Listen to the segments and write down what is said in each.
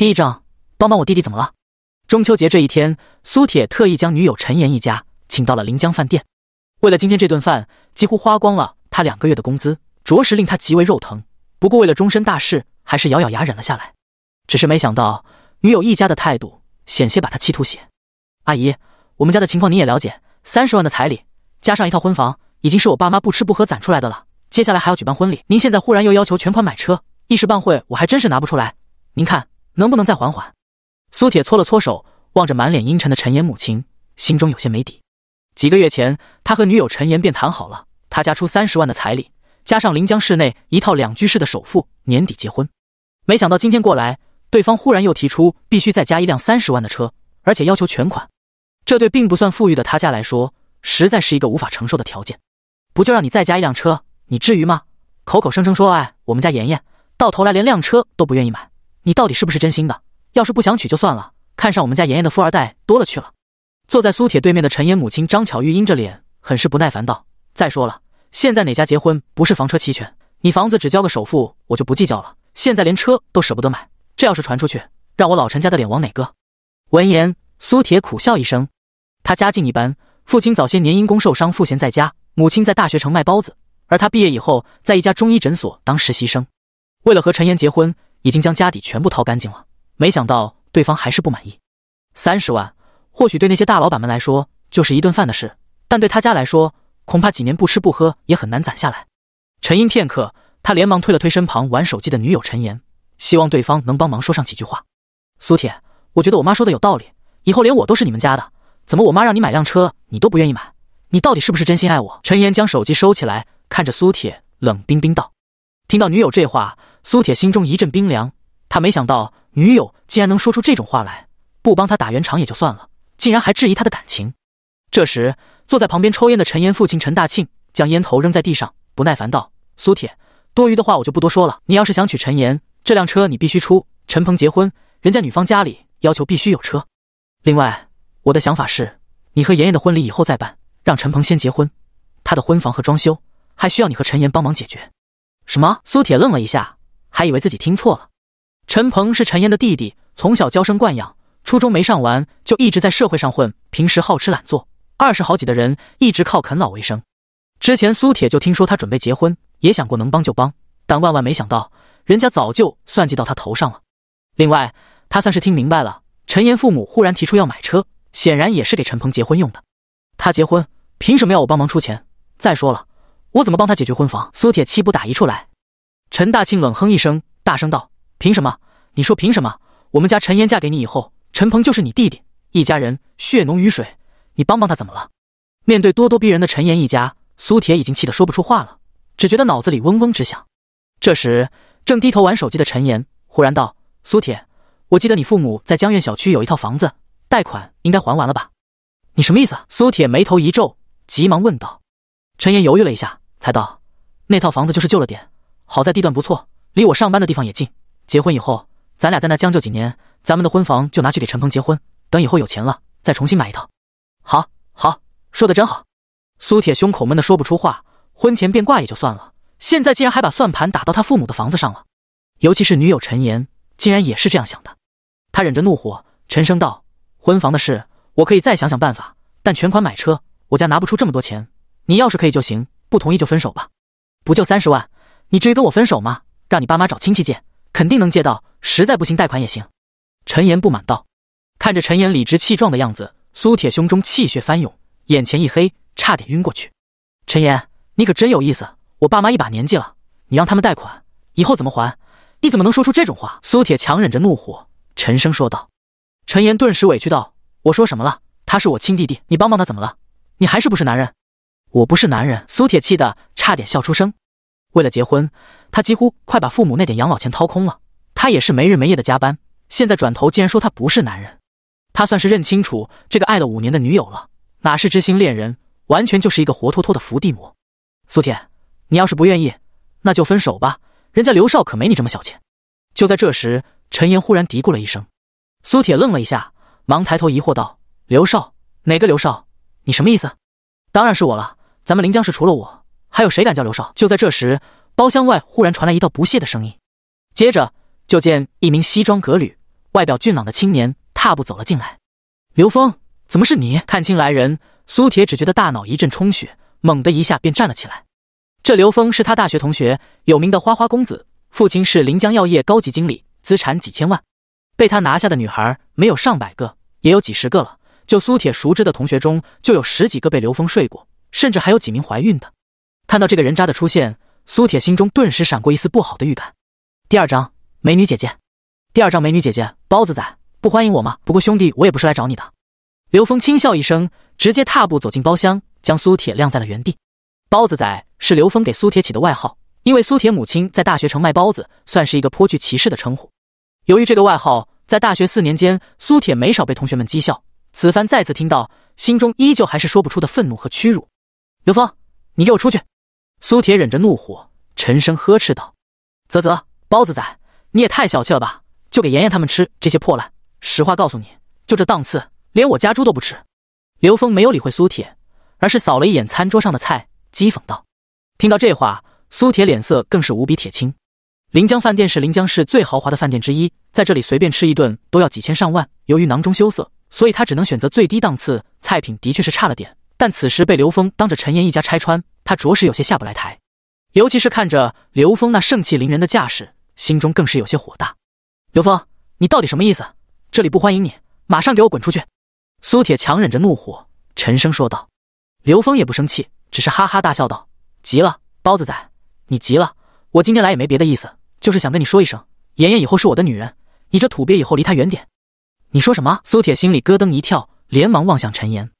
第一章，帮帮我弟弟怎么了？中秋节这一天，苏铁特意将女友陈妍一家请到了临江饭店。为了今天这顿饭，几乎花光了他两个月的工资，着实令他极为肉疼。不过为了终身大事，还是咬咬牙忍了下来。只是没想到女友一家的态度，险些把他气吐血。阿姨，我们家的情况您也了解，三十万的彩礼加上一套婚房，已经是我爸妈不吃不喝攒出来的了。接下来还要举办婚礼，您现在忽然又要求全款买车，一时半会我还真是拿不出来。您看。能不能再缓缓？苏铁搓了搓手，望着满脸阴沉的陈岩母亲，心中有些没底。几个月前，他和女友陈岩便谈好了，他家出三十万的彩礼，加上临江市内一套两居室的首付，年底结婚。没想到今天过来，对方忽然又提出必须再加一辆三十万的车，而且要求全款。这对并不算富裕的他家来说，实在是一个无法承受的条件。不就让你再加一辆车，你至于吗？口口声声说爱我们家妍妍，到头来连辆车都不愿意买。你到底是不是真心的？要是不想娶就算了，看上我们家妍妍的富二代多了去了。坐在苏铁对面的陈妍母亲张巧玉阴着脸，很是不耐烦道：“再说了，现在哪家结婚不是房车齐全？你房子只交个首付，我就不计较了。现在连车都舍不得买，这要是传出去，让我老陈家的脸往哪个？”闻言，苏铁苦笑一声。他家境一般，父亲早些年因工受伤，赋闲在家；母亲在大学城卖包子，而他毕业以后在一家中医诊所当实习生。为了和陈妍结婚。已经将家底全部掏干净了，没想到对方还是不满意。三十万，或许对那些大老板们来说就是一顿饭的事，但对他家来说，恐怕几年不吃不喝也很难攒下来。沉吟片刻，他连忙推了推身旁玩手机的女友陈岩，希望对方能帮忙说上几句话。苏铁，我觉得我妈说的有道理，以后连我都是你们家的。怎么我妈让你买辆车，你都不愿意买？你到底是不是真心爱我？陈岩将手机收起来，看着苏铁，冷冰冰道：“听到女友这话。”苏铁心中一阵冰凉，他没想到女友竟然能说出这种话来，不帮他打圆场也就算了，竟然还质疑他的感情。这时，坐在旁边抽烟的陈岩父亲陈大庆将烟头扔在地上，不耐烦道：“苏铁，多余的话我就不多说了。你要是想娶陈岩，这辆车你必须出。陈鹏结婚，人家女方家里要求必须有车。另外，我的想法是，你和妍妍的婚礼以后再办，让陈鹏先结婚，他的婚房和装修还需要你和陈岩帮忙解决。”“什么？”苏铁愣了一下。还以为自己听错了。陈鹏是陈岩的弟弟，从小娇生惯养，初中没上完就一直在社会上混，平时好吃懒做，二十好几的人一直靠啃老为生。之前苏铁就听说他准备结婚，也想过能帮就帮，但万万没想到人家早就算计到他头上了。另外，他算是听明白了，陈岩父母忽然提出要买车，显然也是给陈鹏结婚用的。他结婚凭什么要我帮忙出钱？再说了，我怎么帮他解决婚房？苏铁气不打一处来。陈大庆冷哼一声，大声道：“凭什么？你说凭什么？我们家陈岩嫁给你以后，陈鹏就是你弟弟，一家人血浓于水，你帮帮他怎么了？”面对咄咄逼人的陈岩一家，苏铁已经气得说不出话了，只觉得脑子里嗡嗡直响。这时，正低头玩手机的陈岩忽然道：“苏铁，我记得你父母在江苑小区有一套房子，贷款应该还完了吧？你什么意思？”苏铁眉头一皱，急忙问道。陈岩犹豫了一下，才道：“那套房子就是旧了点。”好在地段不错，离我上班的地方也近。结婚以后，咱俩在那将就几年，咱们的婚房就拿去给陈鹏结婚。等以后有钱了，再重新买一套。好，好，说的真好。苏铁胸口闷的说不出话，婚前变卦也就算了，现在竟然还把算盘打到他父母的房子上了。尤其是女友陈岩，竟然也是这样想的。他忍着怒火，沉声道：“婚房的事我可以再想想办法，但全款买车，我家拿不出这么多钱。你要是可以就行，不同意就分手吧。不就三十万？”你至于跟我分手吗？让你爸妈找亲戚借，肯定能借到。实在不行，贷款也行。陈岩不满道。看着陈岩理直气壮的样子，苏铁胸中气血翻涌，眼前一黑，差点晕过去。陈岩，你可真有意思！我爸妈一把年纪了，你让他们贷款，以后怎么还？你怎么能说出这种话？苏铁强忍着怒火，沉声说道。陈岩顿时委屈道：“我说什么了？他是我亲弟弟，你帮帮他怎么了？你还是不是男人？”我不是男人。苏铁气得差点笑出声。为了结婚，他几乎快把父母那点养老钱掏空了。他也是没日没夜的加班，现在转头竟然说他不是男人。他算是认清楚这个爱了五年的女友了，哪是知心恋人，完全就是一个活脱脱的伏地魔。苏铁，你要是不愿意，那就分手吧。人家刘少可没你这么小气。就在这时，陈岩忽然嘀咕了一声。苏铁愣了一下，忙抬头疑惑道：“刘少，哪个刘少？你什么意思？当然是我了。咱们临江市除了我……”还有谁敢叫刘少？就在这时，包厢外忽然传来一道不屑的声音，接着就见一名西装革履、外表俊朗的青年踏步走了进来。刘峰，怎么是你？看清来人，苏铁只觉得大脑一阵充血，猛地一下便站了起来。这刘峰是他大学同学，有名的花花公子，父亲是临江药业高级经理，资产几千万，被他拿下的女孩没有上百个，也有几十个了。就苏铁熟知的同学中，就有十几个被刘峰睡过，甚至还有几名怀孕的。看到这个人渣的出现，苏铁心中顿时闪过一丝不好的预感。第二章，美女姐姐。第二章，美女姐姐，包子仔不欢迎我吗？不过兄弟，我也不是来找你的。刘峰轻笑一声，直接踏步走进包厢，将苏铁晾在了原地。包子仔是刘峰给苏铁起的外号，因为苏铁母亲在大学城卖包子，算是一个颇具歧视的称呼。由于这个外号，在大学四年间，苏铁没少被同学们讥笑。此番再次听到，心中依旧还是说不出的愤怒和屈辱。刘峰，你给我出去！苏铁忍着怒火，沉声呵斥道：“啧啧，包子仔，你也太小气了吧！就给妍妍他们吃这些破烂。实话告诉你，就这档次，连我家猪都不吃。”刘峰没有理会苏铁，而是扫了一眼餐桌上的菜，讥讽道：“听到这话，苏铁脸色更是无比铁青。临江饭店是临江市最豪华的饭店之一，在这里随便吃一顿都要几千上万。由于囊中羞涩，所以他只能选择最低档次，菜品的确是差了点。”但此时被刘峰当着陈岩一家拆穿，他着实有些下不来台，尤其是看着刘峰那盛气凌人的架势，心中更是有些火大。刘峰，你到底什么意思？这里不欢迎你，马上给我滚出去！苏铁强忍着怒火，沉声说道。刘峰也不生气，只是哈哈大笑道：“急了，包子仔，你急了。我今天来也没别的意思，就是想跟你说一声，妍妍以后是我的女人，你这土鳖以后离她远点。”你说什么？苏铁心里咯噔一跳，连忙望向陈岩。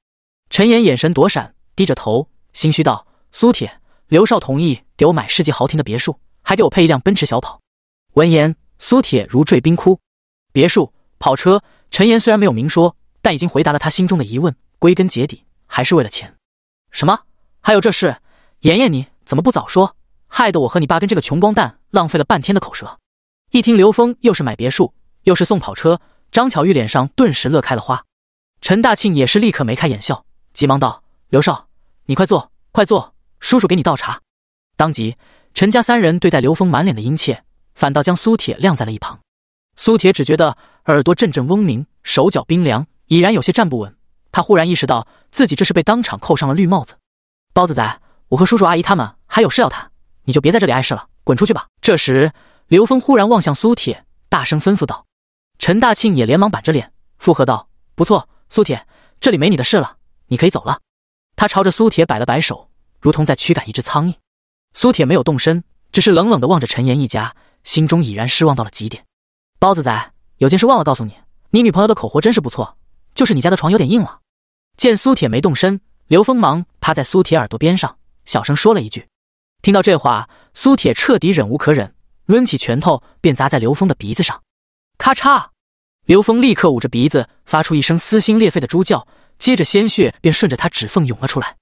陈岩眼神躲闪，低着头，心虚道：“苏铁，刘少同意给我买世纪豪庭的别墅，还给我配一辆奔驰小跑。”闻言，苏铁如坠冰窟。别墅、跑车，陈岩虽然没有明说，但已经回答了他心中的疑问。归根结底，还是为了钱。什么？还有这事？妍妍，你怎么不早说？害得我和你爸跟这个穷光蛋浪费了半天的口舌。一听刘峰又是买别墅，又是送跑车，张巧玉脸上顿时乐开了花。陈大庆也是立刻眉开眼笑。急忙道：“刘少，你快坐，快坐，叔叔给你倒茶。”当即，陈家三人对待刘峰满脸的殷切，反倒将苏铁晾在了一旁。苏铁只觉得耳朵阵阵嗡鸣，手脚冰凉，已然有些站不稳。他忽然意识到自己这是被当场扣上了绿帽子。包子仔，我和叔叔阿姨他们还有事要谈，你就别在这里碍事了，滚出去吧。这时，刘峰忽然望向苏铁，大声吩咐道：“陈大庆也连忙板着脸附和道：‘不错，苏铁，这里没你的事了。’”你可以走了，他朝着苏铁摆了摆手，如同在驱赶一只苍蝇。苏铁没有动身，只是冷冷地望着陈岩一家，心中已然失望到了极点。包子仔，有件事忘了告诉你，你女朋友的口活真是不错，就是你家的床有点硬了。见苏铁没动身，刘峰忙趴在苏铁耳朵边上，小声说了一句。听到这话，苏铁彻底忍无可忍，抡起拳头便砸在刘峰的鼻子上，咔嚓！刘峰立刻捂着鼻子，发出一声撕心裂肺的猪叫。接着鲜血便顺着他指缝涌了出来。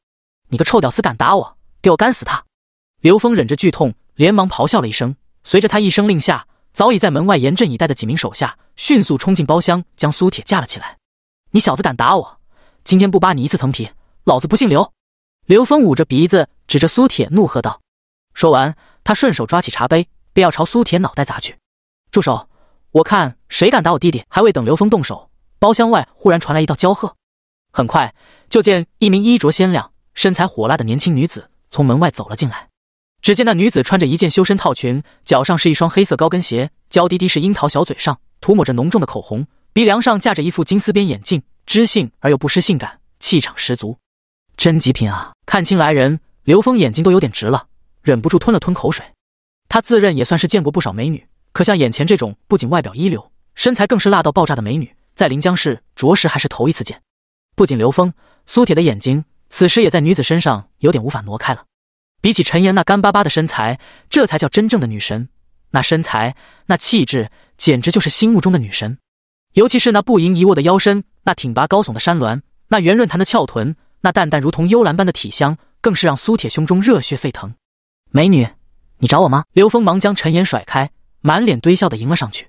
你个臭屌丝，敢打我，给我干死他！刘峰忍着剧痛，连忙咆哮了一声。随着他一声令下，早已在门外严阵以待的几名手下迅速冲进包厢，将苏铁架了起来。你小子敢打我，今天不扒你一次层皮，老子不姓刘！刘峰捂着鼻子，指着苏铁怒喝道。说完，他顺手抓起茶杯，便要朝苏铁脑袋砸去。住手！我看谁敢打我弟弟！还未等刘峰动手，包厢外忽然传来一道娇喝。很快就见一名衣着鲜亮、身材火辣的年轻女子从门外走了进来。只见那女子穿着一件修身套裙，脚上是一双黑色高跟鞋，娇滴滴是樱桃小嘴上涂抹着浓重的口红，鼻梁上架着一副金丝边眼镜，知性而又不失性感，气场十足，真极品啊！看清来人，刘峰眼睛都有点直了，忍不住吞了吞口水。他自认也算是见过不少美女，可像眼前这种不仅外表一流，身材更是辣到爆炸的美女，在临江市着实还是头一次见。不仅刘峰，苏铁的眼睛此时也在女子身上有点无法挪开了。比起陈岩那干巴巴的身材，这才叫真正的女神。那身材，那气质，简直就是心目中的女神。尤其是那不盈一握的腰身，那挺拔高耸的山峦，那圆润弹的翘臀，那淡淡如同幽兰般的体香，更是让苏铁胸中热血沸腾。美女，你找我吗？刘峰忙将陈岩甩开，满脸堆笑的迎了上去。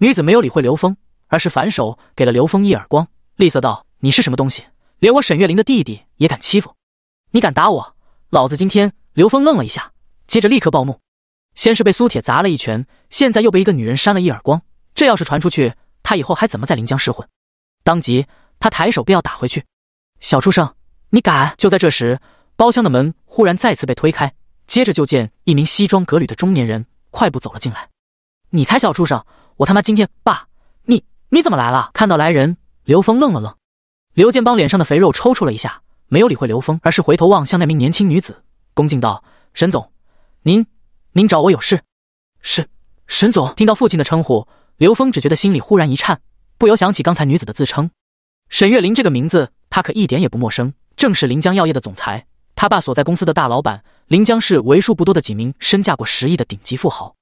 女子没有理会刘峰，而是反手给了刘峰一耳光，厉色道。你是什么东西？连我沈月玲的弟弟也敢欺负？你敢打我？老子今天……刘峰愣了一下，接着立刻暴怒。先是被苏铁砸了一拳，现在又被一个女人扇了一耳光。这要是传出去，他以后还怎么在临江市混？当即，他抬手便要打回去。小畜生，你敢！就在这时，包厢的门忽然再次被推开，接着就见一名西装革履的中年人快步走了进来。你才小畜生！我他妈今天……爸，你你怎么来了？看到来人，刘峰愣了愣。刘建邦脸上的肥肉抽搐了一下，没有理会刘峰，而是回头望向那名年轻女子，恭敬道：“沈总，您，您找我有事？”“是，沈总。”听到父亲的称呼，刘峰只觉得心里忽然一颤，不由想起刚才女子的自称——沈月玲。这个名字他可一点也不陌生，正是临江药业的总裁，他爸所在公司的大老板。临江市为数不多的几名身价过十亿的顶级富豪。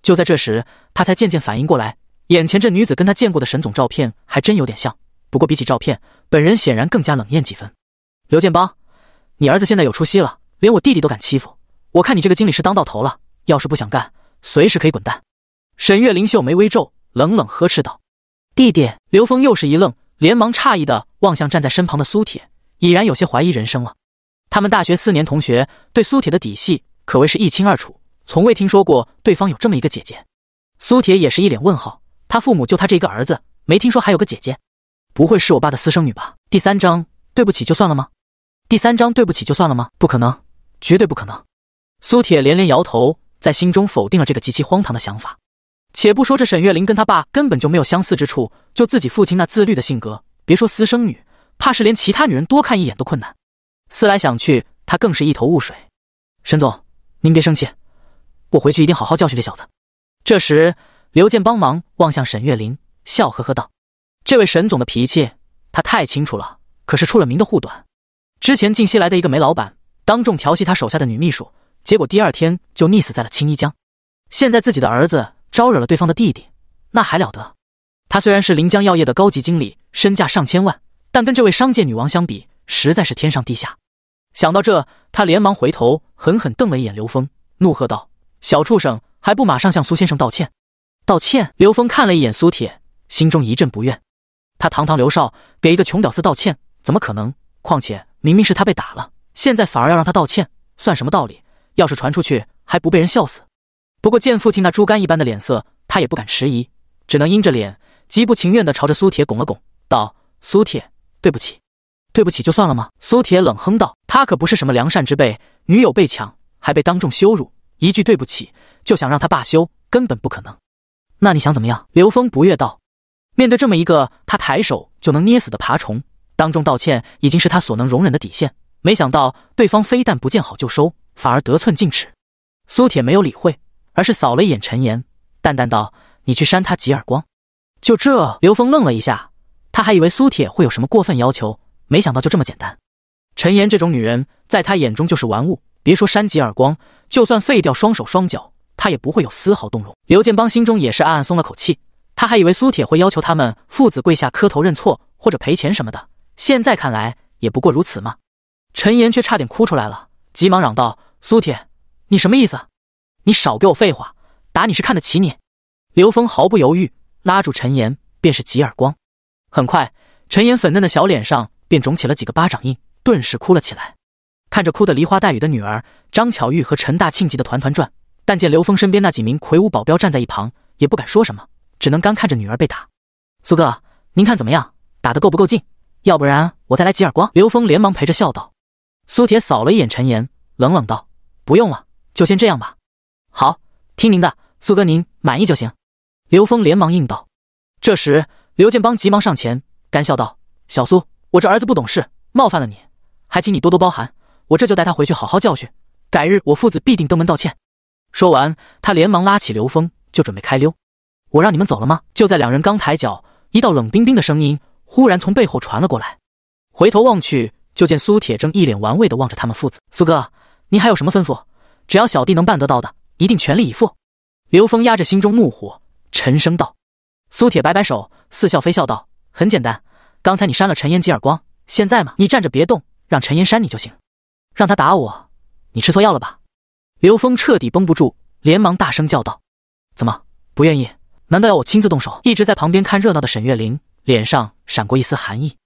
就在这时，他才渐渐反应过来，眼前这女子跟他见过的沈总照片还真有点像。不过比起照片，本人显然更加冷艳几分。刘建邦，你儿子现在有出息了，连我弟弟都敢欺负，我看你这个经理是当到头了。要是不想干，随时可以滚蛋。沈月灵秀眉微皱，冷冷呵斥道：“弟弟。”刘峰又是一愣，连忙诧异的望向站在身旁的苏铁，已然有些怀疑人生了。他们大学四年同学，对苏铁的底细可谓是一清二楚，从未听说过对方有这么一个姐姐。苏铁也是一脸问号，他父母就他这一个儿子，没听说还有个姐姐。不会是我爸的私生女吧？第三章，对不起就算了吗？第三章，对不起就算了吗？不可能，绝对不可能！苏铁连连摇头，在心中否定了这个极其荒唐的想法。且不说这沈月玲跟他爸根本就没有相似之处，就自己父亲那自律的性格，别说私生女，怕是连其他女人多看一眼都困难。思来想去，他更是一头雾水。沈总，您别生气，我回去一定好好教训这小子。这时，刘健帮忙望向沈月玲，笑呵呵道。这位沈总的脾气，他太清楚了，可是出了名的护短。之前晋西来的一个煤老板，当众调戏他手下的女秘书，结果第二天就溺死在了青衣江。现在自己的儿子招惹了对方的弟弟，那还了得？他虽然是临江药业的高级经理，身价上千万，但跟这位商界女王相比，实在是天上地下。想到这，他连忙回头，狠狠瞪了一眼刘峰，怒喝道：“小畜生，还不马上向苏先生道歉！”道歉。刘峰看了一眼苏铁，心中一阵不悦。他堂堂刘少给一个穷屌丝道歉，怎么可能？况且明明是他被打了，现在反而要让他道歉，算什么道理？要是传出去，还不被人笑死？不过见父亲那猪肝一般的脸色，他也不敢迟疑，只能阴着脸，极不情愿的朝着苏铁拱了拱，道：“苏铁，对不起，对不起，就算了吗？”苏铁冷哼道：“他可不是什么良善之辈，女友被抢，还被当众羞辱，一句对不起就想让他罢休，根本不可能。那你想怎么样？”刘峰不悦道。面对这么一个他抬手就能捏死的爬虫，当众道歉已经是他所能容忍的底线。没想到对方非但不见好就收，反而得寸进尺。苏铁没有理会，而是扫了一眼陈岩，淡淡道：“你去扇他几耳光。”就这，刘峰愣了一下，他还以为苏铁会有什么过分要求，没想到就这么简单。陈岩这种女人，在他眼中就是玩物，别说扇几耳光，就算废掉双手双脚，他也不会有丝毫动容。刘建邦心中也是暗暗松了口气。他还以为苏铁会要求他们父子跪下磕头认错或者赔钱什么的，现在看来也不过如此嘛。陈岩却差点哭出来了，急忙嚷道：“苏铁，你什么意思？你少给我废话！打你是看得起你。”刘峰毫不犹豫，拉住陈岩便是几耳光。很快，陈岩粉嫩的小脸上便肿起了几个巴掌印，顿时哭了起来。看着哭得梨花带雨的女儿，张巧玉和陈大庆急得团团转，但见刘峰身边那几名魁梧保镖站在一旁，也不敢说什么。只能干看着女儿被打。苏哥，您看怎么样？打得够不够劲？要不然我再来几耳光。刘峰连忙陪着笑道。苏铁扫了一眼陈岩，冷冷道：“不用了，就先这样吧。”好，听您的，苏哥您满意就行。刘峰连忙应道。这时，刘建邦急忙上前，干笑道：“小苏，我这儿子不懂事，冒犯了你，还请你多多包涵。我这就带他回去好好教训。改日我父子必定登门道歉。”说完，他连忙拉起刘峰，就准备开溜。我让你们走了吗？就在两人刚抬脚，一道冷冰冰的声音忽然从背后传了过来。回头望去，就见苏铁正一脸玩味的望着他们父子。苏哥，你还有什么吩咐？只要小弟能办得到的，一定全力以赴。刘峰压着心中怒火，沉声道。苏铁摆摆手，似笑非笑道：“很简单，刚才你扇了陈岩几耳光，现在嘛，你站着别动，让陈岩扇你就行。让他打我，你吃错药了吧？”刘峰彻底绷不住，连忙大声叫道：“怎么不愿意？”难道要我亲自动手？一直在旁边看热闹的沈月玲脸上闪过一丝寒意。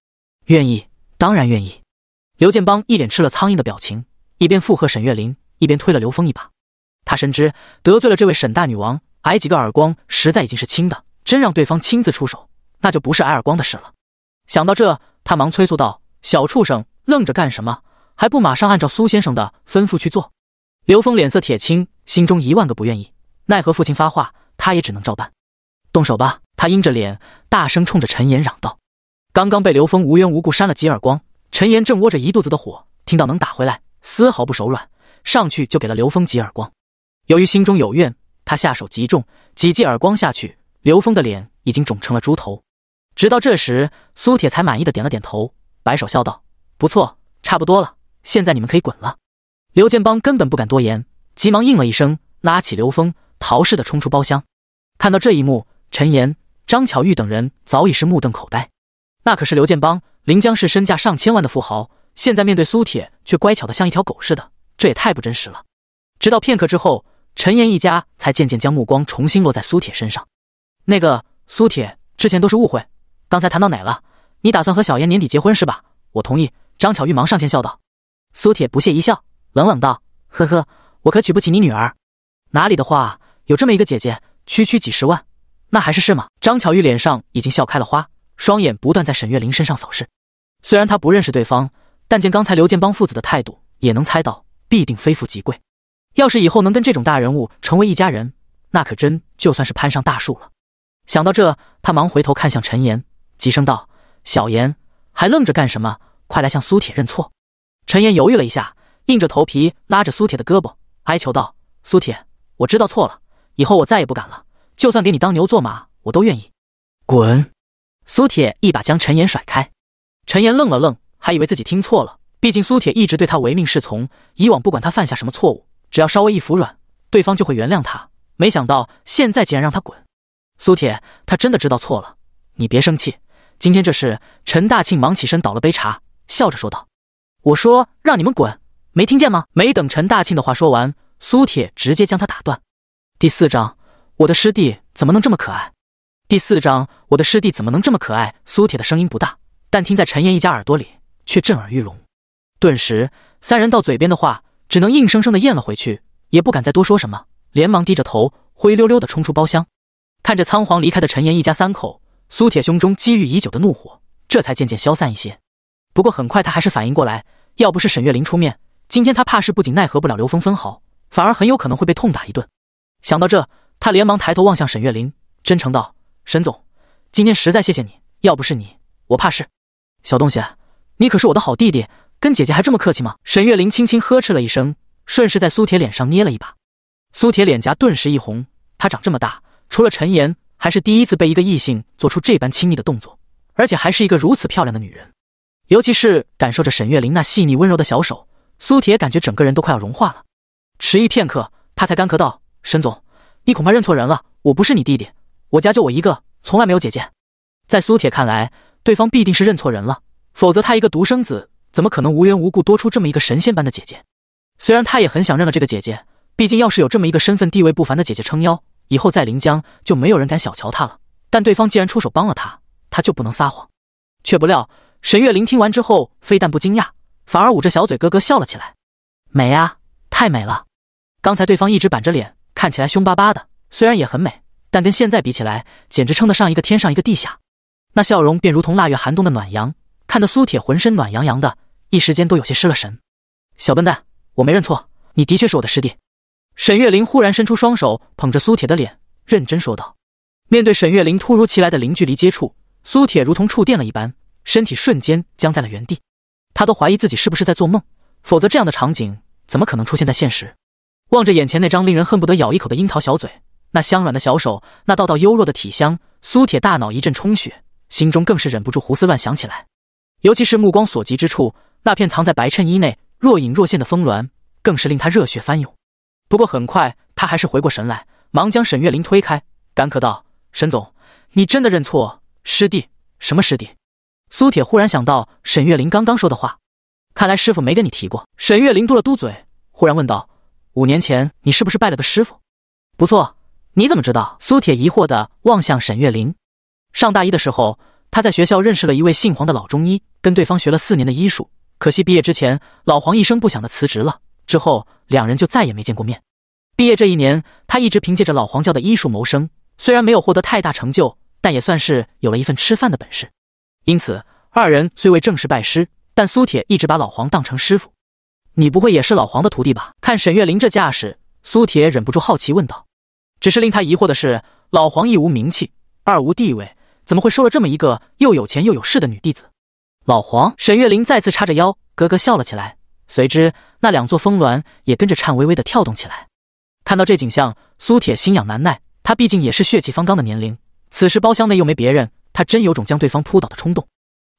愿意，当然愿意。刘建邦一脸吃了苍蝇的表情，一边附和沈月玲，一边推了刘峰一把。他深知得罪了这位沈大女王，挨几个耳光实在已经是轻的，真让对方亲自出手，那就不是挨耳光的事了。想到这，他忙催促道：“小畜生，愣着干什么？还不马上按照苏先生的吩咐去做？”刘峰脸色铁青，心中一万个不愿意，奈何父亲发话，他也只能照办。动手吧！他阴着脸，大声冲着陈岩嚷道：“刚刚被刘峰无缘无故扇了几耳光，陈岩正窝着一肚子的火，听到能打回来，丝毫不手软，上去就给了刘峰几耳光。由于心中有怨，他下手极重，几记耳光下去，刘峰的脸已经肿成了猪头。直到这时，苏铁才满意的点了点头，摆手笑道：‘不错，差不多了。现在你们可以滚了。’刘建邦根本不敢多言，急忙应了一声，拉起刘峰，逃似的冲出包厢。看到这一幕。”陈岩、张巧玉等人早已是目瞪口呆，那可是刘建邦，临江市身价上千万的富豪，现在面对苏铁却乖巧的像一条狗似的，这也太不真实了。直到片刻之后，陈岩一家才渐渐将目光重新落在苏铁身上。那个苏铁之前都是误会，刚才谈到哪了？你打算和小妍年底结婚是吧？我同意。张巧玉忙上前笑道。苏铁不屑一笑，冷冷道：“呵呵，我可娶不起你女儿。哪里的话，有这么一个姐姐，区区几十万。”那还是事吗？张巧玉脸上已经笑开了花，双眼不断在沈月玲身上扫视。虽然她不认识对方，但见刚才刘建邦父子的态度，也能猜到必定非富即贵。要是以后能跟这种大人物成为一家人，那可真就算是攀上大树了。想到这，他忙回头看向陈岩，急声道：“小岩，还愣着干什么？快来向苏铁认错！”陈岩犹豫了一下，硬着头皮拉着苏铁的胳膊，哀求道：“苏铁，我知道错了，以后我再也不敢了。”就算给你当牛做马，我都愿意。滚！苏铁一把将陈岩甩开。陈岩愣了愣，还以为自己听错了。毕竟苏铁一直对他唯命是从，以往不管他犯下什么错误，只要稍微一服软，对方就会原谅他。没想到现在竟然让他滚！苏铁，他真的知道错了，你别生气。今天这事，陈大庆忙起身倒了杯茶，笑着说道：“我说让你们滚，没听见吗？”没等陈大庆的话说完，苏铁直接将他打断。第四章。我的师弟怎么能这么可爱？第四章，我的师弟怎么能这么可爱？苏铁的声音不大，但听在陈岩一家耳朵里却震耳欲聋。顿时，三人到嘴边的话只能硬生生的咽了回去，也不敢再多说什么，连忙低着头，灰溜溜的冲出包厢。看着仓皇离开的陈岩一家三口，苏铁胸中积郁已久的怒火这才渐渐消散一些。不过很快他还是反应过来，要不是沈月玲出面，今天他怕是不仅奈何不了刘峰分毫，反而很有可能会被痛打一顿。想到这。他连忙抬头望向沈月琳，真诚道：“沈总，今天实在谢谢你，要不是你，我怕是……小东西，你可是我的好弟弟，跟姐姐还这么客气吗？”沈月琳轻轻呵斥了一声，顺势在苏铁脸上捏了一把。苏铁脸颊顿时一红，他长这么大，除了陈岩，还是第一次被一个异性做出这般亲密的动作，而且还是一个如此漂亮的女人。尤其是感受着沈月玲那细腻温柔的小手，苏铁感觉整个人都快要融化了。迟疑片刻，他才干咳道：“沈总。”你恐怕认错人了，我不是你弟弟，我家就我一个，从来没有姐姐。在苏铁看来，对方必定是认错人了，否则他一个独生子，怎么可能无缘无故多出这么一个神仙般的姐姐？虽然他也很想认了这个姐姐，毕竟要是有这么一个身份地位不凡的姐姐撑腰，以后在临江就没有人敢小瞧他了。但对方既然出手帮了他，他就不能撒谎。却不料沈月玲听完之后，非但不惊讶，反而捂着小嘴咯咯笑了起来：“美啊，太美了！刚才对方一直板着脸。”看起来凶巴巴的，虽然也很美，但跟现在比起来，简直称得上一个天上一个地下。那笑容便如同腊月寒冬的暖阳，看得苏铁浑身暖洋洋的，一时间都有些失了神。小笨蛋，我没认错，你的确是我的师弟。沈月玲忽然伸出双手捧着苏铁的脸，认真说道。面对沈月玲突如其来的零距离接触，苏铁如同触电了一般，身体瞬间僵在了原地。他都怀疑自己是不是在做梦，否则这样的场景怎么可能出现在现实？望着眼前那张令人恨不得咬一口的樱桃小嘴，那香软的小手，那道道幽弱的体香，苏铁大脑一阵充血，心中更是忍不住胡思乱想起来。尤其是目光所及之处，那片藏在白衬衣内若隐若现的峰峦，更是令他热血翻涌。不过很快，他还是回过神来，忙将沈月玲推开，干咳道：“沈总，你真的认错？师弟？什么师弟？”苏铁忽然想到沈月玲刚刚说的话，看来师傅没跟你提过。沈月玲嘟了嘟嘴，忽然问道。五年前，你是不是拜了个师傅？不错，你怎么知道？苏铁疑惑的望向沈月玲。上大一的时候，他在学校认识了一位姓黄的老中医，跟对方学了四年的医术。可惜毕业之前，老黄一声不响的辞职了。之后两人就再也没见过面。毕业这一年，他一直凭借着老黄教的医术谋生，虽然没有获得太大成就，但也算是有了一份吃饭的本事。因此，二人虽未正式拜师，但苏铁一直把老黄当成师傅。你不会也是老黄的徒弟吧？看沈月玲这架势，苏铁忍不住好奇问道。只是令他疑惑的是，老黄一无名气，二无地位，怎么会收了这么一个又有钱又有势的女弟子？老黄，沈月玲再次叉着腰，咯咯笑了起来，随之那两座峰峦也跟着颤巍巍的跳动起来。看到这景象，苏铁心痒难耐，他毕竟也是血气方刚的年龄，此时包厢内又没别人，他真有种将对方扑倒的冲动。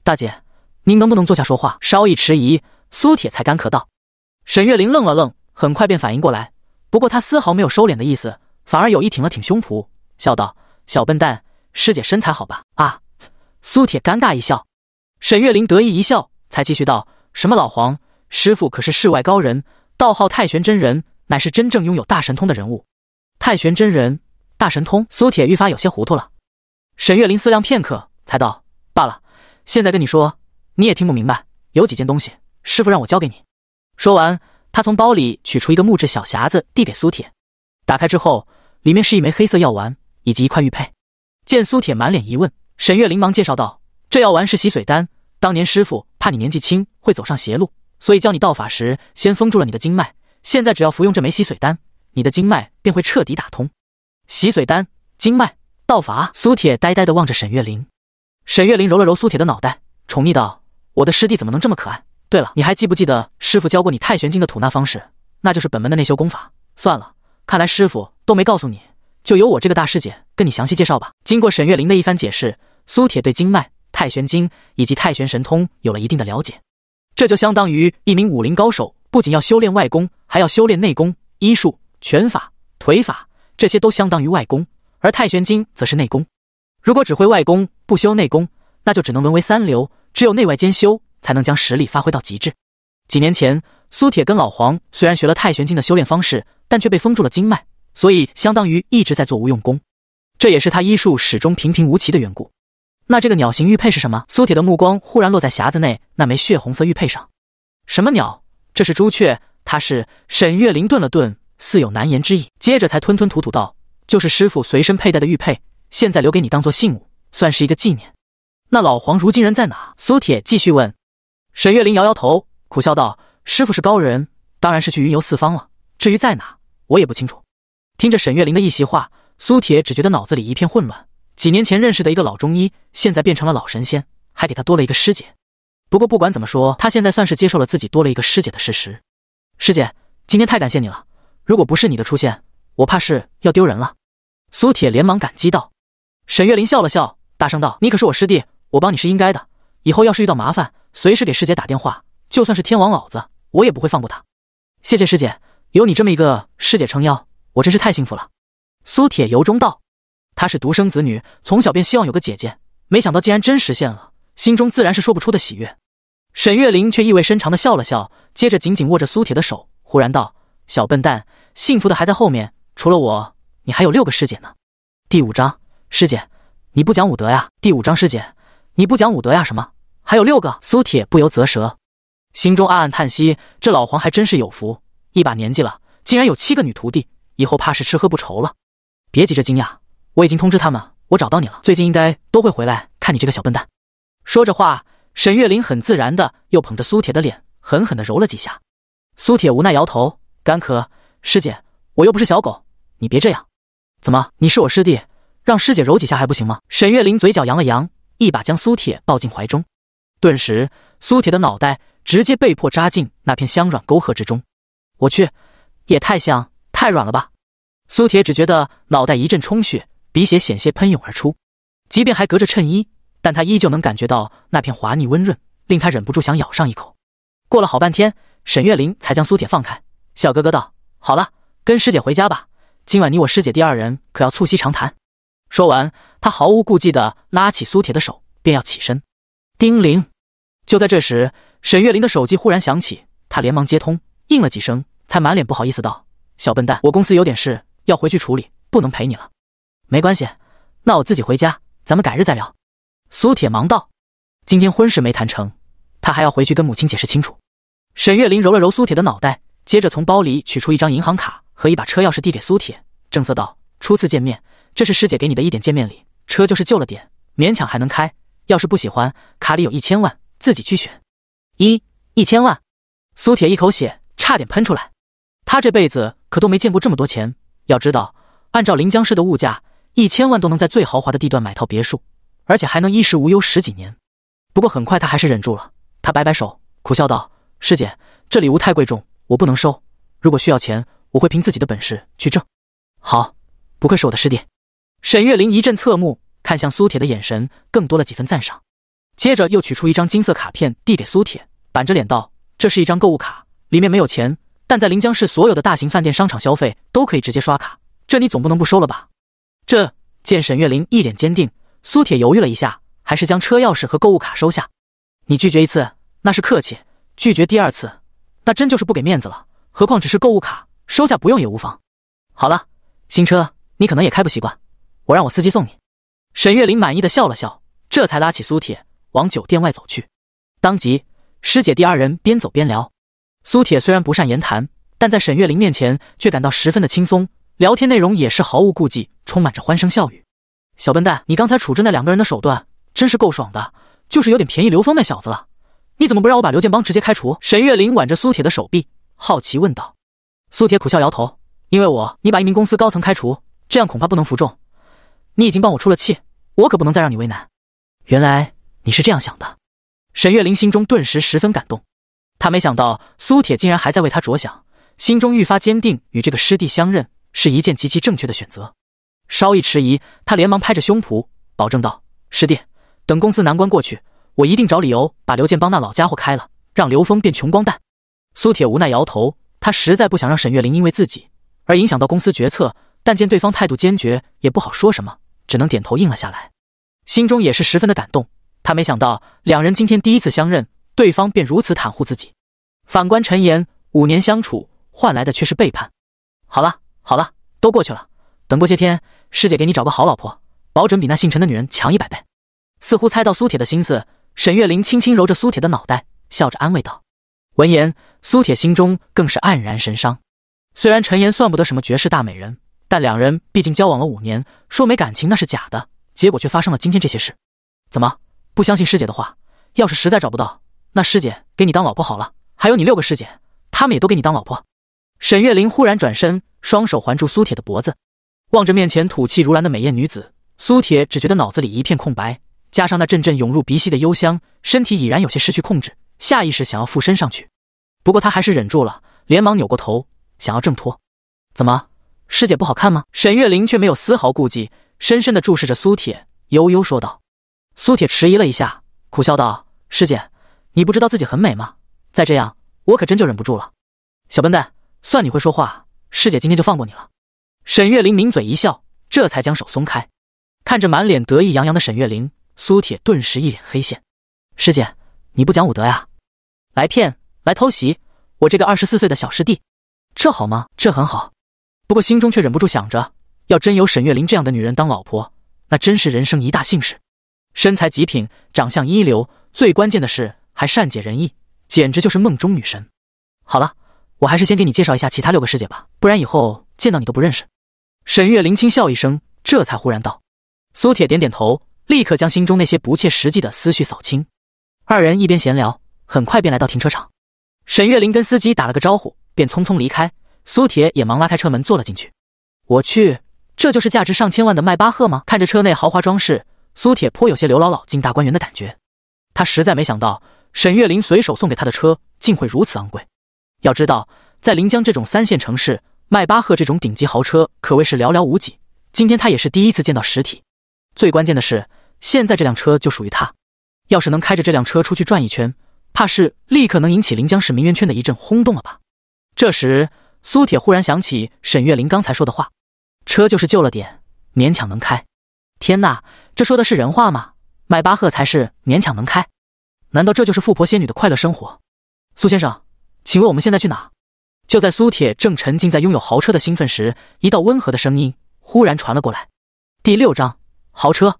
大姐，您能不能坐下说话？稍一迟疑，苏铁才干咳道。沈月玲愣了愣，很快便反应过来。不过她丝毫没有收敛的意思，反而有意挺了挺胸脯，笑道：“小笨蛋，师姐身材好吧？”啊！苏铁尴尬一笑。沈月玲得意一笑，才继续道：“什么老黄师傅可是世外高人，道号太玄真人，乃是真正拥有大神通的人物。太玄真人，大神通。”苏铁愈发有些糊涂了。沈月玲思量片刻，才道：“罢了，现在跟你说你也听不明白。有几件东西，师傅让我交给你。”说完，他从包里取出一个木质小匣子，递给苏铁。打开之后，里面是一枚黑色药丸以及一块玉佩。见苏铁满脸疑问，沈月玲忙介绍道：“这药丸是洗髓丹，当年师傅怕你年纪轻会走上邪路，所以教你道法时先封住了你的经脉。现在只要服用这枚洗髓丹，你的经脉便会彻底打通。”洗髓丹、经脉、道法。苏铁呆呆地望着沈月玲，沈月玲揉了揉苏铁的脑袋，宠溺道：“我的师弟怎么能这么可爱？”对了，你还记不记得师傅教过你《太玄经》的吐纳方式？那就是本门的内修功法。算了，看来师傅都没告诉你，就由我这个大师姐跟你详细介绍吧。经过沈月玲的一番解释，苏铁对经脉、《太玄经》以及太玄神通有了一定的了解。这就相当于一名武林高手不仅要修炼外功，还要修炼内功。医术、拳法、腿法这些都相当于外功，而《太玄经》则是内功。如果只会外功不修内功，那就只能沦为三流。只有内外兼修。才能将实力发挥到极致。几年前，苏铁跟老黄虽然学了太玄经的修炼方式，但却被封住了经脉，所以相当于一直在做无用功，这也是他医术始终平平无奇的缘故。那这个鸟形玉佩是什么？苏铁的目光忽然落在匣子内那枚血红色玉佩上。什么鸟？这是朱雀。他是沈月灵顿了顿，似有难言之意，接着才吞吞吐吐道：“就是师傅随身佩戴的玉佩，现在留给你当做信物，算是一个纪念。”那老黄如今人在哪？苏铁继续问。沈月玲摇摇头，苦笑道：“师傅是高人，当然是去云游四方了。至于在哪，我也不清楚。”听着沈月玲的一席话，苏铁只觉得脑子里一片混乱。几年前认识的一个老中医，现在变成了老神仙，还给他多了一个师姐。不过不管怎么说，他现在算是接受了自己多了一个师姐的事实。师姐，今天太感谢你了，如果不是你的出现，我怕是要丢人了。苏铁连忙感激道。沈月玲笑了笑，大声道：“你可是我师弟，我帮你是应该的。以后要是遇到麻烦……”随时给师姐打电话，就算是天王老子，我也不会放过他。谢谢师姐，有你这么一个师姐撑腰，我真是太幸福了。苏铁由衷道：“他是独生子女，从小便希望有个姐姐，没想到竟然真实现了，心中自然是说不出的喜悦。”沈月玲却意味深长的笑了笑，接着紧紧握着苏铁的手，忽然道：“小笨蛋，幸福的还在后面，除了我，你还有六个师姐呢。”第五章，师姐，你不讲武德呀！第五章，师姐，你不讲武德呀！什么？还有六个，苏铁不由啧舌，心中暗暗叹息：这老黄还真是有福，一把年纪了，竟然有七个女徒弟，以后怕是吃喝不愁了。别急着惊讶，我已经通知他们，我找到你了，最近应该都会回来看你这个小笨蛋。说着话，沈月玲很自然的又捧着苏铁的脸，狠狠的揉了几下。苏铁无奈摇头，干咳：师姐，我又不是小狗，你别这样。怎么？你是我师弟，让师姐揉几下还不行吗？沈月玲嘴角扬了扬，一把将苏铁抱进怀中。顿时，苏铁的脑袋直接被迫扎进那片香软沟壑之中。我去，也太香太软了吧！苏铁只觉得脑袋一阵充血，鼻血险些喷涌而出。即便还隔着衬衣，但他依旧能感觉到那片滑腻温润，令他忍不住想咬上一口。过了好半天，沈月玲才将苏铁放开，小哥哥道：“好了，跟师姐回家吧。今晚你我师姐弟二人可要促膝长谈。”说完，他毫无顾忌的拉起苏铁的手，便要起身。丁玲。就在这时，沈月玲的手机忽然响起，她连忙接通，应了几声，才满脸不好意思道：“小笨蛋，我公司有点事要回去处理，不能陪你了。”“没关系，那我自己回家，咱们改日再聊。”苏铁忙道：“今天婚事没谈成，他还要回去跟母亲解释清楚。”沈月玲揉了揉苏铁的脑袋，接着从包里取出一张银行卡和一把车钥匙递给苏铁，正色道：“初次见面，这是师姐给你的一点见面礼。车就是旧了点，勉强还能开。要是不喜欢，卡里有一千万。”自己去选，一一千万，苏铁一口血差点喷出来。他这辈子可都没见过这么多钱。要知道，按照临江市的物价，一千万都能在最豪华的地段买套别墅，而且还能衣食无忧十几年。不过很快他还是忍住了，他摆摆手，苦笑道：“师姐，这礼物太贵重，我不能收。如果需要钱，我会凭自己的本事去挣。”好，不愧是我的师弟。沈月玲一阵侧目，看向苏铁的眼神更多了几分赞赏。接着又取出一张金色卡片递给苏铁，板着脸道：“这是一张购物卡，里面没有钱，但在临江市所有的大型饭店、商场消费都可以直接刷卡。这你总不能不收了吧？”这见沈月玲一脸坚定，苏铁犹豫了一下，还是将车钥匙和购物卡收下。你拒绝一次那是客气，拒绝第二次，那真就是不给面子了。何况只是购物卡，收下不用也无妨。好了，新车你可能也开不习惯，我让我司机送你。沈月玲满意的笑了笑，这才拉起苏铁。往酒店外走去，当即师姐弟二人边走边聊。苏铁虽然不善言谈，但在沈月玲面前却感到十分的轻松，聊天内容也是毫无顾忌，充满着欢声笑语。小笨蛋，你刚才处置那两个人的手段真是够爽的，就是有点便宜刘峰那小子了。你怎么不让我把刘建邦直接开除？沈月玲挽着苏铁的手臂，好奇问道。苏铁苦笑摇头，因为我你把一名公司高层开除，这样恐怕不能服众。你已经帮我出了气，我可不能再让你为难。原来。你是这样想的，沈月玲心中顿时十分感动。她没想到苏铁竟然还在为她着想，心中愈发坚定，与这个师弟相认是一件极其正确的选择。稍一迟疑，他连忙拍着胸脯保证道：“师弟，等公司难关过去，我一定找理由把刘建邦那老家伙开了，让刘峰变穷光蛋。”苏铁无奈摇头，他实在不想让沈月玲因为自己而影响到公司决策，但见对方态度坚决，也不好说什么，只能点头应了下来，心中也是十分的感动。他没想到，两人今天第一次相认，对方便如此袒护自己。反观陈岩，五年相处换来的却是背叛。好了好了，都过去了。等过些天，师姐给你找个好老婆，保准比那姓陈的女人强一百倍。似乎猜到苏铁的心思，沈月玲轻轻揉着苏铁的脑袋，笑着安慰道。闻言，苏铁心中更是黯然神伤。虽然陈岩算不得什么绝世大美人，但两人毕竟交往了五年，说没感情那是假的。结果却发生了今天这些事，怎么？不相信师姐的话，要是实在找不到，那师姐给你当老婆好了。还有你六个师姐，她们也都给你当老婆。沈月玲忽然转身，双手环住苏铁的脖子，望着面前吐气如兰的美艳女子，苏铁只觉得脑子里一片空白，加上那阵阵涌入鼻息的幽香，身体已然有些失去控制，下意识想要附身上去。不过他还是忍住了，连忙扭过头，想要挣脱。怎么，师姐不好看吗？沈月玲却没有丝毫顾忌，深深的注视着苏铁，悠悠说道。苏铁迟疑了一下，苦笑道：“师姐，你不知道自己很美吗？再这样，我可真就忍不住了。”小笨蛋，算你会说话，师姐今天就放过你了。”沈月玲抿嘴一笑，这才将手松开。看着满脸得意洋洋的沈月玲，苏铁顿时一脸黑线：“师姐，你不讲武德呀！来骗，来偷袭我这个二十四岁的小师弟，这好吗？这很好。不过心中却忍不住想着，要真有沈月玲这样的女人当老婆，那真是人生一大幸事。”身材极品，长相一流，最关键的是还善解人意，简直就是梦中女神。好了，我还是先给你介绍一下其他六个师姐吧，不然以后见到你都不认识。沈月林轻笑一声，这才忽然道。苏铁点点头，立刻将心中那些不切实际的思绪扫清。二人一边闲聊，很快便来到停车场。沈月林跟司机打了个招呼，便匆匆离开。苏铁也忙拉开车门坐了进去。我去，这就是价值上千万的迈巴赫吗？看着车内豪华装饰。苏铁颇有些刘姥姥进大观园的感觉，他实在没想到沈月玲随手送给他的车竟会如此昂贵。要知道，在临江这种三线城市，迈巴赫这种顶级豪车可谓是寥寥无几。今天他也是第一次见到实体。最关键的是，现在这辆车就属于他，要是能开着这辆车出去转一圈，怕是立刻能引起临江市名媛圈的一阵轰动了吧？这时，苏铁忽然想起沈月玲刚才说的话：“车就是旧了点，勉强能开。”天哪，这说的是人话吗？迈巴赫才是勉强能开，难道这就是富婆仙女的快乐生活？苏先生，请问我们现在去哪？就在苏铁正沉浸在拥有豪车的兴奋时，一道温和的声音忽然传了过来。第六章豪车，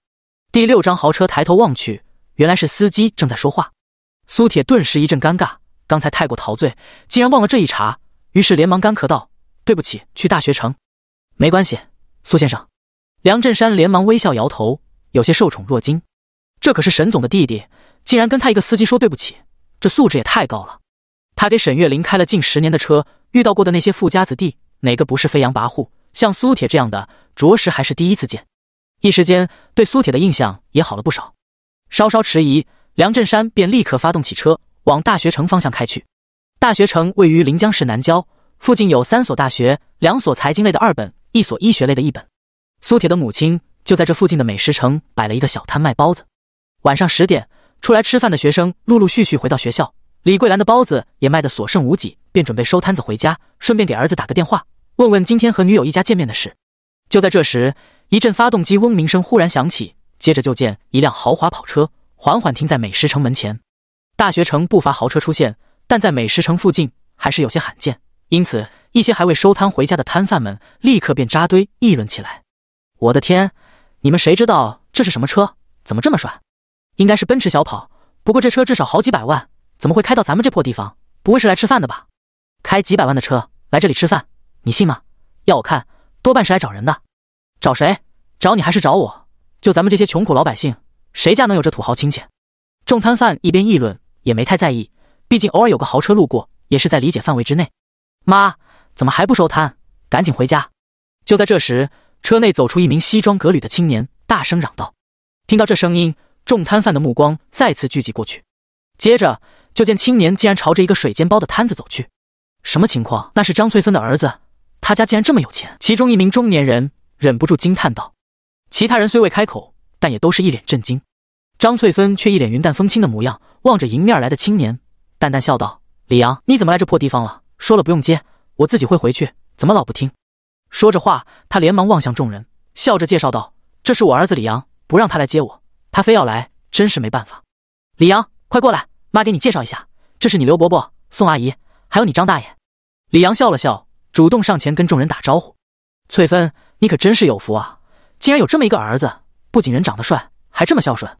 第六章豪车。抬头望去，原来是司机正在说话。苏铁顿时一阵尴尬，刚才太过陶醉，竟然忘了这一茬，于是连忙干咳道：“对不起，去大学城。”没关系，苏先生。梁振山连忙微笑，摇头，有些受宠若惊。这可是沈总的弟弟，竟然跟他一个司机说对不起，这素质也太高了。他给沈月玲开了近十年的车，遇到过的那些富家子弟，哪个不是飞扬跋扈？像苏铁这样的，着实还是第一次见。一时间，对苏铁的印象也好了不少。稍稍迟疑，梁振山便立刻发动起车，往大学城方向开去。大学城位于临江市南郊，附近有三所大学，两所财经类的二本，一所医学类的一本。苏铁的母亲就在这附近的美食城摆了一个小摊卖包子。晚上十点，出来吃饭的学生陆陆续续回到学校，李桂兰的包子也卖得所剩无几，便准备收摊子回家，顺便给儿子打个电话，问问今天和女友一家见面的事。就在这时，一阵发动机嗡鸣声忽然响起，接着就见一辆豪华跑车缓缓停在美食城门前。大学城不乏豪车出现，但在美食城附近还是有些罕见，因此一些还未收摊回家的摊贩们立刻便扎堆议论起来。我的天，你们谁知道这是什么车？怎么这么帅？应该是奔驰小跑，不过这车至少好几百万，怎么会开到咱们这破地方？不会是来吃饭的吧？开几百万的车来这里吃饭，你信吗？要我看，多半是来找人的。找谁？找你还是找我？就咱们这些穷苦老百姓，谁家能有这土豪亲戚？众摊贩一边议论，也没太在意，毕竟偶尔有个豪车路过，也是在理解范围之内。妈，怎么还不收摊？赶紧回家！就在这时。车内走出一名西装革履的青年，大声嚷道：“听到这声音，众摊贩的目光再次聚集过去。接着，就见青年竟然朝着一个水煎包的摊子走去。什么情况？那是张翠芬的儿子，他家竟然这么有钱！”其中一名中年人忍不住惊叹道。其他人虽未开口，但也都是一脸震惊。张翠芬却一脸云淡风轻的模样，望着迎面而来的青年，淡淡笑道：“李阳，你怎么来这破地方了？说了不用接，我自己会回去，怎么老不听？”说着话，他连忙望向众人，笑着介绍道：“这是我儿子李阳，不让他来接我，他非要来，真是没办法。”李阳，快过来，妈给你介绍一下，这是你刘伯伯、宋阿姨，还有你张大爷。李阳笑了笑，主动上前跟众人打招呼。翠芬，你可真是有福啊，竟然有这么一个儿子，不仅人长得帅，还这么孝顺，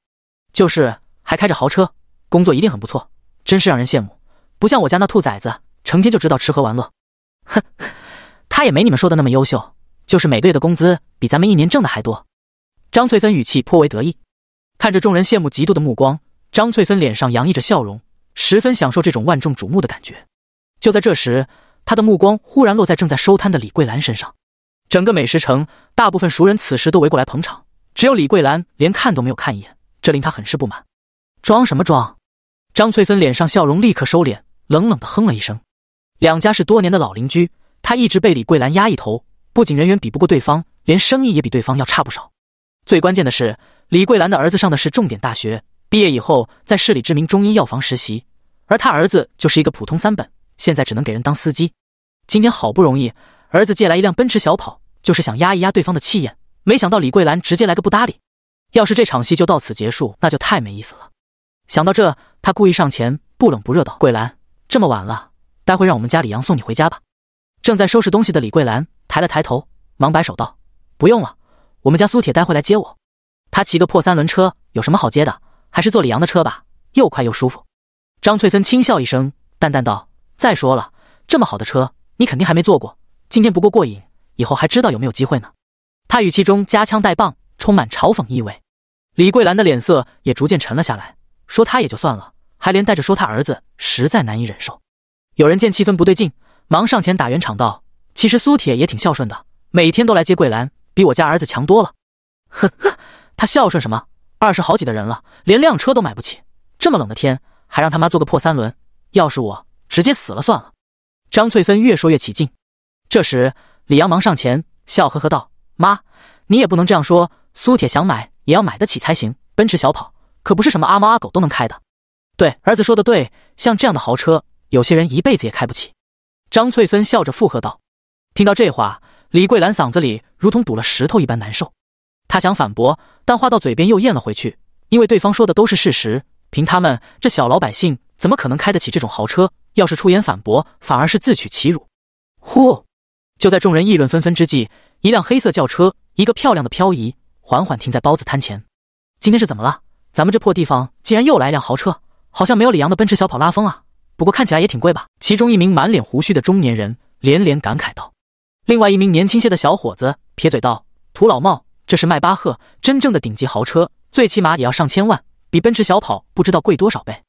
就是还开着豪车，工作一定很不错，真是让人羡慕。不像我家那兔崽子，成天就知道吃喝玩乐。哼。他也没你们说的那么优秀，就是每个月的工资比咱们一年挣的还多。张翠芬语气颇为得意，看着众人羡慕嫉妒的目光，张翠芬脸上洋溢着笑容，十分享受这种万众瞩目的感觉。就在这时，她的目光忽然落在正在收摊的李桂兰身上。整个美食城大部分熟人此时都围过来捧场，只有李桂兰连看都没有看一眼，这令她很是不满。装什么装？张翠芬脸上笑容立刻收敛，冷冷的哼了一声。两家是多年的老邻居。他一直被李桂兰压一头，不仅人员比不过对方，连生意也比对方要差不少。最关键的是，李桂兰的儿子上的是重点大学，毕业以后在市里知名中医药房实习，而他儿子就是一个普通三本，现在只能给人当司机。今天好不容易儿子借来一辆奔驰小跑，就是想压一压对方的气焰，没想到李桂兰直接来个不搭理。要是这场戏就到此结束，那就太没意思了。想到这，他故意上前，不冷不热道：“桂兰，这么晚了，待会让我们家李阳送你回家吧。”正在收拾东西的李桂兰抬了抬头，忙摆手道：“不用了，我们家苏铁待会来接我。他骑个破三轮车，有什么好接的？还是坐李阳的车吧，又快又舒服。”张翠芬轻笑一声，淡淡道：“再说了，这么好的车，你肯定还没坐过。今天不过过瘾，以后还知道有没有机会呢。”她语气中夹枪带棒，充满嘲讽意味。李桂兰的脸色也逐渐沉了下来，说：“他也就算了，还连带着说他儿子，实在难以忍受。”有人见气氛不对劲。忙上前打圆场道：“其实苏铁也挺孝顺的，每天都来接桂兰，比我家儿子强多了。”“呵呵，他孝顺什么？二十好几的人了，连辆车都买不起，这么冷的天还让他妈坐个破三轮，要是我直接死了算了。”张翠芬越说越起劲。这时，李阳忙上前笑呵呵道：“妈，你也不能这样说，苏铁想买也要买得起才行，奔驰小跑可不是什么阿猫阿狗都能开的。”“对，儿子说的对，像这样的豪车，有些人一辈子也开不起。”张翠芬笑着附和道：“听到这话，李桂兰嗓子里如同堵了石头一般难受。她想反驳，但话到嘴边又咽了回去，因为对方说的都是事实。凭他们这小老百姓，怎么可能开得起这种豪车？要是出言反驳，反而是自取其辱。”呼！就在众人议论纷纷之际，一辆黑色轿车，一个漂亮的漂移，缓缓停在包子摊前。今天是怎么了？咱们这破地方竟然又来一辆豪车，好像没有李阳的奔驰小跑拉风啊！不过看起来也挺贵吧？其中一名满脸胡须的中年人连连感慨道。另外一名年轻些的小伙子撇嘴道：“土老帽，这是迈巴赫，真正的顶级豪车，最起码也要上千万，比奔驰小跑不知道贵多少倍。”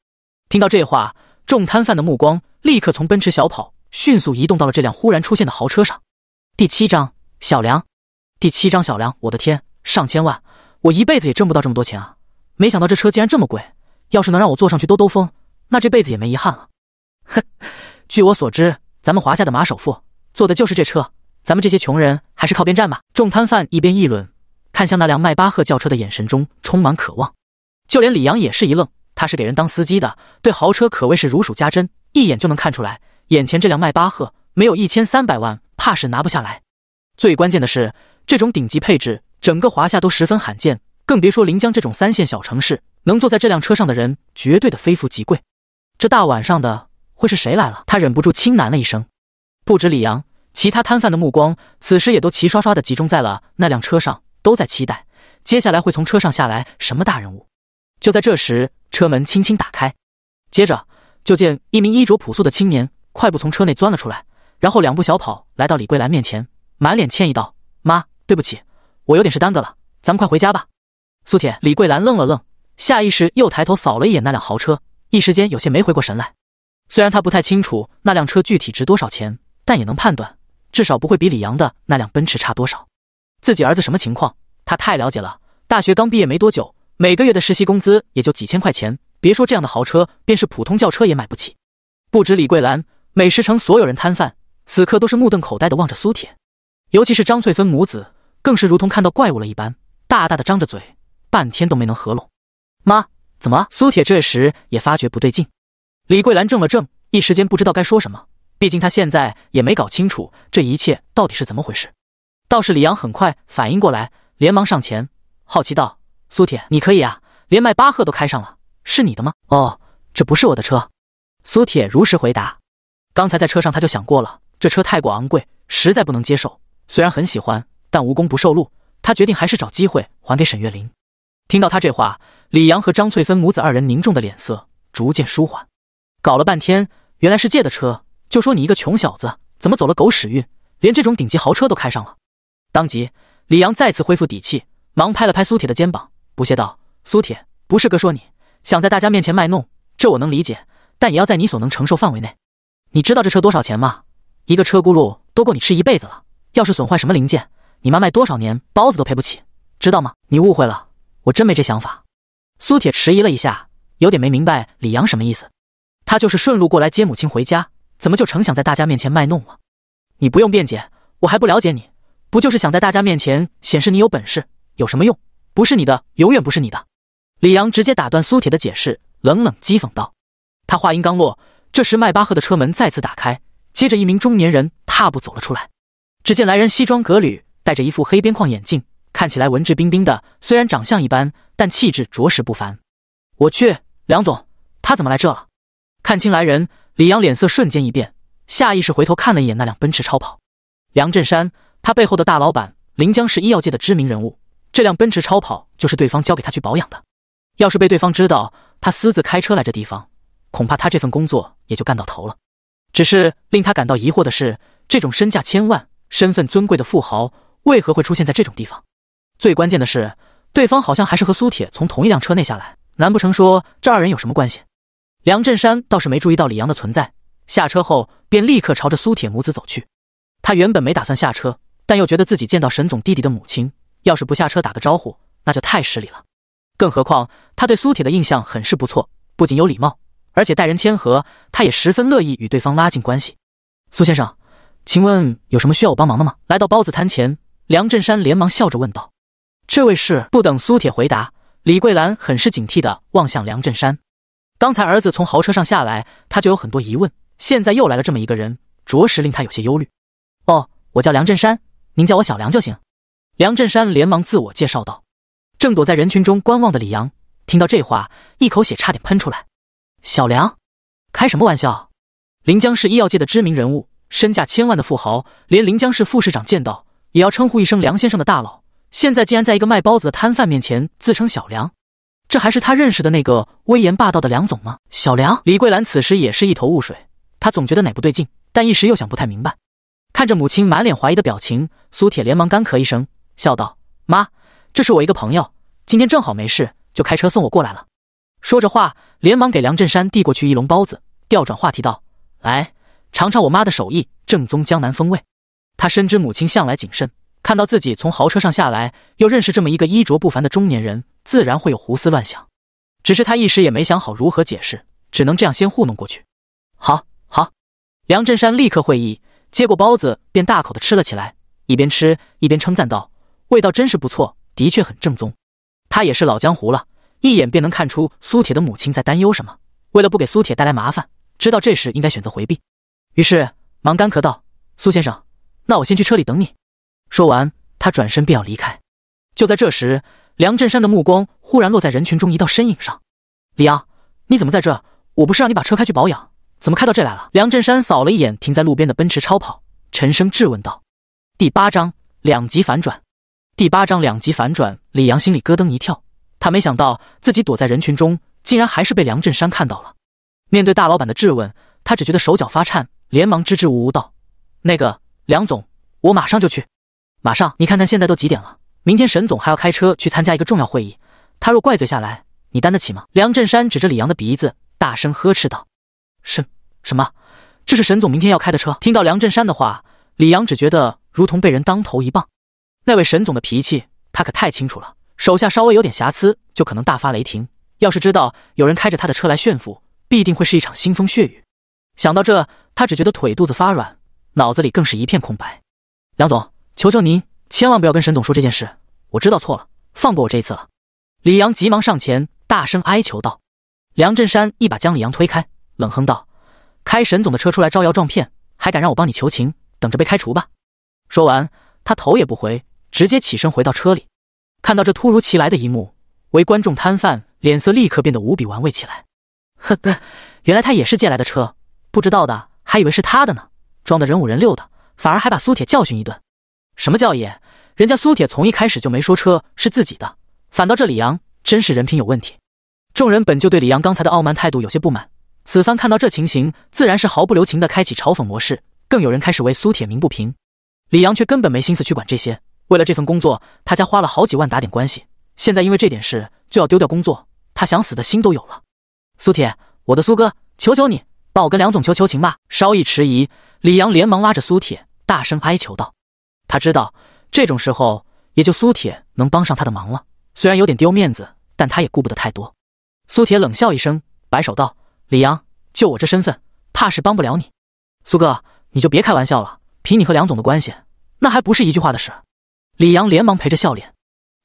听到这话，众摊贩的目光立刻从奔驰小跑迅速移动到了这辆忽然出现的豪车上。第七章小梁，第七章小梁，我的天上千万，我一辈子也挣不到这么多钱啊！没想到这车竟然这么贵，要是能让我坐上去兜兜风，那这辈子也没遗憾了。哼，据我所知，咱们华夏的马首富坐的就是这车。咱们这些穷人还是靠边站吧。众摊贩一边议论，看向那辆迈巴赫轿车的眼神中充满渴望。就连李阳也是一愣，他是给人当司机的，对豪车可谓是如数家珍，一眼就能看出来，眼前这辆迈巴赫没有一千三百万，怕是拿不下来。最关键的是，这种顶级配置，整个华夏都十分罕见，更别说临江这种三线小城市，能坐在这辆车上的人，绝对的非富即贵。这大晚上的。会是谁来了？他忍不住轻喃了一声。不止李阳，其他摊贩的目光此时也都齐刷刷的集中在了那辆车上，都在期待接下来会从车上下来什么大人物。就在这时，车门轻轻打开，接着就见一名衣着朴素的青年快步从车内钻了出来，然后两步小跑来到李桂兰面前，满脸歉意道：“妈，对不起，我有点事耽搁了，咱们快回家吧。”苏铁、李桂兰愣了愣，下意识又抬头扫了一眼那辆豪车，一时间有些没回过神来。虽然他不太清楚那辆车具体值多少钱，但也能判断，至少不会比李阳的那辆奔驰差多少。自己儿子什么情况？他太了解了。大学刚毕业没多久，每个月的实习工资也就几千块钱，别说这样的豪车，便是普通轿车也买不起。不止李桂兰，美食城所有人摊贩此刻都是目瞪口呆的望着苏铁，尤其是张翠芬母子，更是如同看到怪物了一般，大大的张着嘴，半天都没能合拢。妈，怎么苏铁这时也发觉不对劲。李桂兰怔了怔，一时间不知道该说什么。毕竟她现在也没搞清楚这一切到底是怎么回事。倒是李阳很快反应过来，连忙上前，好奇道：“苏铁，你可以啊，连迈巴赫都开上了，是你的吗？”“哦，这不是我的车。”苏铁如实回答。刚才在车上他就想过了，这车太过昂贵，实在不能接受。虽然很喜欢，但无功不受禄，他决定还是找机会还给沈月玲。听到他这话，李阳和张翠芬母子二人凝重的脸色逐渐舒缓。搞了半天，原来是借的车。就说你一个穷小子，怎么走了狗屎运，连这种顶级豪车都开上了？当即，李阳再次恢复底气，忙拍了拍苏铁的肩膀，不屑道：“苏铁，不是哥说你，想在大家面前卖弄，这我能理解，但也要在你所能承受范围内。你知道这车多少钱吗？一个车轱辘都够你吃一辈子了。要是损坏什么零件，你妈卖多少年包子都赔不起，知道吗？”你误会了，我真没这想法。苏铁迟疑了一下，有点没明白李阳什么意思。他就是顺路过来接母亲回家，怎么就成想在大家面前卖弄了？你不用辩解，我还不了解你，不就是想在大家面前显示你有本事，有什么用？不是你的，永远不是你的。李阳直接打断苏铁的解释，冷冷讥讽道。他话音刚落，这时迈巴赫的车门再次打开，接着一名中年人踏步走了出来。只见来人西装革履，戴着一副黑边框眼镜，看起来文质彬彬的。虽然长相一般，但气质着实不凡。我去，梁总，他怎么来这了？看清来人，李阳脸色瞬间一变，下意识回头看了一眼那辆奔驰超跑。梁振山，他背后的大老板，临江市医药界的知名人物。这辆奔驰超跑就是对方交给他去保养的。要是被对方知道他私自开车来这地方，恐怕他这份工作也就干到头了。只是令他感到疑惑的是，这种身价千万、身份尊贵的富豪，为何会出现在这种地方？最关键的是，对方好像还是和苏铁从同一辆车内下来。难不成说这二人有什么关系？梁振山倒是没注意到李阳的存在，下车后便立刻朝着苏铁母子走去。他原本没打算下车，但又觉得自己见到沈总弟弟的母亲，要是不下车打个招呼，那就太失礼了。更何况他对苏铁的印象很是不错，不仅有礼貌，而且待人谦和，他也十分乐意与对方拉近关系。苏先生，请问有什么需要我帮忙的吗？来到包子摊前，梁振山连忙笑着问道：“这位是？”不等苏铁回答，李桂兰很是警惕地望向梁振山。刚才儿子从豪车上下来，他就有很多疑问。现在又来了这么一个人，着实令他有些忧虑。哦，我叫梁振山，您叫我小梁就行。梁振山连忙自我介绍道。正躲在人群中观望的李阳，听到这话，一口血差点喷出来。小梁，开什么玩笑？临江市医药界的知名人物，身价千万的富豪，连临江市副市长见到也要称呼一声梁先生的大佬，现在竟然在一个卖包子的摊贩面前自称小梁！这还是他认识的那个威严霸道的梁总吗？小梁，李桂兰此时也是一头雾水，她总觉得哪不对劲，但一时又想不太明白。看着母亲满脸怀疑的表情，苏铁连忙干咳一声，笑道：“妈，这是我一个朋友，今天正好没事，就开车送我过来了。”说着话，连忙给梁振山递过去一笼包子，调转话题道：“来，尝尝我妈的手艺，正宗江南风味。”他深知母亲向来谨慎。看到自己从豪车上下来，又认识这么一个衣着不凡的中年人，自然会有胡思乱想。只是他一时也没想好如何解释，只能这样先糊弄过去。好，好，梁振山立刻会意，接过包子便大口的吃了起来，一边吃一边称赞道：“味道真是不错，的确很正宗。”他也是老江湖了，一眼便能看出苏铁的母亲在担忧什么。为了不给苏铁带来麻烦，知道这时应该选择回避，于是忙干咳道：“苏先生，那我先去车里等你。”说完，他转身便要离开。就在这时，梁振山的目光忽然落在人群中一道身影上。“李阳，你怎么在这？我不是让你把车开去保养，怎么开到这来了？”梁振山扫了一眼停在路边的奔驰超跑，沉声质问道。第八章两极反转。第八章两极反转。李阳心里咯噔一跳，他没想到自己躲在人群中，竟然还是被梁振山看到了。面对大老板的质问，他只觉得手脚发颤，连忙支支吾吾道：“那个，梁总，我马上就去。”马上，你看看现在都几点了？明天沈总还要开车去参加一个重要会议，他若怪罪下来，你担得起吗？梁振山指着李阳的鼻子，大声呵斥道：“什什么？这是沈总明天要开的车？”听到梁振山的话，李阳只觉得如同被人当头一棒。那位沈总的脾气，他可太清楚了，手下稍微有点瑕疵，就可能大发雷霆。要是知道有人开着他的车来炫富，必定会是一场腥风血雨。想到这，他只觉得腿肚子发软，脑子里更是一片空白。梁总。求求您，千万不要跟沈总说这件事！我知道错了，放过我这一次了。李阳急忙上前，大声哀求道：“梁振山一把将李阳推开，冷哼道：‘开沈总的车出来招摇撞骗，还敢让我帮你求情？等着被开除吧！’说完，他头也不回，直接起身回到车里。看到这突如其来的一幕，为观众摊贩脸色立刻变得无比玩味起来。呵呵，原来他也是借来的车，不知道的还以为是他的呢。装的人五人六的，反而还把苏铁教训一顿。”什么叫爷？人家苏铁从一开始就没说车是自己的，反倒这李阳真是人品有问题。众人本就对李阳刚才的傲慢态度有些不满，此番看到这情形，自然是毫不留情的开启嘲讽模式。更有人开始为苏铁鸣不平。李阳却根本没心思去管这些，为了这份工作，他家花了好几万打点关系，现在因为这点事就要丢掉工作，他想死的心都有了。苏铁，我的苏哥，求求你帮我跟梁总求求情吧！稍一迟疑，李阳连忙拉着苏铁，大声哀求道。他知道，这种时候也就苏铁能帮上他的忙了。虽然有点丢面子，但他也顾不得太多。苏铁冷笑一声，摆手道：“李阳，就我这身份，怕是帮不了你。”苏哥，你就别开玩笑了。凭你和梁总的关系，那还不是一句话的事？”李阳连忙陪着笑脸。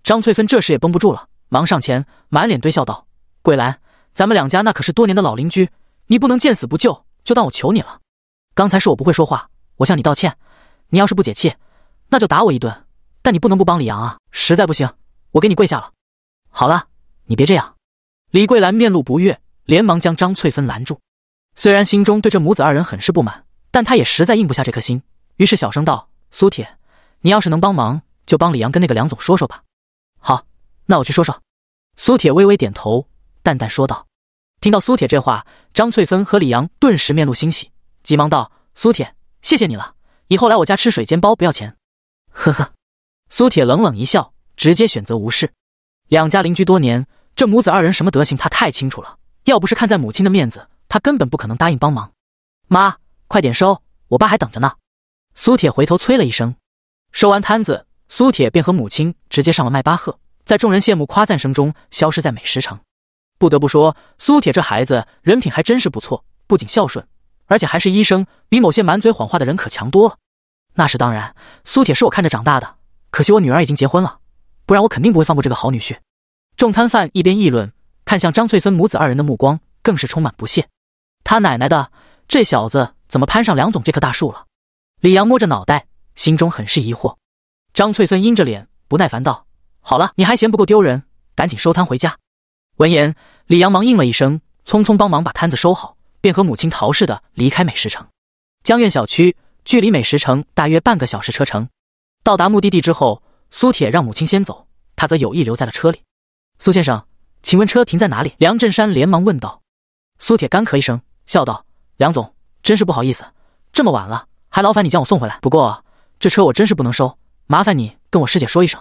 张翠芬这时也绷不住了，忙上前，满脸堆笑道：“桂兰，咱们两家那可是多年的老邻居，你不能见死不救，就当我求你了。刚才是我不会说话，我向你道歉。你要是不解气。”那就打我一顿，但你不能不帮李阳啊！实在不行，我给你跪下了。好了，你别这样。李桂兰面露不悦，连忙将张翠芬拦住。虽然心中对这母子二人很是不满，但她也实在硬不下这颗心，于是小声道：“苏铁，你要是能帮忙，就帮李阳跟那个梁总说说吧。”好，那我去说说。苏铁微微点头，淡淡说道。听到苏铁这话，张翠芬和李阳顿时面露欣喜，急忙道：“苏铁，谢谢你了！以后来我家吃水煎包不要钱。”呵呵，苏铁冷冷一笑，直接选择无视。两家邻居多年，这母子二人什么德行，他太清楚了。要不是看在母亲的面子，他根本不可能答应帮忙。妈，快点收，我爸还等着呢。苏铁回头催了一声。收完摊子，苏铁便和母亲直接上了迈巴赫，在众人羡慕夸赞声中，消失在美食城。不得不说，苏铁这孩子人品还真是不错，不仅孝顺，而且还是医生，比某些满嘴谎话的人可强多了。那是当然，苏铁是我看着长大的，可惜我女儿已经结婚了，不然我肯定不会放过这个好女婿。众摊贩一边议论，看向张翠芬母子二人的目光更是充满不屑。他奶奶的，这小子怎么攀上梁总这棵大树了？李阳摸着脑袋，心中很是疑惑。张翠芬阴着脸，不耐烦道：“好了，你还嫌不够丢人，赶紧收摊回家。”闻言，李阳忙应了一声，匆匆帮忙把摊子收好，便和母亲逃似的离开美食城。江苑小区。距离美食城大约半个小时车程，到达目的地之后，苏铁让母亲先走，他则有意留在了车里。苏先生，请问车停在哪里？梁振山连忙问道。苏铁干咳一声，笑道：“梁总，真是不好意思，这么晚了，还劳烦你将我送回来。不过这车我真是不能收，麻烦你跟我师姐说一声。”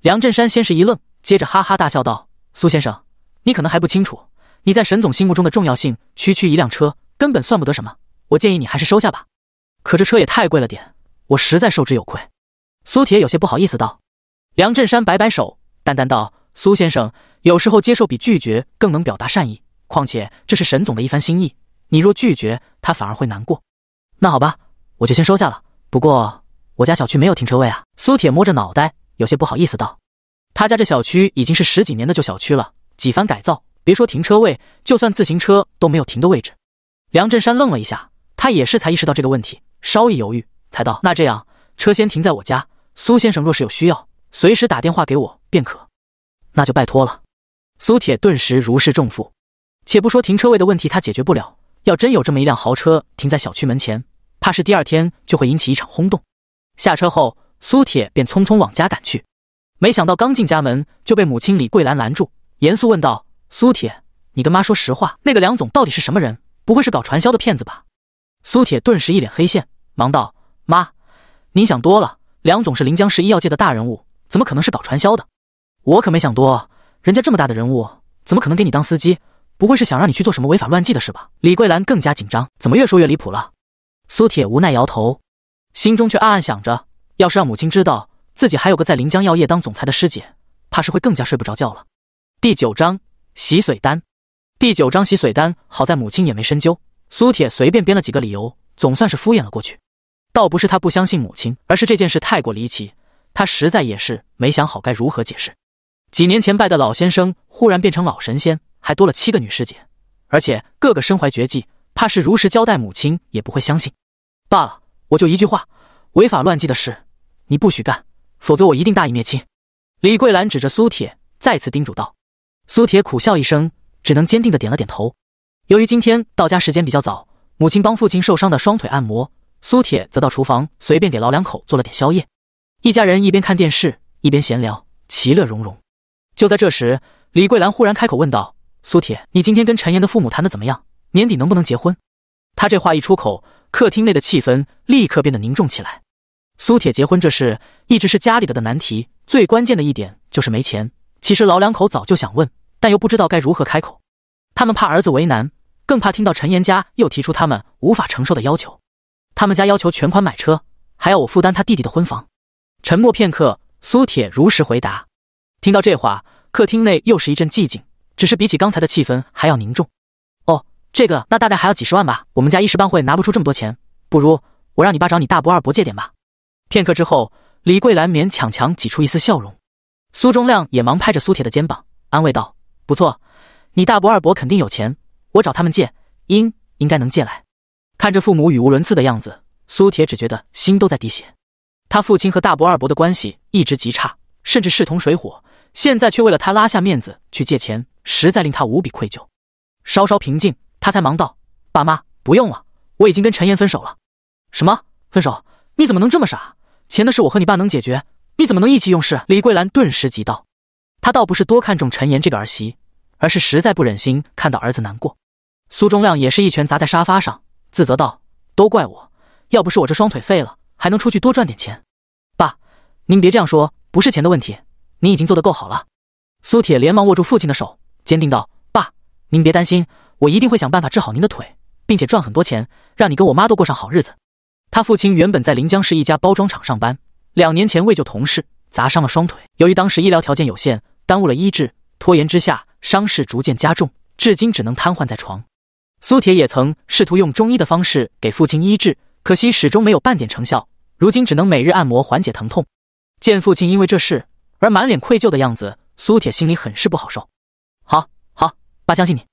梁振山先是一愣，接着哈哈大笑道：“苏先生，你可能还不清楚，你在沈总心目中的重要性，区区一辆车根本算不得什么。我建议你还是收下吧。”可这车也太贵了点，我实在受之有愧。”苏铁有些不好意思道。梁振山摆摆手，淡淡道：“苏先生，有时候接受比拒绝更能表达善意。况且这是沈总的一番心意，你若拒绝，他反而会难过。”“那好吧，我就先收下了。不过我家小区没有停车位啊。”苏铁摸着脑袋，有些不好意思道：“他家这小区已经是十几年的旧小区了，几番改造，别说停车位，就算自行车都没有停的位置。”梁振山愣了一下，他也是才意识到这个问题。稍一犹豫，才道：“那这样，车先停在我家。苏先生若是有需要，随时打电话给我便可。”“那就拜托了。”苏铁顿时如释重负。且不说停车位的问题他解决不了，要真有这么一辆豪车停在小区门前，怕是第二天就会引起一场轰动。下车后，苏铁便匆匆往家赶去。没想到刚进家门，就被母亲李桂兰拦住，严肃问道：“苏铁，你跟妈说实话，那个梁总到底是什么人？不会是搞传销的骗子吧？”苏铁顿时一脸黑线。忙道：“妈，您想多了。梁总是临江市医药界的大人物，怎么可能是搞传销的？我可没想多，人家这么大的人物，怎么可能给你当司机？不会是想让你去做什么违法乱纪的事吧？”李桂兰更加紧张，怎么越说越离谱了？苏铁无奈摇头，心中却暗暗想着：要是让母亲知道自己还有个在临江药业当总裁的师姐，怕是会更加睡不着觉了。第九章洗髓丹。第九章洗髓丹。好在母亲也没深究，苏铁随便编了几个理由，总算是敷衍了过去。倒不是他不相信母亲，而是这件事太过离奇，他实在也是没想好该如何解释。几年前拜的老先生忽然变成老神仙，还多了七个女师姐，而且个个身怀绝技，怕是如实交代母亲也不会相信。罢了，我就一句话，违法乱纪的事你不许干，否则我一定大义灭亲。李桂兰指着苏铁，再次叮嘱道。苏铁苦笑一声，只能坚定的点了点头。由于今天到家时间比较早，母亲帮父亲受伤的双腿按摩。苏铁则到厨房随便给老两口做了点宵夜，一家人一边看电视一边闲聊，其乐融融。就在这时，李桂兰忽然开口问道：“苏铁，你今天跟陈岩的父母谈的怎么样？年底能不能结婚？”他这话一出口，客厅内的气氛立刻变得凝重起来。苏铁结婚这事一直是家里的的难题，最关键的一点就是没钱。其实老两口早就想问，但又不知道该如何开口，他们怕儿子为难，更怕听到陈岩家又提出他们无法承受的要求。他们家要求全款买车，还要我负担他弟弟的婚房。沉默片刻，苏铁如实回答。听到这话，客厅内又是一阵寂静，只是比起刚才的气氛还要凝重。哦，这个那大概还要几十万吧？我们家一时半会拿不出这么多钱，不如我让你爸找你大伯、二伯借点吧。片刻之后，李桂兰勉强强挤出一丝笑容。苏忠亮也忙拍着苏铁的肩膀安慰道：“不错，你大伯、二伯肯定有钱，我找他们借，应应该能借来。”看着父母语无伦次的样子，苏铁只觉得心都在滴血。他父亲和大伯、二伯的关系一直极差，甚至势同水火，现在却为了他拉下面子去借钱，实在令他无比愧疚。稍稍平静，他才忙道：“爸妈，不用了，我已经跟陈岩分手了。”“什么？分手？你怎么能这么傻？钱的事我和你爸能解决，你怎么能意气用事？”李桂兰顿时急道。他倒不是多看重陈岩这个儿媳，而是实在不忍心看到儿子难过。苏忠亮也是一拳砸在沙发上。自责道：“都怪我，要不是我这双腿废了，还能出去多赚点钱。”爸，您别这样说，不是钱的问题，您已经做得够好了。苏铁连忙握住父亲的手，坚定道：“爸，您别担心，我一定会想办法治好您的腿，并且赚很多钱，让你跟我妈都过上好日子。”他父亲原本在临江市一家包装厂上班，两年前为救同事砸伤了双腿，由于当时医疗条件有限，耽误了医治，拖延之下伤势逐渐加重，至今只能瘫痪在床。苏铁也曾试图用中医的方式给父亲医治，可惜始终没有半点成效。如今只能每日按摩缓解疼痛。见父亲因为这事而满脸愧疚的样子，苏铁心里很是不好受。好好，爸，相信你。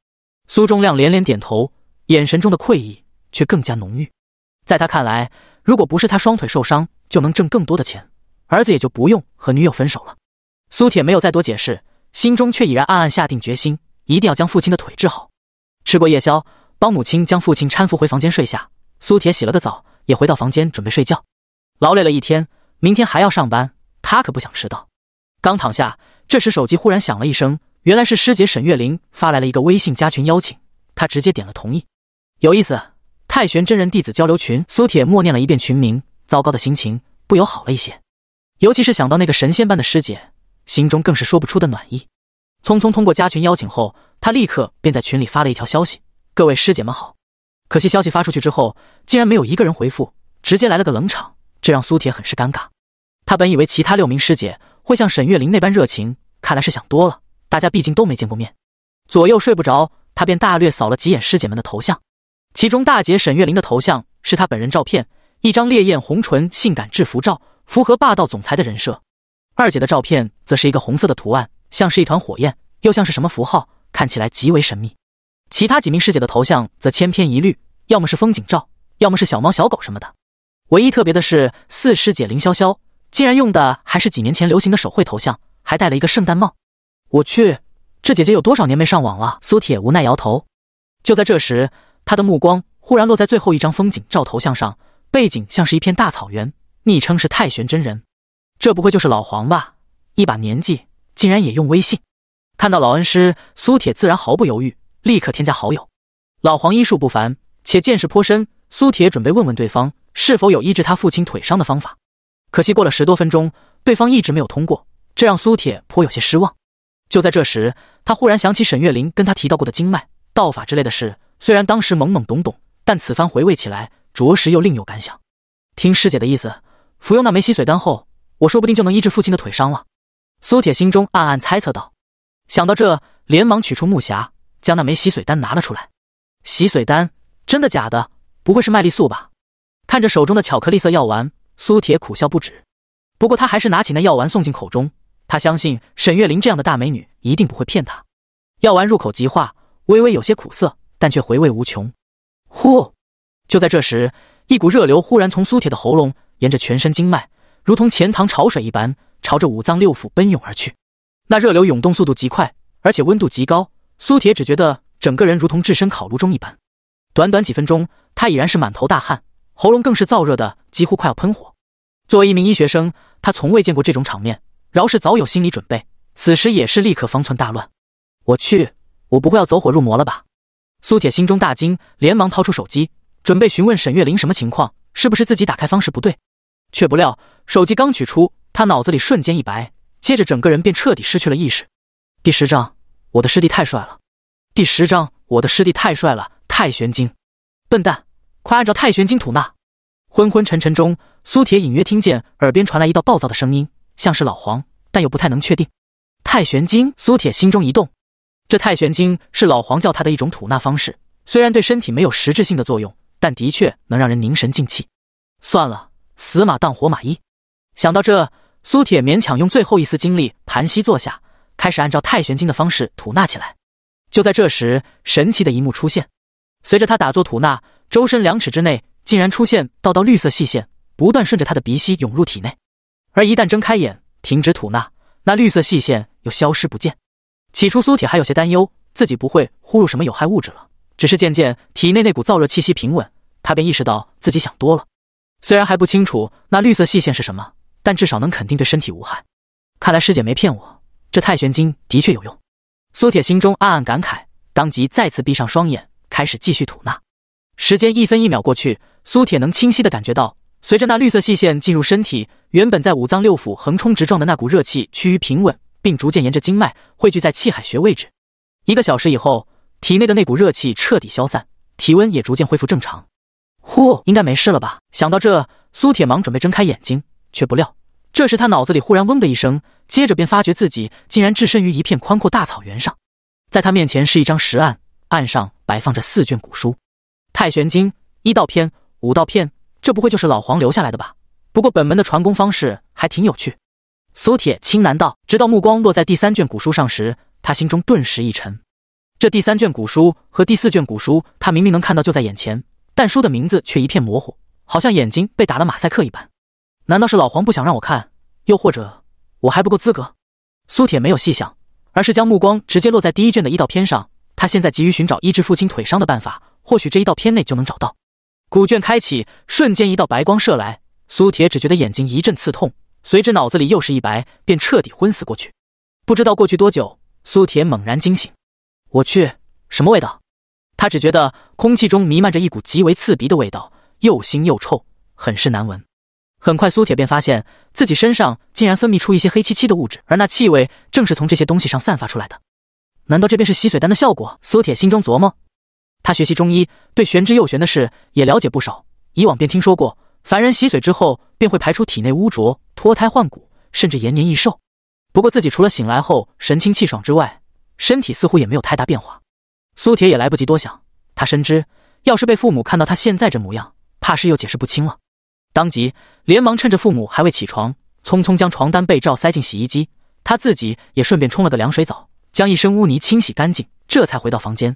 苏忠亮连连点头，眼神中的愧意却更加浓郁。在他看来，如果不是他双腿受伤，就能挣更多的钱，儿子也就不用和女友分手了。苏铁没有再多解释，心中却已然暗暗下定决心，一定要将父亲的腿治好。吃过夜宵。帮母亲将父亲搀扶回房间睡下，苏铁洗了个澡，也回到房间准备睡觉。劳累了一天，明天还要上班，他可不想迟到。刚躺下，这时手机忽然响了一声，原来是师姐沈月玲发来了一个微信加群邀请。他直接点了同意。有意思，太玄真人弟子交流群。苏铁默念了一遍群名，糟糕的心情不由好了一些。尤其是想到那个神仙般的师姐，心中更是说不出的暖意。匆匆通过加群邀请后，他立刻便在群里发了一条消息。各位师姐们好，可惜消息发出去之后，竟然没有一个人回复，直接来了个冷场，这让苏铁很是尴尬。他本以为其他六名师姐会像沈月玲那般热情，看来是想多了。大家毕竟都没见过面，左右睡不着，他便大略扫了几眼师姐们的头像。其中大姐沈月玲的头像是她本人照片，一张烈焰红唇、性感制服照，符合霸道总裁的人设。二姐的照片则是一个红色的图案，像是一团火焰，又像是什么符号，看起来极为神秘。其他几名师姐的头像则千篇一律，要么是风景照，要么是小猫、小狗什么的。唯一特别的是四师姐林潇潇，竟然用的还是几年前流行的手绘头像，还戴了一个圣诞帽。我去，这姐姐有多少年没上网了？苏铁无奈摇头。就在这时，他的目光忽然落在最后一张风景照头像上，背景像是一片大草原，昵称是太玄真人。这不会就是老黄吧？一把年纪竟然也用微信？看到老恩师，苏铁自然毫不犹豫。立刻添加好友。老黄医术不凡，且见识颇深。苏铁准备问问对方是否有医治他父亲腿伤的方法。可惜过了十多分钟，对方一直没有通过，这让苏铁颇有些失望。就在这时，他忽然想起沈月玲跟他提到过的经脉、道法之类的事，虽然当时懵懵懂懂，但此番回味起来，着实又另有感想。听师姐的意思，服用那枚吸髓丹后，我说不定就能医治父亲的腿伤了。苏铁心中暗暗猜测道。想到这，连忙取出木匣。将那枚洗髓丹拿了出来，洗髓丹真的假的？不会是麦丽素吧？看着手中的巧克力色药丸，苏铁苦笑不止。不过他还是拿起那药丸送进口中，他相信沈月玲这样的大美女一定不会骗他。药丸入口即化，微微有些苦涩，但却回味无穷。呼！就在这时，一股热流忽然从苏铁的喉咙沿着全身经脉，如同钱塘潮水一般，朝着五脏六腑奔涌而去。那热流涌动速度极快，而且温度极高。苏铁只觉得整个人如同置身烤炉中一般，短短几分钟，他已然是满头大汗，喉咙更是燥热的几乎快要喷火。作为一名医学生，他从未见过这种场面，饶是早有心理准备，此时也是立刻方寸大乱。我去，我不会要走火入魔了吧？苏铁心中大惊，连忙掏出手机，准备询问沈月玲什么情况，是不是自己打开方式不对？却不料手机刚取出，他脑子里瞬间一白，接着整个人便彻底失去了意识。第十章。我的师弟太帅了，第十章我的师弟太帅了太玄经，笨蛋，快按照太玄经吐纳。昏昏沉沉中，苏铁隐约听见耳边传来一道暴躁的声音，像是老黄，但又不太能确定。太玄经，苏铁心中一动，这太玄经是老黄教他的一种吐纳方式，虽然对身体没有实质性的作用，但的确能让人凝神静气。算了，死马当活马医。想到这，苏铁勉强用最后一丝精力盘膝坐下。开始按照太玄经的方式吐纳起来。就在这时，神奇的一幕出现：随着他打坐吐纳，周身两尺之内竟然出现道道绿色细线，不断顺着他的鼻息涌入体内。而一旦睁开眼，停止吐纳，那绿色细线又消失不见。起初，苏铁还有些担忧，自己不会呼入什么有害物质了。只是渐渐体内那股燥热气息平稳，他便意识到自己想多了。虽然还不清楚那绿色细线是什么，但至少能肯定对身体无害。看来师姐没骗我。这太玄经的确有用，苏铁心中暗暗感慨，当即再次闭上双眼，开始继续吐纳。时间一分一秒过去，苏铁能清晰的感觉到，随着那绿色细线进入身体，原本在五脏六腑横冲直撞的那股热气趋于平稳，并逐渐沿着经脉汇聚在气海穴位置。一个小时以后，体内的那股热气彻底消散，体温也逐渐恢复正常。呼，应该没事了吧？想到这，苏铁忙准备睁开眼睛，却不料。这时，他脑子里忽然嗡的一声，接着便发觉自己竟然置身于一片宽阔大草原上。在他面前是一张石案，案上摆放着四卷古书，《太玄经》《医道篇》《武道篇》。这不会就是老黄留下来的吧？不过本门的传功方式还挺有趣。苏铁青喃道。直到目光落在第三卷古书上时，他心中顿时一沉。这第三卷古书和第四卷古书，他明明能看到就在眼前，但书的名字却一片模糊，好像眼睛被打了马赛克一般。难道是老黄不想让我看，又或者我还不够资格？苏铁没有细想，而是将目光直接落在第一卷的一道篇上。他现在急于寻找医治父亲腿伤的办法，或许这一道篇内就能找到。古卷开启，瞬间一道白光射来，苏铁只觉得眼睛一阵刺痛，随之脑子里又是一白，便彻底昏死过去。不知道过去多久，苏铁猛然惊醒。我去，什么味道？他只觉得空气中弥漫着一股极为刺鼻的味道，又腥又臭，很是难闻。很快，苏铁便发现自己身上竟然分泌出一些黑漆漆的物质，而那气味正是从这些东西上散发出来的。难道这便是洗髓丹的效果？苏铁心中琢磨。他学习中医，对玄之又玄的事也了解不少。以往便听说过，凡人洗髓之后，便会排出体内污浊，脱胎换骨，甚至延年益寿。不过自己除了醒来后神清气爽之外，身体似乎也没有太大变化。苏铁也来不及多想，他深知，要是被父母看到他现在这模样，怕是又解释不清了。当即连忙趁着父母还未起床，匆匆将床单被罩塞进洗衣机，他自己也顺便冲了个凉水澡，将一身污泥清洗干净，这才回到房间。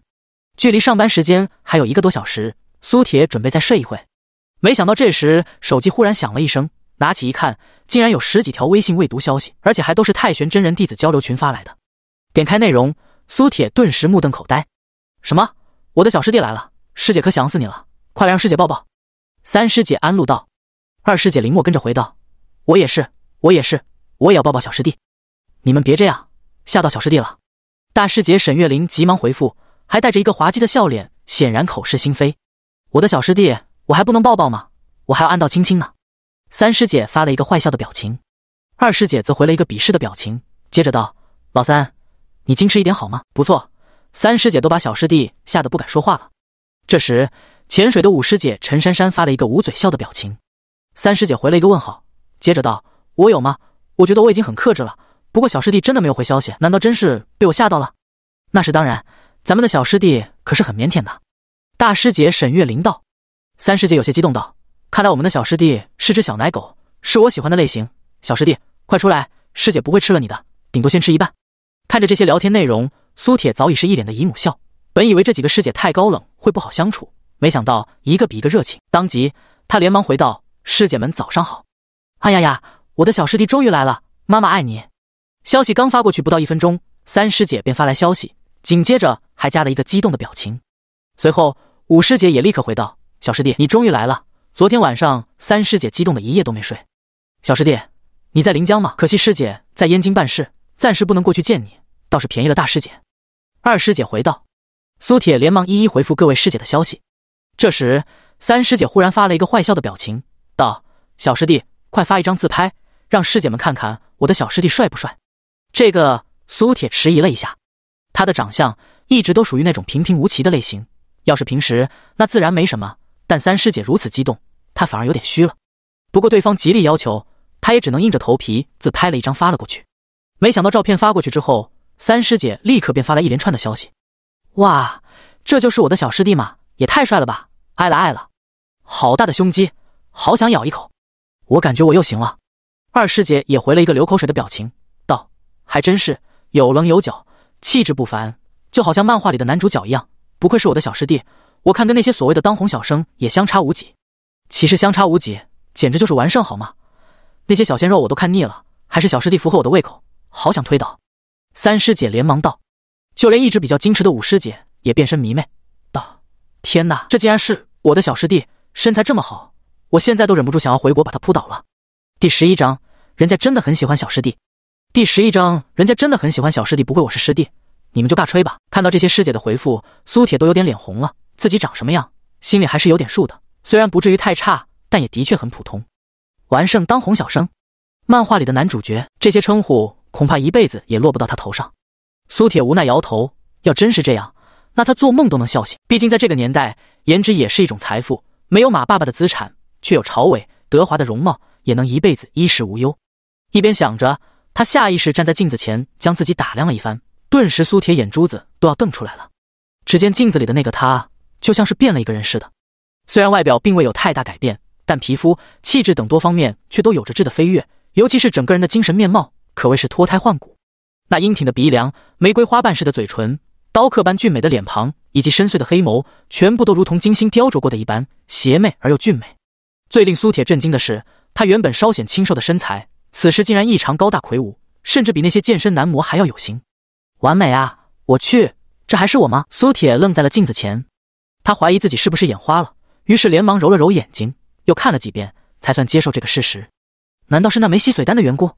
距离上班时间还有一个多小时，苏铁准备再睡一会。没想到这时手机忽然响了一声，拿起一看，竟然有十几条微信未读消息，而且还都是太玄真人弟子交流群发来的。点开内容，苏铁顿时目瞪口呆：“什么？我的小师弟来了，师姐可想死你了，快来让师姐抱抱！”三师姐安陆道。二师姐林墨跟着回道：“我也是，我也是，我也要抱抱小师弟。你们别这样，吓到小师弟了。”大师姐沈月玲急忙回复，还带着一个滑稽的笑脸，显然口是心非。“我的小师弟，我还不能抱抱吗？我还要暗道亲亲呢。”三师姐发了一个坏笑的表情，二师姐则回了一个鄙视的表情，接着道：“老三，你矜持一点好吗？不错。”三师姐都把小师弟吓得不敢说话了。这时，潜水的五师姐陈珊珊发了一个捂嘴笑的表情。三师姐回了一个问号，接着道：“我有吗？我觉得我已经很克制了。不过小师弟真的没有回消息，难道真是被我吓到了？那是当然，咱们的小师弟可是很腼腆的。”大师姐沈月灵道。三师姐有些激动道：“看来我们的小师弟是只小奶狗，是我喜欢的类型。小师弟，快出来！师姐不会吃了你的，顶多先吃一半。”看着这些聊天内容，苏铁早已是一脸的姨母笑。本以为这几个师姐太高冷会不好相处，没想到一个比一个热情，当即他连忙回道。师姐们早上好，哎呀呀，我的小师弟终于来了！妈妈爱你。消息刚发过去不到一分钟，三师姐便发来消息，紧接着还加了一个激动的表情。随后五师姐也立刻回道：“小师弟，你终于来了！昨天晚上三师姐激动的一夜都没睡。”小师弟，你在临江吗？可惜师姐在燕京办事，暂时不能过去见你，倒是便宜了大师姐。二师姐回道。苏铁连忙一一回复各位师姐的消息。这时三师姐忽然发了一个坏笑的表情。道：“小师弟，快发一张自拍，让师姐们看看我的小师弟帅不帅。”这个苏铁迟疑了一下，他的长相一直都属于那种平平无奇的类型，要是平时那自然没什么，但三师姐如此激动，他反而有点虚了。不过对方极力要求，他也只能硬着头皮自拍了一张发了过去。没想到照片发过去之后，三师姐立刻便发来一连串的消息：“哇，这就是我的小师弟嘛，也太帅了吧，爱了爱了，好大的胸肌！”好想咬一口，我感觉我又行了。二师姐也回了一个流口水的表情，道：“还真是有棱有角，气质不凡，就好像漫画里的男主角一样。不愧是我的小师弟，我看跟那些所谓的当红小生也相差无几。其实相差无几，简直就是完胜好吗？那些小鲜肉我都看腻了，还是小师弟符合我的胃口。好想推倒。”三师姐连忙道：“就连一直比较矜持的五师姐也变身迷妹，道：‘天哪，这竟然是我的小师弟，身材这么好。’”我现在都忍不住想要回国把他扑倒了。第十一章，人家真的很喜欢小师弟。第十一章，人家真的很喜欢小师弟。不会我是师弟，你们就尬吹吧。看到这些师姐的回复，苏铁都有点脸红了。自己长什么样，心里还是有点数的。虽然不至于太差，但也的确很普通。完胜当红小生，漫画里的男主角，这些称呼恐怕一辈子也落不到他头上。苏铁无奈摇头，要真是这样，那他做梦都能笑醒。毕竟在这个年代，颜值也是一种财富，没有马爸爸的资产。却有朝伟德华的容貌，也能一辈子衣食无忧。一边想着，他下意识站在镜子前，将自己打量了一番。顿时，苏铁眼珠子都要瞪出来了。只见镜子里的那个他，就像是变了一个人似的。虽然外表并未有太大改变，但皮肤、气质等多方面却都有着质的飞跃。尤其是整个人的精神面貌，可谓是脱胎换骨。那英挺的鼻梁、玫瑰花瓣似的嘴唇、刀刻般俊美的脸庞，以及深邃的黑眸，全部都如同精心雕琢过的一般，邪魅而又俊美。最令苏铁震惊的是，他原本稍显清瘦的身材，此时竟然异常高大魁梧，甚至比那些健身男模还要有型，完美啊！我去，这还是我吗？苏铁愣在了镜子前，他怀疑自己是不是眼花了，于是连忙揉了揉眼睛，又看了几遍，才算接受这个事实。难道是那枚吸髓丹的缘故？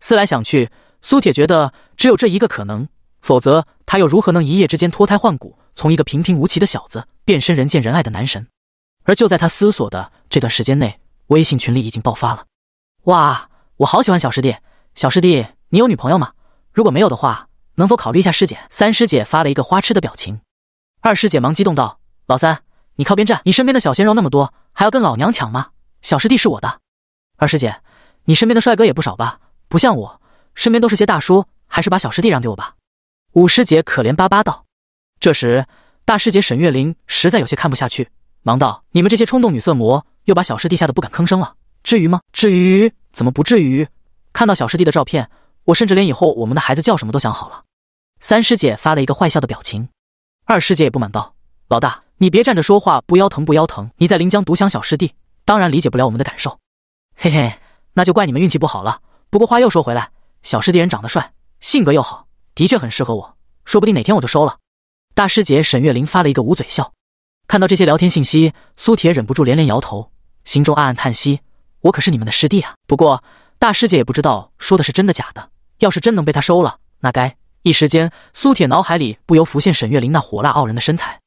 思来想去，苏铁觉得只有这一个可能，否则他又如何能一夜之间脱胎换骨，从一个平平无奇的小子变身人见人爱的男神？而就在他思索的。这段时间内，微信群里已经爆发了。哇，我好喜欢小师弟！小师弟，你有女朋友吗？如果没有的话，能否考虑一下师姐？三师姐发了一个花痴的表情。二师姐忙激动道：“老三，你靠边站！你身边的小鲜肉那么多，还要跟老娘抢吗？小师弟是我的。”二师姐，你身边的帅哥也不少吧？不像我，身边都是些大叔，还是把小师弟让给我吧。五师姐可怜巴巴道。这时，大师姐沈月玲实在有些看不下去。忙道：“你们这些冲动女色魔，又把小师弟吓得不敢吭声了，至于吗？至于？怎么不至于？看到小师弟的照片，我甚至连以后我们的孩子叫什么都想好了。”三师姐发了一个坏笑的表情，二师姐也不满道：“老大，你别站着说话不腰疼不腰疼，你在临江独享小师弟，当然理解不了我们的感受。”嘿嘿，那就怪你们运气不好了。不过话又说回来，小师弟人长得帅，性格又好，的确很适合我，说不定哪天我就收了。”大师姐沈月玲发了一个捂嘴笑。看到这些聊天信息，苏铁忍不住连连摇头，心中暗暗叹息：“我可是你们的师弟啊！”不过大师姐也不知道说的是真的假的。要是真能被他收了，那该……一时间，苏铁脑海里不由浮现沈月玲那火辣傲人的身材，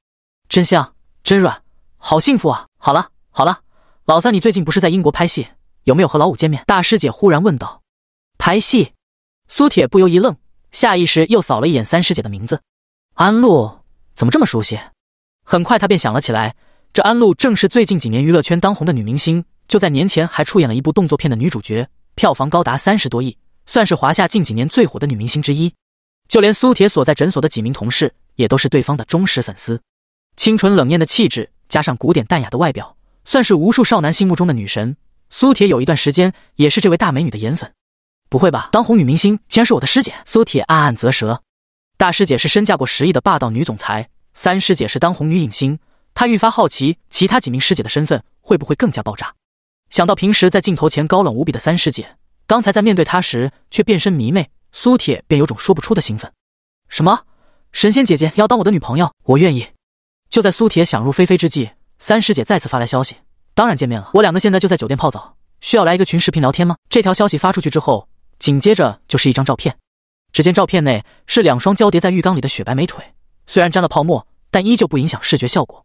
真香，真软，好幸福啊！好了好了，老三，你最近不是在英国拍戏？有没有和老五见面？大师姐忽然问道。拍戏？苏铁不由一愣，下意识又扫了一眼三师姐的名字，安洛，怎么这么熟悉？很快他便想了起来，这安陆正是最近几年娱乐圈当红的女明星，就在年前还出演了一部动作片的女主角，票房高达三十多亿，算是华夏近几年最火的女明星之一。就连苏铁所在诊所的几名同事也都是对方的忠实粉丝。清纯冷艳的气质加上古典淡雅的外表，算是无数少男心目中的女神。苏铁有一段时间也是这位大美女的颜粉。不会吧，当红女明星竟然是我的师姐？苏铁暗暗啧舌。大师姐是身价过十亿的霸道女总裁。三师姐是当红女影星，她愈发好奇其他几名师姐的身份会不会更加爆炸。想到平时在镜头前高冷无比的三师姐，刚才在面对她时却变身迷妹，苏铁便有种说不出的兴奋。什么？神仙姐姐要当我的女朋友？我愿意！就在苏铁想入非非之际，三师姐再次发来消息：“当然见面了，我两个现在就在酒店泡澡，需要来一个群视频聊天吗？”这条消息发出去之后，紧接着就是一张照片。只见照片内是两双交叠在浴缸里的雪白美腿。虽然沾了泡沫，但依旧不影响视觉效果。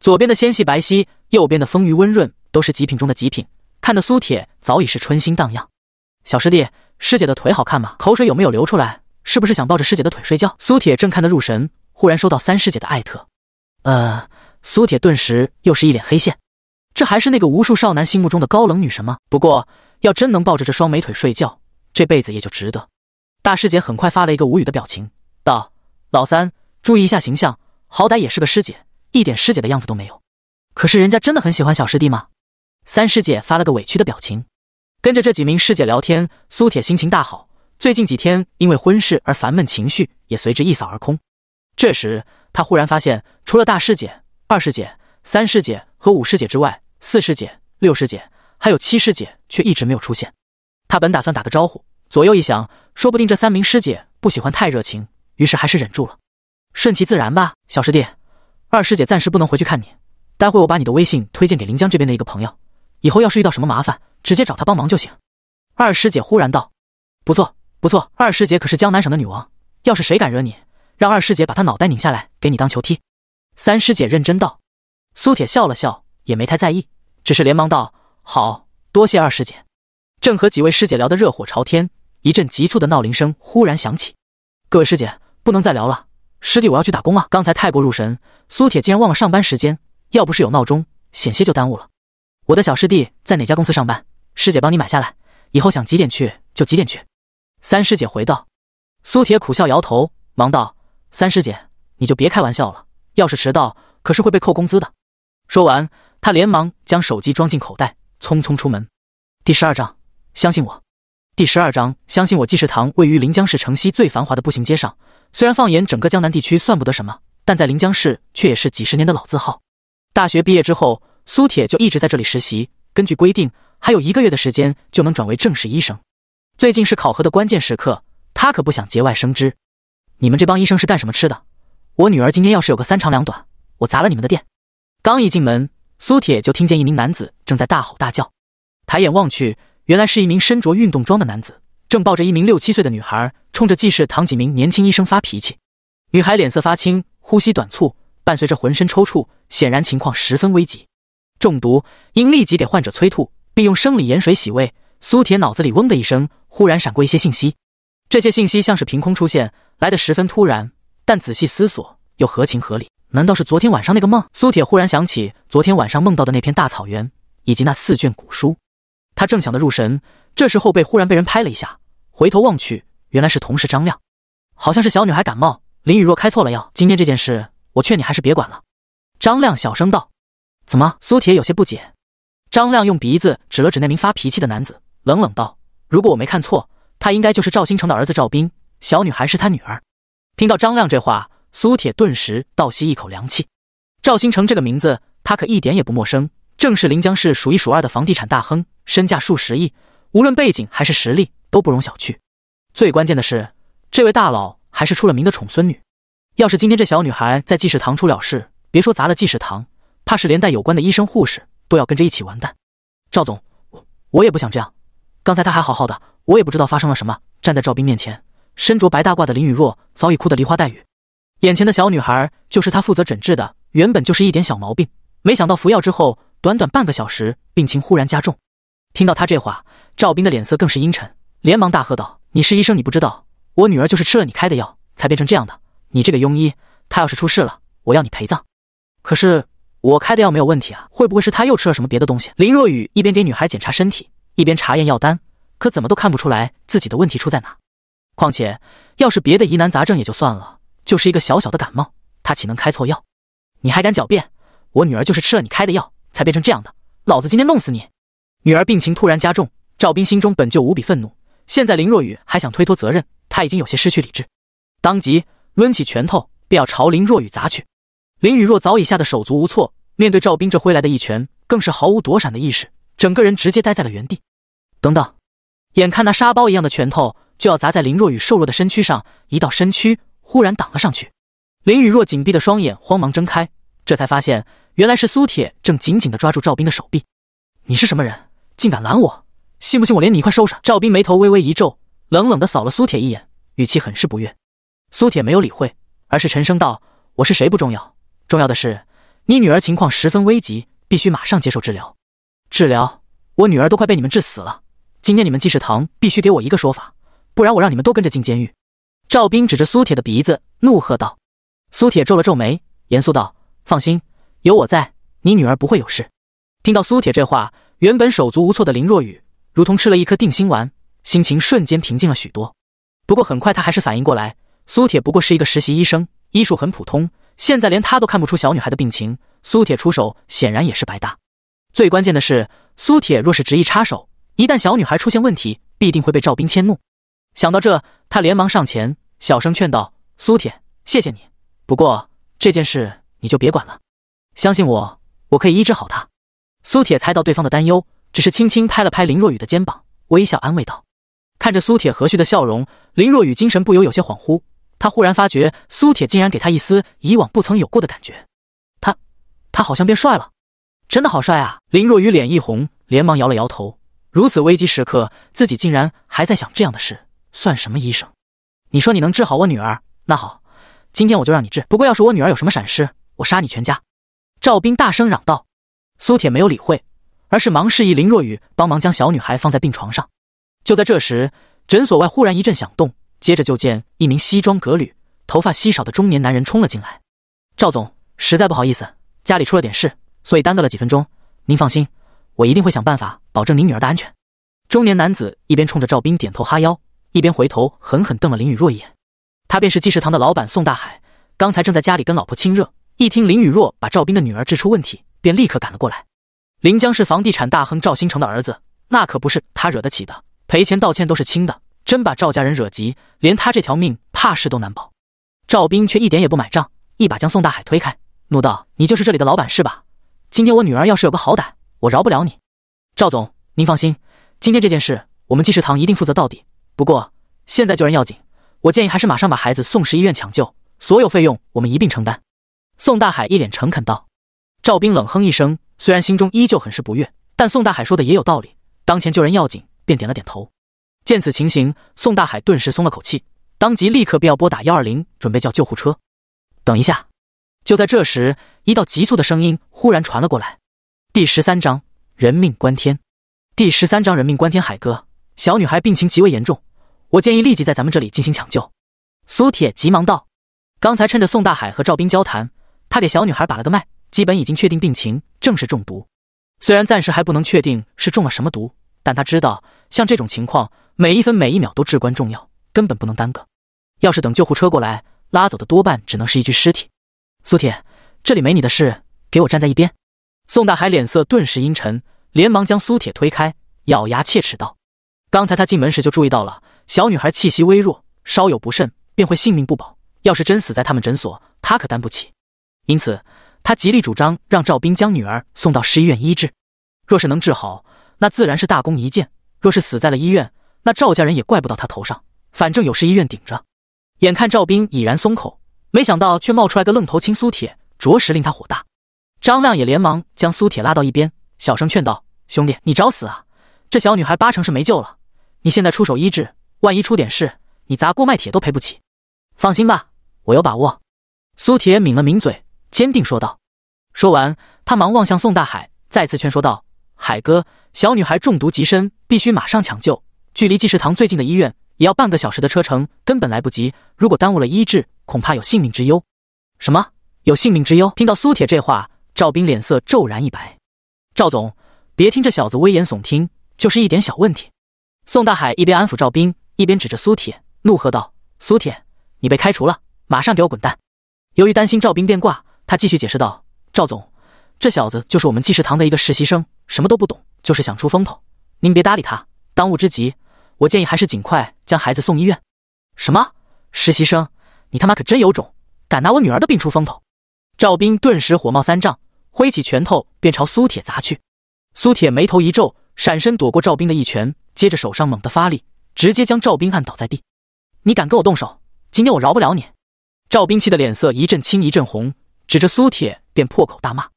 左边的纤细白皙，右边的丰腴温润，都是极品中的极品，看得苏铁早已是春心荡漾。小师弟，师姐的腿好看吗？口水有没有流出来？是不是想抱着师姐的腿睡觉？苏铁正看得入神，忽然收到三师姐的艾特，呃，苏铁顿时又是一脸黑线。这还是那个无数少男心目中的高冷女神吗？不过要真能抱着这双美腿睡觉，这辈子也就值得。大师姐很快发了一个无语的表情，道：“老三。”注意一下形象，好歹也是个师姐，一点师姐的样子都没有。可是人家真的很喜欢小师弟吗？三师姐发了个委屈的表情。跟着这几名师姐聊天，苏铁心情大好。最近几天因为婚事而烦闷，情绪也随之一扫而空。这时他忽然发现，除了大师姐、二师姐、三师姐和五师姐之外，四师姐、六师姐还有七师姐却一直没有出现。他本打算打个招呼，左右一想，说不定这三名师姐不喜欢太热情，于是还是忍住了。顺其自然吧，小师弟。二师姐暂时不能回去看你，待会我把你的微信推荐给临江这边的一个朋友，以后要是遇到什么麻烦，直接找他帮忙就行。二师姐忽然道：“不错，不错。二师姐可是江南省的女王，要是谁敢惹你，让二师姐把他脑袋拧下来给你当球踢。”三师姐认真道。苏铁笑了笑，也没太在意，只是连忙道：“好多谢二师姐。”正和几位师姐聊得热火朝天，一阵急促的闹铃声忽然响起。各位师姐，不能再聊了。师弟，我要去打工了。刚才太过入神，苏铁竟然忘了上班时间，要不是有闹钟，险些就耽误了。我的小师弟在哪家公司上班？师姐帮你买下来，以后想几点去就几点去。三师姐回道。苏铁苦笑摇头，忙道：“三师姐，你就别开玩笑了。要是迟到，可是会被扣工资的。”说完，他连忙将手机装进口袋，匆匆出门。第十二章，相信我。第十二章，相信我。济世堂位于临江市城西最繁华的步行街上。虽然放眼整个江南地区算不得什么，但在临江市却也是几十年的老字号。大学毕业之后，苏铁就一直在这里实习。根据规定，还有一个月的时间就能转为正式医生。最近是考核的关键时刻，他可不想节外生枝。你们这帮医生是干什么吃的？我女儿今天要是有个三长两短，我砸了你们的店！刚一进门，苏铁就听见一名男子正在大吼大叫。抬眼望去，原来是一名身着运动装的男子。正抱着一名六七岁的女孩，冲着济世唐几名年轻医生发脾气。女孩脸色发青，呼吸短促，伴随着浑身抽搐，显然情况十分危急。中毒应立即给患者催吐，并用生理盐水洗胃。苏铁脑子里嗡的一声，忽然闪过一些信息。这些信息像是凭空出现，来得十分突然，但仔细思索又合情合理。难道是昨天晚上那个梦？苏铁忽然想起昨天晚上梦到的那片大草原以及那四卷古书。他正想得入神。这时候背忽然被人拍了一下，回头望去，原来是同事张亮。好像是小女孩感冒，林雨若开错了药。今天这件事，我劝你还是别管了。”张亮小声道。“怎么？”苏铁有些不解。张亮用鼻子指了指那名发脾气的男子，冷冷道：“如果我没看错，他应该就是赵新成的儿子赵斌，小女孩是他女儿。”听到张亮这话，苏铁顿时倒吸一口凉气。赵新成这个名字，他可一点也不陌生，正是临江市数一数二的房地产大亨，身价数十亿。无论背景还是实力都不容小觑，最关键的是，这位大佬还是出了名的宠孙女。要是今天这小女孩在济世堂出了事，别说砸了济世堂，怕是连带有关的医生护士都要跟着一起完蛋。赵总，我我也不想这样。刚才她还好好的，我也不知道发生了什么。站在赵斌面前，身着白大褂的林雨若早已哭得梨花带雨。眼前的小女孩就是她负责诊治的，原本就是一点小毛病，没想到服药之后，短短半个小时病情忽然加重。听到他这话。赵斌的脸色更是阴沉，连忙大喝道：“你是医生，你不知道我女儿就是吃了你开的药才变成这样的。你这个庸医，她要是出事了，我要你陪葬。可是我开的药没有问题啊，会不会是她又吃了什么别的东西？”林若雨一边给女孩检查身体，一边查验药单，可怎么都看不出来自己的问题出在哪。况且，要是别的疑难杂症也就算了，就是一个小小的感冒，她岂能开错药？你还敢狡辩？我女儿就是吃了你开的药才变成这样的，老子今天弄死你！女儿病情突然加重。赵斌心中本就无比愤怒，现在林若雨还想推脱责任，他已经有些失去理智，当即抡起拳头便要朝林若雨砸去。林雨若早已吓得手足无措，面对赵斌这挥来的一拳，更是毫无躲闪的意识，整个人直接呆在了原地。等等，眼看那沙包一样的拳头就要砸在林若雨瘦弱的身躯上，一道身躯忽然挡了上去。林雨若紧闭的双眼慌忙睁开，这才发现原来是苏铁正紧紧地抓住赵斌的手臂。你是什么人，竟敢拦我？信不信我连你一块收拾？赵斌眉头微微一皱，冷冷的扫了苏铁一眼，语气很是不悦。苏铁没有理会，而是沉声道：“我是谁不重要，重要的是你女儿情况十分危急，必须马上接受治疗。治疗我女儿都快被你们治死了，今天你们济世堂必须给我一个说法，不然我让你们都跟着进监狱。”赵斌指着苏铁的鼻子怒喝道。苏铁皱了皱眉，严肃道：“放心，有我在，你女儿不会有事。”听到苏铁这话，原本手足无措的林若雨。如同吃了一颗定心丸，心情瞬间平静了许多。不过很快他还是反应过来，苏铁不过是一个实习医生，医术很普通，现在连他都看不出小女孩的病情，苏铁出手显然也是白搭。最关键的是，苏铁若是执意插手，一旦小女孩出现问题，必定会被赵斌迁怒。想到这，他连忙上前，小声劝道：“苏铁，谢谢你，不过这件事你就别管了，相信我，我可以医治好她。”苏铁猜到对方的担忧。只是轻轻拍了拍林若雨的肩膀，微笑安慰道：“看着苏铁和煦的笑容，林若雨精神不由有些恍惚。她忽然发觉，苏铁竟然给她一丝以往不曾有过的感觉。他，他好像变帅了，真的好帅啊！”林若雨脸一红，连忙摇了摇头。如此危机时刻，自己竟然还在想这样的事，算什么医生？你说你能治好我女儿，那好，今天我就让你治。不过要是我女儿有什么闪失，我杀你全家！”赵斌大声嚷道。苏铁没有理会。而是忙示意林若雨帮忙将小女孩放在病床上。就在这时，诊所外忽然一阵响动，接着就见一名西装革履、头发稀少的中年男人冲了进来。赵总，实在不好意思，家里出了点事，所以耽搁了几分钟。您放心，我一定会想办法保证您女儿的安全。中年男子一边冲着赵斌点头哈腰，一边回头狠狠瞪了林雨若一眼。他便是济世堂的老板宋大海，刚才正在家里跟老婆亲热，一听林雨若把赵斌的女儿治出问题，便立刻赶了过来。临江市房地产大亨赵新成的儿子，那可不是他惹得起的，赔钱道歉都是轻的，真把赵家人惹急，连他这条命怕是都难保。赵斌却一点也不买账，一把将宋大海推开，怒道：“你就是这里的老板是吧？今天我女儿要是有个好歹，我饶不了你。”赵总，您放心，今天这件事我们济世堂一定负责到底。不过现在救人要紧，我建议还是马上把孩子送市医院抢救，所有费用我们一并承担。”宋大海一脸诚恳道。赵兵冷哼一声，虽然心中依旧很是不悦，但宋大海说的也有道理。当前救人要紧，便点了点头。见此情形，宋大海顿时松了口气，当即立刻便要拨打幺二零，准备叫救护车。等一下！就在这时，一道急促的声音忽然传了过来。第十三章人命关天。第十三章人命关天，海哥，小女孩病情极为严重，我建议立即在咱们这里进行抢救。”苏铁急忙道，“刚才趁着宋大海和赵兵交谈，他给小女孩把了个脉。”基本已经确定病情正是中毒，虽然暂时还不能确定是中了什么毒，但他知道像这种情况，每一分每一秒都至关重要，根本不能耽搁。要是等救护车过来拉走的，多半只能是一具尸体。苏铁，这里没你的事，给我站在一边。宋大海脸色顿时阴沉，连忙将苏铁推开，咬牙切齿道：“刚才他进门时就注意到了小女孩气息微弱，稍有不慎便会性命不保。要是真死在他们诊所，他可担不起。因此。”他极力主张让赵斌将女儿送到市医院医治，若是能治好，那自然是大功一件；若是死在了医院，那赵家人也怪不到他头上，反正有市医院顶着。眼看赵斌已然松口，没想到却冒出来个愣头青苏铁，着实令他火大。张亮也连忙将苏铁拉到一边，小声劝道：“兄弟，你找死啊！这小女孩八成是没救了，你现在出手医治，万一出点事，你砸锅卖铁都赔不起。放心吧，我有把握。”苏铁抿了抿嘴。坚定说道。说完，他忙望向宋大海，再次劝说道：“海哥，小女孩中毒极深，必须马上抢救。距离济世堂最近的医院也要半个小时的车程，根本来不及。如果耽误了医治，恐怕有性命之忧。”“什么？有性命之忧？”听到苏铁这话，赵斌脸色骤然一白。“赵总，别听这小子危言耸听，就是一点小问题。”宋大海一边安抚赵斌，一边指着苏铁怒喝道：“苏铁，你被开除了，马上给我滚蛋！”由于担心赵斌变卦，他继续解释道：“赵总，这小子就是我们济世堂的一个实习生，什么都不懂，就是想出风头。您别搭理他。当务之急，我建议还是尽快将孩子送医院。”“什么实习生？你他妈可真有种，敢拿我女儿的病出风头！”赵斌顿时火冒三丈，挥起拳头便朝苏铁砸去。苏铁眉头一皱，闪身躲过赵斌的一拳，接着手上猛的发力，直接将赵斌按倒在地。“你敢跟我动手，今天我饶不了你！”赵斌气得脸色一阵青一阵红。指着苏铁，便破口大骂。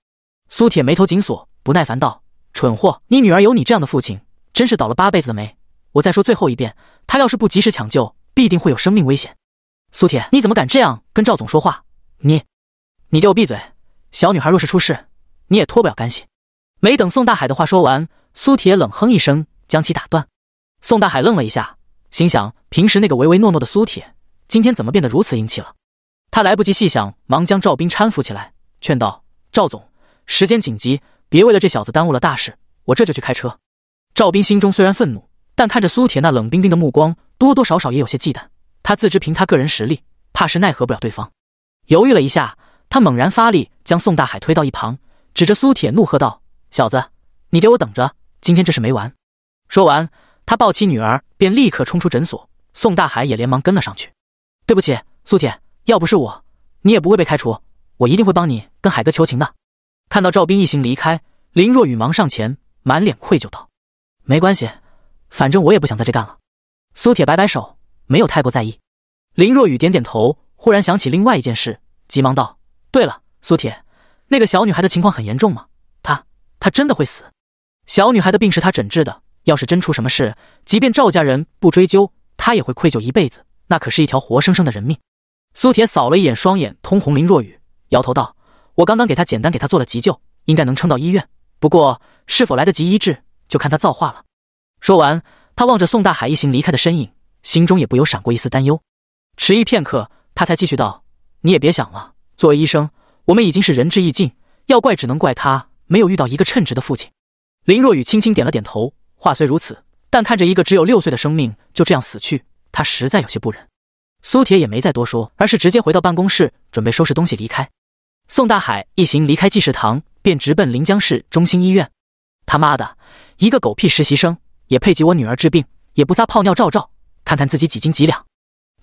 苏铁眉头紧锁，不耐烦道：“蠢货，你女儿有你这样的父亲，真是倒了八辈子的霉！我再说最后一遍，她要是不及时抢救，必定会有生命危险。”苏铁，你怎么敢这样跟赵总说话？你，你给我闭嘴！小女孩若是出事，你也脱不了干系。没等宋大海的话说完，苏铁冷哼一声，将其打断。宋大海愣了一下，心想：平时那个唯唯诺诺的苏铁，今天怎么变得如此英气了？他来不及细想，忙将赵斌搀扶起来，劝道：“赵总，时间紧急，别为了这小子耽误了大事。我这就去开车。”赵斌心中虽然愤怒，但看着苏铁那冷冰冰的目光，多多少少也有些忌惮。他自知凭他个人实力，怕是奈何不了对方。犹豫了一下，他猛然发力，将宋大海推到一旁，指着苏铁怒喝道：“小子，你给我等着！今天这事没完！”说完，他抱起女儿，便立刻冲出诊所。宋大海也连忙跟了上去。“对不起，苏铁。”要不是我，你也不会被开除。我一定会帮你跟海哥求情的。看到赵斌一行离开，林若雨忙上前，满脸愧疚道：“没关系，反正我也不想在这干了。”苏铁摆摆手，没有太过在意。林若雨点点头，忽然想起另外一件事，急忙道：“对了，苏铁，那个小女孩的情况很严重吗？她……她真的会死？”小女孩的病是她诊治的，要是真出什么事，即便赵家人不追究，她也会愧疚一辈子。那可是一条活生生的人命。苏铁扫了一眼，双眼通红。林若雨摇头道：“我刚刚给他简单给他做了急救，应该能撑到医院。不过是否来得及医治，就看他造化了。”说完，他望着宋大海一行离开的身影，心中也不由闪过一丝担忧。迟疑片刻，他才继续道：“你也别想了。作为医生，我们已经是仁至义尽。要怪，只能怪他没有遇到一个称职的父亲。”林若雨轻轻点了点头。话虽如此，但看着一个只有六岁的生命就这样死去，他实在有些不忍。苏铁也没再多说，而是直接回到办公室，准备收拾东西离开。宋大海一行离开济世堂，便直奔临江市中心医院。他妈的，一个狗屁实习生也配给我女儿治病？也不撒泡尿照照，看看自己几斤几两？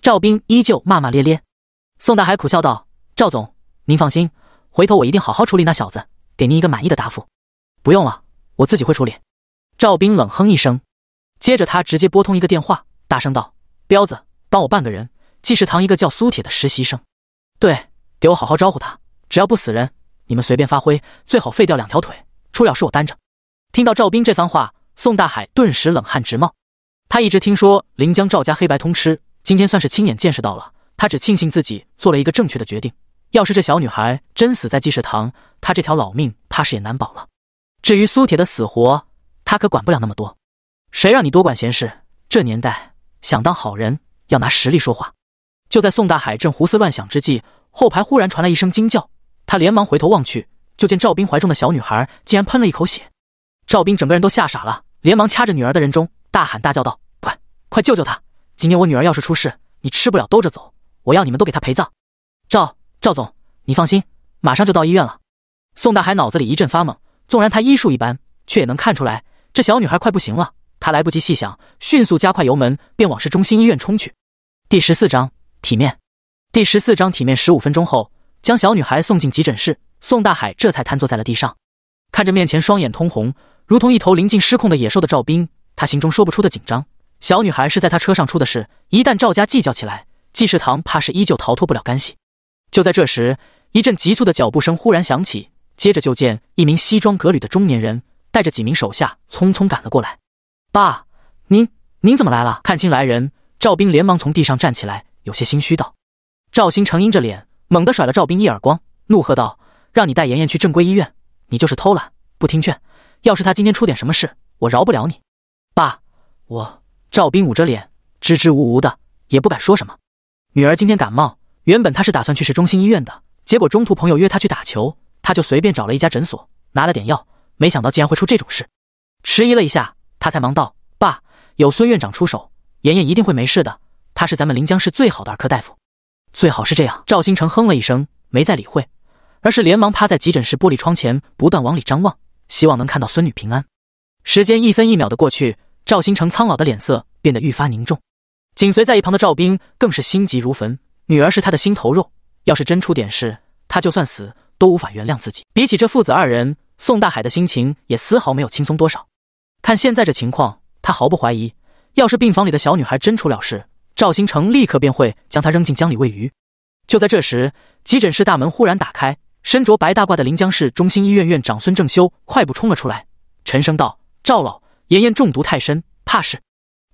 赵兵依旧骂骂咧咧。宋大海苦笑道：“赵总，您放心，回头我一定好好处理那小子，给您一个满意的答复。”“不用了，我自己会处理。”赵兵冷哼一声，接着他直接拨通一个电话，大声道：“彪子，帮我办个人。”济世堂一个叫苏铁的实习生，对，给我好好招呼他，只要不死人，你们随便发挥，最好废掉两条腿。出了事我担着。听到赵斌这番话，宋大海顿时冷汗直冒。他一直听说临江赵家黑白通吃，今天算是亲眼见识到了。他只庆幸自己做了一个正确的决定。要是这小女孩真死在济世堂，他这条老命怕是也难保了。至于苏铁的死活，他可管不了那么多。谁让你多管闲事？这年代想当好人，要拿实力说话。就在宋大海正胡思乱想之际，后排忽然传来一声惊叫，他连忙回头望去，就见赵斌怀中的小女孩竟然喷了一口血，赵斌整个人都吓傻了，连忙掐着女儿的人中，大喊大叫道：“快，快救救她！今天我女儿要是出事，你吃不了兜着走！我要你们都给她陪葬！”赵赵总，你放心，马上就到医院了。宋大海脑子里一阵发懵，纵然他医术一般，却也能看出来这小女孩快不行了。他来不及细想，迅速加快油门，便往市中心医院冲去。第十四章。体面，第十四章体面。十五分钟后，将小女孩送进急诊室，宋大海这才瘫坐在了地上，看着面前双眼通红，如同一头临近失控的野兽的赵斌，他心中说不出的紧张。小女孩是在他车上出的事，一旦赵家计较起来，济世堂怕是依旧逃脱不了干系。就在这时，一阵急促的脚步声忽然响起，接着就见一名西装革履的中年人带着几名手下匆匆赶了过来。“爸，您您怎么来了？”看清来人，赵斌连忙从地上站起来。有些心虚道：“赵新成阴着脸，猛地甩了赵斌一耳光，怒喝道：‘让你带妍妍去正规医院，你就是偷懒不听劝。要是她今天出点什么事，我饶不了你！’爸，我……”赵斌捂着脸，支支吾吾的，也不敢说什么。女儿今天感冒，原本他是打算去市中心医院的，结果中途朋友约他去打球，他就随便找了一家诊所拿了点药。没想到竟然会出这种事。迟疑了一下，他才忙道：“爸，有孙院长出手，妍妍一定会没事的。”他是咱们临江市最好的儿科大夫，最好是这样。赵新成哼了一声，没再理会，而是连忙趴在急诊室玻璃窗前，不断往里张望，希望能看到孙女平安。时间一分一秒的过去，赵新成苍老的脸色变得愈发凝重。紧随在一旁的赵斌更是心急如焚，女儿是他的心头肉，要是真出点事，他就算死都无法原谅自己。比起这父子二人，宋大海的心情也丝毫没有轻松多少。看现在这情况，他毫不怀疑，要是病房里的小女孩真出了事。赵新成立刻便会将他扔进江里喂鱼。就在这时，急诊室大门忽然打开，身着白大褂的临江市中心医院院长孙正修快步冲了出来，沉声道：“赵老，爷爷中毒太深，怕是……”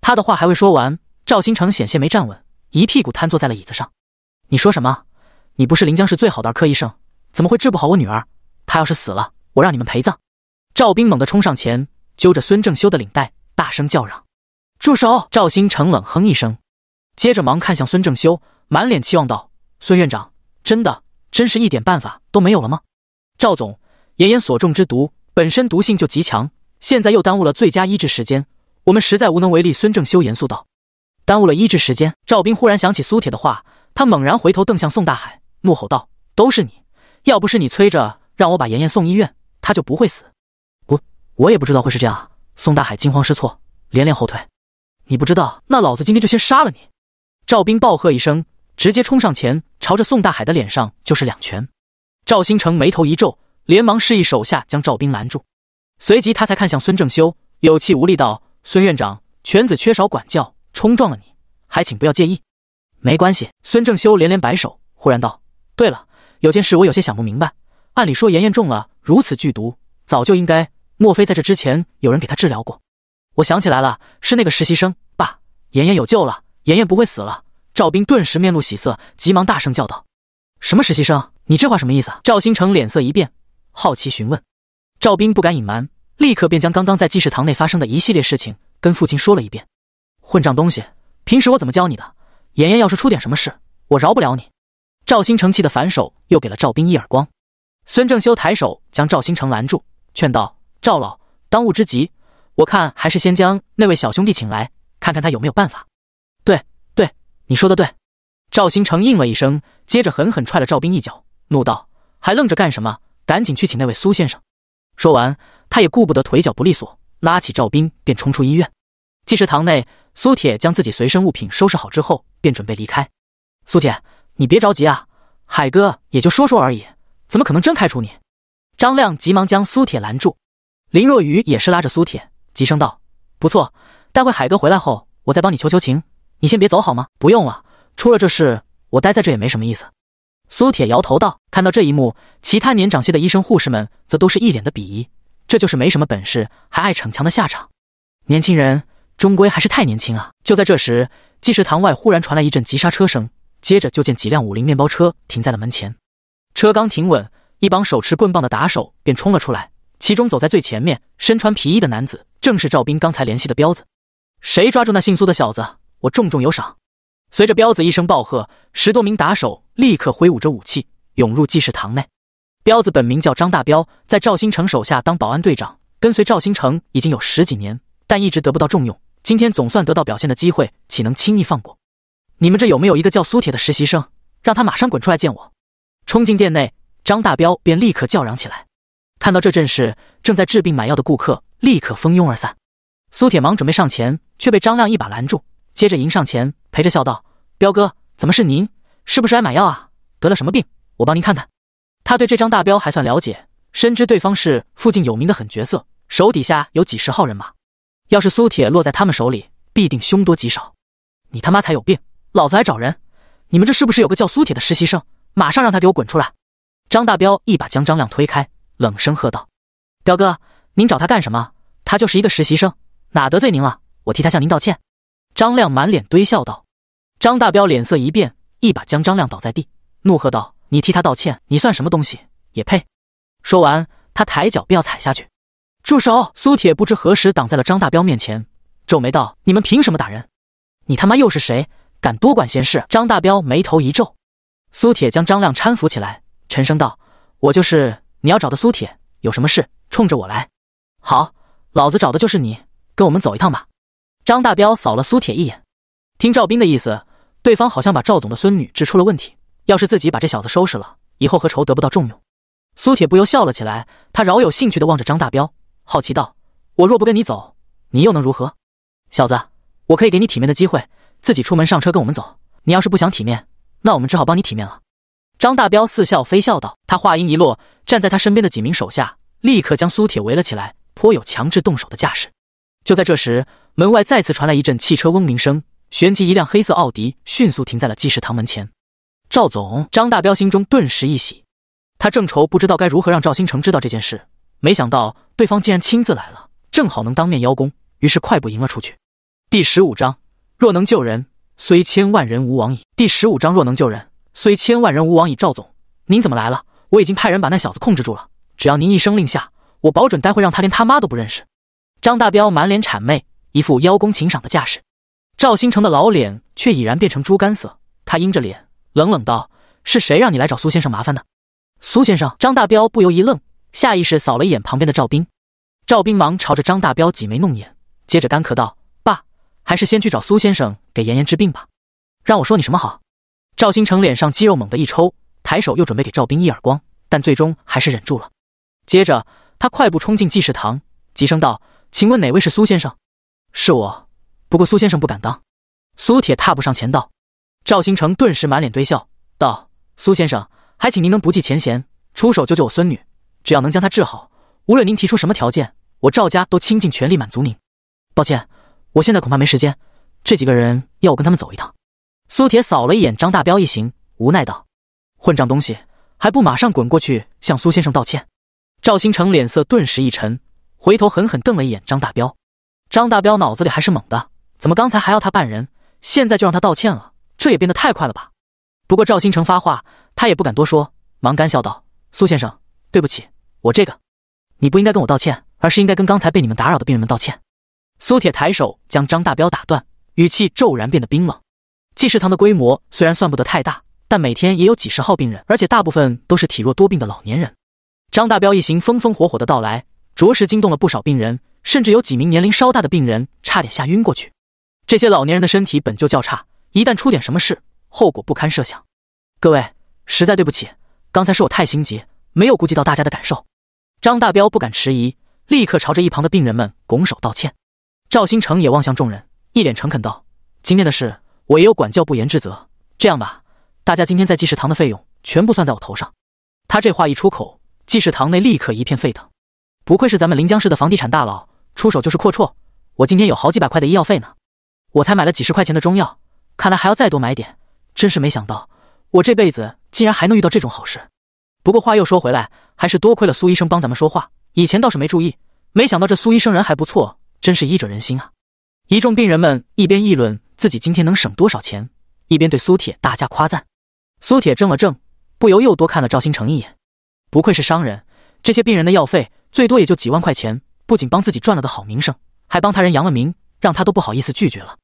他的话还未说完，赵新成险些没站稳，一屁股瘫坐在了椅子上。“你说什么？你不是临江市最好的儿科医生，怎么会治不好我女儿？她要是死了，我让你们陪葬！”赵兵猛地冲上前，揪着孙正修的领带，大声叫嚷：“住手！”赵新成冷哼一声。接着忙看向孙正修，满脸期望道：“孙院长，真的，真是一点办法都没有了吗？”赵总，妍妍所中之毒本身毒性就极强，现在又耽误了最佳医治时间，我们实在无能为力。”孙正修严肃道。耽误了医治时间，赵兵忽然想起苏铁的话，他猛然回头瞪向宋大海，怒吼道：“都是你！要不是你催着让我把妍妍送医院，他就不会死！”“我我也不知道会是这样宋大海惊慌失措，连连后退。“你不知道？那老子今天就先杀了你！”赵兵暴喝一声，直接冲上前，朝着宋大海的脸上就是两拳。赵新成眉头一皱，连忙示意手下将赵兵拦住。随即，他才看向孙正修，有气无力道：“孙院长，犬子缺少管教，冲撞了你，还请不要介意。”“没关系。”孙正修连连摆手，忽然道：“对了，有件事我有些想不明白。按理说，妍妍中了如此剧毒，早就应该……莫非在这之前有人给她治疗过？”“我想起来了，是那个实习生爸。妍妍有救了。”妍妍不会死了！赵斌顿时面露喜色，急忙大声叫道：“什么实习生？你这话什么意思？”赵新成脸色一变，好奇询问。赵斌不敢隐瞒，立刻便将刚刚在济世堂内发生的一系列事情跟父亲说了一遍。“混账东西！平时我怎么教你的？妍妍要是出点什么事，我饶不了你！”赵新成气得反手又给了赵斌一耳光。孙正修抬手将赵新成拦住，劝道：“赵老，当务之急，我看还是先将那位小兄弟请来，看看他有没有办法。”你说的对，赵新成应了一声，接着狠狠踹了赵斌一脚，怒道：“还愣着干什么？赶紧去请那位苏先生！”说完，他也顾不得腿脚不利索，拉起赵斌便冲出医院。济世堂内，苏铁将自己随身物品收拾好之后，便准备离开。苏铁，你别着急啊，海哥也就说说而已，怎么可能真开除你？张亮急忙将苏铁拦住，林若雨也是拉着苏铁，急声道：“不错，待会海哥回来后，我再帮你求求情。”你先别走好吗？不用了，出了这事，我待在这也没什么意思。苏铁摇头道。看到这一幕，其他年长些的医生、护士们则都是一脸的鄙夷，这就是没什么本事还爱逞强的下场。年轻人，终归还是太年轻啊！就在这时，济世堂外忽然传来一阵急刹车声，接着就见几辆五菱面包车停在了门前。车刚停稳，一帮手持棍棒的打手便冲了出来，其中走在最前面，身穿皮衣的男子正是赵斌刚才联系的彪子。谁抓住那姓苏的小子？我重重有赏！随着彪子一声暴喝，十多名打手立刻挥舞着武器涌入济世堂内。彪子本名叫张大彪，在赵新成手下当保安队长，跟随赵新成已经有十几年，但一直得不到重用。今天总算得到表现的机会，岂能轻易放过？你们这有没有一个叫苏铁的实习生？让他马上滚出来见我！冲进店内，张大彪便立刻叫嚷起来。看到这阵势，正在治病买药的顾客立刻蜂拥而散。苏铁忙准备上前，却被张亮一把拦住。接着迎上前，陪着笑道：“彪哥，怎么是您？是不是来买药啊？得了什么病？我帮您看看。”他对这张大彪还算了解，深知对方是附近有名的狠角色，手底下有几十号人马。要是苏铁落在他们手里，必定凶多吉少。你他妈才有病！老子来找人，你们这是不是有个叫苏铁的实习生？马上让他给我滚出来！张大彪一把将张亮推开，冷声喝道：“彪哥，您找他干什么？他就是一个实习生，哪得罪您了？我替他向您道歉。”张亮满脸堆笑道，张大彪脸色一变，一把将张亮倒在地，怒喝道：“你替他道歉，你算什么东西，也配！”说完，他抬脚便要踩下去。住手！苏铁不知何时挡在了张大彪面前，皱眉道：“你们凭什么打人？你他妈又是谁？敢多管闲事！”张大彪眉头一皱，苏铁将张亮搀扶起来，沉声道：“我就是你要找的苏铁，有什么事冲着我来。好，老子找的就是你，跟我们走一趟吧。”张大彪扫了苏铁一眼，听赵斌的意思，对方好像把赵总的孙女治出了问题。要是自己把这小子收拾了，以后何愁得不到重用？苏铁不由笑了起来，他饶有兴趣地望着张大彪，好奇道：“我若不跟你走，你又能如何？小子，我可以给你体面的机会，自己出门上车跟我们走。你要是不想体面，那我们只好帮你体面了。”张大彪似笑非笑道。他话音一落，站在他身边的几名手下立刻将苏铁围了起来，颇有强制动手的架势。就在这时，门外再次传来一阵汽车嗡鸣声，旋即一辆黑色奥迪迅速停在了济世堂门前。赵总，张大彪心中顿时一喜，他正愁不知道该如何让赵新成知道这件事，没想到对方竟然亲自来了，正好能当面邀功，于是快步迎了出去。第十五章：若能救人，虽千万人吾往矣。第十五章：若能救人，虽千万人吾往矣。赵总，您怎么来了？我已经派人把那小子控制住了，只要您一声令下，我保准待会让他连他妈都不认识。张大彪满脸谄媚，一副邀功请赏的架势。赵新成的老脸却已然变成猪肝色，他阴着脸冷冷道：“是谁让你来找苏先生麻烦的？”苏先生，张大彪不由一愣，下意识扫了一眼旁边的赵斌。赵斌忙朝着张大彪挤眉弄眼，接着干咳道：“爸，还是先去找苏先生给妍妍治病吧。”让我说你什么好？赵新成脸上肌肉猛地一抽，抬手又准备给赵斌一耳光，但最终还是忍住了。接着，他快步冲进济世堂，急声道。请问哪位是苏先生？是我。不过苏先生不敢当。苏铁踏步上前道：“赵新成顿时满脸堆笑道：‘苏先生，还请您能不计前嫌，出手救救我孙女。只要能将她治好，无论您提出什么条件，我赵家都倾尽全力满足您。’抱歉，我现在恐怕没时间。这几个人要我跟他们走一趟。”苏铁扫了一眼张大彪一行，无奈道：“混账东西，还不马上滚过去向苏先生道歉！”赵新成脸色顿时一沉。回头狠狠瞪了一眼张大彪，张大彪脑子里还是懵的，怎么刚才还要他办人，现在就让他道歉了？这也变得太快了吧！不过赵新成发话，他也不敢多说，忙干笑道：“苏先生，对不起，我这个……你不应该跟我道歉，而是应该跟刚才被你们打扰的病人们道歉。”苏铁抬手将张大彪打断，语气骤然变得冰冷。济世堂的规模虽然算不得太大，但每天也有几十号病人，而且大部分都是体弱多病的老年人。张大彪一行风风火火的到来。着实惊动了不少病人，甚至有几名年龄稍大的病人差点吓晕过去。这些老年人的身体本就较差，一旦出点什么事，后果不堪设想。各位，实在对不起，刚才是我太心急，没有顾及到大家的感受。张大彪不敢迟疑，立刻朝着一旁的病人们拱手道歉。赵新成也望向众人，一脸诚恳道：“今天的事，我也有管教不严之责。这样吧，大家今天在济世堂的费用全部算在我头上。”他这话一出口，济世堂内立刻一片沸腾。不愧是咱们临江市的房地产大佬，出手就是阔绰。我今天有好几百块的医药费呢，我才买了几十块钱的中药，看来还要再多买点。真是没想到，我这辈子竟然还能遇到这种好事。不过话又说回来，还是多亏了苏医生帮咱们说话。以前倒是没注意，没想到这苏医生人还不错，真是医者仁心啊！一众病人们一边议论自己今天能省多少钱，一边对苏铁大加夸赞。苏铁怔了怔，不由又多看了赵新成一眼。不愧是商人，这些病人的药费。最多也就几万块钱，不仅帮自己赚了个好名声，还帮他人扬了名，让他都不好意思拒绝了。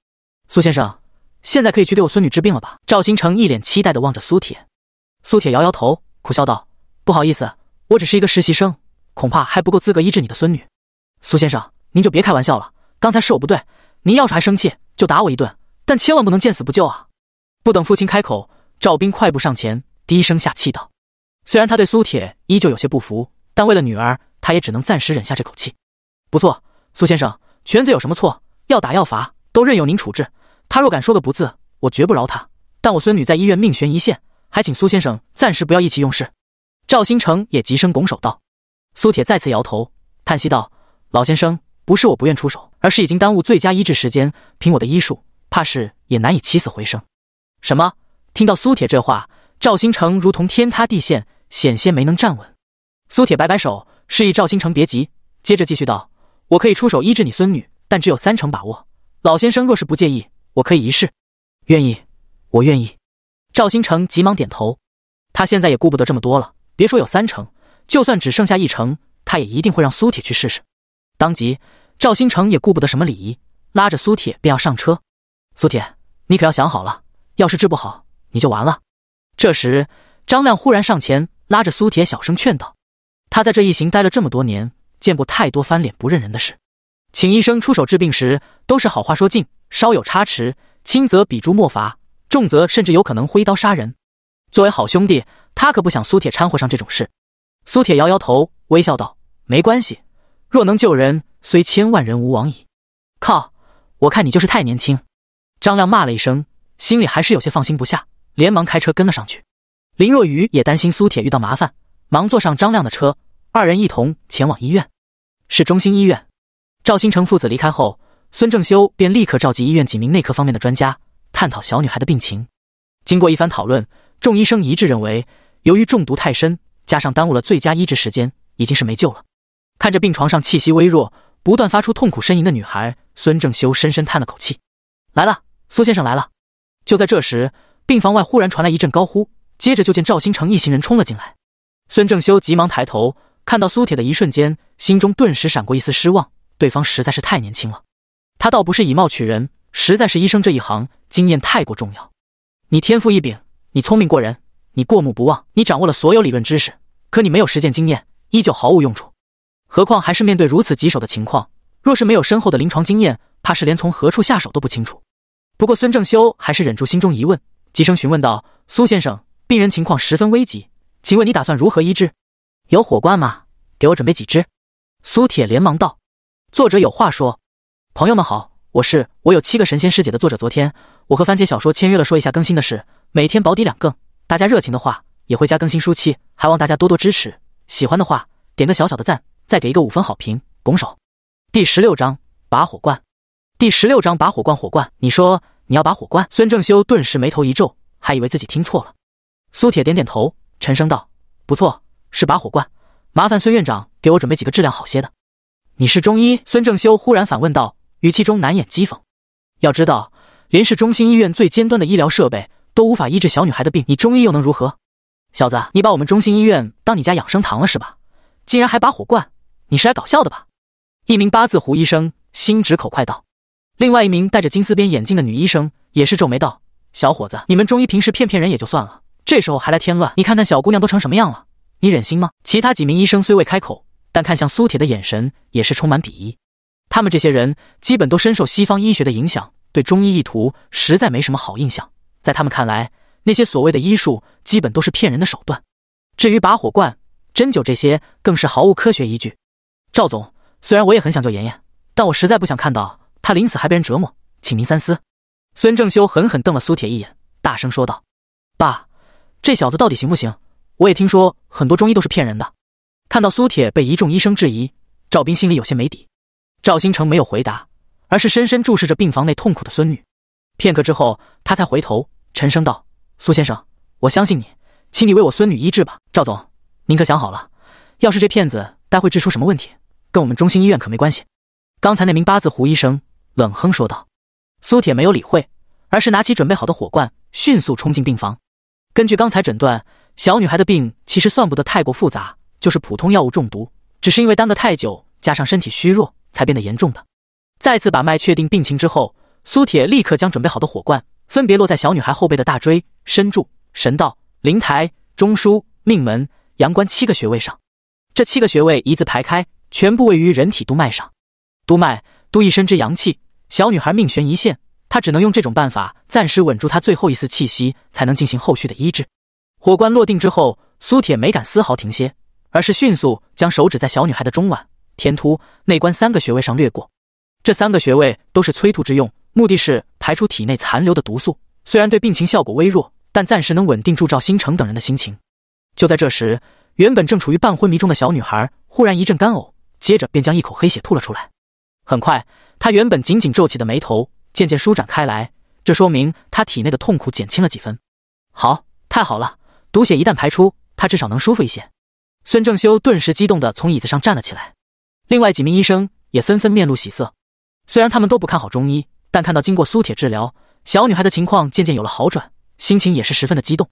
苏先生，现在可以去给我孙女治病了吧？赵新成一脸期待地望着苏铁。苏铁摇摇头，苦笑道：“不好意思，我只是一个实习生，恐怕还不够资格医治你的孙女。”苏先生，您就别开玩笑了。刚才是我不对，您要是还生气，就打我一顿，但千万不能见死不救啊！不等父亲开口，赵斌快步上前，低声下气道：“虽然他对苏铁依旧有些不服，但为了女儿。”他也只能暂时忍下这口气。不错，苏先生，犬子有什么错，要打要罚都任由您处置。他若敢说个不字，我绝不饶他。但我孙女在医院命悬一线，还请苏先生暂时不要意气用事。赵新成也急声拱手道：“苏铁再次摇头叹息道：‘老先生，不是我不愿出手，而是已经耽误最佳医治时间。凭我的医术，怕是也难以起死回生。’什么？听到苏铁这话，赵新成如同天塌地陷，险些没能站稳。苏铁摆摆手。”示意赵新成别急，接着继续道：“我可以出手医治你孙女，但只有三成把握。老先生若是不介意，我可以一试。”“愿意，我愿意。”赵新成急忙点头。他现在也顾不得这么多了，别说有三成，就算只剩下一成，他也一定会让苏铁去试试。当即，赵新成也顾不得什么礼仪，拉着苏铁便要上车。“苏铁，你可要想好了，要是治不好，你就完了。”这时，张亮忽然上前拉着苏铁，小声劝道。他在这一行待了这么多年，见过太多翻脸不认人的事。请医生出手治病时，都是好话说尽，稍有差池，轻则比诛莫罚，重则甚至有可能挥刀杀人。作为好兄弟，他可不想苏铁掺和上这种事。苏铁摇摇头，微笑道：“没关系，若能救人，虽千万人吾往矣。”靠！我看你就是太年轻。”张亮骂了一声，心里还是有些放心不下，连忙开车跟了上去。林若愚也担心苏铁遇到麻烦。忙坐上张亮的车，二人一同前往医院，是中心医院。赵新成父子离开后，孙正修便立刻召集医院几名内科方面的专家，探讨小女孩的病情。经过一番讨论，众医生一致认为，由于中毒太深，加上耽误了最佳医治时间，已经是没救了。看着病床上气息微弱、不断发出痛苦呻吟的女孩，孙正修深深叹了口气。来了，苏先生来了。就在这时，病房外忽然传来一阵高呼，接着就见赵新成一行人冲了进来。孙正修急忙抬头，看到苏铁的一瞬间，心中顿时闪过一丝失望。对方实在是太年轻了。他倒不是以貌取人，实在是医生这一行经验太过重要。你天赋异禀，你聪明过人，你过目不忘，你掌握了所有理论知识，可你没有实践经验，依旧毫无用处。何况还是面对如此棘手的情况，若是没有深厚的临床经验，怕是连从何处下手都不清楚。不过孙正修还是忍住心中疑问，急声询问道：“苏先生，病人情况十分危急。”请问你打算如何医治？有火罐吗？给我准备几只。苏铁连忙道：“作者有话说，朋友们好，我是我有七个神仙师姐的作者。昨天我和番茄小说签约了，说一下更新的事，每天保底两更，大家热情的话也会加更新书期，还望大家多多支持。喜欢的话点个小小的赞，再给一个五分好评，拱手。”第十六章拔火罐。第十六章拔火罐，火罐，你说你要拔火罐？孙正修顿时眉头一皱，还以为自己听错了。苏铁点点头。陈声道：“不错，是拔火罐。麻烦孙院长给我准备几个质量好些的。”你是中医？孙正修忽然反问道，语气中难掩讥讽。要知道，连市中心医院最尖端的医疗设备都无法医治小女孩的病，你中医又能如何？小子，你把我们中心医院当你家养生堂了是吧？竟然还拔火罐？你是来搞笑的吧？一名八字胡医生心直口快道。另外一名戴着金丝边眼镜的女医生也是皱眉道：“小伙子，你们中医平时骗骗人也就算了。”这时候还来添乱！你看看小姑娘都成什么样了，你忍心吗？其他几名医生虽未开口，但看向苏铁的眼神也是充满鄙夷。他们这些人基本都深受西方医学的影响，对中医意图实在没什么好印象。在他们看来，那些所谓的医术基本都是骗人的手段。至于拔火罐、针灸这些，更是毫无科学依据。赵总，虽然我也很想救妍妍，但我实在不想看到她临死还被人折磨，请您三思。孙正修狠狠瞪了苏铁一眼，大声说道：“爸。”这小子到底行不行？我也听说很多中医都是骗人的。看到苏铁被一众医生质疑，赵斌心里有些没底。赵新成没有回答，而是深深注视着病房内痛苦的孙女。片刻之后，他才回头，沉声道：“苏先生，我相信你，请你为我孙女医治吧。”赵总，您可想好了？要是这骗子待会治出什么问题，跟我们中心医院可没关系。”刚才那名八字胡医生冷哼说道。苏铁没有理会，而是拿起准备好的火罐，迅速冲进病房。根据刚才诊断，小女孩的病其实算不得太过复杂，就是普通药物中毒，只是因为耽搁太久，加上身体虚弱，才变得严重的。再次把脉确定病情之后，苏铁立刻将准备好的火罐分别落在小女孩后背的大椎、身柱、神道、灵台、中枢、命门、阳关七个穴位上。这七个穴位一字排开，全部位于人体督脉上。督脉督一身之阳气，小女孩命悬一线。他只能用这种办法暂时稳住他最后一丝气息，才能进行后续的医治。火罐落定之后，苏铁没敢丝毫停歇，而是迅速将手指在小女孩的中脘、天突、内关三个穴位上掠过。这三个穴位都是催吐之用，目的是排出体内残留的毒素。虽然对病情效果微弱，但暂时能稳定住赵新成等人的心情。就在这时，原本正处于半昏迷中的小女孩忽然一阵干呕，接着便将一口黑血吐了出来。很快，她原本紧紧皱起的眉头。渐渐舒展开来，这说明他体内的痛苦减轻了几分。好，太好了！毒血一旦排出，他至少能舒服一些。孙正修顿时激动的从椅子上站了起来，另外几名医生也纷纷面露喜色。虽然他们都不看好中医，但看到经过苏铁治疗，小女孩的情况渐渐有了好转，心情也是十分的激动。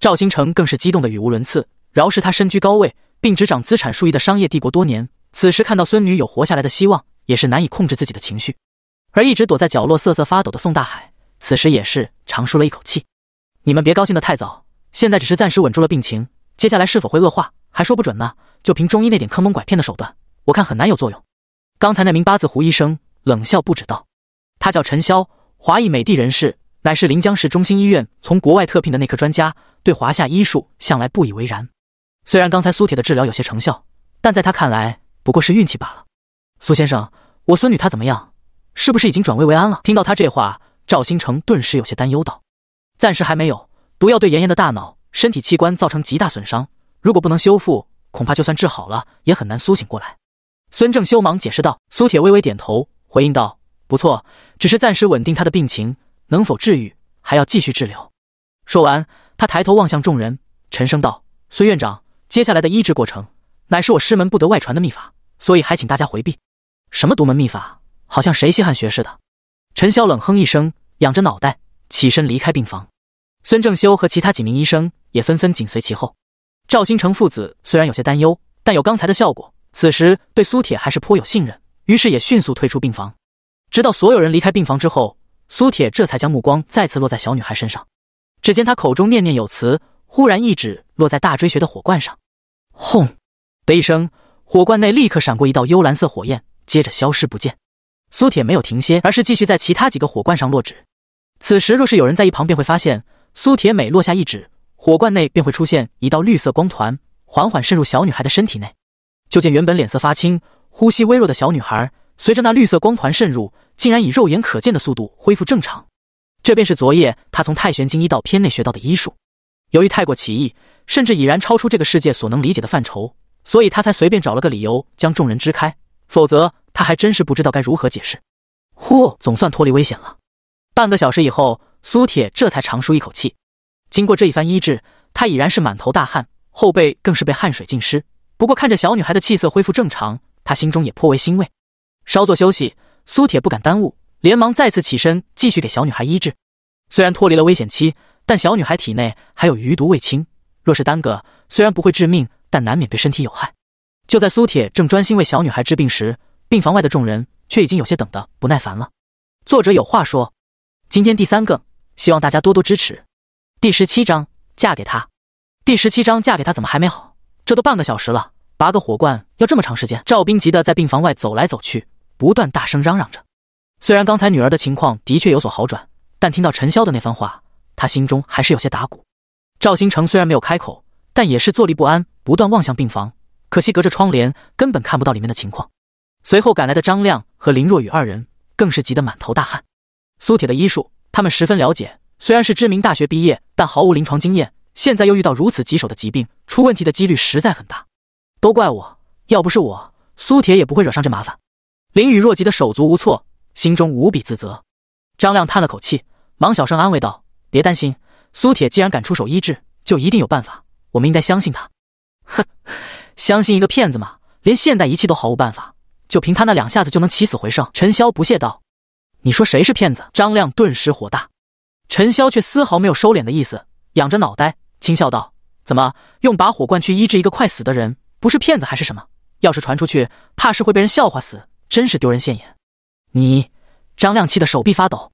赵新成更是激动的语无伦次，饶是他身居高位，并执掌资产数亿的商业帝国多年，此时看到孙女有活下来的希望，也是难以控制自己的情绪。而一直躲在角落瑟瑟发抖的宋大海，此时也是长舒了一口气。你们别高兴得太早，现在只是暂时稳住了病情，接下来是否会恶化还说不准呢。就凭中医那点坑蒙拐骗的手段，我看很难有作用。刚才那名八字胡医生冷笑不止道：“他叫陈潇，华裔美帝人士，乃是临江市中心医院从国外特聘的内科专家，对华夏医术向来不以为然。虽然刚才苏铁的治疗有些成效，但在他看来不过是运气罢了。”苏先生，我孙女她怎么样？是不是已经转危为安了？听到他这话，赵新成顿时有些担忧道：“暂时还没有，毒药对妍妍的大脑、身体器官造成极大损伤，如果不能修复，恐怕就算治好了，也很难苏醒过来。”孙正修忙解释道。苏铁微微点头回应道：“不错，只是暂时稳定他的病情，能否治愈，还要继续治疗。”说完，他抬头望向众人，沉声道：“孙院长，接下来的医治过程，乃是我师门不得外传的秘法，所以还请大家回避。”“什么独门秘法？”好像谁稀罕学似的，陈潇冷哼一声，仰着脑袋起身离开病房。孙正修和其他几名医生也纷纷紧随其后。赵新成父子虽然有些担忧，但有刚才的效果，此时对苏铁还是颇有信任，于是也迅速退出病房。直到所有人离开病房之后，苏铁这才将目光再次落在小女孩身上。只见他口中念念有词，忽然一指落在大椎穴的火罐上，轰的一声，火罐内立刻闪过一道幽蓝色火焰，接着消失不见。苏铁没有停歇，而是继续在其他几个火罐上落纸。此时若是有人在一旁，便会发现苏铁每落下一纸，火罐内便会出现一道绿色光团，缓缓渗入小女孩的身体内。就见原本脸色发青、呼吸微弱的小女孩，随着那绿色光团渗入，竟然以肉眼可见的速度恢复正常。这便是昨夜他从《太玄经医道篇》内学到的医术。由于太过奇异，甚至已然超出这个世界所能理解的范畴，所以他才随便找了个理由将众人支开。否则。他还真是不知道该如何解释，呼，总算脱离危险了。半个小时以后，苏铁这才长舒一口气。经过这一番医治，他已然是满头大汗，后背更是被汗水浸湿。不过看着小女孩的气色恢复正常，他心中也颇为欣慰。稍作休息，苏铁不敢耽误，连忙再次起身继续给小女孩医治。虽然脱离了危险期，但小女孩体内还有余毒未清。若是耽搁，虽然不会致命，但难免对身体有害。就在苏铁正专心为小女孩治病时，病房外的众人却已经有些等得不耐烦了。作者有话说：今天第三个，希望大家多多支持。第十七章嫁给他。第十七章嫁给他怎么还没好？这都半个小时了，拔个火罐要这么长时间？赵兵急得在病房外走来走去，不断大声嚷嚷着。虽然刚才女儿的情况的确有所好转，但听到陈潇的那番话，他心中还是有些打鼓。赵新成虽然没有开口，但也是坐立不安，不断望向病房，可惜隔着窗帘根本看不到里面的情况。随后赶来的张亮和林若雨二人更是急得满头大汗。苏铁的医术他们十分了解，虽然是知名大学毕业，但毫无临床经验。现在又遇到如此棘手的疾病，出问题的几率实在很大。都怪我，要不是我，苏铁也不会惹上这麻烦。林雨若急得手足无措，心中无比自责。张亮叹了口气，忙小声安慰道：“别担心，苏铁既然敢出手医治，就一定有办法。我们应该相信他。”哼，相信一个骗子吗？连现代仪器都毫无办法。就凭他那两下子就能起死回生，陈潇不屑道：“你说谁是骗子？”张亮顿时火大，陈潇却丝毫没有收敛的意思，仰着脑袋轻笑道：“怎么用拔火罐去医治一个快死的人，不是骗子还是什么？要是传出去，怕是会被人笑话死，真是丢人现眼。”你，张亮气得手臂发抖。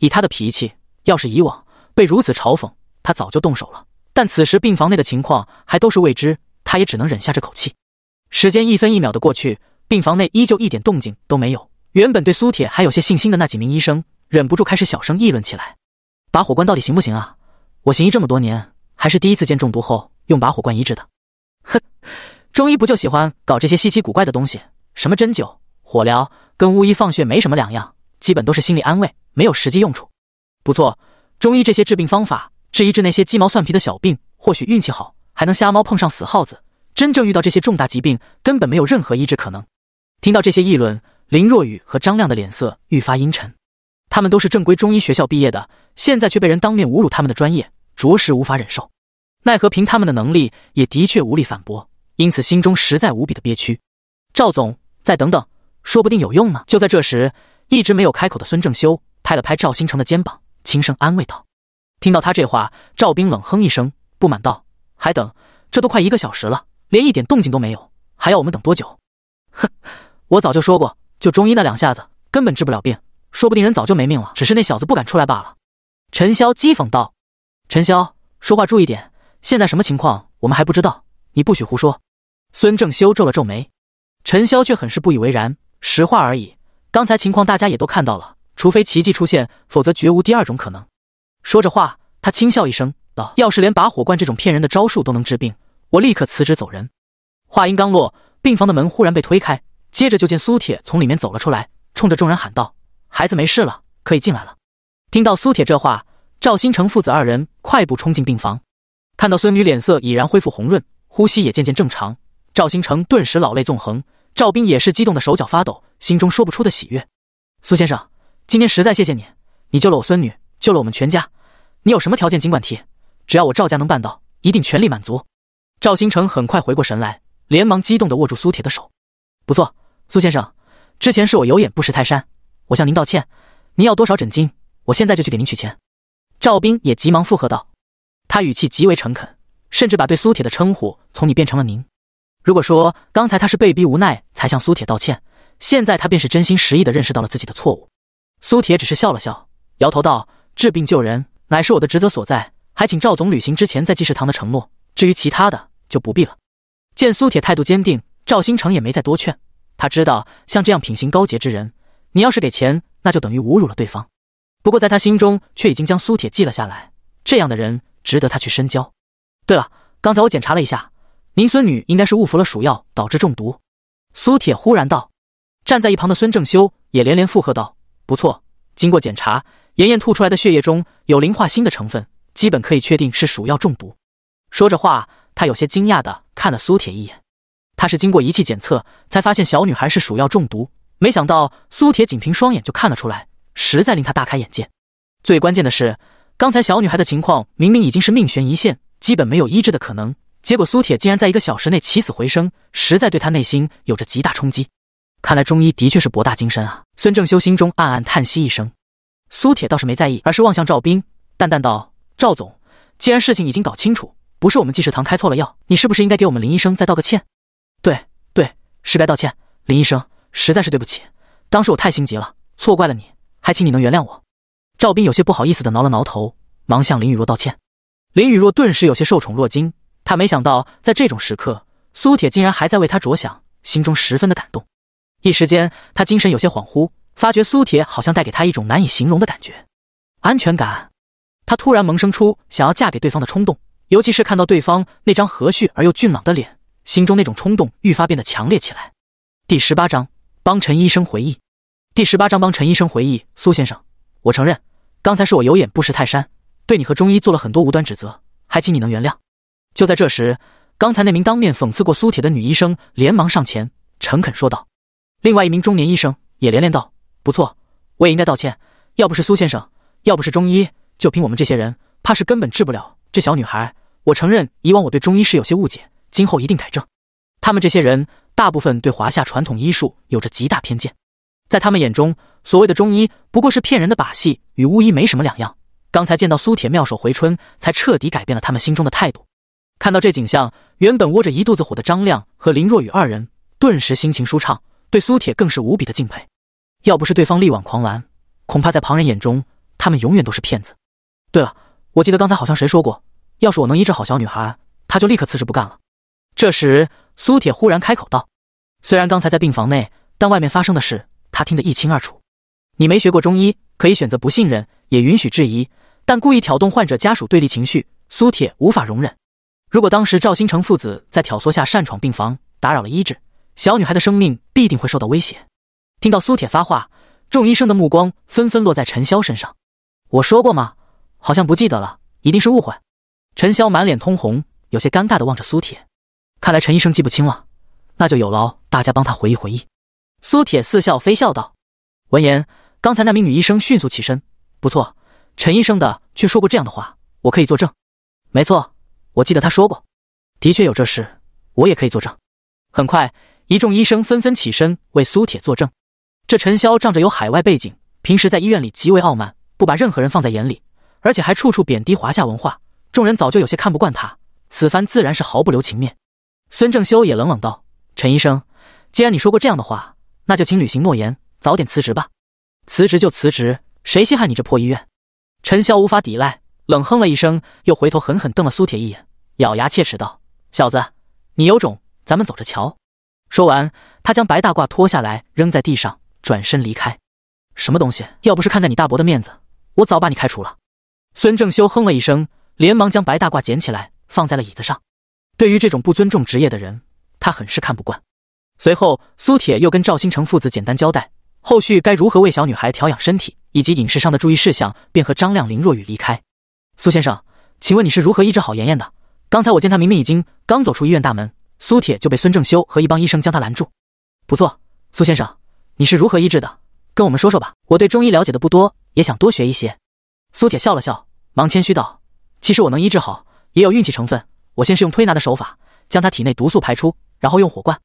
以他的脾气，要是以往被如此嘲讽，他早就动手了。但此时病房内的情况还都是未知，他也只能忍下这口气。时间一分一秒的过去。病房内依旧一点动静都没有。原本对苏铁还有些信心的那几名医生，忍不住开始小声议论起来：“拔火罐到底行不行啊？我行医这么多年，还是第一次见中毒后用拔火罐医治的。”“哼，中医不就喜欢搞这些稀奇古怪的东西？什么针灸、火疗，跟巫医放血没什么两样，基本都是心理安慰，没有实际用处。”“不错，中医这些治病方法，治一治那些鸡毛蒜皮的小病，或许运气好还能瞎猫碰上死耗子。真正遇到这些重大疾病，根本没有任何医治可能。”听到这些议论，林若雨和张亮的脸色愈发阴沉。他们都是正规中医学校毕业的，现在却被人当面侮辱他们的专业，着实无法忍受。奈何凭他们的能力，也的确无力反驳，因此心中实在无比的憋屈。赵总，再等等，说不定有用呢。就在这时，一直没有开口的孙正修拍了拍赵新成的肩膀，轻声安慰道。听到他这话，赵兵冷哼一声，不满道：“还等？这都快一个小时了，连一点动静都没有，还要我们等多久？”哼。我早就说过，就中医那两下子，根本治不了病，说不定人早就没命了。只是那小子不敢出来罢了。”陈潇讥讽道。“陈潇，说话注意点，现在什么情况我们还不知道，你不许胡说。”孙正修皱了皱眉。陈潇却很是不以为然：“实话而已，刚才情况大家也都看到了，除非奇迹出现，否则绝无第二种可能。”说着话，他轻笑一声道：“要是连拔火罐这种骗人的招数都能治病，我立刻辞职走人。”话音刚落，病房的门忽然被推开。接着就见苏铁从里面走了出来，冲着众人喊道：“孩子没事了，可以进来了。”听到苏铁这话，赵新成父子二人快步冲进病房，看到孙女脸色已然恢复红润，呼吸也渐渐正常，赵新成顿时老泪纵横。赵斌也是激动的手脚发抖，心中说不出的喜悦。苏先生，今天实在谢谢你，你救了我孙女，救了我们全家。你有什么条件尽管提，只要我赵家能办到，一定全力满足。赵新成很快回过神来，连忙激动的握住苏铁的手：“不错。”苏先生，之前是我有眼不识泰山，我向您道歉。您要多少诊金？我现在就去给您取钱。赵兵也急忙附和道，他语气极为诚恳，甚至把对苏铁的称呼从“你”变成了“您”。如果说刚才他是被逼无奈才向苏铁道歉，现在他便是真心实意的认识到了自己的错误。苏铁只是笑了笑，摇头道：“治病救人乃是我的职责所在，还请赵总履行之前在济世堂的承诺。至于其他的，就不必了。”见苏铁态度坚定，赵新成也没再多劝。他知道，像这样品行高洁之人，你要是给钱，那就等于侮辱了对方。不过在他心中，却已经将苏铁记了下来。这样的人值得他去深交。对了，刚才我检查了一下，您孙女应该是误服了鼠药，导致中毒。苏铁忽然道，站在一旁的孙正修也连连附和道：“不错，经过检查，妍妍吐出来的血液中有磷化锌的成分，基本可以确定是鼠药中毒。”说着话，他有些惊讶的看了苏铁一眼。他是经过仪器检测才发现小女孩是鼠药中毒，没想到苏铁仅凭双眼就看了出来，实在令他大开眼界。最关键的是，刚才小女孩的情况明明已经是命悬一线，基本没有医治的可能，结果苏铁竟然在一个小时内起死回生，实在对他内心有着极大冲击。看来中医的确是博大精深啊！孙正修心中暗暗叹息一声，苏铁倒是没在意，而是望向赵斌，淡淡道：“赵总，既然事情已经搞清楚，不是我们济世堂开错了药，你是不是应该给我们林医生再道个歉？”是该道歉，林医生，实在是对不起，当时我太心急了，错怪了你，还请你能原谅我。赵斌有些不好意思的挠了挠头，忙向林雨若道歉。林雨若顿时有些受宠若惊，她没想到在这种时刻，苏铁竟然还在为她着想，心中十分的感动。一时间，她精神有些恍惚，发觉苏铁好像带给她一种难以形容的感觉，安全感。她突然萌生出想要嫁给对方的冲动，尤其是看到对方那张和煦而又俊朗的脸。心中那种冲动愈发变得强烈起来。第十八章帮陈医生回忆。第十八章帮陈医生回忆。苏先生，我承认，刚才是我有眼不识泰山，对你和中医做了很多无端指责，还请你能原谅。就在这时，刚才那名当面讽刺过苏铁的女医生连忙上前，诚恳说道。另外一名中年医生也连连道：“不错，我也应该道歉。要不是苏先生，要不是中医，就凭我们这些人，怕是根本治不了这小女孩。我承认，以往我对中医是有些误解。”今后一定改正。他们这些人大部分对华夏传统医术有着极大偏见，在他们眼中，所谓的中医不过是骗人的把戏，与巫医没什么两样。刚才见到苏铁妙手回春，才彻底改变了他们心中的态度。看到这景象，原本窝着一肚子火的张亮和林若雨二人顿时心情舒畅，对苏铁更是无比的敬佩。要不是对方力挽狂澜，恐怕在旁人眼中，他们永远都是骗子。对了，我记得刚才好像谁说过，要是我能医治好小女孩，他就立刻辞职不干了。这时，苏铁忽然开口道：“虽然刚才在病房内，但外面发生的事他听得一清二楚。你没学过中医，可以选择不信任，也允许质疑，但故意挑动患者家属对立情绪，苏铁无法容忍。如果当时赵新成父子在挑唆下擅闯病房，打扰了医治小女孩的生命，必定会受到威胁。”听到苏铁发话，众医生的目光纷纷落在陈潇身上。“我说过吗？好像不记得了，一定是误会。”陈潇满脸通红，有些尴尬地望着苏铁。看来陈医生记不清了，那就有劳大家帮他回忆回忆。”苏铁似笑非笑道。闻言，刚才那名女医生迅速起身：“不错，陈医生的却说过这样的话，我可以作证。”“没错，我记得他说过，的确有这事，我也可以作证。”很快，一众医生纷纷起身为苏铁作证。这陈潇仗着有海外背景，平时在医院里极为傲慢，不把任何人放在眼里，而且还处处贬低华夏文化。众人早就有些看不惯他，此番自然是毫不留情面。孙正修也冷冷道：“陈医生，既然你说过这样的话，那就请履行诺言，早点辞职吧。辞职就辞职，谁稀罕你这破医院？”陈潇无法抵赖，冷哼了一声，又回头狠狠瞪了苏铁一眼，咬牙切齿道：“小子，你有种，咱们走着瞧。”说完，他将白大褂脱下来扔在地上，转身离开。什么东西？要不是看在你大伯的面子，我早把你开除了。”孙正修哼了一声，连忙将白大褂捡起来放在了椅子上。对于这种不尊重职业的人，他很是看不惯。随后，苏铁又跟赵新成父子简单交代后续该如何为小女孩调养身体以及饮食上的注意事项，便和张亮、林若雨离开。苏先生，请问你是如何医治好妍妍的？刚才我见她明明已经刚走出医院大门，苏铁就被孙正修和一帮医生将他拦住。不错，苏先生，你是如何医治的？跟我们说说吧。我对中医了解的不多，也想多学一些。苏铁笑了笑，忙谦虚道：“其实我能医治好，也有运气成分。”我先是用推拿的手法将他体内毒素排出，然后用火罐。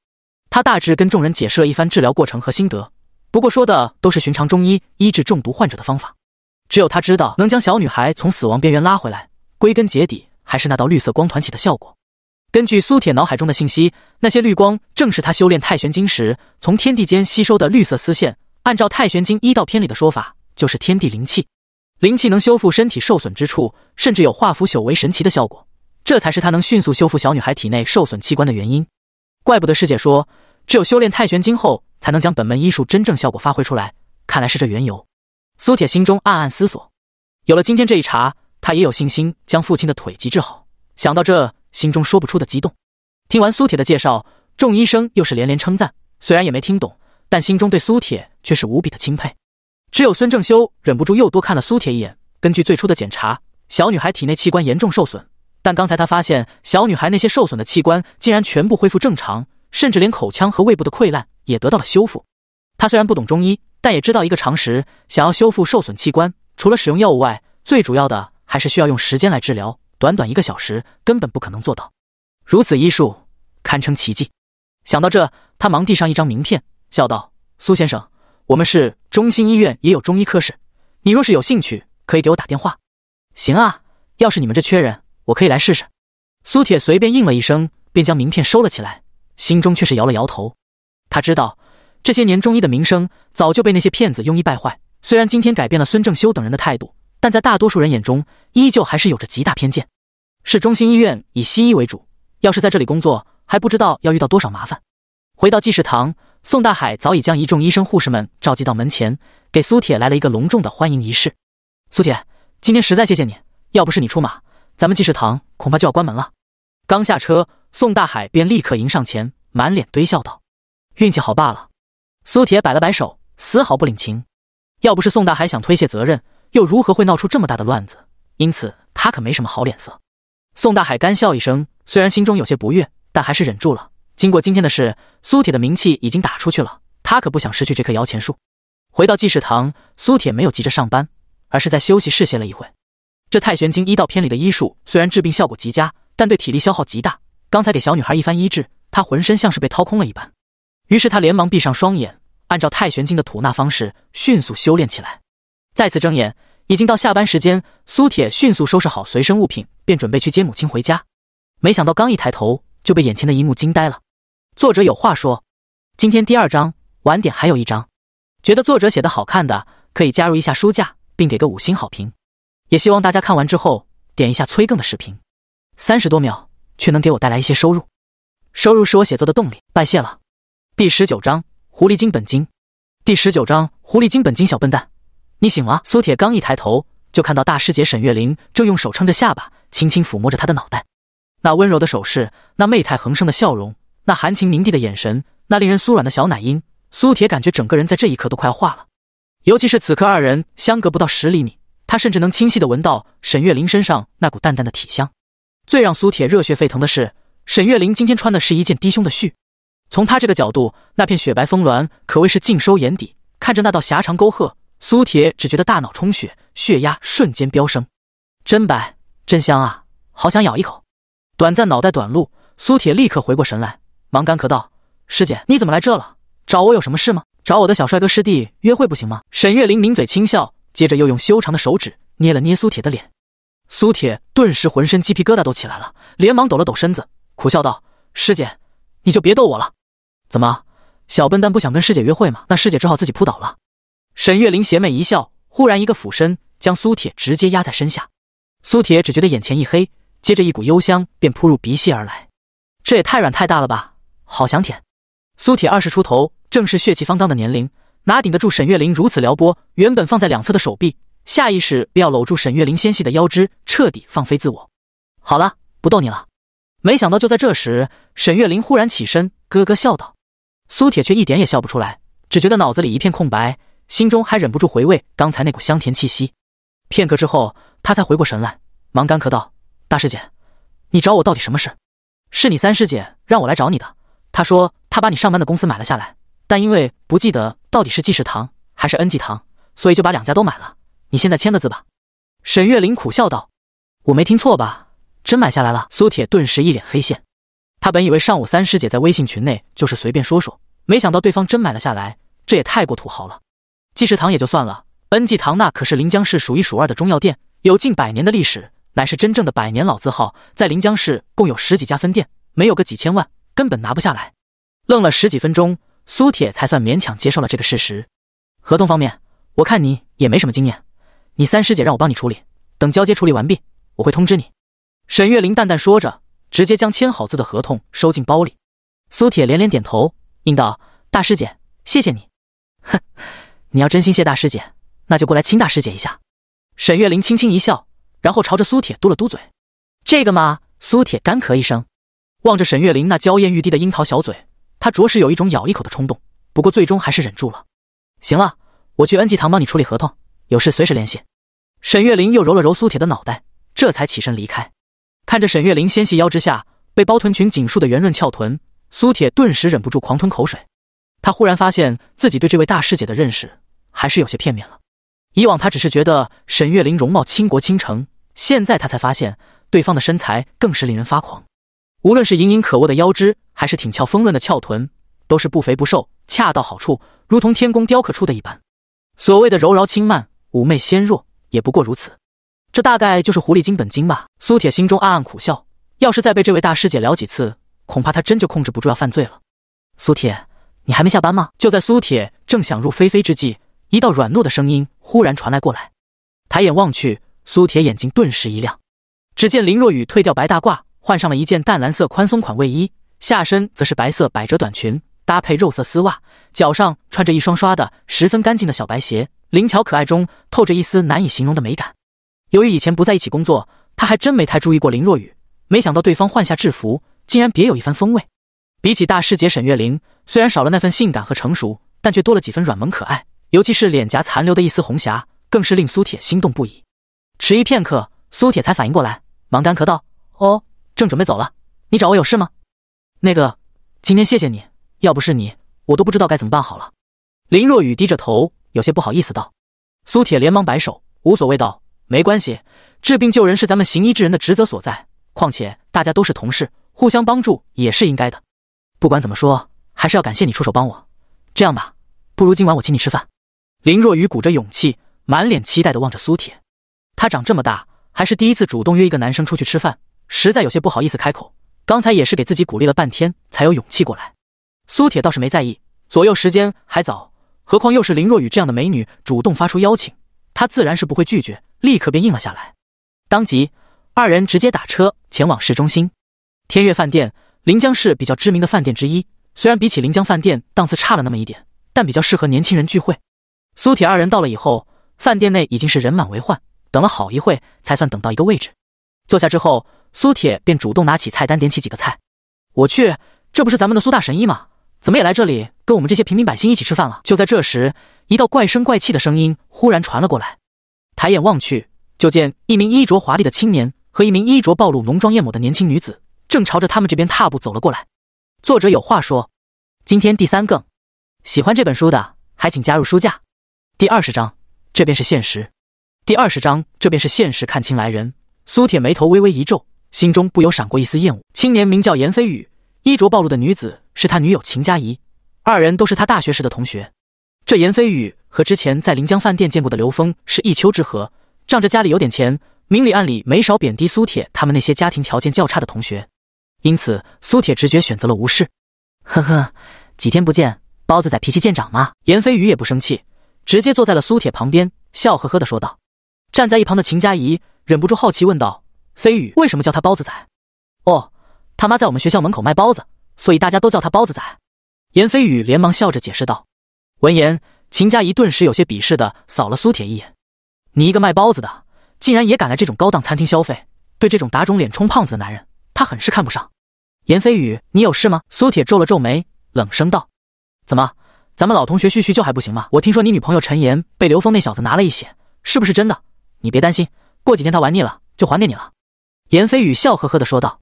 他大致跟众人解释了一番治疗过程和心得，不过说的都是寻常中医医治中毒患者的方法。只有他知道能将小女孩从死亡边缘拉回来，归根结底还是那道绿色光团起的效果。根据苏铁脑海中的信息，那些绿光正是他修炼《太玄经》时从天地间吸收的绿色丝线。按照《太玄经》一道篇里的说法，就是天地灵气。灵气能修复身体受损之处，甚至有化腐朽为神奇的效果。这才是他能迅速修复小女孩体内受损器官的原因，怪不得师姐说，只有修炼太玄经后，才能将本门医术真正效果发挥出来。看来是这缘由。苏铁心中暗暗思索，有了今天这一查，他也有信心将父亲的腿疾治好。想到这，心中说不出的激动。听完苏铁的介绍，众医生又是连连称赞。虽然也没听懂，但心中对苏铁却是无比的钦佩。只有孙正修忍不住又多看了苏铁一眼。根据最初的检查，小女孩体内器官严重受损。但刚才他发现小女孩那些受损的器官竟然全部恢复正常，甚至连口腔和胃部的溃烂也得到了修复。他虽然不懂中医，但也知道一个常识：想要修复受损器官，除了使用药物外，最主要的还是需要用时间来治疗。短短一个小时根本不可能做到。如此医术堪称奇迹。想到这，他忙递上一张名片，笑道：“苏先生，我们是中心医院，也有中医科室。你若是有兴趣，可以给我打电话。”行啊，要是你们这缺人。我可以来试试，苏铁随便应了一声，便将名片收了起来，心中却是摇了摇头。他知道这些年中医的名声早就被那些骗子庸医败坏，虽然今天改变了孙正修等人的态度，但在大多数人眼中依旧还是有着极大偏见。市中心医院以西医为主要，是在这里工作还不知道要遇到多少麻烦。回到济世堂，宋大海早已将一众医生护士们召集到门前，给苏铁来了一个隆重的欢迎仪式。苏铁，今天实在谢谢你，要不是你出马。咱们济世堂恐怕就要关门了。刚下车，宋大海便立刻迎上前，满脸堆笑道：“运气好罢了。”苏铁摆了摆手，丝毫不领情。要不是宋大海想推卸责任，又如何会闹出这么大的乱子？因此，他可没什么好脸色。宋大海干笑一声，虽然心中有些不悦，但还是忍住了。经过今天的事，苏铁的名气已经打出去了，他可不想失去这棵摇钱树。回到济世堂，苏铁没有急着上班，而是在休息室歇了一会。这《太玄经》医道篇里的医术虽然治病效果极佳，但对体力消耗极大。刚才给小女孩一番医治，她浑身像是被掏空了一般。于是他连忙闭上双眼，按照《太玄经》的吐纳方式迅速修炼起来。再次睁眼，已经到下班时间。苏铁迅速收拾好随身物品，便准备去接母亲回家。没想到刚一抬头，就被眼前的一幕惊呆了。作者有话说：今天第二章，晚点还有一章。觉得作者写的好看的，可以加入一下书架，并给个五星好评。也希望大家看完之后点一下催更的视频，三十多秒却能给我带来一些收入，收入是我写作的动力。拜谢了。第十九章狐狸精本精。第十九章狐狸精本精。小笨蛋，你醒了。苏铁刚一抬头，就看到大师姐沈月玲正用手撑着下巴，轻轻抚摸着他的脑袋。那温柔的手势，那媚态横生的笑容，那含情凝睇的眼神，那令人酥软的小奶音，苏铁感觉整个人在这一刻都快要化了。尤其是此刻二人相隔不到十厘米。他甚至能清晰的闻到沈月玲身上那股淡淡的体香，最让苏铁热血沸腾的是，沈月玲今天穿的是一件低胸的恤，从他这个角度，那片雪白峰峦可谓是尽收眼底。看着那道狭长沟壑，苏铁只觉得大脑充血，血压瞬间飙升，真白，真香啊，好想咬一口。短暂脑袋短路，苏铁立刻回过神来，忙干咳道：“师姐，你怎么来这了？找我有什么事吗？找我的小帅哥师弟约会不行吗？”沈月玲抿嘴轻笑。接着又用修长的手指捏了捏苏铁的脸，苏铁顿时浑身鸡皮疙瘩都起来了，连忙抖了抖身子，苦笑道：“师姐，你就别逗我了，怎么小笨蛋不想跟师姐约会吗？那师姐只好自己扑倒了。”沈月玲邪魅一笑，忽然一个俯身，将苏铁直接压在身下。苏铁只觉得眼前一黑，接着一股幽香便扑入鼻息而来。这也太软太大了吧，好想舔。苏铁二十出头，正是血气方刚的年龄。哪顶得住沈月玲如此撩拨？原本放在两侧的手臂，下意识便要搂住沈月玲纤细的腰肢，彻底放飞自我。好了，不逗你了。没想到，就在这时，沈月玲忽然起身，咯咯笑道。苏铁却一点也笑不出来，只觉得脑子里一片空白，心中还忍不住回味刚才那股香甜气息。片刻之后，他才回过神来，忙干咳道：“大师姐，你找我到底什么事？是你三师姐让我来找你的。她说她把你上班的公司买了下来。”但因为不记得到底是济世堂还是恩济堂，所以就把两家都买了。你现在签个字吧。”沈月玲苦笑道，“我没听错吧？真买下来了？”苏铁顿时一脸黑线。他本以为上午三师姐在微信群内就是随便说说，没想到对方真买了下来，这也太过土豪了。济世堂也就算了，恩济堂那可是临江市数一数二的中药店，有近百年的历史，乃是真正的百年老字号，在临江市共有十几家分店，没有个几千万根本拿不下来。愣了十几分钟。苏铁才算勉强接受了这个事实。合同方面，我看你也没什么经验，你三师姐让我帮你处理，等交接处理完毕，我会通知你。沈月玲淡淡说着，直接将签好字的合同收进包里。苏铁连连点头，应道：“大师姐，谢谢你。”哼，你要真心谢大师姐，那就过来亲大师姐一下。”沈月玲轻轻一笑，然后朝着苏铁嘟了嘟嘴。“这个嘛。”苏铁干咳一声，望着沈月玲那娇艳欲滴的樱桃小嘴。他着实有一种咬一口的冲动，不过最终还是忍住了。行了，我去恩济堂帮你处理合同，有事随时联系。沈月玲又揉了揉苏铁的脑袋，这才起身离开。看着沈月玲纤细腰肢下被包臀裙紧束的圆润翘臀，苏铁顿时忍不住狂吞口水。他忽然发现自己对这位大师姐的认识还是有些片面了。以往他只是觉得沈月玲容貌倾国倾城，现在他才发现对方的身材更是令人发狂。无论是盈盈可握的腰肢，还是挺翘丰润的翘臀，都是不肥不瘦，恰到好处，如同天工雕刻出的一般。所谓的柔柔轻曼、妩媚纤弱，也不过如此。这大概就是狐狸精本精吧。苏铁心中暗暗苦笑，要是再被这位大师姐聊几次，恐怕他真就控制不住要犯罪了。苏铁，你还没下班吗？就在苏铁正想入非非之际，一道软糯的声音忽然传来过来。抬眼望去，苏铁眼睛顿时一亮，只见林若雨褪掉白大褂。换上了一件淡蓝色宽松款卫衣，下身则是白色百褶短裙，搭配肉色丝袜，脚上穿着一双刷的十分干净的小白鞋，灵巧可爱中透着一丝难以形容的美感。由于以前不在一起工作，他还真没太注意过林若雨。没想到对方换下制服，竟然别有一番风味。比起大师姐沈月玲，虽然少了那份性感和成熟，但却多了几分软萌可爱。尤其是脸颊残留的一丝红霞，更是令苏铁心动不已。迟疑片刻，苏铁才反应过来，忙干咳道：“哦。”正准备走了，你找我有事吗？那个，今天谢谢你，要不是你，我都不知道该怎么办好了。林若雨低着头，有些不好意思道。苏铁连忙摆手，无所谓道：“没关系，治病救人是咱们行医之人的职责所在，况且大家都是同事，互相帮助也是应该的。不管怎么说，还是要感谢你出手帮我。这样吧，不如今晚我请你吃饭。”林若雨鼓着勇气，满脸期待的望着苏铁，他长这么大，还是第一次主动约一个男生出去吃饭。实在有些不好意思开口，刚才也是给自己鼓励了半天，才有勇气过来。苏铁倒是没在意，左右时间还早，何况又是林若雨这样的美女主动发出邀请，他自然是不会拒绝，立刻便应了下来。当即，二人直接打车前往市中心天悦饭店，临江市比较知名的饭店之一。虽然比起临江饭店档次差了那么一点，但比较适合年轻人聚会。苏铁二人到了以后，饭店内已经是人满为患，等了好一会才算等到一个位置。坐下之后。苏铁便主动拿起菜单，点起几个菜。我去，这不是咱们的苏大神医吗？怎么也来这里跟我们这些平民百姓一起吃饭了？就在这时，一道怪声怪气的声音忽然传了过来。抬眼望去，就见一名衣着华丽的青年和一名衣着暴露、浓妆艳抹的年轻女子正朝着他们这边踏步走了过来。作者有话说：今天第三更，喜欢这本书的还请加入书架。第二十章，这便是现实。第二十章，这便是现实。看清来人，苏铁眉头微微一皱。心中不由闪过一丝厌恶。青年名叫严飞宇，衣着暴露的女子是他女友秦佳怡，二人都是他大学时的同学。这严飞宇和之前在临江饭店见过的刘峰是一丘之貉，仗着家里有点钱，明里暗里没少贬低苏铁他们那些家庭条件较差的同学。因此，苏铁直觉选择了无视。呵呵，几天不见，包子仔脾气见长嘛？严飞宇也不生气，直接坐在了苏铁旁边，笑呵呵的说道。站在一旁的秦佳怡忍不住好奇问道。飞宇为什么叫他包子仔？哦，他妈在我们学校门口卖包子，所以大家都叫他包子仔。严飞宇连忙笑着解释道。闻言，秦佳怡顿时有些鄙视的扫了苏铁一眼：“你一个卖包子的，竟然也敢来这种高档餐厅消费？对这种打肿脸充胖子的男人，他很是看不上。”严飞宇，你有事吗？苏铁皱了皱眉，冷声道：“怎么，咱们老同学叙叙旧还不行吗？我听说你女朋友陈岩被刘峰那小子拿了一血，是不是真的？你别担心，过几天他玩腻了就还给你了。”严飞宇笑呵呵的说道，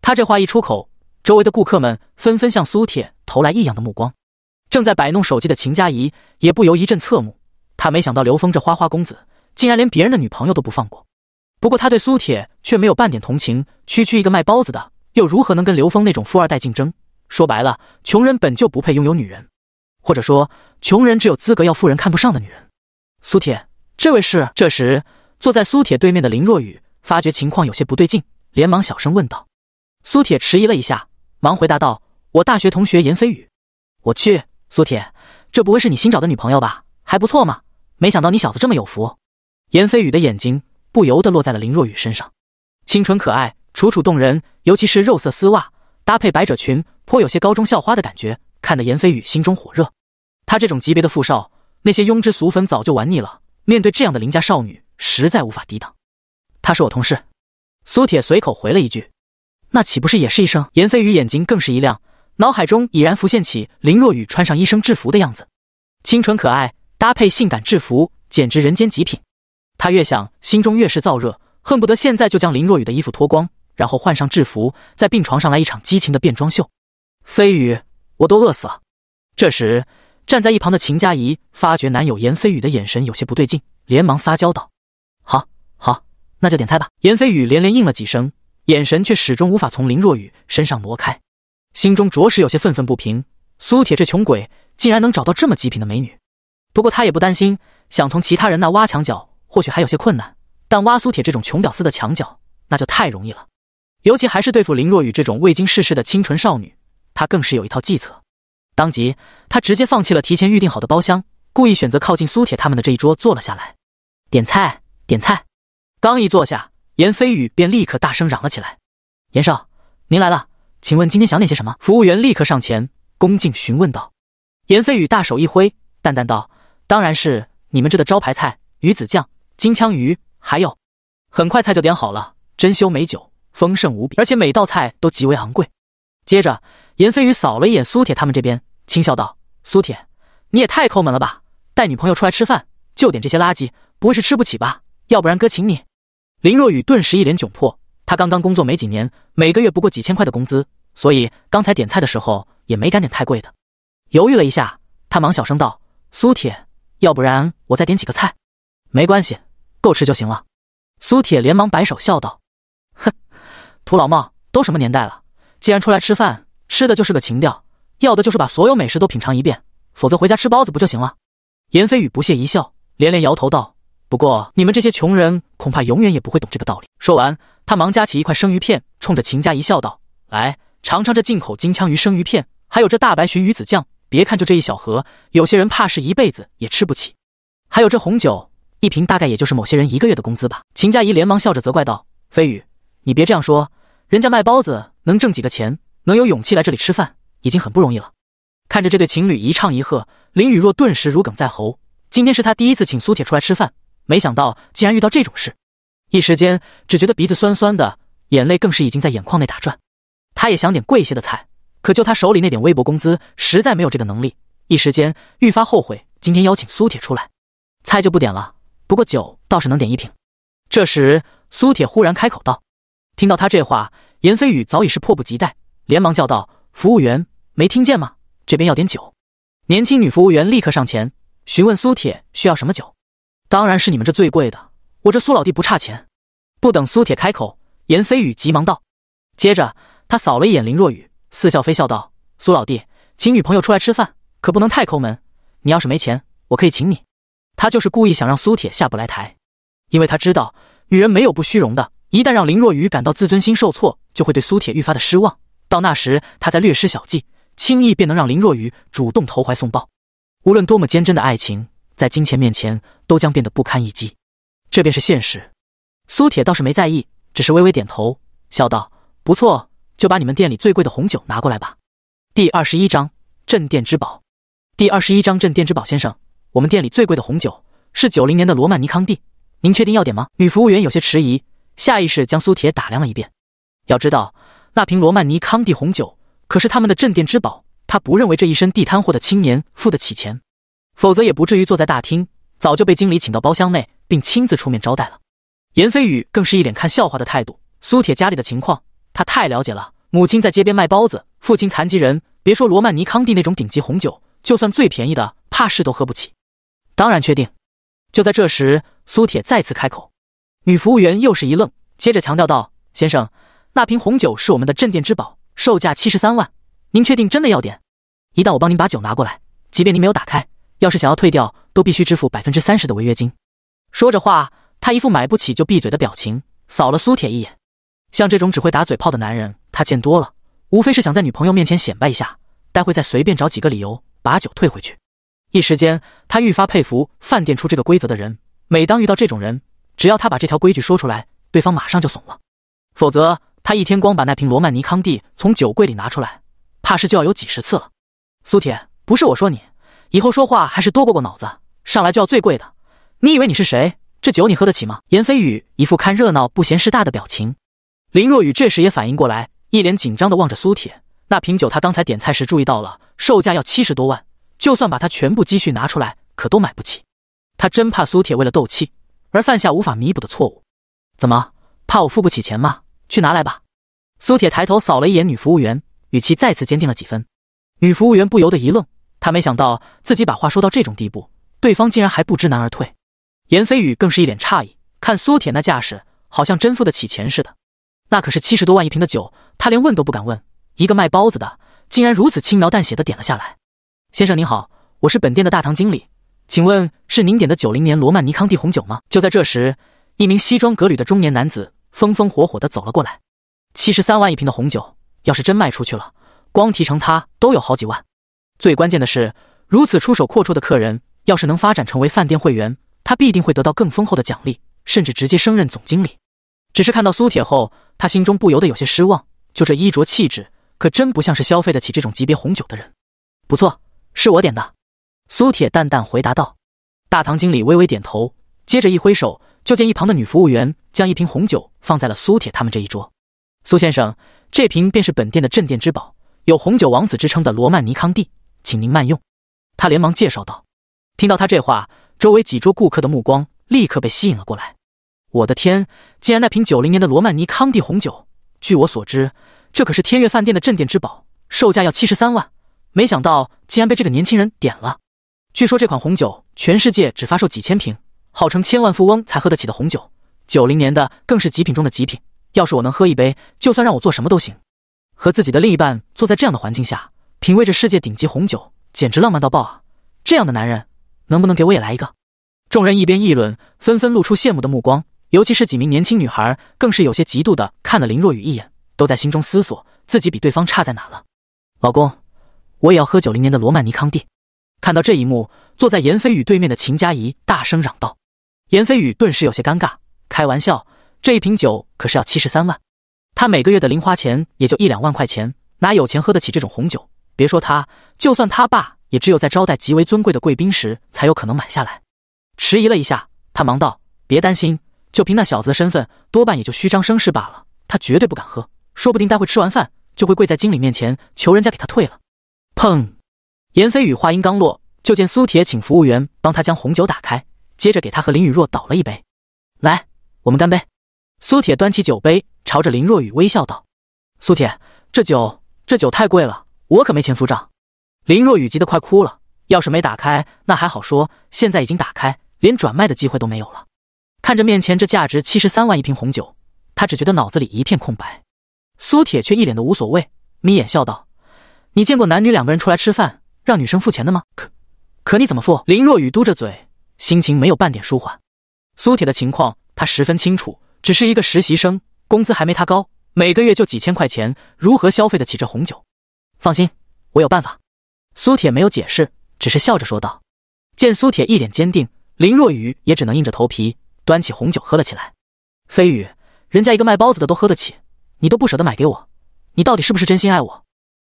他这话一出口，周围的顾客们纷纷向苏铁投来异样的目光。正在摆弄手机的秦佳怡也不由一阵侧目，他没想到刘峰这花花公子竟然连别人的女朋友都不放过。不过他对苏铁却没有半点同情，区区一个卖包子的，又如何能跟刘峰那种富二代竞争？说白了，穷人本就不配拥有女人，或者说，穷人只有资格要富人看不上的女人。苏铁，这位是？这时，坐在苏铁对面的林若雨。发觉情况有些不对劲，连忙小声问道：“苏铁，迟疑了一下，忙回答道：‘我大学同学颜飞宇。’我去，苏铁，这不会是你新找的女朋友吧？还不错嘛，没想到你小子这么有福。”颜飞宇的眼睛不由得落在了林若雨身上，清纯可爱，楚楚动人，尤其是肉色丝袜搭配百褶裙，颇有些高中校花的感觉，看得颜飞宇心中火热。他这种级别的富少，那些庸脂俗粉早就玩腻了，面对这样的邻家少女，实在无法抵挡。他是我同事，苏铁随口回了一句：“那岂不是也是医生？”严飞宇眼睛更是一亮，脑海中已然浮现起林若雨穿上医生制服的样子，清纯可爱，搭配性感制服，简直人间极品。他越想，心中越是燥热，恨不得现在就将林若雨的衣服脱光，然后换上制服，在病床上来一场激情的变装秀。飞宇，我都饿死了。这时，站在一旁的秦佳怡发觉男友严飞宇的眼神有些不对劲，连忙撒娇道：“好。”那就点菜吧。严飞宇连连应了几声，眼神却始终无法从林若雨身上挪开，心中着实有些愤愤不平。苏铁这穷鬼竟然能找到这么极品的美女，不过他也不担心，想从其他人那挖墙脚或许还有些困难，但挖苏铁这种穷屌丝的墙角那就太容易了。尤其还是对付林若雨这种未经世事的清纯少女，他更是有一套计策。当即，他直接放弃了提前预定好的包厢，故意选择靠近苏铁他们的这一桌坐了下来。点菜，点菜。刚一坐下，严飞宇便立刻大声嚷了起来：“严少，您来了，请问今天想点些什么？”服务员立刻上前恭敬询问道。严飞宇大手一挥，淡淡道：“当然是你们这的招牌菜——鱼子酱、金枪鱼，还有……”很快菜就点好了，珍馐美酒，丰盛无比，而且每道菜都极为昂贵。接着，严飞宇扫了一眼苏铁他们这边，轻笑道：“苏铁，你也太抠门了吧！带女朋友出来吃饭就点这些垃圾，不会是吃不起吧？要不然哥请你。”林若雨顿时一脸窘迫，她刚刚工作没几年，每个月不过几千块的工资，所以刚才点菜的时候也没敢点太贵的。犹豫了一下，她忙小声道：“苏铁，要不然我再点几个菜？没关系，够吃就行了。”苏铁连忙摆手笑道：“哼，土老帽都什么年代了？既然出来吃饭，吃的就是个情调，要的就是把所有美食都品尝一遍，否则回家吃包子不就行了？”严飞宇不屑一笑，连连摇头道。不过你们这些穷人恐怕永远也不会懂这个道理。说完，他忙夹起一块生鱼片，冲着秦家一笑道：“来，尝尝这进口金枪鱼生鱼片，还有这大白鲟鱼子酱。别看就这一小盒，有些人怕是一辈子也吃不起。还有这红酒，一瓶大概也就是某些人一个月的工资吧。”秦家怡连忙笑着责怪道：“飞宇，你别这样说，人家卖包子能挣几个钱，能有勇气来这里吃饭，已经很不容易了。”看着这对情侣一唱一和，林雨若顿时如鲠在喉。今天是他第一次请苏铁出来吃饭。没想到竟然遇到这种事，一时间只觉得鼻子酸酸的，眼泪更是已经在眼眶内打转。他也想点贵一些的菜，可就他手里那点微薄工资，实在没有这个能力。一时间愈发后悔今天邀请苏铁出来，菜就不点了，不过酒倒是能点一瓶。这时苏铁忽然开口道：“听到他这话，言飞宇早已是迫不及待，连忙叫道：‘服务员，没听见吗？这边要点酒。’年轻女服务员立刻上前询问苏铁需要什么酒。”当然是你们这最贵的，我这苏老弟不差钱。不等苏铁开口，严飞宇急忙道，接着他扫了一眼林若雨，似笑非笑道：“苏老弟，请女朋友出来吃饭，可不能太抠门。你要是没钱，我可以请你。”他就是故意想让苏铁下不来台，因为他知道女人没有不虚荣的，一旦让林若雨感到自尊心受挫，就会对苏铁愈发的失望。到那时，他再略施小计，轻易便能让林若雨主动投怀送抱。无论多么坚贞的爱情。在金钱面前，都将变得不堪一击，这便是现实。苏铁倒是没在意，只是微微点头，笑道：“不错，就把你们店里最贵的红酒拿过来吧。”第二十一章镇店之宝。第二十一章镇店之宝，先生，我们店里最贵的红酒是九零年的罗曼尼康帝，您确定要点吗？女服务员有些迟疑，下意识将苏铁打量了一遍。要知道，那瓶罗曼尼康帝红酒可是他们的镇店之宝，他不认为这一身地摊货的青年付得起钱。否则也不至于坐在大厅，早就被经理请到包厢内，并亲自出面招待了。颜飞宇更是一脸看笑话的态度。苏铁家里的情况他太了解了，母亲在街边卖包子，父亲残疾人，别说罗曼尼康帝那种顶级红酒，就算最便宜的，怕是都喝不起。当然确定。就在这时，苏铁再次开口，女服务员又是一愣，接着强调道：“先生，那瓶红酒是我们的镇店之宝，售价七十三万，您确定真的要点？一旦我帮您把酒拿过来，即便您没有打开。”要是想要退掉，都必须支付百分之三十的违约金。说着话，他一副买不起就闭嘴的表情，扫了苏铁一眼。像这种只会打嘴炮的男人，他见多了，无非是想在女朋友面前显摆一下，待会再随便找几个理由把酒退回去。一时间，他愈发佩服饭店出这个规则的人。每当遇到这种人，只要他把这条规矩说出来，对方马上就怂了。否则，他一天光把那瓶罗曼尼康帝从酒柜里拿出来，怕是就要有几十次了。苏铁，不是我说你。以后说话还是多过过脑子，上来就要最贵的，你以为你是谁？这酒你喝得起吗？严飞宇一副看热闹不嫌事大的表情。林若雨这时也反应过来，一脸紧张的望着苏铁。那瓶酒，他刚才点菜时注意到了，售价要七十多万，就算把他全部积蓄拿出来，可都买不起。他真怕苏铁为了斗气而犯下无法弥补的错误。怎么，怕我付不起钱吗？去拿来吧。苏铁抬头扫了一眼女服务员，语气再次坚定了几分。女服务员不由得一愣。他没想到自己把话说到这种地步，对方竟然还不知难而退。严飞宇更是一脸诧异，看苏铁那架势，好像真付得起钱似的。那可是七十多万一瓶的酒，他连问都不敢问。一个卖包子的，竟然如此轻描淡写的点了下来。先生您好，我是本店的大堂经理，请问是您点的九零年罗曼尼康帝红酒吗？就在这时，一名西装革履的中年男子风风火火的走了过来。七十三万一瓶的红酒，要是真卖出去了，光提成他都有好几万。最关键的是，如此出手阔绰的客人，要是能发展成为饭店会员，他必定会得到更丰厚的奖励，甚至直接升任总经理。只是看到苏铁后，他心中不由得有些失望。就这衣着气质，可真不像是消费得起这种级别红酒的人。不错，是我点的。”苏铁淡淡回答道。大堂经理微微点头，接着一挥手，就见一旁的女服务员将一瓶红酒放在了苏铁他们这一桌。“苏先生，这瓶便是本店的镇店之宝，有红酒王子之称的罗曼尼康帝。”请您慢用，他连忙介绍道。听到他这话，周围几桌顾客的目光立刻被吸引了过来。我的天，竟然那瓶九零年的罗曼尼康帝红酒！据我所知，这可是天悦饭店的镇店之宝，售价要七十三万。没想到竟然被这个年轻人点了。据说这款红酒全世界只发售几千瓶，号称千万富翁才喝得起的红酒。九零年的更是极品中的极品。要是我能喝一杯，就算让我做什么都行。和自己的另一半坐在这样的环境下。品味着世界顶级红酒，简直浪漫到爆啊！这样的男人，能不能给我也来一个？众人一边议论，纷纷露出羡慕的目光，尤其是几名年轻女孩，更是有些嫉妒的看了林若雨一眼，都在心中思索自己比对方差在哪了。老公，我也要喝九零年的罗曼尼康帝。看到这一幕，坐在严飞宇对面的秦佳怡大声嚷道。严飞宇顿时有些尴尬，开玩笑，这一瓶酒可是要七十三万，他每个月的零花钱也就一两万块钱，哪有钱喝得起这种红酒？别说他，就算他爸，也只有在招待极为尊贵的贵宾时才有可能买下来。迟疑了一下，他忙道：“别担心，就凭那小子的身份，多半也就虚张声势罢了。他绝对不敢喝，说不定待会吃完饭就会跪在经理面前求人家给他退了。”砰！言飞宇话音刚落，就见苏铁请服务员帮他将红酒打开，接着给他和林雨若倒了一杯。来，我们干杯！苏铁端起酒杯，朝着林若雨微笑道：“苏铁，这酒，这酒太贵了。”我可没钱付账，林若雨急得快哭了。要是没打开，那还好说；现在已经打开，连转卖的机会都没有了。看着面前这价值七十三万一瓶红酒，他只觉得脑子里一片空白。苏铁却一脸的无所谓，眯眼笑道：“你见过男女两个人出来吃饭，让女生付钱的吗？可可你怎么付？”林若雨嘟着嘴，心情没有半点舒缓。苏铁的情况他十分清楚，只是一个实习生，工资还没他高，每个月就几千块钱，如何消费得起这红酒？放心，我有办法。苏铁没有解释，只是笑着说道。见苏铁一脸坚定，林若雨也只能硬着头皮端起红酒喝了起来。飞宇，人家一个卖包子的都喝得起，你都不舍得买给我，你到底是不是真心爱我？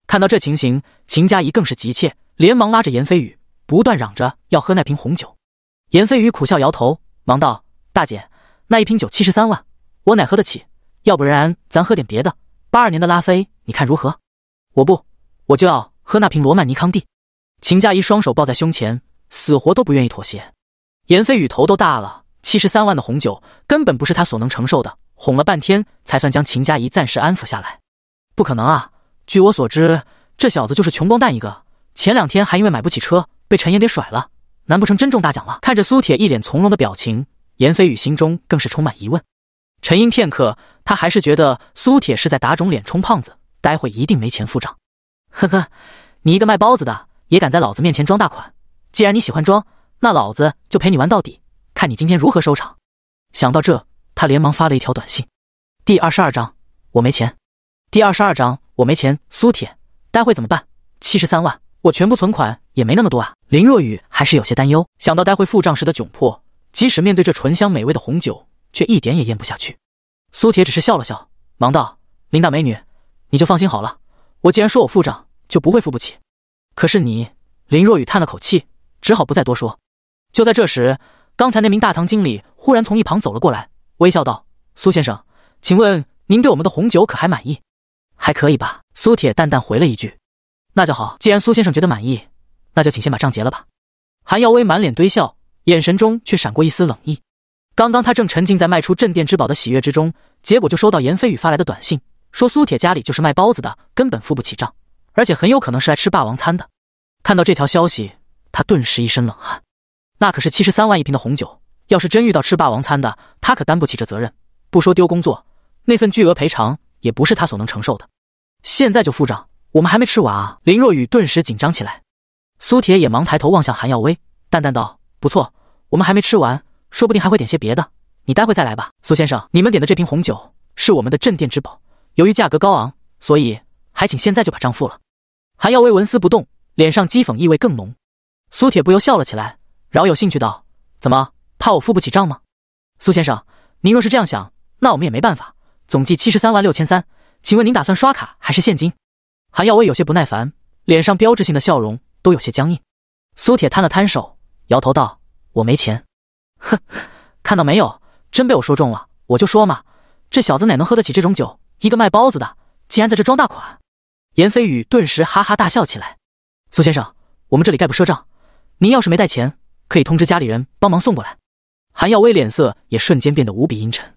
看到这情形，秦佳怡更是急切，连忙拉着严飞宇，不断嚷着要喝那瓶红酒。严飞宇苦笑摇头，忙道：“大姐，那一瓶酒七十三万，我哪喝得起？要不然咱喝点别的，八二年的拉菲，你看如何？”我不。我就要喝那瓶罗曼尼康帝，秦佳怡双手抱在胸前，死活都不愿意妥协。颜飞宇头都大了，七十三万的红酒根本不是他所能承受的，哄了半天才算将秦佳怡暂时安抚下来。不可能啊！据我所知，这小子就是穷光蛋一个，前两天还因为买不起车被陈岩给甩了，难不成真中大奖了？看着苏铁一脸从容的表情，颜飞宇心中更是充满疑问。沉吟片刻，他还是觉得苏铁是在打肿脸充胖子，待会一定没钱付账。呵呵，你一个卖包子的也敢在老子面前装大款？既然你喜欢装，那老子就陪你玩到底，看你今天如何收场。想到这，他连忙发了一条短信：第二十二章我没钱。第二十二章我没钱。苏铁，待会怎么办？七十三万，我全部存款也没那么多啊。林若雨还是有些担忧，想到待会付账时的窘迫，即使面对这醇香美味的红酒，却一点也咽不下去。苏铁只是笑了笑，忙道：“林大美女，你就放心好了。”我既然说我付账，就不会付不起。可是你，林若雨叹了口气，只好不再多说。就在这时，刚才那名大堂经理忽然从一旁走了过来，微笑道：“苏先生，请问您对我们的红酒可还满意？还可以吧？”苏铁淡淡回了一句：“那就好。既然苏先生觉得满意，那就请先把账结了吧。”韩耀威满脸堆笑，眼神中却闪过一丝冷意。刚刚他正沉浸在卖出镇店之宝的喜悦之中，结果就收到严飞宇发来的短信。说苏铁家里就是卖包子的，根本付不起账，而且很有可能是来吃霸王餐的。看到这条消息，他顿时一身冷汗。那可是七十三万一瓶的红酒，要是真遇到吃霸王餐的，他可担不起这责任。不说丢工作，那份巨额赔偿也不是他所能承受的。现在就付账，我们还没吃完啊！林若雨顿时紧张起来。苏铁也忙抬头望向韩耀威，淡淡道：“不错，我们还没吃完，说不定还会点些别的。你待会再来吧，苏先生。你们点的这瓶红酒是我们的镇店之宝。”由于价格高昂，所以还请现在就把账付了。韩耀威纹丝不动，脸上讥讽意味更浓。苏铁不由笑了起来，饶有兴趣道：“怎么怕我付不起账吗？苏先生，您若是这样想，那我们也没办法。总计七十三万六千三，请问您打算刷卡还是现金？”韩耀威有些不耐烦，脸上标志性的笑容都有些僵硬。苏铁摊了摊手，摇头道：“我没钱。”“哼，看到没有，真被我说中了。我就说嘛，这小子哪能喝得起这种酒。”一个卖包子的，竟然在这装大款！严飞宇顿时哈哈大笑起来。苏先生，我们这里概不赊账，您要是没带钱，可以通知家里人帮忙送过来。韩耀威脸色也瞬间变得无比阴沉。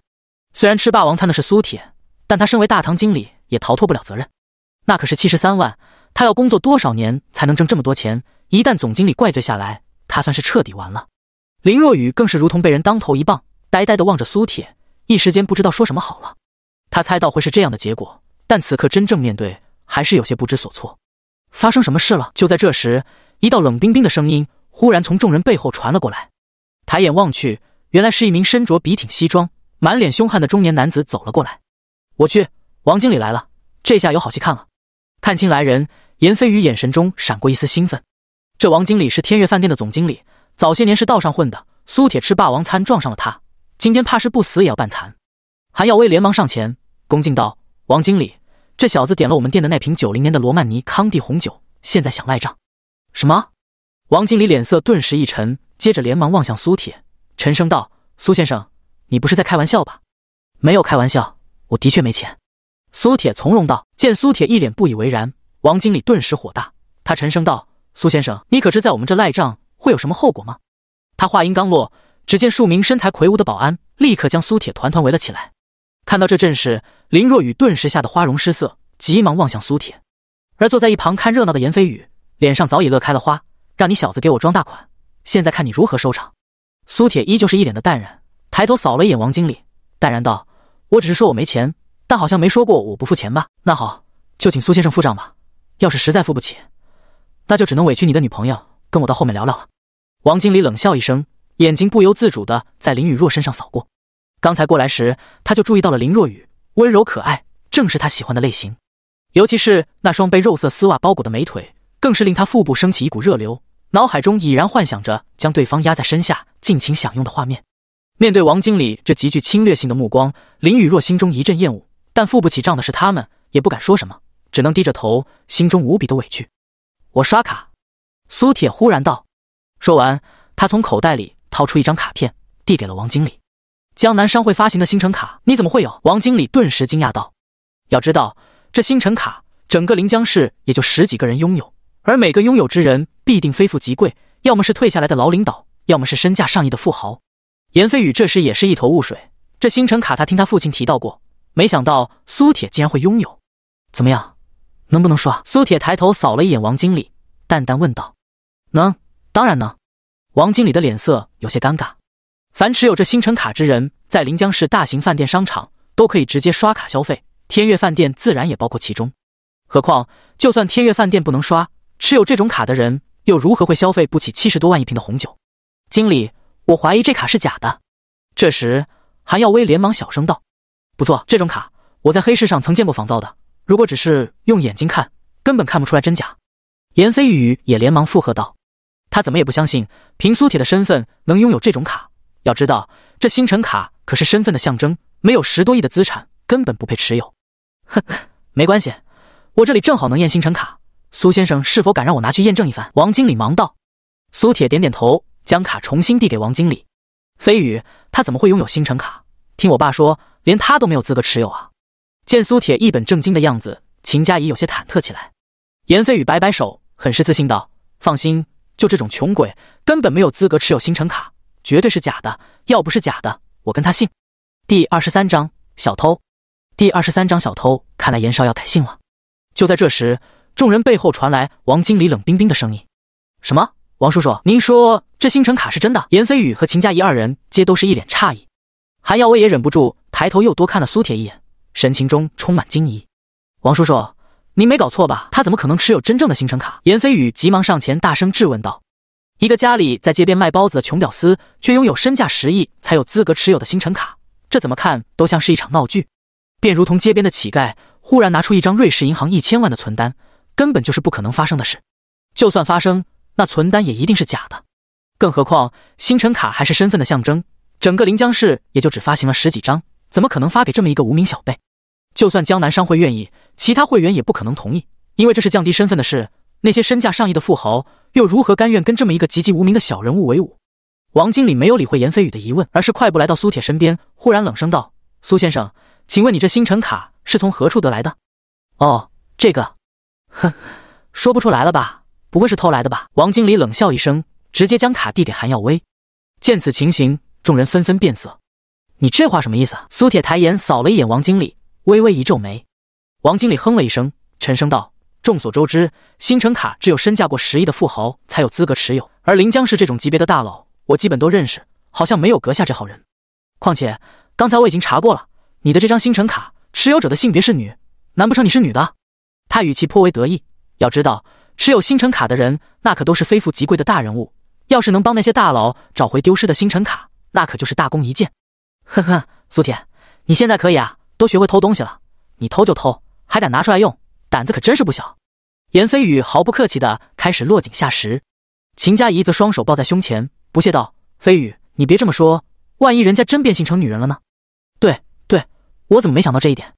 虽然吃霸王餐的是苏铁，但他身为大堂经理，也逃脱不了责任。那可是七十三万，他要工作多少年才能挣这么多钱？一旦总经理怪罪下来，他算是彻底完了。林若雨更是如同被人当头一棒，呆呆地望着苏铁，一时间不知道说什么好了。他猜到会是这样的结果，但此刻真正面对，还是有些不知所措。发生什么事了？就在这时，一道冷冰冰的声音忽然从众人背后传了过来。抬眼望去，原来是一名身着笔挺西装、满脸凶悍的中年男子走了过来。我去，王经理来了，这下有好戏看了。看清来人，严飞宇眼神中闪过一丝兴奋。这王经理是天悦饭店的总经理，早些年是道上混的。苏铁吃霸王餐撞上了他，今天怕是不死也要半残。韩耀威连忙上前，恭敬道：“王经理，这小子点了我们店的那瓶九零年的罗曼尼康帝红酒，现在想赖账。”“什么？”王经理脸色顿时一沉，接着连忙望向苏铁，沉声道：“苏先生，你不是在开玩笑吧？”“没有开玩笑，我的确没钱。”苏铁从容道。见苏铁一脸不以为然，王经理顿时火大，他沉声道：“苏先生，你可知在我们这赖账会有什么后果吗？”他话音刚落，只见数名身材魁梧的保安立刻将苏铁团团围了起来。看到这阵势，林若雨顿时吓得花容失色，急忙望向苏铁。而坐在一旁看热闹的颜飞宇，脸上早已乐开了花。让你小子给我装大款，现在看你如何收场。苏铁依旧是一脸的淡然，抬头扫了一眼王经理，淡然道：“我只是说我没钱，但好像没说过我不付钱吧？”那好，就请苏先生付账吧。要是实在付不起，那就只能委屈你的女朋友跟我到后面聊聊了。”王经理冷笑一声，眼睛不由自主的在林雨若身上扫过。刚才过来时，他就注意到了林若雨温柔可爱，正是他喜欢的类型。尤其是那双被肉色丝袜包裹的美腿，更是令他腹部升起一股热流，脑海中已然幻想着将对方压在身下尽情享用的画面。面对王经理这极具侵略性的目光，林雨若心中一阵厌恶，但付不起账的是他们，也不敢说什么，只能低着头，心中无比的委屈。我刷卡，苏铁忽然道。说完，他从口袋里掏出一张卡片，递给了王经理。江南商会发行的星辰卡，你怎么会有？王经理顿时惊讶道：“要知道，这星辰卡整个临江市也就十几个人拥有，而每个拥有之人必定非富即贵，要么是退下来的老领导，要么是身价上亿的富豪。”严飞宇这时也是一头雾水，这星辰卡他听他父亲提到过，没想到苏铁竟然会拥有。怎么样，能不能刷？苏铁抬头扫了一眼王经理，淡淡问道：“能，当然能。”王经理的脸色有些尴尬。凡持有这星辰卡之人，在临江市大型饭店、商场都可以直接刷卡消费。天悦饭店自然也包括其中。何况，就算天悦饭店不能刷，持有这种卡的人又如何会消费不起七十多万一瓶的红酒？经理，我怀疑这卡是假的。这时，韩耀威连忙小声道：“不错，这种卡我在黑市上曾见过仿造的。如果只是用眼睛看，根本看不出来真假。”严飞宇也连忙附和道：“他怎么也不相信，凭苏铁的身份能拥有这种卡。”要知道，这星辰卡可是身份的象征，没有十多亿的资产，根本不配持有。哼，没关系，我这里正好能验星辰卡。苏先生，是否敢让我拿去验证一番？王经理忙道。苏铁点点头，将卡重新递给王经理。飞宇，他怎么会拥有星辰卡？听我爸说，连他都没有资格持有啊！见苏铁一本正经的样子，秦佳怡有些忐忑起来。严飞宇摆摆手，很是自信道：“放心，就这种穷鬼，根本没有资格持有星辰卡。”绝对是假的！要不是假的，我跟他姓。第二十三章小偷。第二十三章小偷。看来严少要改姓了。就在这时，众人背后传来王经理冷冰冰的声音：“什么？王叔叔，您说这星辰卡是真的？”严飞宇和秦佳怡二人皆都是一脸诧异，韩耀威也忍不住抬头又多看了苏铁一眼，神情中充满惊疑。王叔叔，您没搞错吧？他怎么可能持有真正的星辰卡？严飞宇急忙上前，大声质问道。一个家里在街边卖包子的穷屌丝，却拥有身价十亿才有资格持有的星辰卡，这怎么看都像是一场闹剧。便如同街边的乞丐忽然拿出一张瑞士银行一千万的存单，根本就是不可能发生的事。就算发生，那存单也一定是假的。更何况星辰卡还是身份的象征，整个临江市也就只发行了十几张，怎么可能发给这么一个无名小辈？就算江南商会愿意，其他会员也不可能同意，因为这是降低身份的事。那些身价上亿的富豪又如何甘愿跟这么一个籍籍无名的小人物为伍？王经理没有理会言飞宇的疑问，而是快步来到苏铁身边，忽然冷声道：“苏先生，请问你这星辰卡是从何处得来的？”“哦，这个，哼，说不出来了吧？不会是偷来的吧？”王经理冷笑一声，直接将卡递给韩耀威。见此情形，众人纷纷变色。“你这话什么意思？”苏铁抬眼扫了一眼王经理，微微一皱眉。王经理哼了一声，沉声道。众所周知，星辰卡只有身价过十亿的富豪才有资格持有。而临江市这种级别的大佬，我基本都认识，好像没有阁下这号人。况且刚才我已经查过了，你的这张星辰卡持有者的性别是女，难不成你是女的？他语气颇为得意。要知道，持有星辰卡的人，那可都是非富即贵的大人物。要是能帮那些大佬找回丢失的星辰卡，那可就是大功一件。呵呵，苏铁，你现在可以啊，都学会偷东西了。你偷就偷，还敢拿出来用？胆子可真是不小，严飞宇毫不客气地开始落井下石。秦佳怡则双手抱在胸前，不屑道：“飞宇，你别这么说，万一人家真变性成女人了呢？”“对对，我怎么没想到这一点？”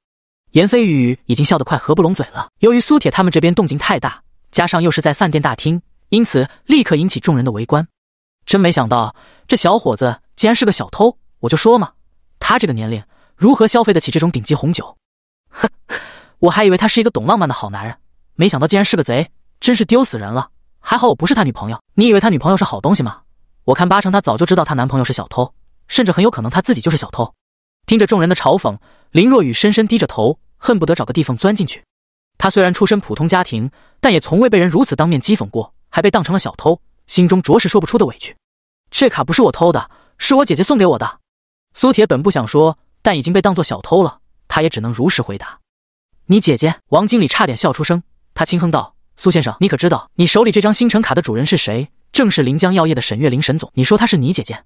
严飞宇已经笑得快合不拢嘴了。由于苏铁他们这边动静太大，加上又是在饭店大厅，因此立刻引起众人的围观。真没想到，这小伙子竟然是个小偷！我就说嘛，他这个年龄如何消费得起这种顶级红酒？哼。呵。我还以为他是一个懂浪漫的好男人，没想到竟然是个贼，真是丢死人了！还好我不是他女朋友。你以为他女朋友是好东西吗？我看八成他早就知道她男朋友是小偷，甚至很有可能他自己就是小偷。听着众人的嘲讽，林若雨深深低着头，恨不得找个地缝钻进去。她虽然出身普通家庭，但也从未被人如此当面讥讽过，还被当成了小偷，心中着实说不出的委屈。这卡不是我偷的，是我姐姐送给我的。苏铁本不想说，但已经被当作小偷了，他也只能如实回答。你姐姐？王经理差点笑出声，他轻哼道：“苏先生，你可知道你手里这张星辰卡的主人是谁？正是临江药业的沈月玲，沈总。你说她是你姐姐？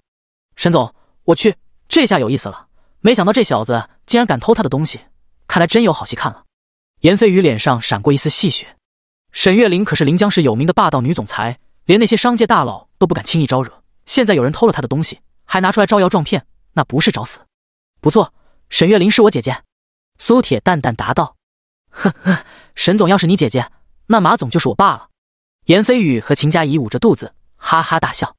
沈总，我去，这下有意思了。没想到这小子竟然敢偷他的东西，看来真有好戏看了。”严飞宇脸上闪过一丝戏谑。沈月玲可是临江市有名的霸道女总裁，连那些商界大佬都不敢轻易招惹。现在有人偷了他的东西，还拿出来招摇撞骗，那不是找死？不错，沈月玲是我姐姐。”苏铁淡淡答道。呵呵，沈总要是你姐姐，那马总就是我爸了。严飞宇和秦佳怡捂着肚子哈哈大笑，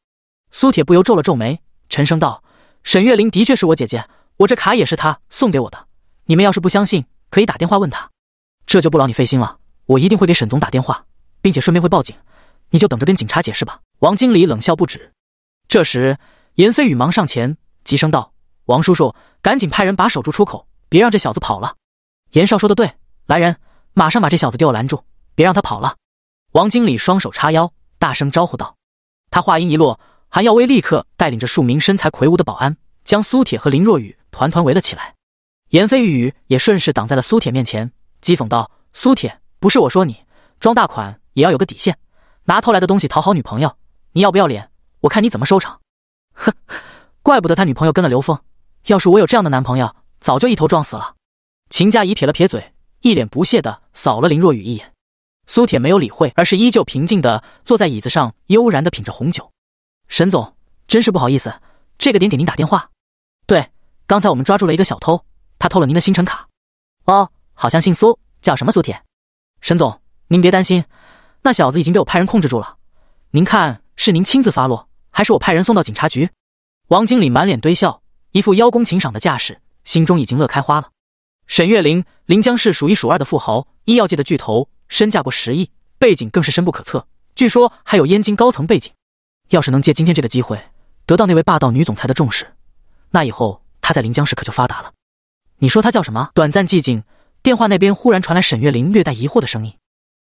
苏铁不由皱了皱眉，沉声道：“沈月玲的确是我姐姐，我这卡也是她送给我的。你们要是不相信，可以打电话问她。这就不劳你费心了，我一定会给沈总打电话，并且顺便会报警，你就等着跟警察解释吧。”王经理冷笑不止。这时，严飞宇忙上前，急声道：“王叔叔，赶紧派人把守住出口，别让这小子跑了。”严少说的对。来人，马上把这小子给我拦住，别让他跑了！王经理双手叉腰，大声招呼道。他话音一落，韩耀威立刻带领着数名身材魁梧的保安，将苏铁和林若雨团团围了起来。言飞宇也顺势挡在了苏铁面前，讥讽道：“苏铁，不是我说你，装大款也要有个底线，拿偷来的东西讨好女朋友，你要不要脸？我看你怎么收场！”哼，怪不得他女朋友跟了刘峰，要是我有这样的男朋友，早就一头撞死了。秦佳怡撇了撇嘴。一脸不屑的扫了林若雨一眼，苏铁没有理会，而是依旧平静的坐在椅子上，悠然的品着红酒。沈总，真是不好意思，这个点给您打电话。对，刚才我们抓住了一个小偷，他偷了您的星辰卡。哦，好像姓苏，叫什么苏铁。沈总，您别担心，那小子已经被我派人控制住了。您看是您亲自发落，还是我派人送到警察局？王经理满脸堆笑，一副邀功请赏的架势，心中已经乐开花了。沈月玲，临江市数一数二的富豪，医药界的巨头，身价过十亿，背景更是深不可测。据说还有燕京高层背景。要是能借今天这个机会得到那位霸道女总裁的重视，那以后他在临江市可就发达了。你说他叫什么？短暂寂静，电话那边忽然传来沈月玲略带疑惑的声音。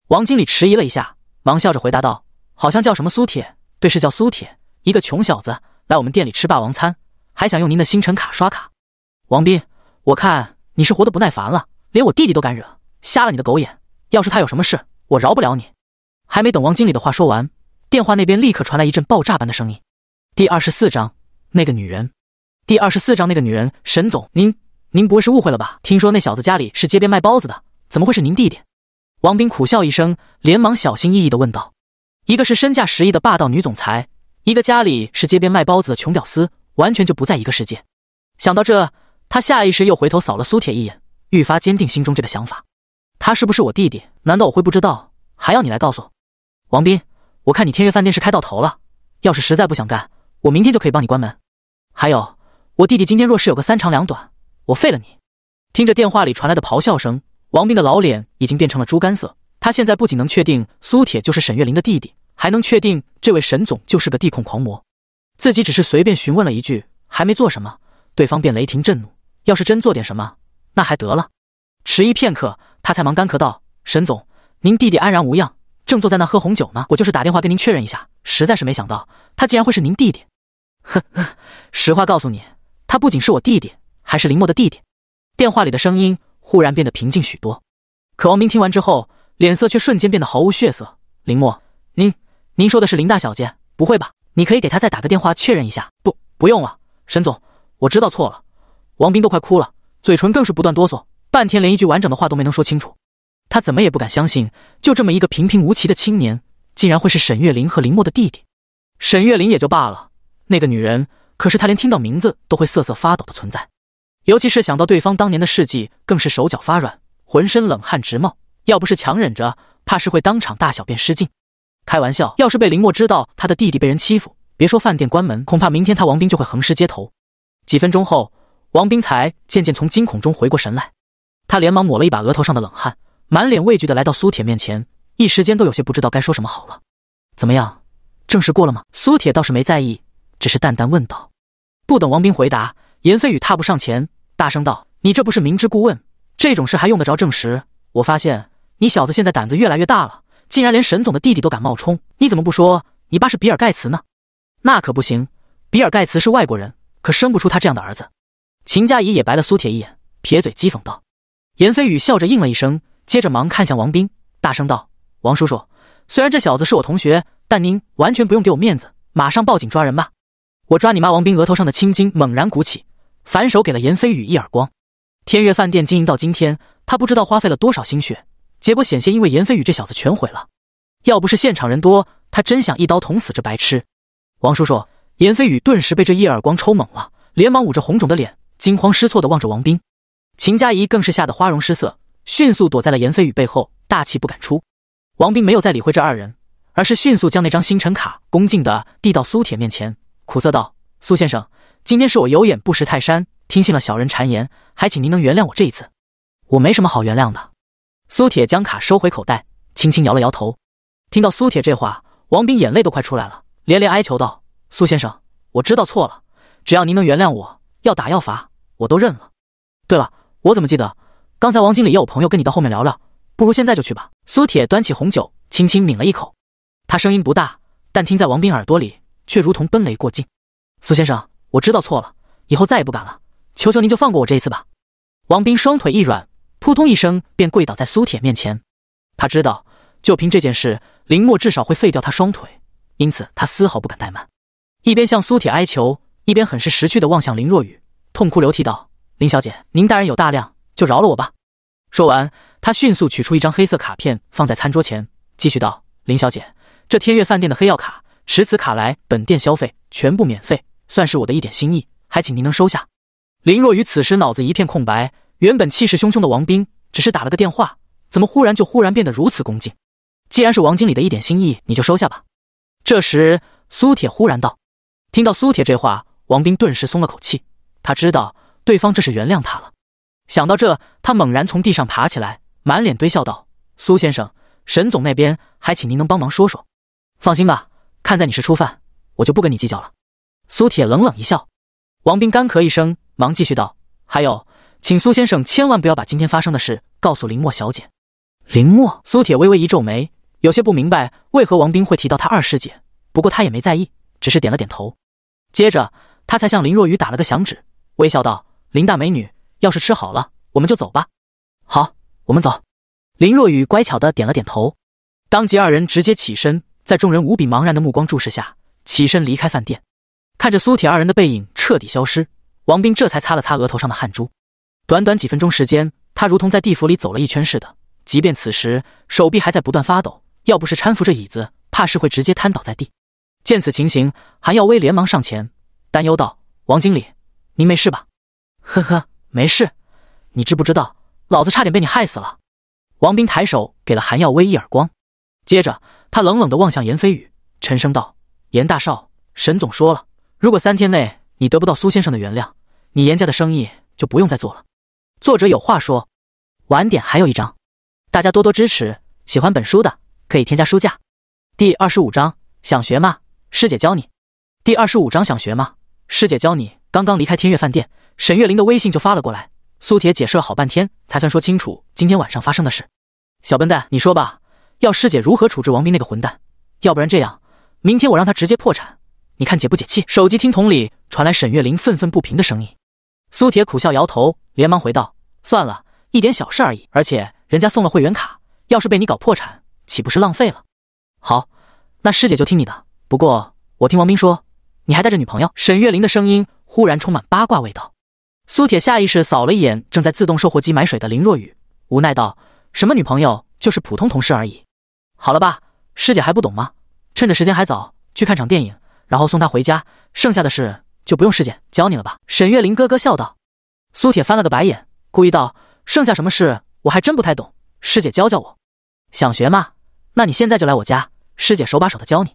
王经理迟疑了一下，忙笑着回答道：“好像叫什么苏铁，对，是叫苏铁。一个穷小子来我们店里吃霸王餐，还想用您的星辰卡刷卡。”王斌，我看。你是活得不耐烦了，连我弟弟都敢惹，瞎了你的狗眼！要是他有什么事，我饶不了你。还没等王经理的话说完，电话那边立刻传来一阵爆炸般的声音。第二十四章那个女人。第二十四章那个女人，沈总，您您不会是误会了吧？听说那小子家里是街边卖包子的，怎么会是您弟弟？王斌苦笑一声，连忙小心翼翼的问道：“一个是身价十亿的霸道女总裁，一个家里是街边卖包子的穷屌丝，完全就不在一个世界。”想到这。他下意识又回头扫了苏铁一眼，愈发坚定心中这个想法。他是不是我弟弟？难道我会不知道？还要你来告诉？王斌，我看你天悦饭店是开到头了。要是实在不想干，我明天就可以帮你关门。还有，我弟弟今天若是有个三长两短，我废了你！听着电话里传来的咆哮声，王斌的老脸已经变成了猪肝色。他现在不仅能确定苏铁就是沈月玲的弟弟，还能确定这位沈总就是个地控狂魔。自己只是随便询问了一句，还没做什么，对方便雷霆震怒。要是真做点什么，那还得了？迟疑片刻，他才忙干咳道：“沈总，您弟弟安然无恙，正坐在那喝红酒呢。我就是打电话跟您确认一下，实在是没想到他竟然会是您弟弟。”呵呵，实话告诉你，他不仅是我弟弟，还是林墨的弟弟。电话里的声音忽然变得平静许多，可王斌听完之后，脸色却瞬间变得毫无血色。林墨，您您说的是林大小姐？不会吧？你可以给他再打个电话确认一下。不，不用了，沈总，我知道错了。王斌都快哭了，嘴唇更是不断哆嗦，半天连一句完整的话都没能说清楚。他怎么也不敢相信，就这么一个平平无奇的青年，竟然会是沈月玲和林默的弟弟。沈月玲也就罢了，那个女人可是他连听到名字都会瑟瑟发抖的存在。尤其是想到对方当年的事迹，更是手脚发软，浑身冷汗直冒，要不是强忍着，怕是会当场大小便失禁。开玩笑，要是被林默知道他的弟弟被人欺负，别说饭店关门，恐怕明天他王斌就会横尸街头。几分钟后。王兵才渐渐从惊恐中回过神来，他连忙抹了一把额头上的冷汗，满脸畏惧的来到苏铁面前，一时间都有些不知道该说什么好了。怎么样，证实过了吗？苏铁倒是没在意，只是淡淡问道。不等王兵回答，严飞宇踏步上前，大声道：“你这不是明知故问？这种事还用得着证实？我发现你小子现在胆子越来越大了，竟然连沈总的弟弟都敢冒充。你怎么不说你爸是比尔盖茨呢？那可不行，比尔盖茨是外国人，可生不出他这样的儿子。”秦佳怡也白了苏铁一眼，撇嘴讥讽道：“严飞宇笑着应了一声，接着忙看向王斌，大声道：‘王叔叔，虽然这小子是我同学，但您完全不用给我面子，马上报警抓人吧！’我抓你妈！”王斌额头上的青筋猛然鼓起，反手给了严飞宇一耳光。天悦饭店经营到今天，他不知道花费了多少心血，结果险些因为严飞宇这小子全毁了。要不是现场人多，他真想一刀捅死这白痴！王叔叔，严飞宇顿时被这一耳光抽懵了，连忙捂着红肿的脸。惊慌失措的望着王斌，秦佳怡更是吓得花容失色，迅速躲在了严飞宇背后，大气不敢出。王斌没有再理会这二人，而是迅速将那张星辰卡恭敬的递到苏铁面前，苦涩道：“苏先生，今天是我有眼不识泰山，听信了小人谗言，还请您能原谅我这一次。我没什么好原谅的。”苏铁将卡收回口袋，轻轻摇了摇头。听到苏铁这话，王斌眼泪都快出来了，连连哀求道：“苏先生，我知道错了，只要您能原谅我，要打要罚。”我都认了。对了，我怎么记得刚才王经理要有朋友跟你到后面聊聊？不如现在就去吧。苏铁端起红酒，轻轻抿了一口。他声音不大，但听在王斌耳朵里却如同奔雷过境。苏先生，我知道错了，以后再也不敢了。求求您就放过我这一次吧。王斌双腿一软，扑通一声便跪倒在苏铁面前。他知道，就凭这件事，林墨至少会废掉他双腿，因此他丝毫不敢怠慢，一边向苏铁哀求，一边很是识趣的望向林若雨。痛哭流涕道：“林小姐，您大人有大量，就饶了我吧。”说完，他迅速取出一张黑色卡片，放在餐桌前，继续道：“林小姐，这天悦饭店的黑曜卡，持此卡来本店消费全部免费，算是我的一点心意，还请您能收下。”林若雨此时脑子一片空白，原本气势汹汹的王斌只是打了个电话，怎么忽然就忽然变得如此恭敬？既然是王经理的一点心意，你就收下吧。这时，苏铁忽然道：“听到苏铁这话，王斌顿时松了口气。”他知道对方这是原谅他了，想到这，他猛然从地上爬起来，满脸堆笑道：“苏先生，沈总那边还请您能帮忙说说。放心吧，看在你是初犯，我就不跟你计较了。”苏铁冷冷一笑，王斌干咳一声，忙继续道：“还有，请苏先生千万不要把今天发生的事告诉林墨小姐。”林墨，苏铁微微一皱眉，有些不明白为何王斌会提到他二师姐，不过他也没在意，只是点了点头。接着，他才向林若雨打了个响指。微笑道：“林大美女，要是吃好了，我们就走吧。”“好，我们走。”林若雨乖巧的点了点头，当即二人直接起身，在众人无比茫然的目光注视下，起身离开饭店。看着苏铁二人的背影彻底消失，王斌这才擦了擦额头上的汗珠。短短几分钟时间，他如同在地府里走了一圈似的，即便此时手臂还在不断发抖，要不是搀扶着椅子，怕是会直接瘫倒在地。见此情形，韩耀威连忙上前，担忧道：“王经理。”您没事吧？呵呵，没事。你知不知道，老子差点被你害死了！王斌抬手给了韩耀威一耳光，接着他冷冷地望向严飞宇，沉声道：“严大少，沈总说了，如果三天内你得不到苏先生的原谅，你严家的生意就不用再做了。”作者有话说：晚点还有一章，大家多多支持。喜欢本书的可以添加书架。第二十五章，想学吗？师姐教你。第二十五章，想学吗？师姐教你。刚刚离开天悦饭店，沈月玲的微信就发了过来。苏铁解释了好半天，才算说清楚今天晚上发生的事。小笨蛋，你说吧，要师姐如何处置王斌那个混蛋？要不然这样，明天我让他直接破产，你看解不解气？手机听筒里传来沈月玲愤愤不平的声音。苏铁苦笑摇头，连忙回道：“算了一点小事而已，而且人家送了会员卡，要是被你搞破产，岂不是浪费了？”好，那师姐就听你的。不过我听王斌说，你还带着女朋友。沈月玲的声音。忽然充满八卦味道，苏铁下意识扫了一眼正在自动售货机买水的林若雨，无奈道：“什么女朋友，就是普通同事而已，好了吧，师姐还不懂吗？趁着时间还早，去看场电影，然后送她回家，剩下的事就不用师姐教你了吧？”沈月林咯咯笑道。苏铁翻了个白眼，故意道：“剩下什么事，我还真不太懂，师姐教教我，想学吗？那你现在就来我家，师姐手把手的教你。”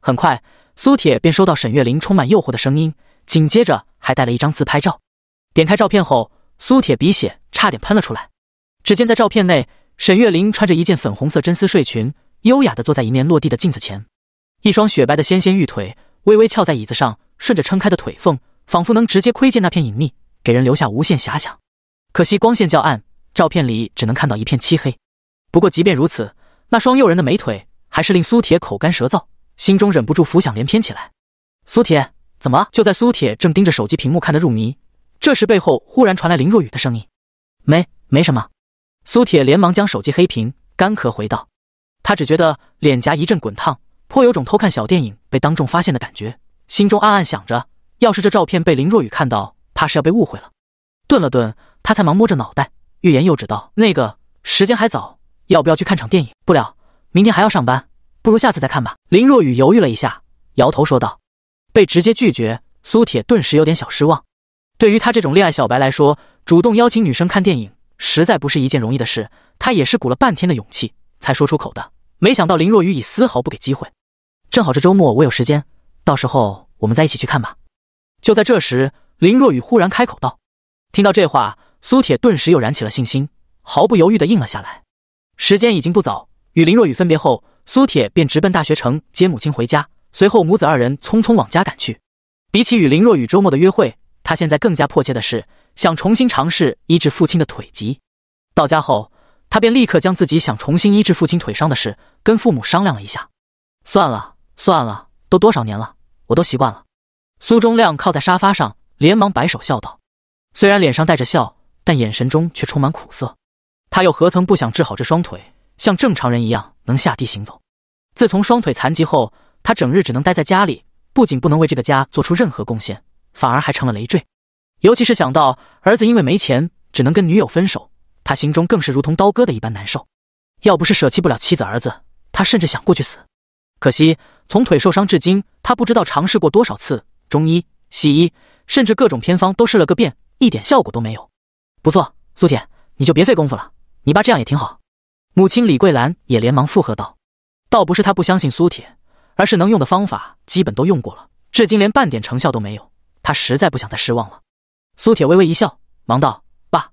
很快，苏铁便收到沈月林充满诱惑的声音。紧接着还带了一张自拍照，点开照片后，苏铁鼻血差点喷了出来。只见在照片内，沈月玲穿着一件粉红色真丝睡裙，优雅地坐在一面落地的镜子前，一双雪白的纤纤玉腿微微翘在椅子上，顺着撑开的腿缝，仿佛能直接窥见那片隐秘，给人留下无限遐想。可惜光线较暗，照片里只能看到一片漆黑。不过即便如此，那双诱人的美腿还是令苏铁口干舌燥，心中忍不住浮想联翩起来。苏铁。怎么就在苏铁正盯着手机屏幕看得入迷，这时背后忽然传来林若雨的声音：“没，没什么。”苏铁连忙将手机黑屏，干咳回道。他只觉得脸颊一阵滚烫，颇有种偷看小电影被当众发现的感觉，心中暗暗想着：要是这照片被林若雨看到，怕是要被误会了。顿了顿，他才忙摸着脑袋，欲言又止道：“那个，时间还早，要不要去看场电影？不了，明天还要上班，不如下次再看吧。”林若雨犹豫了一下，摇头说道。被直接拒绝，苏铁顿时有点小失望。对于他这种恋爱小白来说，主动邀请女生看电影实在不是一件容易的事。他也是鼓了半天的勇气才说出口的，没想到林若雨已丝毫不给机会。正好这周末我有时间，到时候我们再一起去看吧。就在这时，林若雨忽然开口道。听到这话，苏铁顿时又燃起了信心，毫不犹豫地应了下来。时间已经不早，与林若雨分别后，苏铁便直奔大学城接母亲回家。随后，母子二人匆匆往家赶去。比起与林若雨周末的约会，他现在更加迫切的是想重新尝试医治父亲的腿疾。到家后，他便立刻将自己想重新医治父亲腿伤的事跟父母商量了一下。算了，算了，都多少年了，我都习惯了。苏忠亮靠在沙发上，连忙摆手笑道：“虽然脸上带着笑，但眼神中却充满苦涩。他又何曾不想治好这双腿，像正常人一样能下地行走？自从双腿残疾后，”他整日只能待在家里，不仅不能为这个家做出任何贡献，反而还成了累赘。尤其是想到儿子因为没钱只能跟女友分手，他心中更是如同刀割的一般难受。要不是舍弃不了妻子儿子，他甚至想过去死。可惜从腿受伤至今，他不知道尝试过多少次中医、西医，甚至各种偏方都试了个遍，一点效果都没有。不错，苏铁，你就别费功夫了。你爸这样也挺好。母亲李桂兰也连忙附和道：“倒不是他不相信苏铁。”而是能用的方法基本都用过了，至今连半点成效都没有。他实在不想再失望了。苏铁微微一笑，忙道：“爸，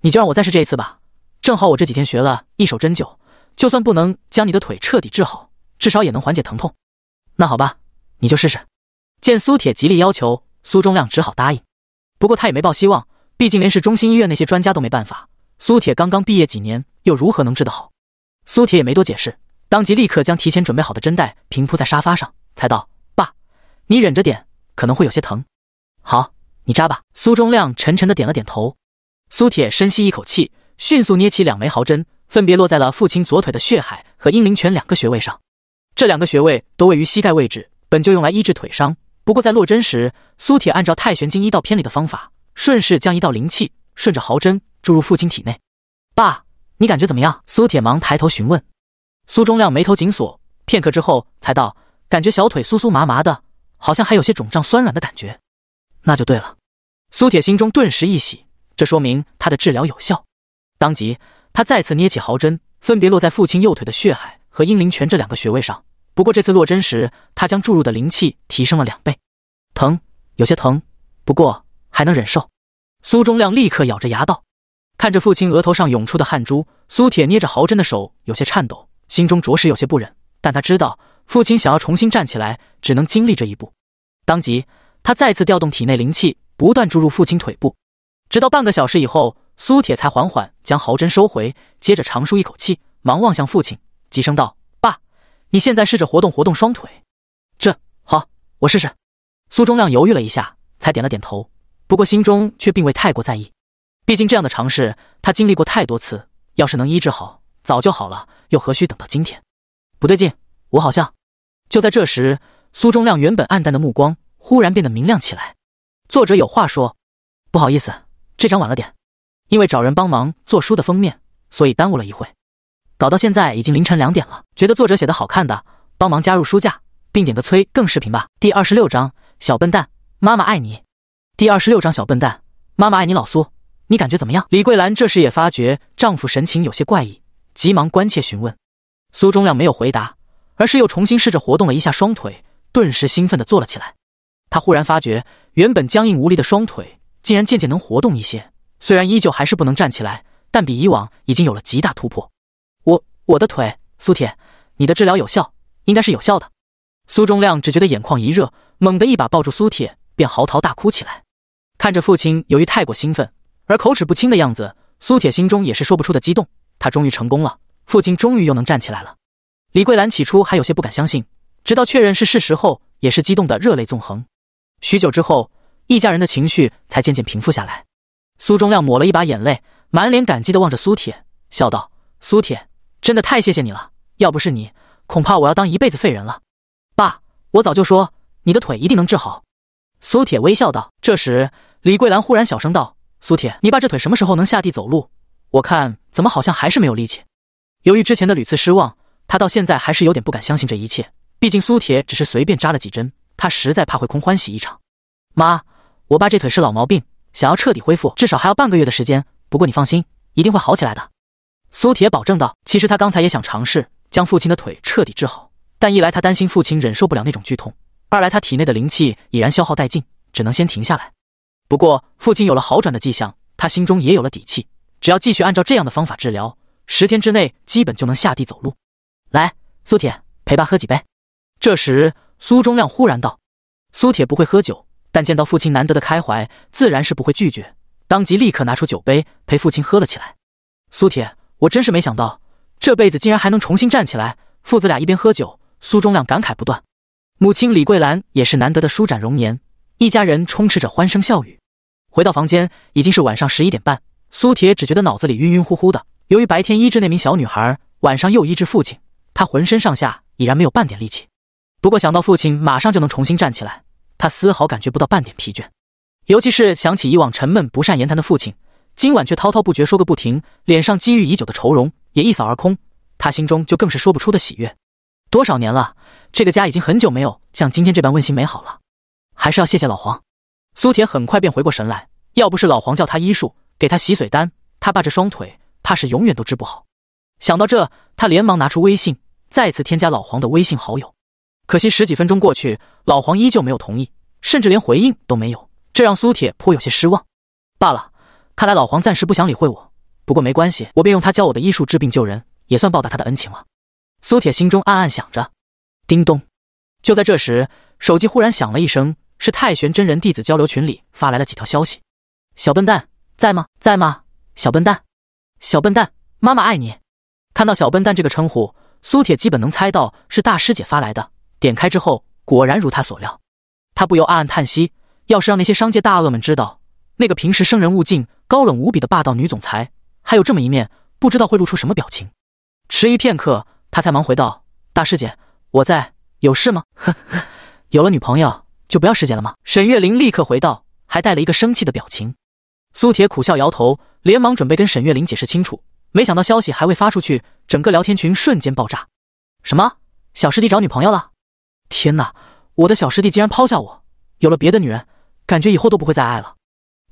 你就让我再试这一次吧，正好我这几天学了一手针灸，就算不能将你的腿彻底治好，至少也能缓解疼痛。”那好吧，你就试试。见苏铁极力要求，苏忠亮只好答应。不过他也没抱希望，毕竟连市中心医院那些专家都没办法，苏铁刚刚毕业几年，又如何能治得好？苏铁也没多解释。当即立刻将提前准备好的针袋平铺在沙发上，才道：“爸，你忍着点，可能会有些疼。”“好，你扎吧。”苏忠亮沉沉的点了点头。苏铁深吸一口气，迅速捏起两枚毫针，分别落在了父亲左腿的血海和阴陵泉两个穴位上。这两个穴位都位于膝盖位置，本就用来医治腿伤。不过在落针时，苏铁按照《太玄经医道篇》里的方法，顺势将一道灵气顺着毫针注入父亲体内。“爸，你感觉怎么样？”苏铁忙抬头询问。苏忠亮眉头紧锁，片刻之后才道：“感觉小腿酥酥麻麻的，好像还有些肿胀、酸软的感觉。”那就对了。苏铁心中顿时一喜，这说明他的治疗有效。当即，他再次捏起毫针，分别落在父亲右腿的血海和阴灵泉这两个穴位上。不过这次落针时，他将注入的灵气提升了两倍。疼，有些疼，不过还能忍受。苏忠亮立刻咬着牙道：“看着父亲额头上涌出的汗珠，苏铁捏着毫针的手有些颤抖。”心中着实有些不忍，但他知道父亲想要重新站起来，只能经历这一步。当即，他再次调动体内灵气，不断注入父亲腿部，直到半个小时以后，苏铁才缓缓将毫针收回，接着长舒一口气，忙望向父亲，急声道：“爸，你现在试着活动活动双腿。”“这好，我试试。”苏忠亮犹豫了一下，才点了点头，不过心中却并未太过在意，毕竟这样的尝试他经历过太多次，要是能医治好。早就好了，又何须等到今天？不对劲，我好像……就在这时，苏忠亮原本暗淡的目光忽然变得明亮起来。作者有话说：不好意思，这张晚了点，因为找人帮忙做书的封面，所以耽误了一会，搞到现在已经凌晨两点了。觉得作者写的好看的，帮忙加入书架并点个催更视频吧。第二十六章：小笨蛋，妈妈爱你。第二十六章：小笨蛋，妈妈爱你。老苏，你感觉怎么样？李桂兰这时也发觉丈夫神情有些怪异。急忙关切询问，苏忠亮没有回答，而是又重新试着活动了一下双腿，顿时兴奋的坐了起来。他忽然发觉，原本僵硬无力的双腿竟然渐渐能活动一些，虽然依旧还是不能站起来，但比以往已经有了极大突破。我我的腿，苏铁，你的治疗有效，应该是有效的。苏忠亮只觉得眼眶一热，猛地一把抱住苏铁，便嚎啕大哭起来。看着父亲由于太过兴奋而口齿不清的样子，苏铁心中也是说不出的激动。他终于成功了，父亲终于又能站起来了。李桂兰起初还有些不敢相信，直到确认是事实后，也是激动的热泪纵横。许久之后，一家人的情绪才渐渐平复下来。苏忠亮抹了一把眼泪，满脸感激的望着苏铁，笑道：“苏铁，真的太谢谢你了，要不是你，恐怕我要当一辈子废人了。”“爸，我早就说你的腿一定能治好。”苏铁微笑道。这时，李桂兰忽然小声道：“苏铁，你爸这腿什么时候能下地走路？”我看怎么好像还是没有力气。由于之前的屡次失望，他到现在还是有点不敢相信这一切。毕竟苏铁只是随便扎了几针，他实在怕会空欢喜一场。妈，我爸这腿是老毛病，想要彻底恢复，至少还要半个月的时间。不过你放心，一定会好起来的。苏铁保证道。其实他刚才也想尝试将父亲的腿彻底治好，但一来他担心父亲忍受不了那种剧痛，二来他体内的灵气已然消耗殆尽，只能先停下来。不过父亲有了好转的迹象，他心中也有了底气。只要继续按照这样的方法治疗，十天之内基本就能下地走路。来，苏铁陪爸喝几杯。这时，苏忠亮忽然道：“苏铁不会喝酒，但见到父亲难得的开怀，自然是不会拒绝，当即立刻拿出酒杯陪父亲喝了起来。”苏铁，我真是没想到，这辈子竟然还能重新站起来。父子俩一边喝酒，苏忠亮感慨不断。母亲李桂兰也是难得的舒展容颜，一家人充斥着欢声笑语。回到房间，已经是晚上十一点半。苏铁只觉得脑子里晕晕乎乎的，由于白天医治那名小女孩，晚上又医治父亲，他浑身上下已然没有半点力气。不过想到父亲马上就能重新站起来，他丝毫感觉不到半点疲倦。尤其是想起以往沉闷不善言谈的父亲，今晚却滔滔不绝说个不停，脸上积郁已久的愁容也一扫而空，他心中就更是说不出的喜悦。多少年了，这个家已经很久没有像今天这般温馨美好了。还是要谢谢老黄。苏铁很快便回过神来，要不是老黄叫他医术，给他洗髓丹，他爸这双腿怕是永远都治不好。想到这，他连忙拿出微信，再次添加老黄的微信好友。可惜十几分钟过去，老黄依旧没有同意，甚至连回应都没有，这让苏铁颇有些失望。罢了，看来老黄暂时不想理会我。不过没关系，我便用他教我的医术治病救人，也算报答他的恩情了。苏铁心中暗暗想着。叮咚！就在这时，手机忽然响了一声，是太玄真人弟子交流群里发来了几条消息：“小笨蛋。”在吗？在吗，小笨蛋，小笨蛋，妈妈爱你。看到“小笨蛋”这个称呼，苏铁基本能猜到是大师姐发来的。点开之后，果然如他所料，他不由暗暗叹息：要是让那些商界大鳄们知道，那个平时生人勿近、高冷无比的霸道女总裁还有这么一面，不知道会露出什么表情。迟疑片刻，他才忙回道：“大师姐，我在，有事吗？”呵呵，有了女朋友就不要师姐了吗？沈月玲立刻回道，还带了一个生气的表情。苏铁苦笑摇头，连忙准备跟沈月玲解释清楚，没想到消息还未发出去，整个聊天群瞬间爆炸。什么？小师弟找女朋友了？天哪！我的小师弟竟然抛下我，有了别的女人，感觉以后都不会再爱了。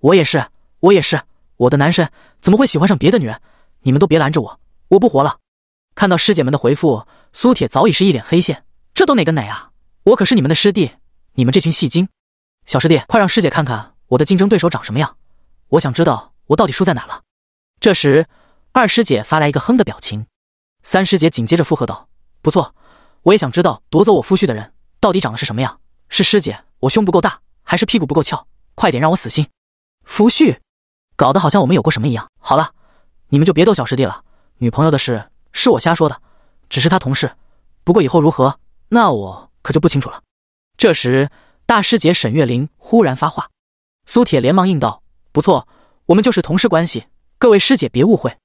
我也是，我也是，我的男神怎么会喜欢上别的女人？你们都别拦着我，我不活了！看到师姐们的回复，苏铁早已是一脸黑线，这都哪跟哪啊？我可是你们的师弟，你们这群戏精！小师弟，快让师姐看看我的竞争对手长什么样！我想知道我到底输在哪了。这时，二师姐发来一个哼的表情，三师姐紧接着附和道：“不错，我也想知道夺走我夫婿的人到底长得是什么样。是师姐我胸不够大，还是屁股不够翘？快点让我死心！”夫婿，搞得好像我们有过什么一样。好了，你们就别逗小师弟了。女朋友的事是我瞎说的，只是他同事。不过以后如何，那我可就不清楚了。这时，大师姐沈月玲忽然发话，苏铁连忙应道。不错，我们就是同事关系。各位师姐别误会，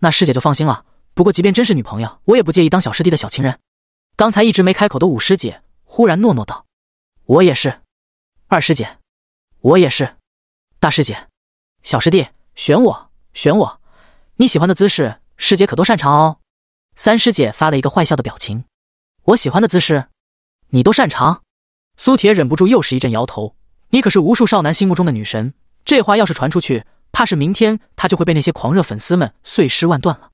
那师姐就放心了。不过，即便真是女朋友，我也不介意当小师弟的小情人。刚才一直没开口的五师姐忽然诺诺道：“我也是。”二师姐，“我也是。”大师姐，“小师弟，选我，选我，你喜欢的姿势，师姐可都擅长哦。”三师姐发了一个坏笑的表情：“我喜欢的姿势，你都擅长。”苏铁忍不住又是一阵摇头：“你可是无数少男心目中的女神。”这话要是传出去，怕是明天他就会被那些狂热粉丝们碎尸万段了。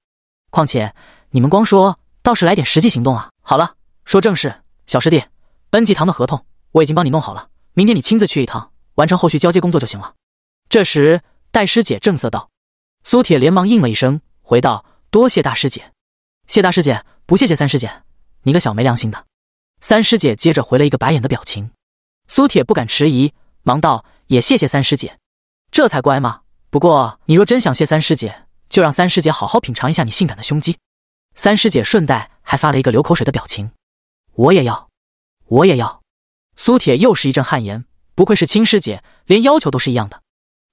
况且，你们光说倒是来点实际行动啊！好了，说正事，小师弟，恩济堂的合同我已经帮你弄好了，明天你亲自去一趟，完成后续交接工作就行了。这时，戴师姐正色道：“苏铁，连忙应了一声，回道：多谢大师姐，谢大师姐不谢谢三师姐，你个小没良心的。”三师姐接着回了一个白眼的表情。苏铁不敢迟疑，忙道：“也谢谢三师姐。”这才乖嘛。不过你若真想谢三师姐，就让三师姐好好品尝一下你性感的胸肌。三师姐顺带还发了一个流口水的表情。我也要，我也要。苏铁又是一阵汗颜，不愧是亲师姐，连要求都是一样的。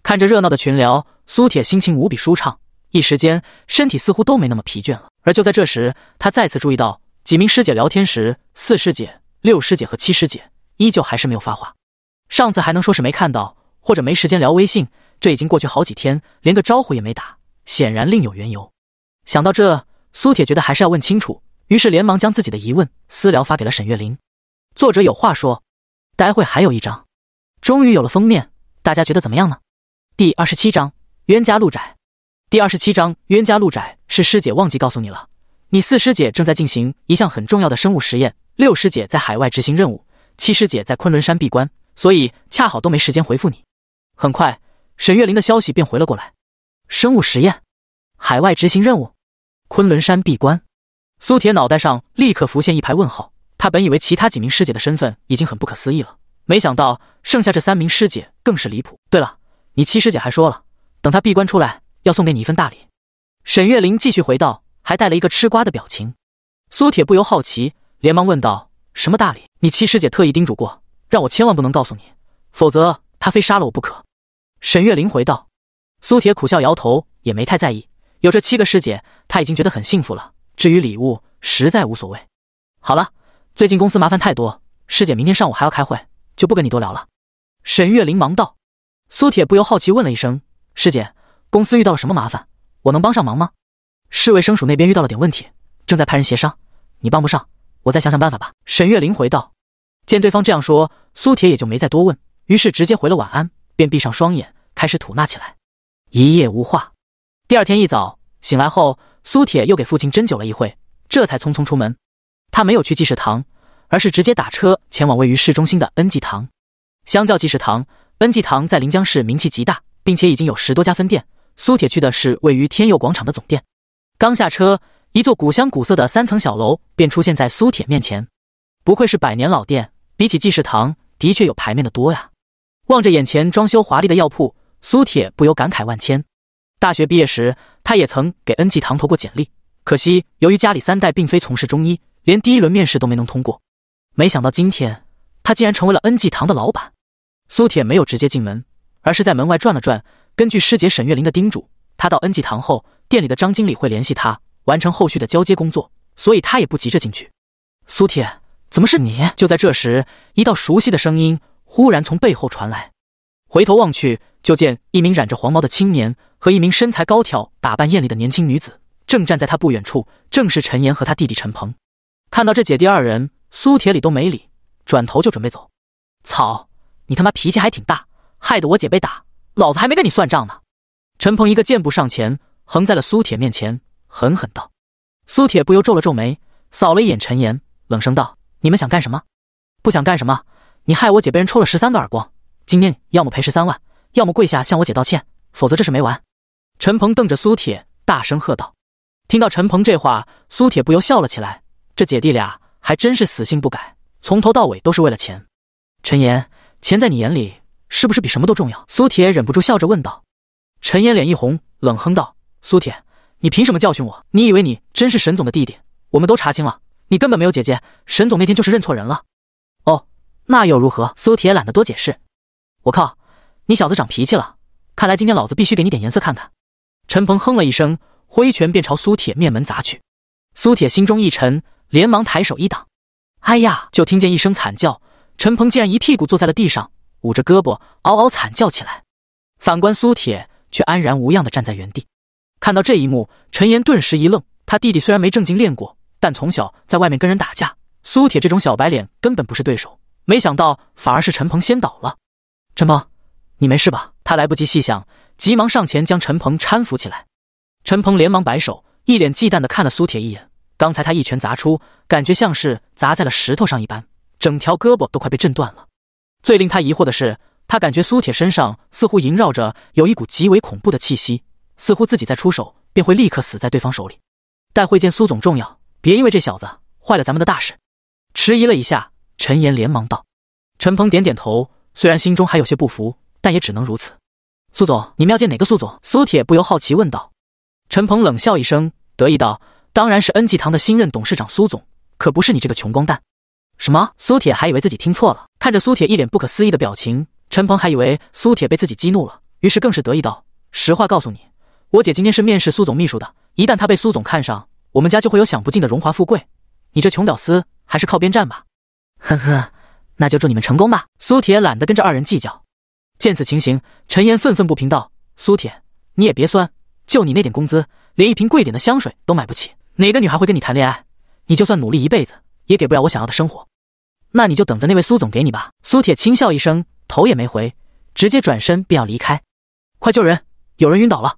看着热闹的群聊，苏铁心情无比舒畅，一时间身体似乎都没那么疲倦了。而就在这时，他再次注意到几名师姐聊天时，四师姐、六师姐和七师姐依旧还是没有发话。上次还能说是没看到。或者没时间聊微信，这已经过去好几天，连个招呼也没打，显然另有缘由。想到这，苏铁觉得还是要问清楚，于是连忙将自己的疑问私聊发给了沈月玲。作者有话说：待会还有一章，终于有了封面，大家觉得怎么样呢？第二十七章冤家路窄。第二十七章冤家路窄是师姐忘记告诉你了，你四师姐正在进行一项很重要的生物实验，六师姐在海外执行任务，七师姐在昆仑山闭关，所以恰好都没时间回复你。很快，沈月玲的消息便回了过来：生物实验、海外执行任务、昆仑山闭关。苏铁脑袋上立刻浮现一排问号。他本以为其他几名师姐的身份已经很不可思议了，没想到剩下这三名师姐更是离谱。对了，你七师姐还说了，等她闭关出来要送给你一份大礼。沈月玲继续回道，还带了一个吃瓜的表情。苏铁不由好奇，连忙问道：“什么大礼？你七师姐特意叮嘱过，让我千万不能告诉你，否则她非杀了我不可。”沈月灵回道：“苏铁苦笑摇头，也没太在意。有这七个师姐，他已经觉得很幸福了。至于礼物，实在无所谓。好了，最近公司麻烦太多，师姐明天上午还要开会，就不跟你多聊了。”沈月灵忙道：“苏铁不由好奇问了一声：‘师姐，公司遇到了什么麻烦？我能帮上忙吗？’侍卫生署那边遇到了点问题，正在派人协商。你帮不上，我再想想办法吧。”沈月灵回道。见对方这样说，苏铁也就没再多问，于是直接回了晚安。便闭上双眼，开始吐纳起来。一夜无话。第二天一早醒来后，苏铁又给父亲针灸了一会，这才匆匆出门。他没有去济世堂，而是直接打车前往位于市中心的恩济堂。相较济世堂，恩济堂在临江市名气极大，并且已经有十多家分店。苏铁去的是位于天佑广场的总店。刚下车，一座古香古色的三层小楼便出现在苏铁面前。不愧是百年老店，比起济世堂，的确有排面的多呀。望着眼前装修华丽的药铺，苏铁不由感慨万千。大学毕业时，他也曾给恩济堂投过简历，可惜由于家里三代并非从事中医，连第一轮面试都没能通过。没想到今天他竟然成为了恩济堂的老板。苏铁没有直接进门，而是在门外转了转。根据师姐沈月玲的叮嘱，他到恩济堂后，店里的张经理会联系他，完成后续的交接工作，所以他也不急着进去。苏铁，怎么是你？就在这时，一道熟悉的声音。忽然从背后传来，回头望去，就见一名染着黄毛的青年和一名身材高挑、打扮艳丽的年轻女子正站在他不远处。正是陈岩和他弟弟陈鹏。看到这姐弟二人，苏铁里都没理，转头就准备走。草，你他妈脾气还挺大，害得我姐被打，老子还没跟你算账呢！陈鹏一个箭步上前，横在了苏铁面前，狠狠道。苏铁不由皱了皱眉，扫了一眼陈岩，冷声道：“你们想干什么？不想干什么？”你害我姐被人抽了十三个耳光，今天要么赔十三万，要么跪下向我姐道歉，否则这事没完！陈鹏瞪着苏铁，大声喝道。听到陈鹏这话，苏铁不由笑了起来。这姐弟俩还真是死性不改，从头到尾都是为了钱。陈岩，钱在你眼里是不是比什么都重要？苏铁忍不住笑着问道。陈岩脸一红，冷哼道：“苏铁，你凭什么教训我？你以为你真是沈总的弟弟？我们都查清了，你根本没有姐姐。沈总那天就是认错人了。”哦。那又如何？苏铁懒得多解释。我靠，你小子长脾气了！看来今天老子必须给你点颜色看看。陈鹏哼了一声，挥拳便朝苏铁面门砸去。苏铁心中一沉，连忙抬手一挡。哎呀！就听见一声惨叫，陈鹏竟然一屁股坐在了地上，捂着胳膊嗷嗷惨叫起来。反观苏铁，却安然无恙的站在原地。看到这一幕，陈岩顿时一愣。他弟弟虽然没正经练过，但从小在外面跟人打架，苏铁这种小白脸根本不是对手。没想到，反而是陈鹏先倒了。陈鹏，你没事吧？他来不及细想，急忙上前将陈鹏搀扶起来。陈鹏连忙摆手，一脸忌惮的看了苏铁一眼。刚才他一拳砸出，感觉像是砸在了石头上一般，整条胳膊都快被震断了。最令他疑惑的是，他感觉苏铁身上似乎萦绕着有一股极为恐怖的气息，似乎自己再出手便会立刻死在对方手里。待会见苏总重要，别因为这小子坏了咱们的大事。迟疑了一下。陈岩连忙道：“陈鹏点点头，虽然心中还有些不服，但也只能如此。”苏总，你们要见哪个苏总？”苏铁不由好奇问道。陈鹏冷笑一声，得意道：“当然是恩济堂的新任董事长苏总，可不是你这个穷光蛋。”什么？苏铁还以为自己听错了，看着苏铁一脸不可思议的表情，陈鹏还以为苏铁被自己激怒了，于是更是得意道：“实话告诉你，我姐今天是面试苏总秘书的，一旦她被苏总看上，我们家就会有享不尽的荣华富贵。你这穷屌丝，还是靠边站吧。”呵呵，那就祝你们成功吧。苏铁懒得跟这二人计较。见此情形，陈岩愤愤不平道：“苏铁，你也别酸，就你那点工资，连一瓶贵点的香水都买不起，哪个女孩会跟你谈恋爱？你就算努力一辈子，也给不了我想要的生活。那你就等着那位苏总给你吧。”苏铁轻笑一声，头也没回，直接转身便要离开。快救人！有人晕倒了！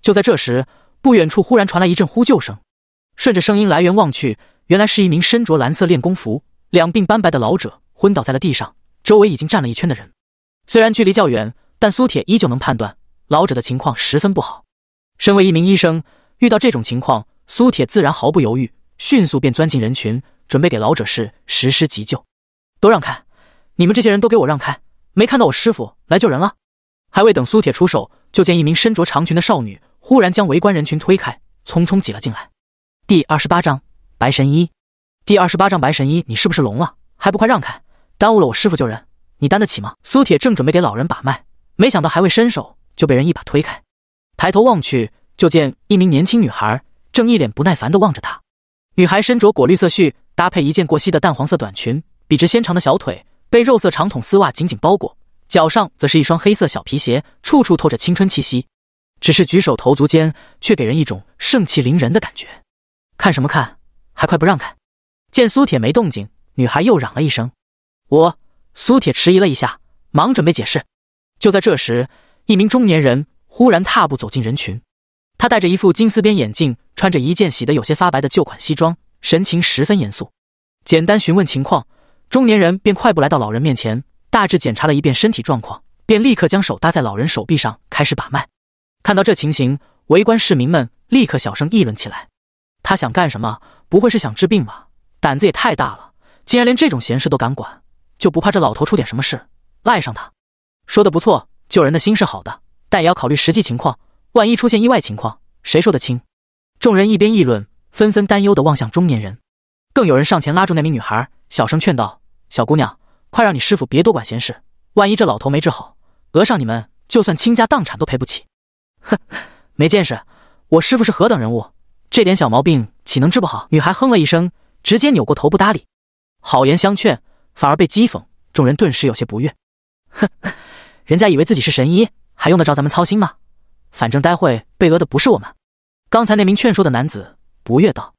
就在这时，不远处忽然传来一阵呼救声。顺着声音来源望去，原来是一名身着蓝色练功服。两鬓斑白的老者昏倒在了地上，周围已经站了一圈的人。虽然距离较远，但苏铁依旧能判断老者的情况十分不好。身为一名医生，遇到这种情况，苏铁自然毫不犹豫，迅速便钻进人群，准备给老者是实施急救。都让开！你们这些人都给我让开！没看到我师傅来救人了？还未等苏铁出手，就见一名身着长裙的少女忽然将围观人群推开，匆匆挤了进来。第二十八章白神医。第二十八章，白神医，你是不是聋了？还不快让开，耽误了我师傅救人，你担得起吗？苏铁正准备给老人把脉，没想到还未伸手，就被人一把推开。抬头望去，就见一名年轻女孩正一脸不耐烦地望着他。女孩身着果绿色絮，搭配一件过膝的淡黄色短裙，笔直纤长的小腿被肉色长筒丝袜紧紧包裹，脚上则是一双黑色小皮鞋，处处透着青春气息。只是举手投足间，却给人一种盛气凌人的感觉。看什么看？还快不让开！见苏铁没动静，女孩又嚷了一声：“我。”苏铁迟疑了一下，忙准备解释。就在这时，一名中年人忽然踏步走进人群。他戴着一副金丝边眼镜，穿着一件洗得有些发白的旧款西装，神情十分严肃。简单询问情况，中年人便快步来到老人面前，大致检查了一遍身体状况，便立刻将手搭在老人手臂上开始把脉。看到这情形，围观市民们立刻小声议论起来：“他想干什么？不会是想治病吧？”胆子也太大了，竟然连这种闲事都敢管，就不怕这老头出点什么事赖上他？说的不错，救人的心是好的，但也要考虑实际情况，万一出现意外情况，谁说得清？众人一边议论，纷纷担忧地望向中年人，更有人上前拉住那名女孩，小声劝道：“小姑娘，快让你师傅别多管闲事，万一这老头没治好，讹上你们，就算倾家荡产都赔不起。”哼，没见识，我师傅是何等人物，这点小毛病岂能治不好？女孩哼了一声。直接扭过头不搭理，好言相劝反而被讥讽，众人顿时有些不悦。哼，人家以为自己是神医，还用得着咱们操心吗？反正待会被讹的不是我们。刚才那名劝说的男子不悦道。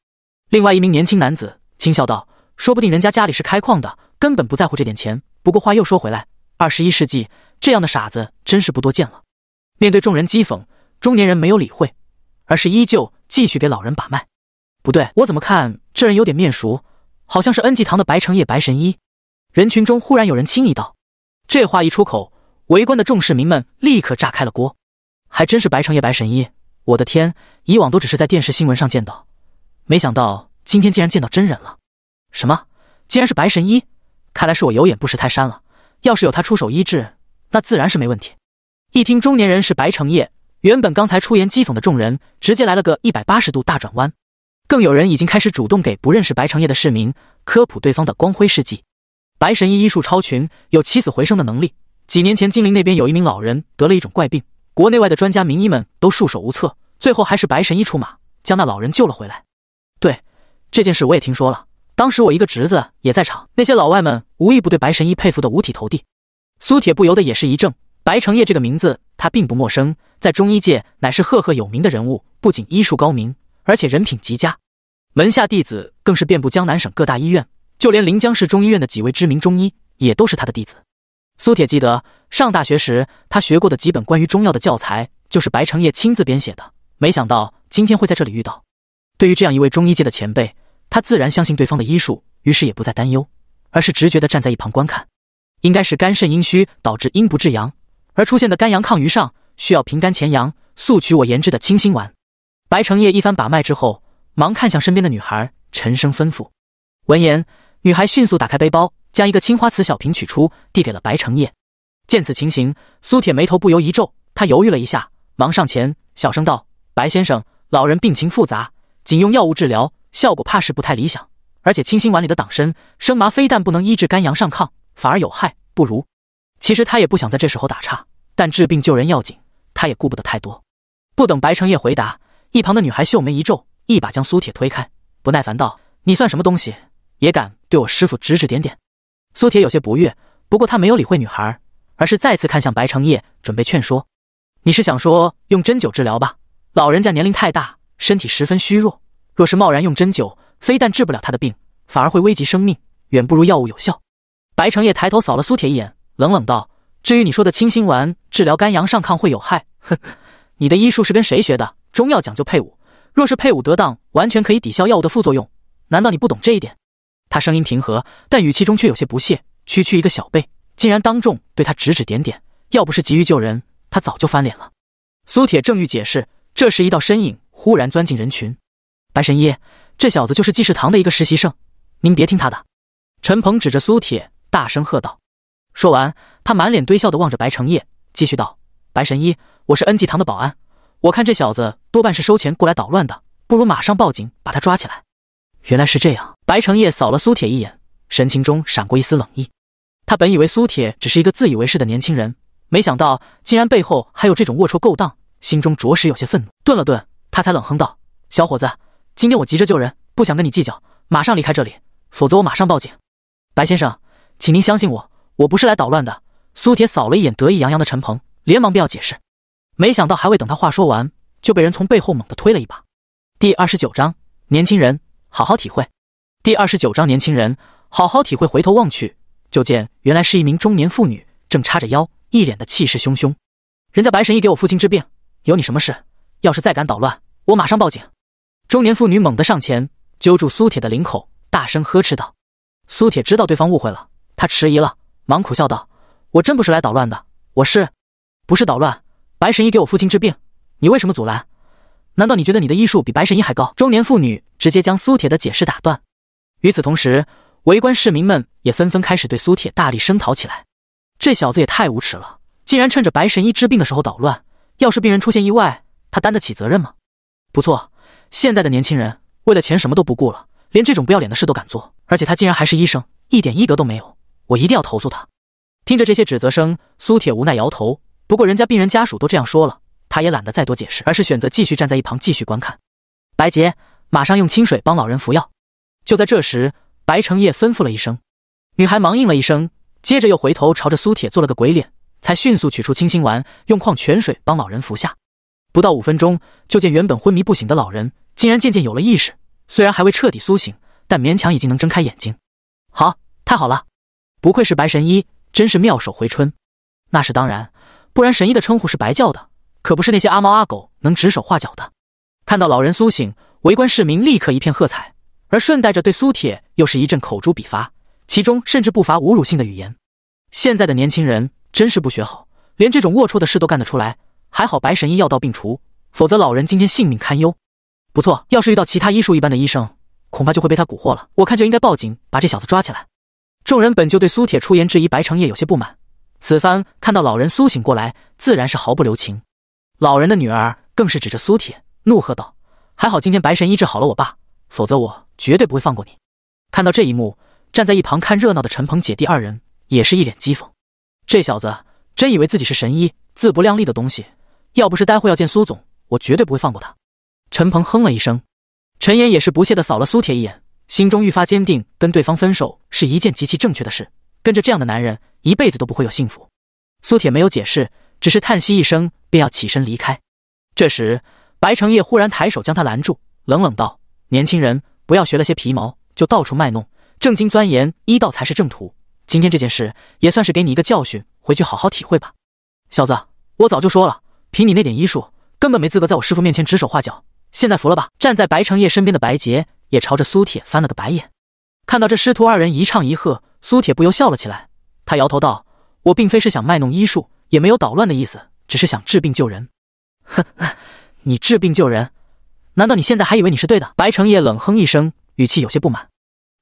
另外一名年轻男子轻笑道：“说不定人家家里是开矿的，根本不在乎这点钱。不过话又说回来，二十一世纪这样的傻子真是不多见了。”面对众人讥讽，中年人没有理会，而是依旧继续给老人把脉。不对，我怎么看这人有点面熟，好像是恩济堂的白成业、白神医。人群中忽然有人轻疑道：“这话一出口，围观的众市民们立刻炸开了锅。还真是白成业、白神医！我的天，以往都只是在电视新闻上见到，没想到今天竟然见到真人了。什么？竟然是白神医？看来是我有眼不识泰山了。要是有他出手医治，那自然是没问题。”一听中年人是白成业，原本刚才出言讥讽的众人，直接来了个一百八十度大转弯。更有人已经开始主动给不认识白成业的市民科普对方的光辉事迹。白神医医术超群，有起死回生的能力。几年前，金陵那边有一名老人得了一种怪病，国内外的专家名医们都束手无策，最后还是白神医出马，将那老人救了回来。对这件事我也听说了，当时我一个侄子也在场，那些老外们无一不对白神医佩服的五体投地。苏铁不由得也是一怔，白成业这个名字他并不陌生，在中医界乃是赫赫有名的人物，不仅医术高明。而且人品极佳，门下弟子更是遍布江南省各大医院，就连临江市中医院的几位知名中医也都是他的弟子。苏铁记得上大学时他学过的几本关于中药的教材就是白承业亲自编写的，没想到今天会在这里遇到。对于这样一位中医界的前辈，他自然相信对方的医术，于是也不再担忧，而是直觉地站在一旁观看。应该是肝肾阴虚导致阴不制阳而出现的肝阳亢于上，需要平肝潜阳，速取我研制的清心丸。白成业一番把脉之后，忙看向身边的女孩，沉声吩咐。闻言，女孩迅速打开背包，将一个青花瓷小瓶取出，递给了白成业。见此情形，苏铁眉头不由一皱，他犹豫了一下，忙上前小声道：“白先生，老人病情复杂，仅用药物治疗，效果怕是不太理想。而且清心丸里的党参、生麻，非但不能医治肝阳上亢，反而有害。不如……”其实他也不想在这时候打岔，但治病救人要紧，他也顾不得太多。不等白成业回答。一旁的女孩秀眉一皱，一把将苏铁推开，不耐烦道：“你算什么东西，也敢对我师傅指指点点？”苏铁有些不悦，不过他没有理会女孩，而是再次看向白成业，准备劝说：“你是想说用针灸治疗吧？老人家年龄太大，身体十分虚弱，若是贸然用针灸，非但治不了他的病，反而会危及生命，远不如药物有效。”白成业抬头扫了苏铁一眼，冷冷道：“至于你说的清心丸治疗肝阳上亢会有害，哼，呵，你的医术是跟谁学的？”中药讲究配伍，若是配伍得当，完全可以抵消药物的副作用。难道你不懂这一点？他声音平和，但语气中却有些不屑。区区一个小辈，竟然当众对他指指点点。要不是急于救人，他早就翻脸了。苏铁正欲解释，这时一道身影忽然钻进人群。白神医，这小子就是济世堂的一个实习生，您别听他的。陈鹏指着苏铁，大声喝道。说完，他满脸堆笑地望着白承业，继续道：“白神医，我是恩济堂的保安。”我看这小子多半是收钱过来捣乱的，不如马上报警把他抓起来。原来是这样，白成业扫了苏铁一眼，神情中闪过一丝冷意。他本以为苏铁只是一个自以为是的年轻人，没想到竟然背后还有这种龌龊勾当，心中着实有些愤怒。顿了顿，他才冷哼道：“小伙子，今天我急着救人，不想跟你计较，马上离开这里，否则我马上报警。”白先生，请您相信我，我不是来捣乱的。苏铁扫了一眼得意洋洋的陈鹏，连忙便要解释。没想到，还未等他话说完，就被人从背后猛地推了一把。第二十九章年轻人好好体会。第二十九章年轻人好好体会。回头望去，就见原来是一名中年妇女，正叉着腰，一脸的气势汹汹。人家白神医给我父亲治病，有你什么事？要是再敢捣乱，我马上报警！中年妇女猛地上前揪住苏铁的领口，大声呵斥道：“苏铁，知道对方误会了，他迟疑了，忙苦笑道：‘我真不是来捣乱的，我是不是捣乱？’”白神医给我父亲治病，你为什么阻拦？难道你觉得你的医术比白神医还高？中年妇女直接将苏铁的解释打断。与此同时，围观市民们也纷纷开始对苏铁大力声讨起来。这小子也太无耻了！竟然趁着白神医治病的时候捣乱，要是病人出现意外，他担得起责任吗？不错，现在的年轻人为了钱什么都不顾了，连这种不要脸的事都敢做。而且他竟然还是医生，一点医德都没有。我一定要投诉他。听着这些指责声，苏铁无奈摇头。不过人家病人家属都这样说了，他也懒得再多解释，而是选择继续站在一旁继续观看。白洁马上用清水帮老人服药。就在这时，白成业吩咐了一声，女孩忙应了一声，接着又回头朝着苏铁做了个鬼脸，才迅速取出清心丸，用矿泉水帮老人服下。不到五分钟，就见原本昏迷不醒的老人竟然渐渐有了意识，虽然还未彻底苏醒，但勉强已经能睁开眼睛。好，太好了！不愧是白神医，真是妙手回春。那是当然。不然，神医的称呼是白叫的，可不是那些阿猫阿狗能指手画脚的。看到老人苏醒，围观市民立刻一片喝彩，而顺带着对苏铁又是一阵口诛笔伐，其中甚至不乏侮辱性的语言。现在的年轻人真是不学好，连这种龌龊的事都干得出来。还好白神医药到病除，否则老人今天性命堪忧。不错，要是遇到其他医术一般的医生，恐怕就会被他蛊惑了。我看就应该报警，把这小子抓起来。众人本就对苏铁出言质疑，白成业有些不满。此番看到老人苏醒过来，自然是毫不留情。老人的女儿更是指着苏铁怒喝道：“还好今天白神医治好了我爸，否则我绝对不会放过你！”看到这一幕，站在一旁看热闹的陈鹏姐弟二人也是一脸讥讽：“这小子真以为自己是神医，自不量力的东西！要不是待会要见苏总，我绝对不会放过他。”陈鹏哼了一声，陈岩也是不屑的扫了苏铁一眼，心中愈发坚定：跟对方分手是一件极其正确的事。跟着这样的男人，一辈子都不会有幸福。苏铁没有解释，只是叹息一声，便要起身离开。这时，白成业忽然抬手将他拦住，冷冷道：“年轻人，不要学了些皮毛就到处卖弄，正经钻研医道才是正途。今天这件事也算是给你一个教训，回去好好体会吧。”小子，我早就说了，凭你那点医术，根本没资格在我师傅面前指手画脚。现在服了吧？站在白成业身边的白洁也朝着苏铁翻了个白眼。看到这师徒二人一唱一和，苏铁不由笑了起来。他摇头道：“我并非是想卖弄医术，也没有捣乱的意思，只是想治病救人。”“哼，你治病救人？难道你现在还以为你是对的？”白成业冷哼一声，语气有些不满。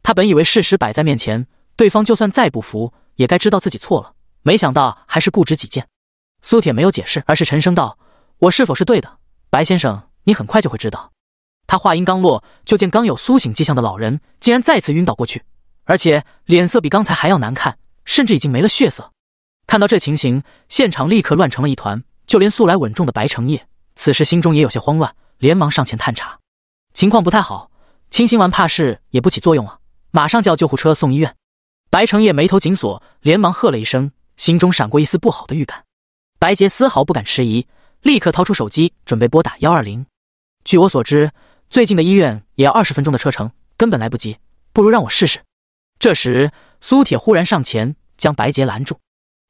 他本以为事实摆在面前，对方就算再不服，也该知道自己错了。没想到还是固执己见。苏铁没有解释，而是沉声道：“我是否是对的，白先生，你很快就会知道。”他话音刚落，就见刚有苏醒迹象的老人竟然再次晕倒过去，而且脸色比刚才还要难看，甚至已经没了血色。看到这情形，现场立刻乱成了一团，就连素来稳重的白成业，此时心中也有些慌乱，连忙上前探查。情况不太好，清醒丸怕是也不起作用了，马上叫救护车送医院。白成业眉头紧锁，连忙喝了一声，心中闪过一丝不好的预感。白杰丝毫不敢迟疑，立刻掏出手机准备拨打幺二零。据我所知。最近的医院也要二十分钟的车程，根本来不及。不如让我试试。这时，苏铁忽然上前将白洁拦住，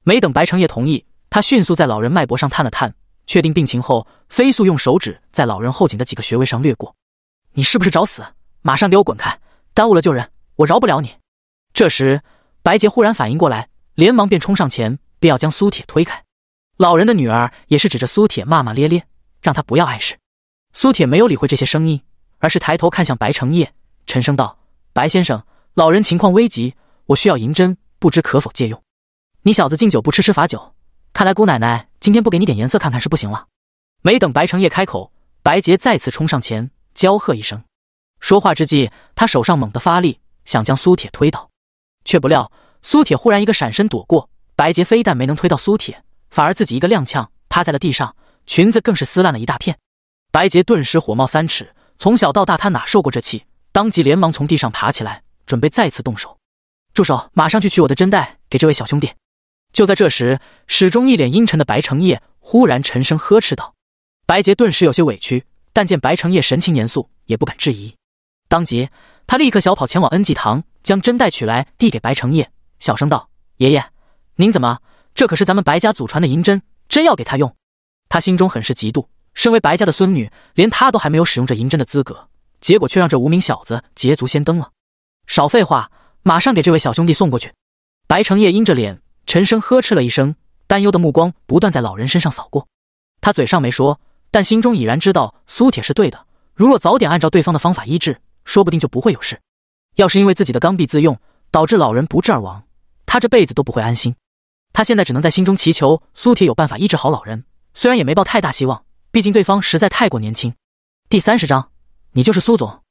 没等白承业同意，他迅速在老人脉搏上探了探，确定病情后，飞速用手指在老人后颈的几个穴位上掠过。你是不是找死？马上给我滚开！耽误了救人，我饶不了你！这时，白洁忽然反应过来，连忙便冲上前，便要将苏铁推开。老人的女儿也是指着苏铁骂骂咧咧，让他不要碍事。苏铁没有理会这些声音，而是抬头看向白成业，沉声道：“白先生，老人情况危急，我需要银针，不知可否借用？”你小子敬酒不吃吃罚酒，看来姑奶奶今天不给你点颜色看看是不行了。没等白成业开口，白杰再次冲上前，娇喝一声。说话之际，他手上猛地发力，想将苏铁推倒，却不料苏铁忽然一个闪身躲过。白杰非但没能推到苏铁，反而自己一个踉跄，趴在了地上，裙子更是撕烂了一大片。白洁顿时火冒三尺，从小到大他哪受过这气？当即连忙从地上爬起来，准备再次动手。住手！马上去取我的针袋给这位小兄弟。就在这时，始终一脸阴沉的白成业忽然沉声呵斥道：“白洁顿时有些委屈，但见白成业神情严肃，也不敢质疑。当即，他立刻小跑前往恩济堂，将针袋取来递给白成业，小声道：‘爷爷，您怎么？这可是咱们白家祖传的银针，真要给他用？’他心中很是嫉妒。”身为白家的孙女，连她都还没有使用这银针的资格，结果却让这无名小子捷足先登了。少废话，马上给这位小兄弟送过去！白承业阴着脸，沉声呵斥了一声，担忧的目光不断在老人身上扫过。他嘴上没说，但心中已然知道苏铁是对的。如若早点按照对方的方法医治，说不定就不会有事。要是因为自己的刚愎自用导致老人不治而亡，他这辈子都不会安心。他现在只能在心中祈求苏铁有办法医治好老人，虽然也没抱太大希望。毕竟对方实在太过年轻。第三十章，你就是苏总。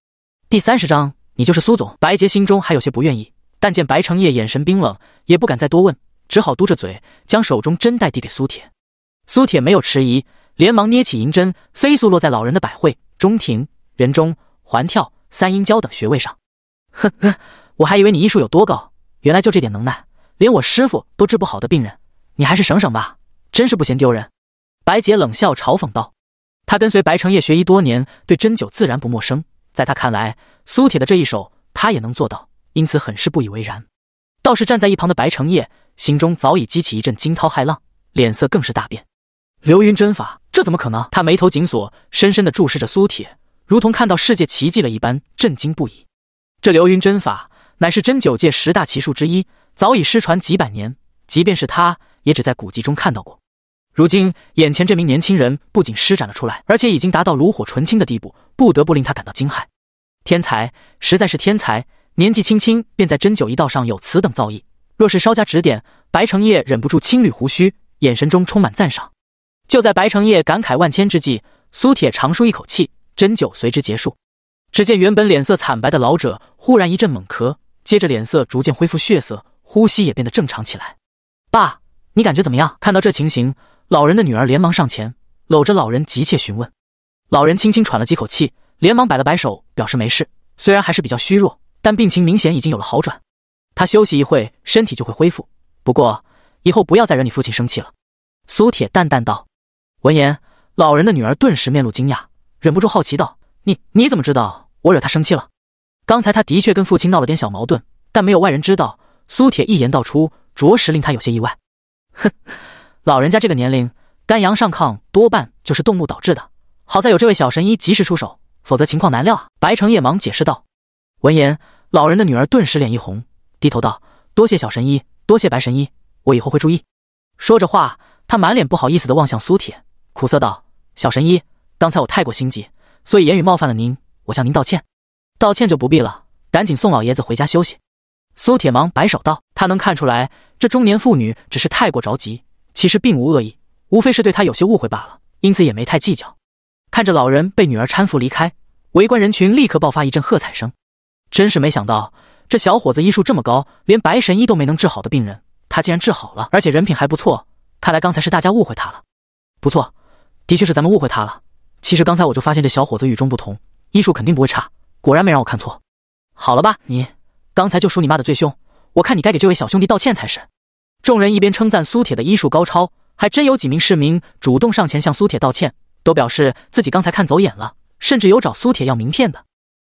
第三十章，你就是苏总。白洁心中还有些不愿意，但见白成业眼神冰冷，也不敢再多问，只好嘟着嘴，将手中针袋递给苏铁。苏铁没有迟疑，连忙捏起银针，飞速落在老人的百会、中庭、人中、环跳、三阴交等穴位上。呵呵，我还以为你医术有多高，原来就这点能耐，连我师傅都治不好的病人，你还是省省吧，真是不嫌丢人。白洁冷笑嘲讽道。他跟随白承业学医多年，对针灸自然不陌生。在他看来，苏铁的这一手他也能做到，因此很是不以为然。倒是站在一旁的白承业，心中早已激起一阵惊涛骇浪，脸色更是大变。流云针法，这怎么可能？他眉头紧锁，深深的注视着苏铁，如同看到世界奇迹了一般，震惊不已。这流云针法乃是针灸界十大奇术之一，早已失传几百年，即便是他也只在古籍中看到过。如今眼前这名年轻人不仅施展了出来，而且已经达到炉火纯青的地步，不得不令他感到惊骇。天才，实在是天才！年纪轻轻便在针灸一道上有此等造诣，若是稍加指点，白成业忍不住轻捋胡须，眼神中充满赞赏。就在白成业感慨万千之际，苏铁长舒一口气，针灸随之结束。只见原本脸色惨白的老者忽然一阵猛咳，接着脸色逐渐恢复血色，呼吸也变得正常起来。爸，你感觉怎么样？看到这情形。老人的女儿连忙上前，搂着老人，急切询问。老人轻轻喘了几口气，连忙摆了摆手，表示没事。虽然还是比较虚弱，但病情明显已经有了好转。他休息一会，身体就会恢复。不过，以后不要再惹你父亲生气了。”苏铁淡淡道。闻言，老人的女儿顿时面露惊讶，忍不住好奇道：“你你怎么知道我惹他生气了？刚才他的确跟父亲闹了点小矛盾，但没有外人知道。苏铁一言道出，着实令他有些意外。”哼。老人家这个年龄，肝阳上亢多半就是动怒导致的。好在有这位小神医及时出手，否则情况难料啊！白成夜忙解释道。闻言，老人的女儿顿时脸一红，低头道：“多谢小神医，多谢白神医，我以后会注意。”说着话，她满脸不好意思地望向苏铁，苦涩道：“小神医，刚才我太过心急，所以言语冒犯了您，我向您道歉。”道歉就不必了，赶紧送老爷子回家休息。苏铁忙摆手道：“他能看出来，这中年妇女只是太过着急。”其实并无恶意，无非是对他有些误会罢了，因此也没太计较。看着老人被女儿搀扶离开，围观人群立刻爆发一阵喝彩声。真是没想到，这小伙子医术这么高，连白神医都没能治好的病人，他竟然治好了，而且人品还不错。看来刚才是大家误会他了。不错，的确是咱们误会他了。其实刚才我就发现这小伙子与众不同，医术肯定不会差，果然没让我看错。好了吧，你刚才就数你骂的最凶，我看你该给这位小兄弟道歉才是。众人一边称赞苏铁的医术高超，还真有几名市民主动上前向苏铁道歉，都表示自己刚才看走眼了，甚至有找苏铁要名片的。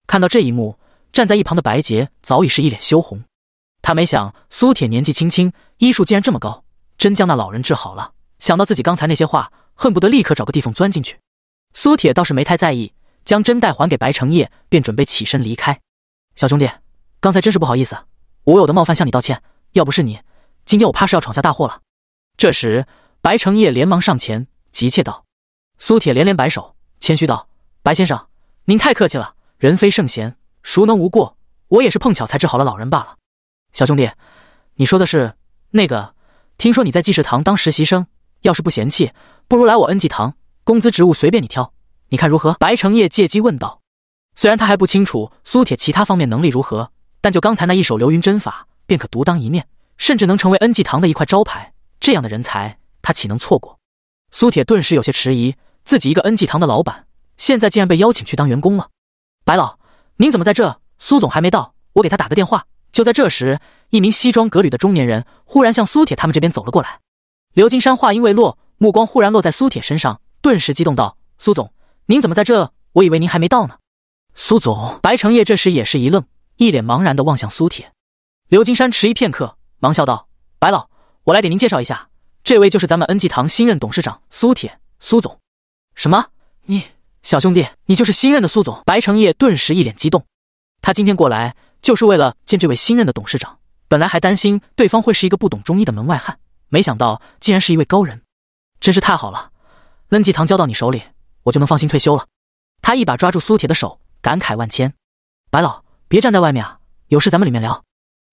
看到这一幕，站在一旁的白洁早已是一脸羞红，他没想苏铁年纪轻轻，医术竟然这么高，真将那老人治好了。想到自己刚才那些话，恨不得立刻找个地缝钻进去。苏铁倒是没太在意，将针袋还给白成业，便准备起身离开。小兄弟，刚才真是不好意思，我有的冒犯向你道歉，要不是你。今天我怕是要闯下大祸了。这时，白成业连忙上前，急切道：“苏铁连连摆手，谦虚道：‘白先生，您太客气了。人非圣贤，孰能无过？我也是碰巧才治好了老人罢了。’小兄弟，你说的是那个？听说你在济世堂当实习生，要是不嫌弃，不如来我恩济堂，工资、职务随便你挑，你看如何？”白成业借机问道。虽然他还不清楚苏铁其他方面能力如何，但就刚才那一手流云针法，便可独当一面。甚至能成为恩济堂的一块招牌，这样的人才他岂能错过？苏铁顿时有些迟疑，自己一个恩济堂的老板，现在竟然被邀请去当员工了。白老，您怎么在这？苏总还没到，我给他打个电话。就在这时，一名西装革履的中年人忽然向苏铁他们这边走了过来。刘金山话音未落，目光忽然落在苏铁身上，顿时激动道：“苏总，您怎么在这？我以为您还没到呢。”苏总，白成业这时也是一愣，一脸茫然地望向苏铁。刘金山迟疑片刻。忙笑道：“白老，我来给您介绍一下，这位就是咱们恩济堂新任董事长苏铁苏总。什么？你小兄弟，你就是新任的苏总？”白承业顿时一脸激动，他今天过来就是为了见这位新任的董事长，本来还担心对方会是一个不懂中医的门外汉，没想到竟然是一位高人，真是太好了！恩济堂交到你手里，我就能放心退休了。他一把抓住苏铁的手，感慨万千。白老，别站在外面啊，有事咱们里面聊。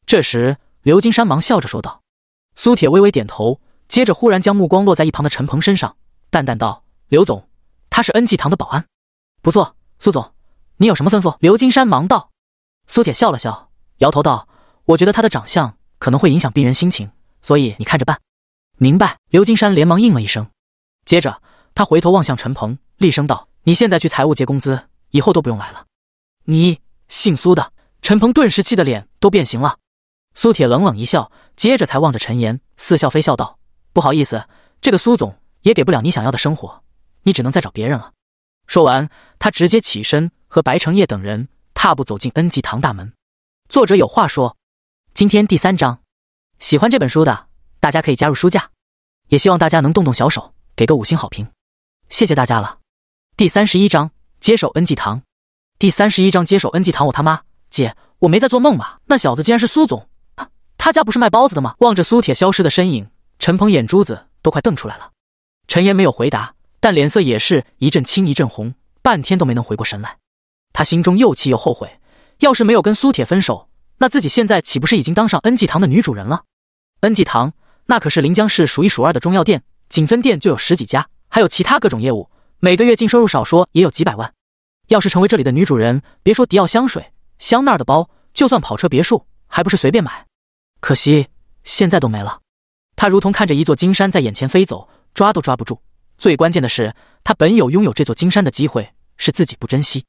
这时。刘金山忙笑着说道：“苏铁微微点头，接着忽然将目光落在一旁的陈鹏身上，淡淡道：‘刘总，他是恩济堂的保安。’不错，苏总，你有什么吩咐？”刘金山忙道。苏铁笑了笑，摇头道：“我觉得他的长相可能会影响病人心情，所以你看着办。”明白。刘金山连忙应了一声，接着他回头望向陈鹏，厉声道：“你现在去财务结工资，以后都不用来了。”你姓苏的！陈鹏顿时气得脸都变形了。苏铁冷冷一笑，接着才望着陈岩，似笑非笑道：“不好意思，这个苏总也给不了你想要的生活，你只能再找别人了。”说完，他直接起身，和白承业等人踏步走进恩济堂大门。作者有话说：今天第三章，喜欢这本书的大家可以加入书架，也希望大家能动动小手给个五星好评，谢谢大家了。第三十一章接手恩济堂。第三十一章接手恩济堂，我他妈姐，我没在做梦吧？那小子竟然是苏总！他家不是卖包子的吗？望着苏铁消失的身影，陈鹏眼珠子都快瞪出来了。陈岩没有回答，但脸色也是一阵青一阵红，半天都没能回过神来。他心中又气又后悔，要是没有跟苏铁分手，那自己现在岂不是已经当上恩济堂的女主人了？恩济堂那可是临江市数一数二的中药店，仅分店就有十几家，还有其他各种业务，每个月净收入少说也有几百万。要是成为这里的女主人，别说迪奥香水、香奈儿的包，就算跑车、别墅，还不是随便买？可惜现在都没了，他如同看着一座金山在眼前飞走，抓都抓不住。最关键的是，他本有拥有这座金山的机会，是自己不珍惜。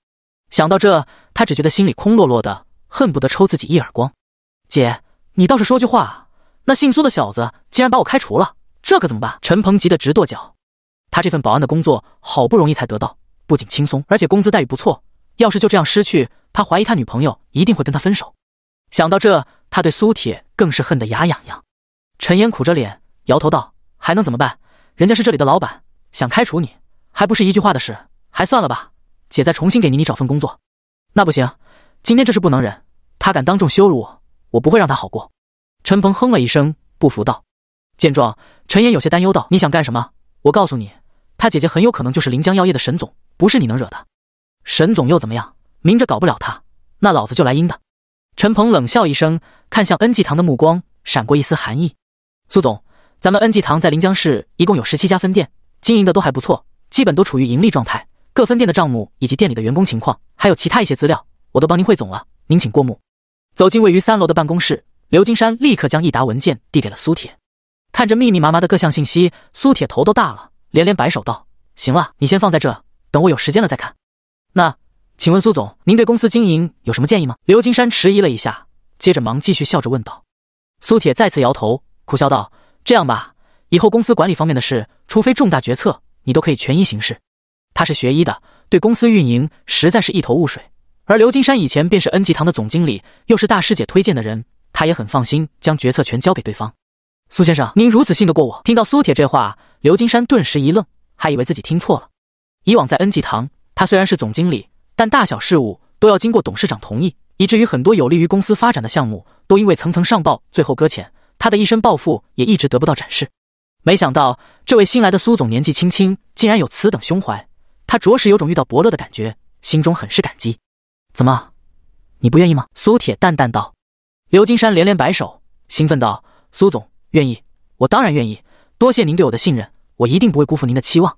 想到这，他只觉得心里空落落的，恨不得抽自己一耳光。姐，你倒是说句话，啊！那姓苏的小子竟然把我开除了，这可怎么办？陈鹏急得直跺脚。他这份保安的工作好不容易才得到，不仅轻松，而且工资待遇不错。要是就这样失去，他怀疑他女朋友一定会跟他分手。想到这，他对苏铁更是恨得牙痒痒。陈岩苦着脸，摇头道：“还能怎么办？人家是这里的老板，想开除你，还不是一句话的事？还算了吧，姐再重新给你你找份工作。”那不行，今天这事不能忍。他敢当众羞辱我，我不会让他好过。陈鹏哼了一声，不服道：“见状，陈岩有些担忧道：‘你想干什么？我告诉你，他姐姐很有可能就是临江药业的沈总，不是你能惹的。’沈总又怎么样？明着搞不了他，那老子就来阴的。”陈鹏冷笑一声，看向恩济堂的目光闪过一丝寒意。苏总，咱们恩济堂在临江市一共有十七家分店，经营的都还不错，基本都处于盈利状态。各分店的账目以及店里的员工情况，还有其他一些资料，我都帮您汇总了，您请过目。走进位于三楼的办公室，刘金山立刻将一沓文件递给了苏铁。看着密密麻麻的各项信息，苏铁头都大了，连连摆手道：“行了，你先放在这，等我有时间了再看。”那。请问苏总，您对公司经营有什么建议吗？刘金山迟疑了一下，接着忙继续笑着问道。苏铁再次摇头，苦笑道：“这样吧，以后公司管理方面的事，除非重大决策，你都可以全依行事。”他是学医的，对公司运营实在是一头雾水。而刘金山以前便是恩济堂的总经理，又是大师姐推荐的人，他也很放心将决策权交给对方。苏先生，您如此信得过我？听到苏铁这话，刘金山顿时一愣，还以为自己听错了。以往在恩济堂，他虽然是总经理。但大小事务都要经过董事长同意，以至于很多有利于公司发展的项目都因为层层上报，最后搁浅。他的一身抱负也一直得不到展示。没想到这位新来的苏总年纪轻轻，竟然有此等胸怀，他着实有种遇到伯乐的感觉，心中很是感激。怎么，你不愿意吗？苏铁淡淡道。刘金山连连摆手，兴奋道：“苏总愿意，我当然愿意。多谢您对我的信任，我一定不会辜负您的期望。”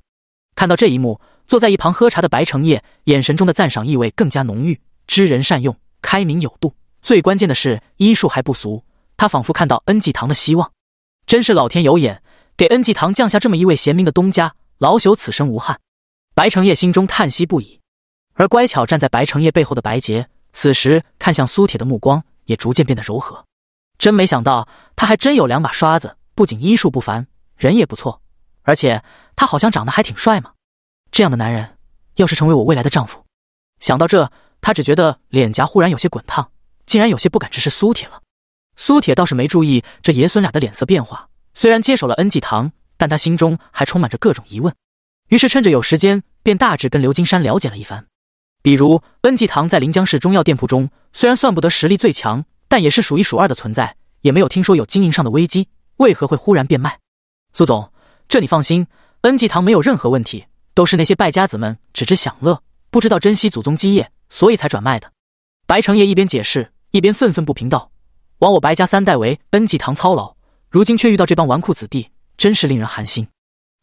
看到这一幕，坐在一旁喝茶的白成业眼神中的赞赏意味更加浓郁。知人善用，开明有度，最关键的是医术还不俗。他仿佛看到恩济堂的希望，真是老天有眼，给恩济堂降下这么一位贤明的东家，老朽此生无憾。白成业心中叹息不已。而乖巧站在白成业背后的白洁，此时看向苏铁的目光也逐渐变得柔和。真没想到，他还真有两把刷子，不仅医术不凡，人也不错，而且。他好像长得还挺帅嘛，这样的男人要是成为我未来的丈夫，想到这，他只觉得脸颊忽然有些滚烫，竟然有些不敢直视苏铁了。苏铁倒是没注意这爷孙俩的脸色变化，虽然接手了恩济堂，但他心中还充满着各种疑问。于是趁着有时间，便大致跟刘金山了解了一番，比如恩济堂在临江市中药店铺中，虽然算不得实力最强，但也是数一数二的存在，也没有听说有经营上的危机，为何会忽然变卖？苏总，这你放心。恩济堂没有任何问题，都是那些败家子们只知享乐，不知道珍惜祖宗基业，所以才转卖的。白承业一边解释，一边愤愤不平道：“枉我白家三代为恩济堂操劳，如今却遇到这帮纨绔子弟，真是令人寒心。”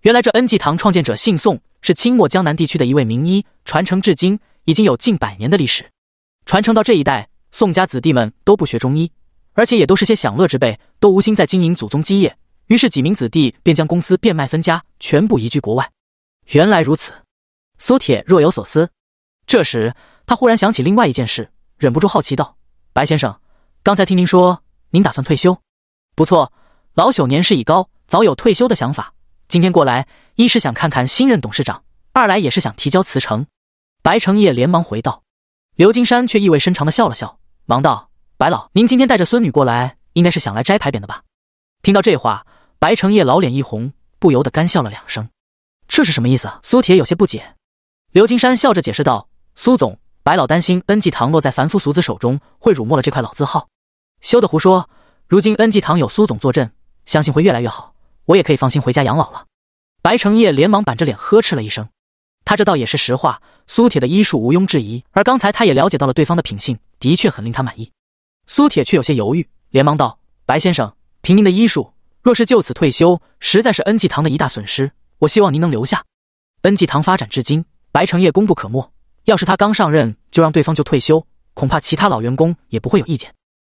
原来这恩济堂创建者姓宋，是清末江南地区的一位名医，传承至今已经有近百年的历史。传承到这一代，宋家子弟们都不学中医，而且也都是些享乐之辈，都无心再经营祖宗基业。于是几名子弟便将公司变卖分家，全部移居国外。原来如此，苏铁若有所思。这时他忽然想起另外一件事，忍不住好奇道：“白先生，刚才听您说您打算退休？不错，老朽年事已高，早有退休的想法。今天过来，一是想看看新任董事长，二来也是想提交辞呈。”白成业连忙回道。刘金山却意味深长的笑了笑，忙道：“白老，您今天带着孙女过来，应该是想来摘牌匾的吧？”听到这话。白承业老脸一红，不由得干笑了两声。这是什么意思？苏铁有些不解。刘金山笑着解释道：“苏总，白老担心恩济堂落在凡夫俗子手中，会辱没了这块老字号。”“休得胡说！如今恩济堂有苏总坐镇，相信会越来越好。我也可以放心回家养老了。”白承业连忙板着脸呵斥了一声。他这倒也是实话。苏铁的医术毋庸置疑，而刚才他也了解到了对方的品性，的确很令他满意。苏铁却有些犹豫，连忙道：“白先生，凭您的医术……”若是就此退休，实在是恩济堂的一大损失。我希望您能留下。恩济堂发展至今，白成业功不可没。要是他刚上任就让对方就退休，恐怕其他老员工也不会有意见。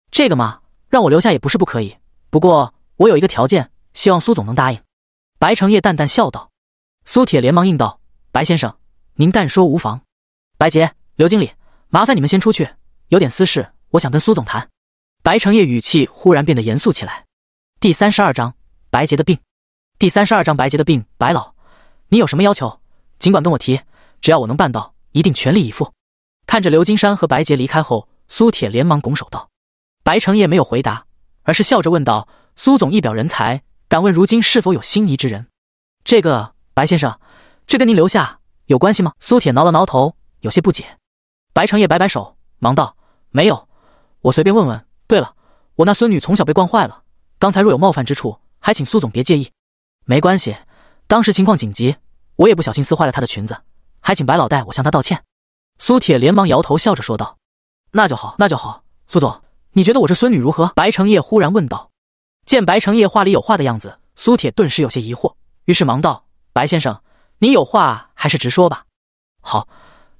这个嘛，让我留下也不是不可以。不过我有一个条件，希望苏总能答应。白成业淡淡笑道。苏铁连忙应道：“白先生，您但说无妨。”白杰、刘经理，麻烦你们先出去，有点私事，我想跟苏总谈。白成业语气忽然变得严肃起来。第三十二章白洁的病。第三十二章白洁的病。白老，你有什么要求，尽管跟我提，只要我能办到，一定全力以赴。看着刘金山和白洁离开后，苏铁连忙拱手道：“白成业没有回答，而是笑着问道：‘苏总一表人才，敢问如今是否有心仪之人？’这个白先生，这跟您留下有关系吗？”苏铁挠了挠头，有些不解。白成业摆摆手，忙道：“没有，我随便问问。对了，我那孙女从小被惯坏了。”刚才若有冒犯之处，还请苏总别介意。没关系，当时情况紧急，我也不小心撕坏了她的裙子，还请白老代我向她道歉。苏铁连忙摇头，笑着说道：“那就好，那就好。苏总，你觉得我这孙女如何？”白成业忽然问道。见白成业话里有话的样子，苏铁顿时有些疑惑，于是忙道：“白先生，你有话还是直说吧。”“好，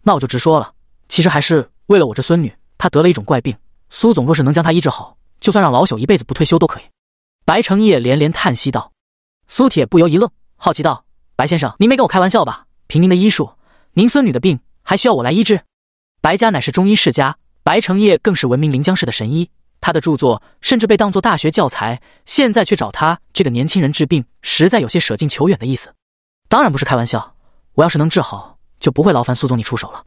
那我就直说了。其实还是为了我这孙女，她得了一种怪病。苏总若是能将她医治好，就算让老朽一辈子不退休都可以。”白成业连连叹息道：“苏铁不由一愣，好奇道：‘白先生，您没跟我开玩笑吧？凭您的医术，您孙女的病还需要我来医治？’白家乃是中医世家，白成业更是闻名临江市的神医，他的著作甚至被当做大学教材。现在去找他这个年轻人治病，实在有些舍近求远的意思。当然不是开玩笑，我要是能治好，就不会劳烦苏总你出手了。”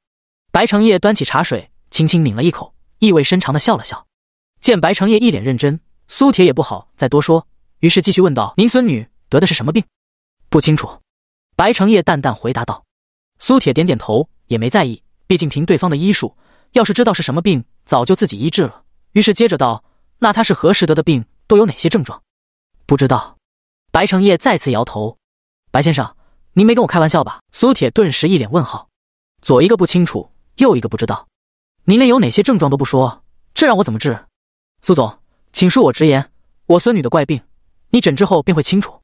白成业端起茶水，轻轻抿了一口，意味深长的笑了笑。见白成业一脸认真。苏铁也不好再多说，于是继续问道：“您孙女得的是什么病？”“不清楚。”白成业淡淡回答道。苏铁点点头，也没在意，毕竟凭对方的医术，要是知道是什么病，早就自己医治了。于是接着道：“那他是何时得的病？都有哪些症状？”“不知道。”白成业再次摇头。“白先生，您没跟我开玩笑吧？”苏铁顿时一脸问号。左一个不清楚，右一个不知道，您连有哪些症状都不说，这让我怎么治？苏总。请恕我直言，我孙女的怪病，你诊治后便会清楚。”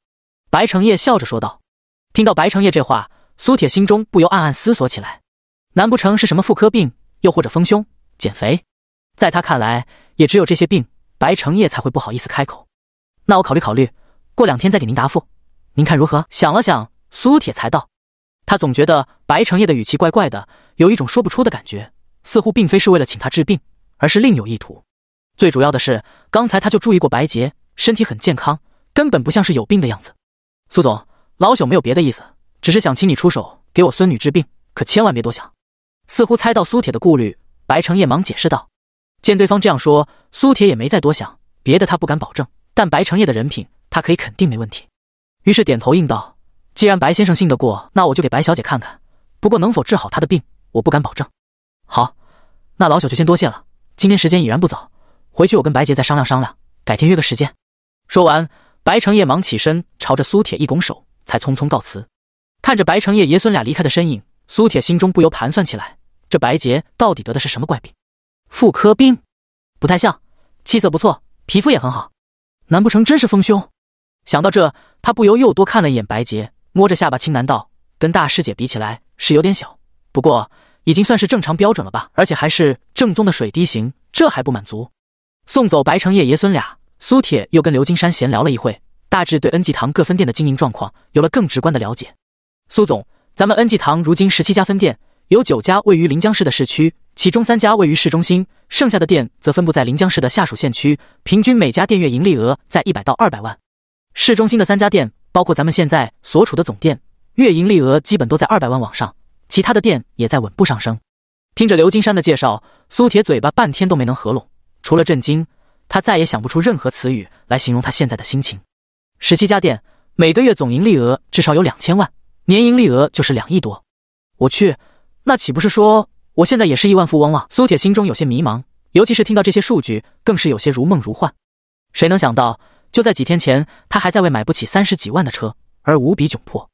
白成业笑着说道。听到白成业这话，苏铁心中不由暗暗思索起来：难不成是什么妇科病，又或者丰胸、减肥？在他看来，也只有这些病，白成业才会不好意思开口。那我考虑考虑，过两天再给您答复，您看如何？想了想，苏铁才道。他总觉得白成业的语气怪怪的，有一种说不出的感觉，似乎并非是为了请他治病，而是另有意图。最主要的是，刚才他就注意过白洁身体很健康，根本不像是有病的样子。苏总，老朽没有别的意思，只是想请你出手给我孙女治病，可千万别多想。似乎猜到苏铁的顾虑，白成业忙解释道。见对方这样说，苏铁也没再多想，别的他不敢保证，但白成业的人品他可以肯定没问题。于是点头应道：“既然白先生信得过，那我就给白小姐看看。不过能否治好她的病，我不敢保证。”好，那老朽就先多谢了。今天时间已然不早。回去我跟白洁再商量商量，改天约个时间。说完，白成业忙起身，朝着苏铁一拱手，才匆匆告辞。看着白成业爷孙俩离开的身影，苏铁心中不由盘算起来：这白洁到底得的是什么怪病？妇科病？不太像，气色不错，皮肤也很好，难不成真是丰胸？想到这，他不由又多看了一眼白洁，摸着下巴轻喃道：“跟大师姐比起来是有点小，不过已经算是正常标准了吧？而且还是正宗的水滴型，这还不满足？”送走白城夜爷孙俩，苏铁又跟刘金山闲聊了一会，大致对恩济堂各分店的经营状况有了更直观的了解。苏总，咱们恩济堂如今十七家分店，有九家位于临江市的市区，其中三家位于市中心，剩下的店则分布在临江市的下属县区。平均每家店月盈利额在一百到二百万。市中心的三家店，包括咱们现在所处的总店，月盈利额基本都在二百万往上，其他的店也在稳步上升。听着刘金山的介绍，苏铁嘴巴半天都没能合拢。除了震惊，他再也想不出任何词语来形容他现在的心情。十七家店，每个月总盈利额至少有两千万，年盈利额就是两亿多。我去，那岂不是说我现在也是亿万富翁了？苏铁心中有些迷茫，尤其是听到这些数据，更是有些如梦如幻。谁能想到，就在几天前，他还在为买不起三十几万的车而无比窘迫。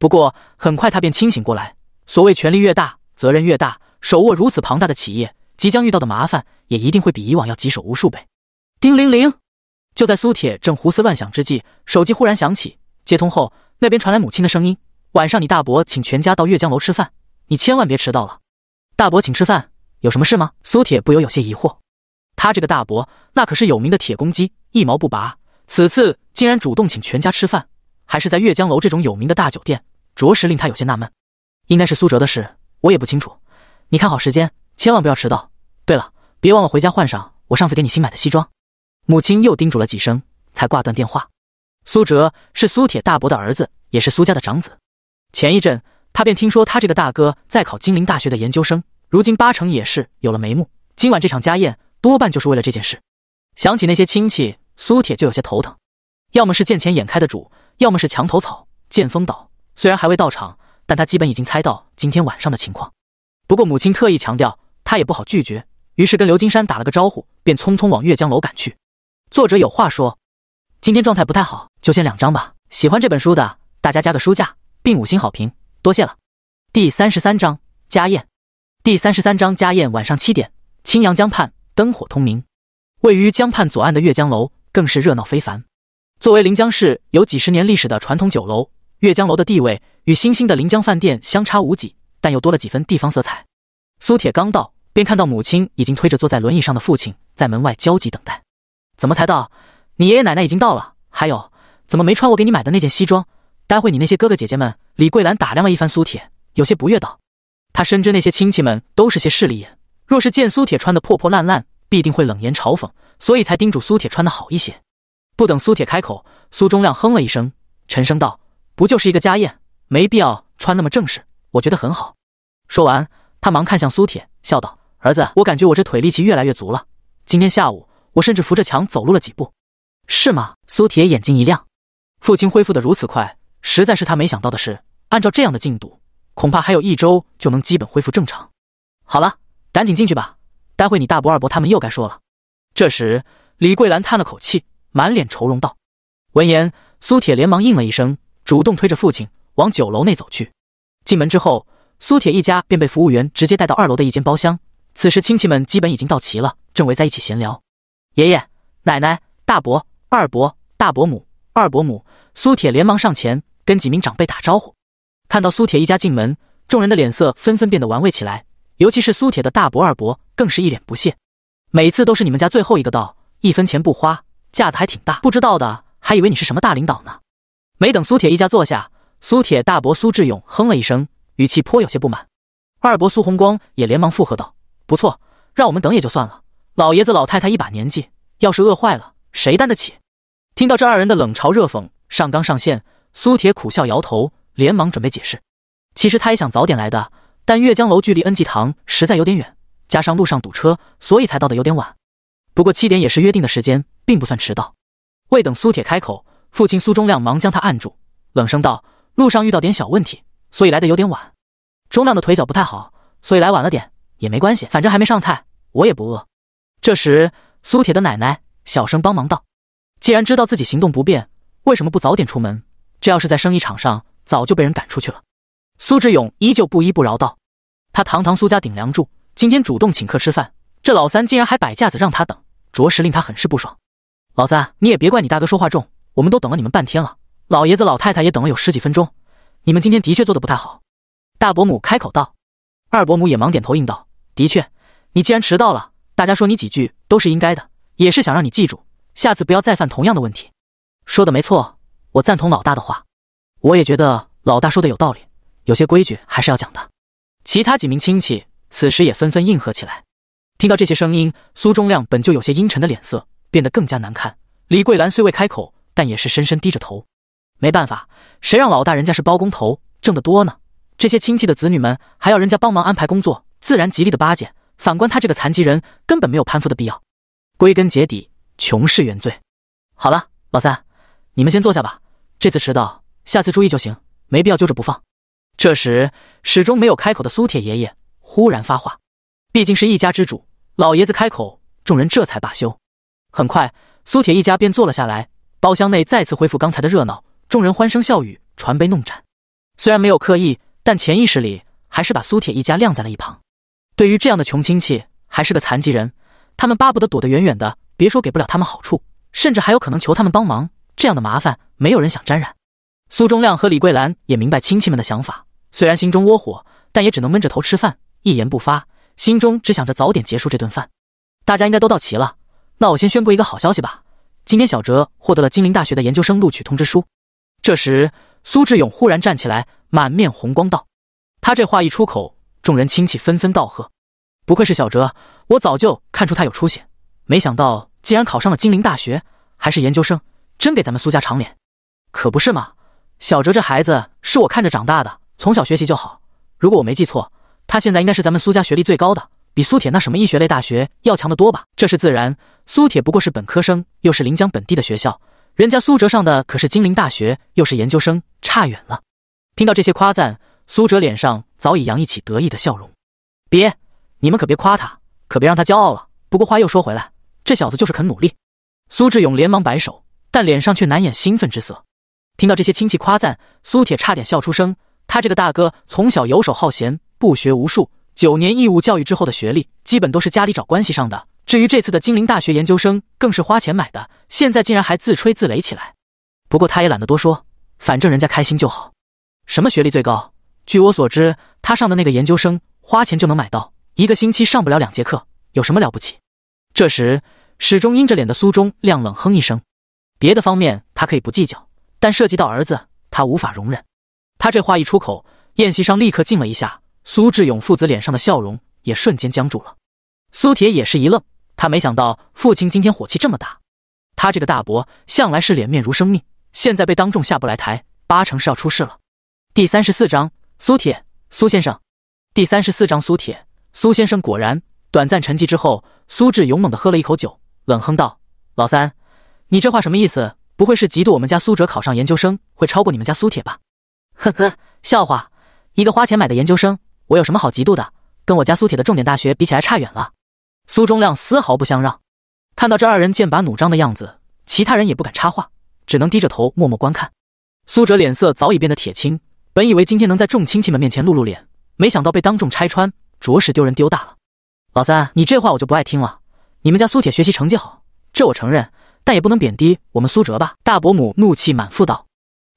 不过很快他便清醒过来，所谓权力越大，责任越大，手握如此庞大的企业。即将遇到的麻烦也一定会比以往要棘手无数倍。叮铃铃！就在苏铁正胡思乱想之际，手机忽然响起。接通后，那边传来母亲的声音：“晚上你大伯请全家到月江楼吃饭，你千万别迟到了。”“大伯请吃饭，有什么事吗？”苏铁不由有些疑惑。他这个大伯那可是有名的铁公鸡，一毛不拔。此次竟然主动请全家吃饭，还是在月江楼这种有名的大酒店，着实令他有些纳闷。应该是苏哲的事，我也不清楚。你看好时间。千万不要迟到。对了，别忘了回家换上我上次给你新买的西装。母亲又叮嘱了几声，才挂断电话。苏哲是苏铁大伯的儿子，也是苏家的长子。前一阵他便听说他这个大哥在考金陵大学的研究生，如今八成也是有了眉目。今晚这场家宴多半就是为了这件事。想起那些亲戚，苏铁就有些头疼。要么是见钱眼开的主，要么是墙头草见风倒。虽然还未到场，但他基本已经猜到今天晚上的情况。不过母亲特意强调。他也不好拒绝，于是跟刘金山打了个招呼，便匆匆往阅江楼赶去。作者有话说：今天状态不太好，就先两张吧。喜欢这本书的，大家加个书架并五星好评，多谢了。第三十三章家宴。第三十三章家宴，晚上七点，青阳江畔灯火通明，位于江畔左岸的阅江楼更是热闹非凡。作为临江市有几十年历史的传统酒楼，阅江楼的地位与新兴的临江饭店相差无几，但又多了几分地方色彩。苏铁刚到。便看到母亲已经推着坐在轮椅上的父亲在门外焦急等待。怎么才到？你爷爷奶奶已经到了。还有，怎么没穿我给你买的那件西装？待会你那些哥哥姐姐们。李桂兰打量了一番苏铁，有些不悦道：“他深知那些亲戚们都是些势利眼，若是见苏铁穿的破破烂烂，必定会冷言嘲讽。所以才叮嘱苏铁穿的好一些。”不等苏铁开口，苏忠亮哼了一声，沉声道：“不就是一个家宴，没必要穿那么正式。我觉得很好。”说完，他忙看向苏铁，笑道。儿子，我感觉我这腿力气越来越足了。今天下午，我甚至扶着墙走路了几步，是吗？苏铁眼睛一亮，父亲恢复的如此快，实在是他没想到的事。按照这样的进度，恐怕还有一周就能基本恢复正常。好了，赶紧进去吧，待会你大伯、二伯他们又该说了。这时，李桂兰叹了口气，满脸愁容道。闻言，苏铁连忙应了一声，主动推着父亲往酒楼内走去。进门之后，苏铁一家便被服务员直接带到二楼的一间包厢。此时亲戚们基本已经到齐了，正围在一起闲聊。爷爷、奶奶、大伯、二伯、大伯母、二伯母，苏铁连忙上前跟几名长辈打招呼。看到苏铁一家进门，众人的脸色纷纷变得玩味起来，尤其是苏铁的大伯、二伯，更是一脸不屑。每次都是你们家最后一个到，一分钱不花，架子还挺大，不知道的还以为你是什么大领导呢。没等苏铁一家坐下，苏铁大伯苏志勇哼了一声，语气颇有些不满。二伯苏红光也连忙附和道。不错，让我们等也就算了。老爷子老太太一把年纪，要是饿坏了，谁担得起？听到这二人的冷嘲热讽、上纲上线，苏铁苦笑摇头，连忙准备解释。其实他也想早点来的，但月江楼距离恩济堂实在有点远，加上路上堵车，所以才到的有点晚。不过七点也是约定的时间，并不算迟到。未等苏铁开口，父亲苏忠亮忙将他按住，冷声道：“路上遇到点小问题，所以来的有点晚。忠亮的腿脚不太好，所以来晚了点。”也没关系，反正还没上菜，我也不饿。这时，苏铁的奶奶小声帮忙道：“既然知道自己行动不便，为什么不早点出门？这要是在生意场上，早就被人赶出去了。”苏志勇依旧不依不饶道：“他堂堂苏家顶梁柱，今天主动请客吃饭，这老三竟然还摆架子让他等，着实令他很是不爽。”老三，你也别怪你大哥说话重，我们都等了你们半天了，老爷子、老太太也等了有十几分钟，你们今天的确做的不太好。”大伯母开口道，二伯母也忙点头应道。的确，你既然迟到了，大家说你几句都是应该的，也是想让你记住，下次不要再犯同样的问题。说的没错，我赞同老大的话，我也觉得老大说的有道理，有些规矩还是要讲的。其他几名亲戚此时也纷纷应和起来。听到这些声音，苏忠亮本就有些阴沉的脸色变得更加难看。李桂兰虽未开口，但也是深深低着头。没办法，谁让老大人家是包工头，挣得多呢？这些亲戚的子女们还要人家帮忙安排工作。自然极力的巴结，反观他这个残疾人，根本没有攀附的必要。归根结底，穷是原罪。好了，老三，你们先坐下吧。这次迟到，下次注意就行，没必要揪着不放。这时，始终没有开口的苏铁爷爷忽然发话。毕竟是一家之主，老爷子开口，众人这才罢休。很快，苏铁一家便坐了下来。包厢内再次恢复刚才的热闹，众人欢声笑语，传杯弄盏。虽然没有刻意，但潜意识里还是把苏铁一家晾在了一旁。对于这样的穷亲戚，还是个残疾人，他们巴不得躲得远远的。别说给不了他们好处，甚至还有可能求他们帮忙，这样的麻烦没有人想沾染。苏忠亮和李桂兰也明白亲戚们的想法，虽然心中窝火，但也只能闷着头吃饭，一言不发，心中只想着早点结束这顿饭。大家应该都到齐了，那我先宣布一个好消息吧。今天小哲获得了金陵大学的研究生录取通知书。这时，苏志勇忽然站起来，满面红光道：“他这话一出口。”众人亲戚纷纷道贺，不愧是小哲，我早就看出他有出息，没想到竟然考上了金陵大学，还是研究生，真给咱们苏家长脸，可不是嘛，小哲这孩子是我看着长大的，从小学习就好，如果我没记错，他现在应该是咱们苏家学历最高的，比苏铁那什么医学类大学要强得多吧？这是自然，苏铁不过是本科生，又是临江本地的学校，人家苏哲上的可是金陵大学，又是研究生，差远了。听到这些夸赞。苏哲脸上早已洋溢起得意的笑容，别，你们可别夸他，可别让他骄傲了。不过话又说回来，这小子就是肯努力。苏志勇连忙摆手，但脸上却难掩兴奋之色。听到这些亲戚夸赞，苏铁差点笑出声。他这个大哥从小游手好闲，不学无术，九年义务教育之后的学历基本都是家里找关系上的。至于这次的金陵大学研究生，更是花钱买的。现在竟然还自吹自擂起来。不过他也懒得多说，反正人家开心就好。什么学历最高？据我所知，他上的那个研究生花钱就能买到，一个星期上不了两节课，有什么了不起？这时，始终阴着脸的苏忠亮冷哼一声。别的方面他可以不计较，但涉及到儿子，他无法容忍。他这话一出口，宴席上立刻静了一下，苏志勇父子脸上的笑容也瞬间僵住了。苏铁也是一愣，他没想到父亲今天火气这么大。他这个大伯向来是脸面如生命，现在被当众下不来台，八成是要出事了。第三十四章。苏铁，苏先生，第三十四章。苏铁，苏先生果然短暂沉寂之后，苏志勇猛地喝了一口酒，冷哼道：“老三，你这话什么意思？不会是嫉妒我们家苏哲考上研究生会超过你们家苏铁吧？”“呵呵，笑话，一个花钱买的研究生，我有什么好嫉妒的？跟我家苏铁的重点大学比起来，差远了。”苏忠亮丝毫不相让。看到这二人剑拔弩张的样子，其他人也不敢插话，只能低着头默默观看。苏哲脸色早已变得铁青。本以为今天能在众亲戚们面前露露脸，没想到被当众拆穿，着实丢人丢大了。老三，你这话我就不爱听了。你们家苏铁学习成绩好，这我承认，但也不能贬低我们苏哲吧？大伯母怒气满腹道。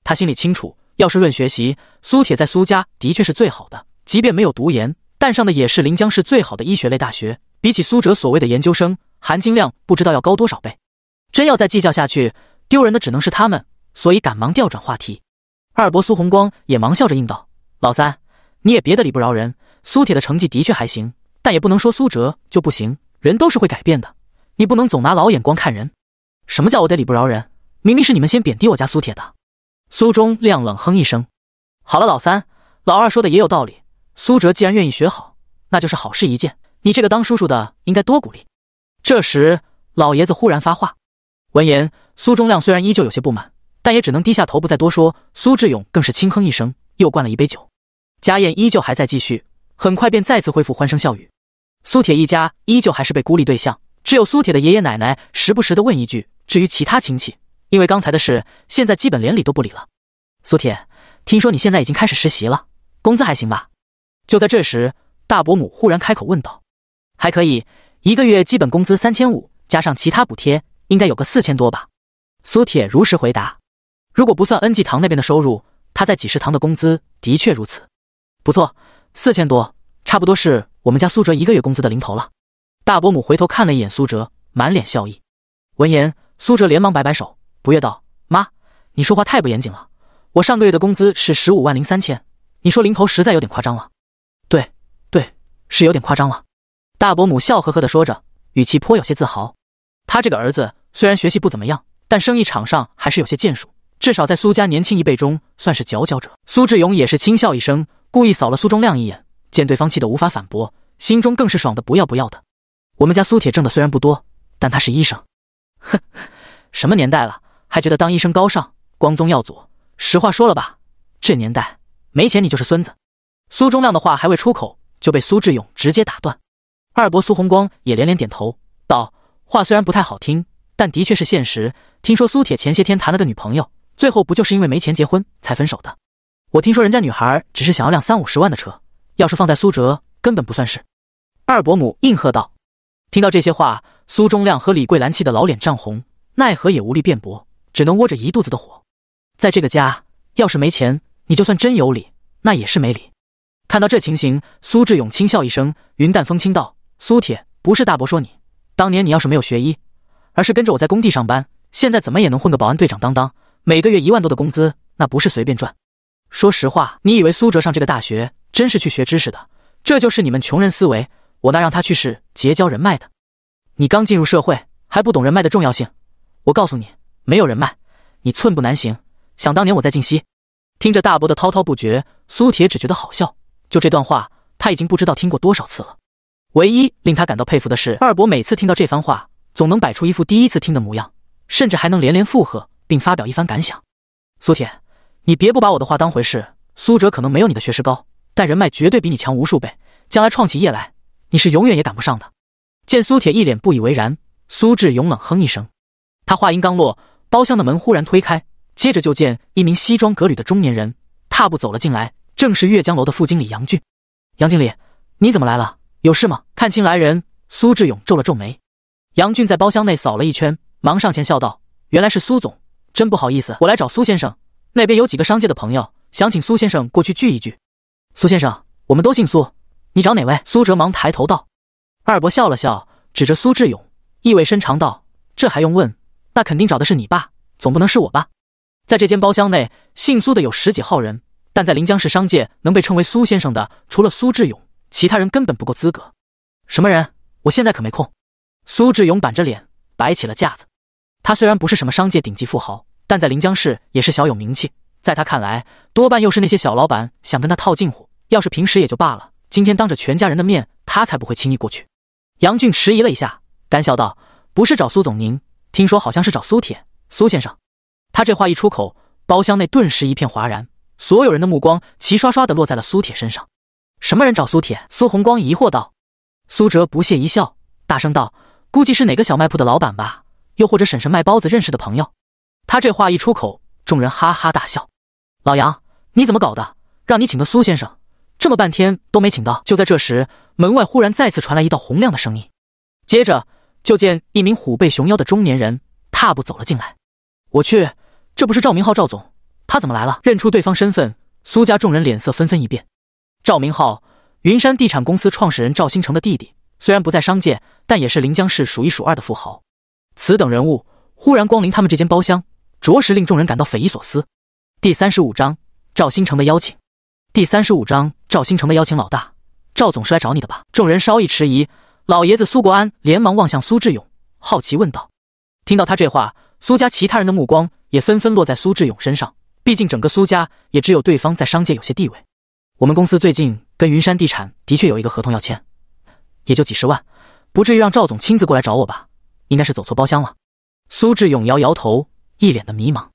他心里清楚，要是论学习，苏铁在苏家的确是最好的。即便没有读研，但上的也是临江市最好的医学类大学，比起苏哲所谓的研究生，含金量不知道要高多少倍。真要再计较下去，丢人的只能是他们，所以赶忙调转话题。二伯苏红光也忙笑着应道：“老三，你也别的理不饶人。苏铁的成绩的确还行，但也不能说苏哲就不行。人都是会改变的，你不能总拿老眼光看人。”“什么叫我得理不饶人？明明是你们先贬低我家苏铁的。”苏忠亮冷哼一声：“好了，老三，老二说的也有道理。苏哲既然愿意学好，那就是好事一件。你这个当叔叔的应该多鼓励。”这时，老爷子忽然发话。闻言，苏忠亮虽然依旧有些不满。但也只能低下头，不再多说。苏志勇更是轻哼一声，又灌了一杯酒。家宴依旧还在继续，很快便再次恢复欢声笑语。苏铁一家依旧还是被孤立对象，只有苏铁的爷爷奶奶时不时的问一句。至于其他亲戚，因为刚才的事，现在基本连理都不理了。苏铁，听说你现在已经开始实习了，工资还行吧？就在这时，大伯母忽然开口问道：“还可以，一个月基本工资三千五，加上其他补贴，应该有个四千多吧？”苏铁如实回答。如果不算恩济堂那边的收入，他在济世堂的工资的确如此，不错，四千多，差不多是我们家苏哲一个月工资的零头了。大伯母回头看了一眼苏哲，满脸笑意。闻言，苏哲连忙摆摆手，不悦道：“妈，你说话太不严谨了。我上个月的工资是十五万零三千，你说零头实在有点夸张了。”“对，对，是有点夸张了。”大伯母笑呵呵地说着，语气颇有些自豪。他这个儿子虽然学习不怎么样，但生意场上还是有些建树。至少在苏家年轻一辈中算是佼佼者。苏志勇也是轻笑一声，故意扫了苏忠亮一眼，见对方气得无法反驳，心中更是爽的不要不要的。我们家苏铁挣的虽然不多，但他是医生。哼，什么年代了，还觉得当医生高尚、光宗耀祖？实话说了吧，这年代没钱你就是孙子。苏忠亮的话还未出口，就被苏志勇直接打断。二伯苏红光也连连点头道：“话虽然不太好听，但的确是现实。听说苏铁前些天谈了个女朋友。”最后不就是因为没钱结婚才分手的？我听说人家女孩只是想要辆三五十万的车，要是放在苏哲，根本不算是。二伯母应和道。听到这些话，苏忠亮和李桂兰气得老脸涨红，奈何也无力辩驳，只能窝着一肚子的火。在这个家，要是没钱，你就算真有理，那也是没理。看到这情形，苏志勇轻笑一声，云淡风轻道：“苏铁，不是大伯说你，当年你要是没有学医，而是跟着我在工地上班，现在怎么也能混个保安队长当当。”每个月一万多的工资，那不是随便赚。说实话，你以为苏哲上这个大学真是去学知识的？这就是你们穷人思维。我那让他去是结交人脉的。你刚进入社会还不懂人脉的重要性。我告诉你，没有人脉，你寸步难行。想当年我在晋西，听着大伯的滔滔不绝，苏铁只觉得好笑。就这段话，他已经不知道听过多少次了。唯一令他感到佩服的是，二伯每次听到这番话，总能摆出一副第一次听的模样，甚至还能连连附和。并发表一番感想。苏铁，你别不把我的话当回事。苏哲可能没有你的学识高，但人脉绝对比你强无数倍，将来创起业来，你是永远也赶不上的。见苏铁一脸不以为然，苏志勇冷哼一声。他话音刚落，包厢的门忽然推开，接着就见一名西装革履的中年人踏步走了进来，正是阅江楼的副经理杨俊。杨经理，你怎么来了？有事吗？看清来人，苏志勇皱了皱眉。杨俊在包厢内扫了一圈，忙上前笑道：“原来是苏总。”真不好意思，我来找苏先生，那边有几个商界的朋友，想请苏先生过去聚一聚。苏先生，我们都姓苏，你找哪位？苏哲忙抬头道。二伯笑了笑，指着苏志勇，意味深长道：“这还用问？那肯定找的是你爸，总不能是我吧？”在这间包厢内，姓苏的有十几号人，但在临江市商界能被称为苏先生的，除了苏志勇，其他人根本不够资格。什么人？我现在可没空。苏志勇板着脸，摆起了架子。他虽然不是什么商界顶级富豪，但在临江市也是小有名气，在他看来，多半又是那些小老板想跟他套近乎。要是平时也就罢了，今天当着全家人的面，他才不会轻易过去。杨俊迟疑了一下，干笑道：“不是找苏总您，听说好像是找苏铁苏先生。”他这话一出口，包厢内顿时一片哗然，所有人的目光齐刷刷的落在了苏铁身上。“什么人找苏铁？”苏红光疑惑道。苏哲不屑一笑，大声道：“估计是哪个小卖铺的老板吧，又或者婶婶卖包子认识的朋友。”他这话一出口，众人哈哈大笑。老杨，你怎么搞的？让你请的苏先生，这么半天都没请到。就在这时，门外忽然再次传来一道洪亮的声音，接着就见一名虎背熊腰的中年人踏步走了进来。我去，这不是赵明浩，赵总，他怎么来了？认出对方身份，苏家众人脸色纷纷一变。赵明浩，云山地产公司创始人赵新成的弟弟，虽然不在商界，但也是临江市数一数二的富豪。此等人物忽然光临他们这间包厢。着实令众人感到匪夷所思。第三十五章赵新成的邀请。第三十五章赵新成的邀请。老大，赵总是来找你的吧？众人稍一迟疑，老爷子苏国安连忙望向苏志勇，好奇问道。听到他这话，苏家其他人的目光也纷纷落在苏志勇身上。毕竟整个苏家也只有对方在商界有些地位。我们公司最近跟云山地产的确有一个合同要签，也就几十万，不至于让赵总亲自过来找我吧？应该是走错包厢了。苏志勇摇摇头。一脸的迷茫，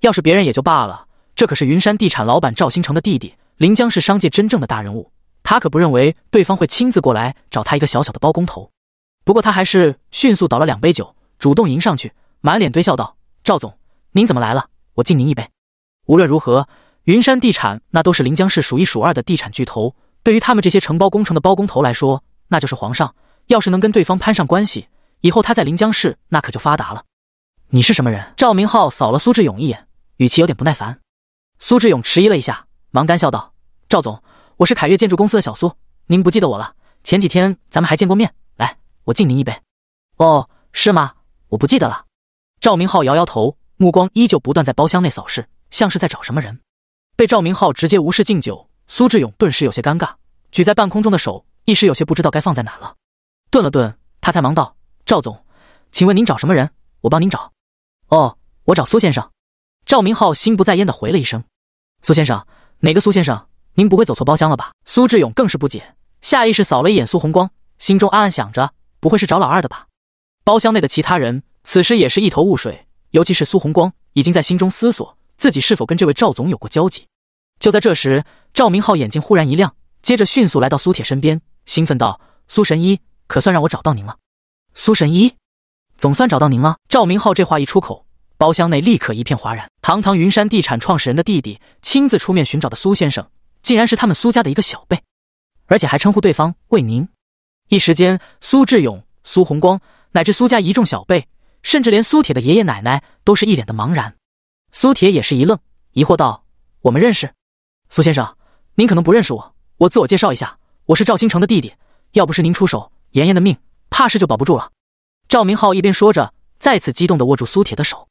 要是别人也就罢了，这可是云山地产老板赵新成的弟弟，临江市商界真正的大人物，他可不认为对方会亲自过来找他一个小小的包工头。不过他还是迅速倒了两杯酒，主动迎上去，满脸堆笑道：“赵总，您怎么来了？我敬您一杯。”无论如何，云山地产那都是临江市数一数二的地产巨头，对于他们这些承包工程的包工头来说，那就是皇上。要是能跟对方攀上关系，以后他在临江市那可就发达了。你是什么人？赵明浩扫了苏志勇一眼，语气有点不耐烦。苏志勇迟疑了一下，忙干笑道：“赵总，我是凯越建筑公司的小苏，您不记得我了？前几天咱们还见过面。来，我敬您一杯。”“哦，是吗？我不记得了。”赵明浩摇摇头，目光依旧不断在包厢内扫视，像是在找什么人。被赵明浩直接无视敬酒，苏志勇顿时有些尴尬，举在半空中的手一时有些不知道该放在哪了。顿了顿，他才忙道：“赵总，请问您找什么人？我帮您找。”哦，我找苏先生。赵明浩心不在焉的回了一声：“苏先生，哪个苏先生？您不会走错包厢了吧？”苏志勇更是不解，下意识扫了一眼苏红光，心中暗暗想着：“不会是找老二的吧？”包厢内的其他人此时也是一头雾水，尤其是苏红光，已经在心中思索自己是否跟这位赵总有过交集。就在这时，赵明浩眼睛忽然一亮，接着迅速来到苏铁身边，兴奋道：“苏神医，可算让我找到您了。”苏神医。总算找到您了。赵明浩这话一出口，包厢内立刻一片哗然。堂堂云山地产创始人的弟弟亲自出面寻找的苏先生，竟然是他们苏家的一个小辈，而且还称呼对方为“您”。一时间，苏志勇、苏红光乃至苏家一众小辈，甚至连苏铁的爷爷奶奶都是一脸的茫然。苏铁也是一愣，疑惑道：“我们认识？苏先生，您可能不认识我。我自我介绍一下，我是赵新成的弟弟。要不是您出手，妍妍的命怕是就保不住了。”赵明浩一边说着，再次激动地握住苏铁的手，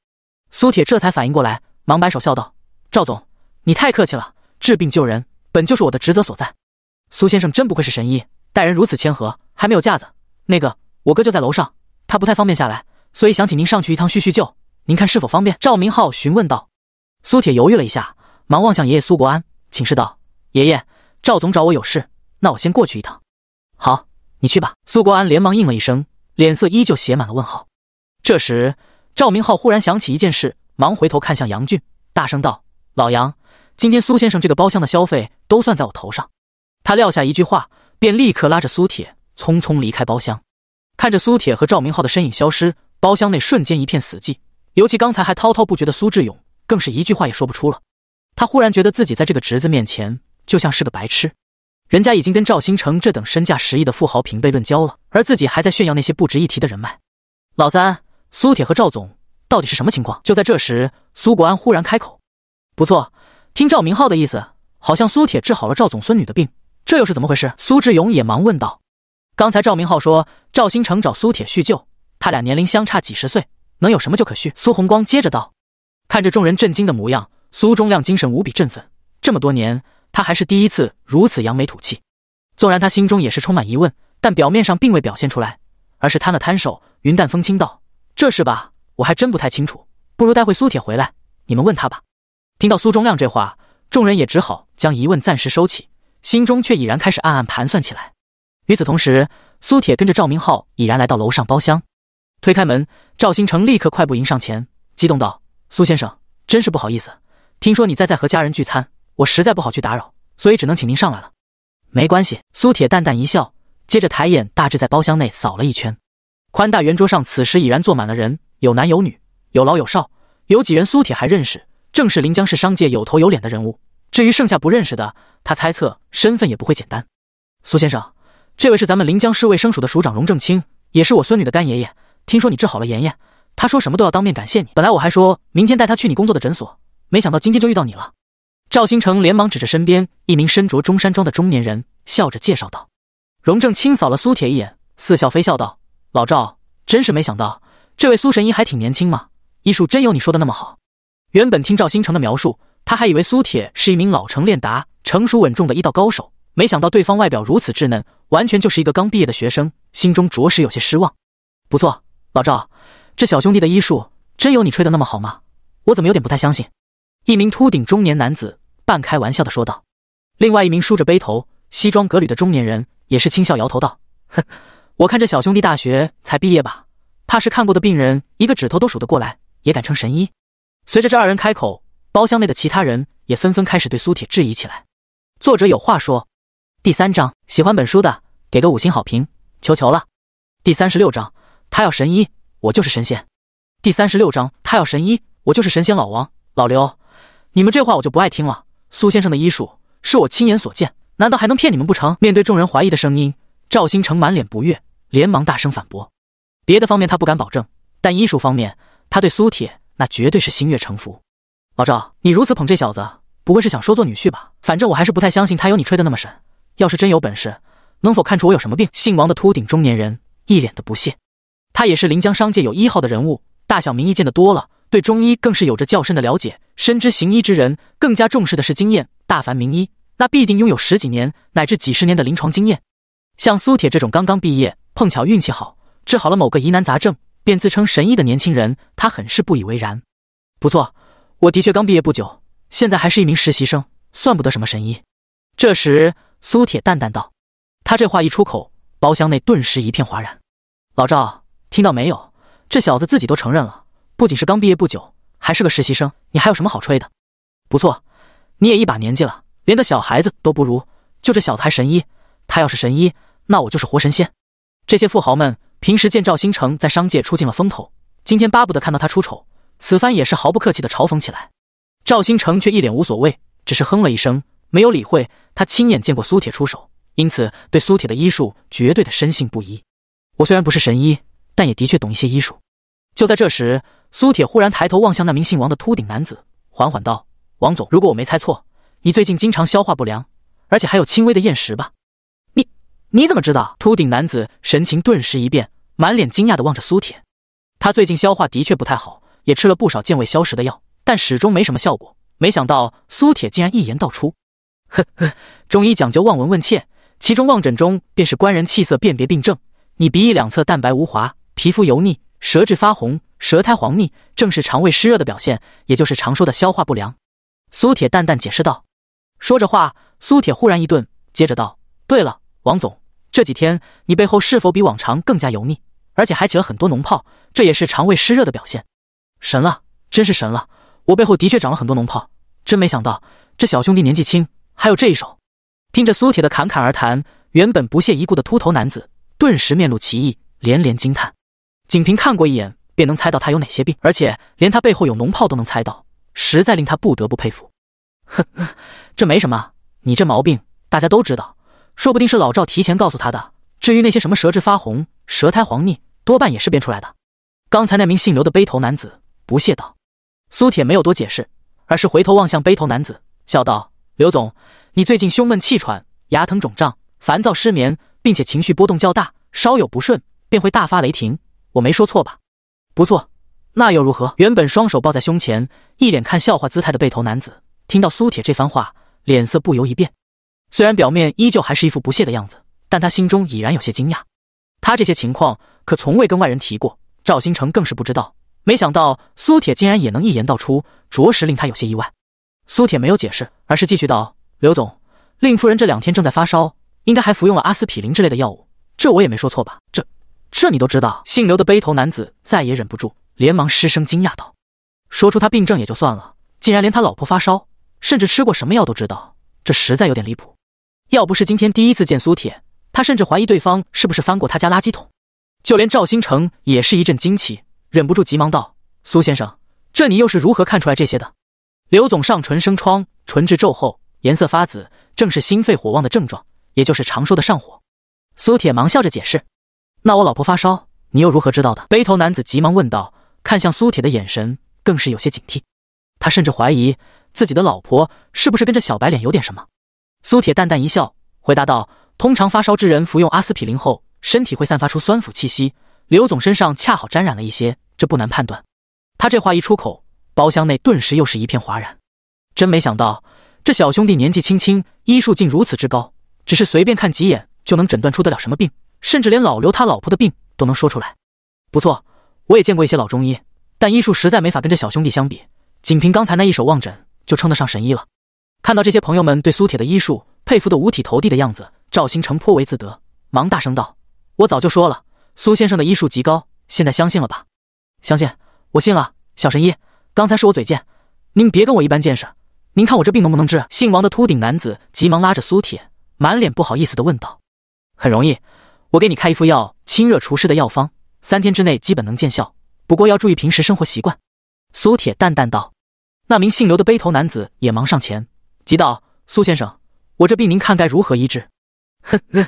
苏铁这才反应过来，忙摆手笑道：“赵总，你太客气了，治病救人本就是我的职责所在。苏先生真不愧是神医，待人如此谦和，还没有架子。那个，我哥就在楼上，他不太方便下来，所以想请您上去一趟叙叙旧，您看是否方便？”赵明浩询问道。苏铁犹豫了一下，忙望向爷爷苏国安，请示道：“爷爷，赵总找我有事，那我先过去一趟。”“好，你去吧。”苏国安连忙应了一声。脸色依旧写满了问号。这时，赵明浩忽然想起一件事，忙回头看向杨俊，大声道：“老杨，今天苏先生这个包厢的消费都算在我头上。”他撂下一句话，便立刻拉着苏铁匆匆离开包厢。看着苏铁和赵明浩的身影消失，包厢内瞬间一片死寂。尤其刚才还滔滔不绝的苏志勇，更是一句话也说不出了。他忽然觉得自己在这个侄子面前，就像是个白痴。人家已经跟赵新成这等身价十亿的富豪平辈论交了，而自己还在炫耀那些不值一提的人脉。老三苏铁和赵总到底是什么情况？就在这时，苏国安忽然开口：“不错，听赵明浩的意思，好像苏铁治好了赵总孙女的病，这又是怎么回事？”苏志勇也忙问道：“刚才赵明浩说赵新成找苏铁叙旧，他俩年龄相差几十岁，能有什么就可叙？”苏红光接着道：“看着众人震惊的模样，苏忠亮精神无比振奋，这么多年。”他还是第一次如此扬眉吐气，纵然他心中也是充满疑问，但表面上并未表现出来，而是摊了摊手，云淡风轻道：“这事吧，我还真不太清楚，不如待会苏铁回来，你们问他吧。”听到苏忠亮这话，众人也只好将疑问暂时收起，心中却已然开始暗暗盘算起来。与此同时，苏铁跟着赵明浩已然来到楼上包厢，推开门，赵新成立刻快步迎上前，激动道：“苏先生，真是不好意思，听说你在在和家人聚餐。”我实在不好去打扰，所以只能请您上来了。没关系，苏铁淡淡一笑，接着抬眼大致在包厢内扫了一圈。宽大圆桌上此时已然坐满了人，有男有女，有老有少，有几人苏铁还认识，正是临江市商界有头有脸的人物。至于剩下不认识的，他猜测身份也不会简单。苏先生，这位是咱们临江市卫生署的署长荣正清，也是我孙女的干爷爷。听说你治好了妍妍，他说什么都要当面感谢你。本来我还说明天带他去你工作的诊所，没想到今天就遇到你了。赵新成连忙指着身边一名身着中山装的中年人，笑着介绍道：“荣正清扫了苏铁一眼，似笑非笑道：‘老赵，真是没想到，这位苏神医还挺年轻嘛，医术真有你说的那么好。’原本听赵新成的描述，他还以为苏铁是一名老成练达、成熟稳重的医道高手，没想到对方外表如此稚嫩，完全就是一个刚毕业的学生，心中着实有些失望。不错，老赵，这小兄弟的医术真有你吹的那么好吗？我怎么有点不太相信？一名秃顶中年男子。”半开玩笑的说道：“另外一名梳着背头、西装革履的中年人也是轻笑摇头道：‘哼，我看这小兄弟大学才毕业吧，怕是看过的病人一个指头都数得过来，也敢称神医。’随着这二人开口，包厢内的其他人也纷纷开始对苏铁质疑起来。作者有话说：第三章，喜欢本书的给个五星好评，求求了。第三十六章，他要神医，我就是神仙。第三十六章，他要神医，我就是神仙。老王、老刘，你们这话我就不爱听了。”苏先生的医术是我亲眼所见，难道还能骗你们不成？面对众人怀疑的声音，赵新成满脸不悦，连忙大声反驳：“别的方面他不敢保证，但医术方面，他对苏铁那绝对是心悦诚服。”老赵，你如此捧这小子，不会是想收做女婿吧？反正我还是不太相信他有你吹的那么神。要是真有本事，能否看出我有什么病？姓王的秃顶中年人一脸的不屑，他也是临江商界有一号的人物，大小名医见得多了。对中医更是有着较深的了解，深知行医之人更加重视的是经验。大凡名医，那必定拥有十几年乃至几十年的临床经验。像苏铁这种刚刚毕业，碰巧运气好，治好了某个疑难杂症，便自称神医的年轻人，他很是不以为然。不错，我的确刚毕业不久，现在还是一名实习生，算不得什么神医。这时，苏铁淡淡道：“他这话一出口，包厢内顿时一片哗然。老赵，听到没有？这小子自己都承认了。”不仅是刚毕业不久，还是个实习生，你还有什么好吹的？不错，你也一把年纪了，连个小孩子都不如。就这小子还神医，他要是神医，那我就是活神仙。这些富豪们平时见赵新成在商界出尽了风头，今天巴不得看到他出丑，此番也是毫不客气的嘲讽起来。赵新成却一脸无所谓，只是哼了一声，没有理会。他亲眼见过苏铁出手，因此对苏铁的医术绝对的深信不疑。我虽然不是神医，但也的确懂一些医术。就在这时，苏铁忽然抬头望向那名姓王的秃顶男子，缓缓道：“王总，如果我没猜错，你最近经常消化不良，而且还有轻微的厌食吧？”“你你怎么知道？”秃顶男子神情顿时一变，满脸惊讶的望着苏铁。他最近消化的确不太好，也吃了不少健胃消食的药，但始终没什么效果。没想到苏铁竟然一言道出：“呵呵，中医讲究望闻问切，其中望诊中便是官人气色，辨别病症。你鼻翼两侧淡白无华，皮肤油腻。”舌质发红，舌苔黄腻，正是肠胃湿热的表现，也就是常说的消化不良。苏铁淡淡解释道。说着话，苏铁忽然一顿，接着道：“对了，王总，这几天你背后是否比往常更加油腻，而且还起了很多脓泡？这也是肠胃湿热的表现。”神了，真是神了！我背后的确长了很多脓泡，真没想到这小兄弟年纪轻还有这一手。听着苏铁的侃侃而谈，原本不屑一顾的秃头男子顿时面露奇异，连连惊叹。仅凭看过一眼便能猜到他有哪些病，而且连他背后有脓泡都能猜到，实在令他不得不佩服。哼，这没什么，你这毛病大家都知道，说不定是老赵提前告诉他的。至于那些什么舌质发红、舌苔黄腻，多半也是编出来的。刚才那名姓刘的背头男子不屑道：“苏铁没有多解释，而是回头望向背头男子，笑道：‘刘总，你最近胸闷气喘、牙疼肿胀、烦躁失眠，并且情绪波动较大，稍有不顺便会大发雷霆。’”我没说错吧？不错，那又如何？原本双手抱在胸前，一脸看笑话姿态的背头男子，听到苏铁这番话，脸色不由一变。虽然表面依旧还是一副不屑的样子，但他心中已然有些惊讶。他这些情况可从未跟外人提过，赵新成更是不知道。没想到苏铁竟然也能一言道出，着实令他有些意外。苏铁没有解释，而是继续道：“刘总，令夫人这两天正在发烧，应该还服用了阿司匹林之类的药物。这我也没说错吧？这。”这你都知道？姓刘的背头男子再也忍不住，连忙失声惊讶道：“说出他病症也就算了，竟然连他老婆发烧，甚至吃过什么药都知道，这实在有点离谱。要不是今天第一次见苏铁，他甚至怀疑对方是不是翻过他家垃圾桶。”就连赵新成也是一阵惊奇，忍不住急忙道：“苏先生，这你又是如何看出来这些的？”刘总上唇生疮，唇质皱厚，颜色发紫，正是心肺火旺的症状，也就是常说的上火。苏铁忙笑着解释。那我老婆发烧，你又如何知道的？背头男子急忙问道，看向苏铁的眼神更是有些警惕。他甚至怀疑自己的老婆是不是跟这小白脸有点什么。苏铁淡淡一笑，回答道：“通常发烧之人服用阿司匹林后，身体会散发出酸腐气息。刘总身上恰好沾染了一些，这不难判断。”他这话一出口，包厢内顿时又是一片哗然。真没想到，这小兄弟年纪轻轻，医术竟如此之高，只是随便看几眼就能诊断出得了什么病。甚至连老刘他老婆的病都能说出来，不错，我也见过一些老中医，但医术实在没法跟这小兄弟相比。仅凭刚才那一手望诊，就称得上神医了。看到这些朋友们对苏铁的医术佩服得五体投地的样子，赵星成颇为自得，忙大声道：“我早就说了，苏先生的医术极高，现在相信了吧？相信，我信了。小神医，刚才是我嘴贱，您别跟我一般见识。您看我这病能不能治？”姓王的秃顶男子急忙拉着苏铁，满脸不好意思的问道：“很容易。”我给你开一副药清热除湿的药方，三天之内基本能见效。不过要注意平时生活习惯。”苏铁淡淡道。那名姓刘的背头男子也忙上前，急道：“苏先生，我这病您看该如何医治？”“哼哼，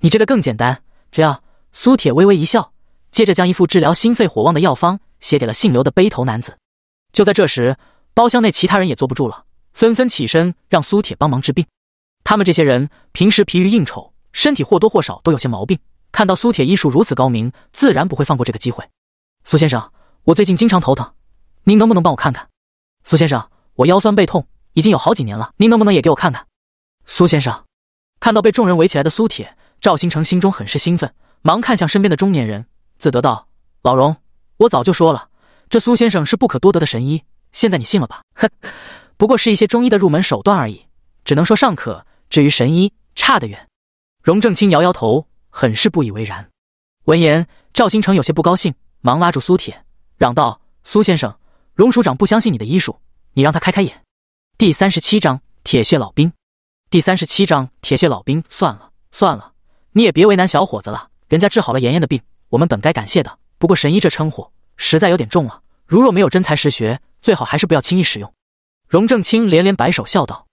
你这个更简单，只要……”苏铁微微一笑，接着将一副治疗心肺火旺的药方写给了姓刘的背头男子。就在这时，包厢内其他人也坐不住了，纷纷起身让苏铁帮忙治病。他们这些人平时疲于应酬。身体或多或少都有些毛病，看到苏铁医术如此高明，自然不会放过这个机会。苏先生，我最近经常头疼，您能不能帮我看看？苏先生，我腰酸背痛已经有好几年了，您能不能也给我看看？苏先生，看到被众人围起来的苏铁，赵新成心中很是兴奋，忙看向身边的中年人，自得道：“老荣，我早就说了，这苏先生是不可多得的神医，现在你信了吧？哼，不过是一些中医的入门手段而已，只能说尚可，至于神医，差得远。”荣正清摇摇头，很是不以为然。闻言，赵新成有些不高兴，忙拉住苏铁，嚷道：“苏先生，荣署长不相信你的医术，你让他开开眼。”第三十七章铁血老兵。第三十七章铁血老兵。算了，算了，你也别为难小伙子了。人家治好了妍妍的病，我们本该感谢的。不过，神医这称呼实在有点重了。如若没有真才实学，最好还是不要轻易使用。荣正清连连摆手，笑道：“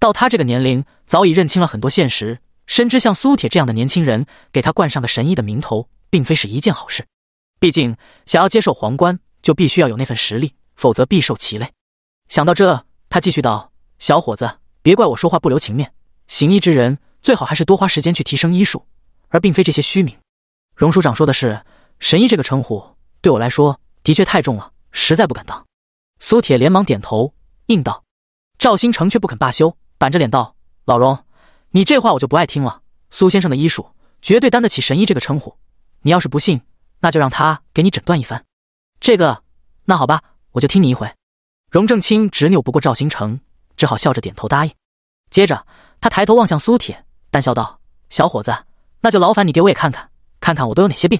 到他这个年龄，早已认清了很多现实。”深知像苏铁这样的年轻人，给他冠上个神医的名头，并非是一件好事。毕竟，想要接受皇冠，就必须要有那份实力，否则必受其累。想到这，他继续道：“小伙子，别怪我说话不留情面。行医之人，最好还是多花时间去提升医术，而并非这些虚名。”荣署长说的是，神医这个称呼对我来说的确太重了，实在不敢当。苏铁连忙点头应道。赵新成却不肯罢休，板着脸道：“老荣。”你这话我就不爱听了。苏先生的医术绝对担得起“神医”这个称呼。你要是不信，那就让他给你诊断一番。这个，那好吧，我就听你一回。荣正清执拗不过赵星成，只好笑着点头答应。接着，他抬头望向苏铁，淡笑道：“小伙子，那就劳烦你给我也看看，看看我都有哪些病。”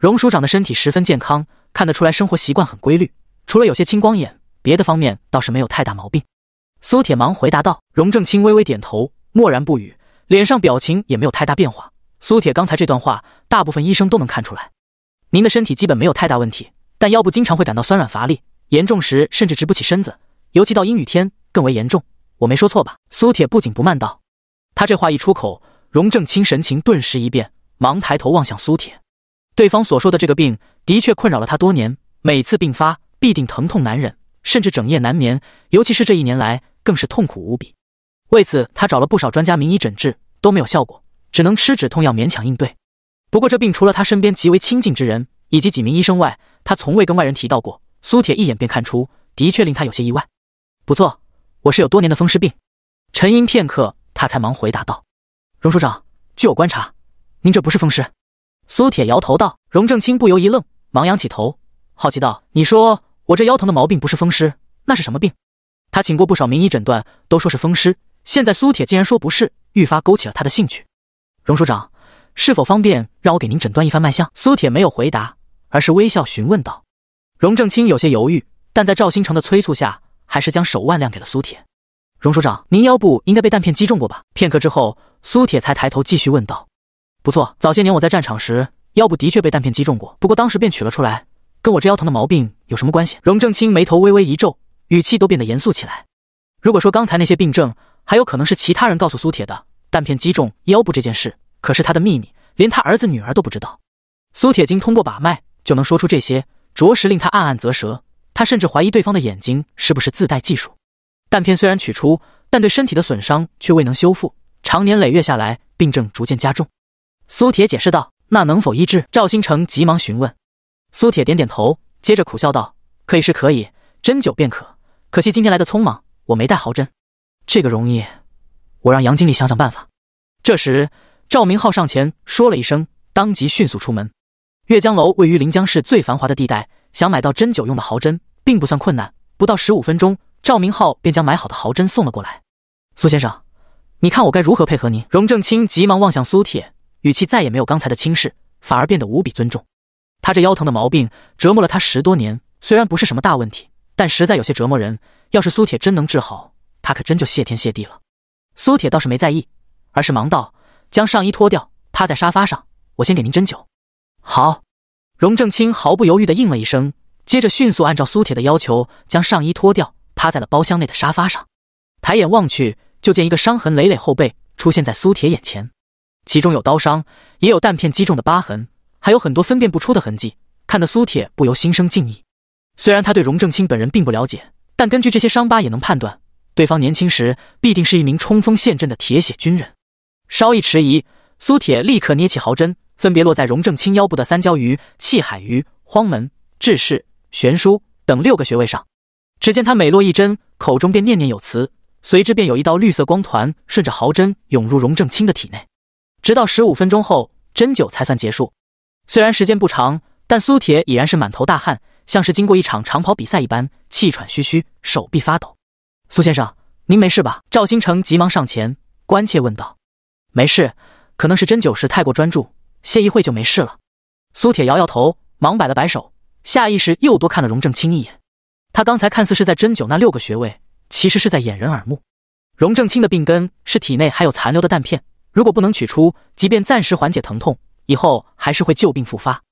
荣署长的身体十分健康，看得出来生活习惯很规律，除了有些青光眼，别的方面倒是没有太大毛病。苏铁忙回答道：“荣正清微微点头。”默然不语，脸上表情也没有太大变化。苏铁刚才这段话，大部分医生都能看出来。您的身体基本没有太大问题，但腰部经常会感到酸软乏力，严重时甚至直不起身子，尤其到阴雨天更为严重。我没说错吧？苏铁不紧不慢道。他这话一出口，荣正清神情顿时一变，忙抬头望向苏铁。对方所说的这个病，的确困扰了他多年，每次病发必定疼痛难忍，甚至整夜难眠，尤其是这一年来，更是痛苦无比。为此，他找了不少专家名医诊治，都没有效果，只能吃止痛药勉强应对。不过，这病除了他身边极为亲近之人以及几名医生外，他从未跟外人提到过。苏铁一眼便看出，的确令他有些意外。不错，我是有多年的风湿病。沉吟片刻，他才忙回答道：“荣署长，据我观察，您这不是风湿。”苏铁摇头道。荣正清不由一愣，忙仰起头，好奇道：“你说我这腰疼的毛病不是风湿？那是什么病？”他请过不少名医诊断，都说是风湿。现在苏铁竟然说不是，愈发勾起了他的兴趣。荣署长，是否方便让我给您诊断一番脉象？苏铁没有回答，而是微笑询问道。荣正清有些犹豫，但在赵新成的催促下，还是将手腕亮给了苏铁。荣署长，您腰部应该被弹片击中过吧？片刻之后，苏铁才抬头继续问道：“不错，早些年我在战场时，腰部的确被弹片击中过，不过当时便取了出来，跟我这腰疼的毛病有什么关系？”荣正清眉头微微一皱，语气都变得严肃起来。如果说刚才那些病症还有可能是其他人告诉苏铁的，弹片击中腰部这件事可是他的秘密，连他儿子女儿都不知道。苏铁金通过把脉就能说出这些，着实令他暗暗啧舌。他甚至怀疑对方的眼睛是不是自带技术。弹片虽然取出，但对身体的损伤却未能修复，常年累月下来，病症逐渐加重。苏铁解释道：“那能否医治？”赵新成急忙询问。苏铁点点头，接着苦笑道：“可以是可以，针灸便可。可惜今天来的匆忙。”我没带毫针，这个容易，我让杨经理想想办法。这时，赵明浩上前说了一声，当即迅速出门。阅江楼位于临江市最繁华的地带，想买到针灸用的毫针并不算困难。不到十五分钟，赵明浩便将买好的毫针送了过来。苏先生，你看我该如何配合您？荣正清急忙望向苏铁，语气再也没有刚才的轻视，反而变得无比尊重。他这腰疼的毛病折磨了他十多年，虽然不是什么大问题，但实在有些折磨人。要是苏铁真能治好，他可真就谢天谢地了。苏铁倒是没在意，而是忙道：“将上衣脱掉，趴在沙发上，我先给您针灸。”好。荣正清毫不犹豫的应了一声，接着迅速按照苏铁的要求将上衣脱掉，趴在了包厢内的沙发上。抬眼望去，就见一个伤痕累累后背出现在苏铁眼前，其中有刀伤，也有弹片击中的疤痕，还有很多分辨不出的痕迹，看得苏铁不由心生敬意。虽然他对荣正清本人并不了解。但根据这些伤疤，也能判断，对方年轻时必定是一名冲锋陷阵的铁血军人。稍一迟疑，苏铁立刻捏起毫针，分别落在荣正清腰部的三焦鱼、气海鱼、荒门、志士、玄书等六个穴位上。只见他每落一针，口中便念念有词，随之便有一道绿色光团顺着毫针涌入荣正清的体内。直到十五分钟后，针灸才算结束。虽然时间不长，但苏铁已然是满头大汗。像是经过一场长跑比赛一般，气喘吁吁，手臂发抖。苏先生，您没事吧？赵新成急忙上前，关切问道：“没事，可能是针灸时太过专注，歇一会就没事了。”苏铁摇摇头，忙摆了摆手，下意识又多看了荣正清一眼。他刚才看似是在针灸那六个穴位，其实是在掩人耳目。荣正清的病根是体内还有残留的弹片，如果不能取出，即便暂时缓解疼痛，以后还是会旧病复发。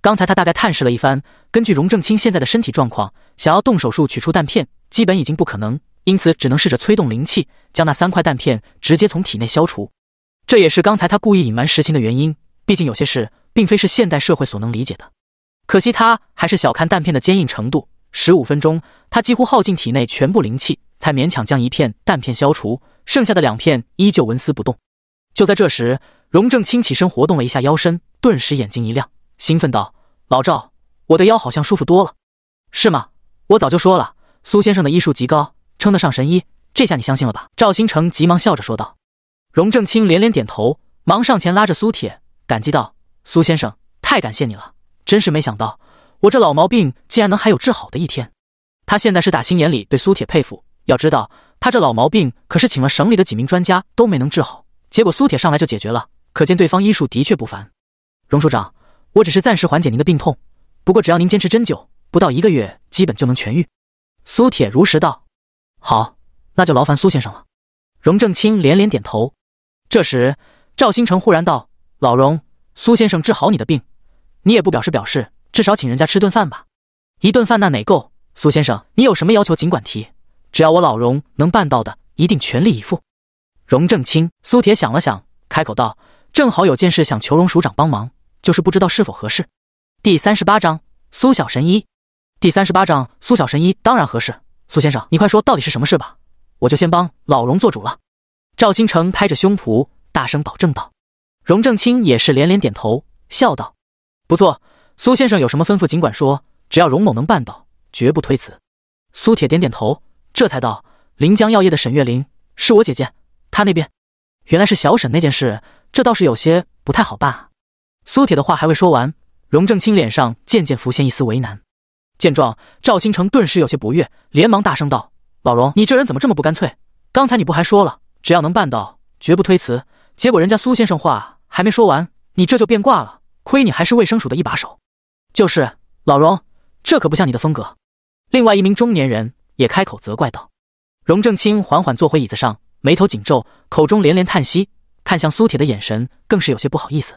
刚才他大概探视了一番，根据荣正清现在的身体状况，想要动手术取出弹片，基本已经不可能，因此只能试着催动灵气，将那三块弹片直接从体内消除。这也是刚才他故意隐瞒实情的原因，毕竟有些事并非是现代社会所能理解的。可惜他还是小看弹片的坚硬程度，十五分钟，他几乎耗尽体内全部灵气，才勉强将一片弹片消除，剩下的两片依旧纹丝不动。就在这时，荣正清起身活动了一下腰身，顿时眼睛一亮。兴奋道：“老赵，我的腰好像舒服多了，是吗？我早就说了，苏先生的医术极高，称得上神医。这下你相信了吧？”赵新成急忙笑着说道。荣正清连连点头，忙上前拉着苏铁，感激道：“苏先生，太感谢你了！真是没想到，我这老毛病竟然能还有治好的一天。”他现在是打心眼里对苏铁佩服。要知道，他这老毛病可是请了省里的几名专家都没能治好，结果苏铁上来就解决了，可见对方医术的确不凡。荣处长。我只是暂时缓解您的病痛，不过只要您坚持针灸，不到一个月基本就能痊愈。苏铁如实道：“好，那就劳烦苏先生了。”荣正清连连点头。这时，赵新成忽然道：“老荣，苏先生治好你的病，你也不表示表示，至少请人家吃顿饭吧？一顿饭那哪够？苏先生，你有什么要求尽管提，只要我老荣能办到的，一定全力以赴。”荣正清、苏铁想了想，开口道：“正好有件事想求荣署长帮忙。”就是不知道是否合适。第三十八章苏小神医。第三十八章苏小神医当然合适。苏先生，你快说到底是什么事吧，我就先帮老荣做主了。赵新成拍着胸脯，大声保证道。荣正清也是连连点头，笑道：“不错，苏先生有什么吩咐尽管说，只要荣某能办到，绝不推辞。”苏铁点点头，这才道：“临江药业的沈月玲是我姐姐，她那边原来是小沈那件事，这倒是有些不太好办啊。”苏铁的话还未说完，荣正清脸上渐渐浮现一丝为难。见状，赵新成顿时有些不悦，连忙大声道：“老荣，你这人怎么这么不干脆？刚才你不还说了，只要能办到，绝不推辞。结果人家苏先生话还没说完，你这就变卦了。亏你还是卫生署的一把手，就是老荣，这可不像你的风格。”另外一名中年人也开口责怪道。荣正清缓缓坐回椅子上，眉头紧皱，口中连连叹息，看向苏铁的眼神更是有些不好意思。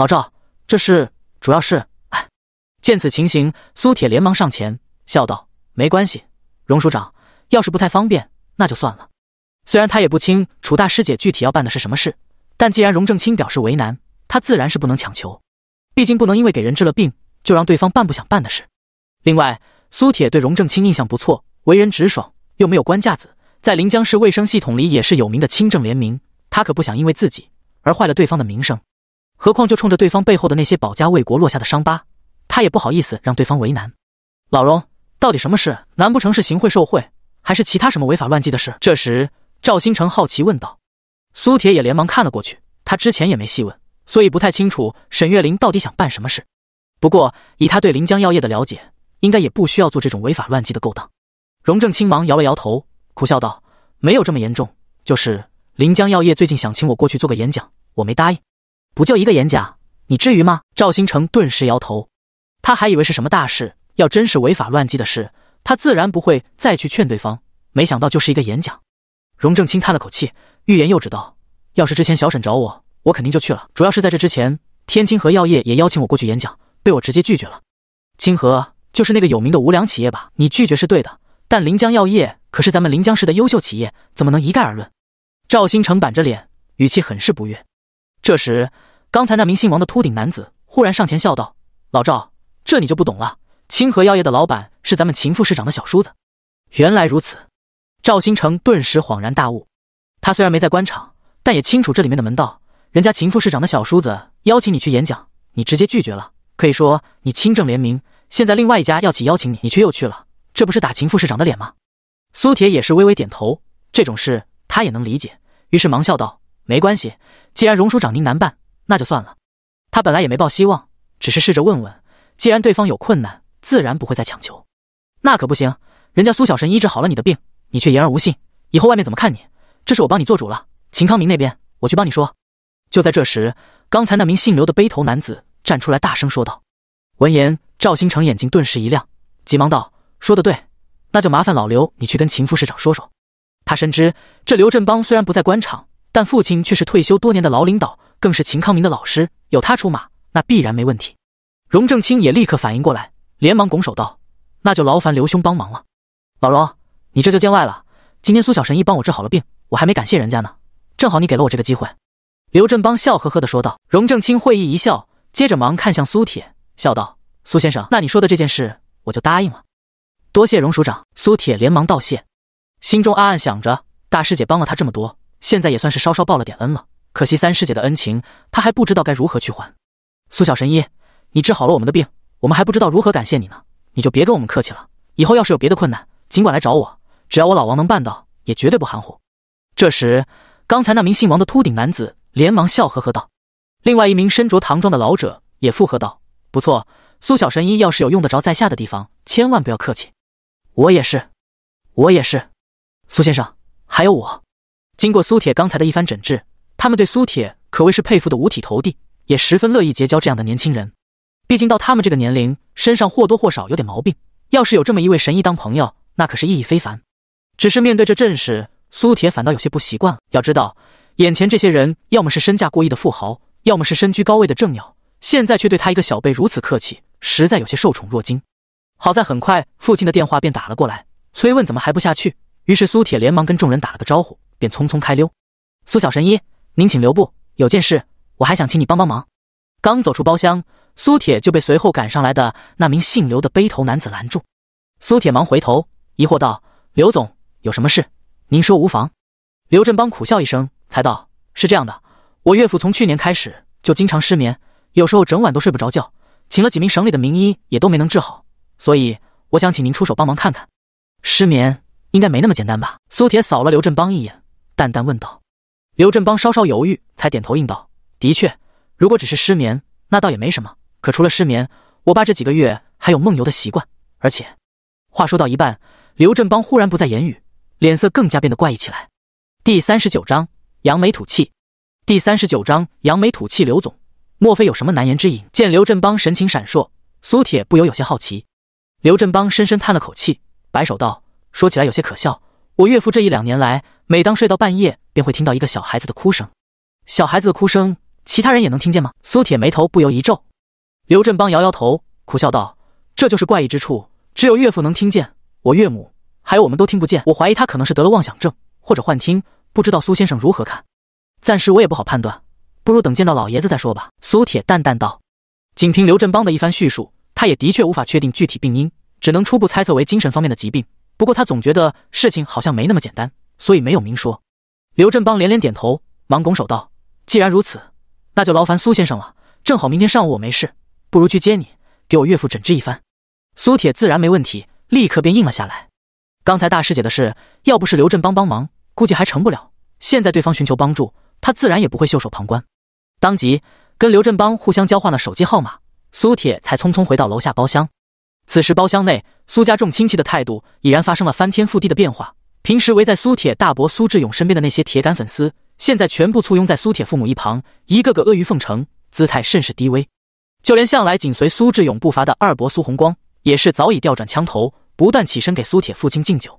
老赵，这事主要是……哎，见此情形，苏铁连忙上前，笑道：“没关系，荣署长，要是不太方便，那就算了。”虽然他也不清楚大师姐具体要办的是什么事，但既然荣正清表示为难，他自然是不能强求。毕竟不能因为给人治了病，就让对方办不想办的事。另外，苏铁对荣正清印象不错，为人直爽，又没有官架子，在临江市卫生系统里也是有名的清正廉明。他可不想因为自己而坏了对方的名声。何况，就冲着对方背后的那些保家卫国落下的伤疤，他也不好意思让对方为难。老荣，到底什么事？难不成是行贿受贿，还是其他什么违法乱纪的事？这时，赵新成好奇问道。苏铁也连忙看了过去，他之前也没细问，所以不太清楚沈月玲到底想办什么事。不过，以他对临江药业的了解，应该也不需要做这种违法乱纪的勾当。荣正清忙摇了摇头，苦笑道：“没有这么严重，就是临江药业最近想请我过去做个演讲，我没答应。”不就一个演讲，你至于吗？赵新成顿时摇头，他还以为是什么大事，要真是违法乱纪的事，他自然不会再去劝对方。没想到就是一个演讲。荣正清叹了口气，欲言又止道：“要是之前小沈找我，我肯定就去了。主要是在这之前，天清河药业也邀请我过去演讲，被我直接拒绝了。清河就是那个有名的无良企业吧？你拒绝是对的，但临江药业可是咱们临江市的优秀企业，怎么能一概而论？”赵新成板着脸，语气很是不悦。这时。刚才那名姓王的秃顶男子忽然上前笑道：“老赵，这你就不懂了。清河药业的老板是咱们秦副市长的小叔子。”原来如此，赵新成顿时恍然大悟。他虽然没在官场，但也清楚这里面的门道。人家秦副市长的小叔子邀请你去演讲，你直接拒绝了，可以说你清正廉明。现在另外一家药企邀请你，你却又去了，这不是打秦副市长的脸吗？苏铁也是微微点头，这种事他也能理解，于是忙笑道：“没关系，既然荣署长您难办。”那就算了，他本来也没抱希望，只是试着问问。既然对方有困难，自然不会再强求。那可不行，人家苏小神医治好了你的病，你却言而无信，以后外面怎么看你？这是我帮你做主了。秦康明那边，我去帮你说。就在这时，刚才那名姓刘的背头男子站出来，大声说道。闻言，赵新成眼睛顿时一亮，急忙道：“说的对，那就麻烦老刘，你去跟秦副市长说说。”他深知，这刘振邦虽然不在官场，但父亲却是退休多年的老领导。更是秦康明的老师，有他出马，那必然没问题。荣正清也立刻反应过来，连忙拱手道：“那就劳烦刘兄帮忙了。”老荣，你这就见外了。今天苏小神医帮我治好了病，我还没感谢人家呢。正好你给了我这个机会。”刘振邦笑呵呵地说道。荣正清会意一笑，接着忙看向苏铁，笑道：“苏先生，那你说的这件事，我就答应了。多谢荣署长。”苏铁连忙道谢，心中暗暗想着：大师姐帮了他这么多，现在也算是稍稍报了点恩了。可惜三师姐的恩情，她还不知道该如何去还。苏小神医，你治好了我们的病，我们还不知道如何感谢你呢。你就别跟我们客气了。以后要是有别的困难，尽管来找我，只要我老王能办到，也绝对不含糊。这时，刚才那名姓王的秃顶男子连忙笑呵呵道：“另外一名身着唐装的老者也附和道：‘不错，苏小神医，要是有用得着在下的地方，千万不要客气。’我也是，我也是，苏先生，还有我。经过苏铁刚才的一番诊治。”他们对苏铁可谓是佩服的五体投地，也十分乐意结交这样的年轻人。毕竟到他们这个年龄，身上或多或少有点毛病，要是有这么一位神医当朋友，那可是意义非凡。只是面对这阵势，苏铁反倒有些不习惯了。要知道，眼前这些人要么是身价过亿的富豪，要么是身居高位的政要，现在却对他一个小辈如此客气，实在有些受宠若惊。好在很快父亲的电话便打了过来，催问怎么还不下去。于是苏铁连忙跟众人打了个招呼，便匆匆开溜。苏小神医。您请留步，有件事我还想请你帮帮忙。刚走出包厢，苏铁就被随后赶上来的那名姓刘的背头男子拦住。苏铁忙回头，疑惑道：“刘总，有什么事？您说无妨。”刘振邦苦笑一声，才道：“是这样的，我岳父从去年开始就经常失眠，有时候整晚都睡不着觉，请了几名省里的名医也都没能治好，所以我想请您出手帮忙看看。”失眠应该没那么简单吧？苏铁扫了刘振邦一眼，淡淡问道。刘振邦稍稍犹豫，才点头应道：“的确，如果只是失眠，那倒也没什么。可除了失眠，我爸这几个月还有梦游的习惯。而且，话说到一半，刘振邦忽然不再言语，脸色更加变得怪异起来。”第三十九章扬眉吐气。第三十九章扬眉吐气。刘总，莫非有什么难言之隐？见刘振邦神情闪烁，苏铁不由有些好奇。刘振邦深深叹了口气，摆手道：“说起来有些可笑。”我岳父这一两年来，每当睡到半夜，便会听到一个小孩子的哭声。小孩子的哭声，其他人也能听见吗？苏铁眉头不由一皱。刘振邦摇摇头，苦笑道：“这就是怪异之处，只有岳父能听见，我岳母还有我们都听不见。我怀疑他可能是得了妄想症或者幻听，不知道苏先生如何看？暂时我也不好判断，不如等见到老爷子再说吧。”苏铁淡淡道：“仅凭刘振邦的一番叙述，他也的确无法确定具体病因，只能初步猜测为精神方面的疾病。”不过他总觉得事情好像没那么简单，所以没有明说。刘振邦连连点头，忙拱手道：“既然如此，那就劳烦苏先生了。正好明天上午我没事，不如去接你，给我岳父诊治一番。”苏铁自然没问题，立刻便应了下来。刚才大师姐的事，要不是刘振邦帮忙，估计还成不了。现在对方寻求帮助，他自然也不会袖手旁观。当即跟刘振邦互相交换了手机号码，苏铁才匆匆回到楼下包厢。此时包厢内。苏家众亲戚的态度已然发生了翻天覆地的变化。平时围在苏铁大伯苏志勇身边的那些铁杆粉丝，现在全部簇拥在苏铁父母一旁，一个个阿谀奉承，姿态甚是低微。就连向来紧随苏志勇步伐的二伯苏红光，也是早已调转枪头，不断起身给苏铁父亲敬酒。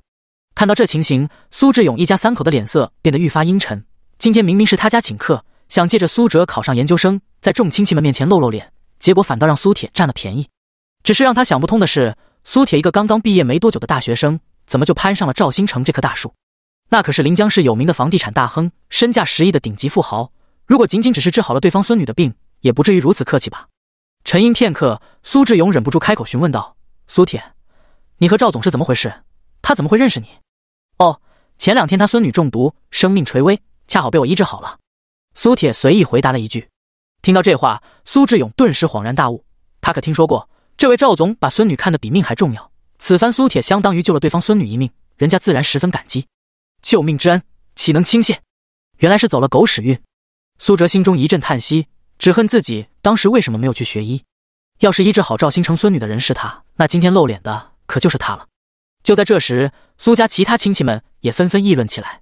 看到这情形，苏志勇一家三口的脸色变得愈发阴沉。今天明明是他家请客，想借着苏哲考上研究生，在众亲戚们面前露露脸，结果反倒让苏铁占了便宜。只是让他想不通的是。苏铁，一个刚刚毕业没多久的大学生，怎么就攀上了赵新城这棵大树？那可是临江市有名的房地产大亨，身价十亿的顶级富豪。如果仅仅只是治好了对方孙女的病，也不至于如此客气吧？沉吟片刻，苏志勇忍不住开口询问道：“苏铁，你和赵总是怎么回事？他怎么会认识你？”“哦，前两天他孙女中毒，生命垂危，恰好被我医治好了。”苏铁随意回答了一句。听到这话，苏志勇顿时恍然大悟，他可听说过。这位赵总把孙女看得比命还重要，此番苏铁相当于救了对方孙女一命，人家自然十分感激，救命之恩岂能轻谢？原来是走了狗屎运。苏哲心中一阵叹息，只恨自己当时为什么没有去学医。要是医治好赵新成孙女的人是他，那今天露脸的可就是他了。就在这时，苏家其他亲戚们也纷纷议论起来：“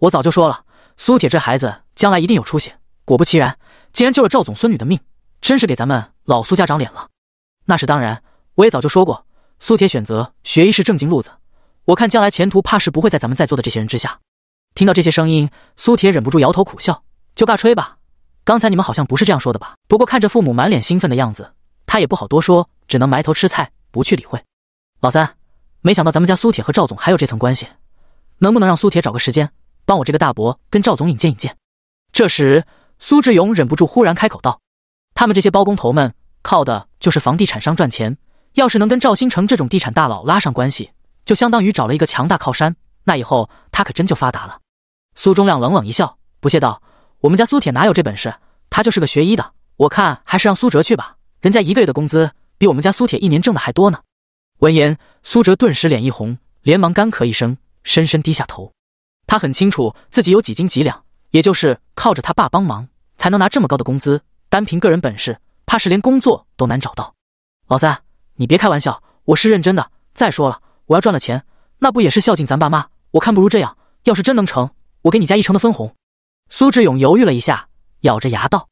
我早就说了，苏铁这孩子将来一定有出息。果不其然，竟然救了赵总孙女的命，真是给咱们老苏家长脸了。”那是当然，我也早就说过，苏铁选择学医是正经路子，我看将来前途怕是不会在咱们在座的这些人之下。听到这些声音，苏铁忍不住摇头苦笑，就尬吹吧。刚才你们好像不是这样说的吧？不过看着父母满脸兴奋的样子，他也不好多说，只能埋头吃菜，不去理会。老三，没想到咱们家苏铁和赵总还有这层关系，能不能让苏铁找个时间帮我这个大伯跟赵总引荐引荐？这时，苏志勇忍不住忽然开口道：“他们这些包工头们靠的。”就是房地产商赚钱，要是能跟赵新成这种地产大佬拉上关系，就相当于找了一个强大靠山，那以后他可真就发达了。苏忠亮冷冷一笑，不屑道：“我们家苏铁哪有这本事？他就是个学医的。我看还是让苏哲去吧，人家一个月的工资比我们家苏铁一年挣的还多呢。”闻言，苏哲顿时脸一红，连忙干咳一声，深深低下头。他很清楚自己有几斤几两，也就是靠着他爸帮忙才能拿这么高的工资，单凭个人本事。怕是连工作都难找到。老三，你别开玩笑，我是认真的。再说了，我要赚了钱，那不也是孝敬咱爸妈？我看不如这样，要是真能成，我给你加一成的分红。苏志勇犹豫了一下，咬着牙道：“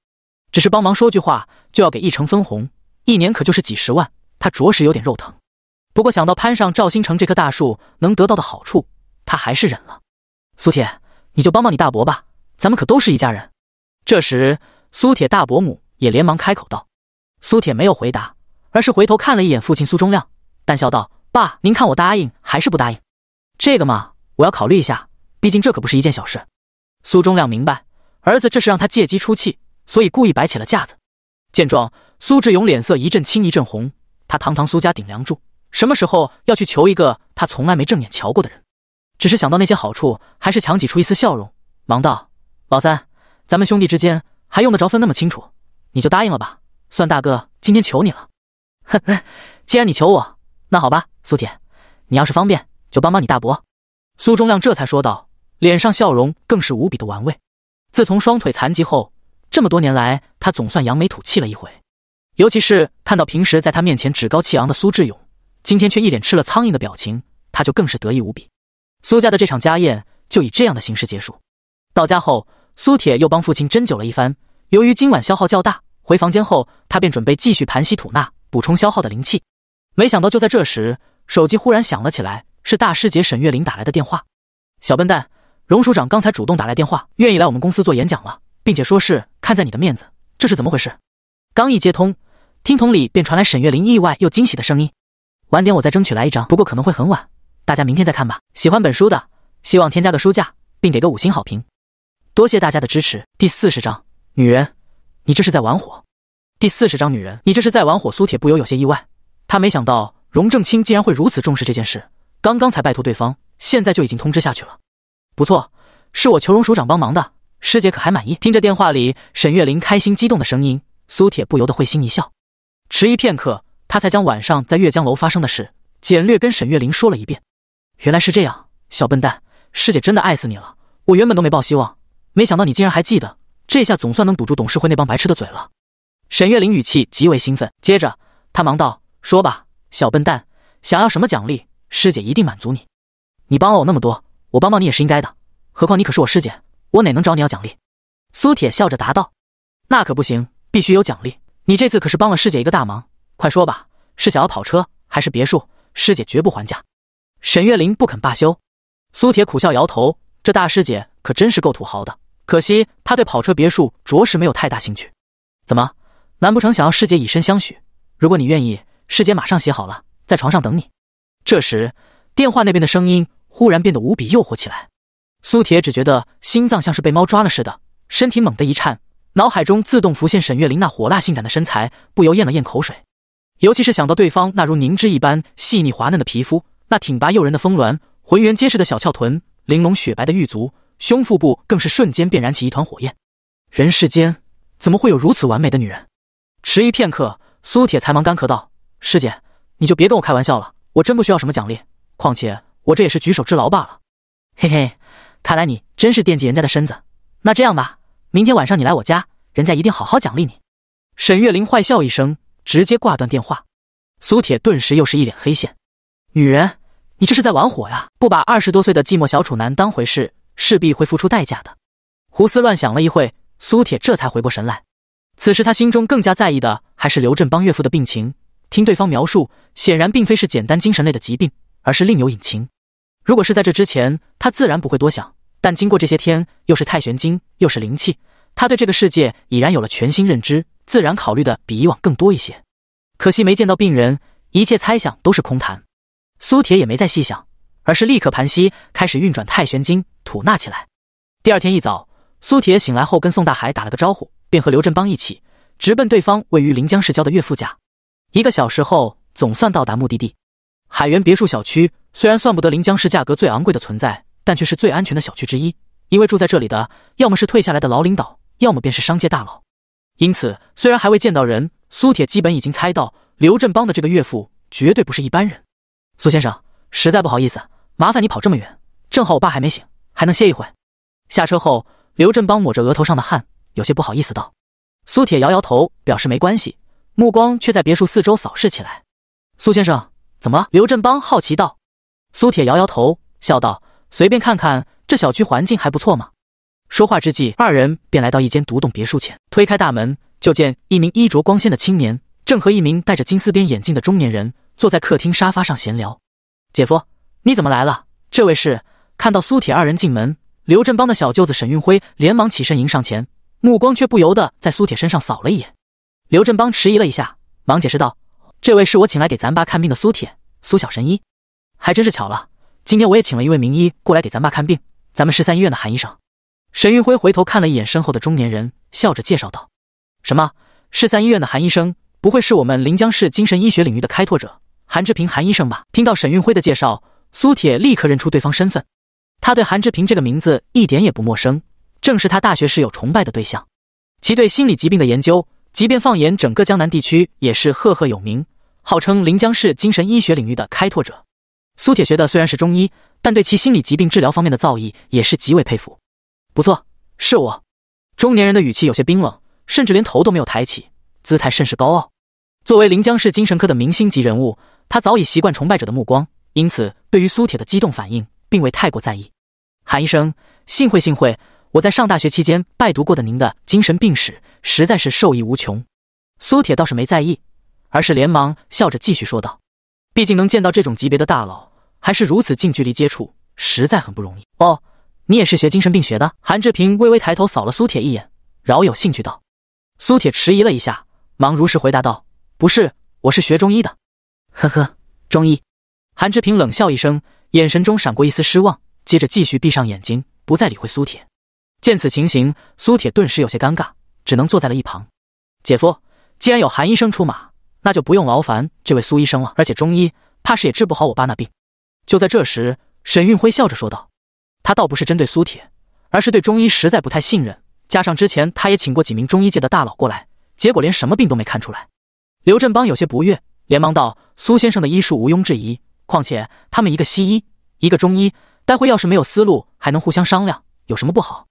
只是帮忙说句话，就要给一成分红，一年可就是几十万，他着实有点肉疼。不过想到攀上赵新成这棵大树能得到的好处，他还是忍了。苏铁，你就帮帮你大伯吧，咱们可都是一家人。”这时，苏铁大伯母。也连忙开口道：“苏铁没有回答，而是回头看了一眼父亲苏忠亮，淡笑道：‘爸，您看我答应还是不答应？’这个嘛，我要考虑一下，毕竟这可不是一件小事。”苏忠亮明白，儿子这是让他借机出气，所以故意摆起了架子。见状，苏志勇脸色一阵青一阵红，他堂堂苏家顶梁柱，什么时候要去求一个他从来没正眼瞧过的人？只是想到那些好处，还是强挤出一丝笑容，忙道：“老三，咱们兄弟之间还用得着分那么清楚？”你就答应了吧，算大哥今天求你了。哼，既然你求我，那好吧，苏铁，你要是方便，就帮帮你大伯。苏忠亮这才说道，脸上笑容更是无比的玩味。自从双腿残疾后，这么多年来，他总算扬眉吐气了一回。尤其是看到平时在他面前趾高气昂的苏志勇，今天却一脸吃了苍蝇的表情，他就更是得意无比。苏家的这场家宴就以这样的形式结束。到家后，苏铁又帮父亲针灸了一番。由于今晚消耗较大，回房间后他便准备继续盘膝吐纳，补充消耗的灵气。没想到就在这时，手机忽然响了起来，是大师姐沈月玲打来的电话。小笨蛋，荣署长刚才主动打来电话，愿意来我们公司做演讲了，并且说是看在你的面子。这是怎么回事？刚一接通，听筒里便传来沈月玲意外又惊喜的声音。晚点我再争取来一张，不过可能会很晚，大家明天再看吧。喜欢本书的，希望添加个书架，并给个五星好评，多谢大家的支持。第四十章。女人，你这是在玩火。第四十章，女人，你这是在玩火。苏铁不由有些意外，他没想到荣正清竟然会如此重视这件事。刚刚才拜托对方，现在就已经通知下去了。不错，是我求荣署长帮忙的。师姐可还满意？听着电话里沈月玲开心激动的声音，苏铁不由得会心一笑。迟疑片刻，他才将晚上在月江楼发生的事简略跟沈月玲说了一遍。原来是这样，小笨蛋，师姐真的爱死你了。我原本都没抱希望，没想到你竟然还记得。这下总算能堵住董事会那帮白痴的嘴了。沈月玲语气极为兴奋，接着她忙道：“说吧，小笨蛋，想要什么奖励？师姐一定满足你。你帮了我那么多，我帮帮你也是应该的。何况你可是我师姐，我哪能找你要奖励？”苏铁笑着答道：“那可不行，必须有奖励。你这次可是帮了师姐一个大忙，快说吧，是想要跑车还是别墅？师姐绝不还价。”沈月玲不肯罢休，苏铁苦笑摇头：“这大师姐可真是够土豪的。”可惜他对跑车别墅着实没有太大兴趣。怎么？难不成想要师姐以身相许？如果你愿意，师姐马上写好了，在床上等你。这时，电话那边的声音忽然变得无比诱惑起来。苏铁只觉得心脏像是被猫抓了似的，身体猛地一颤，脑海中自动浮现沈月玲那火辣性感的身材，不由咽了咽口水。尤其是想到对方那如凝脂一般细腻滑嫩的皮肤，那挺拔诱人的峰峦，浑圆结实的小翘臀，玲珑雪白的玉足。胸腹部更是瞬间便燃起一团火焰，人世间怎么会有如此完美的女人？迟疑片刻，苏铁才忙干咳道：“师姐，你就别跟我开玩笑了，我真不需要什么奖励，况且我这也是举手之劳罢了。”嘿嘿，看来你真是惦记人家的身子，那这样吧，明天晚上你来我家，人家一定好好奖励你。”沈月玲坏笑一声，直接挂断电话。苏铁顿时又是一脸黑线：“女人，你这是在玩火呀！不把二十多岁的寂寞小处男当回事。”势必会付出代价的。胡思乱想了一会，苏铁这才回过神来。此时他心中更加在意的还是刘振邦岳父的病情。听对方描述，显然并非是简单精神类的疾病，而是另有隐情。如果是在这之前，他自然不会多想；但经过这些天，又是太玄经，又是灵气，他对这个世界已然有了全新认知，自然考虑的比以往更多一些。可惜没见到病人，一切猜想都是空谈。苏铁也没再细想。而是立刻盘膝，开始运转《太玄经》，吐纳起来。第二天一早，苏铁醒来后跟宋大海打了个招呼，便和刘振邦一起直奔对方位于临江市郊的岳父家。一个小时后，总算到达目的地——海源别墅小区。虽然算不得临江市价格最昂贵的存在，但却是最安全的小区之一，因为住在这里的，要么是退下来的老领导，要么便是商界大佬。因此，虽然还未见到人，苏铁基本已经猜到刘振邦的这个岳父绝对不是一般人。苏先生。实在不好意思，麻烦你跑这么远。正好我爸还没醒，还能歇一会。下车后，刘振邦抹着额头上的汗，有些不好意思道：“苏铁，摇摇头，表示没关系，目光却在别墅四周扫视起来。”“苏先生，怎么了？”刘振邦好奇道。苏铁摇摇头，笑道：“随便看看，这小区环境还不错嘛。”说话之际，二人便来到一间独栋别墅前，推开大门，就见一名衣着光鲜的青年正和一名戴着金丝边眼镜的中年人坐在客厅沙发上闲聊。姐夫，你怎么来了？这位是看到苏铁二人进门，刘振邦的小舅子沈运辉连忙起身迎上前，目光却不由得在苏铁身上扫了一眼。刘振邦迟疑了一下，忙解释道：“这位是我请来给咱爸看病的苏铁，苏小神医。还真是巧了，今天我也请了一位名医过来给咱爸看病，咱们十三医院的韩医生。”沈运辉回头看了一眼身后的中年人，笑着介绍道：“什么十三医院的韩医生？不会是我们临江市精神医学领域的开拓者？”韩志平，韩医生吧。听到沈运辉的介绍，苏铁立刻认出对方身份。他对韩志平这个名字一点也不陌生，正是他大学时有崇拜的对象。其对心理疾病的研究，即便放眼整个江南地区，也是赫赫有名，号称临江市精神医学领域的开拓者。苏铁学的虽然是中医，但对其心理疾病治疗方面的造诣也是极为佩服。不错，是我。中年人的语气有些冰冷，甚至连头都没有抬起，姿态甚是高傲。作为临江市精神科的明星级人物。他早已习惯崇拜者的目光，因此对于苏铁的激动反应，并未太过在意。韩医生，幸会幸会！我在上大学期间拜读过的您的精神病史，实在是受益无穷。苏铁倒是没在意，而是连忙笑着继续说道：“毕竟能见到这种级别的大佬，还是如此近距离接触，实在很不容易哦。”你也是学精神病学的？韩志平微微抬头扫了苏铁一眼，饶有兴趣道。苏铁迟疑了一下，忙如实回答道：“不是，我是学中医的。”呵呵，中医，韩志平冷笑一声，眼神中闪过一丝失望，接着继续闭上眼睛，不再理会苏铁。见此情形，苏铁顿时有些尴尬，只能坐在了一旁。姐夫，既然有韩医生出马，那就不用劳烦这位苏医生了。而且中医怕是也治不好我爸那病。就在这时，沈运辉笑着说道：“他倒不是针对苏铁，而是对中医实在不太信任。加上之前他也请过几名中医界的大佬过来，结果连什么病都没看出来。”刘振邦有些不悦。连忙道：“苏先生的医术毋庸置疑，况且他们一个西医，一个中医，待会要是没有思路，还能互相商量，有什么不好？”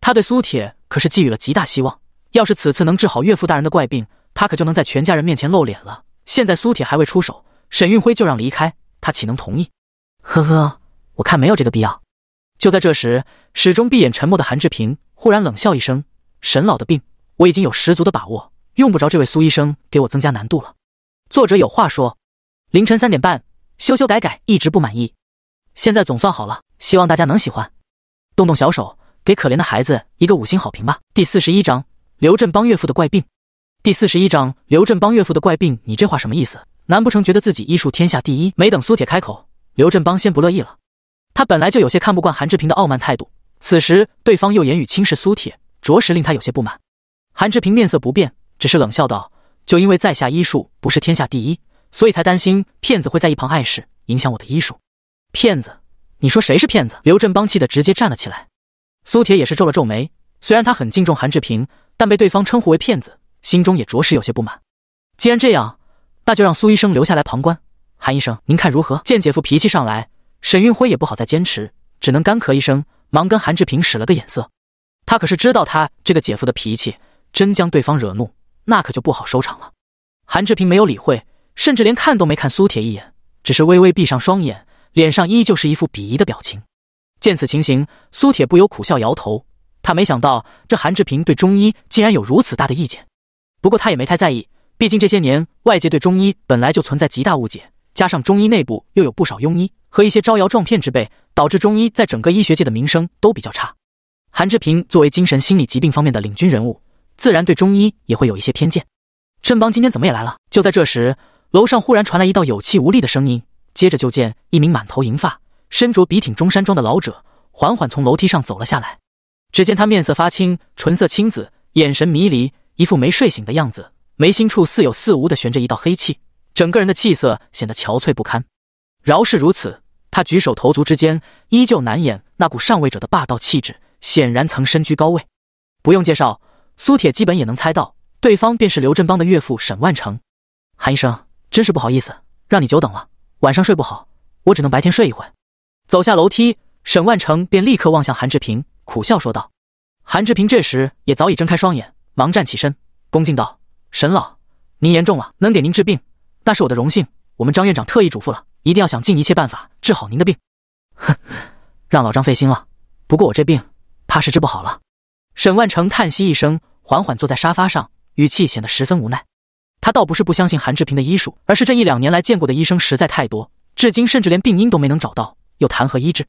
他对苏铁可是寄予了极大希望，要是此次能治好岳父大人的怪病，他可就能在全家人面前露脸了。现在苏铁还未出手，沈运辉就让离开，他岂能同意？呵呵，我看没有这个必要。就在这时，始终闭眼沉默的韩志平忽然冷笑一声：“沈老的病，我已经有十足的把握，用不着这位苏医生给我增加难度了。”作者有话说：凌晨三点半，修修改改一直不满意，现在总算好了，希望大家能喜欢，动动小手给可怜的孩子一个五星好评吧。第四十一章：刘振邦岳父的怪病。第四十一章：刘振邦岳父的怪病。你这话什么意思？难不成觉得自己医术天下第一？没等苏铁开口，刘振邦先不乐意了。他本来就有些看不惯韩志平的傲慢态度，此时对方又言语轻视苏铁，着实令他有些不满。韩志平面色不变，只是冷笑道。就因为在下医术不是天下第一，所以才担心骗子会在一旁碍事，影响我的医术。骗子，你说谁是骗子？刘振邦气得直接站了起来。苏铁也是皱了皱眉，虽然他很敬重韩志平，但被对方称呼为骗子，心中也着实有些不满。既然这样，那就让苏医生留下来旁观。韩医生，您看如何？见姐夫脾气上来，沈运辉也不好再坚持，只能干咳一声，忙跟韩志平使了个眼色。他可是知道他这个姐夫的脾气，真将对方惹怒。那可就不好收场了。韩志平没有理会，甚至连看都没看苏铁一眼，只是微微闭上双眼，脸上依旧是一副鄙夷的表情。见此情形，苏铁不由苦笑摇头。他没想到这韩志平对中医竟然有如此大的意见。不过他也没太在意，毕竟这些年外界对中医本来就存在极大误解，加上中医内部又有不少庸医和一些招摇撞骗之辈，导致中医在整个医学界的名声都比较差。韩志平作为精神心理疾病方面的领军人物。自然对中医也会有一些偏见。振邦今天怎么也来了？就在这时，楼上忽然传来一道有气无力的声音，接着就见一名满头银发、身着笔挺中山装的老者缓缓从楼梯上走了下来。只见他面色发青，唇色青紫，眼神迷离，一副没睡醒的样子。眉心处似有似无的悬着一道黑气，整个人的气色显得憔悴不堪。饶是如此，他举手投足之间依旧难掩那股上位者的霸道气质，显然曾身居高位。不用介绍。苏铁基本也能猜到，对方便是刘振邦的岳父沈万成。韩医生，真是不好意思，让你久等了。晚上睡不好，我只能白天睡一会。走下楼梯，沈万成便立刻望向韩志平，苦笑说道：“韩志平，这时也早已睁开双眼，忙站起身，恭敬道：‘沈老，您言重了，能给您治病，那是我的荣幸。我们张院长特意嘱咐了，一定要想尽一切办法治好您的病。’哼，让老张费心了。不过我这病，怕是治不好了。”沈万成叹息一声，缓缓坐在沙发上，语气显得十分无奈。他倒不是不相信韩志平的医术，而是这一两年来见过的医生实在太多，至今甚至连病因都没能找到，又谈何医治？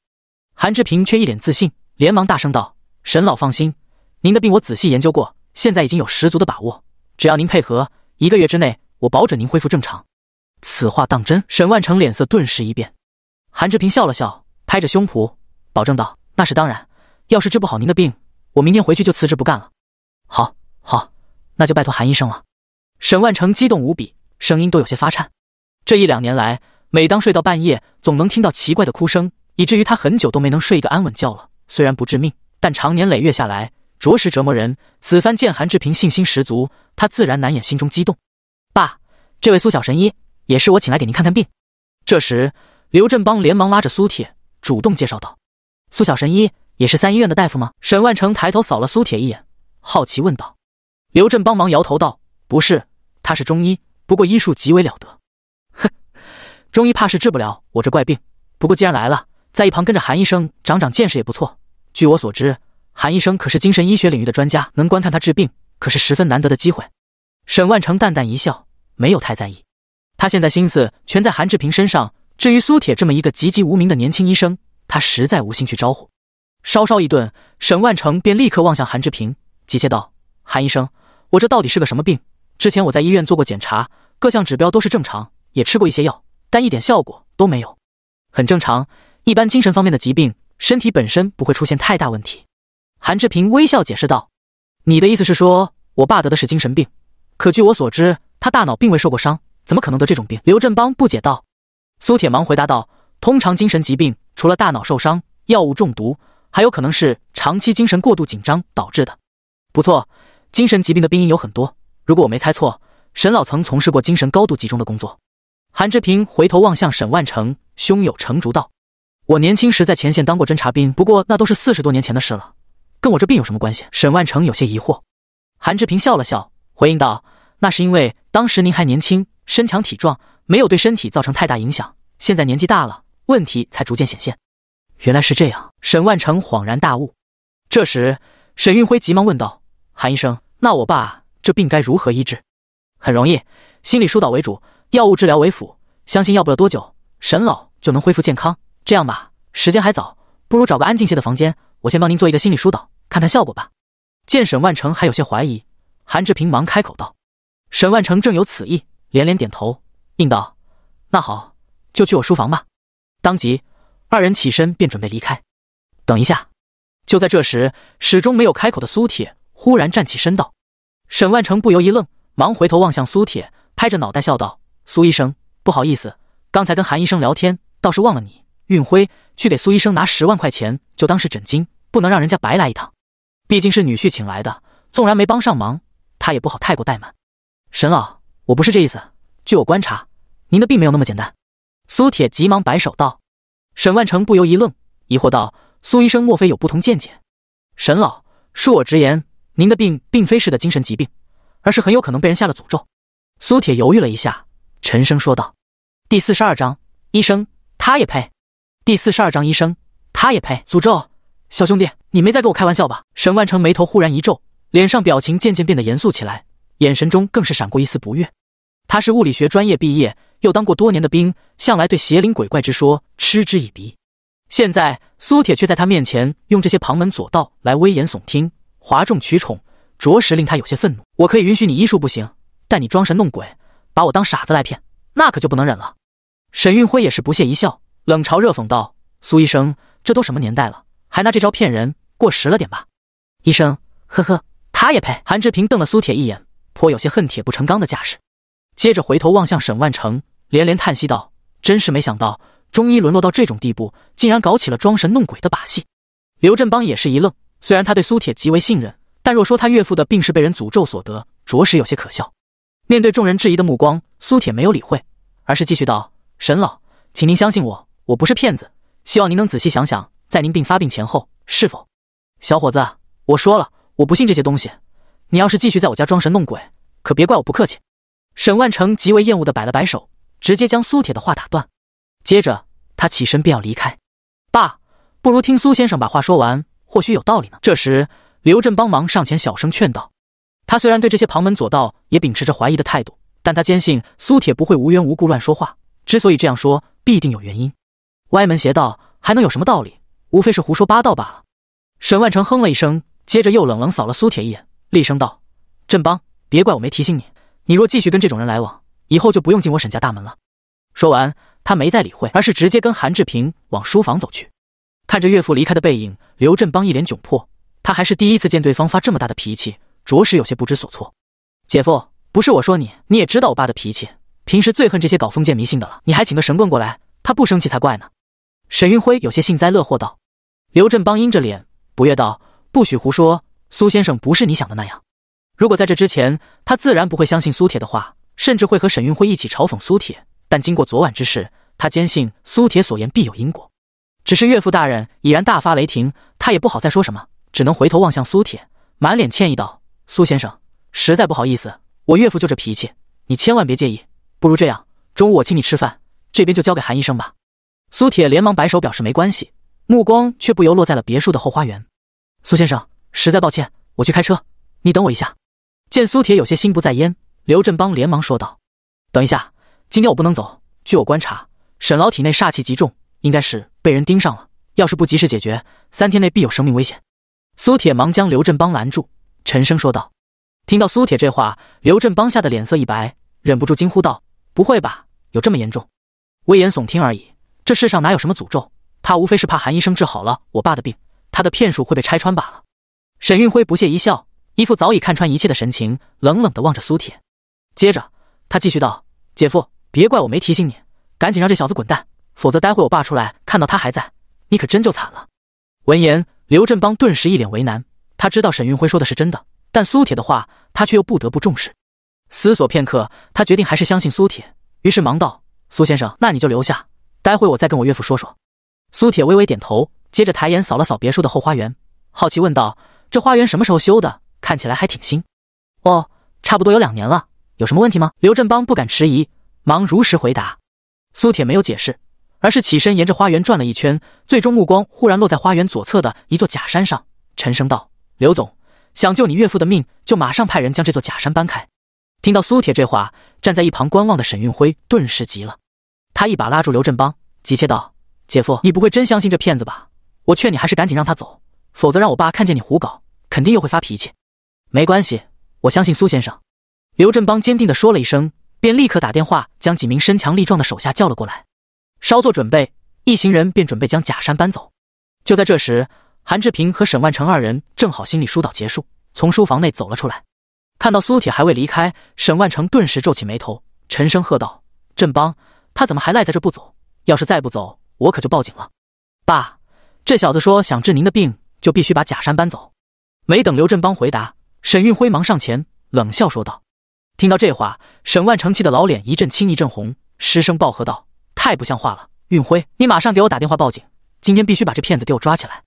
韩志平却一脸自信，连忙大声道：“沈老放心，您的病我仔细研究过，现在已经有十足的把握。只要您配合，一个月之内我保准您恢复正常。”此话当真？沈万成脸色顿时一变。韩志平笑了笑，拍着胸脯保证道：“那是当然，要是治不好您的病……”我明天回去就辞职不干了。好，好，那就拜托韩医生了。沈万成激动无比，声音都有些发颤。这一两年来，每当睡到半夜，总能听到奇怪的哭声，以至于他很久都没能睡一个安稳觉了。虽然不致命，但常年累月下来，着实折磨人。此番见韩志平信心十足，他自然难掩心中激动。爸，这位苏小神医也是我请来给您看看病。这时，刘振邦连忙拉着苏铁主动介绍道：“苏小神医。”也是三医院的大夫吗？沈万成抬头扫了苏铁一眼，好奇问道。刘震帮忙摇头道：“不是，他是中医，不过医术极为了得。”哼，中医怕是治不了我这怪病。不过既然来了，在一旁跟着韩医生长长见识也不错。据我所知，韩医生可是精神医学领域的专家，能观看他治病，可是十分难得的机会。沈万成淡淡一笑，没有太在意。他现在心思全在韩志平身上，至于苏铁这么一个籍籍无名的年轻医生，他实在无心去招呼。稍稍一顿，沈万成便立刻望向韩志平，急切道：“韩医生，我这到底是个什么病？之前我在医院做过检查，各项指标都是正常，也吃过一些药，但一点效果都没有。很正常，一般精神方面的疾病，身体本身不会出现太大问题。”韩志平微笑解释道：“你的意思是说，我爸得的是精神病？可据我所知，他大脑并未受过伤，怎么可能得这种病？”刘振邦不解道。苏铁忙回答道：“通常精神疾病，除了大脑受伤、药物中毒。”还有可能是长期精神过度紧张导致的。不错，精神疾病的病因有很多。如果我没猜错，沈老曾从事过精神高度集中的工作。韩志平回头望向沈万成，胸有成竹道：“我年轻时在前线当过侦察兵，不过那都是四十多年前的事了，跟我这病有什么关系？”沈万成有些疑惑。韩志平笑了笑，回应道：“那是因为当时您还年轻，身强体壮，没有对身体造成太大影响。现在年纪大了，问题才逐渐显现。”原来是这样，沈万成恍然大悟。这时，沈运辉急忙问道：“韩医生，那我爸这病该如何医治？”“很容易，心理疏导为主，药物治疗为辅，相信要不了多久，沈老就能恢复健康。”“这样吧，时间还早，不如找个安静些的房间，我先帮您做一个心理疏导，看看效果吧。”见沈万成还有些怀疑，韩志平忙开口道：“沈万成正有此意，连连点头应道：‘那好，就去我书房吧。’”当即。二人起身便准备离开。等一下！就在这时，始终没有开口的苏铁忽然站起身道：“沈万成不由一愣，忙回头望向苏铁，拍着脑袋笑道：‘苏医生，不好意思，刚才跟韩医生聊天，倒是忘了你。’运辉，去给苏医生拿十万块钱，就当是诊金，不能让人家白来一趟。毕竟是女婿请来的，纵然没帮上忙，他也不好太过怠慢。沈老，我不是这意思。据我观察，您的病没有那么简单。”苏铁急忙摆手道。沈万成不由一愣，疑惑道：“苏医生，莫非有不同见解？”沈老，恕我直言，您的病并非是的精神疾病，而是很有可能被人下了诅咒。”苏铁犹豫了一下，沉声说道：“第四十二章，医生他也配。”第四十二章，医生他也配。诅咒，小兄弟，你没在跟我开玩笑吧？”沈万成眉头忽然一皱，脸上表情渐渐变得严肃起来，眼神中更是闪过一丝不悦。他是物理学专业毕业，又当过多年的兵，向来对邪灵鬼怪之说嗤之以鼻。现在苏铁却在他面前用这些旁门左道来危言耸听、哗众取宠，着实令他有些愤怒。我可以允许你医术不行，但你装神弄鬼，把我当傻子来骗，那可就不能忍了。沈运辉也是不屑一笑，冷嘲热讽道：“苏医生，这都什么年代了，还拿这招骗人，过时了点吧？”医生，呵呵，他也配。韩志平瞪了苏铁一眼，颇有些恨铁不成钢的架势。接着回头望向沈万成，连连叹息道：“真是没想到，中医沦落到这种地步，竟然搞起了装神弄鬼的把戏。”刘振邦也是一愣，虽然他对苏铁极为信任，但若说他岳父的病是被人诅咒所得，着实有些可笑。面对众人质疑的目光，苏铁没有理会，而是继续道：“沈老，请您相信我，我不是骗子。希望您能仔细想想，在您病发病前后是否……小伙子，我说了，我不信这些东西。你要是继续在我家装神弄鬼，可别怪我不客气。”沈万成极为厌恶的摆了摆手，直接将苏铁的话打断。接着，他起身便要离开。爸，不如听苏先生把话说完，或许有道理呢。这时，刘振帮忙上前，小声劝道：“他虽然对这些旁门左道也秉持着怀疑的态度，但他坚信苏铁不会无缘无故乱说话。之所以这样说，必定有原因。歪门邪道还能有什么道理？无非是胡说八道罢了。”沈万成哼了一声，接着又冷冷扫了苏铁一眼，厉声道：“振邦，别怪我没提醒你。”你若继续跟这种人来往，以后就不用进我沈家大门了。说完，他没再理会，而是直接跟韩志平往书房走去。看着岳父离开的背影，刘振邦一脸窘迫。他还是第一次见对方发这么大的脾气，着实有些不知所措。姐夫，不是我说你，你也知道我爸的脾气，平时最恨这些搞封建迷信的了，你还请个神棍过来，他不生气才怪呢。沈云辉有些幸灾乐祸道。刘振邦阴着脸，不悦道：“不许胡说，苏先生不是你想的那样。”如果在这之前，他自然不会相信苏铁的话，甚至会和沈运辉一起嘲讽苏铁。但经过昨晚之事，他坚信苏铁所言必有因果。只是岳父大人已然大发雷霆，他也不好再说什么，只能回头望向苏铁，满脸歉意道：“苏先生，实在不好意思，我岳父就这脾气，你千万别介意。不如这样，中午我请你吃饭，这边就交给韩医生吧。”苏铁连忙摆手表示没关系，目光却不由落在了别墅的后花园。“苏先生，实在抱歉，我去开车，你等我一下。”见苏铁有些心不在焉，刘振邦连忙说道：“等一下，今天我不能走。据我观察，沈老体内煞气极重，应该是被人盯上了。要是不及时解决，三天内必有生命危险。”苏铁忙将刘振邦拦住，沉声说道：“听到苏铁这话，刘振邦吓得脸色一白，忍不住惊呼道：‘不会吧？有这么严重？’危言耸听而已。这世上哪有什么诅咒？他无非是怕韩医生治好了我爸的病，他的骗术会被拆穿罢了。”沈运辉不屑一笑。一副早已看穿一切的神情，冷冷地望着苏铁。接着，他继续道：“姐夫，别怪我没提醒你，赶紧让这小子滚蛋，否则待会我爸出来看到他还在，你可真就惨了。”闻言，刘振邦顿时一脸为难。他知道沈云辉说的是真的，但苏铁的话，他却又不得不重视。思索片刻，他决定还是相信苏铁，于是忙道：“苏先生，那你就留下，待会我再跟我岳父说说。”苏铁微微点头，接着抬眼扫了扫别墅的后花园，好奇问道：“这花园什么时候修的？”看起来还挺新，哦，差不多有两年了。有什么问题吗？刘振邦不敢迟疑，忙如实回答。苏铁没有解释，而是起身沿着花园转了一圈，最终目光忽然落在花园左侧的一座假山上，沉声道：“刘总，想救你岳父的命，就马上派人将这座假山搬开。”听到苏铁这话，站在一旁观望的沈运辉顿时急了，他一把拉住刘振邦，急切道：“姐夫，你不会真相信这骗子吧？我劝你还是赶紧让他走，否则让我爸看见你胡搞，肯定又会发脾气。”没关系，我相信苏先生。”刘振邦坚定的说了一声，便立刻打电话将几名身强力壮的手下叫了过来，稍作准备，一行人便准备将假山搬走。就在这时，韩志平和沈万成二人正好心理疏导结束，从书房内走了出来。看到苏铁还未离开，沈万成顿时皱起眉头，沉声喝道：“振邦，他怎么还赖在这不走？要是再不走，我可就报警了。”“爸，这小子说想治您的病，就必须把假山搬走。”没等刘振邦回答。沈运辉忙上前，冷笑说道：“听到这话，沈万成气的老脸一阵青一阵红，失声暴喝道：‘太不像话了！运辉，你马上给我打电话报警！今天必须把这骗子给我抓起来！’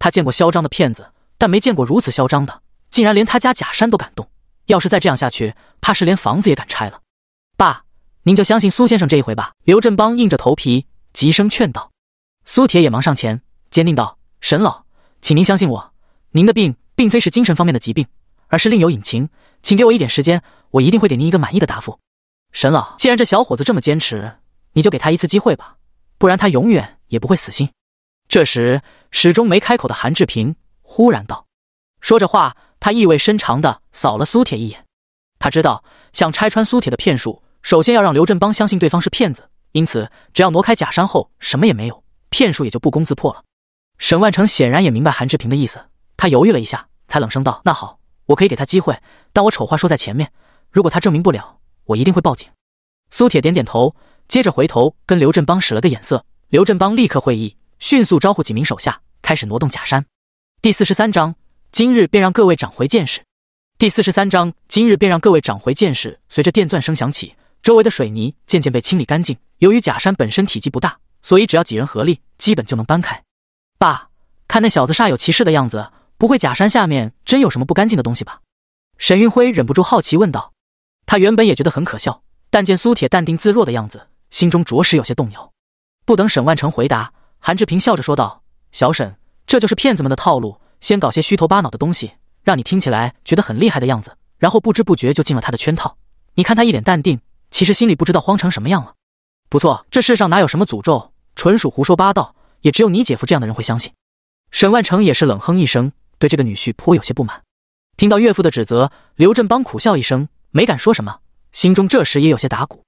他见过嚣张的骗子，但没见过如此嚣张的，竟然连他家假山都敢动。要是再这样下去，怕是连房子也敢拆了。”“爸，您就相信苏先生这一回吧。”刘振邦硬着头皮，急声劝道。苏铁也忙上前，坚定道：“沈老，请您相信我，您的病并非是精神方面的疾病。”而是另有隐情，请给我一点时间，我一定会给您一个满意的答复。沈老，既然这小伙子这么坚持，你就给他一次机会吧，不然他永远也不会死心。这时，始终没开口的韩志平忽然道：“说着话，他意味深长的扫了苏铁一眼。他知道，想拆穿苏铁的骗术，首先要让刘振邦相信对方是骗子。因此，只要挪开假山后，什么也没有，骗术也就不攻自破了。”沈万成显然也明白韩志平的意思，他犹豫了一下，才冷声道：“那好。”我可以给他机会，但我丑话说在前面，如果他证明不了，我一定会报警。苏铁点点头，接着回头跟刘振邦使了个眼色，刘振邦立刻会意，迅速招呼几名手下开始挪动假山。第四十三章，今日便让各位长回见识。第四十三章，今日便让各位长回见识。随着电钻声响起，周围的水泥渐渐被清理干净。由于假山本身体积不大，所以只要几人合力，基本就能搬开。爸，看那小子煞有其事的样子。不会，假山下面真有什么不干净的东西吧？沈云辉忍不住好奇问道。他原本也觉得很可笑，但见苏铁淡定自若的样子，心中着实有些动摇。不等沈万成回答，韩志平笑着说道：“小沈，这就是骗子们的套路，先搞些虚头巴脑的东西，让你听起来觉得很厉害的样子，然后不知不觉就进了他的圈套。你看他一脸淡定，其实心里不知道慌成什么样了。不错，这世上哪有什么诅咒，纯属胡说八道，也只有你姐夫这样的人会相信。”沈万成也是冷哼一声。对这个女婿颇有些不满。听到岳父的指责，刘振邦苦笑一声，没敢说什么，心中这时也有些打鼓。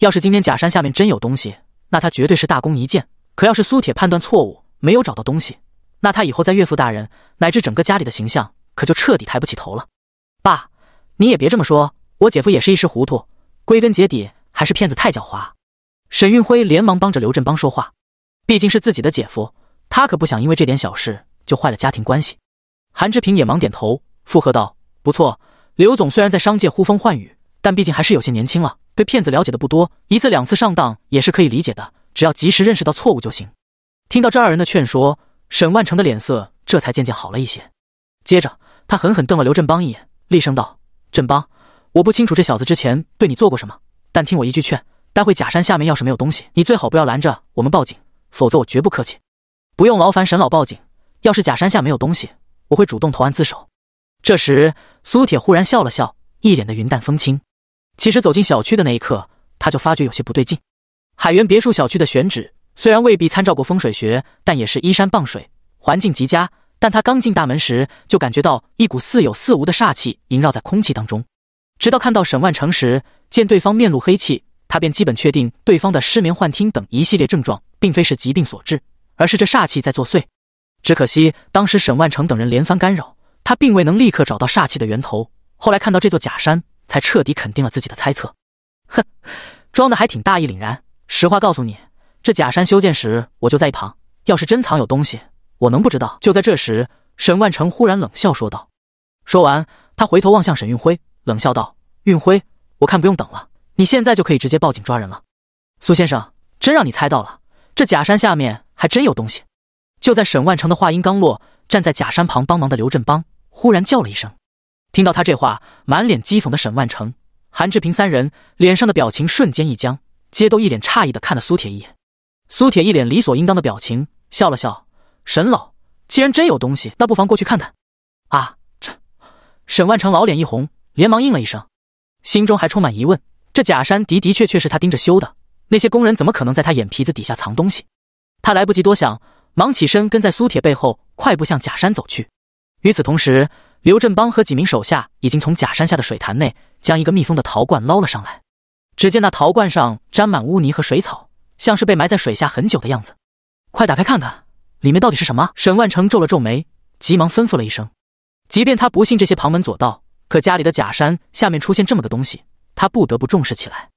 要是今天假山下面真有东西，那他绝对是大功一件；可要是苏铁判断错误，没有找到东西，那他以后在岳父大人乃至整个家里的形象，可就彻底抬不起头了。爸，你也别这么说，我姐夫也是一时糊涂，归根结底还是骗子太狡猾。沈运辉连忙帮着刘振邦说话，毕竟是自己的姐夫，他可不想因为这点小事就坏了家庭关系。韩志平也忙点头附和道：“不错，刘总虽然在商界呼风唤雨，但毕竟还是有些年轻了，对骗子了解的不多，一次两次上当也是可以理解的。只要及时认识到错误就行。”听到这二人的劝说，沈万成的脸色这才渐渐好了一些。接着，他狠狠瞪了刘振邦一眼，厉声道：“振邦，我不清楚这小子之前对你做过什么，但听我一句劝，待会假山下面要是没有东西，你最好不要拦着我们报警，否则我绝不客气。”不用劳烦沈老报警，要是假山下没有东西。我会主动投案自首。这时，苏铁忽然笑了笑，一脸的云淡风轻。其实，走进小区的那一刻，他就发觉有些不对劲。海源别墅小区的选址虽然未必参照过风水学，但也是依山傍水，环境极佳。但他刚进大门时，就感觉到一股似有似无的煞气萦绕在空气当中。直到看到沈万成时，见对方面露黑气，他便基本确定对方的失眠、幻听等一系列症状，并非是疾病所致，而是这煞气在作祟。只可惜，当时沈万成等人连番干扰，他并未能立刻找到煞气的源头。后来看到这座假山，才彻底肯定了自己的猜测。哼，装的还挺大义凛然。实话告诉你，这假山修建时我就在一旁，要是真藏有东西，我能不知道？就在这时，沈万成忽然冷笑说道。说完，他回头望向沈运辉，冷笑道：“运辉，我看不用等了，你现在就可以直接报警抓人了。”苏先生，真让你猜到了，这假山下面还真有东西。就在沈万成的话音刚落，站在假山旁帮忙的刘振邦忽然叫了一声。听到他这话，满脸讥讽的沈万成、韩志平三人脸上的表情瞬间一僵，皆都一脸诧异的看了苏铁一眼。苏铁一脸理所应当的表情，笑了笑：“沈老，既然真有东西，那不妨过去看看。”啊！这……沈万成老脸一红，连忙应了一声，心中还充满疑问：这假山的的确确是他盯着修的，那些工人怎么可能在他眼皮子底下藏东西？他来不及多想。忙起身跟在苏铁背后，快步向假山走去。与此同时，刘振邦和几名手下已经从假山下的水潭内将一个密封的陶罐捞了上来。只见那陶罐上沾满污泥和水草，像是被埋在水下很久的样子。快打开看看，里面到底是什么？沈万成皱了皱眉，急忙吩咐了一声。即便他不信这些旁门左道，可家里的假山下面出现这么个东西，他不得不重视起来。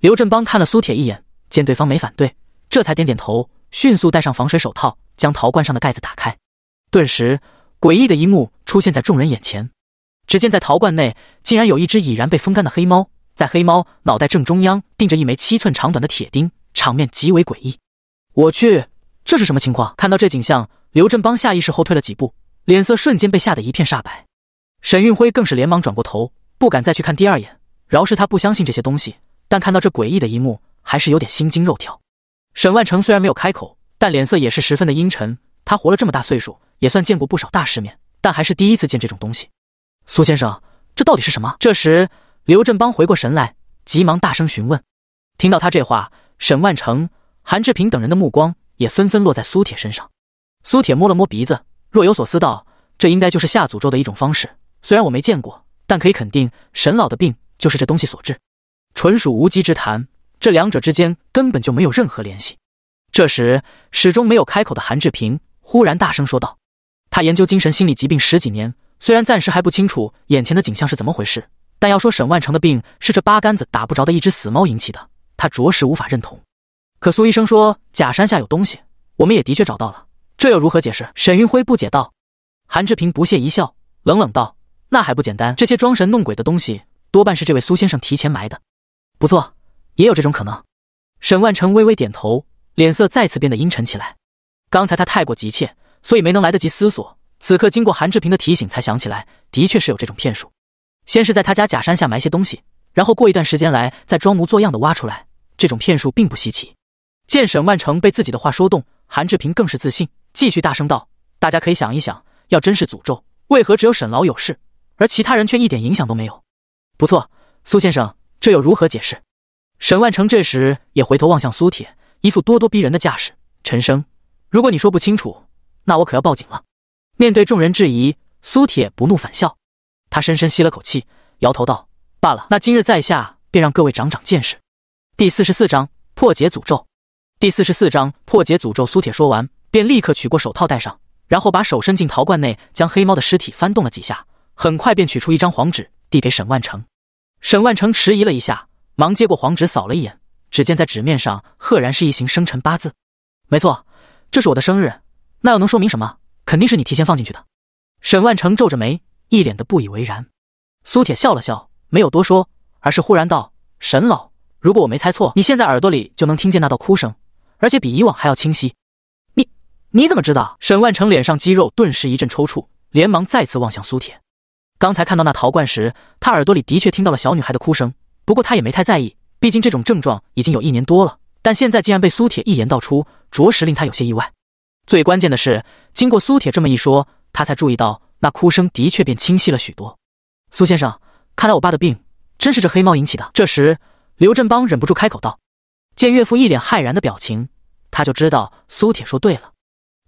刘振邦看了苏铁一眼，见对方没反对，这才点点头。迅速戴上防水手套，将陶罐上的盖子打开，顿时诡异的一幕出现在众人眼前。只见在陶罐内，竟然有一只已然被风干的黑猫，在黑猫脑袋正中央钉着一枚七寸长短的铁钉，场面极为诡异。我去，这是什么情况？看到这景象，刘振邦下意识后退了几步，脸色瞬间被吓得一片煞白。沈运辉更是连忙转过头，不敢再去看第二眼。饶是他不相信这些东西，但看到这诡异的一幕，还是有点心惊肉跳。沈万成虽然没有开口，但脸色也是十分的阴沉。他活了这么大岁数，也算见过不少大世面，但还是第一次见这种东西。苏先生，这到底是什么？这时，刘振邦回过神来，急忙大声询问。听到他这话，沈万成、韩志平等人的目光也纷纷落在苏铁身上。苏铁摸了摸鼻子，若有所思道：“这应该就是下诅咒的一种方式。虽然我没见过，但可以肯定，沈老的病就是这东西所致。”纯属无稽之谈。这两者之间根本就没有任何联系。这时，始终没有开口的韩志平忽然大声说道：“他研究精神心理疾病十几年，虽然暂时还不清楚眼前的景象是怎么回事，但要说沈万成的病是这八竿子打不着的一只死猫引起的，他着实无法认同。可苏医生说假山下有东西，我们也的确找到了，这又如何解释？”沈云辉不解道。韩志平不屑一笑，冷冷道：“那还不简单？这些装神弄鬼的东西，多半是这位苏先生提前埋的。不错。”也有这种可能，沈万成微微点头，脸色再次变得阴沉起来。刚才他太过急切，所以没能来得及思索。此刻经过韩志平的提醒，才想起来，的确是有这种骗术。先是在他家假山下埋些东西，然后过一段时间来再装模作样的挖出来。这种骗术并不稀奇。见沈万成被自己的话说动，韩志平更是自信，继续大声道：“大家可以想一想，要真是诅咒，为何只有沈老有事，而其他人却一点影响都没有？”不错，苏先生，这又如何解释？沈万成这时也回头望向苏铁，一副咄咄逼人的架势。陈生，如果你说不清楚，那我可要报警了。面对众人质疑，苏铁不怒反笑。他深深吸了口气，摇头道：“罢了，那今日在下便让各位长长见识。”第四十四章破解诅咒。第四十四章破解诅咒。苏铁说完，便立刻取过手套戴上，然后把手伸进陶罐内，将黑猫的尸体翻动了几下，很快便取出一张黄纸，递给沈万成。沈万成迟疑了一下。忙接过黄纸，扫了一眼，只见在纸面上赫然是一行生辰八字。没错，这是我的生日。那又能说明什么？肯定是你提前放进去的。沈万成皱着眉，一脸的不以为然。苏铁笑了笑，没有多说，而是忽然道：“沈老，如果我没猜错，你现在耳朵里就能听见那道哭声，而且比以往还要清晰。你你怎么知道？”沈万成脸上肌肉顿时一阵抽搐，连忙再次望向苏铁。刚才看到那陶罐时，他耳朵里的确听到了小女孩的哭声。不过他也没太在意，毕竟这种症状已经有一年多了。但现在竟然被苏铁一言道出，着实令他有些意外。最关键的是，经过苏铁这么一说，他才注意到那哭声的确变清晰了许多。苏先生，看来我爸的病真是这黑猫引起的。这时，刘振邦忍不住开口道：“见岳父一脸骇然的表情，他就知道苏铁说对了。”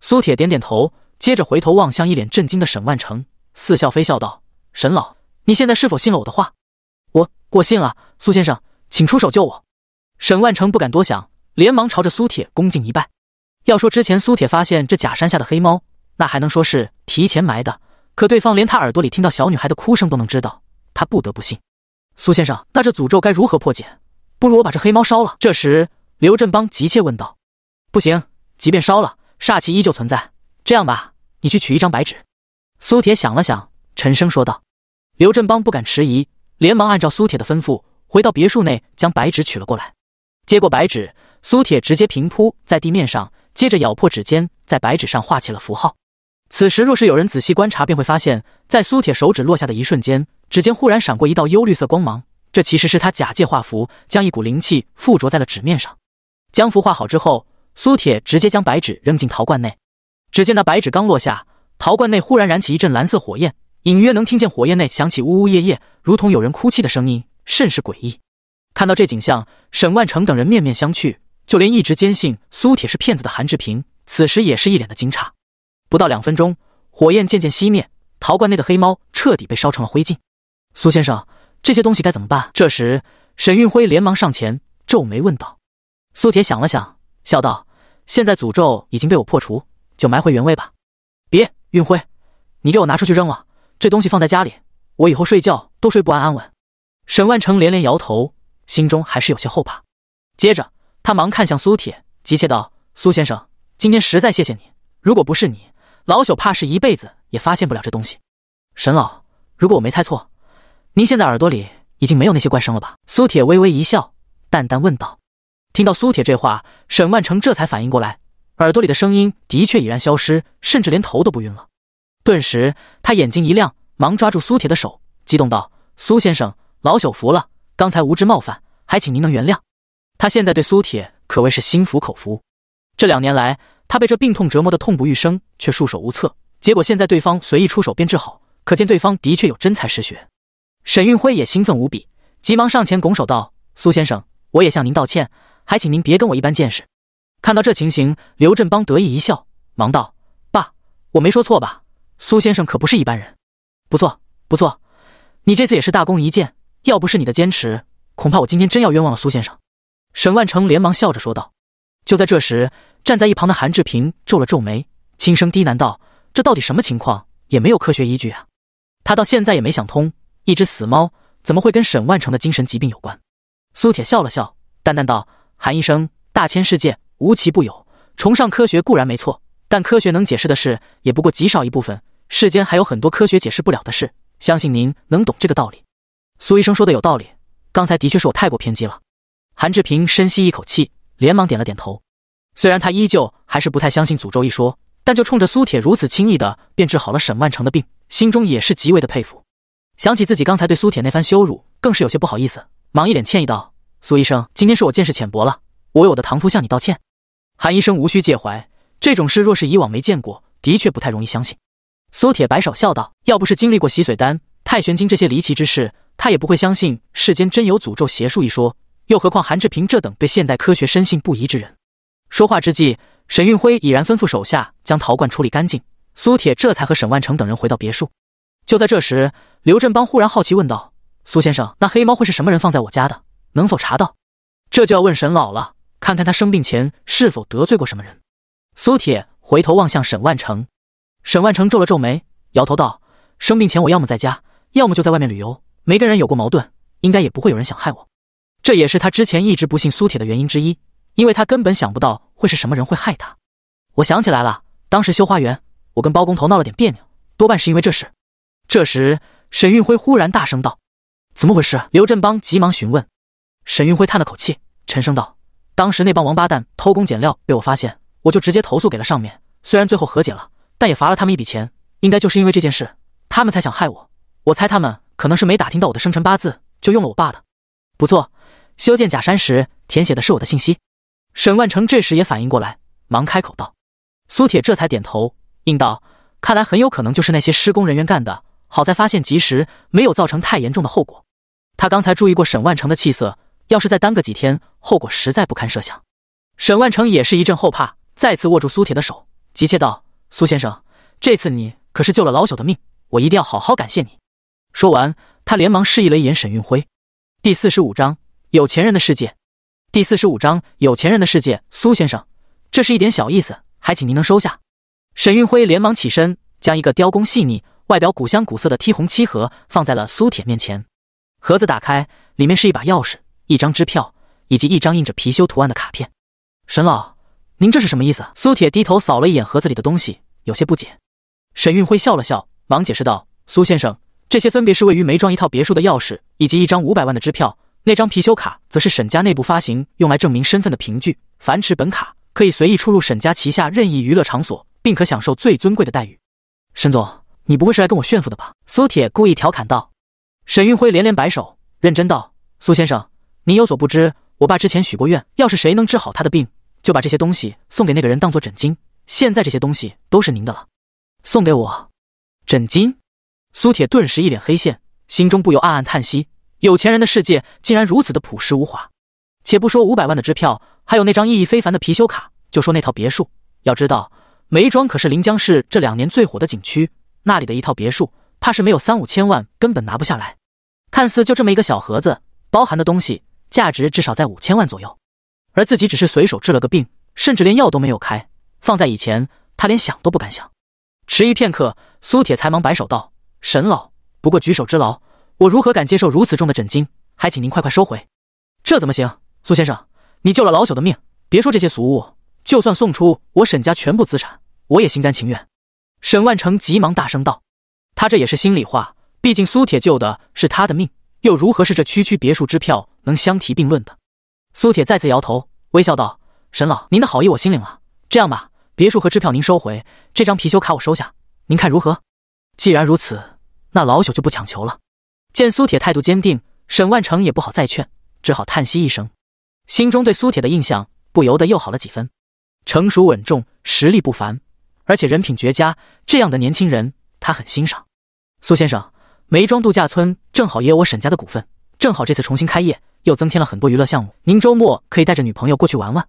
苏铁点点头，接着回头望向一脸震惊的沈万成，似笑非笑道：“沈老，你现在是否信了我的话？”我我信了，苏先生，请出手救我。沈万成不敢多想，连忙朝着苏铁恭敬一拜。要说之前苏铁发现这假山下的黑猫，那还能说是提前埋的，可对方连他耳朵里听到小女孩的哭声都能知道，他不得不信。苏先生，那这诅咒该如何破解？不如我把这黑猫烧了。这时，刘振邦急切问道：“不行，即便烧了，煞气依旧存在。这样吧，你去取一张白纸。”苏铁想了想，沉声说道。刘振邦不敢迟疑。连忙按照苏铁的吩咐，回到别墅内将白纸取了过来。接过白纸，苏铁直接平铺在地面上，接着咬破指尖，在白纸上画起了符号。此时若是有人仔细观察，便会发现，在苏铁手指落下的一瞬间，指尖忽然闪过一道幽绿色光芒。这其实是他假借画符，将一股灵气附着在了纸面上。将符画好之后，苏铁直接将白纸扔进陶罐内。只见那白纸刚落下，陶罐内忽然燃起一阵蓝色火焰。隐约能听见火焰内响起呜呜咽咽，如同有人哭泣的声音，甚是诡异。看到这景象，沈万成等人面面相觑，就连一直坚信苏铁是骗子的韩志平，此时也是一脸的惊诧。不到两分钟，火焰渐渐熄灭，陶罐内的黑猫彻底被烧成了灰烬。苏先生，这些东西该怎么办？这时，沈运辉连忙上前，皱眉问道。苏铁想了想，笑道：“现在诅咒已经被我破除，就埋回原位吧。”别，运辉，你给我拿出去扔了。这东西放在家里，我以后睡觉都睡不安安稳。沈万成连连摇头，心中还是有些后怕。接着，他忙看向苏铁，急切道：“苏先生，今天实在谢谢你，如果不是你，老朽怕是一辈子也发现不了这东西。”沈老，如果我没猜错，您现在耳朵里已经没有那些怪声了吧？”苏铁微微一笑，淡淡问道。听到苏铁这话，沈万成这才反应过来，耳朵里的声音的确已然消失，甚至连头都不晕了。顿时，他眼睛一亮，忙抓住苏铁的手，激动道：“苏先生，老朽服了。刚才无知冒犯，还请您能原谅。”他现在对苏铁可谓是心服口服。这两年来，他被这病痛折磨的痛不欲生，却束手无策。结果现在对方随意出手便治好，可见对方的确有真才实学。沈运辉也兴奋无比，急忙上前拱手道：“苏先生，我也向您道歉，还请您别跟我一般见识。”看到这情形，刘振邦得意一笑，忙道：“爸，我没说错吧？”苏先生可不是一般人，不错不错，你这次也是大功一件。要不是你的坚持，恐怕我今天真要冤枉了苏先生。沈万成连忙笑着说道。就在这时，站在一旁的韩志平皱了皱眉，轻声低喃道：“这到底什么情况？也没有科学依据啊！他到现在也没想通，一只死猫怎么会跟沈万成的精神疾病有关？”苏铁笑了笑，淡淡道：“韩医生，大千世界无奇不有，崇尚科学固然没错，但科学能解释的事也不过极少一部分。”世间还有很多科学解释不了的事，相信您能懂这个道理。苏医生说的有道理，刚才的确是我太过偏激了。韩志平深吸一口气，连忙点了点头。虽然他依旧还是不太相信诅咒一说，但就冲着苏铁如此轻易的便治好了沈万成的病，心中也是极为的佩服。想起自己刚才对苏铁那番羞辱，更是有些不好意思，忙一脸歉意道：“苏医生，今天是我见识浅薄了，我为我的唐夫向你道歉。”韩医生无需介怀，这种事若是以往没见过，的确不太容易相信。苏铁摆手笑道：“要不是经历过洗髓丹、太玄经这些离奇之事，他也不会相信世间真有诅咒邪术一说。又何况韩志平这等对现代科学深信不疑之人。”说话之际，沈运辉已然吩咐手下将陶罐处理干净。苏铁这才和沈万成等人回到别墅。就在这时，刘振邦忽然好奇问道：“苏先生，那黑猫会是什么人放在我家的？能否查到？”这就要问沈老了，看看他生病前是否得罪过什么人。苏铁回头望向沈万成。沈万成皱了皱眉，摇头道：“生病前，我要么在家，要么就在外面旅游，没跟人有过矛盾，应该也不会有人想害我。这也是他之前一直不信苏铁的原因之一，因为他根本想不到会是什么人会害他。”我想起来了，当时修花园，我跟包工头闹了点别扭，多半是因为这事。这时，沈运辉忽然大声道：“怎么回事？”刘振邦急忙询问。沈运辉叹了口气，沉声道：“当时那帮王八蛋偷工减料，被我发现，我就直接投诉给了上面，虽然最后和解了。”但也罚了他们一笔钱，应该就是因为这件事，他们才想害我。我猜他们可能是没打听到我的生辰八字，就用了我爸的。不错，修建假山时填写的是我的信息。沈万成这时也反应过来，忙开口道：“苏铁，这才点头应道，看来很有可能就是那些施工人员干的。好在发现及时，没有造成太严重的后果。”他刚才注意过沈万成的气色，要是再耽搁几天，后果实在不堪设想。沈万成也是一阵后怕，再次握住苏铁的手，急切道。苏先生，这次你可是救了老朽的命，我一定要好好感谢你。说完，他连忙示意了一眼沈运辉。第四十五章有钱人的世界。第四十五章有钱人的世界。苏先生，这是一点小意思，还请您能收下。沈运辉连忙起身，将一个雕工细腻、外表古香古色的剔红漆盒放在了苏铁面前。盒子打开，里面是一把钥匙、一张支票以及一张印着貔貅图案的卡片。沈老。您这是什么意思？苏铁低头扫了一眼盒子里的东西，有些不解。沈运辉笑了笑，忙解释道：“苏先生，这些分别是位于梅庄一套别墅的钥匙，以及一张五百万的支票。那张貔貅卡，则是沈家内部发行，用来证明身份的凭据。凡持本卡，可以随意出入沈家旗下任意娱乐场所，并可享受最尊贵的待遇。”沈总，你不会是来跟我炫富的吧？”苏铁故意调侃道。沈运辉连连摆手，认真道：“苏先生，您有所不知，我爸之前许过愿，要是谁能治好他的病。”就把这些东西送给那个人当做枕巾。现在这些东西都是您的了。送给我？枕巾？苏铁顿时一脸黑线，心中不由暗暗叹息：有钱人的世界竟然如此的朴实无华。且不说五百万的支票，还有那张意义非凡的貔貅卡，就说那套别墅。要知道，梅庄可是临江市这两年最火的景区，那里的一套别墅，怕是没有三五千万根本拿不下来。看似就这么一个小盒子，包含的东西价值至少在五千万左右。而自己只是随手治了个病，甚至连药都没有开。放在以前，他连想都不敢想。迟疑片刻，苏铁才忙摆手道：“沈老，不过举手之劳，我如何敢接受如此重的诊金？还请您快快收回。”这怎么行？苏先生，你救了老朽的命，别说这些俗物，就算送出我沈家全部资产，我也心甘情愿。”沈万成急忙大声道：“他这也是心里话，毕竟苏铁救的是他的命，又如何是这区区别墅支票能相提并论的？”苏铁再次摇头，微笑道：“沈老，您的好意我心领了。这样吧，别墅和支票您收回，这张貔貅卡我收下，您看如何？既然如此，那老朽就不强求了。”见苏铁态度坚定，沈万成也不好再劝，只好叹息一声，心中对苏铁的印象不由得又好了几分。成熟稳重，实力不凡，而且人品绝佳，这样的年轻人他很欣赏。苏先生，梅庄度假村正好也有我沈家的股份，正好这次重新开业。又增添了很多娱乐项目，您周末可以带着女朋友过去玩玩。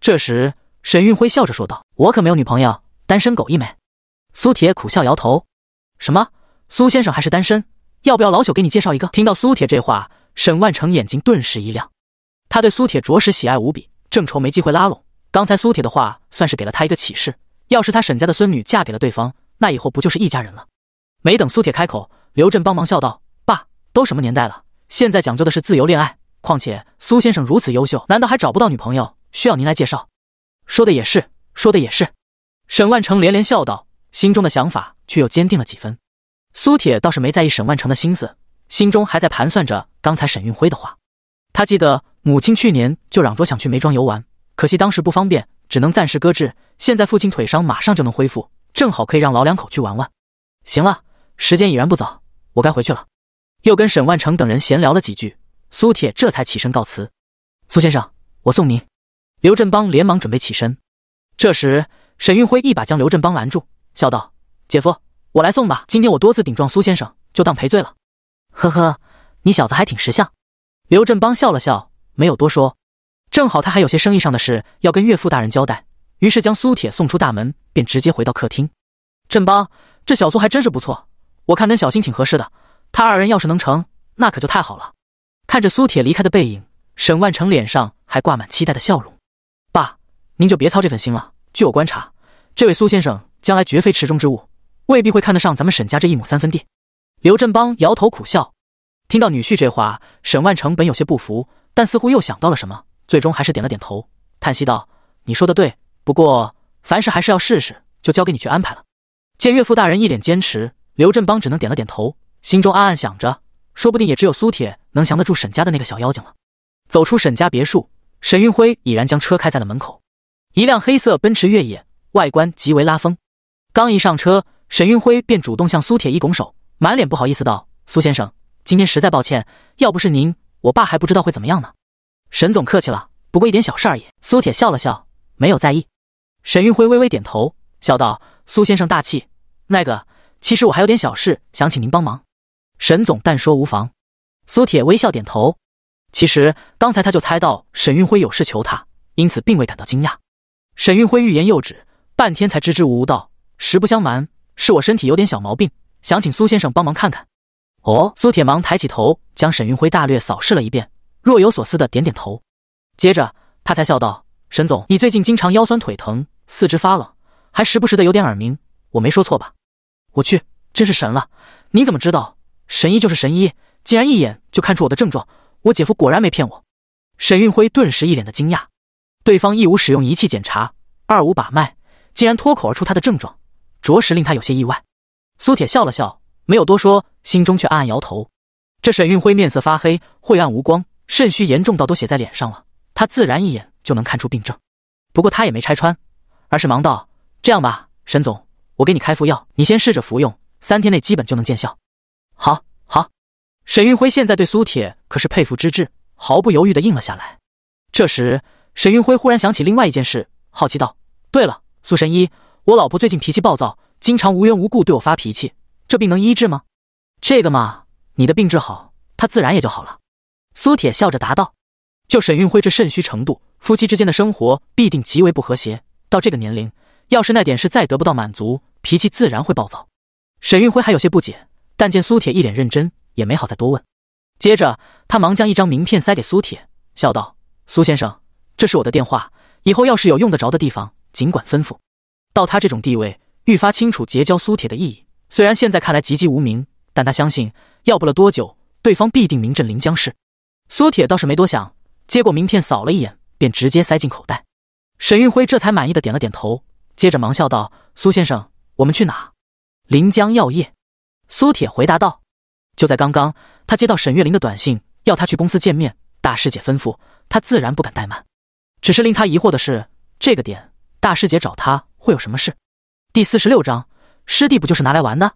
这时，沈运辉笑着说道：“我可没有女朋友，单身狗一枚。”苏铁苦笑摇头：“什么？苏先生还是单身？要不要老朽给你介绍一个？”听到苏铁这话，沈万成眼睛顿时一亮，他对苏铁着实喜爱无比，正愁没机会拉拢。刚才苏铁的话算是给了他一个启示：要是他沈家的孙女嫁给了对方，那以后不就是一家人了？没等苏铁开口，刘震帮忙笑道：“爸，都什么年代了？现在讲究的是自由恋爱。”况且苏先生如此优秀，难道还找不到女朋友？需要您来介绍？说的也是，说的也是。沈万成连连笑道，心中的想法却又坚定了几分。苏铁倒是没在意沈万成的心思，心中还在盘算着刚才沈运辉的话。他记得母亲去年就嚷着想去梅庄游玩，可惜当时不方便，只能暂时搁置。现在父亲腿伤马上就能恢复，正好可以让老两口去玩玩。行了，时间已然不早，我该回去了。又跟沈万成等人闲聊了几句。苏铁这才起身告辞，苏先生，我送您。刘振邦连忙准备起身，这时沈运辉一把将刘振邦拦住，笑道：“姐夫，我来送吧。今天我多次顶撞苏先生，就当赔罪了。”呵呵，你小子还挺识相。刘振邦笑了笑，没有多说。正好他还有些生意上的事要跟岳父大人交代，于是将苏铁送出大门，便直接回到客厅。振邦，这小苏还真是不错，我看跟小新挺合适的，他二人要是能成，那可就太好了。看着苏铁离开的背影，沈万成脸上还挂满期待的笑容。爸，您就别操这份心了。据我观察，这位苏先生将来绝非池中之物，未必会看得上咱们沈家这一亩三分地。刘振邦摇头苦笑。听到女婿这话，沈万成本有些不服，但似乎又想到了什么，最终还是点了点头，叹息道：“你说的对，不过凡事还是要试试，就交给你去安排了。”见岳父大人一脸坚持，刘振邦只能点了点头，心中暗暗想着。说不定也只有苏铁能降得住沈家的那个小妖精了。走出沈家别墅，沈运辉已然将车开在了门口，一辆黑色奔驰越野，外观极为拉风。刚一上车，沈运辉便主动向苏铁一拱手，满脸不好意思道：“苏先生，今天实在抱歉，要不是您，我爸还不知道会怎么样呢。”沈总客气了，不过一点小事而已。苏铁笑了笑，没有在意。沈运辉微微点头，笑道：“苏先生大气。那个，其实我还有点小事，想请您帮忙。”沈总，但说无妨。苏铁微笑点头。其实刚才他就猜到沈运辉有事求他，因此并未感到惊讶。沈运辉欲言又止，半天才支支吾吾道：“实不相瞒，是我身体有点小毛病，想请苏先生帮忙看看。”哦，苏铁忙抬起头，将沈运辉大略扫视了一遍，若有所思的点点头。接着他才笑道：“沈总，你最近经常腰酸腿疼，四肢发冷，还时不时的有点耳鸣，我没说错吧？”我去，真是神了！你怎么知道？神医就是神医，竟然一眼就看出我的症状，我姐夫果然没骗我。沈运辉顿时一脸的惊讶，对方一无使用仪器检查，二无把脉，竟然脱口而出他的症状，着实令他有些意外。苏铁笑了笑，没有多说，心中却暗暗摇头。这沈运辉面色发黑，晦暗无光，肾虚严重到都写在脸上了，他自然一眼就能看出病症。不过他也没拆穿，而是忙道：“这样吧，沈总，我给你开副药，你先试着服用，三天内基本就能见效。”好好，沈运辉现在对苏铁可是佩服之至，毫不犹豫的应了下来。这时，沈运辉忽然想起另外一件事，好奇道：“对了，苏神医，我老婆最近脾气暴躁，经常无缘无故对我发脾气，这病能医治吗？”“这个嘛，你的病治好，她自然也就好了。”苏铁笑着答道。就沈运辉这肾虚程度，夫妻之间的生活必定极为不和谐。到这个年龄，要是那点事再得不到满足，脾气自然会暴躁。沈运辉还有些不解。但见苏铁一脸认真，也没好再多问。接着，他忙将一张名片塞给苏铁，笑道：“苏先生，这是我的电话，以后要是有用得着的地方，尽管吩咐。”到他这种地位，愈发清楚结交苏铁的意义。虽然现在看来籍籍无名，但他相信要不了多久，对方必定名震临江市。苏铁倒是没多想，接过名片扫了一眼，便直接塞进口袋。沈运辉这才满意的点了点头，接着忙笑道：“苏先生，我们去哪？临江药业。”苏铁回答道：“就在刚刚，他接到沈月玲的短信，要他去公司见面。大师姐吩咐他，自然不敢怠慢。只是令他疑惑的是，这个点，大师姐找他会有什么事？”第四十六章，师弟不就是拿来玩的？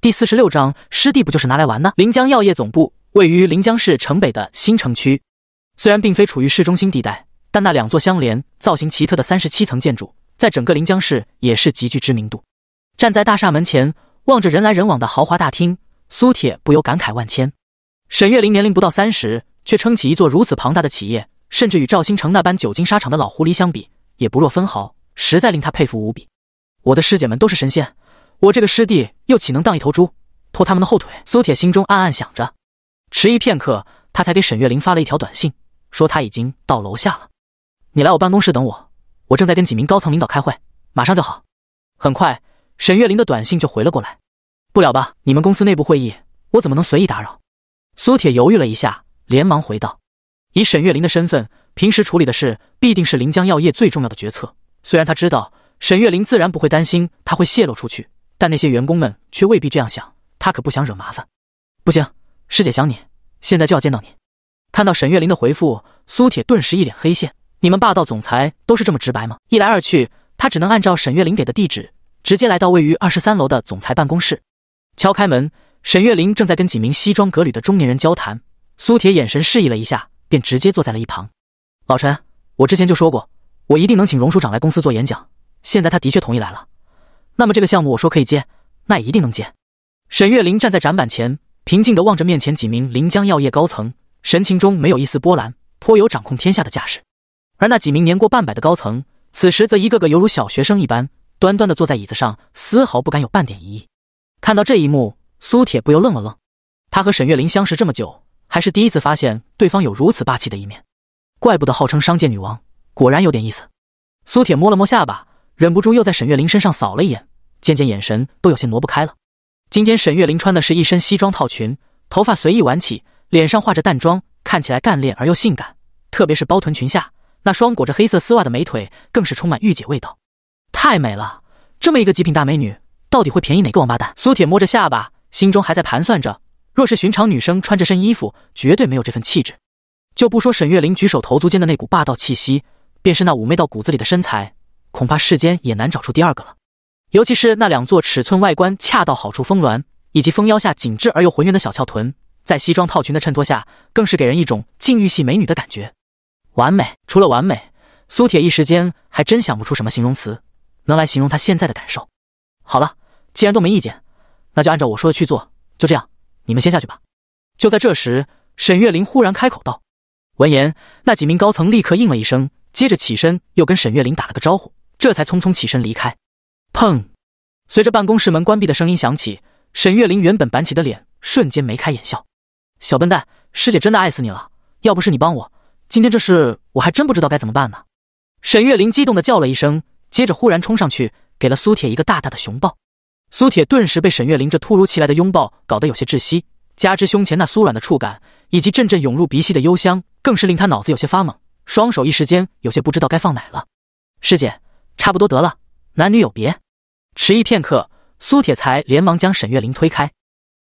第四十六章，师弟不就是拿来玩的？临江药业总部位于临江市城北的新城区，虽然并非处于市中心地带，但那两座相连、造型奇特的三十七层建筑，在整个临江市也是极具知名度。站在大厦门前。望着人来人往的豪华大厅，苏铁不由感慨万千。沈月玲年龄不到三十，却撑起一座如此庞大的企业，甚至与赵兴成那般久经沙场的老狐狸相比，也不弱分毫，实在令他佩服无比。我的师姐们都是神仙，我这个师弟又岂能当一头猪，拖他们的后腿？苏铁心中暗暗想着，迟疑片刻，他才给沈月玲发了一条短信，说他已经到楼下了，你来我办公室等我，我正在跟几名高层领导开会，马上就好。很快。沈月玲的短信就回了过来，不了吧？你们公司内部会议，我怎么能随意打扰？苏铁犹豫了一下，连忙回道：“以沈月玲的身份，平时处理的事必定是临江药业最重要的决策。虽然他知道沈月玲自然不会担心他会泄露出去，但那些员工们却未必这样想。他可不想惹麻烦。不行，师姐想你，现在就要见到你。”看到沈月玲的回复，苏铁顿时一脸黑线：“你们霸道总裁都是这么直白吗？”一来二去，他只能按照沈月玲给的地址。直接来到位于二十三楼的总裁办公室，敲开门，沈月玲正在跟几名西装革履的中年人交谈。苏铁眼神示意了一下，便直接坐在了一旁。老陈，我之前就说过，我一定能请荣署长来公司做演讲。现在他的确同意来了，那么这个项目我说可以接，那也一定能接。沈月玲站在展板前，平静地望着面前几名临江药业高层，神情中没有一丝波澜，颇有掌控天下的架势。而那几名年过半百的高层，此时则一个个犹如小学生一般。端端的坐在椅子上，丝毫不敢有半点疑义。看到这一幕，苏铁不由愣了愣。他和沈月玲相识这么久，还是第一次发现对方有如此霸气的一面。怪不得号称商界女王，果然有点意思。苏铁摸了摸下巴，忍不住又在沈月玲身上扫了一眼，渐渐眼神都有些挪不开了。今天沈月玲穿的是一身西装套裙，头发随意挽起，脸上化着淡妆，看起来干练而又性感。特别是包臀裙下那双裹着黑色丝袜的美腿，更是充满御姐味道。太美了！这么一个极品大美女，到底会便宜哪个王八蛋？苏铁摸着下巴，心中还在盘算着。若是寻常女生穿着身衣服，绝对没有这份气质。就不说沈月玲举手投足间的那股霸道气息，便是那妩媚到骨子里的身材，恐怕世间也难找出第二个了。尤其是那两座尺寸、外观恰到好处、峰峦以及峰腰下紧致而又浑圆的小翘臀，在西装套裙的衬托下，更是给人一种禁欲系美女的感觉。完美，除了完美，苏铁一时间还真想不出什么形容词。能来形容他现在的感受。好了，既然都没意见，那就按照我说的去做。就这样，你们先下去吧。就在这时，沈月玲忽然开口道。闻言，那几名高层立刻应了一声，接着起身又跟沈月玲打了个招呼，这才匆匆起身离开。砰！随着办公室门关闭的声音响起，沈月玲原本板起的脸瞬间眉开眼笑。小笨蛋，师姐真的爱死你了！要不是你帮我，今天这事我还真不知道该怎么办呢。沈月玲激动地叫了一声。接着忽然冲上去，给了苏铁一个大大的熊抱。苏铁顿时被沈月玲这突如其来的拥抱搞得有些窒息，加之胸前那酥软的触感，以及阵阵涌入鼻息的幽香，更是令他脑子有些发懵，双手一时间有些不知道该放哪了。师姐，差不多得了，男女有别。迟疑片刻，苏铁才连忙将沈月玲推开。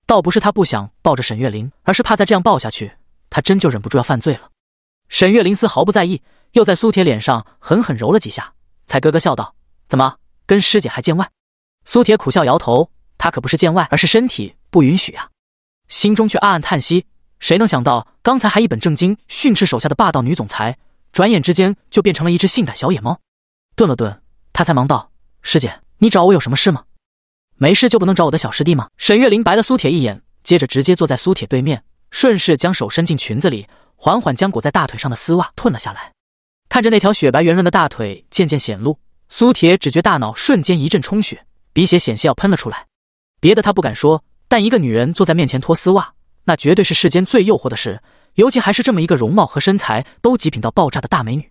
倒不是他不想抱着沈月玲，而是怕再这样抱下去，他真就忍不住要犯罪了。沈月玲丝毫不在意，又在苏铁脸上狠狠揉了几下。才咯咯笑道：“怎么，跟师姐还见外？”苏铁苦笑摇头，他可不是见外，而是身体不允许啊。心中却暗暗叹息，谁能想到刚才还一本正经训斥手下的霸道女总裁，转眼之间就变成了一只性感小野猫。顿了顿，他才忙道：“师姐，你找我有什么事吗？没事就不能找我的小师弟吗？”沈月灵白了苏铁一眼，接着直接坐在苏铁对面，顺势将手伸进裙子里，缓缓将裹在大腿上的丝袜褪了下来。看着那条雪白圆润的大腿渐渐显露，苏铁只觉大脑瞬间一阵充血，鼻血险些要喷了出来。别的他不敢说，但一个女人坐在面前脱丝袜，那绝对是世间最诱惑的事，尤其还是这么一个容貌和身材都极品到爆炸的大美女。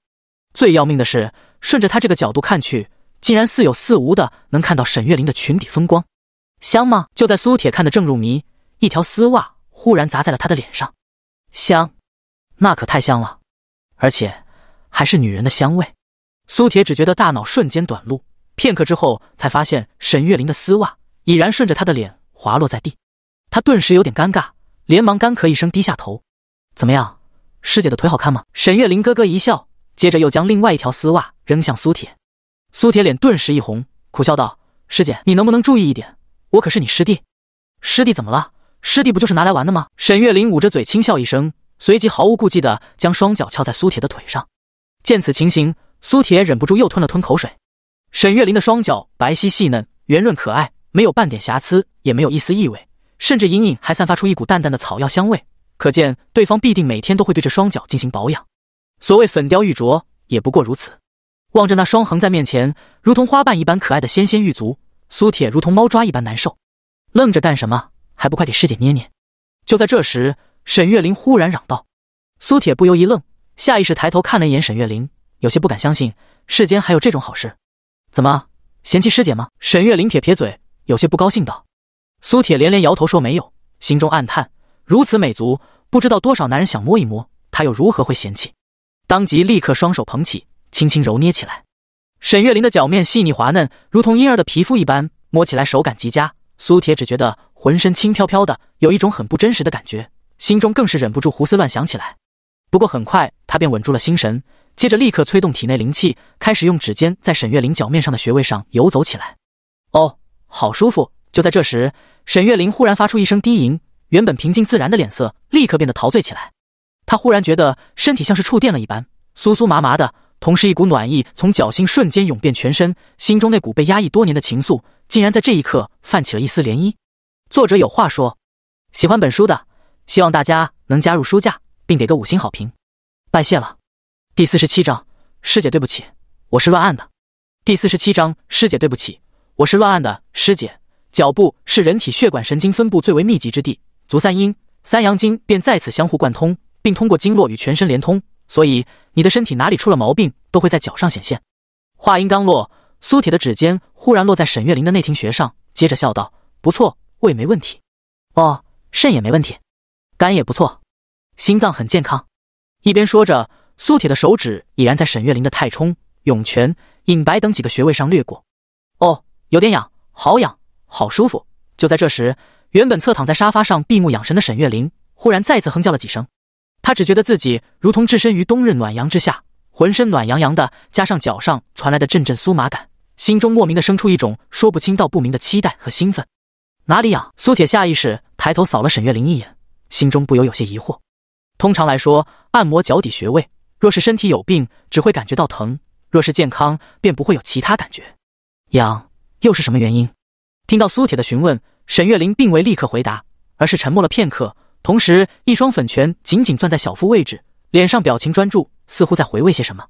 最要命的是，顺着他这个角度看去，竟然似有似无的能看到沈月玲的裙底风光。香吗？就在苏铁看得正入迷，一条丝袜忽然砸在了他的脸上。香，那可太香了，而且。还是女人的香味，苏铁只觉得大脑瞬间短路，片刻之后才发现沈月玲的丝袜已然顺着他的脸滑落在地，他顿时有点尴尬，连忙干咳一声，低下头。怎么样，师姐的腿好看吗？沈月玲咯咯一笑，接着又将另外一条丝袜扔向苏铁。苏铁脸顿时一红，苦笑道：“师姐，你能不能注意一点？我可是你师弟。”“师弟怎么了？师弟不就是拿来玩的吗？”沈月玲捂着嘴轻笑一声，随即毫无顾忌的将双脚翘在苏铁的腿上。见此情形，苏铁忍不住又吞了吞口水。沈月玲的双脚白皙细嫩、圆润可爱，没有半点瑕疵，也没有一丝异味，甚至隐隐还散发出一股淡淡的草药香味。可见对方必定每天都会对这双脚进行保养。所谓粉雕玉琢，也不过如此。望着那双横在面前、如同花瓣一般可爱的纤纤玉足，苏铁如同猫抓一般难受。愣着干什么？还不快给师姐捏捏？就在这时，沈月玲忽然嚷道：“苏铁，不由一愣。”下意识抬头看了一眼沈月灵，有些不敢相信世间还有这种好事。怎么嫌弃师姐吗？沈月灵撇撇嘴，有些不高兴道。苏铁连连摇头说没有，心中暗叹：如此美足，不知道多少男人想摸一摸，他又如何会嫌弃？当即立刻双手捧起，轻轻揉捏起来。沈月灵的脚面细腻滑嫩，如同婴儿的皮肤一般，摸起来手感极佳。苏铁只觉得浑身轻飘飘的，有一种很不真实的感觉，心中更是忍不住胡思乱想起来。不过很快，他便稳住了心神，接着立刻催动体内灵气，开始用指尖在沈月灵脚面上的穴位上游走起来。哦，好舒服！就在这时，沈月灵忽然发出一声低吟，原本平静自然的脸色立刻变得陶醉起来。她忽然觉得身体像是触电了一般，酥酥麻麻的，同时一股暖意从脚心瞬间涌遍全身，心中那股被压抑多年的情愫，竟然在这一刻泛起了一丝涟漪。作者有话说：喜欢本书的，希望大家能加入书架。并给个五星好评，拜谢了。第四十七章，师姐对不起，我是乱按的。第四十七章，师姐对不起，我是乱按的。师姐，脚部是人体血管神经分布最为密集之地，足三阴、三阳经便在此相互贯通，并通过经络与全身连通，所以你的身体哪里出了毛病，都会在脚上显现。话音刚落，苏铁的指尖忽然落在沈月玲的内庭穴上，接着笑道：“不错，胃没问题。哦，肾也没问题，肝也不错。”心脏很健康，一边说着，苏铁的手指已然在沈月灵的太冲、涌泉、隐白等几个穴位上掠过。哦，有点痒，好痒，好舒服。就在这时，原本侧躺在沙发上闭目养神的沈月灵，忽然再次哼叫了几声。他只觉得自己如同置身于冬日暖阳之下，浑身暖洋洋的，加上脚上传来的阵阵酥麻感，心中莫名的生出一种说不清道不明的期待和兴奋。哪里痒？苏铁下意识抬头扫了沈月灵一眼，心中不由有些疑惑。通常来说，按摩脚底穴位，若是身体有病，只会感觉到疼；若是健康，便不会有其他感觉。痒，又是什么原因？听到苏铁的询问，沈月玲并未立刻回答，而是沉默了片刻，同时一双粉拳紧紧攥在小腹位置，脸上表情专注，似乎在回味些什么。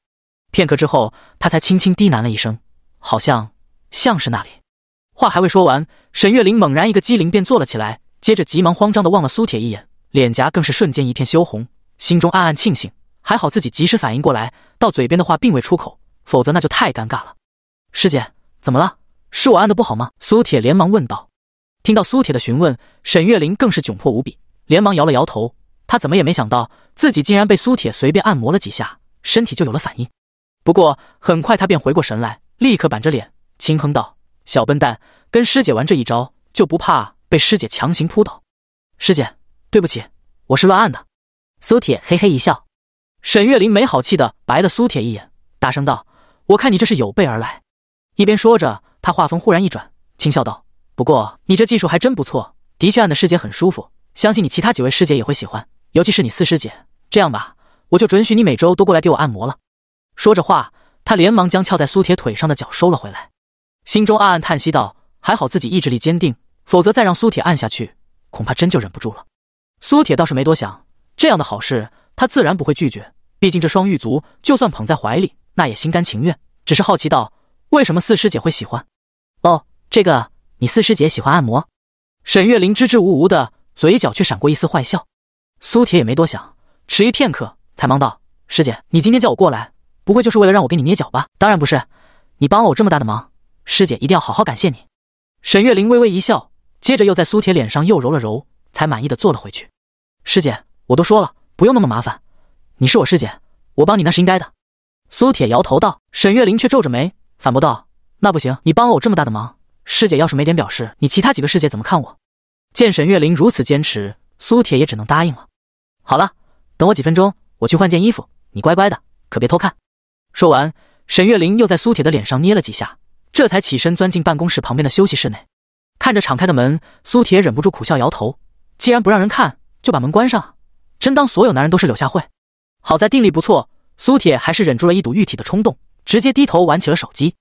片刻之后，她才轻轻低喃了一声，好像像是那里。话还未说完，沈月玲猛然一个机灵，便坐了起来，接着急忙慌张地望了苏铁一眼。脸颊更是瞬间一片羞红，心中暗暗庆幸，还好自己及时反应过来，到嘴边的话并未出口，否则那就太尴尬了。师姐，怎么了？是我按的不好吗？苏铁连忙问道。听到苏铁的询问，沈月玲更是窘迫无比，连忙摇了摇头。她怎么也没想到，自己竟然被苏铁随便按摩了几下，身体就有了反应。不过很快她便回过神来，立刻板着脸轻哼道：“小笨蛋，跟师姐玩这一招，就不怕被师姐强行扑倒？”师姐。对不起，我是乱按的。苏铁嘿嘿一笑，沈月玲没好气的白了苏铁一眼，大声道：“我看你这是有备而来。”一边说着，他话锋忽然一转，轻笑道：“不过你这技术还真不错，的确按的师姐很舒服，相信你其他几位师姐也会喜欢，尤其是你四师姐。这样吧，我就准许你每周都过来给我按摩了。”说着话，他连忙将翘在苏铁腿上的脚收了回来，心中暗暗叹息道：“还好自己意志力坚定，否则再让苏铁按下去，恐怕真就忍不住了。”苏铁倒是没多想，这样的好事他自然不会拒绝。毕竟这双玉足就算捧在怀里，那也心甘情愿。只是好奇道：“为什么四师姐会喜欢？”“哦，这个，你四师姐喜欢按摩。”沈月玲支支吾吾的，嘴角却闪过一丝坏笑。苏铁也没多想，迟疑片刻才忙道：“师姐，你今天叫我过来，不会就是为了让我给你捏脚吧？”“当然不是，你帮了我这么大的忙，师姐一定要好好感谢你。”沈月玲微微一笑，接着又在苏铁脸上又揉了揉。才满意的坐了回去。师姐，我都说了不用那么麻烦，你是我师姐，我帮你那是应该的。苏铁摇头道，沈月灵却皱着眉反驳道：“那不行，你帮了我这么大的忙，师姐要是没点表示，你其他几个师姐怎么看我？”见沈月灵如此坚持，苏铁也只能答应了。好了，等我几分钟，我去换件衣服，你乖乖的，可别偷看。说完，沈月灵又在苏铁的脸上捏了几下，这才起身钻进办公室旁边的休息室内。看着敞开的门，苏铁忍不住苦笑摇头。既然不让人看，就把门关上。真当所有男人都是柳下惠？好在定力不错，苏铁还是忍住了一睹玉体的冲动，直接低头玩起了手机。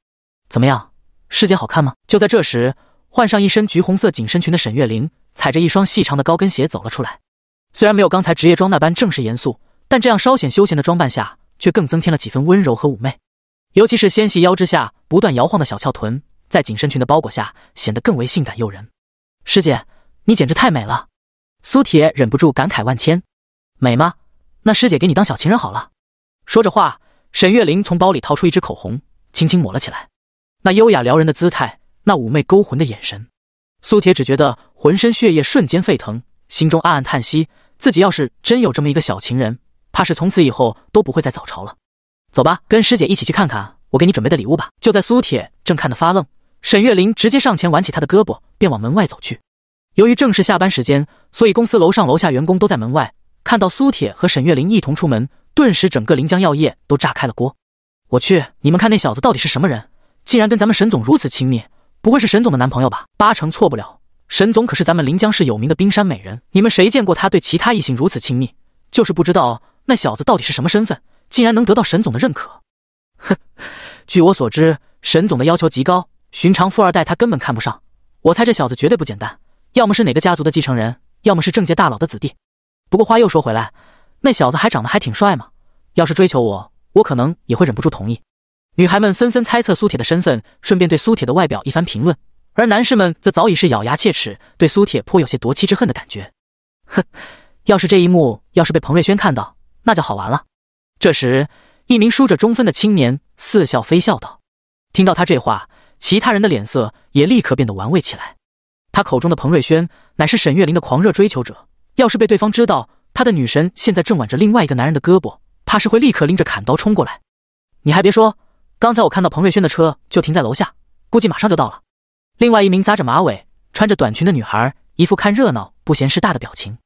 怎么样，师姐好看吗？就在这时，换上一身橘红色紧身裙的沈月玲，踩着一双细长的高跟鞋走了出来。虽然没有刚才职业装那般正式严肃，但这样稍显休闲的装扮下，却更增添了几分温柔和妩媚。尤其是纤细腰肢下不断摇晃的小翘臀，在紧身裙的包裹下显得更为性感诱人。师姐，你简直太美了！苏铁忍不住感慨万千：“美吗？那师姐给你当小情人好了。”说着话，沈月玲从包里掏出一支口红，轻轻抹了起来。那优雅撩人的姿态，那妩媚勾魂的眼神，苏铁只觉得浑身血液瞬间沸腾，心中暗暗叹息：自己要是真有这么一个小情人，怕是从此以后都不会再早朝了。走吧，跟师姐一起去看看我给你准备的礼物吧。就在苏铁正看得发愣，沈月玲直接上前挽起他的胳膊，便往门外走去。由于正是下班时间，所以公司楼上楼下员工都在门外。看到苏铁和沈月玲一同出门，顿时整个临江药业都炸开了锅。我去，你们看那小子到底是什么人？竟然跟咱们沈总如此亲密，不会是沈总的男朋友吧？八成错不了。沈总可是咱们临江市有名的冰山美人，你们谁见过他对其他异性如此亲密？就是不知道那小子到底是什么身份，竟然能得到沈总的认可。哼，据我所知，沈总的要求极高，寻常富二代他根本看不上。我猜这小子绝对不简单。要么是哪个家族的继承人，要么是政界大佬的子弟。不过话又说回来，那小子还长得还挺帅嘛。要是追求我，我可能也会忍不住同意。女孩们纷纷猜测苏铁的身份，顺便对苏铁的外表一番评论。而男士们则早已是咬牙切齿，对苏铁颇有些夺妻之恨的感觉。哼，要是这一幕要是被彭瑞轩看到，那就好玩了。这时，一名梳着中分的青年似笑非笑道：“听到他这话，其他人的脸色也立刻变得玩味起来。”他口中的彭瑞轩乃是沈月玲的狂热追求者，要是被对方知道他的女神现在正挽着另外一个男人的胳膊，怕是会立刻拎着砍刀冲过来。你还别说，刚才我看到彭瑞轩的车就停在楼下，估计马上就到了。另外一名扎着马尾、穿着短裙的女孩，一副看热闹不嫌事大的表情。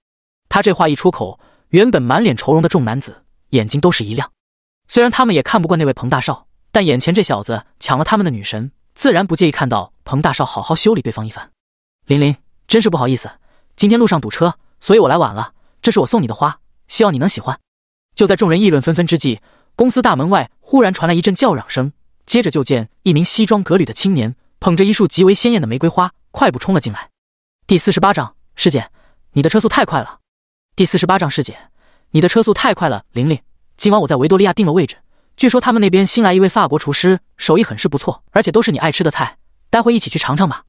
他这话一出口，原本满脸愁容的众男子眼睛都是一亮。虽然他们也看不惯那位彭大少，但眼前这小子抢了他们的女神，自然不介意看到彭大少好好修理对方一番。玲玲，真是不好意思，今天路上堵车，所以我来晚了。这是我送你的花，希望你能喜欢。就在众人议论纷纷之际，公司大门外忽然传来一阵叫嚷声，接着就见一名西装革履的青年捧着一束极为鲜艳的玫瑰花，快步冲了进来。第四十八章，师姐，你的车速太快了。第四十八章，师姐，你的车速太快了。玲玲，今晚我在维多利亚订了位置，据说他们那边新来一位法国厨师，手艺很是不错，而且都是你爱吃的菜，待会一起去尝尝吧。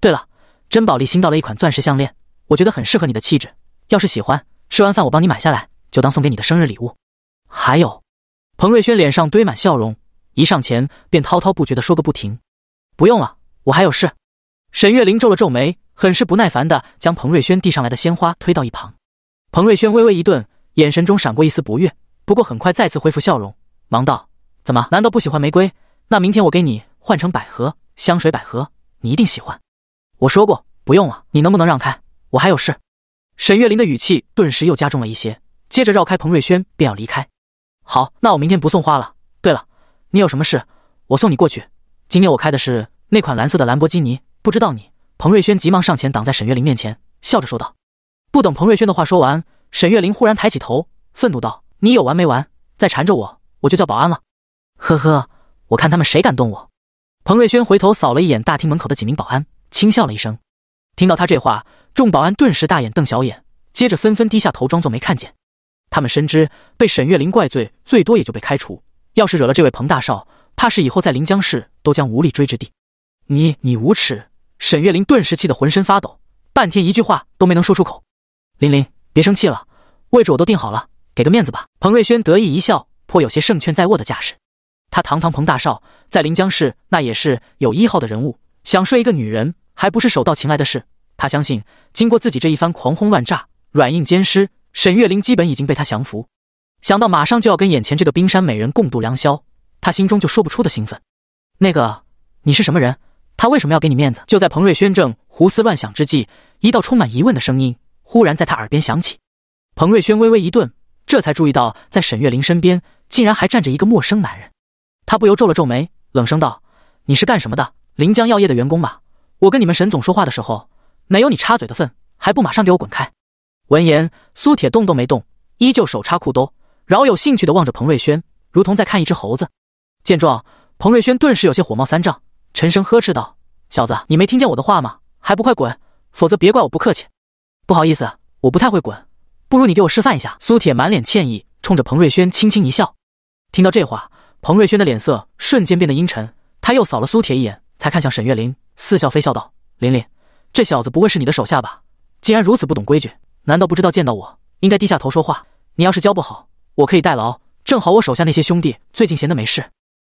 对了。珍宝丽新到了一款钻石项链，我觉得很适合你的气质。要是喜欢，吃完饭我帮你买下来，就当送给你的生日礼物。还有，彭瑞轩脸上堆满笑容，一上前便滔滔不绝的说个不停。不用了，我还有事。沈月玲皱了皱眉，很是不耐烦的将彭瑞轩递上来的鲜花推到一旁。彭瑞轩微微一顿，眼神中闪过一丝不悦，不过很快再次恢复笑容，忙道：“怎么？难道不喜欢玫瑰？那明天我给你换成百合，香水百合，你一定喜欢。”我说过不用了，你能不能让开？我还有事。沈月玲的语气顿时又加重了一些，接着绕开彭瑞轩，便要离开。好，那我明天不送花了。对了，你有什么事？我送你过去。今天我开的是那款蓝色的兰博基尼。不知道你，彭瑞轩急忙上前挡在沈月玲面前，笑着说道。不等彭瑞轩的话说完，沈月玲忽然抬起头，愤怒道：“你有完没完？再缠着我，我就叫保安了。”呵呵，我看他们谁敢动我。彭瑞轩回头扫了一眼大厅门口的几名保安。轻笑了一声，听到他这话，众保安顿时大眼瞪小眼，接着纷纷低下头装作没看见。他们深知被沈月玲怪罪，最多也就被开除；要是惹了这位彭大少，怕是以后在临江市都将无力追之地。你你无耻！沈月玲顿时气得浑身发抖，半天一句话都没能说出口。林琳，别生气了，位置我都定好了，给个面子吧。彭瑞轩得意一笑，颇有些胜券在握的架势。他堂堂彭大少，在临江市那也是有一号的人物，想睡一个女人。还不是手到擒来的事。他相信，经过自己这一番狂轰乱炸、软硬兼施，沈月灵基本已经被他降服。想到马上就要跟眼前这个冰山美人共度良宵，他心中就说不出的兴奋。那个，你是什么人？他为什么要给你面子？就在彭瑞轩正胡思乱想之际，一道充满疑问的声音忽然在他耳边响起。彭瑞轩微微一顿，这才注意到，在沈月灵身边竟然还站着一个陌生男人。他不由皱了皱眉，冷声道：“你是干什么的？临江药业的员工吧？”我跟你们沈总说话的时候，哪有你插嘴的份？还不马上给我滚开！闻言，苏铁动都没动，依旧手插裤兜，饶有兴趣地望着彭瑞轩，如同在看一只猴子。见状，彭瑞轩顿时有些火冒三丈，沉声呵斥道：“小子，你没听见我的话吗？还不快滚，否则别怪我不客气！”不好意思，我不太会滚，不如你给我示范一下。”苏铁满脸歉意，冲着彭瑞轩轻轻一笑。听到这话，彭瑞轩的脸色瞬间变得阴沉，他又扫了苏铁一眼，才看向沈月玲。似笑非笑道：“琳琳，这小子不会是你的手下吧？竟然如此不懂规矩，难道不知道见到我应该低下头说话？你要是教不好，我可以代劳。正好我手下那些兄弟最近闲得没事。”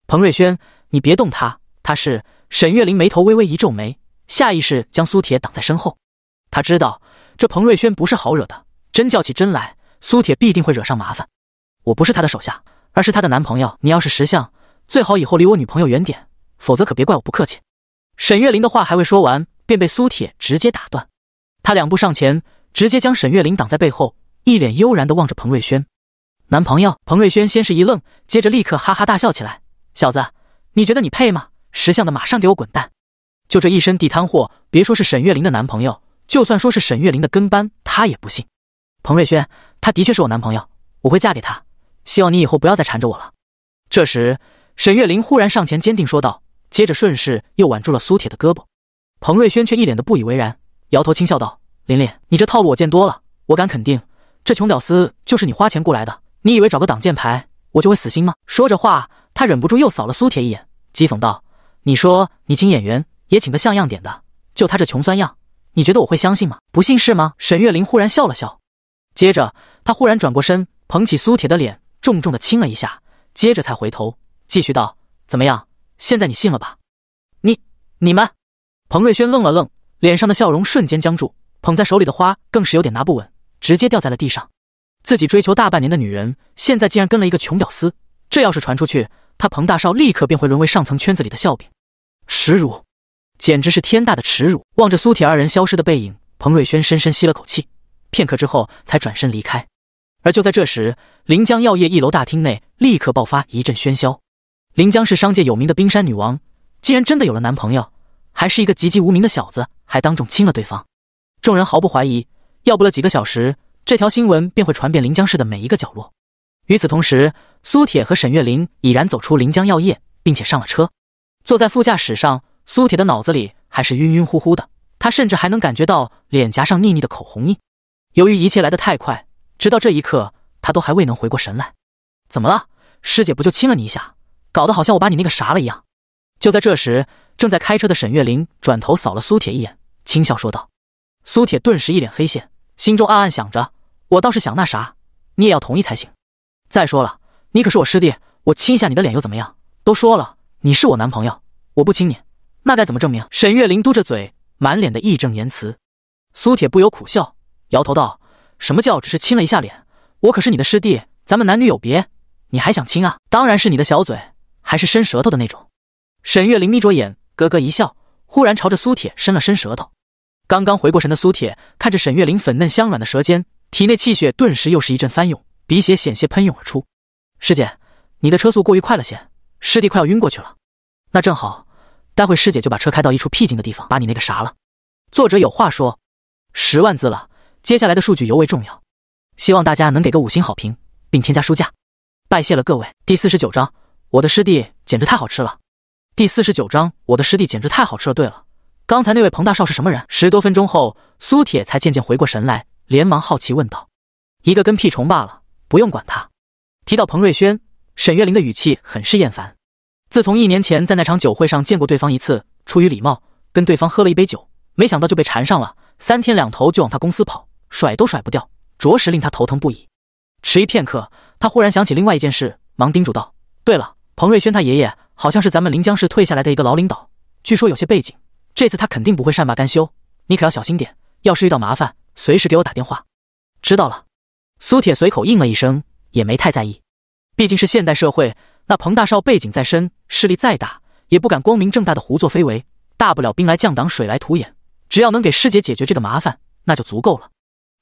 彭瑞轩，你别动他，他是沈月玲。眉头微微一皱眉，下意识将苏铁挡在身后。他知道这彭瑞轩不是好惹的，真叫起真来，苏铁必定会惹上麻烦。我不是他的手下，而是他的男朋友。你要是识相，最好以后离我女朋友远点，否则可别怪我不客气。沈月玲的话还未说完，便被苏铁直接打断。他两步上前，直接将沈月玲挡在背后，一脸悠然地望着彭瑞轩。男朋友？彭瑞轩先是一愣，接着立刻哈哈大笑起来：“小子，你觉得你配吗？识相的马上给我滚蛋！就这一身地摊货，别说是沈月玲的男朋友，就算说是沈月玲的跟班，他也不信。”彭瑞轩，他的确是我男朋友，我会嫁给他。希望你以后不要再缠着我了。这时，沈月玲忽然上前，坚定说道。接着顺势又挽住了苏铁的胳膊，彭瑞轩却一脸的不以为然，摇头轻笑道：“琳琳，你这套路我见多了，我敢肯定，这穷屌丝就是你花钱雇来的。你以为找个挡箭牌我就会死心吗？”说着话，他忍不住又扫了苏铁一眼，讥讽道：“你说你请演员也请个像样点的，就他这穷酸样，你觉得我会相信吗？不信是吗？”沈月玲忽然笑了笑，接着他忽然转过身，捧起苏铁的脸，重重的亲了一下，接着才回头继续道：“怎么样？”现在你信了吧？你、你们，彭瑞轩愣了愣，脸上的笑容瞬间僵住，捧在手里的花更是有点拿不稳，直接掉在了地上。自己追求大半年的女人，现在竟然跟了一个穷屌丝，这要是传出去，他彭大少立刻便会沦为上层圈子里的笑柄，耻辱，简直是天大的耻辱！望着苏铁二人消失的背影，彭瑞轩深深吸了口气，片刻之后才转身离开。而就在这时，临江药业一楼大厅内立刻爆发一阵喧嚣。临江市商界有名的冰山女王，竟然真的有了男朋友，还是一个籍籍无名的小子，还当众亲了对方。众人毫不怀疑，要不了几个小时，这条新闻便会传遍临江市的每一个角落。与此同时，苏铁和沈月玲已然走出临江药业，并且上了车。坐在副驾驶上，苏铁的脑子里还是晕晕乎乎的，他甚至还能感觉到脸颊上腻腻的口红印。由于一切来得太快，直到这一刻，他都还未能回过神来。怎么了，师姐不就亲了你一下？搞得好像我把你那个啥了一样。就在这时，正在开车的沈月玲转头扫了苏铁一眼，轻笑说道：“苏铁顿时一脸黑线，心中暗暗想着：我倒是想那啥，你也要同意才行。再说了，你可是我师弟，我亲一下你的脸又怎么样？都说了，你是我男朋友，我不亲你，那该怎么证明？”沈月玲嘟着嘴，满脸的义正言辞。苏铁不由苦笑，摇头道：“什么叫只是亲了一下脸？我可是你的师弟，咱们男女有别，你还想亲啊？当然是你的小嘴。”还是伸舌头的那种，沈月灵眯着眼，咯咯一笑，忽然朝着苏铁伸了伸舌头。刚刚回过神的苏铁看着沈月灵粉嫩香软的舌尖，体内气血顿时又是一阵翻涌，鼻血险些喷涌而出。师姐，你的车速过于快了些，师弟快要晕过去了。那正好，待会师姐就把车开到一处僻静的地方，把你那个啥了。作者有话说：十万字了，接下来的数据尤为重要，希望大家能给个五星好评，并添加书架，拜谢了各位。第四十九章。我的师弟简直太好吃了。第四十九章，我的师弟简直太好吃了。对了，刚才那位彭大少是什么人？十多分钟后，苏铁才渐渐回过神来，连忙好奇问道：“一个跟屁虫罢了，不用管他。”提到彭瑞轩，沈月玲的语气很是厌烦。自从一年前在那场酒会上见过对方一次，出于礼貌跟对方喝了一杯酒，没想到就被缠上了，三天两头就往他公司跑，甩都甩不掉，着实令他头疼不已。迟疑片刻，他忽然想起另外一件事，忙叮嘱道：“对了。”彭瑞轩他爷爷好像是咱们临江市退下来的一个老领导，据说有些背景。这次他肯定不会善罢甘休，你可要小心点。要是遇到麻烦，随时给我打电话。知道了。苏铁随口应了一声，也没太在意。毕竟是现代社会，那彭大少背景再深，势力再大，也不敢光明正大的胡作非为。大不了兵来将挡，水来土掩，只要能给师姐解决这个麻烦，那就足够了。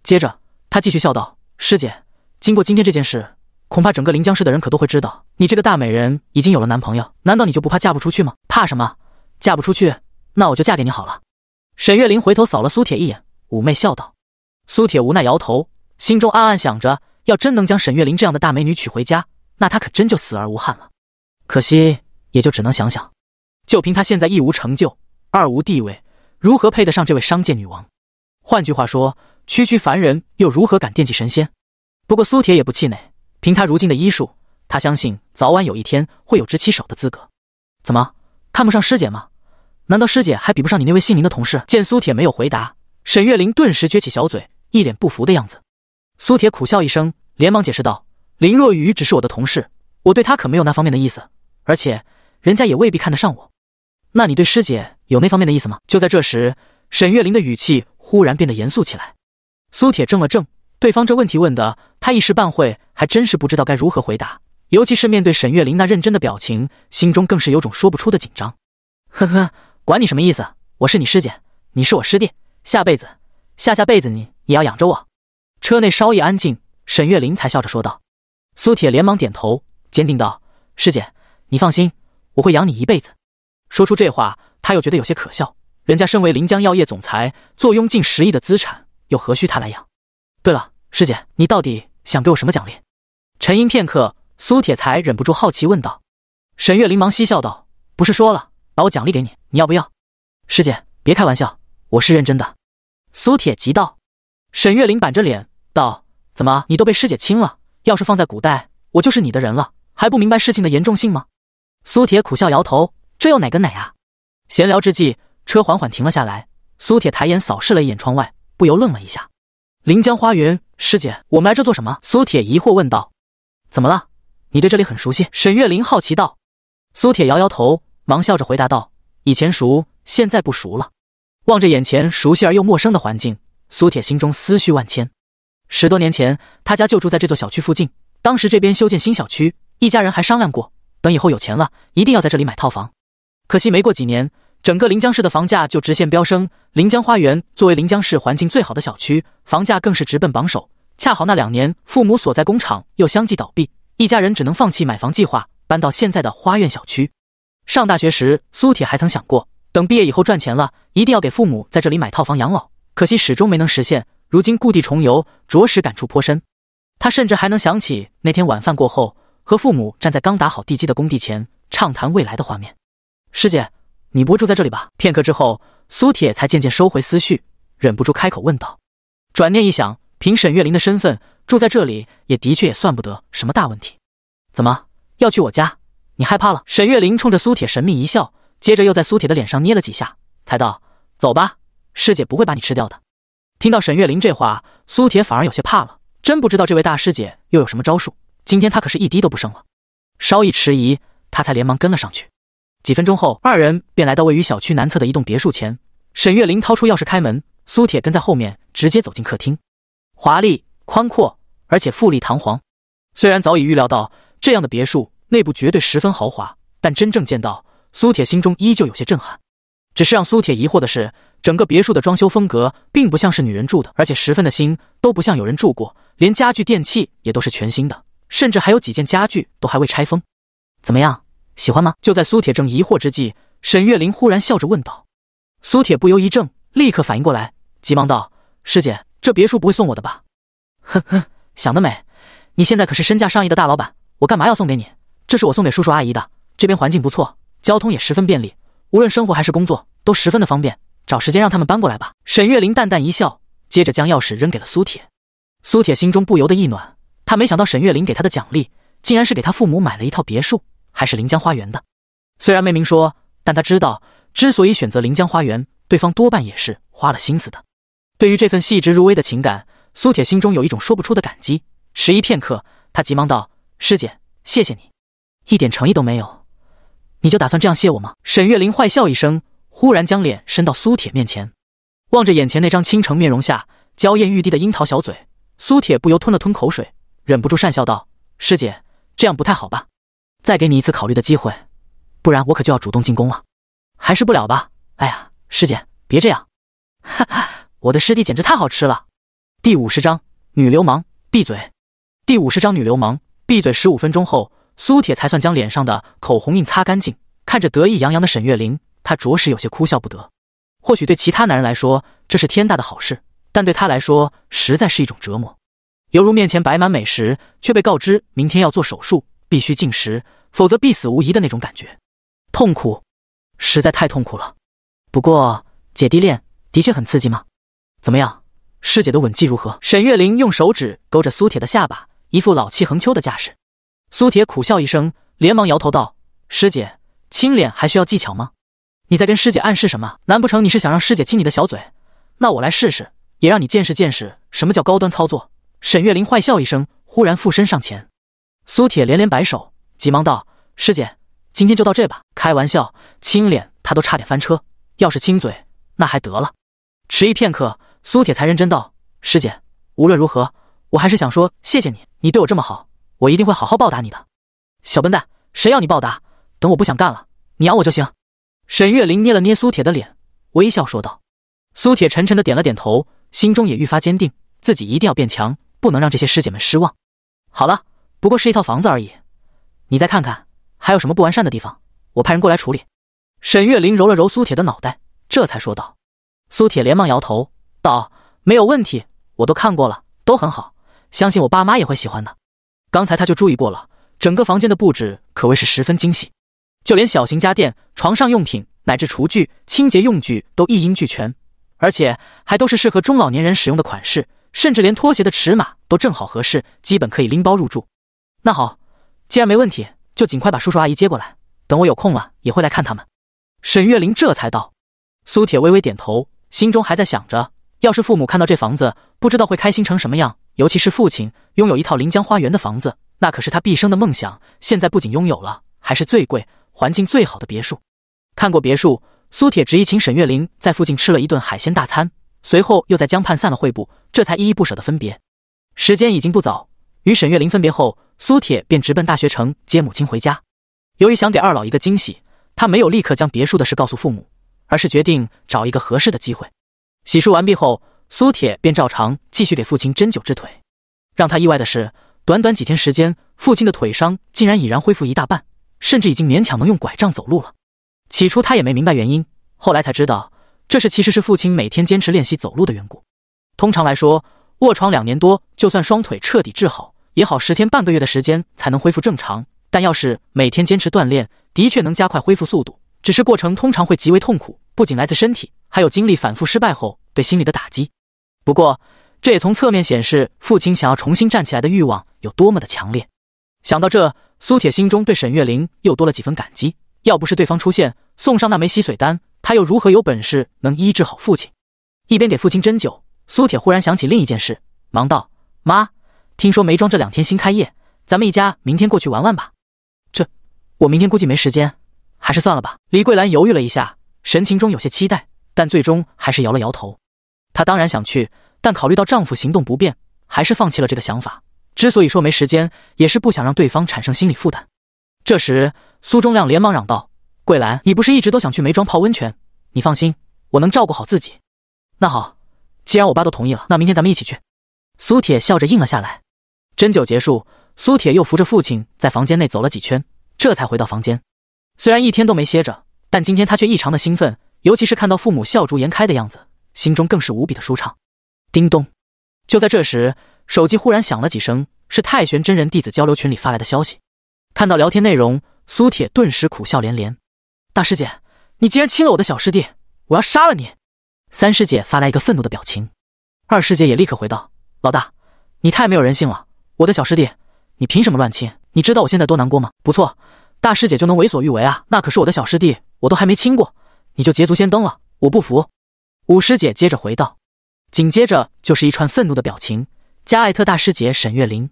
接着他继续笑道：“师姐，经过今天这件事。”恐怕整个临江市的人可都会知道，你这个大美人已经有了男朋友，难道你就不怕嫁不出去吗？怕什么？嫁不出去，那我就嫁给你好了。沈月玲回头扫了苏铁一眼，妩媚笑道。苏铁无奈摇头，心中暗暗想着：要真能将沈月玲这样的大美女娶回家，那他可真就死而无憾了。可惜，也就只能想想。就凭他现在一无成就，二无地位，如何配得上这位商界女王？换句话说，区区凡人又如何敢惦记神仙？不过苏铁也不气馁。凭他如今的医术，他相信早晚有一天会有执其手的资格。怎么看不上师姐吗？难道师姐还比不上你那位姓林的同事？见苏铁没有回答，沈月玲顿时撅起小嘴，一脸不服的样子。苏铁苦笑一声，连忙解释道：“林若雨只是我的同事，我对她可没有那方面的意思。而且人家也未必看得上我。那你对师姐有那方面的意思吗？”就在这时，沈月玲的语气忽然变得严肃起来。苏铁怔了怔。对方这问题问的，他一时半会还真是不知道该如何回答，尤其是面对沈月玲那认真的表情，心中更是有种说不出的紧张。呵呵，管你什么意思，我是你师姐，你是我师弟，下辈子、下下辈子你也要养着我。车内稍一安静，沈月玲才笑着说道。苏铁连忙点头，坚定道：“师姐，你放心，我会养你一辈子。”说出这话，他又觉得有些可笑，人家身为临江药业总裁，坐拥近十亿的资产，又何须他来养？对了，师姐，你到底想给我什么奖励？沉吟片刻，苏铁才忍不住好奇问道。沈月玲忙嬉笑道：“不是说了，把我奖励给你，你要不要？”师姐，别开玩笑，我是认真的。”苏铁急道。沈月玲板着脸道：“怎么，你都被师姐亲了？要是放在古代，我就是你的人了，还不明白事情的严重性吗？”苏铁苦笑摇头：“这又哪跟哪啊？”闲聊之际，车缓缓停了下来。苏铁抬眼扫视了一眼窗外，不由愣了一下。临江花园，师姐，我们来这做什么？苏铁疑惑问道。怎么了？你对这里很熟悉？沈月玲好奇道。苏铁摇摇头，忙笑着回答道：“以前熟，现在不熟了。”望着眼前熟悉而又陌生的环境，苏铁心中思绪万千。十多年前，他家就住在这座小区附近。当时这边修建新小区，一家人还商量过，等以后有钱了，一定要在这里买套房。可惜没过几年。整个临江市的房价就直线飙升，临江花园作为临江市环境最好的小区，房价更是直奔榜首。恰好那两年，父母所在工厂又相继倒闭，一家人只能放弃买房计划，搬到现在的花苑小区。上大学时，苏铁还曾想过，等毕业以后赚钱了，一定要给父母在这里买套房养老，可惜始终没能实现。如今故地重游，着实感触颇深。他甚至还能想起那天晚饭过后，和父母站在刚打好地基的工地前畅谈未来的画面。师姐。你不会住在这里吧？片刻之后，苏铁才渐渐收回思绪，忍不住开口问道。转念一想，凭沈月玲的身份住在这里，也的确也算不得什么大问题。怎么要去我家？你害怕了？沈月玲冲着苏铁神秘一笑，接着又在苏铁的脸上捏了几下，才道：“走吧，师姐不会把你吃掉的。”听到沈月玲这话，苏铁反而有些怕了。真不知道这位大师姐又有什么招数，今天他可是一滴都不剩了。稍一迟疑，他才连忙跟了上去。几分钟后，二人便来到位于小区南侧的一栋别墅前。沈月玲掏出钥匙开门，苏铁跟在后面，直接走进客厅。华丽、宽阔，而且富丽堂皇。虽然早已预料到这样的别墅内部绝对十分豪华，但真正见到，苏铁心中依旧有些震撼。只是让苏铁疑惑的是，整个别墅的装修风格并不像是女人住的，而且十分的新，都不像有人住过，连家具电器也都是全新的，甚至还有几件家具都还未拆封。怎么样？喜欢吗？就在苏铁正疑惑之际，沈月玲忽然笑着问道。苏铁不由一怔，立刻反应过来，急忙道：“师姐，这别墅不会送我的吧？”“哼哼，想得美！你现在可是身价上亿的大老板，我干嘛要送给你？这是我送给叔叔阿姨的。这边环境不错，交通也十分便利，无论生活还是工作都十分的方便。找时间让他们搬过来吧。”沈月玲淡淡一笑，接着将钥匙扔给了苏铁。苏铁心中不由得一暖，他没想到沈月玲给他的奖励，竟然是给他父母买了一套别墅。还是临江花园的，虽然没明说，但他知道，之所以选择临江花园，对方多半也是花了心思的。对于这份细致入微的情感，苏铁心中有一种说不出的感激。迟疑片刻，他急忙道：“师姐，谢谢你，一点诚意都没有，你就打算这样谢我吗？”沈月玲坏笑一声，忽然将脸伸到苏铁面前，望着眼前那张倾城面容下娇艳欲滴的樱桃小嘴，苏铁不由吞了吞口水，忍不住讪笑道：“师姐，这样不太好吧？”再给你一次考虑的机会，不然我可就要主动进攻了，还是不了吧？哎呀，师姐别这样！哈哈，我的师弟简直太好吃了。第五十章女流氓闭嘴。第五十章女流氓闭嘴。十五分钟后，苏铁才算将脸上的口红印擦干净，看着得意洋洋的沈月玲，他着实有些哭笑不得。或许对其他男人来说这是天大的好事，但对他来说实在是一种折磨，犹如面前摆满美食，却被告知明天要做手术。必须进食，否则必死无疑的那种感觉，痛苦，实在太痛苦了。不过姐弟恋的确很刺激吗？怎么样，师姐的吻技如何？沈月玲用手指勾着苏铁的下巴，一副老气横秋的架势。苏铁苦笑一声，连忙摇头道：“师姐，亲脸还需要技巧吗？你在跟师姐暗示什么？难不成你是想让师姐亲你的小嘴？那我来试试，也让你见识见识什么叫高端操作。”沈月玲坏笑一声，忽然附身上前。苏铁连连摆手，急忙道：“师姐，今天就到这吧。”开玩笑，亲脸他都差点翻车，要是亲嘴那还得了。迟疑片刻，苏铁才认真道：“师姐，无论如何，我还是想说谢谢你，你对我这么好，我一定会好好报答你的。”小笨蛋，谁要你报答？等我不想干了，你养我就行。”沈月玲捏了捏苏铁的脸，微笑说道。苏铁沉沉的点了点头，心中也愈发坚定，自己一定要变强，不能让这些师姐们失望。好了。不过是一套房子而已，你再看看还有什么不完善的地方，我派人过来处理。沈月玲揉了揉苏铁的脑袋，这才说道。苏铁连忙摇头道：“没有问题，我都看过了，都很好，相信我爸妈也会喜欢的。刚才他就注意过了，整个房间的布置可谓是十分精细，就连小型家电、床上用品乃至厨具、清洁用具都一应俱全，而且还都是适合中老年人使用的款式，甚至连拖鞋的尺码都正好合适，基本可以拎包入住。”那好，既然没问题，就尽快把叔叔阿姨接过来。等我有空了，也会来看他们。沈月玲这才道。苏铁微微点头，心中还在想着，要是父母看到这房子，不知道会开心成什么样。尤其是父亲，拥有一套临江花园的房子，那可是他毕生的梦想。现在不仅拥有了，还是最贵、环境最好的别墅。看过别墅，苏铁执意请沈月玲在附近吃了一顿海鲜大餐，随后又在江畔散了会步，这才依依不舍的分别。时间已经不早，与沈月玲分别后。苏铁便直奔大学城接母亲回家。由于想给二老一个惊喜，他没有立刻将别墅的事告诉父母，而是决定找一个合适的机会。洗漱完毕后，苏铁便照常继续给父亲针灸治腿。让他意外的是，短短几天时间，父亲的腿伤竟然已然恢复一大半，甚至已经勉强能用拐杖走路了。起初他也没明白原因，后来才知道，这是其实是父亲每天坚持练习走路的缘故。通常来说，卧床两年多，就算双腿彻底治好。也好，十天半个月的时间才能恢复正常。但要是每天坚持锻炼，的确能加快恢复速度。只是过程通常会极为痛苦，不仅来自身体，还有经历反复失败后对心理的打击。不过，这也从侧面显示父亲想要重新站起来的欲望有多么的强烈。想到这，苏铁心中对沈月玲又多了几分感激。要不是对方出现送上那枚吸髓丹，他又如何有本事能医治好父亲？一边给父亲针灸，苏铁忽然想起另一件事，忙道：“妈。”听说梅庄这两天新开业，咱们一家明天过去玩玩吧。这，我明天估计没时间，还是算了吧。李桂兰犹豫了一下，神情中有些期待，但最终还是摇了摇头。她当然想去，但考虑到丈夫行动不便，还是放弃了这个想法。之所以说没时间，也是不想让对方产生心理负担。这时，苏忠亮连忙嚷道：“桂兰，你不是一直都想去梅庄泡温泉？你放心，我能照顾好自己。”那好，既然我爸都同意了，那明天咱们一起去。苏铁笑着应了下来。针灸结束，苏铁又扶着父亲在房间内走了几圈，这才回到房间。虽然一天都没歇着，但今天他却异常的兴奋，尤其是看到父母笑逐颜开的样子，心中更是无比的舒畅。叮咚！就在这时，手机忽然响了几声，是太玄真人弟子交流群里发来的消息。看到聊天内容，苏铁顿时苦笑连连：“大师姐，你竟然亲了我的小师弟，我要杀了你！”三师姐发来一个愤怒的表情，二师姐也立刻回道：“老大，你太没有人性了！”我的小师弟，你凭什么乱亲？你知道我现在多难过吗？不错，大师姐就能为所欲为啊？那可是我的小师弟，我都还没亲过，你就捷足先登了，我不服！五师姐接着回道，紧接着就是一串愤怒的表情。加艾特大师姐沈月玲，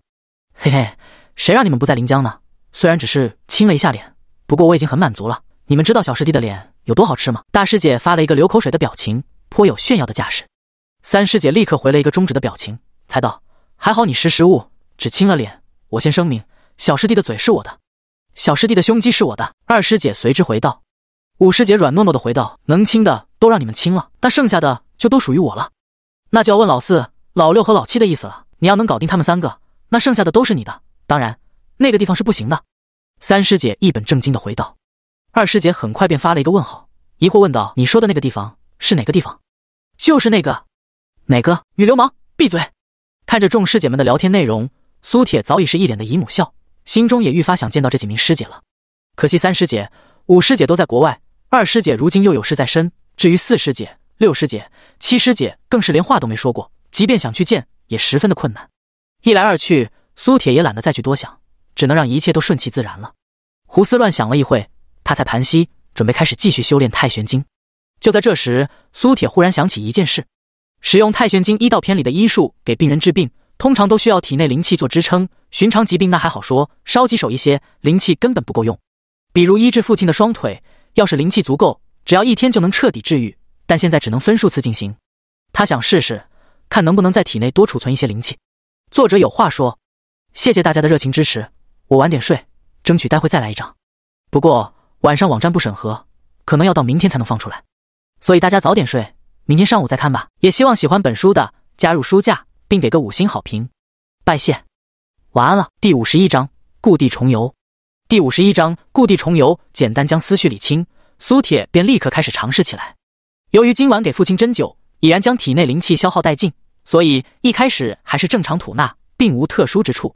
嘿嘿，谁让你们不在临江呢？虽然只是亲了一下脸，不过我已经很满足了。你们知道小师弟的脸有多好吃吗？大师姐发了一个流口水的表情，颇有炫耀的架势。三师姐立刻回了一个中指的表情，才道：还好你识时务。只亲了脸，我先声明：小师弟的嘴是我的，小师弟的胸肌是我的。二师姐随之回道，五师姐软糯糯的回道：“能亲的都让你们亲了，那剩下的就都属于我了。”那就要问老四、老六和老七的意思了。你要能搞定他们三个，那剩下的都是你的。当然，那个地方是不行的。三师姐一本正经的回道，二师姐很快便发了一个问号，疑惑问道：“你说的那个地方是哪个地方？”“就是那个，哪个女流氓闭嘴！”看着众师姐们的聊天内容。苏铁早已是一脸的姨母笑，心中也愈发想见到这几名师姐了。可惜三师姐、五师姐都在国外，二师姐如今又有事在身。至于四师姐、六师姐、七师姐，更是连话都没说过，即便想去见，也十分的困难。一来二去，苏铁也懒得再去多想，只能让一切都顺其自然了。胡思乱想了一会，他才盘膝准备开始继续修炼《太玄经》。就在这时，苏铁忽然想起一件事：使用《太玄经》医道篇里的医术给病人治病。通常都需要体内灵气做支撑，寻常疾病那还好说，稍棘手一些，灵气根本不够用。比如医治父亲的双腿，要是灵气足够，只要一天就能彻底治愈，但现在只能分数次进行。他想试试，看能不能在体内多储存一些灵气。作者有话说：谢谢大家的热情支持，我晚点睡，争取待会再来一张。不过晚上网站不审核，可能要到明天才能放出来，所以大家早点睡，明天上午再看吧。也希望喜欢本书的加入书架。并给个五星好评，拜谢。晚安了。第五十一章故地重游。第五十一章故地重游。简单将思绪理清，苏铁便立刻开始尝试起来。由于今晚给父亲针灸，已然将体内灵气消耗殆尽，所以一开始还是正常吐纳，并无特殊之处。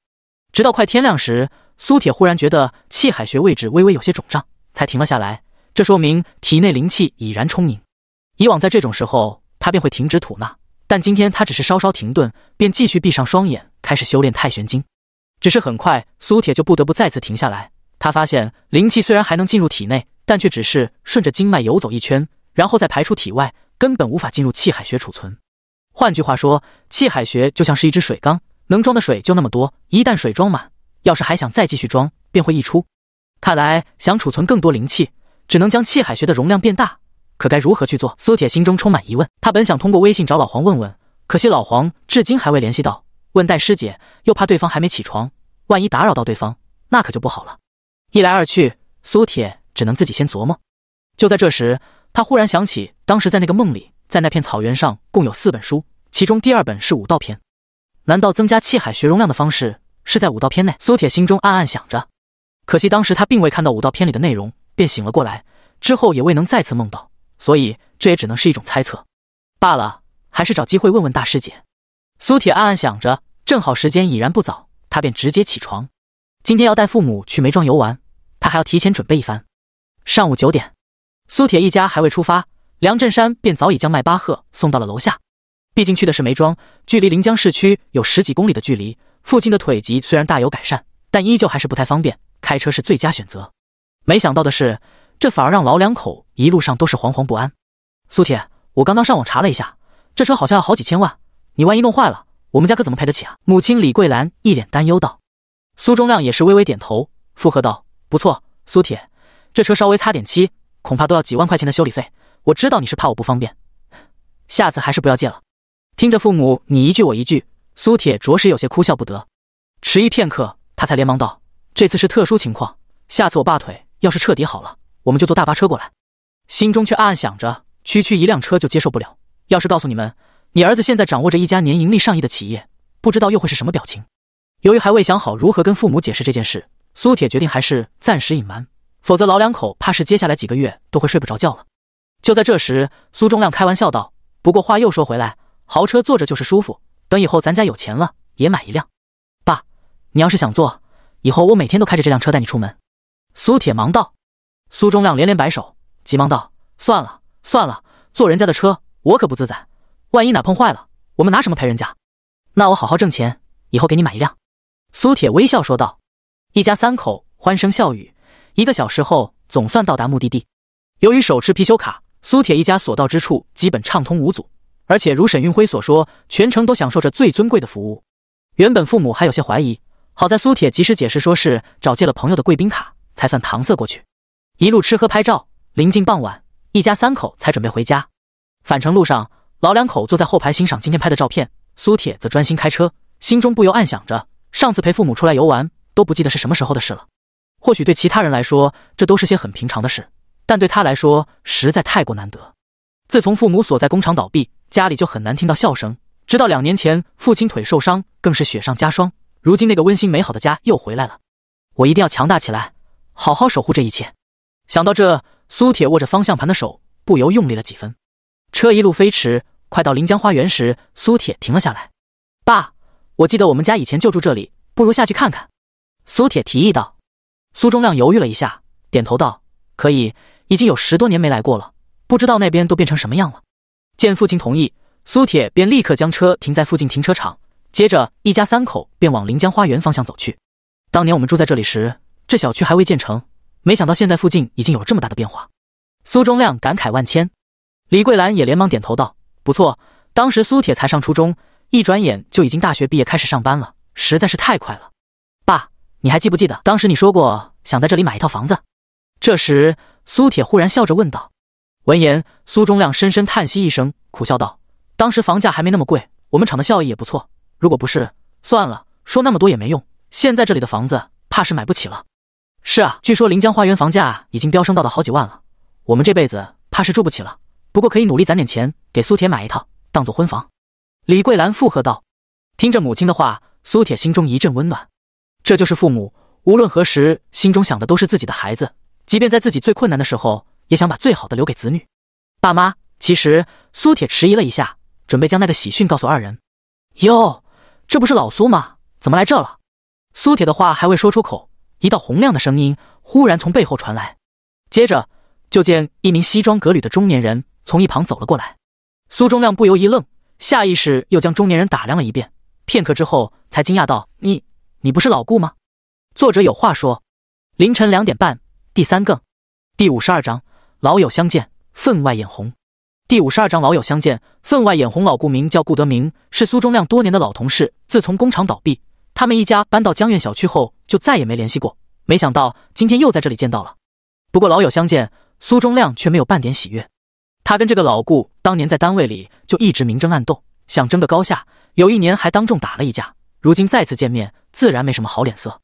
直到快天亮时，苏铁忽然觉得气海穴位置微微有些肿胀，才停了下来。这说明体内灵气已然充盈。以往在这种时候，他便会停止吐纳。但今天他只是稍稍停顿，便继续闭上双眼开始修炼《太玄经》。只是很快，苏铁就不得不再次停下来。他发现灵气虽然还能进入体内，但却只是顺着经脉游走一圈，然后再排出体外，根本无法进入气海穴储存。换句话说，气海穴就像是一只水缸，能装的水就那么多。一旦水装满，要是还想再继续装，便会溢出。看来想储存更多灵气，只能将气海穴的容量变大。可该如何去做？苏铁心中充满疑问。他本想通过微信找老黄问问，可惜老黄至今还未联系到。问戴师姐又怕对方还没起床，万一打扰到对方，那可就不好了。一来二去，苏铁只能自己先琢磨。就在这时，他忽然想起，当时在那个梦里，在那片草原上共有四本书，其中第二本是武道篇。难道增加气海学容量的方式是在武道篇内？苏铁心中暗暗想着。可惜当时他并未看到武道篇里的内容，便醒了过来，之后也未能再次梦到。所以这也只能是一种猜测，罢了。还是找机会问问大师姐。苏铁暗暗想着，正好时间已然不早，他便直接起床。今天要带父母去梅庄游玩，他还要提前准备一番。上午九点，苏铁一家还未出发，梁振山便早已将迈巴赫送到了楼下。毕竟去的是梅庄，距离临江市区有十几公里的距离。父亲的腿疾虽然大有改善，但依旧还是不太方便开车，是最佳选择。没想到的是。这反而让老两口一路上都是惶惶不安。苏铁，我刚刚上网查了一下，这车好像要好几千万，你万一弄坏了，我们家可怎么赔得起啊？母亲李桂兰一脸担忧道。苏忠亮也是微微点头，附和道：“不错，苏铁，这车稍微擦点漆，恐怕都要几万块钱的修理费。我知道你是怕我不方便，下次还是不要借了。”听着父母你一句我一句，苏铁着实有些哭笑不得。迟疑片刻，他才连忙道：“这次是特殊情况，下次我爸腿要是彻底好了。”我们就坐大巴车过来，心中却暗暗想着：区区一辆车就接受不了。要是告诉你们，你儿子现在掌握着一家年盈利上亿的企业，不知道又会是什么表情。由于还未想好如何跟父母解释这件事，苏铁决定还是暂时隐瞒，否则老两口怕是接下来几个月都会睡不着觉了。就在这时，苏忠亮开玩笑道：“不过话又说回来，豪车坐着就是舒服。等以后咱家有钱了，也买一辆。爸，你要是想坐，以后我每天都开着这辆车带你出门。”苏铁忙道。苏忠亮连连摆手，急忙道：“算了，算了，坐人家的车我可不自在，万一哪碰坏了，我们拿什么赔人家？那我好好挣钱，以后给你买一辆。”苏铁微笑说道。一家三口欢声笑语。一个小时后，总算到达目的地。由于手持貔貅卡，苏铁一家所到之处基本畅通无阻，而且如沈运辉所说，全程都享受着最尊贵的服务。原本父母还有些怀疑，好在苏铁及时解释，说是找借了朋友的贵宾卡，才算搪塞过去。一路吃喝拍照，临近傍晚，一家三口才准备回家。返程路上，老两口坐在后排欣赏今天拍的照片，苏铁则专心开车，心中不由暗想着：上次陪父母出来游玩，都不记得是什么时候的事了。或许对其他人来说，这都是些很平常的事，但对他来说，实在太过难得。自从父母所在工厂倒闭，家里就很难听到笑声，直到两年前父亲腿受伤，更是雪上加霜。如今那个温馨美好的家又回来了，我一定要强大起来，好好守护这一切。想到这，苏铁握着方向盘的手不由用力了几分。车一路飞驰，快到临江花园时，苏铁停了下来。“爸，我记得我们家以前就住这里，不如下去看看。”苏铁提议道。苏忠亮犹豫了一下，点头道：“可以，已经有十多年没来过了，不知道那边都变成什么样了。”见父亲同意，苏铁便立刻将车停在附近停车场，接着一家三口便往临江花园方向走去。当年我们住在这里时，这小区还未建成。没想到现在附近已经有了这么大的变化，苏忠亮感慨万千。李桂兰也连忙点头道：“不错，当时苏铁才上初中，一转眼就已经大学毕业，开始上班了，实在是太快了。”爸，你还记不记得当时你说过想在这里买一套房子？”这时，苏铁忽然笑着问道。闻言，苏忠亮深深叹息一声，苦笑道：“当时房价还没那么贵，我们厂的效益也不错。如果不是算了，说那么多也没用。现在这里的房子，怕是买不起了。”是啊，据说临江花园房价已经飙升到了好几万了，我们这辈子怕是住不起了。不过可以努力攒点钱，给苏铁买一套，当做婚房。李桂兰附和道。听着母亲的话，苏铁心中一阵温暖。这就是父母，无论何时心中想的都是自己的孩子，即便在自己最困难的时候，也想把最好的留给子女。爸妈，其实苏铁迟疑了一下，准备将那个喜讯告诉二人。哟，这不是老苏吗？怎么来这了？苏铁的话还未说出口。一道洪亮的声音忽然从背后传来，接着就见一名西装革履的中年人从一旁走了过来。苏忠亮不由一愣，下意识又将中年人打量了一遍，片刻之后才惊讶道：“你，你不是老顾吗？”作者有话说：凌晨两点半，第三更，第五十二章老友相见，分外眼红。第五十二章老友相见，分外眼红。老顾名叫顾德明，是苏忠亮多年的老同事。自从工厂倒闭。他们一家搬到江苑小区后就再也没联系过，没想到今天又在这里见到了。不过老友相见，苏忠亮却没有半点喜悦。他跟这个老顾当年在单位里就一直明争暗斗，想争个高下，有一年还当众打了一架。如今再次见面，自然没什么好脸色。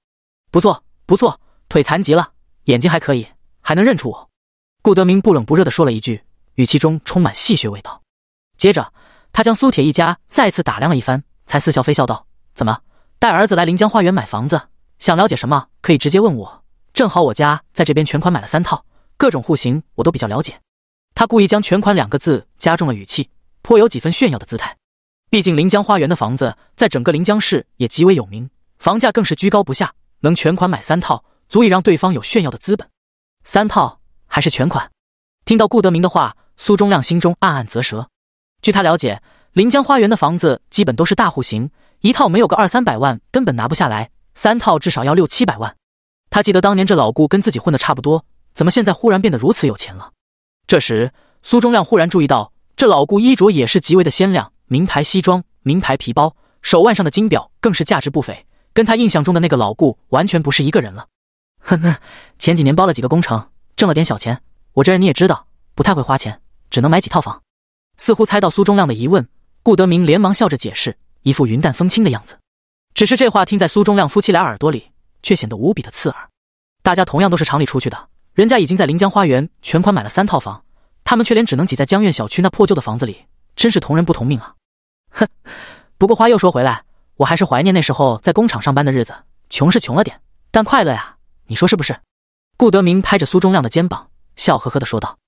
不错，不错，腿残疾了，眼睛还可以，还能认出我。顾德明不冷不热地说了一句，语气中充满戏谑味道。接着他将苏铁一家再次打量了一番，才似笑非笑道：“怎么？”带儿子来临江花园买房子，想了解什么可以直接问我。正好我家在这边全款买了三套，各种户型我都比较了解。他故意将“全款”两个字加重了语气，颇有几分炫耀的姿态。毕竟临江花园的房子在整个临江市也极为有名，房价更是居高不下。能全款买三套，足以让对方有炫耀的资本。三套还是全款？听到顾德明的话，苏忠亮心中暗暗啧舌。据他了解，临江花园的房子基本都是大户型。一套没有个二三百万，根本拿不下来。三套至少要六七百万。他记得当年这老顾跟自己混的差不多，怎么现在忽然变得如此有钱了？这时，苏忠亮忽然注意到，这老顾衣着也是极为的鲜亮，名牌西装、名牌皮包，手腕上的金表更是价值不菲，跟他印象中的那个老顾完全不是一个人了。呵呵，前几年包了几个工程，挣了点小钱。我这人你也知道，不太会花钱，只能买几套房。似乎猜到苏忠亮的疑问，顾德明连忙笑着解释。一副云淡风轻的样子，只是这话听在苏忠亮夫妻俩耳朵里，却显得无比的刺耳。大家同样都是厂里出去的，人家已经在临江花园全款买了三套房，他们却连只能挤在江苑小区那破旧的房子里，真是同人不同命啊！哼，不过话又说回来，我还是怀念那时候在工厂上班的日子，穷是穷了点，但快乐呀，你说是不是？顾德明拍着苏忠亮的肩膀，笑呵呵的说道。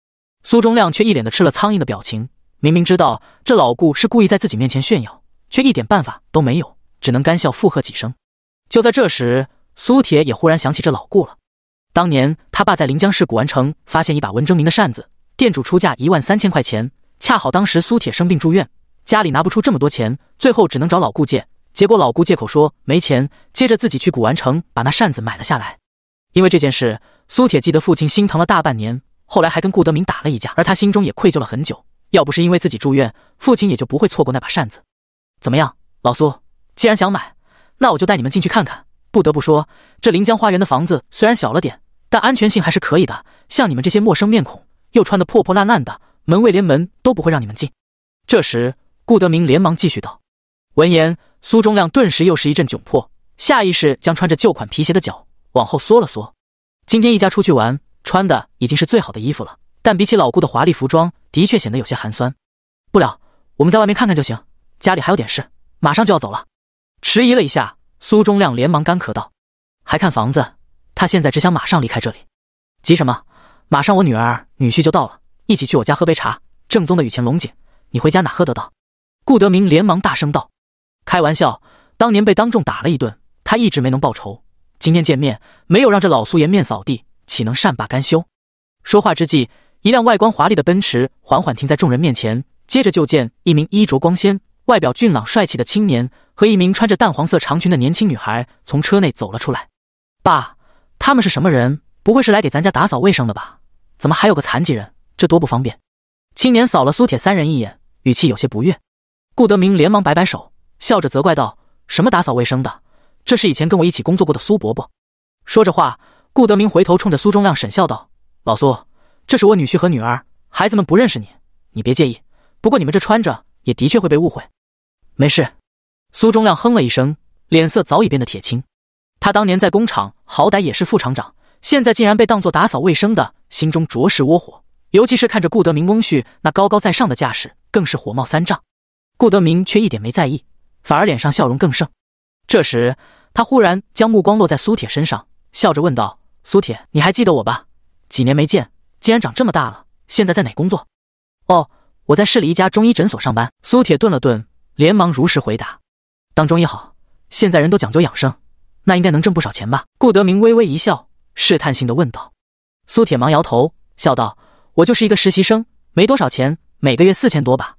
苏忠亮却一脸的吃了苍蝇的表情，明明知道这老顾是故意在自己面前炫耀。却一点办法都没有，只能干笑附和几声。就在这时，苏铁也忽然想起这老顾了。当年他爸在临江市古玩城发现一把文征明的扇子，店主出价一万三千块钱，恰好当时苏铁生病住院，家里拿不出这么多钱，最后只能找老顾借。结果老顾借口说没钱，接着自己去古玩城把那扇子买了下来。因为这件事，苏铁记得父亲心疼了大半年，后来还跟顾德明打了一架，而他心中也愧疚了很久。要不是因为自己住院，父亲也就不会错过那把扇子。怎么样，老苏？既然想买，那我就带你们进去看看。不得不说，这临江花园的房子虽然小了点，但安全性还是可以的。像你们这些陌生面孔，又穿得破破烂烂的，门卫连门都不会让你们进。这时，顾德明连忙继续道。闻言，苏忠亮顿时又是一阵窘迫，下意识将穿着旧款皮鞋的脚往后缩了缩。今天一家出去玩，穿的已经是最好的衣服了，但比起老顾的华丽服装，的确显得有些寒酸。不了，我们在外面看看就行。家里还有点事，马上就要走了。迟疑了一下，苏忠亮连忙干咳道：“还看房子？他现在只想马上离开这里，急什么？马上我女儿女婿就到了，一起去我家喝杯茶，正宗的雨前龙井，你回家哪喝得到？”顾德明连忙大声道：“开玩笑！当年被当众打了一顿，他一直没能报仇。今天见面，没有让这老苏颜面扫地，岂能善罢甘休？”说话之际，一辆外观华丽的奔驰缓缓停在众人面前，接着就见一名衣着光鲜。外表俊朗帅气的青年和一名穿着淡黄色长裙的年轻女孩从车内走了出来。爸，他们是什么人？不会是来给咱家打扫卫生的吧？怎么还有个残疾人？这多不方便！青年扫了苏铁三人一眼，语气有些不悦。顾德明连忙摆摆手，笑着责怪道：“什么打扫卫生的？这是以前跟我一起工作过的苏伯伯。”说着话，顾德明回头冲着苏忠亮沈笑道：“老苏，这是我女婿和女儿，孩子们不认识你，你别介意。不过你们这穿着也的确会被误会。”没事，苏忠亮哼了一声，脸色早已变得铁青。他当年在工厂好歹也是副厂长，现在竟然被当作打扫卫生的，心中着实窝火。尤其是看着顾德明、翁旭那高高在上的架势，更是火冒三丈。顾德明却一点没在意，反而脸上笑容更盛。这时，他忽然将目光落在苏铁身上，笑着问道：“苏铁，你还记得我吧？几年没见，竟然长这么大了。现在在哪工作？”“哦，我在市里一家中医诊所上班。”苏铁顿了顿。连忙如实回答：“当中医好，现在人都讲究养生，那应该能挣不少钱吧？”顾德明微微一笑，试探性的问道。苏铁忙摇头，笑道：“我就是一个实习生，没多少钱，每个月四千多吧，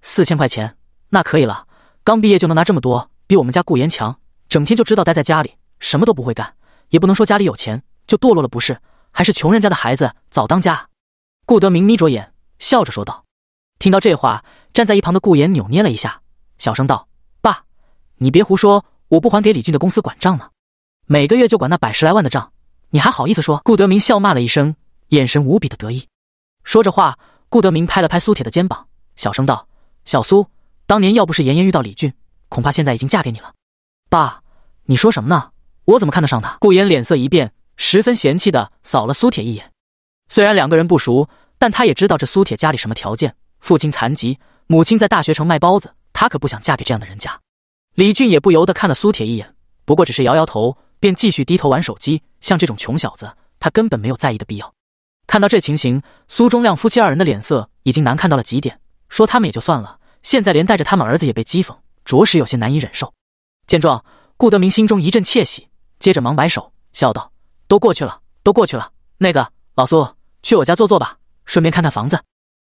四千块钱，那可以了。刚毕业就能拿这么多，比我们家顾岩强。整天就知道待在家里，什么都不会干，也不能说家里有钱就堕落了，不是？还是穷人家的孩子早当家。”顾德明眯着眼，笑着说道。听到这话，站在一旁的顾岩扭捏了一下。小声道：“爸，你别胡说，我不还给李俊的公司管账呢，每个月就管那百十来万的账，你还好意思说？”顾德明笑骂了一声，眼神无比的得意。说着话，顾德明拍了拍苏铁的肩膀，小声道：“小苏，当年要不是妍妍遇到李俊，恐怕现在已经嫁给你了。”“爸，你说什么呢？我怎么看得上他？”顾妍脸色一变，十分嫌弃的扫了苏铁一眼。虽然两个人不熟，但他也知道这苏铁家里什么条件，父亲残疾，母亲在大学城卖包子。他可不想嫁给这样的人家。李俊也不由得看了苏铁一眼，不过只是摇摇头，便继续低头玩手机。像这种穷小子，他根本没有在意的必要。看到这情形，苏忠亮夫妻二人的脸色已经难看到了极点，说他们也就算了，现在连带着他们儿子也被讥讽，着实有些难以忍受。见状，顾德明心中一阵窃喜，接着忙摆手笑道：“都过去了，都过去了。那个老苏，去我家坐坐吧，顺便看看房子。”“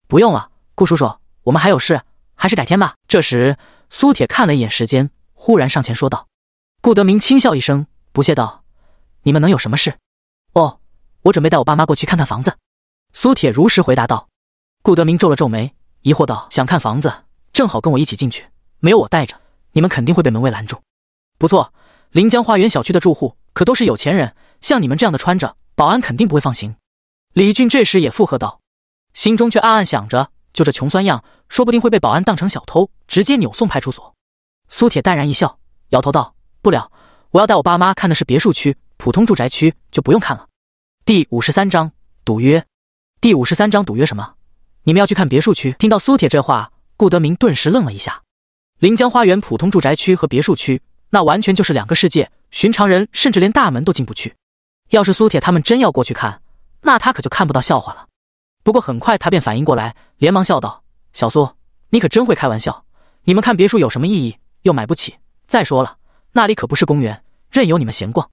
不用了，顾叔叔，我们还有事。”还是改天吧。这时，苏铁看了一眼时间，忽然上前说道。顾德明轻笑一声，不屑道：“你们能有什么事？”“哦，我准备带我爸妈过去看看房子。”苏铁如实回答道。顾德明皱了皱眉，疑惑道：“想看房子，正好跟我一起进去。没有我带着，你们肯定会被门卫拦住。”“不错，临江花园小区的住户可都是有钱人，像你们这样的穿着，保安肯定不会放行。”李俊这时也附和道，心中却暗暗想着。就这穷酸样，说不定会被保安当成小偷，直接扭送派出所。苏铁淡然一笑，摇头道：“不了，我要带我爸妈看的是别墅区，普通住宅区就不用看了。”第五十三章赌约。第五十三章赌约什么？你们要去看别墅区？听到苏铁这话，顾德明顿时愣了一下。临江花园普通住宅区和别墅区，那完全就是两个世界，寻常人甚至连大门都进不去。要是苏铁他们真要过去看，那他可就看不到笑话了。不过很快他便反应过来，连忙笑道：“小苏，你可真会开玩笑。你们看别墅有什么意义？又买不起。再说了，那里可不是公园，任由你们闲逛。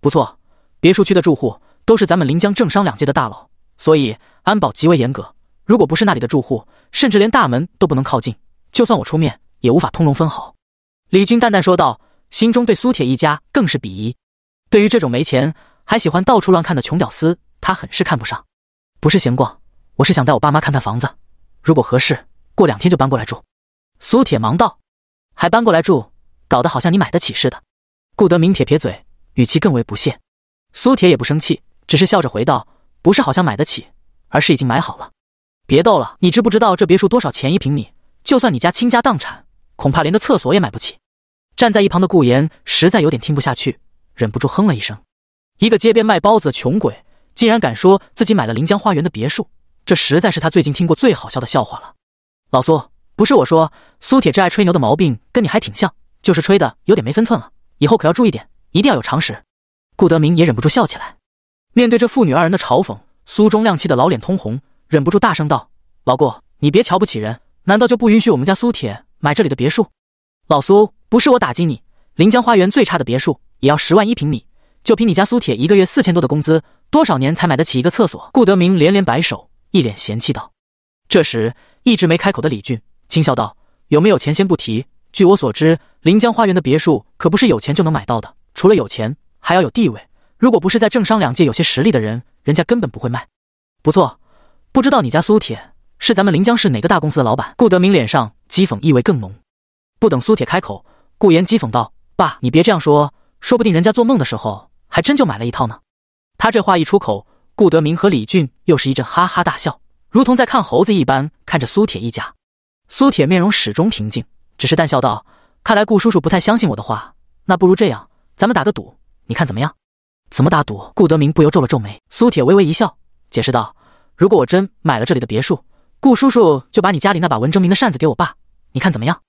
不错，别墅区的住户都是咱们临江政商两界的大佬，所以安保极为严格。如果不是那里的住户，甚至连大门都不能靠近。就算我出面，也无法通融分毫。”李军淡淡说道，心中对苏铁一家更是鄙夷。对于这种没钱还喜欢到处乱看的穷屌丝，他很是看不上。不是闲逛。我是想带我爸妈看看房子，如果合适，过两天就搬过来住。苏铁忙道：“还搬过来住，搞得好像你买得起似的。”顾德明撇撇嘴，语气更为不屑。苏铁也不生气，只是笑着回道：“不是好像买得起，而是已经买好了。”别逗了，你知不知道这别墅多少钱一平米？就算你家倾家荡产，恐怕连个厕所也买不起。站在一旁的顾妍实在有点听不下去，忍不住哼了一声：“一个街边卖包子的穷鬼，竟然敢说自己买了临江花园的别墅！”这实在是他最近听过最好笑的笑话了。老苏，不是我说，苏铁这爱吹牛的毛病跟你还挺像，就是吹的有点没分寸了，以后可要注意点，一定要有常识。顾德明也忍不住笑起来。面对这父女二人的嘲讽，苏中亮气的老脸通红，忍不住大声道：“老顾，你别瞧不起人，难道就不允许我们家苏铁买这里的别墅？”老苏，不是我打击你，临江花园最差的别墅也要十万一平米，就凭你家苏铁一个月四千多的工资，多少年才买得起一个厕所？顾德明连连摆手。一脸嫌弃道：“这时一直没开口的李俊轻笑道：‘有没有钱先不提，据我所知，临江花园的别墅可不是有钱就能买到的，除了有钱，还要有地位。如果不是在政商两界有些实力的人，人家根本不会卖。’不错，不知道你家苏铁是咱们临江市哪个大公司的老板？”顾德明脸上讥讽意味更浓。不等苏铁开口，顾言讥讽道：“爸，你别这样说，说不定人家做梦的时候还真就买了一套呢。”他这话一出口。顾德明和李俊又是一阵哈哈大笑，如同在看猴子一般看着苏铁一家。苏铁面容始终平静，只是淡笑道：“看来顾叔叔不太相信我的话，那不如这样，咱们打个赌，你看怎么样？”“怎么打赌？”顾德明不由皱了皱眉。苏铁微微一笑，解释道：“如果我真买了这里的别墅，顾叔叔就把你家里那把文征明的扇子给我爸，你看怎么样？”“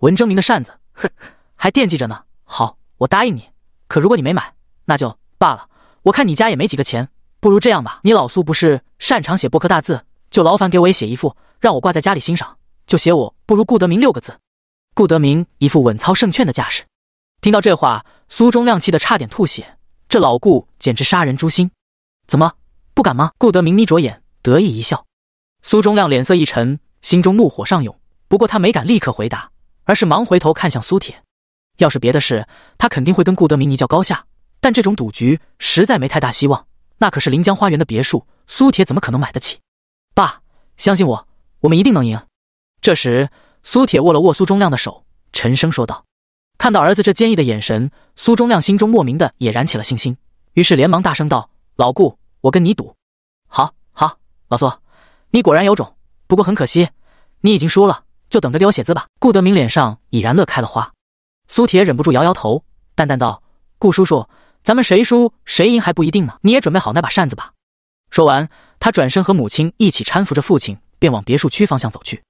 文征明的扇子，哼，还惦记着呢。好，我答应你。可如果你没买，那就罢了。我看你家也没几个钱。”不如这样吧，你老苏不是擅长写博客大字，就劳烦给我也写一副，让我挂在家里欣赏。就写“我不如顾德明”六个字。顾德明一副稳操胜券的架势。听到这话，苏忠亮气得差点吐血，这老顾简直杀人诛心！怎么不敢吗？顾德明眯着眼，得意一笑。苏忠亮脸色一沉，心中怒火上涌，不过他没敢立刻回答，而是忙回头看向苏铁。要是别的事，他肯定会跟顾德明一较高下，但这种赌局实在没太大希望。那可是临江花园的别墅，苏铁怎么可能买得起？爸，相信我，我们一定能赢。这时，苏铁握了握苏忠亮的手，沉声说道：“看到儿子这坚毅的眼神，苏忠亮心中莫名的也燃起了信心，于是连忙大声道：‘老顾，我跟你赌。’好，好，老苏，你果然有种。不过很可惜，你已经输了，就等着给我写字吧。”顾德明脸上已然乐开了花，苏铁忍不住摇摇头，淡淡道：“顾叔叔。”咱们谁输谁赢还不一定呢，你也准备好那把扇子吧。说完，他转身和母亲一起搀扶着父亲，便往别墅区方向走去。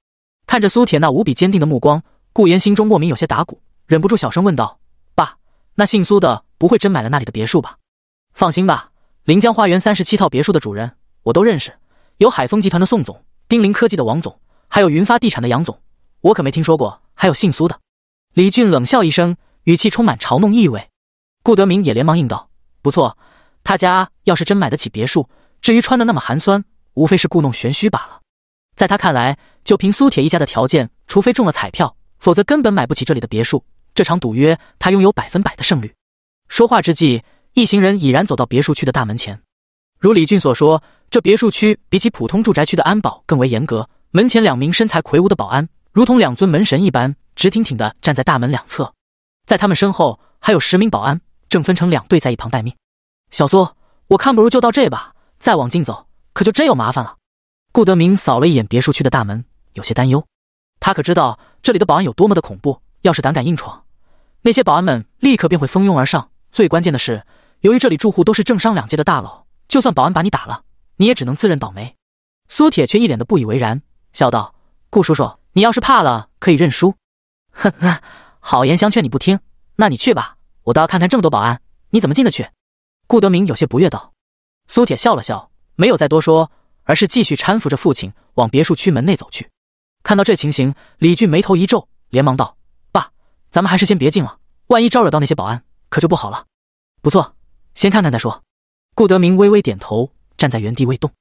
看着苏铁那无比坚定的目光，顾言心中莫名有些打鼓，忍不住小声问道：“爸，那姓苏的不会真买了那里的别墅吧？”“放心吧，临江花园三十七套别墅的主人我都认识，有海丰集团的宋总、丁林科技的王总，还有云发地产的杨总，我可没听说过还有姓苏的。”李俊冷笑一声，语气充满嘲弄意味。顾德明也连忙应道：“不错，他家要是真买得起别墅，至于穿的那么寒酸，无非是故弄玄虚罢了。”在他看来，就凭苏铁一家的条件，除非中了彩票，否则根本买不起这里的别墅。这场赌约，他拥有百分百的胜率。说话之际，一行人已然走到别墅区的大门前。如李俊所说，这别墅区比起普通住宅区的安保更为严格。门前两名身材魁梧的保安，如同两尊门神一般，直挺挺地站在大门两侧。在他们身后，还有十名保安。正分成两队在一旁待命，小苏，我看不如就到这吧，再往进走，可就真有麻烦了。顾德明扫了一眼别墅区的大门，有些担忧。他可知道这里的保安有多么的恐怖，要是胆敢硬闯，那些保安们立刻便会蜂拥而上。最关键的是，由于这里住户都是政商两界的大佬，就算保安把你打了，你也只能自认倒霉。苏铁却一脸的不以为然，笑道：“顾叔叔，你要是怕了，可以认输。哼哼，好言相劝你不听，那你去吧。”我倒要看看这么多保安，你怎么进得去？顾德明有些不悦道。苏铁笑了笑，没有再多说，而是继续搀扶着父亲往别墅区门内走去。看到这情形，李俊眉头一皱，连忙道：“爸，咱们还是先别进了，万一招惹到那些保安，可就不好了。”“不错，先看看再说。”顾德明微微点头，站在原地未动，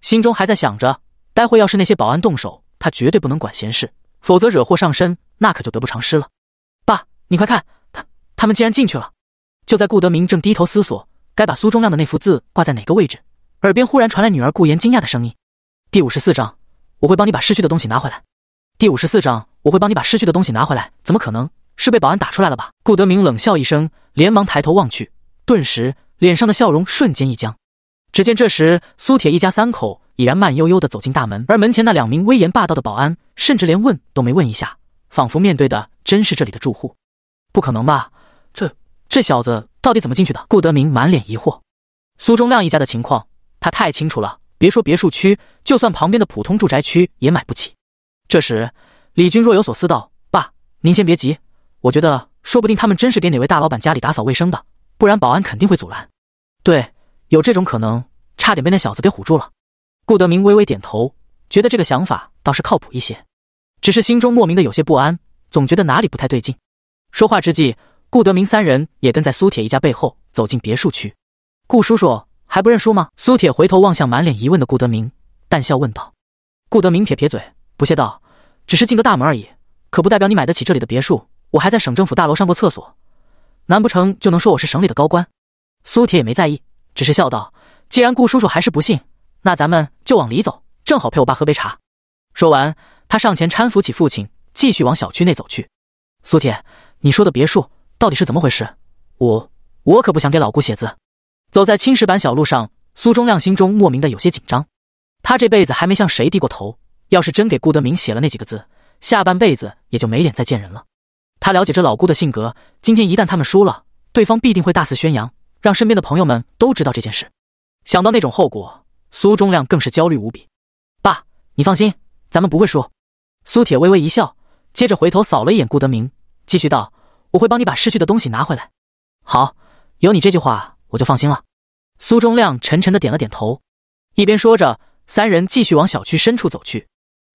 心中还在想着，待会要是那些保安动手，他绝对不能管闲事，否则惹祸上身，那可就得不偿失了。“爸，你快看！”他们竟然进去了！就在顾德明正低头思索该把苏忠亮的那幅字挂在哪个位置，耳边忽然传来女儿顾妍惊讶的声音：“第五十四章，我会帮你把失去的东西拿回来。”“第五十四章，我会帮你把失去的东西拿回来。”怎么可能是被保安打出来了吧？顾德明冷笑一声，连忙抬头望去，顿时脸上的笑容瞬间一僵。只见这时，苏铁一家三口已然慢悠悠地走进大门，而门前那两名威严霸道的保安，甚至连问都没问一下，仿佛面对的真是这里的住户。不可能吧？这这小子到底怎么进去的？顾德明满脸疑惑。苏忠亮一家的情况，他太清楚了。别说别墅区，就算旁边的普通住宅区，也买不起。这时，李军若有所思道：“爸，您先别急，我觉得说不定他们真是给哪位大老板家里打扫卫生的，不然保安肯定会阻拦。”对，有这种可能。差点被那小子给唬住了。顾德明微微点头，觉得这个想法倒是靠谱一些，只是心中莫名的有些不安，总觉得哪里不太对劲。说话之际。顾德明三人也跟在苏铁一家背后走进别墅区。顾叔叔还不认输吗？苏铁回头望向满脸疑问的顾德明，淡笑问道。顾德明撇撇嘴，不屑道：“只是进个大门而已，可不代表你买得起这里的别墅。我还在省政府大楼上过厕所，难不成就能说我是省里的高官？”苏铁也没在意，只是笑道：“既然顾叔叔还是不信，那咱们就往里走，正好陪我爸喝杯茶。”说完，他上前搀扶起父亲，继续往小区内走去。苏铁，你说的别墅？到底是怎么回事？我我可不想给老顾写字。走在青石板小路上，苏忠亮心中莫名的有些紧张。他这辈子还没向谁低过头，要是真给顾德明写了那几个字，下半辈子也就没脸再见人了。他了解这老顾的性格，今天一旦他们输了，对方必定会大肆宣扬，让身边的朋友们都知道这件事。想到那种后果，苏忠亮更是焦虑无比。爸，你放心，咱们不会输。苏铁微微一笑，接着回头扫了一眼顾德明，继续道。我会帮你把失去的东西拿回来，好，有你这句话我就放心了。苏忠亮沉沉的点了点头，一边说着，三人继续往小区深处走去。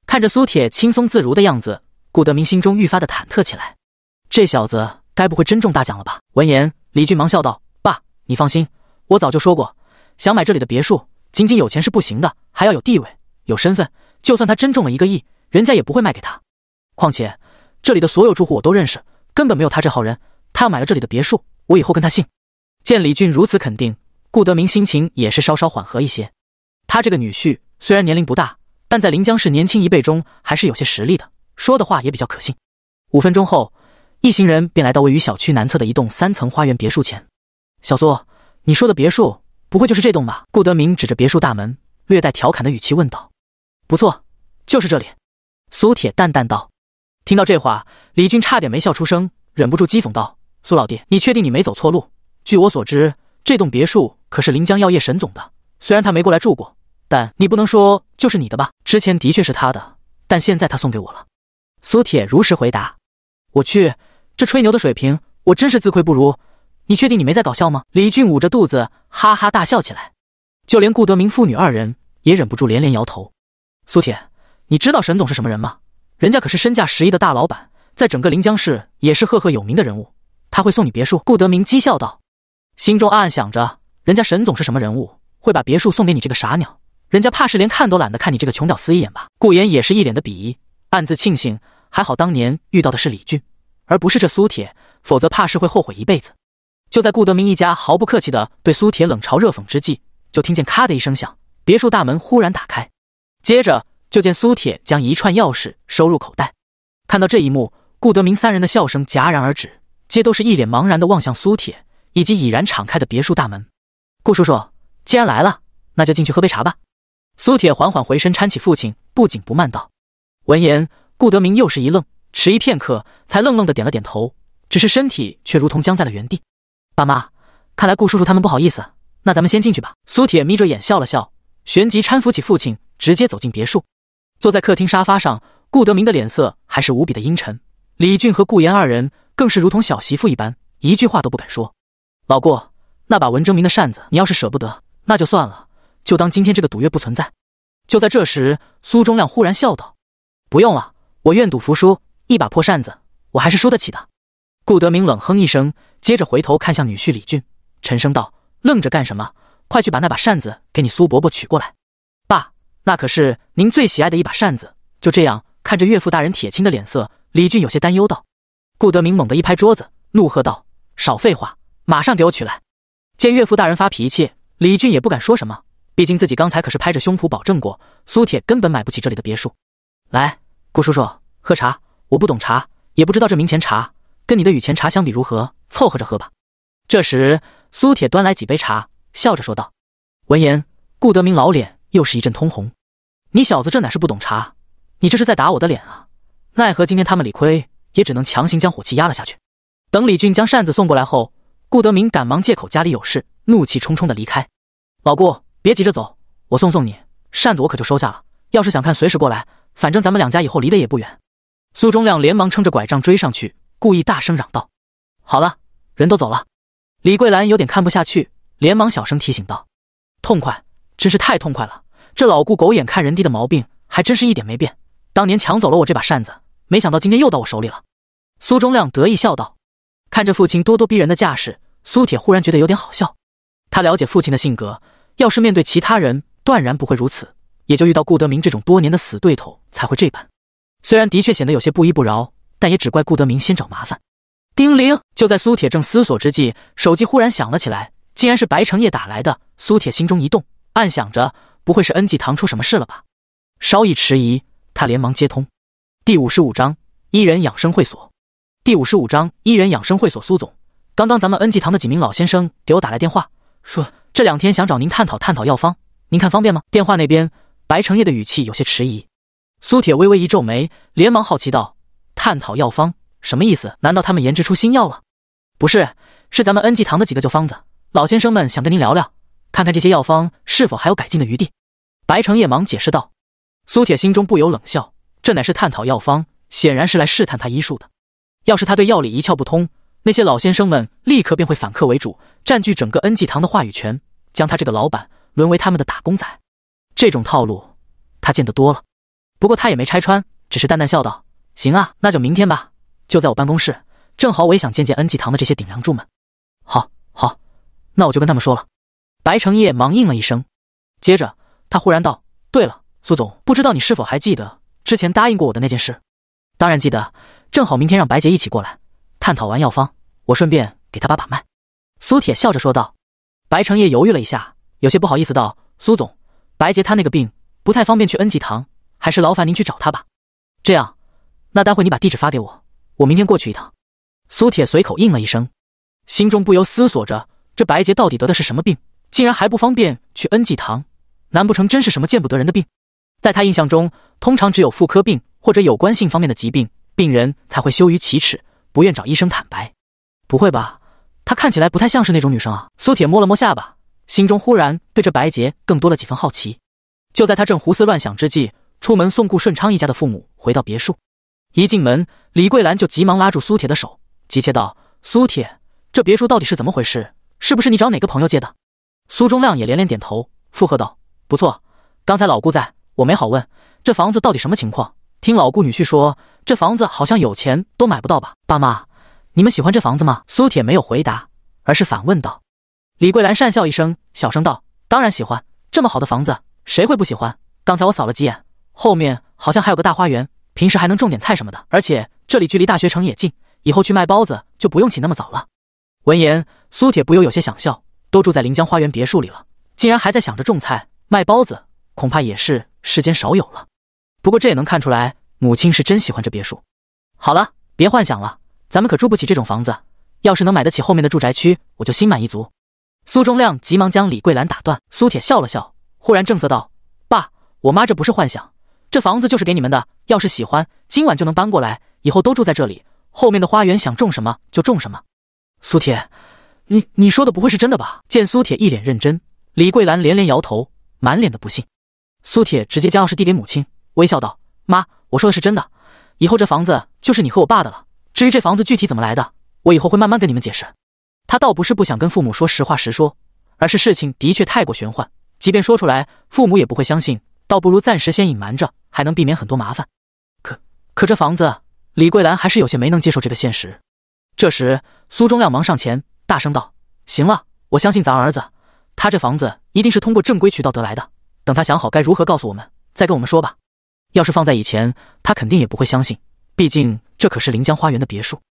看着苏铁轻松自如的样子，顾德明心中愈发的忐忑起来。这小子该不会真中大奖了吧？闻言，李俊忙笑道：“爸，你放心，我早就说过，想买这里的别墅，仅仅有钱是不行的，还要有地位、有身份。就算他真中了一个亿，人家也不会卖给他。况且，这里的所有住户我都认识。”根本没有他这号人，他要买了这里的别墅，我以后跟他姓。见李俊如此肯定，顾德明心情也是稍稍缓和一些。他这个女婿虽然年龄不大，但在临江市年轻一辈中还是有些实力的，说的话也比较可信。五分钟后，一行人便来到位于小区南侧的一栋三层花园别墅前。小苏，你说的别墅不会就是这栋吧？顾德明指着别墅大门，略带调侃的语气问道。不错，就是这里。苏铁淡淡道。听到这话，李俊差点没笑出声，忍不住讥讽道：“苏老弟，你确定你没走错路？据我所知，这栋别墅可是临江药业沈总的。虽然他没过来住过，但你不能说就是你的吧？之前的确是他的，但现在他送给我了。”苏铁如实回答：“我去，这吹牛的水平，我真是自愧不如。你确定你没在搞笑吗？”李俊捂着肚子哈哈大笑起来，就连顾德明父女二人也忍不住连连摇头。“苏铁，你知道沈总是什么人吗？”人家可是身价十亿的大老板，在整个临江市也是赫赫有名的人物。他会送你别墅？顾德明讥笑道，心中暗暗想着：人家沈总是什么人物，会把别墅送给你这个傻鸟？人家怕是连看都懒得看你这个穷屌丝一眼吧？顾言也是一脸的鄙夷，暗自庆幸，还好当年遇到的是李俊，而不是这苏铁，否则怕是会后悔一辈子。就在顾德明一家毫不客气的对苏铁冷嘲热讽之际，就听见咔的一声响，别墅大门忽然打开，接着。就见苏铁将一串钥匙收入口袋，看到这一幕，顾德明三人的笑声戛然而止，皆都是一脸茫然的望向苏铁以及已然敞开的别墅大门。顾叔叔，既然来了，那就进去喝杯茶吧。苏铁缓缓回身搀起父亲，不紧不慢道。闻言，顾德明又是一愣，迟疑片刻，才愣愣的点了点头，只是身体却如同僵在了原地。爸妈，看来顾叔叔他们不好意思，那咱们先进去吧。苏铁眯着眼笑了笑，旋即搀扶起父亲，直接走进别墅。坐在客厅沙发上，顾德明的脸色还是无比的阴沉。李俊和顾言二人更是如同小媳妇一般，一句话都不敢说。老顾，那把文征明的扇子，你要是舍不得，那就算了，就当今天这个赌约不存在。就在这时，苏忠亮忽然笑道：“不用了，我愿赌服输，一把破扇子，我还是输得起的。”顾德明冷哼一声，接着回头看向女婿李俊，沉声道：“愣着干什么？快去把那把扇子给你苏伯伯取过来。”那可是您最喜爱的一把扇子，就这样看着岳父大人铁青的脸色，李俊有些担忧道。顾德明猛地一拍桌子，怒喝道：“少废话，马上给我取来！”见岳父大人发脾气，李俊也不敢说什么，毕竟自己刚才可是拍着胸脯保证过，苏铁根本买不起这里的别墅。来，顾叔叔喝茶，我不懂茶，也不知道这明前茶跟你的雨前茶相比如何，凑合着喝吧。这时，苏铁端来几杯茶，笑着说道。闻言，顾德明老脸。又是一阵通红，你小子这哪是不懂茶，你这是在打我的脸啊！奈何今天他们理亏，也只能强行将火气压了下去。等李俊将扇子送过来后，顾德明赶忙借口家里有事，怒气冲冲的离开。老顾，别急着走，我送送你。扇子我可就收下了，要是想看，随时过来，反正咱们两家以后离得也不远。苏忠亮连忙撑着拐杖追上去，故意大声嚷道：“好了，人都走了。”李桂兰有点看不下去，连忙小声提醒道：“痛快，真是太痛快了。”这老顾狗眼看人低的毛病还真是一点没变。当年抢走了我这把扇子，没想到今天又到我手里了。苏忠亮得意笑道。看着父亲咄咄逼人的架势，苏铁忽然觉得有点好笑。他了解父亲的性格，要是面对其他人，断然不会如此，也就遇到顾德明这种多年的死对头才会这般。虽然的确显得有些不依不饶，但也只怪顾德明先找麻烦。丁玲就在苏铁正思索之际，手机忽然响了起来，竟然是白成业打来的。苏铁心中一动，暗想着。不会是恩济堂出什么事了吧？稍一迟疑，他连忙接通。第五十五章伊人养生会所。第五十五章伊人养生会所。苏总，刚刚咱们恩济堂的几名老先生给我打来电话，说这两天想找您探讨探讨药方，您看方便吗？电话那边，白成业的语气有些迟疑。苏铁微微一皱眉，连忙好奇道：“探讨药方什么意思？难道他们研制出新药了？不是，是咱们恩济堂的几个旧方子，老先生们想跟您聊聊。”看看这些药方是否还有改进的余地，白成业忙解释道。苏铁心中不由冷笑，这乃是探讨药方，显然是来试探他医术的。要是他对药理一窍不通，那些老先生们立刻便会反客为主，占据整个恩济堂的话语权，将他这个老板沦为他们的打工仔。这种套路他见得多了，不过他也没拆穿，只是淡淡笑道：“行啊，那就明天吧，就在我办公室，正好我也想见见恩济堂的这些顶梁柱们。”“好，好，那我就跟他们说了。”白成业忙应了一声，接着他忽然道：“对了，苏总，不知道你是否还记得之前答应过我的那件事？”“当然记得，正好明天让白洁一起过来，探讨完药方，我顺便给他把把脉。”苏铁笑着说道。白成业犹豫了一下，有些不好意思道：“苏总，白杰他那个病不太方便去恩济堂，还是劳烦您去找他吧。这样，那待会你把地址发给我，我明天过去一趟。”苏铁随口应了一声，心中不由思索着：这白杰到底得的是什么病？竟然还不方便去恩济堂，难不成真是什么见不得人的病？在他印象中，通常只有妇科病或者有关性方面的疾病，病人才会羞于启齿，不愿找医生坦白。不会吧？她看起来不太像是那种女生啊！苏铁摸了摸下巴，心中忽然对这白洁更多了几分好奇。就在他正胡思乱想之际，出门送顾顺昌一家的父母回到别墅，一进门，李桂兰就急忙拉住苏铁的手，急切道：“苏铁，这别墅到底是怎么回事？是不是你找哪个朋友借的？”苏忠亮也连连点头，附和道：“不错，刚才老顾在我没好问这房子到底什么情况。听老顾女婿说，这房子好像有钱都买不到吧？”“爸妈，你们喜欢这房子吗？”苏铁没有回答，而是反问道。李桂兰讪笑一声，小声道：“当然喜欢，这么好的房子，谁会不喜欢？刚才我扫了几眼，后面好像还有个大花园，平时还能种点菜什么的。而且这里距离大学城也近，以后去卖包子就不用起那么早了。”闻言，苏铁不由有些想笑。都住在临江花园别墅里了，竟然还在想着种菜卖包子，恐怕也是世间少有了。不过这也能看出来，母亲是真喜欢这别墅。好了，别幻想了，咱们可住不起这种房子。要是能买得起后面的住宅区，我就心满意足。苏忠亮急忙将李桂兰打断。苏铁笑了笑，忽然正色道：“爸，我妈这不是幻想，这房子就是给你们的。要是喜欢，今晚就能搬过来，以后都住在这里。后面的花园想种什么就种什么。”苏铁。你你说的不会是真的吧？见苏铁一脸认真，李桂兰连连摇头，满脸的不信。苏铁直接将钥匙递给母亲，微笑道：“妈，我说的是真的，以后这房子就是你和我爸的了。至于这房子具体怎么来的，我以后会慢慢跟你们解释。”他倒不是不想跟父母说实话实说，而是事情的确太过玄幻，即便说出来，父母也不会相信，倒不如暂时先隐瞒着，还能避免很多麻烦。可可这房子，李桂兰还是有些没能接受这个现实。这时，苏忠亮忙上前。大声道：“行了，我相信咱儿子，他这房子一定是通过正规渠道得来的。等他想好该如何告诉我们，再跟我们说吧。要是放在以前，他肯定也不会相信，毕竟这可是临江花园的别墅。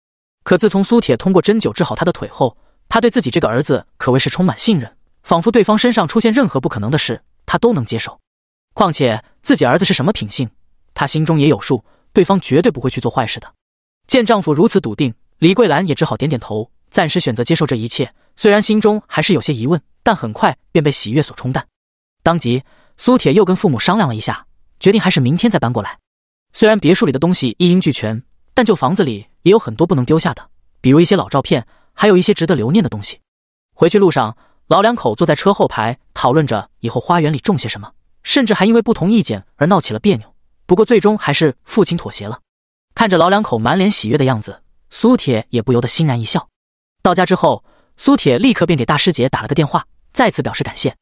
可自从苏铁通过针灸治好他的腿后，他对自己这个儿子可谓是充满信任，仿佛对方身上出现任何不可能的事，他都能接受。况且自己儿子是什么品性，他心中也有数，对方绝对不会去做坏事的。见丈夫如此笃定，李桂兰也只好点点头。”暂时选择接受这一切，虽然心中还是有些疑问，但很快便被喜悦所冲淡。当即，苏铁又跟父母商量了一下，决定还是明天再搬过来。虽然别墅里的东西一应俱全，但旧房子里也有很多不能丢下的，比如一些老照片，还有一些值得留念的东西。回去路上，老两口坐在车后排讨论着以后花园里种些什么，甚至还因为不同意见而闹起了别扭。不过最终还是父亲妥协了。看着老两口满脸喜悦的样子，苏铁也不由得欣然一笑。到家之后，苏铁立刻便给大师姐打了个电话，再次表示感谢。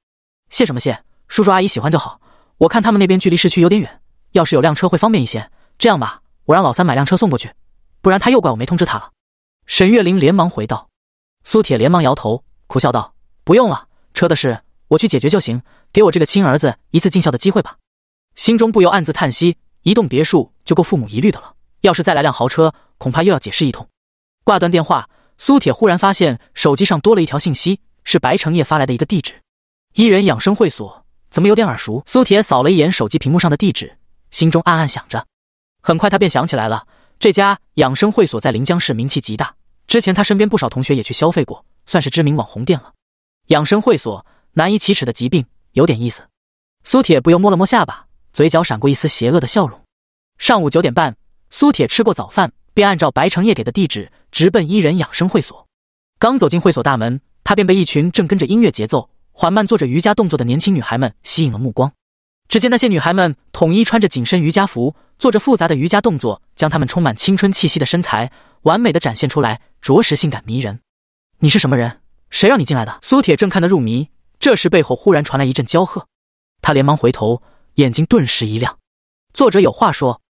谢什么谢？叔叔阿姨喜欢就好。我看他们那边距离市区有点远，要是有辆车会方便一些。这样吧，我让老三买辆车送过去，不然他又怪我没通知他了。沈月玲连忙回道。苏铁连忙摇头，苦笑道：“不用了，车的事我去解决就行。给我这个亲儿子一次尽孝的机会吧。”心中不由暗自叹息：一栋别墅就够父母一虑的了，要是再来辆豪车，恐怕又要解释一通。挂断电话。苏铁忽然发现手机上多了一条信息，是白成业发来的一个地址。伊人养生会所，怎么有点耳熟？苏铁扫了一眼手机屏幕上的地址，心中暗暗想着。很快，他便想起来了，这家养生会所在临江市名气极大，之前他身边不少同学也去消费过，算是知名网红店了。养生会所，难以启齿的疾病，有点意思。苏铁不由摸了摸下巴，嘴角闪过一丝邪恶的笑容。上午九点半，苏铁吃过早饭。便按照白成业给的地址直奔伊人养生会所。刚走进会所大门，他便被一群正跟着音乐节奏缓慢做着瑜伽动作的年轻女孩们吸引了目光。只见那些女孩们统一穿着紧身瑜伽服，做着复杂的瑜伽动作，将她们充满青春气息的身材完美的展现出来，着实性感迷人。你是什么人？谁让你进来的？苏铁正看得入迷，这时背后忽然传来一阵娇喝，他连忙回头，眼睛顿时一亮。作者有话说：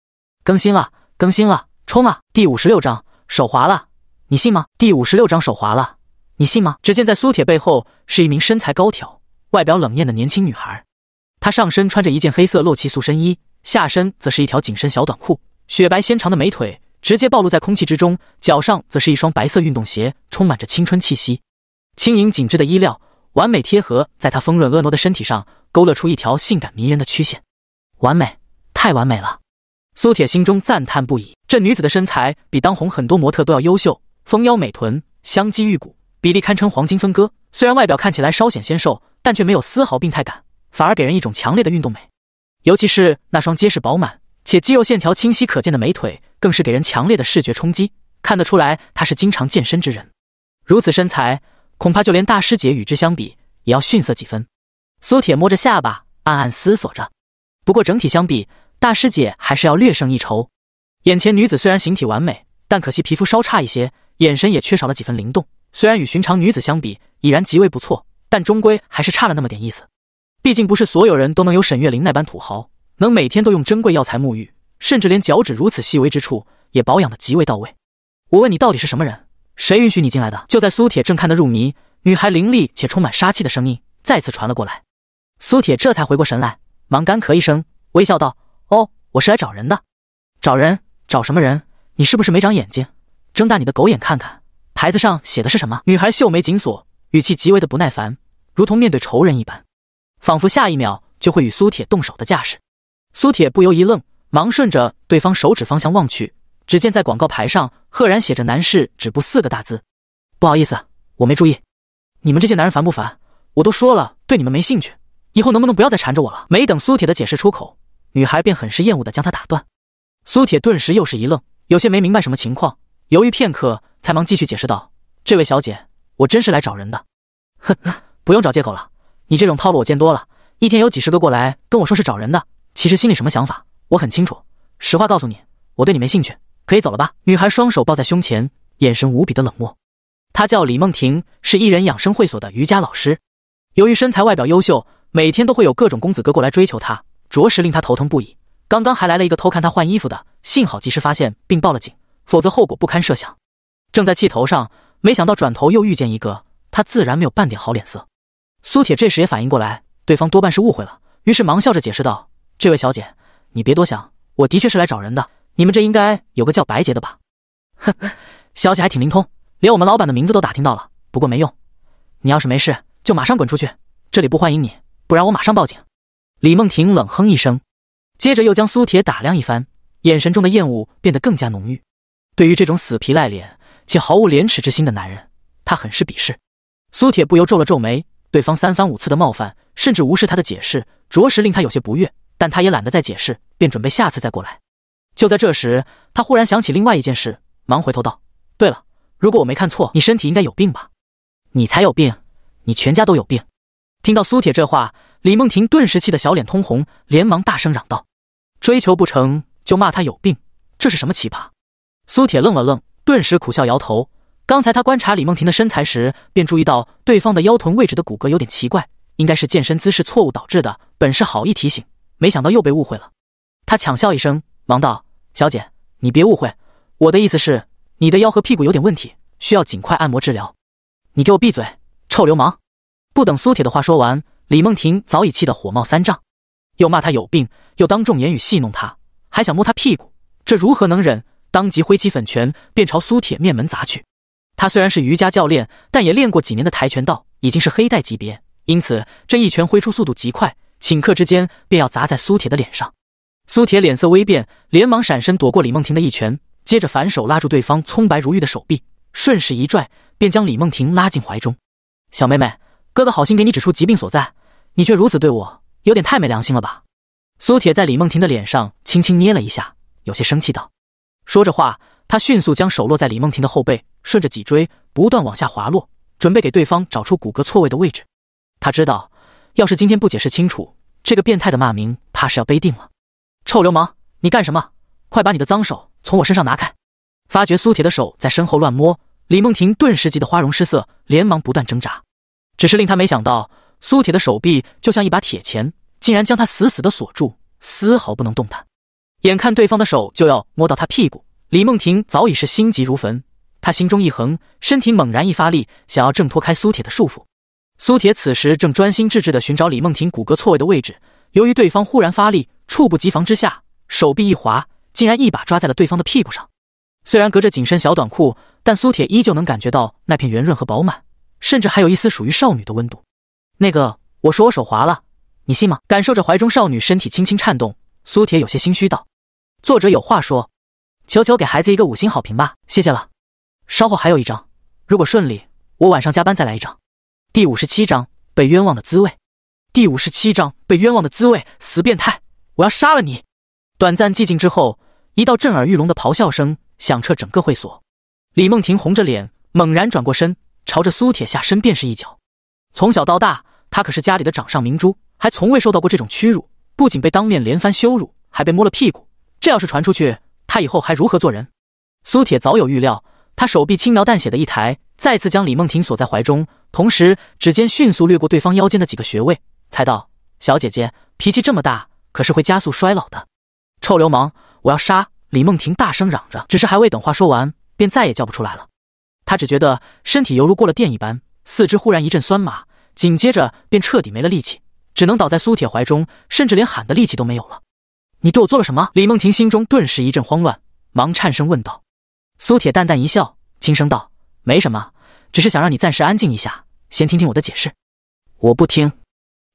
更新了，更新了。冲啊！第五十六章手滑了，你信吗？第五十六章手滑了，你信吗？只见在苏铁背后是一名身材高挑、外表冷艳的年轻女孩，她上身穿着一件黑色露气塑身衣，下身则是一条紧身小短裤，雪白纤长的美腿直接暴露在空气之中，脚上则是一双白色运动鞋，充满着青春气息。轻盈紧致的衣料完美贴合在她丰润婀娜的身体上，勾勒出一条性感迷人的曲线，完美，太完美了。苏铁心中赞叹不已，这女子的身材比当红很多模特都要优秀，丰腰美臀，香肌玉骨，比例堪称黄金分割。虽然外表看起来稍显纤瘦，但却没有丝毫病态感，反而给人一种强烈的运动美。尤其是那双结实饱满且肌肉线条清晰可见的美腿，更是给人强烈的视觉冲击。看得出来，她是经常健身之人。如此身材，恐怕就连大师姐与之相比也要逊色几分。苏铁摸着下巴，暗暗思索着。不过整体相比，大师姐还是要略胜一筹。眼前女子虽然形体完美，但可惜皮肤稍差一些，眼神也缺少了几分灵动。虽然与寻常女子相比已然极为不错，但终归还是差了那么点意思。毕竟不是所有人都能有沈月玲那般土豪，能每天都用珍贵药材沐浴，甚至连脚趾如此细微之处也保养得极为到位。我问你，到底是什么人？谁允许你进来的？就在苏铁正看得入迷，女孩凌厉且充满杀气的声音再次传了过来。苏铁这才回过神来，忙干咳一声，微笑道。哦，我是来找人的，找人找什么人？你是不是没长眼睛？睁大你的狗眼看看，牌子上写的是什么？女孩秀眉紧锁，语气极为的不耐烦，如同面对仇人一般，仿佛下一秒就会与苏铁动手的架势。苏铁不由一愣，忙顺着对方手指方向望去，只见在广告牌上赫然写着“男士止步”四个大字。不好意思，我没注意。你们这些男人烦不烦？我都说了对你们没兴趣，以后能不能不要再缠着我了？没等苏铁的解释出口。女孩便很是厌恶的将他打断，苏铁顿时又是一愣，有些没明白什么情况，犹豫片刻，才忙继续解释道：“这位小姐，我真是来找人的，哼，不用找借口了，你这种套路我见多了，一天有几十个过来跟我说是找人的，其实心里什么想法我很清楚。实话告诉你，我对你没兴趣，可以走了吧？”女孩双手抱在胸前，眼神无比的冷漠。她叫李梦婷，是艺人养生会所的瑜伽老师，由于身材外表优秀，每天都会有各种公子哥过来追求她。着实令他头疼不已。刚刚还来了一个偷看他换衣服的，幸好及时发现并报了警，否则后果不堪设想。正在气头上，没想到转头又遇见一个，他自然没有半点好脸色。苏铁这时也反应过来，对方多半是误会了，于是忙笑着解释道：“这位小姐，你别多想，我的确是来找人的。你们这应该有个叫白洁的吧？呵呵，消息还挺灵通，连我们老板的名字都打听到了。不过没用，你要是没事就马上滚出去，这里不欢迎你，不然我马上报警。”李梦婷冷哼一声，接着又将苏铁打量一番，眼神中的厌恶变得更加浓郁。对于这种死皮赖脸且毫无廉耻之心的男人，他很是鄙视。苏铁不由皱了皱眉，对方三番五次的冒犯，甚至无视他的解释，着实令他有些不悦。但他也懒得再解释，便准备下次再过来。就在这时，他忽然想起另外一件事，忙回头道：“对了，如果我没看错，你身体应该有病吧？”“你才有病，你全家都有病。”听到苏铁这话。李梦婷顿时气得小脸通红，连忙大声嚷道：“追求不成就骂他有病，这是什么奇葩？”苏铁愣了愣，顿时苦笑摇头。刚才他观察李梦婷的身材时，便注意到对方的腰臀位置的骨骼有点奇怪，应该是健身姿势错误导致的。本是好意提醒，没想到又被误会了。他抢笑一声，忙道：“小姐，你别误会，我的意思是你的腰和屁股有点问题，需要尽快按摩治疗。”你给我闭嘴，臭流氓！不等苏铁的话说完。李梦婷早已气得火冒三丈，又骂他有病，又当众言语戏弄他，还想摸他屁股，这如何能忍？当即挥起粉拳，便朝苏铁面门砸去。他虽然是瑜伽教练，但也练过几年的跆拳道，已经是黑带级别，因此这一拳挥出速度极快，顷刻之间便要砸在苏铁的脸上。苏铁脸色微变，连忙闪身躲过李梦婷的一拳，接着反手拉住对方葱白如玉的手臂，顺势一拽，便将李梦婷拉进怀中。“小妹妹，哥哥好心给你指出疾病所在。”你却如此对我，有点太没良心了吧？苏铁在李梦婷的脸上轻轻捏了一下，有些生气道。说着话，他迅速将手落在李梦婷的后背，顺着脊椎不断往下滑落，准备给对方找出骨骼错位的位置。他知道，要是今天不解释清楚，这个变态的骂名怕是要背定了。臭流氓，你干什么？快把你的脏手从我身上拿开！发觉苏铁的手在身后乱摸，李梦婷顿时急得花容失色，连忙不断挣扎。只是令他没想到。苏铁的手臂就像一把铁钳，竟然将他死死的锁住，丝毫不能动弹。眼看对方的手就要摸到他屁股，李梦婷早已是心急如焚。她心中一横，身体猛然一发力，想要挣脱开苏铁的束缚。苏铁此时正专心致志地寻找李梦婷骨骼错位的位置，由于对方忽然发力，猝不及防之下，手臂一滑，竟然一把抓在了对方的屁股上。虽然隔着紧身小短裤，但苏铁依旧能感觉到那片圆润和饱满，甚至还有一丝属于少女的温度。那个，我说我手滑了，你信吗？感受着怀中少女身体轻轻颤动，苏铁有些心虚道：“作者有话说，求求给孩子一个五星好评吧，谢谢了。稍后还有一张，如果顺利，我晚上加班再来一张。”第五十七章被冤枉的滋味。第五十七章被冤枉的滋味，死变态，我要杀了你！短暂寂静之后，一道震耳欲聋的咆哮声响彻整个会所。李梦婷红着脸，猛然转过身，朝着苏铁下身便是一脚。从小到大。她可是家里的掌上明珠，还从未受到过这种屈辱。不仅被当面连番羞辱，还被摸了屁股。这要是传出去，她以后还如何做人？苏铁早有预料，他手臂轻描淡写的一抬，再次将李梦婷锁在怀中，同时指尖迅速掠过对方腰间的几个穴位，才道：“小姐姐脾气这么大，可是会加速衰老的。”臭流氓，我要杀！李梦婷大声嚷着，只是还未等话说完，便再也叫不出来了。她只觉得身体犹如过了电一般，四肢忽然一阵酸麻。紧接着便彻底没了力气，只能倒在苏铁怀中，甚至连喊的力气都没有了。你对我做了什么？李梦婷心中顿时一阵慌乱，忙颤声问道。苏铁淡淡一笑，轻声道：“没什么，只是想让你暂时安静一下，先听听我的解释。”我不听！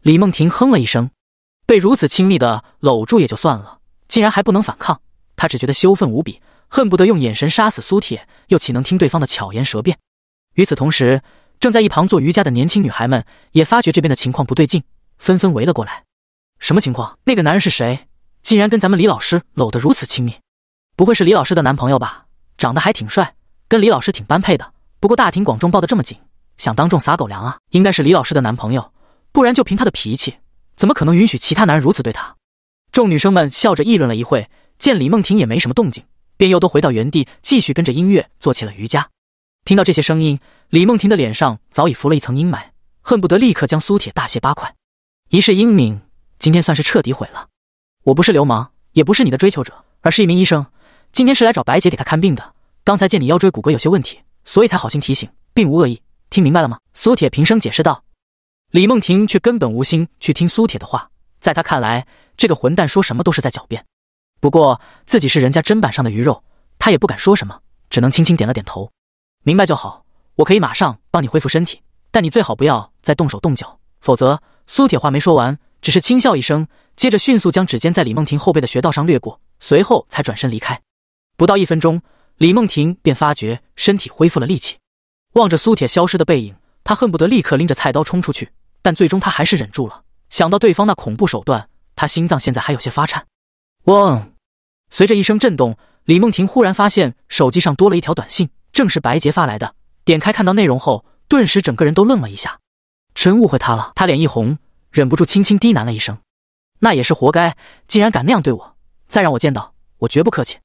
李梦婷哼了一声，被如此亲密的搂住也就算了，竟然还不能反抗，她只觉得羞愤无比，恨不得用眼神杀死苏铁，又岂能听对方的巧言舌辩？与此同时。正在一旁做瑜伽的年轻女孩们也发觉这边的情况不对劲，纷纷围了过来。什么情况？那个男人是谁？竟然跟咱们李老师搂得如此亲密？不会是李老师的男朋友吧？长得还挺帅，跟李老师挺般配的。不过大庭广众抱得这么紧，想当众撒狗粮啊？应该是李老师的男朋友，不然就凭他的脾气，怎么可能允许其他男人如此对他？众女生们笑着议论了一会，见李梦婷也没什么动静，便又都回到原地，继续跟着音乐做起了瑜伽。听到这些声音，李梦婷的脸上早已浮了一层阴霾，恨不得立刻将苏铁大卸八块。一世英名，今天算是彻底毁了。我不是流氓，也不是你的追求者，而是一名医生。今天是来找白姐给她看病的。刚才见你腰椎骨骼有些问题，所以才好心提醒，并无恶意。听明白了吗？苏铁平声解释道。李梦婷却根本无心去听苏铁的话，在他看来，这个混蛋说什么都是在狡辩。不过自己是人家砧板上的鱼肉，他也不敢说什么，只能轻轻点了点头。明白就好，我可以马上帮你恢复身体，但你最好不要再动手动脚，否则……苏铁话没说完，只是轻笑一声，接着迅速将指尖在李梦婷后背的穴道上掠过，随后才转身离开。不到一分钟，李梦婷便发觉身体恢复了力气。望着苏铁消失的背影，她恨不得立刻拎着菜刀冲出去，但最终她还是忍住了。想到对方那恐怖手段，她心脏现在还有些发颤。嗡，随着一声震动，李梦婷忽然发现手机上多了一条短信。正是白洁发来的。点开看到内容后，顿时整个人都愣了一下，真误会他了。他脸一红，忍不住轻轻低喃了一声：“那也是活该，竟然敢那样对我，再让我见到，我绝不客气。”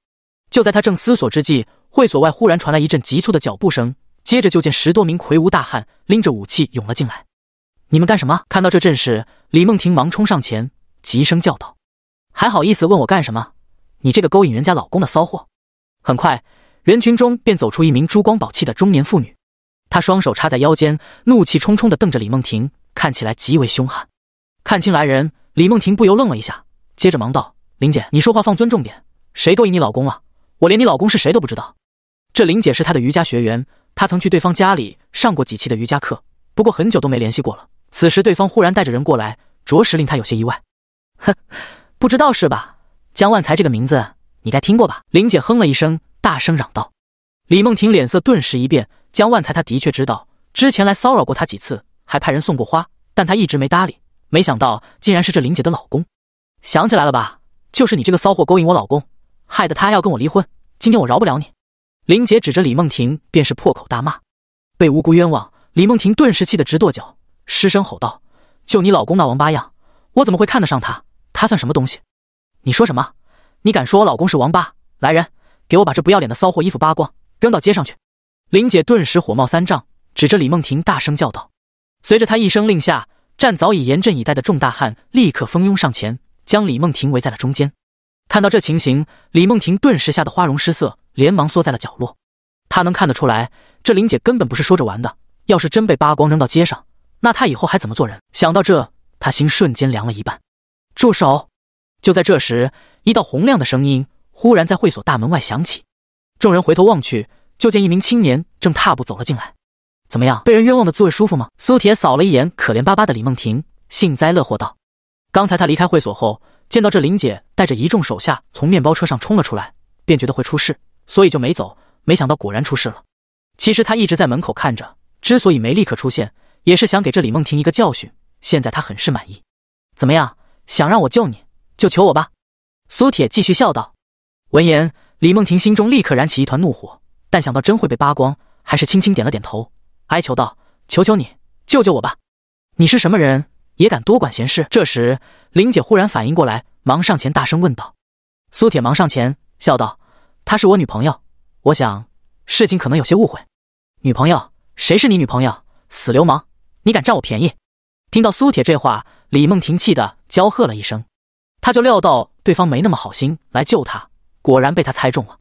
就在他正思索之际，会所外忽然传来一阵急促的脚步声，接着就见十多名魁梧大汉拎着武器涌了进来。“你们干什么？”看到这阵势，李梦婷忙冲上前，急声叫道：“还好意思问我干什么？你这个勾引人家老公的骚货！”很快。人群中便走出一名珠光宝气的中年妇女，她双手插在腰间，怒气冲冲地瞪着李梦婷，看起来极为凶悍。看清来人，李梦婷不由愣了一下，接着忙道：“林姐，你说话放尊重点，谁勾引你老公了？我连你老公是谁都不知道。”这林姐是她的瑜伽学员，她曾去对方家里上过几期的瑜伽课，不过很久都没联系过了。此时对方忽然带着人过来，着实令她有些意外。哼，不知道是吧？江万才这个名字你该听过吧？林姐哼了一声。大声嚷道：“李梦婷脸色顿时一变。江万才，他的确知道之前来骚扰过他几次，还派人送过花，但他一直没搭理。没想到竟然是这林姐的老公。想起来了吧？就是你这个骚货勾引我老公，害得他要跟我离婚。今天我饶不了你！”林姐指着李梦婷，便是破口大骂：“被无辜冤枉！”李梦婷顿时气得直跺脚，失声吼道：“就你老公那王八样，我怎么会看得上他？他算什么东西？你说什么？你敢说我老公是王八？来人！”给我把这不要脸的骚货衣服扒光，扔到街上去！林姐顿时火冒三丈，指着李梦婷大声叫道。随着她一声令下，站早已严阵以待的众大汉立刻蜂拥上前，将李梦婷围在了中间。看到这情形，李梦婷顿时吓得花容失色，连忙缩在了角落。她能看得出来，这林姐根本不是说着玩的。要是真被扒光扔到街上，那她以后还怎么做人？想到这，她心瞬间凉了一半。住手！就在这时，一道洪亮的声音。忽然在会所大门外响起，众人回头望去，就见一名青年正踏步走了进来。怎么样，被人冤枉的滋味舒服吗？苏铁扫了一眼可怜巴巴的李梦婷，幸灾乐祸道：“刚才他离开会所后，见到这林姐带着一众手下从面包车上冲了出来，便觉得会出事，所以就没走。没想到果然出事了。其实他一直在门口看着，之所以没立刻出现，也是想给这李梦婷一个教训。现在他很是满意。怎么样，想让我救你，就求我吧。”苏铁继续笑道。闻言，李梦婷心中立刻燃起一团怒火，但想到真会被扒光，还是轻轻点了点头，哀求道：“求求你救救我吧！你是什么人，也敢多管闲事？”这时，林姐忽然反应过来，忙上前大声问道：“苏铁！”忙上前笑道：“她是我女朋友，我想事情可能有些误会。”“女朋友？谁是你女朋友？死流氓！你敢占我便宜！”听到苏铁这话，李梦婷气得娇喝了一声，他就料到对方没那么好心来救他。果然被他猜中了。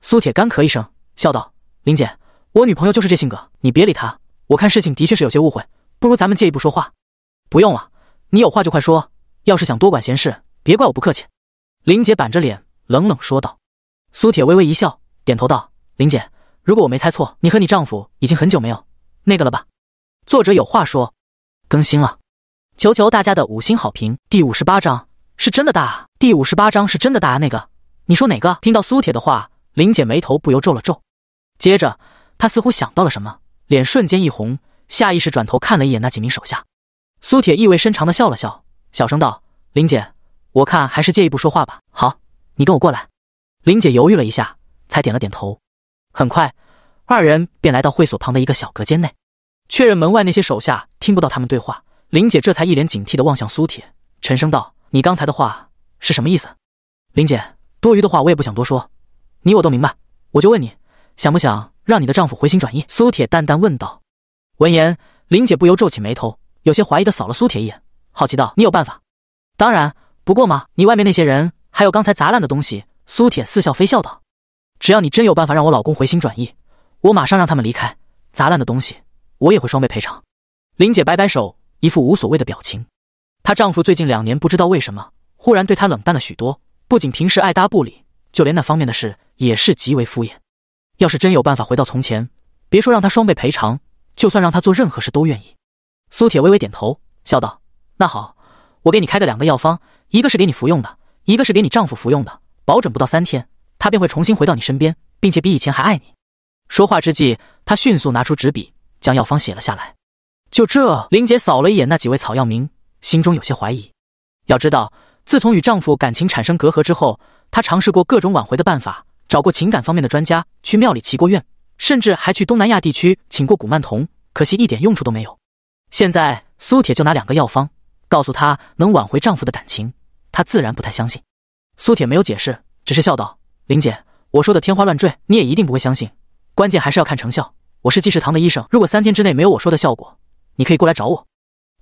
苏铁干咳一声，笑道：“林姐，我女朋友就是这性格，你别理她。我看事情的确是有些误会，不如咱们借一步说话。”“不用了，你有话就快说。要是想多管闲事，别怪我不客气。”林姐板着脸冷冷说道。苏铁微微一笑，点头道：“林姐，如果我没猜错，你和你丈夫已经很久没有那个了吧？”作者有话说：更新了，求求大家的五星好评。第五十八章是真的大。第五十八章是真的大那个。你说哪个？听到苏铁的话，林姐眉头不由皱了皱，接着她似乎想到了什么，脸瞬间一红，下意识转头看了一眼那几名手下。苏铁意味深长地笑了笑，小声道：“林姐，我看还是借一步说话吧。”“好，你跟我过来。”林姐犹豫了一下，才点了点头。很快，二人便来到会所旁的一个小隔间内，确认门外那些手下听不到他们对话，林姐这才一脸警惕地望向苏铁，沉声道：“你刚才的话是什么意思？”林姐。多余的话我也不想多说，你我都明白。我就问你，想不想让你的丈夫回心转意？苏铁淡淡问道。闻言，林姐不由皱起眉头，有些怀疑的扫了苏铁一眼，好奇道：“你有办法？”“当然，不过嘛，你外面那些人，还有刚才砸烂的东西。”苏铁似笑非笑道：“只要你真有办法让我老公回心转意，我马上让他们离开，砸烂的东西我也会双倍赔偿。”林姐摆摆手，一副无所谓的表情。她丈夫最近两年不知道为什么，忽然对她冷淡了许多。不仅平时爱搭不理，就连那方面的事也是极为敷衍。要是真有办法回到从前，别说让他双倍赔偿，就算让他做任何事都愿意。苏铁微微点头，笑道：“那好，我给你开的两个药方，一个是给你服用的，一个是给你丈夫服用的，保准不到三天，他便会重新回到你身边，并且比以前还爱你。”说话之际，他迅速拿出纸笔，将药方写了下来。就这，林姐扫了一眼那几位草药名，心中有些怀疑。要知道。自从与丈夫感情产生隔阂之后，她尝试过各种挽回的办法，找过情感方面的专家，去庙里祈过愿，甚至还去东南亚地区请过古曼童，可惜一点用处都没有。现在苏铁就拿两个药方告诉她能挽回丈夫的感情，她自然不太相信。苏铁没有解释，只是笑道：“林姐，我说的天花乱坠，你也一定不会相信。关键还是要看成效。我是济世堂的医生，如果三天之内没有我说的效果，你可以过来找我。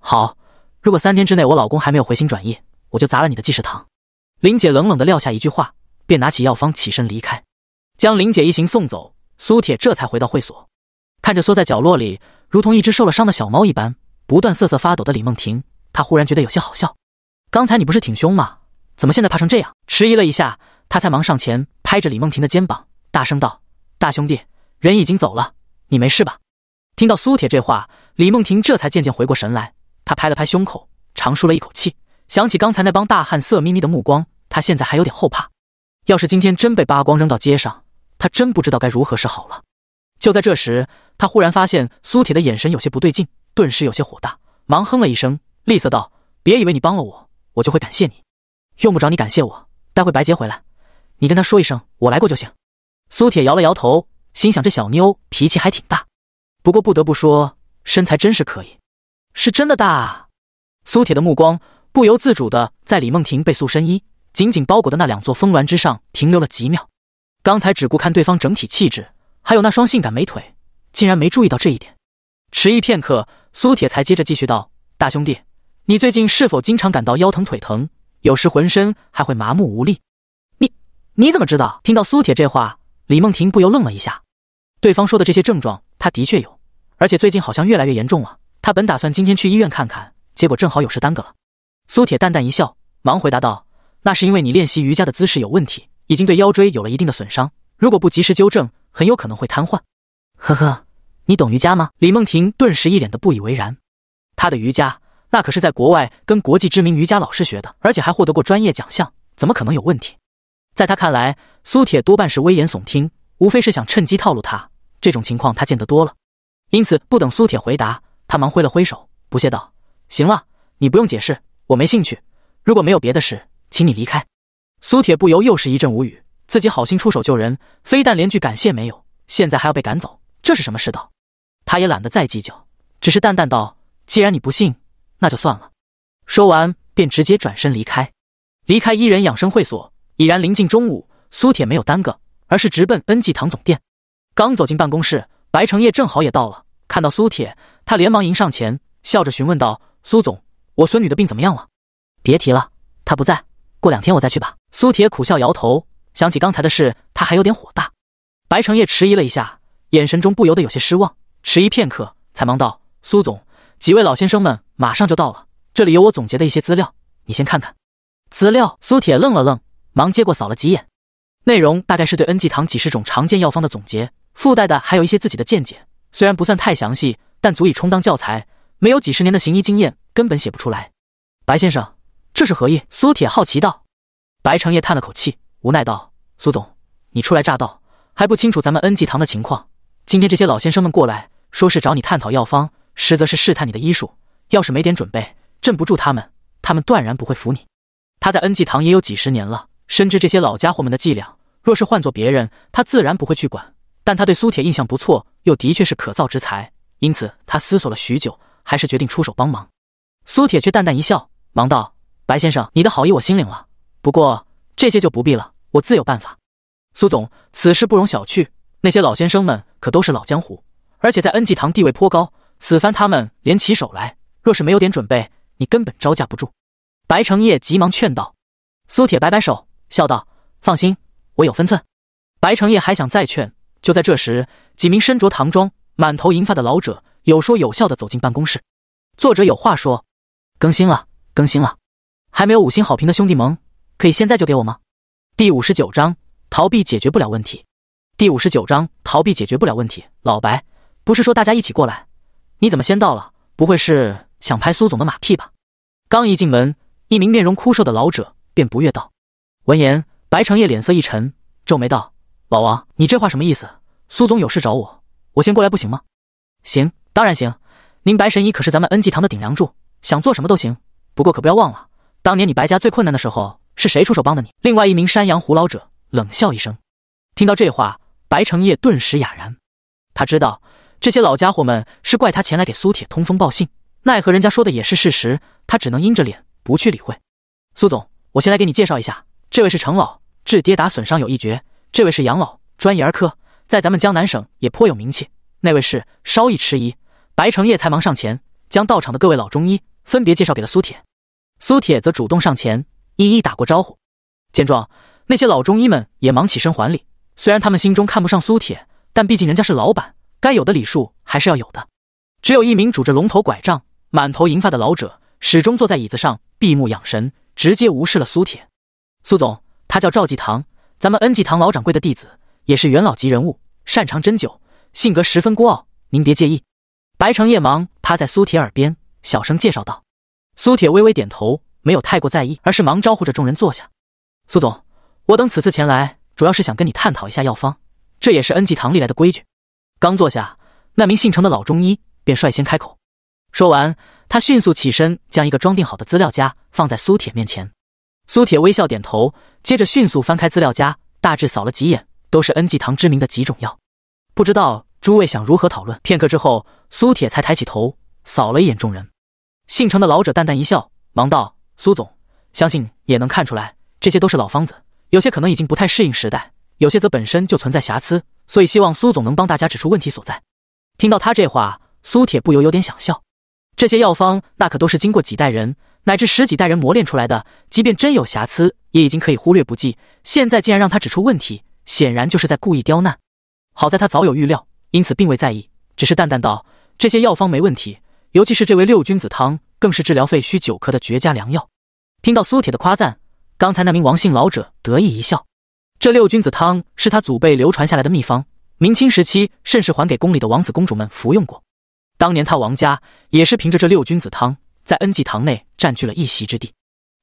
好，如果三天之内我老公还没有回心转意。”我就砸了你的济世堂！林姐冷冷的撂下一句话，便拿起药方起身离开，将林姐一行送走。苏铁这才回到会所，看着缩在角落里，如同一只受了伤的小猫一般，不断瑟瑟发抖的李梦婷，他忽然觉得有些好笑。刚才你不是挺凶吗？怎么现在怕成这样？迟疑了一下，他才忙上前拍着李梦婷的肩膀，大声道：“大兄弟，人已经走了，你没事吧？”听到苏铁这话，李梦婷这才渐渐回过神来，她拍了拍胸口，长舒了一口气。想起刚才那帮大汉色眯眯的目光，他现在还有点后怕。要是今天真被扒光扔到街上，他真不知道该如何是好了。就在这时，他忽然发现苏铁的眼神有些不对劲，顿时有些火大，忙哼了一声，厉色道：“别以为你帮了我，我就会感谢你。用不着你感谢我。待会白洁回来，你跟他说一声，我来过就行。”苏铁摇了摇头，心想这小妞脾气还挺大，不过不得不说，身材真是可以，是真的大。苏铁的目光。不由自主的在李梦婷被塑身衣紧紧包裹的那两座峰峦之上停留了几秒，刚才只顾看对方整体气质，还有那双性感美腿，竟然没注意到这一点。迟疑片刻，苏铁才接着继续道：“大兄弟，你最近是否经常感到腰疼腿疼，有时浑身还会麻木无力？你你怎么知道？”听到苏铁这话，李梦婷不由愣了一下。对方说的这些症状，他的确有，而且最近好像越来越严重了。他本打算今天去医院看看，结果正好有事耽搁了。苏铁淡淡一笑，忙回答道：“那是因为你练习瑜伽的姿势有问题，已经对腰椎有了一定的损伤。如果不及时纠正，很有可能会瘫痪。”“呵呵，你懂瑜伽吗？”李梦婷顿时一脸的不以为然。她的瑜伽那可是在国外跟国际知名瑜伽老师学的，而且还获得过专业奖项，怎么可能有问题？在她看来，苏铁多半是危言耸听，无非是想趁机套路她。这种情况她见得多了，因此不等苏铁回答，他忙挥了挥手，不屑道：“行了，你不用解释。”我没兴趣，如果没有别的事，请你离开。苏铁不由又是一阵无语，自己好心出手救人，非但连句感谢没有，现在还要被赶走，这是什么世道？他也懒得再计较，只是淡淡道：“既然你不信，那就算了。”说完便直接转身离开。离开伊人养生会所，已然临近中午，苏铁没有耽搁，而是直奔恩济堂总店。刚走进办公室，白成业正好也到了，看到苏铁，他连忙迎上前，笑着询问道：“苏总。”我孙女的病怎么样了？别提了，她不在。过两天我再去吧。苏铁苦笑摇头，想起刚才的事，他还有点火大。白承业迟疑了一下，眼神中不由得有些失望。迟疑片刻，才忙道：“苏总，几位老先生们马上就到了。这里有我总结的一些资料，你先看看。”资料。苏铁愣了愣，忙接过，扫了几眼。内容大概是对恩济堂几十种常见药方的总结，附带的还有一些自己的见解。虽然不算太详细，但足以充当教材。没有几十年的行医经验。根本写不出来，白先生，这是何意？苏铁好奇道。白承业叹了口气，无奈道：“苏总，你初来乍到，还不清楚咱们恩济堂的情况。今天这些老先生们过来，说是找你探讨药方，实则是试探你的医术。要是没点准备，镇不住他们，他们断然不会服你。”他在恩济堂也有几十年了，深知这些老家伙们的伎俩。若是换做别人，他自然不会去管。但他对苏铁印象不错，又的确是可造之材，因此他思索了许久，还是决定出手帮忙。苏铁却淡淡一笑，忙道：“白先生，你的好意我心领了，不过这些就不必了，我自有办法。”苏总，此事不容小觑，那些老先生们可都是老江湖，而且在恩济堂地位颇高，此番他们联起手来，若是没有点准备，你根本招架不住。”白成业急忙劝道。苏铁摆摆手，笑道：“放心，我有分寸。”白成业还想再劝，就在这时，几名身着唐装、满头银发的老者有说有笑的走进办公室。作者有话说。更新了，更新了，还没有五星好评的兄弟们，可以现在就给我吗？第五十九章逃避解决不了问题。第五十九章逃避解决不了问题。老白，不是说大家一起过来，你怎么先到了？不会是想拍苏总的马屁吧？刚一进门，一名面容枯瘦的老者便不悦道。闻言，白承业脸色一沉，皱眉道：“老王，你这话什么意思？苏总有事找我，我先过来不行吗？”“行，当然行。您白神医可是咱们恩济堂的顶梁柱。”想做什么都行，不过可不要忘了，当年你白家最困难的时候是谁出手帮的你？另外一名山羊胡老者冷笑一声，听到这话，白承业顿时哑然。他知道这些老家伙们是怪他前来给苏铁通风报信，奈何人家说的也是事实，他只能阴着脸不去理会。苏总，我先来给你介绍一下，这位是程老，治跌打损伤有一绝；这位是杨老，专业儿科，在咱们江南省也颇有名气。那位是……稍一迟疑，白承业才忙上前。将到场的各位老中医分别介绍给了苏铁，苏铁则主动上前一一打过招呼。见状，那些老中医们也忙起身还礼。虽然他们心中看不上苏铁，但毕竟人家是老板，该有的礼数还是要有的。只有一名拄着龙头拐杖、满头银发的老者始终坐在椅子上闭目养神，直接无视了苏铁。苏总，他叫赵继堂，咱们恩济堂老掌柜的弟子，也是元老级人物，擅长针灸，性格十分孤傲，您别介意。白城夜忙。趴在苏铁耳边小声介绍道，苏铁微微点头，没有太过在意，而是忙招呼着众人坐下。苏总，我等此次前来，主要是想跟你探讨一下药方，这也是恩济堂历来的规矩。刚坐下，那名姓程的老中医便率先开口。说完，他迅速起身，将一个装订好的资料夹放在苏铁面前。苏铁微笑点头，接着迅速翻开资料夹，大致扫了几眼，都是恩济堂知名的几种药。不知道诸位想如何讨论？片刻之后。苏铁才抬起头，扫了一眼众人。姓程的老者淡淡一笑，忙道：“苏总，相信也能看出来，这些都是老方子，有些可能已经不太适应时代，有些则本身就存在瑕疵。所以希望苏总能帮大家指出问题所在。”听到他这话，苏铁不由有点想笑。这些药方那可都是经过几代人乃至十几代人磨练出来的，即便真有瑕疵，也已经可以忽略不计。现在竟然让他指出问题，显然就是在故意刁难。好在他早有预料，因此并未在意，只是淡淡道。这些药方没问题，尤其是这位六君子汤，更是治疗肺虚久咳的绝佳良药。听到苏铁的夸赞，刚才那名王姓老者得意一笑。这六君子汤是他祖辈流传下来的秘方，明清时期甚是还给宫里的王子公主们服用过。当年他王家也是凭着这六君子汤在恩济堂内占据了一席之地。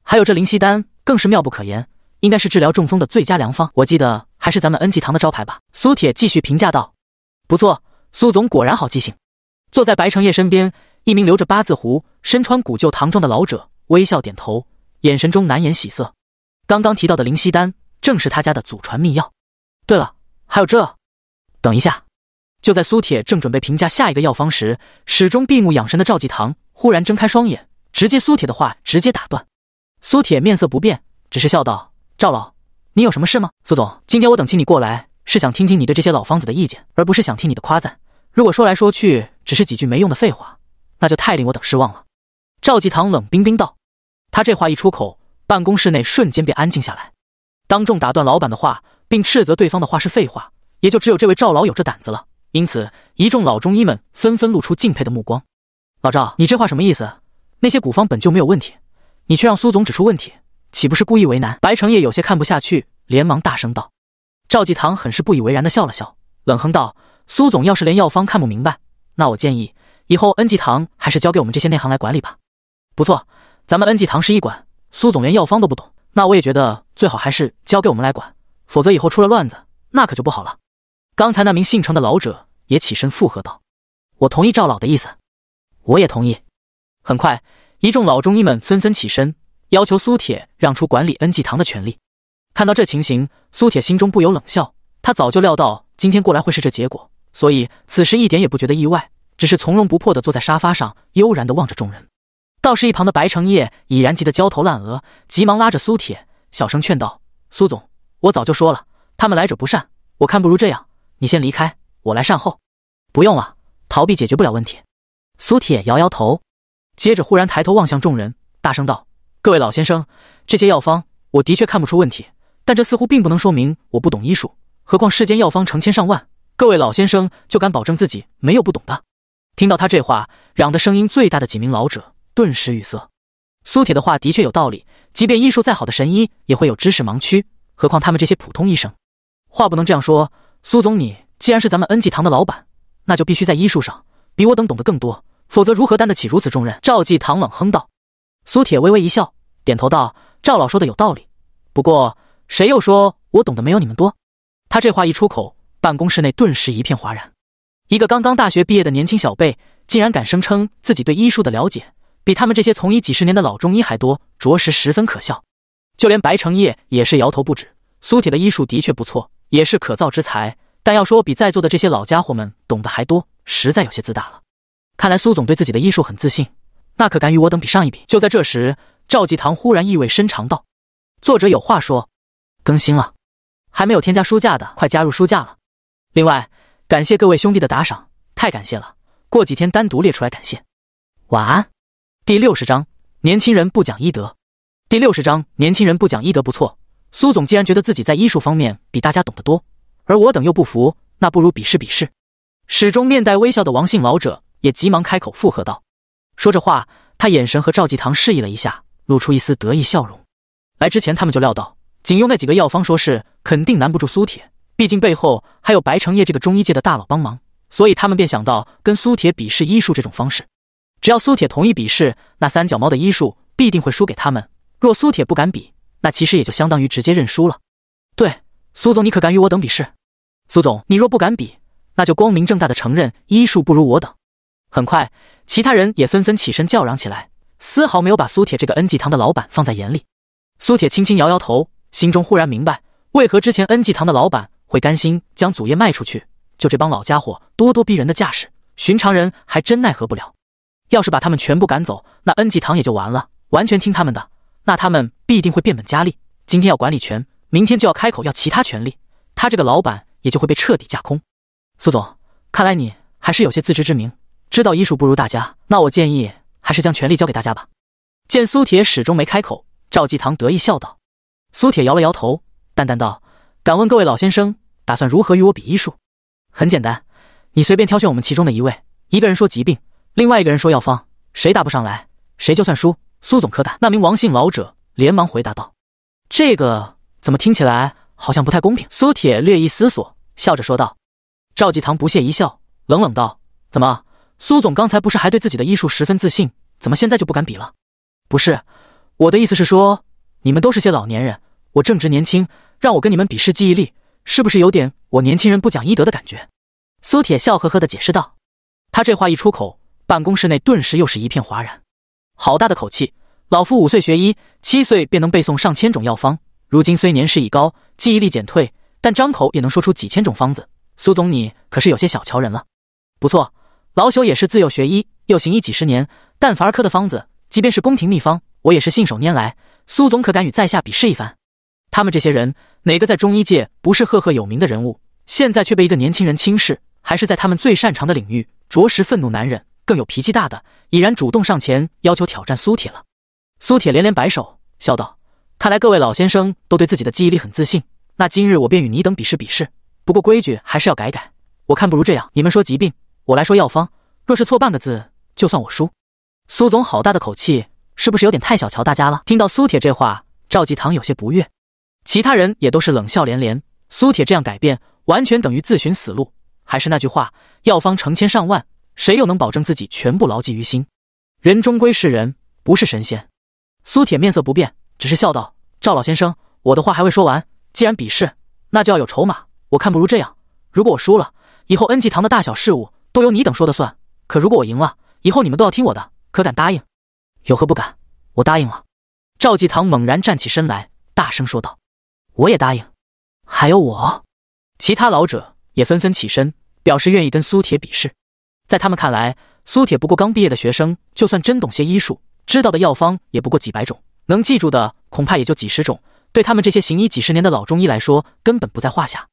还有这灵犀丹，更是妙不可言，应该是治疗中风的最佳良方。我记得还是咱们恩济堂的招牌吧。苏铁继续评价道：“不错，苏总果然好记性。”坐在白承业身边，一名留着八字胡、身穿古旧唐装的老者微笑点头，眼神中难掩喜色。刚刚提到的灵犀丹，正是他家的祖传秘药。对了，还有这。等一下！就在苏铁正准备评价下一个药方时，始终闭目养神的赵继堂忽然睁开双眼，直接苏铁的话直接打断。苏铁面色不变，只是笑道：“赵老，你有什么事吗？苏总，今天我等请你过来，是想听听你对这些老方子的意见，而不是想听你的夸赞。”如果说来说去只是几句没用的废话，那就太令我等失望了。”赵继堂冷冰冰道。他这话一出口，办公室内瞬间便安静下来。当众打断老板的话，并斥责对方的话是废话，也就只有这位赵老有这胆子了。因此，一众老中医们纷纷露出敬佩的目光。“老赵，你这话什么意思？那些古方本就没有问题，你却让苏总指出问题，岂不是故意为难？”白成业有些看不下去，连忙大声道。赵继堂很是不以为然的笑了笑，冷哼道。苏总，要是连药方看不明白，那我建议以后恩济堂还是交给我们这些内行来管理吧。不错，咱们恩济堂是一馆，苏总连药方都不懂，那我也觉得最好还是交给我们来管，否则以后出了乱子，那可就不好了。刚才那名姓程的老者也起身附和道：“我同意赵老的意思，我也同意。”很快，一众老中医们纷纷起身，要求苏铁让出管理恩济堂的权利。看到这情形，苏铁心中不由冷笑，他早就料到今天过来会是这结果。所以，此时一点也不觉得意外，只是从容不迫地坐在沙发上，悠然地望着众人。倒是，一旁的白成业已然急得焦头烂额，急忙拉着苏铁，小声劝道：“苏总，我早就说了，他们来者不善。我看不如这样，你先离开，我来善后。”“不用了，逃避解决不了问题。”苏铁摇摇头，接着忽然抬头望向众人，大声道：“各位老先生，这些药方，我的确看不出问题。但这似乎并不能说明我不懂医术。何况世间药方成千上万。”各位老先生就敢保证自己没有不懂的？听到他这话，嚷得声音最大的几名老者顿时语塞。苏铁的话的确有道理，即便医术再好的神医也会有知识盲区，何况他们这些普通医生？话不能这样说。苏总，你既然是咱们恩济堂的老板，那就必须在医术上比我等懂得更多，否则如何担得起如此重任？赵济堂冷哼道。苏铁微微一笑，点头道：“赵老说的有道理，不过谁又说我懂得没有你们多？”他这话一出口。办公室内顿时一片哗然，一个刚刚大学毕业的年轻小辈竟然敢声称自己对医术的了解比他们这些从医几十年的老中医还多，着实十分可笑。就连白承业也是摇头不止。苏铁的医术的确不错，也是可造之才，但要说比在座的这些老家伙们懂得还多，实在有些自大了。看来苏总对自己的医术很自信，那可敢与我等比上一比？就在这时，赵继堂忽然意味深长道：“作者有话说，更新了，还没有添加书架的，快加入书架了。”另外，感谢各位兄弟的打赏，太感谢了！过几天单独列出来感谢。晚安。第六十章：年轻人不讲医德。第六十章：年轻人不讲医德不错。苏总既然觉得自己在医术方面比大家懂得多，而我等又不服，那不如比试比试。始终面带微笑的王姓老者也急忙开口附和道：“说着话，他眼神和赵继堂示意了一下，露出一丝得意笑容。来之前他们就料到，仅用那几个药方说事，肯定难不住苏铁。”毕竟背后还有白成业这个中医界的大佬帮忙，所以他们便想到跟苏铁比试医术这种方式。只要苏铁同意比试，那三脚猫的医术必定会输给他们。若苏铁不敢比，那其实也就相当于直接认输了。对，苏总，你可敢与我等比试？苏总，你若不敢比，那就光明正大的承认医术不如我等。很快，其他人也纷纷起身叫嚷起来，丝毫没有把苏铁这个恩济堂的老板放在眼里。苏铁轻轻摇摇头，心中忽然明白为何之前恩济堂的老板。会甘心将祖业卖出去？就这帮老家伙咄咄逼人的架势，寻常人还真奈何不了。要是把他们全部赶走，那恩济堂也就完了。完全听他们的，那他们必定会变本加厉。今天要管理权，明天就要开口要其他权利，他这个老板也就会被彻底架空。苏总，看来你还是有些自知之明，知道医术不如大家，那我建议还是将权力交给大家吧。见苏铁始终没开口，赵济堂得意笑道。苏铁摇了摇头，淡淡道：“敢问各位老先生。”打算如何与我比医术？很简单，你随便挑选我们其中的一位，一个人说疾病，另外一个人说药方，谁答不上来，谁就算输。苏总可敢？那名王姓老者连忙回答道：“这个怎么听起来好像不太公平？”苏铁略一思索，笑着说道。赵继堂不屑一笑，冷冷道：“怎么？苏总刚才不是还对自己的医术十分自信？怎么现在就不敢比了？”不是，我的意思是说，你们都是些老年人，我正值年轻，让我跟你们比试记忆力。是不是有点我年轻人不讲医德的感觉？苏铁笑呵呵地解释道。他这话一出口，办公室内顿时又是一片哗然。好大的口气！老夫五岁学医，七岁便能背诵上千种药方。如今虽年事已高，记忆力减退，但张口也能说出几千种方子。苏总，你可是有些小瞧人了。不错，老朽也是自幼学医，又行医几十年。但凡儿科的方子，即便是宫廷秘方，我也是信手拈来。苏总，可敢与在下比试一番？他们这些人哪个在中医界不是赫赫有名的人物？现在却被一个年轻人轻视，还是在他们最擅长的领域，着实愤怒难忍。更有脾气大的，已然主动上前要求挑战苏铁了。苏铁连连摆手，笑道：“看来各位老先生都对自己的记忆力很自信，那今日我便与你等比试比试。不过规矩还是要改改，我看不如这样，你们说疾病，我来说药方，若是错半个字，就算我输。”苏总好大的口气，是不是有点太小瞧大家了？听到苏铁这话，赵继堂有些不悦。其他人也都是冷笑连连。苏铁这样改变，完全等于自寻死路。还是那句话，药方成千上万，谁又能保证自己全部牢记于心？人终归是人，不是神仙。苏铁面色不变，只是笑道：“赵老先生，我的话还未说完。既然比试，那就要有筹码。我看不如这样，如果我输了，以后恩济堂的大小事务都由你等说的算；可如果我赢了，以后你们都要听我的。可敢答应？有何不敢？我答应了。”赵济堂猛然站起身来，大声说道。我也答应，还有我，其他老者也纷纷起身，表示愿意跟苏铁比试。在他们看来，苏铁不过刚毕业的学生，就算真懂些医术，知道的药方也不过几百种，能记住的恐怕也就几十种。对他们这些行医几十年的老中医来说，根本不在话下。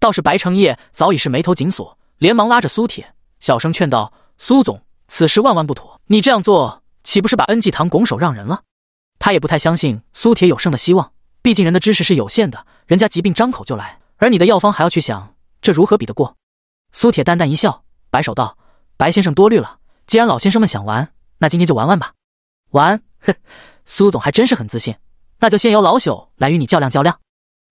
倒是白承业早已是眉头紧锁，连忙拉着苏铁，小声劝道：“苏总，此事万万不妥，你这样做，岂不是把恩济堂拱手让人了？”他也不太相信苏铁有胜的希望。毕竟人的知识是有限的，人家疾病张口就来，而你的药方还要去想，这如何比得过？苏铁淡淡一笑，摆手道：“白先生多虑了，既然老先生们想玩，那今天就玩玩吧。”玩，哼，苏总还真是很自信。那就先由老朽来与你较量较量。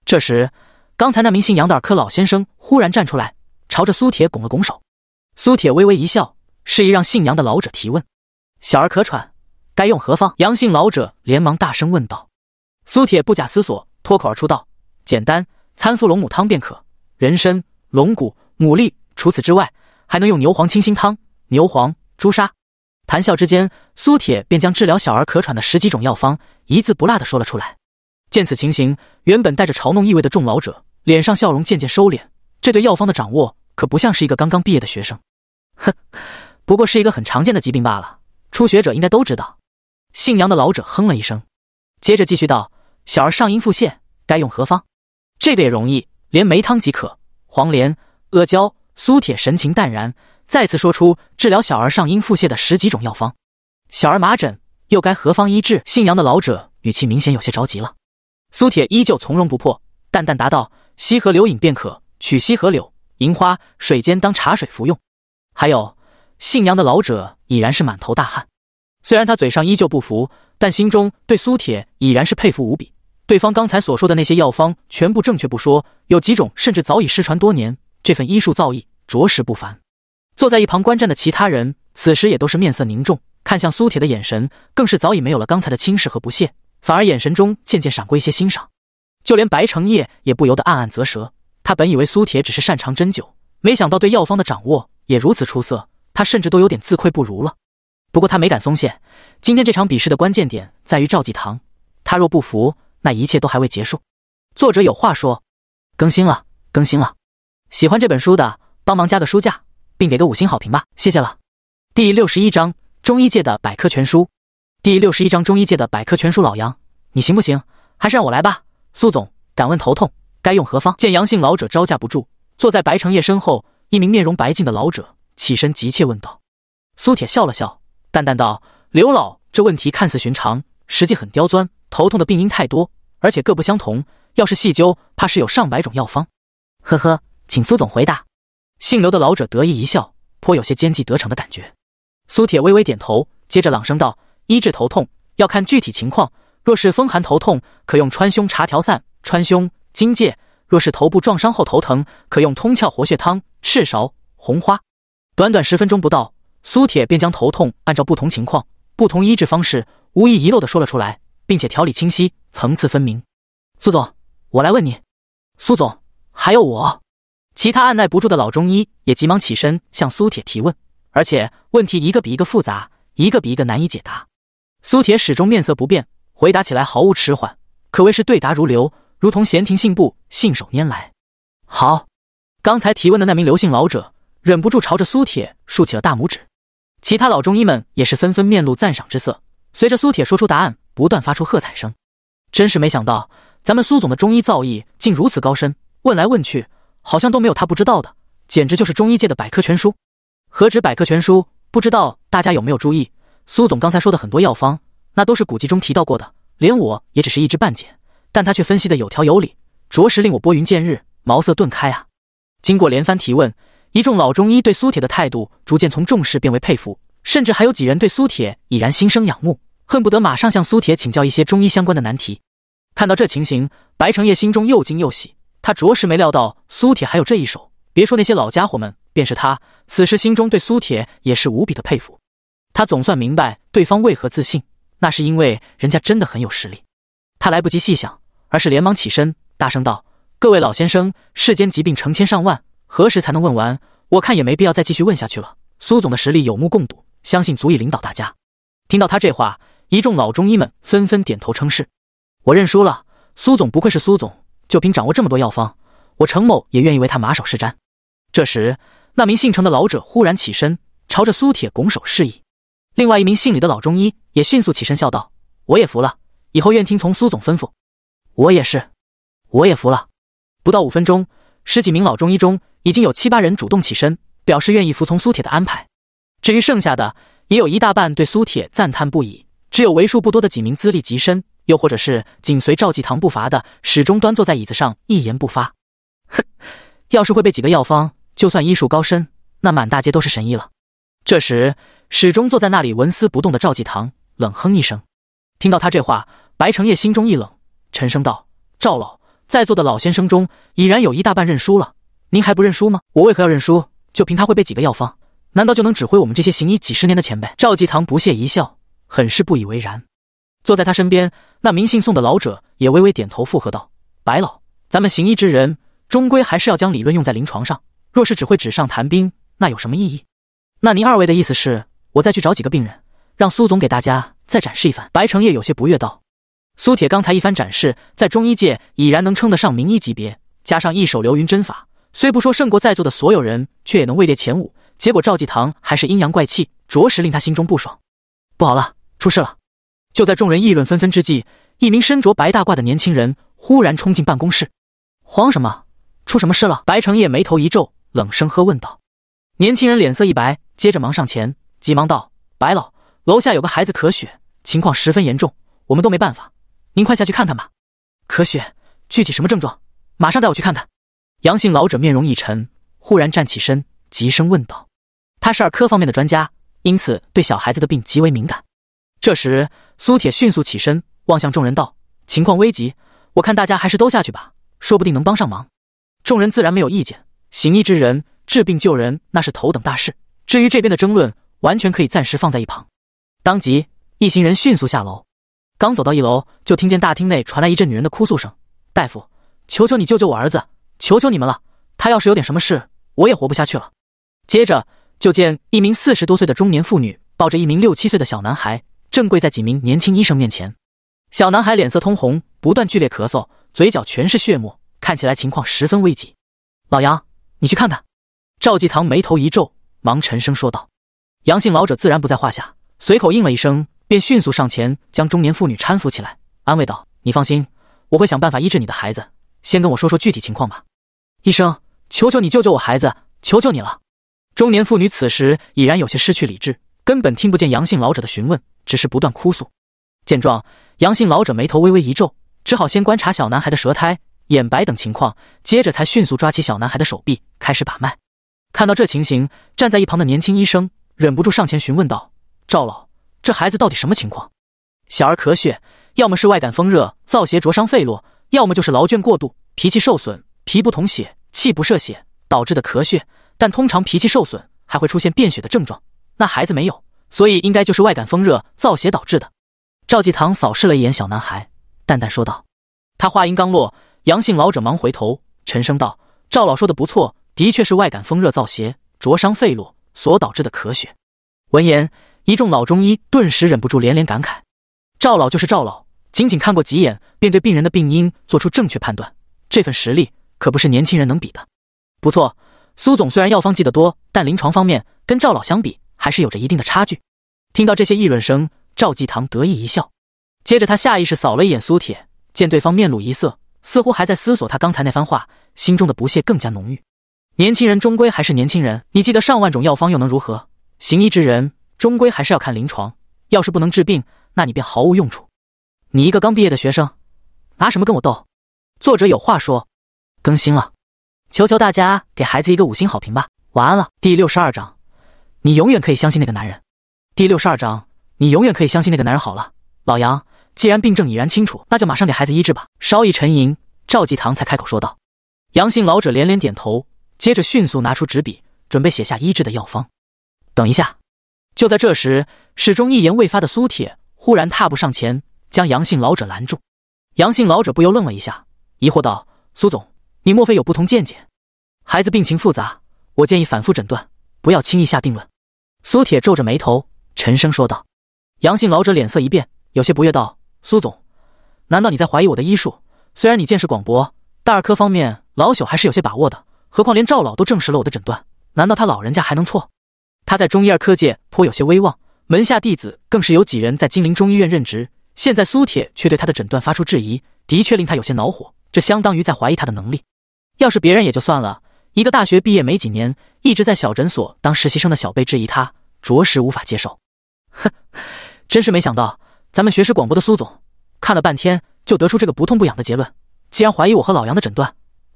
这时，刚才那名姓杨的耳科老先生忽然站出来，朝着苏铁拱了拱手。苏铁微微一笑，示意让姓杨的老者提问：“小儿咳喘，该用何方？”杨姓老者连忙大声问道。苏铁不假思索，脱口而出道：“简单，参附龙母汤便可。人参、龙骨、牡蛎。除此之外，还能用牛黄清心汤、牛黄、朱砂。”谈笑之间，苏铁便将治疗小儿咳喘的十几种药方一字不落的说了出来。见此情形，原本带着嘲弄意味的众老者脸上笑容渐渐收敛。这对药方的掌握，可不像是一个刚刚毕业的学生。哼，不过是一个很常见的疾病罢了，初学者应该都知道。姓杨的老者哼了一声，接着继续道。小儿上阴腹泻该用何方？这个也容易，连梅汤即可。黄连、阿胶。苏铁神情淡然，再次说出治疗小儿上阴腹泻的十几种药方。小儿麻疹又该何方医治？姓杨的老者语气明显有些着急了。苏铁依旧从容不迫，淡淡答道：“西河柳饮便可，取西河柳、银花、水煎当茶水服用。”还有，姓杨的老者已然是满头大汗，虽然他嘴上依旧不服，但心中对苏铁已然是佩服无比。对方刚才所说的那些药方全部正确不说，有几种甚至早已失传多年。这份医术造诣着实不凡。坐在一旁观战的其他人，此时也都是面色凝重，看向苏铁的眼神更是早已没有了刚才的轻视和不屑，反而眼神中渐渐闪过一些欣赏。就连白承业也不由得暗暗啧舌。他本以为苏铁只是擅长针灸，没想到对药方的掌握也如此出色，他甚至都有点自愧不如了。不过他没敢松懈。今天这场比试的关键点在于赵继堂，他若不服。那一切都还未结束，作者有话说，更新了，更新了。喜欢这本书的，帮忙加个书架，并给个五星好评吧，谢谢了。第六十一章中医界的百科全书。第六十一章中医界的百科全书。老杨，你行不行？还是让我来吧。苏总，敢问头痛该用何方？见杨姓老者招架不住，坐在白成业身后，一名面容白净的老者起身急切问道。苏铁笑了笑，淡淡道：“刘老，这问题看似寻常，实际很刁钻。”头痛的病因太多，而且各不相同。要是细究，怕是有上百种药方。呵呵，请苏总回答。姓刘的老者得意一笑，颇有些奸计得逞的感觉。苏铁微微点头，接着朗声道：“医治头痛要看具体情况。若是风寒头痛，可用川芎茶调散、川芎、荆芥；若是头部撞伤后头疼，可用通窍活血汤、赤芍、红花。”短短十分钟不到，苏铁便将头痛按照不同情况、不同医治方式，无一遗漏的说了出来。并且条理清晰，层次分明。苏总，我来问你。苏总，还有我。其他按耐不住的老中医也急忙起身向苏铁提问，而且问题一个比一个复杂，一个比一个难以解答。苏铁始终面色不变，回答起来毫无迟缓，可谓是对答如流，如同闲庭信步，信手拈来。好，刚才提问的那名刘姓老者忍不住朝着苏铁竖起了大拇指。其他老中医们也是纷纷面露赞赏之色。随着苏铁说出答案。不断发出喝彩声，真是没想到，咱们苏总的中医造诣竟如此高深。问来问去，好像都没有他不知道的，简直就是中医界的百科全书。何止百科全书？不知道大家有没有注意，苏总刚才说的很多药方，那都是古籍中提到过的，连我也只是一知半解，但他却分析的有条有理，着实令我拨云见日，茅塞顿开啊！经过连番提问，一众老中医对苏铁的态度逐渐从重视变为佩服，甚至还有几人对苏铁已然心生仰慕。恨不得马上向苏铁请教一些中医相关的难题。看到这情形，白承业心中又惊又喜，他着实没料到苏铁还有这一手。别说那些老家伙们，便是他，此时心中对苏铁也是无比的佩服。他总算明白对方为何自信，那是因为人家真的很有实力。他来不及细想，而是连忙起身，大声道：“各位老先生，世间疾病成千上万，何时才能问完？我看也没必要再继续问下去了。苏总的实力有目共睹，相信足以领导大家。”听到他这话，一众老中医们纷纷点头称是，我认输了。苏总不愧是苏总，就凭掌握这么多药方，我程某也愿意为他马首是瞻。这时，那名姓程的老者忽然起身，朝着苏铁拱手示意。另外一名姓李的老中医也迅速起身，笑道：“我也服了，以后愿听从苏总吩咐。”我也是，我也服了。不到五分钟，十几名老中医中已经有七八人主动起身，表示愿意服从苏铁的安排。至于剩下的，也有一大半对苏铁赞叹不已。只有为数不多的几名资历极深，又或者是紧随赵继堂步伐的，始终端坐在椅子上一言不发。哼，要是会被几个药方，就算医术高深，那满大街都是神医了。这时，始终坐在那里纹丝不动的赵继堂冷哼一声。听到他这话，白承业心中一冷，沉声道：“赵老，在座的老先生中，已然有一大半认输了，您还不认输吗？我为何要认输？就凭他会背几个药方，难道就能指挥我们这些行医几十年的前辈？”赵继堂不屑一笑。很是不以为然，坐在他身边那名姓宋的老者也微微点头附和道：“白老，咱们行医之人，终归还是要将理论用在临床上。若是只会纸上谈兵，那有什么意义？”那您二位的意思是，我再去找几个病人，让苏总给大家再展示一番？”白成业有些不悦道：“苏铁刚才一番展示，在中医界已然能称得上名医级别，加上一手流云针法，虽不说胜过在座的所有人，却也能位列前五。结果赵继堂还是阴阳怪气，着实令他心中不爽。不好了！”出事了！就在众人议论纷纷之际，一名身着白大褂的年轻人忽然冲进办公室。慌什么？出什么事了？白成业眉头一皱，冷声喝问道。年轻人脸色一白，接着忙上前，急忙道：“白老，楼下有个孩子咳血，情况十分严重，我们都没办法，您快下去看看吧。”咳血，具体什么症状？马上带我去看看。杨姓老者面容一沉，忽然站起身，急声问道：“他是儿科方面的专家，因此对小孩子的病极为敏感。”这时，苏铁迅速起身，望向众人道：“情况危急，我看大家还是都下去吧，说不定能帮上忙。”众人自然没有意见。行医之人治病救人那是头等大事，至于这边的争论，完全可以暂时放在一旁。当即，一行人迅速下楼。刚走到一楼，就听见大厅内传来一阵女人的哭诉声：“大夫，求求你救救我儿子！求求你们了，他要是有点什么事，我也活不下去了。”接着，就见一名四十多岁的中年妇女抱着一名六七岁的小男孩。正跪在几名年轻医生面前，小男孩脸色通红，不断剧烈咳嗽，嘴角全是血沫，看起来情况十分危急。老杨，你去看看。赵继堂眉头一皱，忙沉声说道：“杨姓老者自然不在话下，随口应了一声，便迅速上前将中年妇女搀扶起来，安慰道：‘你放心，我会想办法医治你的孩子。’先跟我说说具体情况吧。医生，求求你救救我孩子，求求你了！”中年妇女此时已然有些失去理智。根本听不见杨姓老者的询问，只是不断哭诉。见状，杨姓老者眉头微微一皱，只好先观察小男孩的舌苔、眼白等情况，接着才迅速抓起小男孩的手臂开始把脉。看到这情形，站在一旁的年轻医生忍不住上前询问道：“赵老，这孩子到底什么情况？”小儿咳血，要么是外感风热，燥邪灼伤肺络；要么就是劳倦过度，脾气受损，脾不统血，气不摄血导致的咳血。但通常脾气受损还会出现便血的症状。那孩子没有，所以应该就是外感风热燥邪导致的。赵继堂扫视了一眼小男孩，淡淡说道。他话音刚落，杨姓老者忙回头，沉声道：“赵老说的不错，的确是外感风热燥邪灼伤肺络所导致的咳血。”闻言，一众老中医顿时忍不住连连感慨：“赵老就是赵老，仅仅看过几眼，便对病人的病因做出正确判断，这份实力可不是年轻人能比的。”不错，苏总虽然药方记得多，但临床方面跟赵老相比。还是有着一定的差距。听到这些议论声，赵继堂得意一笑，接着他下意识扫了一眼苏铁，见对方面露一色，似乎还在思索他刚才那番话，心中的不屑更加浓郁。年轻人终归还是年轻人，你记得上万种药方又能如何？行医之人终归还是要看临床，要是不能治病，那你便毫无用处。你一个刚毕业的学生，拿什么跟我斗？作者有话说：更新了，求求大家给孩子一个五星好评吧。晚安了，第六十二章。你永远可以相信那个男人。第六十二章，你永远可以相信那个男人。好了，老杨，既然病症已然清楚，那就马上给孩子医治吧。稍一沉吟，赵继堂才开口说道。杨姓老者连连点头，接着迅速拿出纸笔，准备写下医治的药方。等一下！就在这时，始终一言未发的苏铁忽然踏步上前，将杨姓老者拦住。杨姓老者不由愣了一下，疑惑道：“苏总，你莫非有不同见解？孩子病情复杂，我建议反复诊断，不要轻易下定论。”苏铁皱着眉头，沉声说道：“杨姓老者脸色一变，有些不悦道：‘苏总，难道你在怀疑我的医术？虽然你见识广博，但儿科方面老朽还是有些把握的。何况连赵老都证实了我的诊断，难道他老人家还能错？他在中医二科界颇有些威望，门下弟子更是有几人在金陵中医院任职。现在苏铁却对他的诊断发出质疑，的确令他有些恼火。这相当于在怀疑他的能力。要是别人也就算了。”一个大学毕业没几年，一直在小诊所当实习生的小贝质疑他，着实无法接受。哼，真是没想到，咱们学识广博的苏总，看了半天就得出这个不痛不痒的结论。既然怀疑我和老杨的诊断，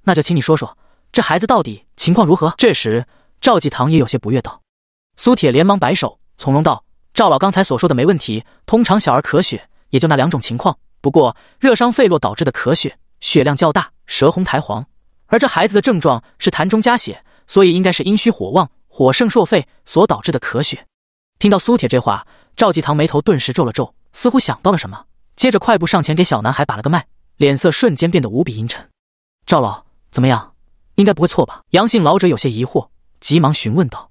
那就请你说说这孩子到底情况如何。这时，赵继堂也有些不悦道：“苏铁，连忙摆手，从容道：赵老刚才所说的没问题。通常小儿咳血也就那两种情况，不过热伤肺络导致的咳血，血量较大，舌红苔黄。”而这孩子的症状是痰中加血，所以应该是阴虚火旺、火盛烁肺所导致的咳血。听到苏铁这话，赵继堂眉头顿时皱了皱，似乎想到了什么，接着快步上前给小男孩把了个脉，脸色瞬间变得无比阴沉。赵老怎么样？应该不会错吧？杨姓老者有些疑惑，急忙询问道，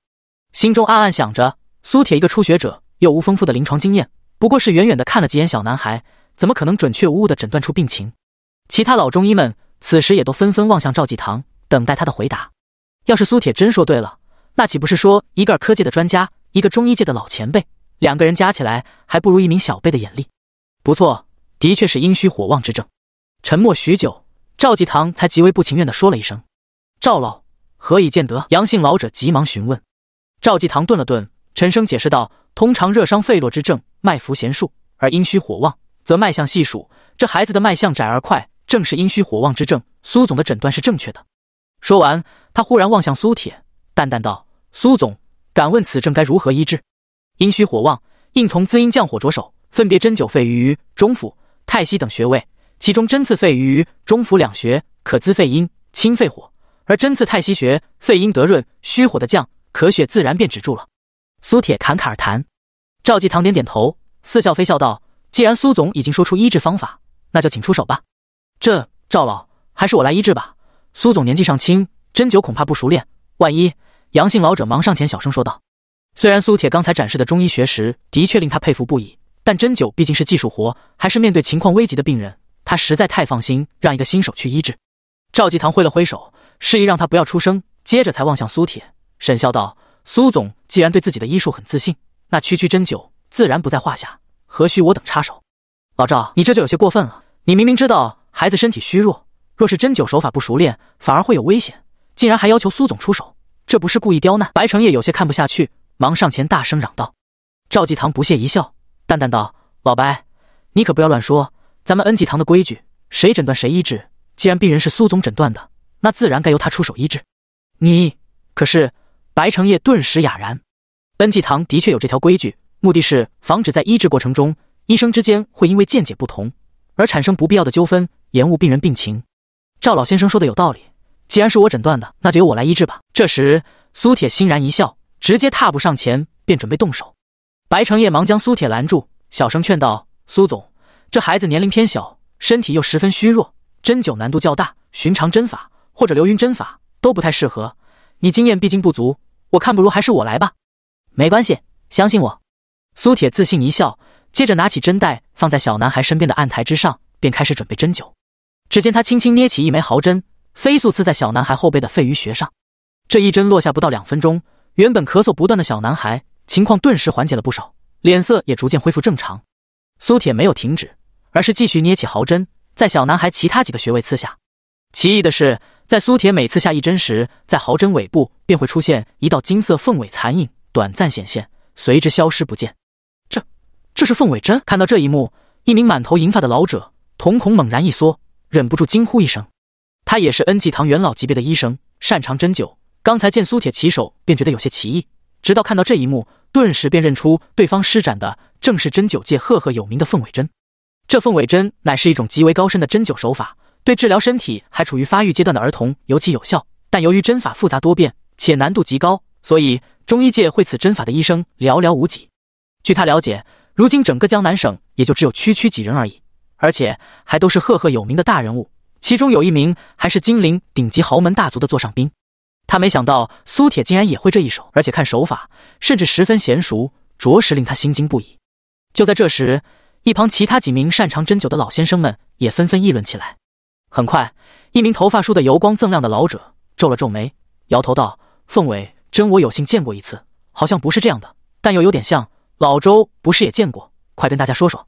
心中暗暗想着：苏铁一个初学者，又无丰富的临床经验，不过是远远的看了几眼小男孩，怎么可能准确无误的诊断出病情？其他老中医们。此时也都纷纷望向赵继堂，等待他的回答。要是苏铁真说对了，那岂不是说一个科界的专家，一个中医界的老前辈，两个人加起来还不如一名小辈的眼力？不错，的确是阴虚火旺之症。沉默许久，赵继堂才极为不情愿地说了一声：“赵老，何以见得？”杨姓老者急忙询问。赵继堂顿了顿，沉声解释道：“通常热伤肺络之症，脉浮弦数；而阴虚火旺，则脉象细数。这孩子的脉象窄而快。”正是阴虚火旺之症，苏总的诊断是正确的。说完，他忽然望向苏铁，淡淡道：“苏总，敢问此症该如何医治？阴虚火旺，应从滋阴降火着手，分别针灸肺俞、中府、太溪等穴位。其中，针刺肺俞、中府两穴可滋肺阴、清肺火，而针刺太溪穴，肺阴得润，虚火的降，咳血自然便止住了。”苏铁侃侃而谈，赵继堂点点头，似笑非笑道：“既然苏总已经说出医治方法，那就请出手吧。”这赵老还是我来医治吧。苏总年纪尚轻，针灸恐怕不熟练，万一……杨姓老者忙上前，小声说道：“虽然苏铁刚才展示的中医学识的确令他佩服不已，但针灸毕竟是技术活，还是面对情况危急的病人，他实在太放心，让一个新手去医治。”赵继堂挥了挥手，示意让他不要出声，接着才望向苏铁，沈笑道：“苏总既然对自己的医术很自信，那区区针灸自然不在话下，何须我等插手？”老赵，你这就有些过分了。你明明知道。孩子身体虚弱，若是针灸手法不熟练，反而会有危险。竟然还要求苏总出手，这不是故意刁难？白成业有些看不下去，忙上前大声嚷道：“赵济堂，不屑一笑，淡淡道：‘老白，你可不要乱说。咱们恩济堂的规矩，谁诊断谁医治。既然病人是苏总诊断的，那自然该由他出手医治。’你可是……”白成业顿时哑然。恩济堂的确有这条规矩，目的是防止在医治过程中，医生之间会因为见解不同而产生不必要的纠纷。延误病人病情，赵老先生说的有道理。既然是我诊断的，那就由我来医治吧。这时，苏铁欣然一笑，直接踏步上前，便准备动手。白成业忙将苏铁拦住，小声劝道：“苏总，这孩子年龄偏小，身体又十分虚弱，针灸难度较大，寻常针法或者流云针法都不太适合。你经验毕竟不足，我看不如还是我来吧。”“没关系，相信我。”苏铁自信一笑，接着拿起针袋，放在小男孩身边的案台之上，便开始准备针灸。只见他轻轻捏起一枚毫针，飞速刺在小男孩后背的肺俞穴上。这一针落下不到两分钟，原本咳嗽不断的小男孩情况顿时缓解了不少，脸色也逐渐恢复正常。苏铁没有停止，而是继续捏起毫针，在小男孩其他几个穴位刺下。奇异的是，在苏铁每刺下一针时，在毫针尾部便会出现一道金色凤尾残影，短暂显现，随之消失不见。这，这是凤尾针！看到这一幕，一名满头银发的老者瞳孔猛然一缩。忍不住惊呼一声，他也是恩济堂元老级别的医生，擅长针灸。刚才见苏铁起手，便觉得有些奇异，直到看到这一幕，顿时便认出对方施展的正是针灸界赫赫有名的凤尾针。这凤尾针乃是一种极为高深的针灸手法，对治疗身体还处于发育阶段的儿童尤其有效。但由于针法复杂多变且难度极高，所以中医界会此针法的医生寥寥无几。据他了解，如今整个江南省也就只有区区几人而已。而且还都是赫赫有名的大人物，其中有一名还是金陵顶级豪门大族的座上宾。他没想到苏铁竟然也会这一手，而且看手法甚至十分娴熟，着实令他心惊不已。就在这时，一旁其他几名擅长针灸的老先生们也纷纷议论起来。很快，一名头发梳的油光锃亮的老者皱了皱眉，摇头道：“凤尾针我有幸见过一次，好像不是这样的，但又有点像。”老周不是也见过？快跟大家说说。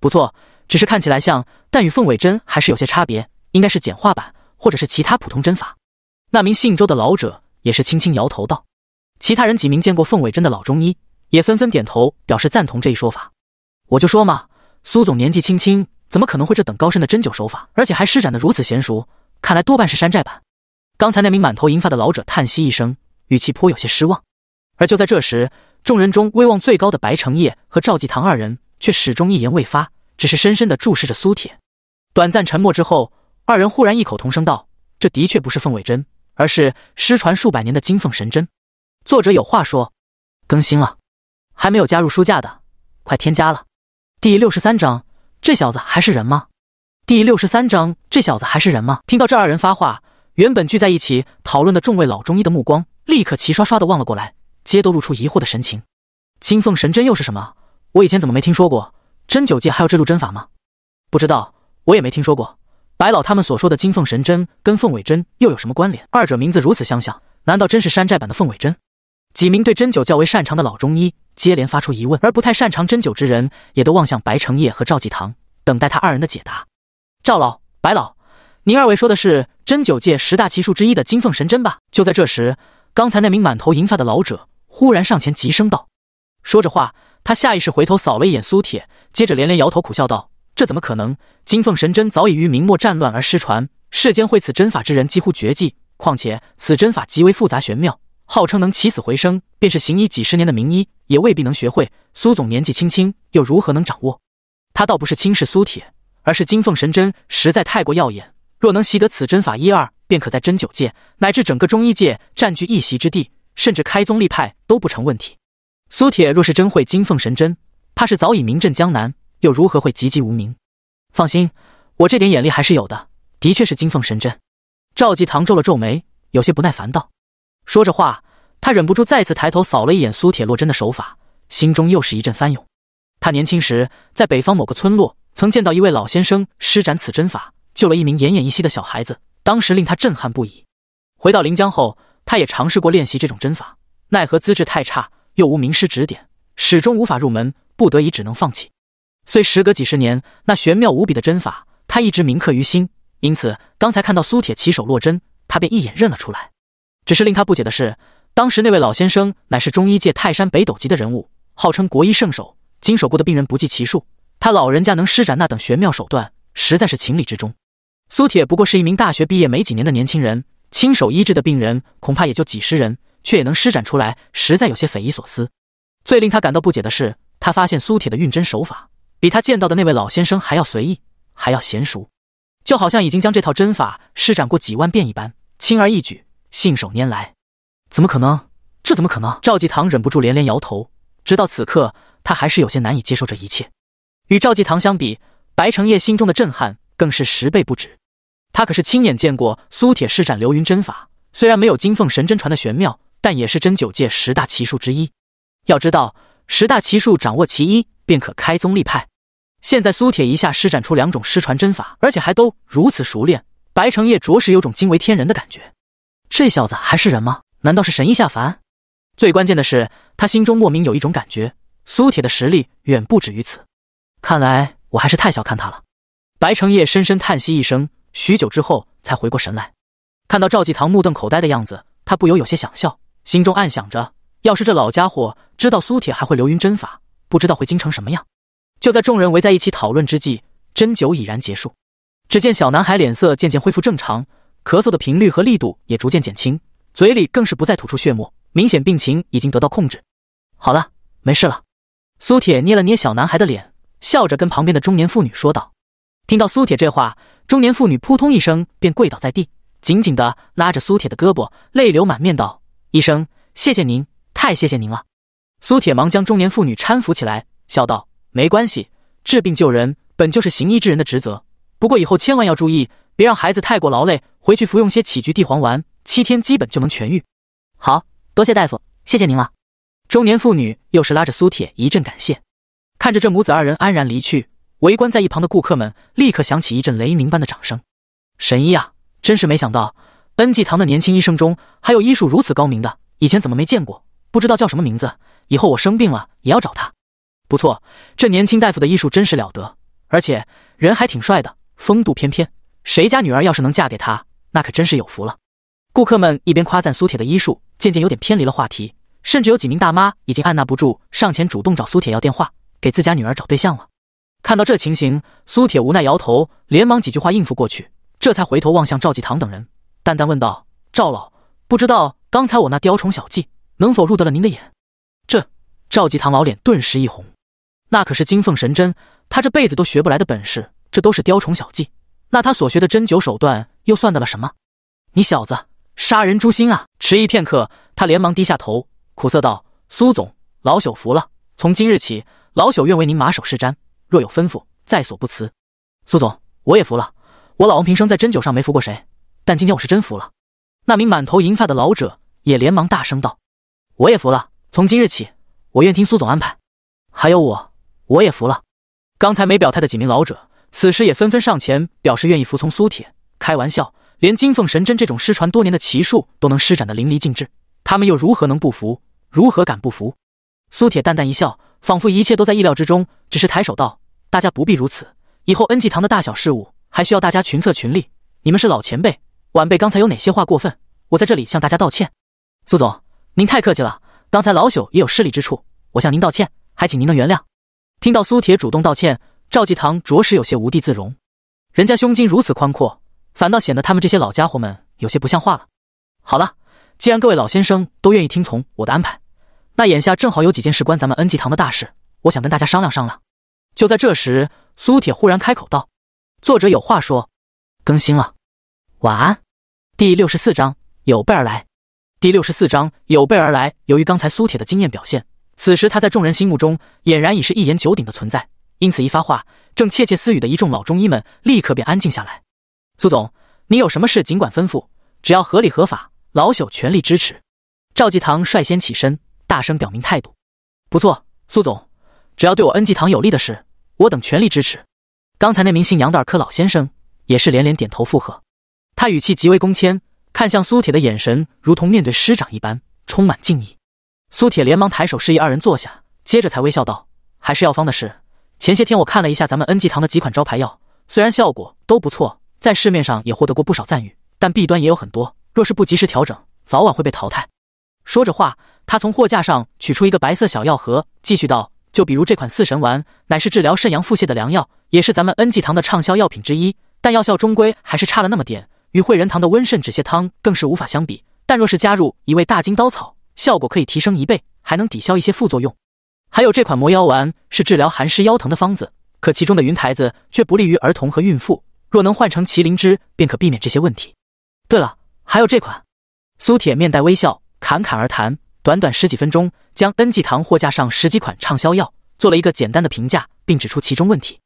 不错。只是看起来像，但与凤尾针还是有些差别，应该是简化版，或者是其他普通针法。那名姓周的老者也是轻轻摇头道：“其他人几名见过凤尾针的老中医也纷纷点头，表示赞同这一说法。我就说嘛，苏总年纪轻轻，怎么可能会这等高深的针灸手法，而且还施展得如此娴熟？看来多半是山寨版。”刚才那名满头银发的老者叹息一声，语气颇有些失望。而就在这时，众人中威望最高的白承业和赵继堂二人却始终一言未发。只是深深地注视着苏铁，短暂沉默之后，二人忽然异口同声道：“这的确不是凤尾针，而是失传数百年的金凤神针。”作者有话说：更新了，还没有加入书架的，快添加了。第六十三章：这小子还是人吗？第六十三章：这小子还是人吗？听到这二人发话，原本聚在一起讨论的众位老中医的目光立刻齐刷刷的望了过来，皆都露出疑惑的神情。金凤神针又是什么？我以前怎么没听说过？针灸界还有这路针法吗？不知道，我也没听说过。白老他们所说的金凤神针跟凤尾针又有什么关联？二者名字如此相像，难道真是山寨版的凤尾针？几名对针灸较为擅长的老中医接连发出疑问，而不太擅长针灸之人也都望向白承业和赵继堂，等待他二人的解答。赵老、白老，您二位说的是针灸界十大奇术之一的金凤神针吧？就在这时，刚才那名满头银发的老者忽然上前，急声道：“说着话。”他下意识回头扫了一眼苏铁，接着连连摇头苦笑道：“这怎么可能？金凤神针早已于明末战乱而失传，世间会此针法之人几乎绝迹。况且此针法极为复杂玄妙，号称能起死回生，便是行医几十年的名医也未必能学会。苏总年纪轻轻，又如何能掌握？”他倒不是轻视苏铁，而是金凤神针实在太过耀眼。若能习得此针法一二，便可在针灸界乃至整个中医界占据一席之地，甚至开宗立派都不成问题。苏铁若是真会金凤神针，怕是早已名震江南，又如何会籍籍无名？放心，我这点眼力还是有的，的确是金凤神针。赵继堂皱了皱眉，有些不耐烦道：“说着话，他忍不住再次抬头扫了一眼苏铁洛针的手法，心中又是一阵翻涌。他年轻时在北方某个村落，曾见到一位老先生施展此针法，救了一名奄奄一息的小孩子，当时令他震撼不已。回到临江后，他也尝试过练习这种针法，奈何资质太差。”又无名师指点，始终无法入门，不得已只能放弃。虽时隔几十年，那玄妙无比的针法，他一直铭刻于心。因此，刚才看到苏铁起手落针，他便一眼认了出来。只是令他不解的是，当时那位老先生乃是中医界泰山北斗级的人物，号称国医圣手，经手过的病人不计其数。他老人家能施展那等玄妙手段，实在是情理之中。苏铁不过是一名大学毕业没几年的年轻人，亲手医治的病人恐怕也就几十人。却也能施展出来，实在有些匪夷所思。最令他感到不解的是，他发现苏铁的运针手法比他见到的那位老先生还要随意，还要娴熟，就好像已经将这套针法施展过几万遍一般，轻而易举，信手拈来。怎么可能？这怎么可能？赵继堂忍不住连连摇头。直到此刻，他还是有些难以接受这一切。与赵继堂相比，白承业心中的震撼更是十倍不止。他可是亲眼见过苏铁施展流云针法，虽然没有金凤神针传的玄妙。但也是针灸界十大奇术之一。要知道，十大奇术掌握其一，便可开宗立派。现在苏铁一下施展出两种失传针法，而且还都如此熟练，白成业着实有种惊为天人的感觉。这小子还是人吗？难道是神医下凡？最关键的是，他心中莫名有一种感觉：苏铁的实力远不止于此。看来我还是太小看他了。白成业深深叹息一声，许久之后才回过神来。看到赵继堂目瞪口呆的样子，他不由有些想笑。心中暗想着，要是这老家伙知道苏铁还会流云针法，不知道会惊成什么样。就在众人围在一起讨论之际，针灸已然结束。只见小男孩脸色渐渐恢复正常，咳嗽的频率和力度也逐渐减轻，嘴里更是不再吐出血沫，明显病情已经得到控制。好了，没事了。苏铁捏了捏小男孩的脸，笑着跟旁边的中年妇女说道。听到苏铁这话，中年妇女扑通一声便跪倒在地，紧紧的拉着苏铁的胳膊，泪流满面道。医生，谢谢您，太谢谢您了！苏铁忙将中年妇女搀扶起来，笑道：“没关系，治病救人本就是行医之人的职责。不过以后千万要注意，别让孩子太过劳累。回去服用些杞菊地黄丸，七天基本就能痊愈。”好，多谢大夫，谢谢您了。中年妇女又是拉着苏铁一阵感谢。看着这母子二人安然离去，围观在一旁的顾客们立刻响起一阵雷鸣般的掌声。神医啊，真是没想到！恩济堂的年轻医生中，还有医术如此高明的，以前怎么没见过？不知道叫什么名字？以后我生病了也要找他。不错，这年轻大夫的医术真是了得，而且人还挺帅的，风度翩翩。谁家女儿要是能嫁给他，那可真是有福了。顾客们一边夸赞苏铁的医术，渐渐有点偏离了话题，甚至有几名大妈已经按捺不住，上前主动找苏铁要电话，给自家女儿找对象了。看到这情形，苏铁无奈摇头，连忙几句话应付过去，这才回头望向赵济堂等人。淡淡问道：“赵老，不知道刚才我那雕虫小技能否入得了您的眼？”这赵济堂老脸顿时一红，那可是金凤神针，他这辈子都学不来的本事。这都是雕虫小技，那他所学的针灸手段又算得了什么？你小子杀人诛心啊！迟疑片刻，他连忙低下头，苦涩道：“苏总，老朽服了。从今日起，老朽愿为您马首是瞻，若有吩咐，在所不辞。”苏总，我也服了。我老王平生在针灸上没服过谁。但今天我是真服了，那名满头银发的老者也连忙大声道：“我也服了。从今日起，我愿听苏总安排。”还有我，我也服了。刚才没表态的几名老者，此时也纷纷上前表示愿意服从苏铁。开玩笑，连金凤神针这种失传多年的奇术都能施展得淋漓尽致，他们又如何能不服？如何敢不服？苏铁淡淡一笑，仿佛一切都在意料之中，只是抬手道：“大家不必如此，以后恩济堂的大小事务，还需要大家群策群力。你们是老前辈。”晚辈刚才有哪些话过分，我在这里向大家道歉。苏总，您太客气了。刚才老朽也有失礼之处，我向您道歉，还请您能原谅。听到苏铁主动道歉，赵继堂着实有些无地自容。人家胸襟如此宽阔，反倒显得他们这些老家伙们有些不像话了。好了，既然各位老先生都愿意听从我的安排，那眼下正好有几件事关咱们恩济堂的大事，我想跟大家商量商量。就在这时，苏铁忽然开口道：“作者有话说，更新了。”晚安，第六十四章有备而来。第六十四章有备而来。由于刚才苏铁的惊艳表现，此时他在众人心目中俨然已是一言九鼎的存在，因此一发话，正窃窃私语的一众老中医们立刻便安静下来。苏总，你有什么事尽管吩咐，只要合理合法，老朽全力支持。赵继堂率先起身，大声表明态度。不错，苏总，只要对我恩济堂有利的事，我等全力支持。刚才那名姓杨的儿科老先生也是连连点头附和。他语气极为恭谦，看向苏铁的眼神如同面对师长一般，充满敬意。苏铁连忙抬手示意二人坐下，接着才微笑道：“还是药方的事。前些天我看了一下咱们恩济堂的几款招牌药，虽然效果都不错，在市面上也获得过不少赞誉，但弊端也有很多。若是不及时调整，早晚会被淘汰。”说着话，他从货架上取出一个白色小药盒，继续道：“就比如这款四神丸，乃是治疗肾阳腹泻的良药，也是咱们恩济堂的畅销药品之一。但药效终归还是差了那么点。”与汇仁堂的温肾止泻汤更是无法相比，但若是加入一味大金刀草，效果可以提升一倍，还能抵消一些副作用。还有这款魔腰丸是治疗寒湿腰疼的方子，可其中的云台子却不利于儿童和孕妇，若能换成麒麟芝，便可避免这些问题。对了，还有这款。苏铁面带微笑，侃侃而谈，短短十几分钟，将恩济堂货架上十几款畅销药做了一个简单的评价，并指出其中问题。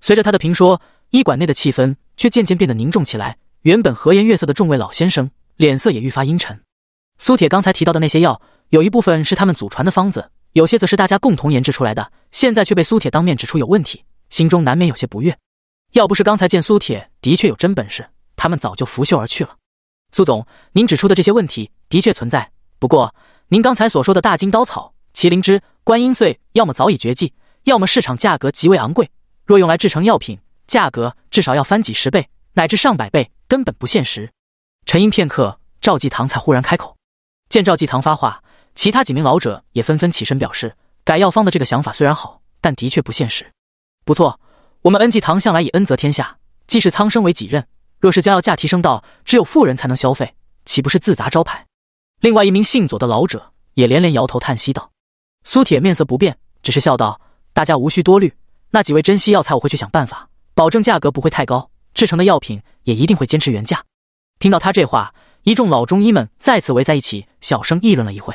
随着他的评说，医馆内的气氛却渐渐变得凝重起来。原本和颜悦色的众位老先生脸色也愈发阴沉。苏铁刚才提到的那些药，有一部分是他们祖传的方子，有些则是大家共同研制出来的。现在却被苏铁当面指出有问题，心中难免有些不悦。要不是刚才见苏铁的确有真本事，他们早就拂袖而去了。苏总，您指出的这些问题的确存在，不过您刚才所说的“大金刀草”“麒麟枝、观音碎”，要么早已绝迹，要么市场价格极为昂贵，若用来制成药品，价格至少要翻几十倍。乃至上百倍，根本不现实。沉吟片刻，赵继堂才忽然开口。见赵继堂发话，其他几名老者也纷纷起身表示，改药方的这个想法虽然好，但的确不现实。不错，我们恩济堂向来以恩泽天下、既是苍生为己任，若是将药价提升到只有富人才能消费，岂不是自砸招牌？另外一名姓左的老者也连连摇头叹息道。苏铁面色不变，只是笑道：“大家无需多虑，那几位珍稀药材我会去想办法，保证价格不会太高。”制成的药品也一定会坚持原价。听到他这话，一众老中医们再次围在一起，小声议论了一会。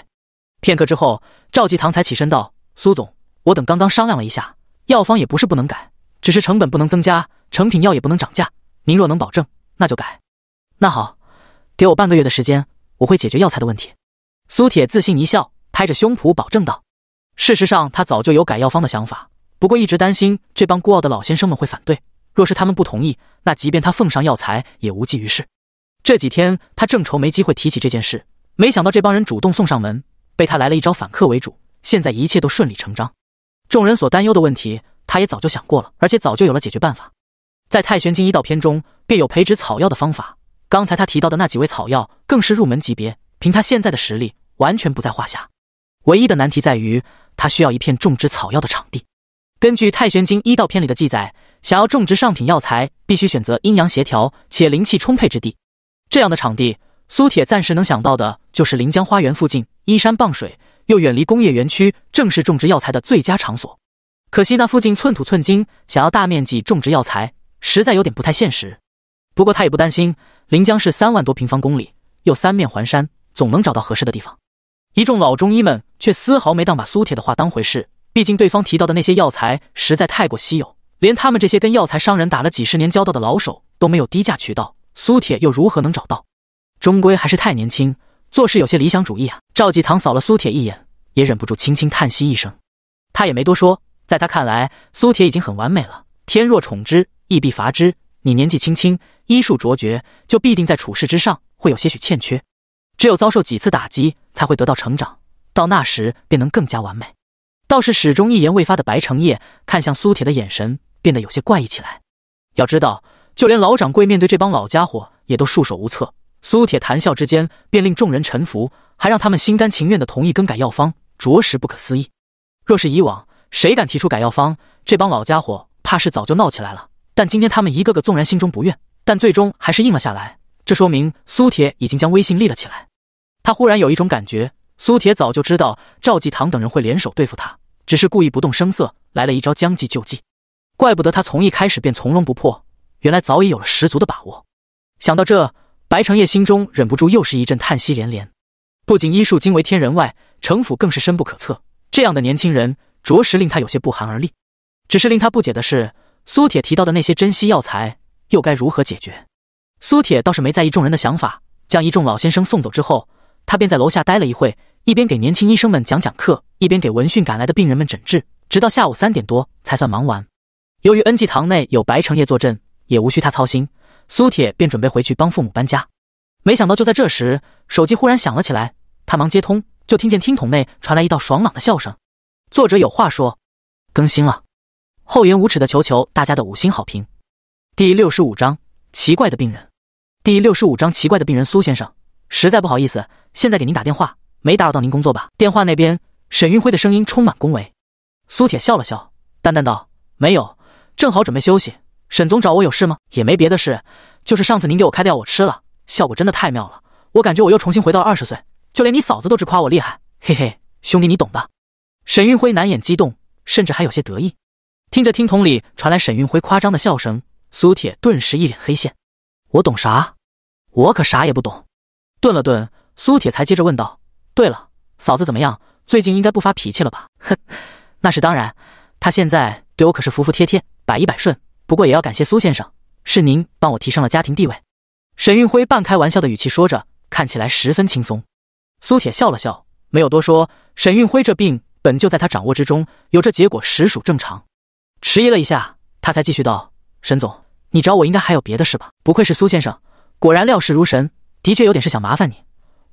片刻之后，赵继堂才起身道：“苏总，我等刚刚商量了一下，药方也不是不能改，只是成本不能增加，成品药也不能涨价。您若能保证，那就改。”“那好，给我半个月的时间，我会解决药材的问题。”苏铁自信一笑，拍着胸脯保证道：“事实上，他早就有改药方的想法，不过一直担心这帮孤傲的老先生们会反对。”若是他们不同意，那即便他奉上药材也无济于事。这几天他正愁没机会提起这件事，没想到这帮人主动送上门，被他来了一招反客为主。现在一切都顺理成章。众人所担忧的问题，他也早就想过了，而且早就有了解决办法。在《太玄经医道篇》中便有培植草药的方法。刚才他提到的那几味草药更是入门级别，凭他现在的实力完全不在话下。唯一的难题在于，他需要一片种植草药的场地。根据《太玄经医道篇》里的记载。想要种植上品药材，必须选择阴阳协调且灵气充沛之地。这样的场地，苏铁暂时能想到的就是临江花园附近，依山傍水，又远离工业园区，正是种植药材的最佳场所。可惜那附近寸土寸金，想要大面积种植药材，实在有点不太现实。不过他也不担心，临江市三万多平方公里，又三面环山，总能找到合适的地方。一众老中医们却丝毫没当把苏铁的话当回事，毕竟对方提到的那些药材实在太过稀有。连他们这些跟药材商人打了几十年交道的老手都没有低价渠道，苏铁又如何能找到？终归还是太年轻，做事有些理想主义啊！赵继堂扫了苏铁一眼，也忍不住轻轻叹息一声。他也没多说，在他看来，苏铁已经很完美了。天若宠之，亦必罚之。你年纪轻轻，医术卓绝，就必定在处事之上会有些许欠缺。只有遭受几次打击，才会得到成长。到那时，便能更加完美。倒是始终一言未发的白承业，看向苏铁的眼神。变得有些怪异起来。要知道，就连老掌柜面对这帮老家伙也都束手无策。苏铁谈笑之间便令众人臣服，还让他们心甘情愿的同意更改药方，着实不可思议。若是以往，谁敢提出改药方，这帮老家伙怕是早就闹起来了。但今天他们一个个纵然心中不愿，但最终还是应了下来。这说明苏铁已经将威信立了起来。他忽然有一种感觉：苏铁早就知道赵继堂等人会联手对付他，只是故意不动声色，来了一招将计就计。怪不得他从一开始便从容不迫，原来早已有了十足的把握。想到这，白承业心中忍不住又是一阵叹息连连。不仅医术惊为天人，外城府更是深不可测。这样的年轻人，着实令他有些不寒而栗。只是令他不解的是，苏铁提到的那些珍稀药材，又该如何解决？苏铁倒是没在意众人的想法，将一众老先生送走之后，他便在楼下待了一会，一边给年轻医生们讲讲课，一边给闻讯赶来的病人们诊治，直到下午三点多才算忙完。由于恩济堂内有白成业坐镇，也无需他操心，苏铁便准备回去帮父母搬家。没想到，就在这时，手机忽然响了起来，他忙接通，就听见听筒内传来一道爽朗的笑声。作者有话说：更新了，厚颜无耻的求求大家的五星好评。第六十五章奇怪的病人。第六十五章奇怪的病人。苏先生，实在不好意思，现在给您打电话，没打扰到您工作吧？电话那边，沈运辉的声音充满恭维。苏铁笑了笑，淡淡道：“没有。”正好准备休息，沈总找我有事吗？也没别的事，就是上次您给我开的药我吃了，效果真的太妙了，我感觉我又重新回到了二十岁，就连你嫂子都直夸我厉害，嘿嘿，兄弟你懂的。沈运辉难掩激动，甚至还有些得意。听着听筒里传来沈运辉夸张的笑声，苏铁顿时一脸黑线。我懂啥？我可啥也不懂。顿了顿，苏铁才接着问道：“对了，嫂子怎么样？最近应该不发脾气了吧？”哼，那是当然。他现在对我可是服服帖帖、百依百顺，不过也要感谢苏先生，是您帮我提升了家庭地位。”沈运辉半开玩笑的语气说着，看起来十分轻松。苏铁笑了笑，没有多说。沈运辉这病本就在他掌握之中，有这结果实属正常。迟疑了一下，他才继续道：“沈总，你找我应该还有别的事吧？不愧是苏先生，果然料事如神。的确有点事想麻烦你，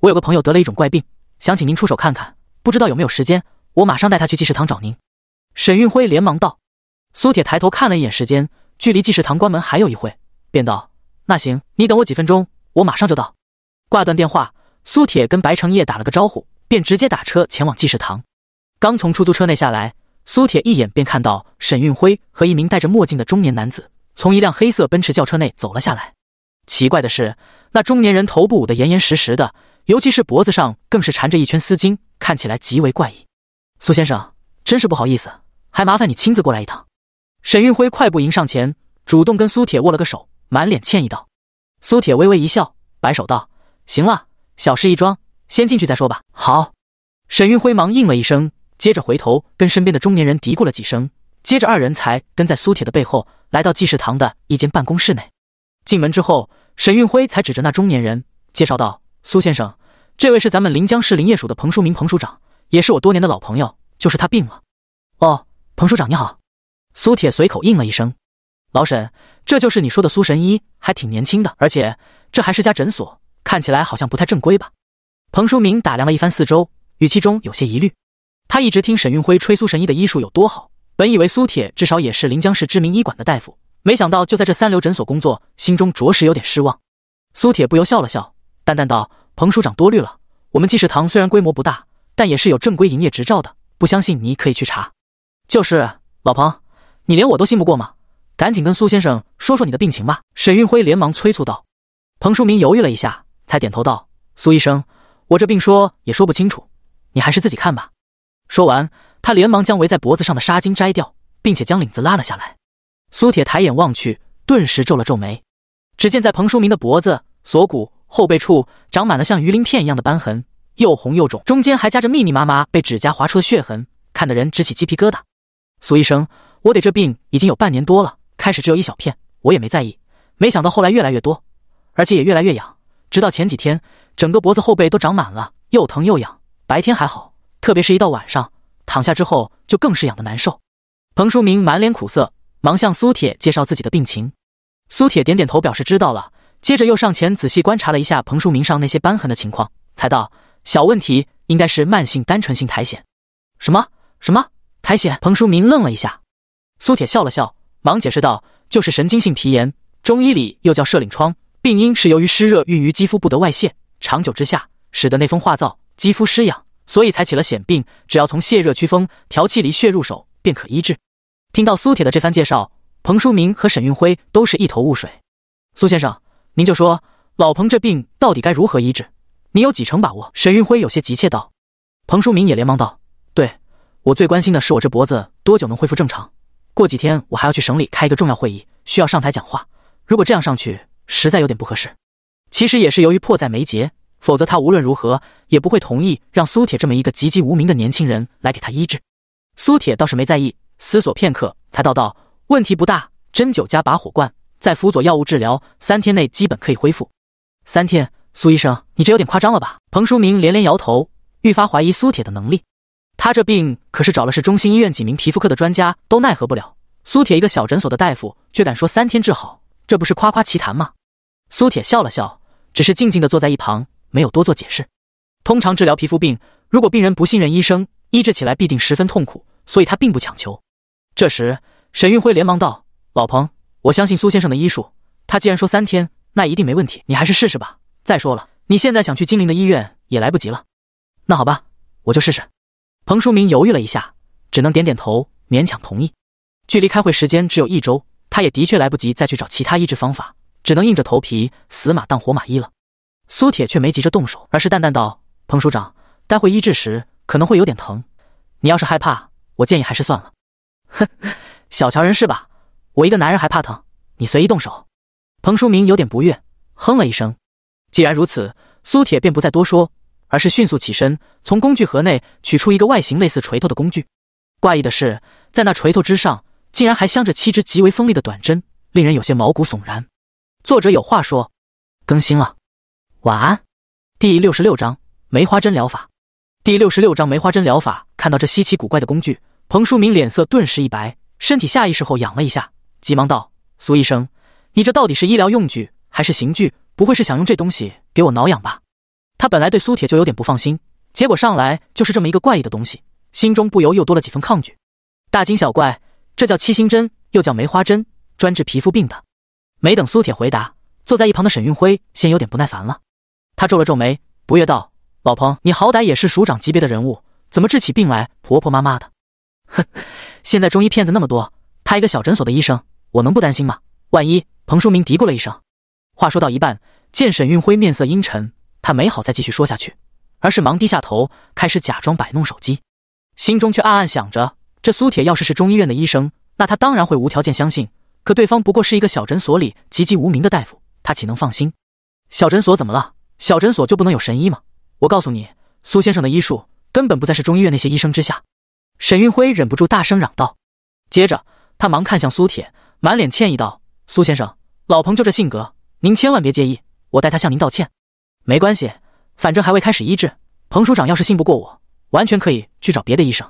我有个朋友得了一种怪病，想请您出手看看，不知道有没有时间？我马上带他去济世堂找您。”沈运辉连忙道：“苏铁抬头看了一眼时间，距离济世堂关门还有一会，便道：‘那行，你等我几分钟，我马上就到。’挂断电话，苏铁跟白成业打了个招呼，便直接打车前往济世堂。刚从出租车内下来，苏铁一眼便看到沈运辉和一名戴着墨镜的中年男子从一辆黑色奔驰轿车内走了下来。奇怪的是，那中年人头部捂得严严实实的，尤其是脖子上更是缠着一圈丝巾，看起来极为怪异。苏先生。”真是不好意思，还麻烦你亲自过来一趟。沈运辉快步迎上前，主动跟苏铁握了个手，满脸歉意道：“苏铁微微一笑，摆手道：‘行了，小事一桩，先进去再说吧。’好。”沈运辉忙应了一声，接着回头跟身边的中年人嘀咕了几声，接着二人才跟在苏铁的背后，来到济事堂的一间办公室内。进门之后，沈运辉才指着那中年人介绍道：“苏先生，这位是咱们临江市林业署的彭书明彭署长，也是我多年的老朋友。”就是他病了，哦，彭署长你好，苏铁随口应了一声。老沈，这就是你说的苏神医，还挺年轻的，而且这还是家诊所，看起来好像不太正规吧？彭书明打量了一番四周，语气中有些疑虑。他一直听沈运辉吹苏神医的医术有多好，本以为苏铁至少也是临江市知名医馆的大夫，没想到就在这三流诊所工作，心中着实有点失望。苏铁不由笑了笑，淡淡道：“彭署长多虑了，我们济世堂虽然规模不大，但也是有正规营业执照的。”不相信你可以去查，就是老彭，你连我都信不过吗？赶紧跟苏先生说说你的病情吧。”沈运辉连忙催促道。彭淑明犹豫了一下，才点头道：“苏医生，我这病说也说不清楚，你还是自己看吧。”说完，他连忙将围在脖子上的纱巾摘掉，并且将领子拉了下来。苏铁抬眼望去，顿时皱了皱眉，只见在彭淑明的脖子、锁骨、后背处，长满了像鱼鳞片一样的斑痕。又红又肿，中间还夹着密密麻麻被指甲划出的血痕，看得人直起鸡皮疙瘩。苏医生，我得这病已经有半年多了，开始只有一小片，我也没在意，没想到后来越来越多，而且也越来越痒，直到前几天，整个脖子后背都长满了，又疼又痒，白天还好，特别是一到晚上，躺下之后就更是痒的难受。彭淑明满脸苦涩，忙向苏铁介绍自己的病情。苏铁点点头表示知道了，接着又上前仔细观察了一下彭淑明上那些斑痕的情况，才道。小问题应该是慢性单纯性苔藓，什么什么苔藓？彭书明愣了一下，苏铁笑了笑，忙解释道：“就是神经性皮炎，中医里又叫射岭疮，病因是由于湿热蕴于肌肤不得外泄，长久之下，使得内风化燥，肌肤湿痒，所以才起了癣病。只要从泄热祛风、调气离血入手，便可医治。”听到苏铁的这番介绍，彭书明和沈运辉都是一头雾水。苏先生，您就说老彭这病到底该如何医治？你有几成把握？沈运辉有些急切道。彭淑明也连忙道：“对，我最关心的是我这脖子多久能恢复正常。过几天我还要去省里开一个重要会议，需要上台讲话。如果这样上去，实在有点不合适。”其实也是由于迫在眉睫，否则他无论如何也不会同意让苏铁这么一个籍籍无名的年轻人来给他医治。苏铁倒是没在意，思索片刻才道：“道问题不大，针灸加拔火罐，再辅佐药物治疗，三天内基本可以恢复。三天。”苏医生，你这有点夸张了吧？彭淑明连连摇头，愈发怀疑苏铁的能力。他这病可是找了市中心医院几名皮肤科的专家都奈何不了，苏铁一个小诊所的大夫却敢说三天治好，这不是夸夸其谈吗？苏铁笑了笑，只是静静的坐在一旁，没有多做解释。通常治疗皮肤病，如果病人不信任医生，医治起来必定十分痛苦，所以他并不强求。这时，沈运辉连忙道：“老彭，我相信苏先生的医术，他既然说三天，那一定没问题，你还是试试吧。”再说了，你现在想去金陵的医院也来不及了。那好吧，我就试试。彭淑明犹豫了一下，只能点点头，勉强同意。距离开会时间只有一周，他也的确来不及再去找其他医治方法，只能硬着头皮死马当活马医了。苏铁却没急着动手，而是淡淡道：“彭署长，待会医治时可能会有点疼，你要是害怕，我建议还是算了。”哼，小瞧人是吧？我一个男人还怕疼？你随意动手。彭淑明有点不悦，哼了一声。既然如此，苏铁便不再多说，而是迅速起身，从工具盒内取出一个外形类似锤头的工具。怪异的是，在那锤头之上，竟然还镶着七只极为锋利的短针，令人有些毛骨悚然。作者有话说：更新了，晚安。第六十六章梅花针疗法。第六十六章梅花针疗法。看到这稀奇古怪的工具，彭淑明脸色顿时一白，身体下意识后仰了一下，急忙道：“苏医生，你这到底是医疗用具还是刑具？”不会是想用这东西给我挠痒吧？他本来对苏铁就有点不放心，结果上来就是这么一个怪异的东西，心中不由又多了几分抗拒。大惊小怪，这叫七星针，又叫梅花针，专治皮肤病的。没等苏铁回答，坐在一旁的沈运辉先有点不耐烦了，他皱了皱眉，不悦道：“老彭，你好歹也是署长级别的人物，怎么治起病来婆婆妈妈的？”哼，现在中医骗子那么多，他一个小诊所的医生，我能不担心吗？万一……彭淑明嘀咕了一声。话说到一半，见沈运辉面色阴沉，他没好再继续说下去，而是忙低下头，开始假装摆弄手机，心中却暗暗想着：这苏铁要是是中医院的医生，那他当然会无条件相信；可对方不过是一个小诊所里籍籍无名的大夫，他岂能放心？小诊所怎么了？小诊所就不能有神医吗？我告诉你，苏先生的医术根本不在是中医院那些医生之下！沈运辉忍不住大声嚷道，接着他忙看向苏铁，满脸歉意道：“苏先生，老彭就这性格。”您千万别介意，我代他向您道歉。没关系，反正还未开始医治。彭署长要是信不过我，完全可以去找别的医生。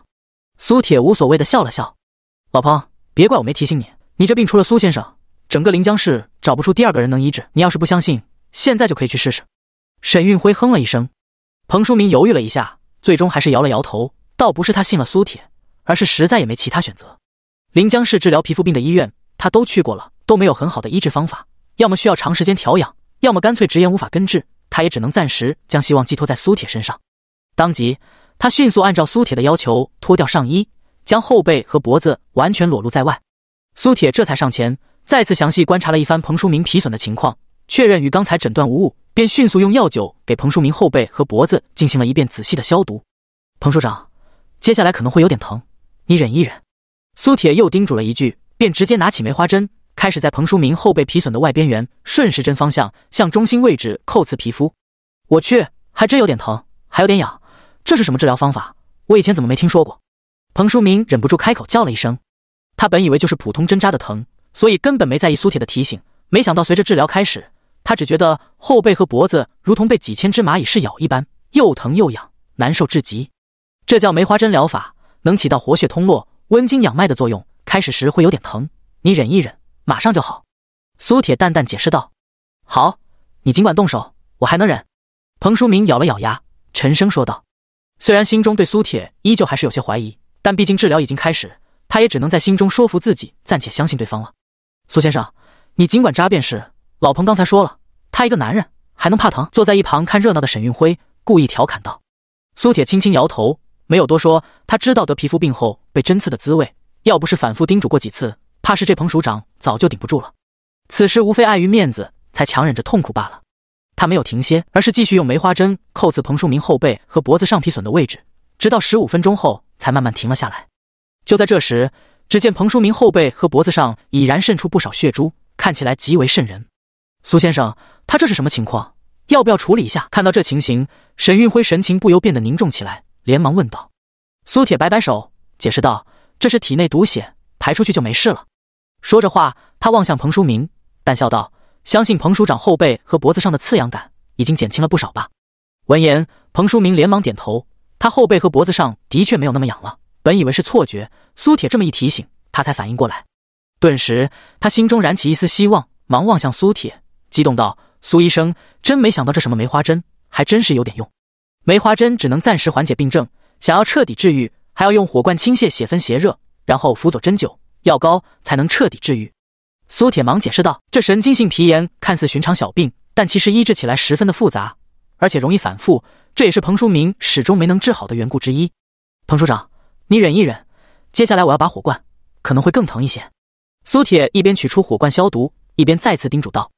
苏铁无所谓的笑了笑：“老彭，别怪我没提醒你，你这病除了苏先生，整个临江市找不出第二个人能医治。你要是不相信，现在就可以去试试。”沈运辉哼了一声。彭书明犹豫了一下，最终还是摇了摇头。倒不是他信了苏铁，而是实在也没其他选择。临江市治疗皮肤病的医院他都去过了，都没有很好的医治方法。要么需要长时间调养，要么干脆直言无法根治，他也只能暂时将希望寄托在苏铁身上。当即，他迅速按照苏铁的要求脱掉上衣，将后背和脖子完全裸露在外。苏铁这才上前，再次详细观察了一番彭书明皮损的情况，确认与刚才诊断无误，便迅速用药酒给彭书明后背和脖子进行了一遍仔细的消毒。彭处长，接下来可能会有点疼，你忍一忍。苏铁又叮嘱了一句，便直接拿起梅花针。开始在彭书明后背皮损的外边缘顺时针方向向中心位置叩刺皮肤，我去，还真有点疼，还有点痒，这是什么治疗方法？我以前怎么没听说过？彭书明忍不住开口叫了一声。他本以为就是普通针扎的疼，所以根本没在意苏铁的提醒，没想到随着治疗开始，他只觉得后背和脖子如同被几千只蚂蚁是咬一般，又疼又痒，难受至极。这叫梅花针疗法，能起到活血通络、温经养脉的作用。开始时会有点疼，你忍一忍。马上就好，苏铁淡淡解释道：“好，你尽管动手，我还能忍。”彭书明咬了咬牙，沉声说道：“虽然心中对苏铁依旧还是有些怀疑，但毕竟治疗已经开始，他也只能在心中说服自己，暂且相信对方了。”苏先生，你尽管扎便是。老彭刚才说了，他一个男人还能怕疼？坐在一旁看热闹的沈运辉故意调侃道。苏铁轻轻摇头，没有多说。他知道得皮肤病后被针刺的滋味，要不是反复叮嘱过几次。怕是这彭署长早就顶不住了，此时无非碍于面子才强忍着痛苦罢了。他没有停歇，而是继续用梅花针扣刺彭淑明后背和脖子上皮损的位置，直到十五分钟后才慢慢停了下来。就在这时，只见彭淑明后背和脖子上已然渗出不少血珠，看起来极为瘆人。苏先生，他这是什么情况？要不要处理一下？看到这情形，沈运辉神情不由变得凝重起来，连忙问道。苏铁摆摆手，解释道：“这是体内毒血排出去就没事了。”说着话，他望向彭书明，淡笑道：“相信彭署长后背和脖子上的刺痒感已经减轻了不少吧？”闻言，彭书明连忙点头。他后背和脖子上的确没有那么痒了。本以为是错觉，苏铁这么一提醒，他才反应过来。顿时，他心中燃起一丝希望，忙望向苏铁，激动道：“苏医生，真没想到这什么梅花针还真是有点用。梅花针只能暂时缓解病症，想要彻底治愈，还要用火罐倾泻血分邪热，然后辅佐针灸。”药膏才能彻底治愈。苏铁忙解释道：“这神经性皮炎看似寻常小病，但其实医治起来十分的复杂，而且容易反复，这也是彭书明始终没能治好的缘故之一。”彭署长，你忍一忍，接下来我要拔火罐，可能会更疼一些。苏铁一边取出火罐消毒，一边再次叮嘱道：“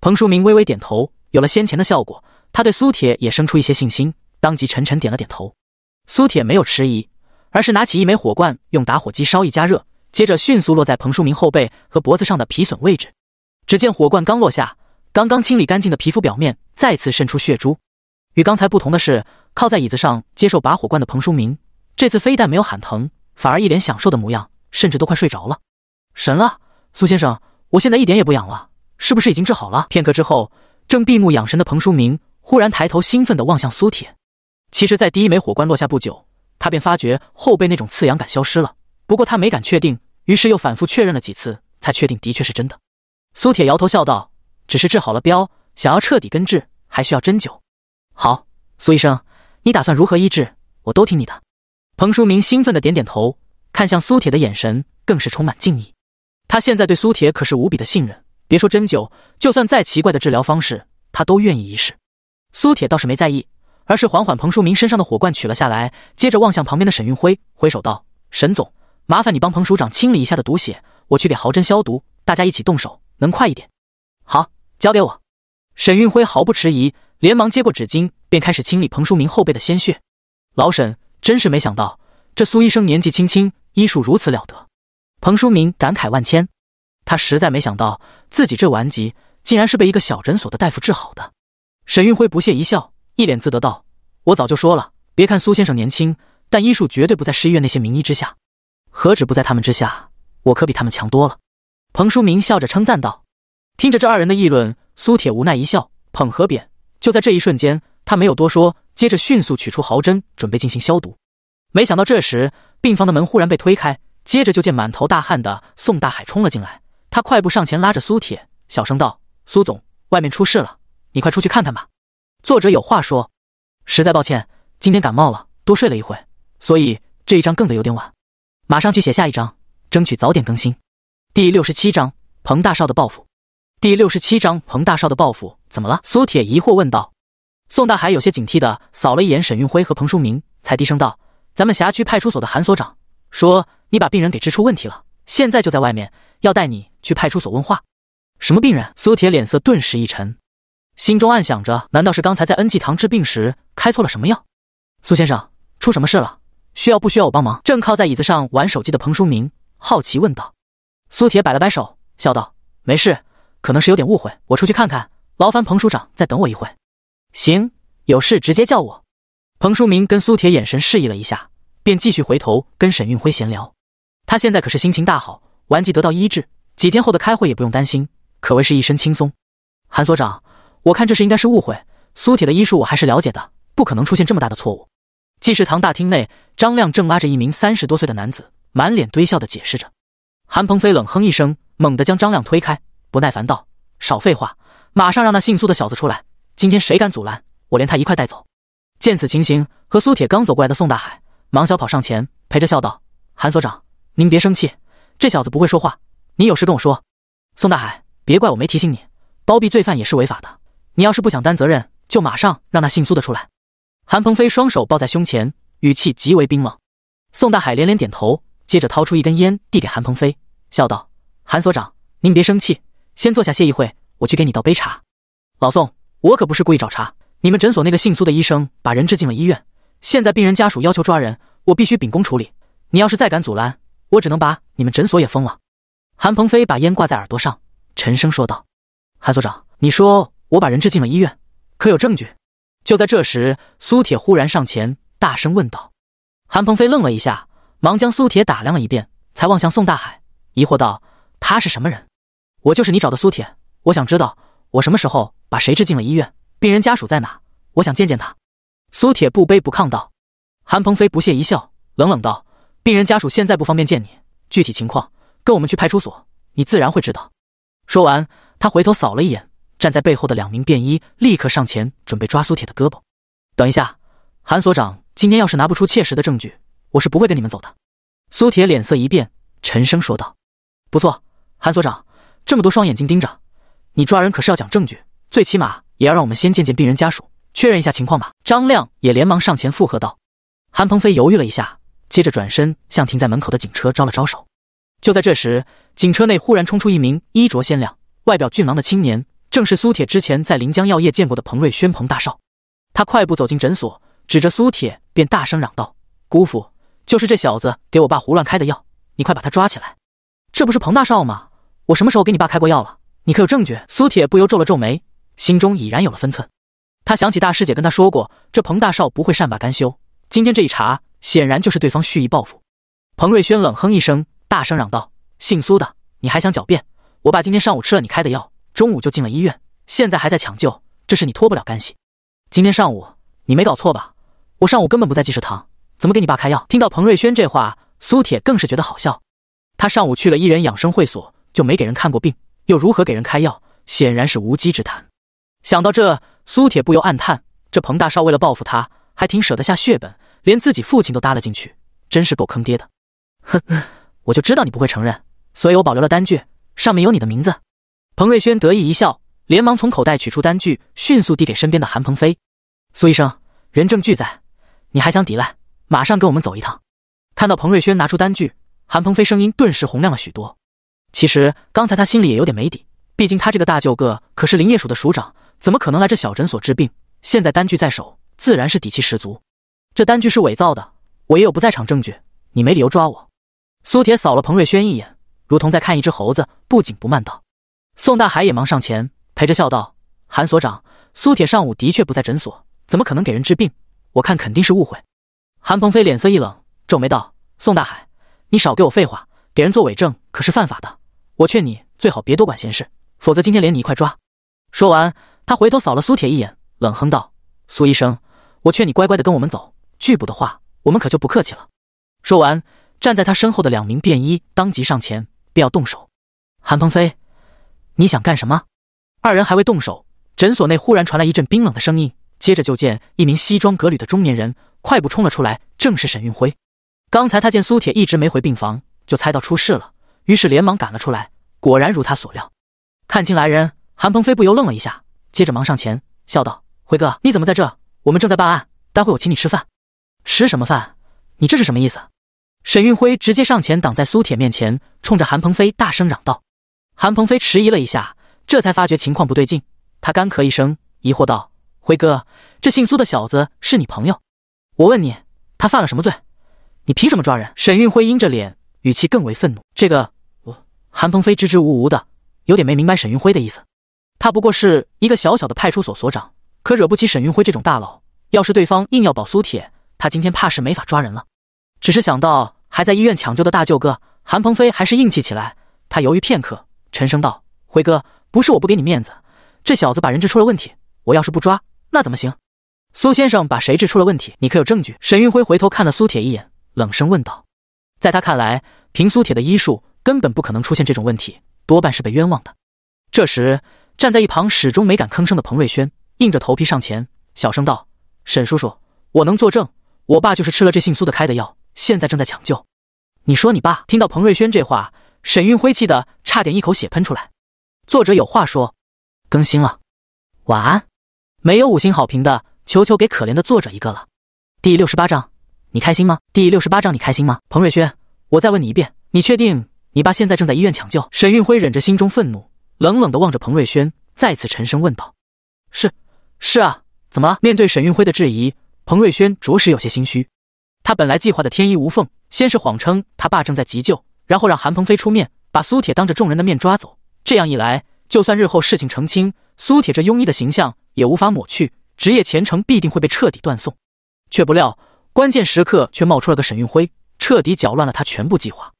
彭书明微微点头，有了先前的效果，他对苏铁也生出一些信心，当即沉沉点了点头。”苏铁没有迟疑，而是拿起一枚火罐，用打火机稍一加热。接着迅速落在彭书明后背和脖子上的皮损位置。只见火罐刚落下，刚刚清理干净的皮肤表面再次渗出血珠。与刚才不同的是，靠在椅子上接受拔火罐的彭书明，这次非但没有喊疼，反而一脸享受的模样，甚至都快睡着了。神了，苏先生，我现在一点也不痒了，是不是已经治好了？片刻之后，正闭目养神的彭书明忽然抬头，兴奋地望向苏铁。其实，在第一枚火罐落下不久，他便发觉后背那种刺痒感消失了。不过他没敢确定。于是又反复确认了几次，才确定的确是真的。苏铁摇头笑道：“只是治好了标，想要彻底根治，还需要针灸。”好，苏医生，你打算如何医治？我都听你的。”彭淑明兴奋的点点头，看向苏铁的眼神更是充满敬意。他现在对苏铁可是无比的信任，别说针灸，就算再奇怪的治疗方式，他都愿意一试。苏铁倒是没在意，而是缓缓彭淑明身上的火罐取了下来，接着望向旁边的沈运辉，挥手道：“沈总。”麻烦你帮彭署长清理一下的毒血，我去给豪珍消毒，大家一起动手，能快一点。好，交给我。沈运辉毫不迟疑，连忙接过纸巾，便开始清理彭淑明后背的鲜血。老沈真是没想到，这苏医生年纪轻轻，医术如此了得。彭淑明感慨万千，他实在没想到自己这顽疾，竟然是被一个小诊所的大夫治好的。沈运辉不屑一笑，一脸自得道：“我早就说了，别看苏先生年轻，但医术绝对不在市医院那些名医之下。”何止不在他们之下，我可比他们强多了。”彭书明笑着称赞道。听着这二人的议论，苏铁无奈一笑，捧和扁。就在这一瞬间，他没有多说，接着迅速取出毫针，准备进行消毒。没想到这时，病房的门忽然被推开，接着就见满头大汗的宋大海冲了进来。他快步上前，拉着苏铁，小声道：“苏总，外面出事了，你快出去看看吧。”作者有话说：实在抱歉，今天感冒了，多睡了一会，所以这一章更得有点晚。马上去写下一章，争取早点更新。第六十七章彭大少的报复。第六十七章彭大少的报复怎么了？苏铁疑惑问道。宋大海有些警惕的扫了一眼沈运辉和彭淑明，才低声道：“咱们辖区派出所的韩所长说，你把病人给治出问题了，现在就在外面，要带你去派出所问话。”什么病人？苏铁脸色顿时一沉，心中暗想着：难道是刚才在恩济堂治病时开错了什么药？苏先生出什么事了？需要不需要我帮忙？正靠在椅子上玩手机的彭书明好奇问道。苏铁摆了摆手，笑道：“没事，可能是有点误会。我出去看看，劳烦彭署长再等我一会。”“行，有事直接叫我。”彭书明跟苏铁眼神示意了一下，便继续回头跟沈运辉闲聊。他现在可是心情大好，顽疾得到医治，几天后的开会也不用担心，可谓是一身轻松。韩所长，我看这事应该是误会。苏铁的医术我还是了解的，不可能出现这么大的错误。济世堂大厅内，张亮正拉着一名三十多岁的男子，满脸堆笑的解释着。韩鹏飞冷哼一声，猛地将张亮推开，不耐烦道：“少废话，马上让那姓苏的小子出来！今天谁敢阻拦，我连他一块带走！”见此情形，和苏铁刚走过来的宋大海忙小跑上前，陪着笑道：“韩所长，您别生气，这小子不会说话，你有事跟我说。”宋大海，别怪我没提醒你，包庇罪犯也是违法的。你要是不想担责任，就马上让那姓苏的出来。韩鹏飞双手抱在胸前，语气极为冰冷。宋大海连连点头，接着掏出一根烟递给韩鹏飞，笑道：“韩所长，您别生气，先坐下歇一会，我去给你倒杯茶。”老宋，我可不是故意找茬。你们诊所那个姓苏的医生把人治进了医院，现在病人家属要求抓人，我必须秉公处理。你要是再敢阻拦，我只能把你们诊所也封了。”韩鹏飞把烟挂在耳朵上，沉声说道：“韩所长，你说我把人治进了医院，可有证据？”就在这时，苏铁忽然上前，大声问道：“韩鹏飞，愣了一下，忙将苏铁打量了一遍，才望向宋大海，疑惑道：‘他是什么人？’我就是你找的苏铁。我想知道，我什么时候把谁治进了医院？病人家属在哪？我想见见他。”苏铁不卑不亢道。韩鹏飞不屑一笑，冷冷道：“病人家属现在不方便见你，具体情况跟我们去派出所，你自然会知道。”说完，他回头扫了一眼。站在背后的两名便衣立刻上前，准备抓苏铁的胳膊。等一下，韩所长，今天要是拿不出切实的证据，我是不会跟你们走的。苏铁脸色一变，沉声说道：“不错，韩所长，这么多双眼睛盯着，你抓人可是要讲证据，最起码也要让我们先见见病人家属，确认一下情况吧。”张亮也连忙上前附和道。韩鹏飞犹豫了一下，接着转身向停在门口的警车招了招手。就在这时，警车内忽然冲出一名衣着鲜亮、外表俊朗的青年。正是苏铁之前在临江药业见过的彭瑞轩，彭大少。他快步走进诊所，指着苏铁便大声嚷道：“姑父，就是这小子给我爸胡乱开的药，你快把他抓起来！”这不是彭大少吗？我什么时候给你爸开过药了？你可有证据？苏铁不由皱了皱眉，心中已然有了分寸。他想起大师姐跟他说过，这彭大少不会善罢甘休。今天这一查，显然就是对方蓄意报复。彭瑞轩冷哼一声，大声嚷道：“姓苏的，你还想狡辩？我爸今天上午吃了你开的药。”中午就进了医院，现在还在抢救，这事你脱不了干系。今天上午你没搞错吧？我上午根本不在济世堂，怎么给你爸开药？听到彭瑞轩这话，苏铁更是觉得好笑。他上午去了伊人养生会所，就没给人看过病，又如何给人开药？显然是无稽之谈。想到这，苏铁不由暗叹：这彭大少为了报复他，还挺舍得下血本，连自己父亲都搭了进去，真是够坑爹的。哼，我就知道你不会承认，所以我保留了单据，上面有你的名字。彭瑞轩得意一笑，连忙从口袋取出单据，迅速递给身边的韩鹏飞。苏医生，人证俱在，你还想抵赖？马上跟我们走一趟。看到彭瑞轩拿出单据，韩鹏飞声音顿时洪亮了许多。其实刚才他心里也有点没底，毕竟他这个大舅哥可是林业署的署长，怎么可能来这小诊所治病？现在单据在手，自然是底气十足。这单据是伪造的，我也有不在场证据，你没理由抓我。苏铁扫了彭瑞轩一眼，如同在看一只猴子，不紧不慢道。宋大海也忙上前陪着笑道：“韩所长，苏铁上午的确不在诊所，怎么可能给人治病？我看肯定是误会。”韩鹏飞脸色一冷，皱眉道：“宋大海，你少给我废话！给人做伪证可是犯法的，我劝你最好别多管闲事，否则今天连你一块抓。”说完，他回头扫了苏铁一眼，冷哼道：“苏医生，我劝你乖乖的跟我们走，拒捕的话，我们可就不客气了。”说完，站在他身后的两名便衣当即上前，便要动手。韩鹏飞。你想干什么？二人还未动手，诊所内忽然传来一阵冰冷的声音，接着就见一名西装革履的中年人快步冲了出来，正是沈运辉。刚才他见苏铁一直没回病房，就猜到出事了，于是连忙赶了出来，果然如他所料。看清来人，韩鹏飞不由愣了一下，接着忙上前笑道：“辉哥，你怎么在这？我们正在办案，待会我请你吃饭。”“吃什么饭？你这是什么意思？”沈运辉直接上前挡在苏铁面前，冲着韩鹏飞大声嚷道。韩鹏飞迟疑了一下，这才发觉情况不对劲。他干咳一声，疑惑道：“辉哥，这姓苏的小子是你朋友？我问你，他犯了什么罪？你凭什么抓人？”沈运辉阴着脸，语气更为愤怒：“这个我……”韩鹏飞支支吾吾的，有点没明白沈运辉的意思。他不过是一个小小的派出所所长，可惹不起沈运辉这种大佬。要是对方硬要保苏铁，他今天怕是没法抓人了。只是想到还在医院抢救的大舅哥，韩鹏飞还是硬气起来。他犹豫片刻。沉声道：“辉哥，不是我不给你面子，这小子把人质出了问题，我要是不抓，那怎么行？”苏先生把谁治出了问题？你可有证据？”沈运辉回头看了苏铁一眼，冷声问道。在他看来，凭苏铁的医术，根本不可能出现这种问题，多半是被冤枉的。这时，站在一旁始终没敢吭声的彭瑞轩，硬着头皮上前，小声道：“沈叔叔，我能作证，我爸就是吃了这姓苏的开的药，现在正在抢救。”你说你爸？听到彭瑞轩这话。沈运辉气得差点一口血喷出来。作者有话说：更新了，晚安。没有五星好评的，求求给可怜的作者一个了。第六十八章，你开心吗？第六十八章，你开心吗？彭瑞轩，我再问你一遍，你确定你爸现在正在医院抢救？沈运辉忍着心中愤怒，冷冷的望着彭瑞轩，再次沉声问道：“是，是啊，怎么了？”面对沈运辉的质疑，彭瑞轩着实有些心虚。他本来计划的天衣无缝，先是谎称他爸正在急救。然后让韩鹏飞出面，把苏铁当着众人的面抓走。这样一来，就算日后事情澄清，苏铁这庸医的形象也无法抹去，职业前程必定会被彻底断送。却不料关键时刻却冒出了个沈运辉，彻底搅乱了他全部计划。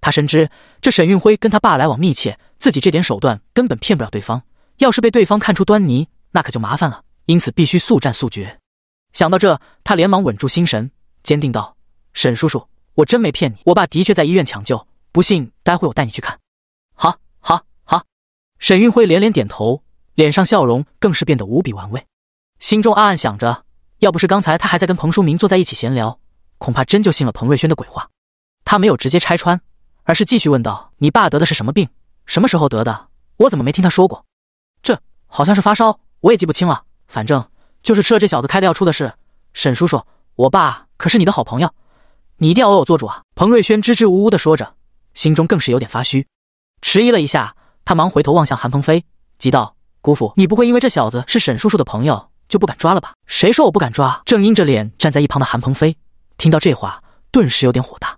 他深知这沈运辉跟他爸来往密切，自己这点手段根本骗不了对方。要是被对方看出端倪，那可就麻烦了。因此必须速战速决。想到这，他连忙稳住心神，坚定道：“沈叔叔，我真没骗你，我爸的确在医院抢救。”不信，待会我带你去看。好，好，好。沈运辉连连点头，脸上笑容更是变得无比玩味，心中暗暗想着：要不是刚才他还在跟彭淑明坐在一起闲聊，恐怕真就信了彭瑞轩的鬼话。他没有直接拆穿，而是继续问道：“你爸得的是什么病？什么时候得的？我怎么没听他说过？”“这好像是发烧，我也记不清了，反正就是吃了这小子开的药出的事。”沈叔叔，我爸可是你的好朋友，你一定要为我做主啊！”彭瑞轩支支吾吾的说着。心中更是有点发虚，迟疑了一下，他忙回头望向韩鹏飞，急道：“姑父，你不会因为这小子是沈叔叔的朋友就不敢抓了吧？”“谁说我不敢抓？”正阴着脸站在一旁的韩鹏飞听到这话，顿时有点火大，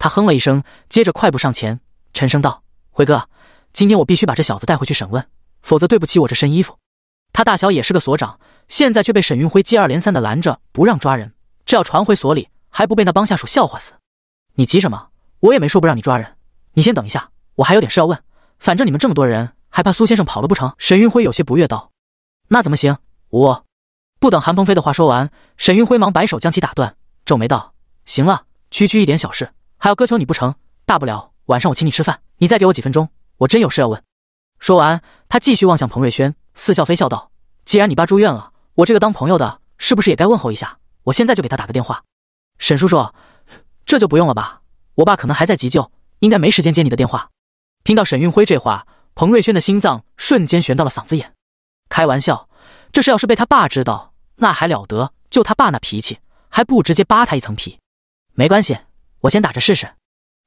他哼了一声，接着快步上前，沉声道：“辉哥，今天我必须把这小子带回去审问，否则对不起我这身衣服。”他大小也是个所长，现在却被沈云辉接二连三的拦着不让抓人，这要传回所里，还不被那帮下属笑话死？你急什么？我也没说不让你抓人，你先等一下，我还有点事要问。反正你们这么多人，还怕苏先生跑了不成？沈云辉有些不悦道：“那怎么行？我……”不等韩鹏飞的话说完，沈云辉忙摆手将其打断，皱眉道：“行了，区区一点小事，还要哥求你不成？大不了晚上我请你吃饭，你再给我几分钟，我真有事要问。”说完，他继续望向彭瑞轩，似笑非笑道：“既然你爸住院了，我这个当朋友的，是不是也该问候一下？我现在就给他打个电话。”沈叔叔，这就不用了吧。我爸可能还在急救，应该没时间接你的电话。听到沈运辉这话，彭瑞轩的心脏瞬间悬到了嗓子眼。开玩笑，这事要是被他爸知道，那还了得？就他爸那脾气，还不直接扒他一层皮？没关系，我先打着试试。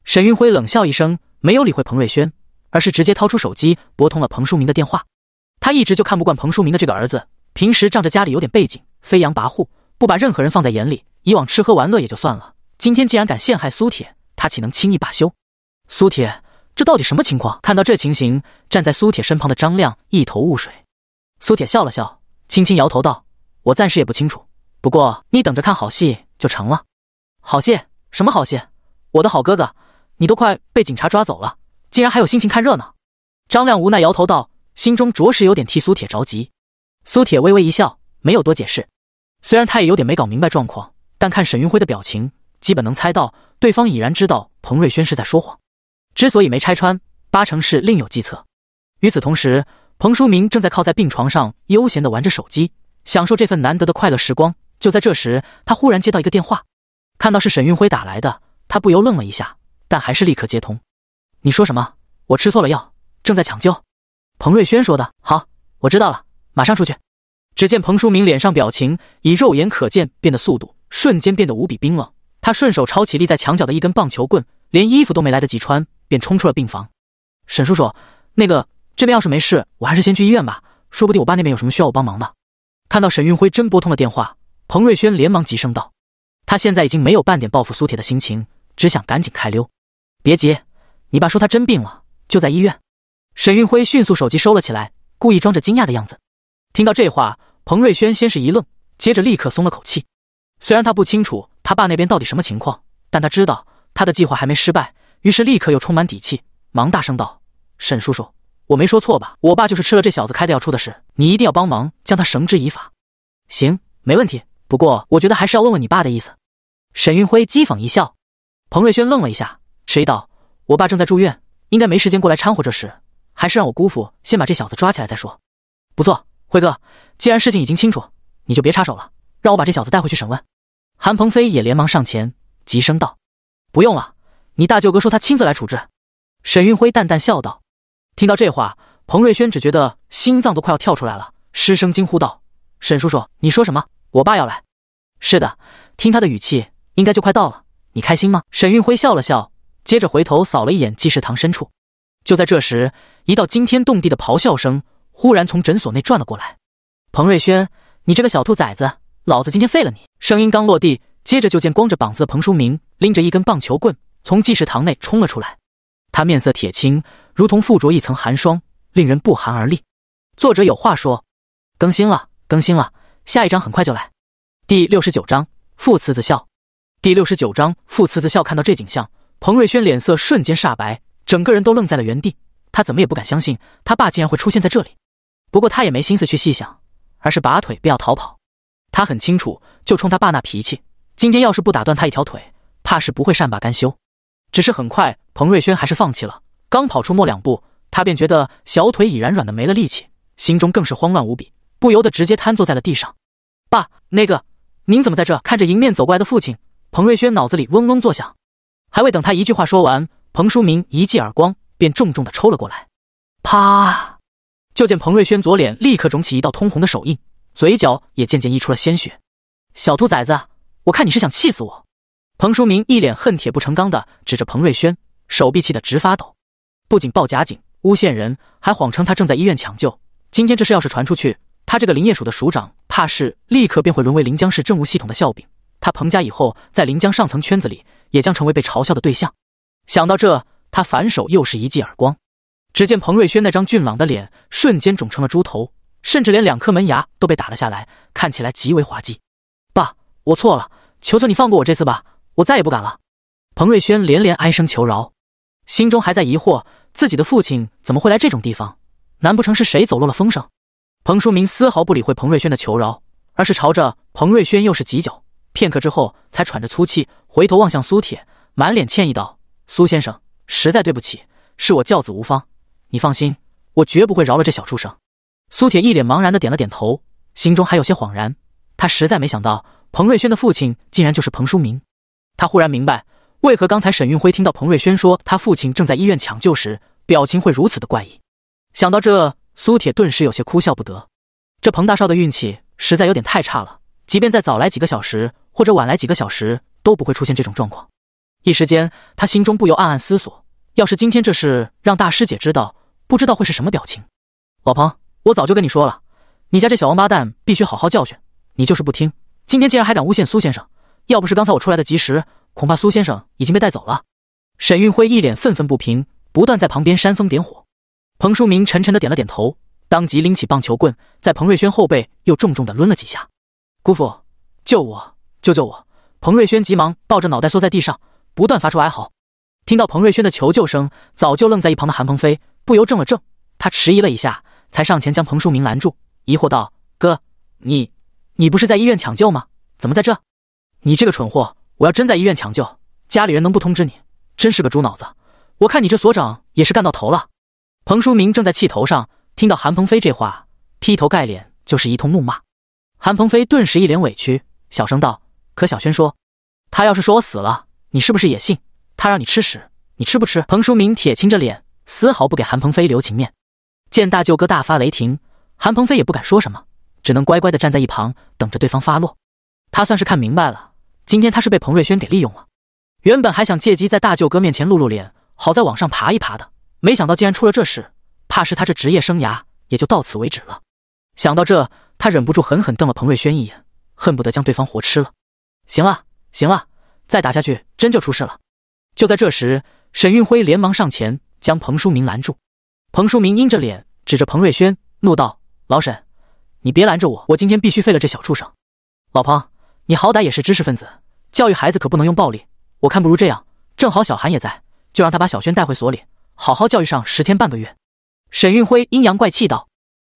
沈运辉冷笑一声，没有理会彭瑞轩，而是直接掏出手机拨通了彭淑明的电话。他一直就看不惯彭淑明的这个儿子，平时仗着家里有点背景，飞扬跋扈，不把任何人放在眼里。以往吃喝玩乐也就算了，今天竟然敢陷害苏铁！他岂能轻易罢休？苏铁，这到底什么情况？看到这情形，站在苏铁身旁的张亮一头雾水。苏铁笑了笑，轻轻摇头道：“我暂时也不清楚，不过你等着看好戏就成了。好戏？什么好戏？我的好哥哥，你都快被警察抓走了，竟然还有心情看热闹？”张亮无奈摇头道，心中着实有点替苏铁着急。苏铁微微一笑，没有多解释。虽然他也有点没搞明白状况，但看沈云辉的表情。基本能猜到，对方已然知道彭瑞轩是在说谎，之所以没拆穿，八成是另有计策。与此同时，彭书明正在靠在病床上，悠闲的玩着手机，享受这份难得的快乐时光。就在这时，他忽然接到一个电话，看到是沈运辉打来的，他不由愣了一下，但还是立刻接通。你说什么？我吃错了药，正在抢救。彭瑞轩说的。好，我知道了，马上出去。只见彭书明脸上表情以肉眼可见变得速度，瞬间变得无比冰冷。他顺手抄起立在墙角的一根棒球棍，连衣服都没来得及穿，便冲出了病房。沈叔叔，那个这边要是没事，我还是先去医院吧，说不定我爸那边有什么需要我帮忙的。看到沈运辉真拨通了电话，彭瑞轩连忙急声道：“他现在已经没有半点报复苏铁的心情，只想赶紧开溜。”别急，你爸说他真病了，就在医院。沈运辉迅速手机收了起来，故意装着惊讶的样子。听到这话，彭瑞轩先是一愣，接着立刻松了口气。虽然他不清楚他爸那边到底什么情况，但他知道他的计划还没失败，于是立刻又充满底气，忙大声道：“沈叔叔，我没说错吧？我爸就是吃了这小子开的药出的事，你一定要帮忙将他绳之以法。”“行，没问题，不过我觉得还是要问问你爸的意思。”沈运辉讥讽一笑。彭瑞轩愣了一下，迟疑道：“我爸正在住院，应该没时间过来掺和这事，还是让我姑父先把这小子抓起来再说。”“不错，辉哥，既然事情已经清楚，你就别插手了，让我把这小子带回去审问。”韩鹏飞也连忙上前，急声道：“不用了，你大舅哥说他亲自来处置。”沈运辉淡淡笑道。听到这话，彭瑞轩只觉得心脏都快要跳出来了，失声惊呼道：“沈叔叔，你说什么？我爸要来？是的，听他的语气，应该就快到了。你开心吗？”沈运辉笑了笑，接着回头扫了一眼济世堂深处。就在这时，一道惊天动地的咆哮声忽然从诊所内转了过来。“彭瑞轩，你这个小兔崽子！”老子今天废了你！声音刚落地，接着就见光着膀子的彭书明拎着一根棒球棍从计时堂内冲了出来，他面色铁青，如同附着一层寒霜，令人不寒而栗。作者有话说：更新了，更新了，下一章很快就来。第六十九章父慈子孝。第六十九章父慈子孝。看到这景象，彭瑞轩脸色瞬间煞白，整个人都愣在了原地。他怎么也不敢相信，他爸竟然会出现在这里。不过他也没心思去细想，而是拔腿便要逃跑。他很清楚，就冲他爸那脾气，今天要是不打断他一条腿，怕是不会善罢甘休。只是很快，彭瑞轩还是放弃了。刚跑出没两步，他便觉得小腿已然软的没了力气，心中更是慌乱无比，不由得直接瘫坐在了地上。爸，那个，您怎么在这？看着迎面走过来的父亲，彭瑞轩脑子里嗡嗡作响。还未等他一句话说完，彭淑明一记耳光便重重的抽了过来，啪！就见彭瑞轩左脸立刻肿起一道通红的手印。嘴角也渐渐溢出了鲜血，小兔崽子，我看你是想气死我！彭淑明一脸恨铁不成钢的指着彭瑞轩，手臂气得直发抖。不仅报假警、诬陷人，还谎称他正在医院抢救。今天这事要是传出去，他这个林业署的署长，怕是立刻便会沦为临江市政务系统的笑柄。他彭家以后在临江上层圈子里，也将成为被嘲笑的对象。想到这，他反手又是一记耳光。只见彭瑞轩那张俊朗的脸，瞬间肿成了猪头。甚至连两颗门牙都被打了下来，看起来极为滑稽。爸，我错了，求求你放过我这次吧，我再也不敢了。彭瑞轩连连哀声求饶，心中还在疑惑自己的父亲怎么会来这种地方，难不成是谁走漏了风声？彭书明丝毫不理会彭瑞轩的求饶，而是朝着彭瑞轩又是几脚，片刻之后才喘着粗气回头望向苏铁，满脸歉意道：“苏先生，实在对不起，是我教子无方。你放心，我绝不会饶了这小畜生。”苏铁一脸茫然的点了点头，心中还有些恍然。他实在没想到彭瑞轩的父亲竟然就是彭书明。他忽然明白为何刚才沈运辉听到彭瑞轩说他父亲正在医院抢救时，表情会如此的怪异。想到这，苏铁顿时有些哭笑不得。这彭大少的运气实在有点太差了，即便再早来几个小时，或者晚来几个小时，都不会出现这种状况。一时间，他心中不由暗暗思索：要是今天这事让大师姐知道，不知道会是什么表情。老彭。我早就跟你说了，你家这小王八蛋必须好好教训你，就是不听。今天竟然还敢诬陷苏先生，要不是刚才我出来的及时，恐怕苏先生已经被带走了。沈运辉一脸愤愤不平，不断在旁边煽风点火。彭淑明沉沉的点了点头，当即拎起棒球棍，在彭瑞轩后背又重重的抡了几下。姑父，救我，救救我！彭瑞轩急忙抱着脑袋缩在地上，不断发出哀嚎。听到彭瑞轩的求救声，早就愣在一旁的韩鹏飞不由怔了怔，他迟疑了一下。才上前将彭淑明拦住，疑惑道：“哥，你，你不是在医院抢救吗？怎么在这？”“你这个蠢货！我要真在医院抢救，家里人能不通知你？真是个猪脑子！我看你这所长也是干到头了。”彭淑明正在气头上，听到韩鹏飞这话，劈头盖脸就是一通怒骂。韩鹏飞顿时一脸委屈，小声道：“可小轩说，他要是说我死了，你是不是也信？他让你吃屎，你吃不吃？”彭淑明铁青着脸，丝毫不给韩鹏飞留情面。见大舅哥大发雷霆，韩鹏飞也不敢说什么，只能乖乖的站在一旁等着对方发落。他算是看明白了，今天他是被彭瑞轩给利用了。原本还想借机在大舅哥面前露露脸，好在往上爬一爬的，没想到竟然出了这事，怕是他这职业生涯也就到此为止了。想到这，他忍不住狠狠瞪了彭瑞轩一眼，恨不得将对方活吃了。行了，行了，再打下去真就出事了。就在这时，沈运辉连忙上前将彭书明拦住。彭淑明阴着脸，指着彭瑞轩，怒道：“老沈，你别拦着我，我今天必须废了这小畜生。”老彭，你好歹也是知识分子，教育孩子可不能用暴力。我看不如这样，正好小韩也在，就让他把小轩带回所里，好好教育上十天半个月。”沈运辉阴阳怪气道。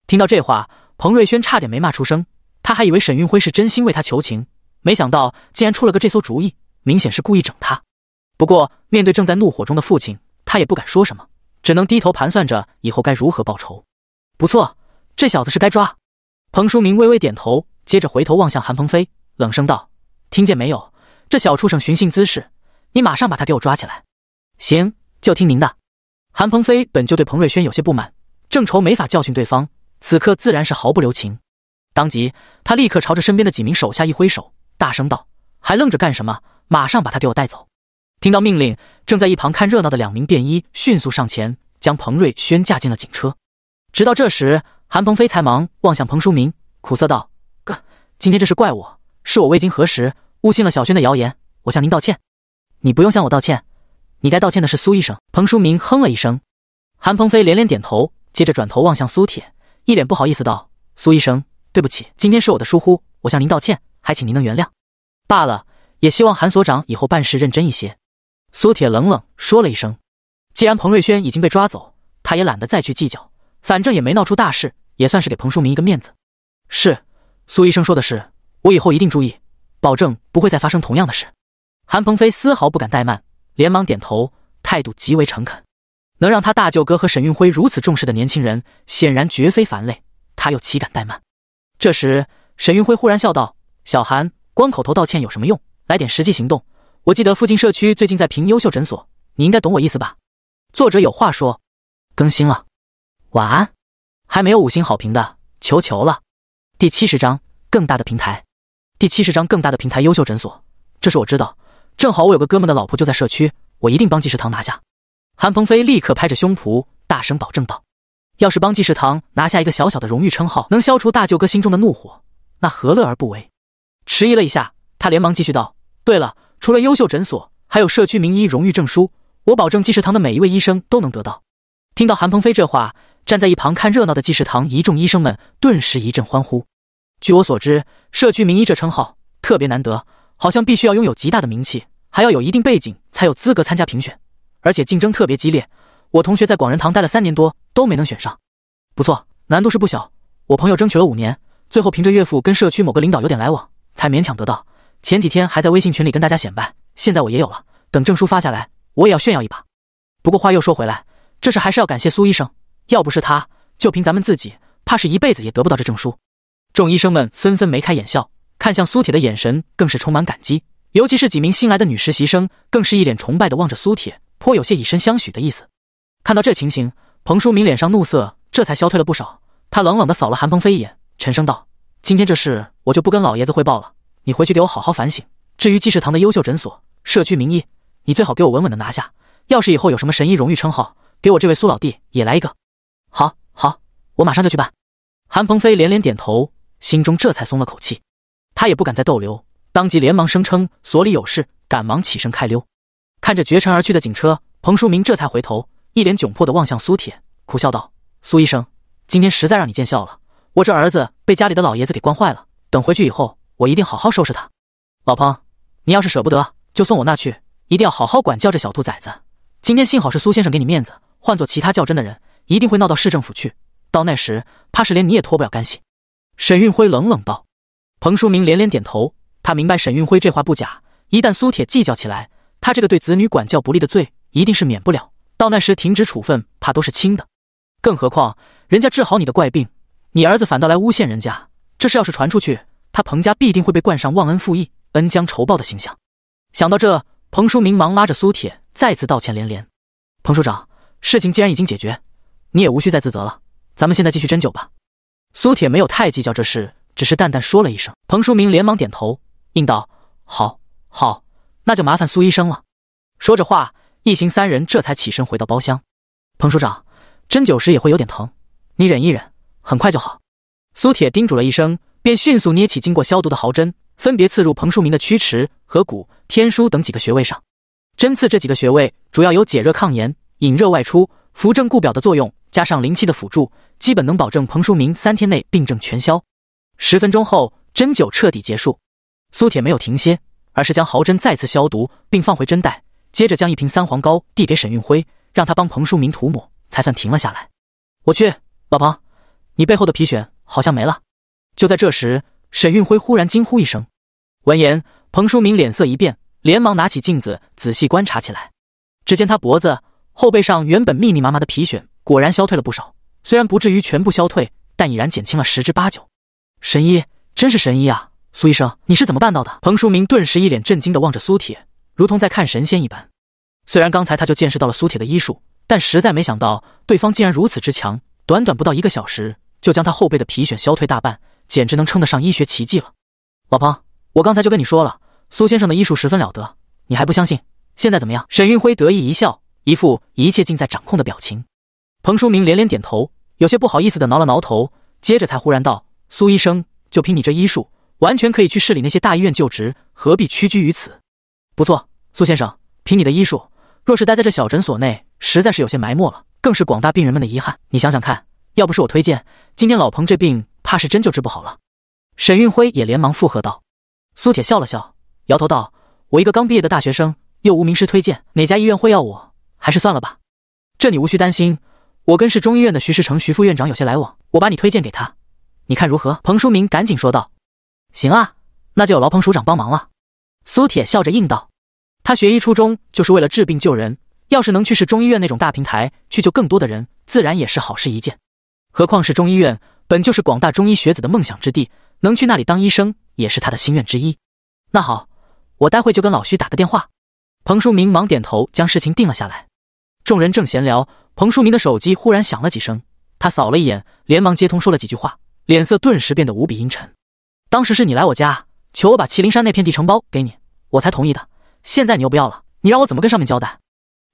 听到这话，彭瑞轩差点没骂出声。他还以为沈运辉是真心为他求情，没想到竟然出了个这馊主意，明显是故意整他。不过，面对正在怒火中的父亲，他也不敢说什么。只能低头盘算着以后该如何报仇。不错，这小子是该抓。彭书明微微点头，接着回头望向韩鹏飞，冷声道：“听见没有？这小畜生寻衅滋事，你马上把他给我抓起来。”“行，就听您的。”韩鹏飞本就对彭瑞轩有些不满，正愁没法教训对方，此刻自然是毫不留情。当即，他立刻朝着身边的几名手下一挥手，大声道：“还愣着干什么？马上把他给我带走！”听到命令，正在一旁看热闹的两名便衣迅速上前，将彭瑞轩架进了警车。直到这时，韩鹏飞才忙望向彭书明，苦涩道：“哥，今天这是怪我，是我未经核实，误信了小轩的谣言，我向您道歉。”“你不用向我道歉，你该道歉的是苏医生。”彭书明哼了一声。韩鹏飞连连点头，接着转头望向苏铁，一脸不好意思道：“苏医生，对不起，今天是我的疏忽，我向您道歉，还请您能原谅。罢了，也希望韩所长以后办事认真一些。”苏铁冷冷说了一声：“既然彭瑞轩已经被抓走，他也懒得再去计较，反正也没闹出大事，也算是给彭淑明一个面子。”“是，苏医生说的是，我以后一定注意，保证不会再发生同样的事。”韩鹏飞丝毫不敢怠慢，连忙点头，态度极为诚恳。能让他大舅哥和沈运辉如此重视的年轻人，显然绝非凡类，他又岂敢怠慢？这时，沈运辉忽然笑道：“小韩，光口头道歉有什么用？来点实际行动。”我记得附近社区最近在评优秀诊所，你应该懂我意思吧？作者有话说：更新了，晚安。还没有五星好评的，求求了。第七十章更大的平台。第七十章更大的平台，优秀诊所，这是我知道。正好我有个哥们的老婆就在社区，我一定帮济食堂拿下。韩鹏飞立刻拍着胸脯，大声保证道：“要是帮济食堂拿下一个小小的荣誉称号，能消除大舅哥心中的怒火，那何乐而不为？”迟疑了一下，他连忙继续道：“对了。”除了优秀诊所，还有社区名医荣誉证书，我保证济世堂的每一位医生都能得到。听到韩鹏飞这话，站在一旁看热闹的济世堂一众医生们顿时一阵欢呼。据我所知，社区名医这称号特别难得，好像必须要拥有极大的名气，还要有一定背景才有资格参加评选，而且竞争特别激烈。我同学在广仁堂待了三年多都没能选上。不错，难度是不小。我朋友争取了五年，最后凭着岳父跟社区某个领导有点来往，才勉强得到。前几天还在微信群里跟大家显摆，现在我也有了。等证书发下来，我也要炫耀一把。不过话又说回来，这事还是要感谢苏医生，要不是他，就凭咱们自己，怕是一辈子也得不到这证书。众医生们纷纷眉开眼笑，看向苏铁的眼神更是充满感激。尤其是几名新来的女实习生，更是一脸崇拜的望着苏铁，颇有些以身相许的意思。看到这情形，彭淑明脸上怒色这才消退了不少。他冷冷地扫了韩鹏飞一眼，沉声道：“今天这事我就不跟老爷子汇报了。”你回去给我好好反省。至于济世堂的优秀诊所、社区名医，你最好给我稳稳的拿下。要是以后有什么神医荣誉称号，给我这位苏老弟也来一个。好，好，我马上就去办。韩鹏飞连连点头，心中这才松了口气。他也不敢再逗留，当即连忙声称所里有事，赶忙起身开溜。看着绝尘而去的警车，彭淑明这才回头，一脸窘迫的望向苏铁，苦笑道：“苏医生，今天实在让你见笑了。我这儿子被家里的老爷子给惯坏了，等回去以后……”我一定好好收拾他，老彭，你要是舍不得，就送我那去，一定要好好管教这小兔崽子。今天幸好是苏先生给你面子，换做其他较真的人，一定会闹到市政府去，到那时，怕是连你也脱不了干系。”沈运辉冷冷道。彭淑明连连点头，他明白沈运辉这话不假。一旦苏铁计较起来，他这个对子女管教不利的罪，一定是免不了。到那时，停职处分怕都是轻的，更何况人家治好你的怪病，你儿子反倒来诬陷人家，这事要是传出去……他彭家必定会被冠上忘恩负义、恩将仇报的形象。想到这，彭书明忙拉着苏铁再次道歉连连。彭书长，事情既然已经解决，你也无需再自责了。咱们现在继续针灸吧。苏铁没有太计较这事，只是淡淡说了一声。彭书明连忙点头应道：“好，好，那就麻烦苏医生了。”说着话，一行三人这才起身回到包厢。彭书长，针灸时也会有点疼，你忍一忍，很快就好。苏铁叮嘱了一声。便迅速捏起经过消毒的毫针，分别刺入彭书明的曲池、合谷、天枢等几个穴位上。针刺这几个穴位，主要有解热、抗炎、引热外出、扶正固表的作用。加上灵气的辅助，基本能保证彭书明三天内病症全消。十分钟后，针灸彻底结束。苏铁没有停歇，而是将毫针再次消毒，并放回针袋，接着将一瓶三黄膏递给沈运辉，让他帮彭书明涂抹，才算停了下来。我去，老彭，你背后的皮癣好像没了。就在这时，沈运辉忽然惊呼一声。闻言，彭淑明脸色一变，连忙拿起镜子仔细观察起来。只见他脖子后背上原本密密麻麻的皮癣，果然消退了不少。虽然不至于全部消退，但已然减轻了十之八九。神医，真是神医啊！苏医生，你是怎么办到的？彭淑明顿时一脸震惊的望着苏铁，如同在看神仙一般。虽然刚才他就见识到了苏铁的医术，但实在没想到对方竟然如此之强，短短不到一个小时，就将他后背的皮癣消退大半。简直能称得上医学奇迹了，老彭，我刚才就跟你说了，苏先生的医术十分了得，你还不相信？现在怎么样？沈运辉得意一笑，一副一切尽在掌控的表情。彭淑明连连点头，有些不好意思的挠了挠头，接着才忽然道：“苏医生，就凭你这医术，完全可以去市里那些大医院就职，何必屈居于此？”不错，苏先生，凭你的医术，若是待在这小诊所内，实在是有些埋没了，更是广大病人们的遗憾。你想想看，要不是我推荐，今天老彭这病……怕是真就治不好了，沈运辉也连忙附和道。苏铁笑了笑，摇头道：“我一个刚毕业的大学生，又无名师推荐，哪家医院会要我？还是算了吧。”这你无需担心，我跟市中医院的徐世成徐副院长有些来往，我把你推荐给他，你看如何？”彭书明赶紧说道：“行啊，那就有劳彭署长帮忙了。”苏铁笑着应道：“他学医初衷就是为了治病救人，要是能去市中医院那种大平台去救更多的人，自然也是好事一件。”何况是中医院，本就是广大中医学子的梦想之地，能去那里当医生也是他的心愿之一。那好，我待会就跟老徐打个电话。彭淑明忙点头，将事情定了下来。众人正闲聊，彭淑明的手机忽然响了几声，他扫了一眼，连忙接通，说了几句话，脸色顿时变得无比阴沉。当时是你来我家求我把麒麟山那片地承包给你，我才同意的。现在你又不要了，你让我怎么跟上面交代？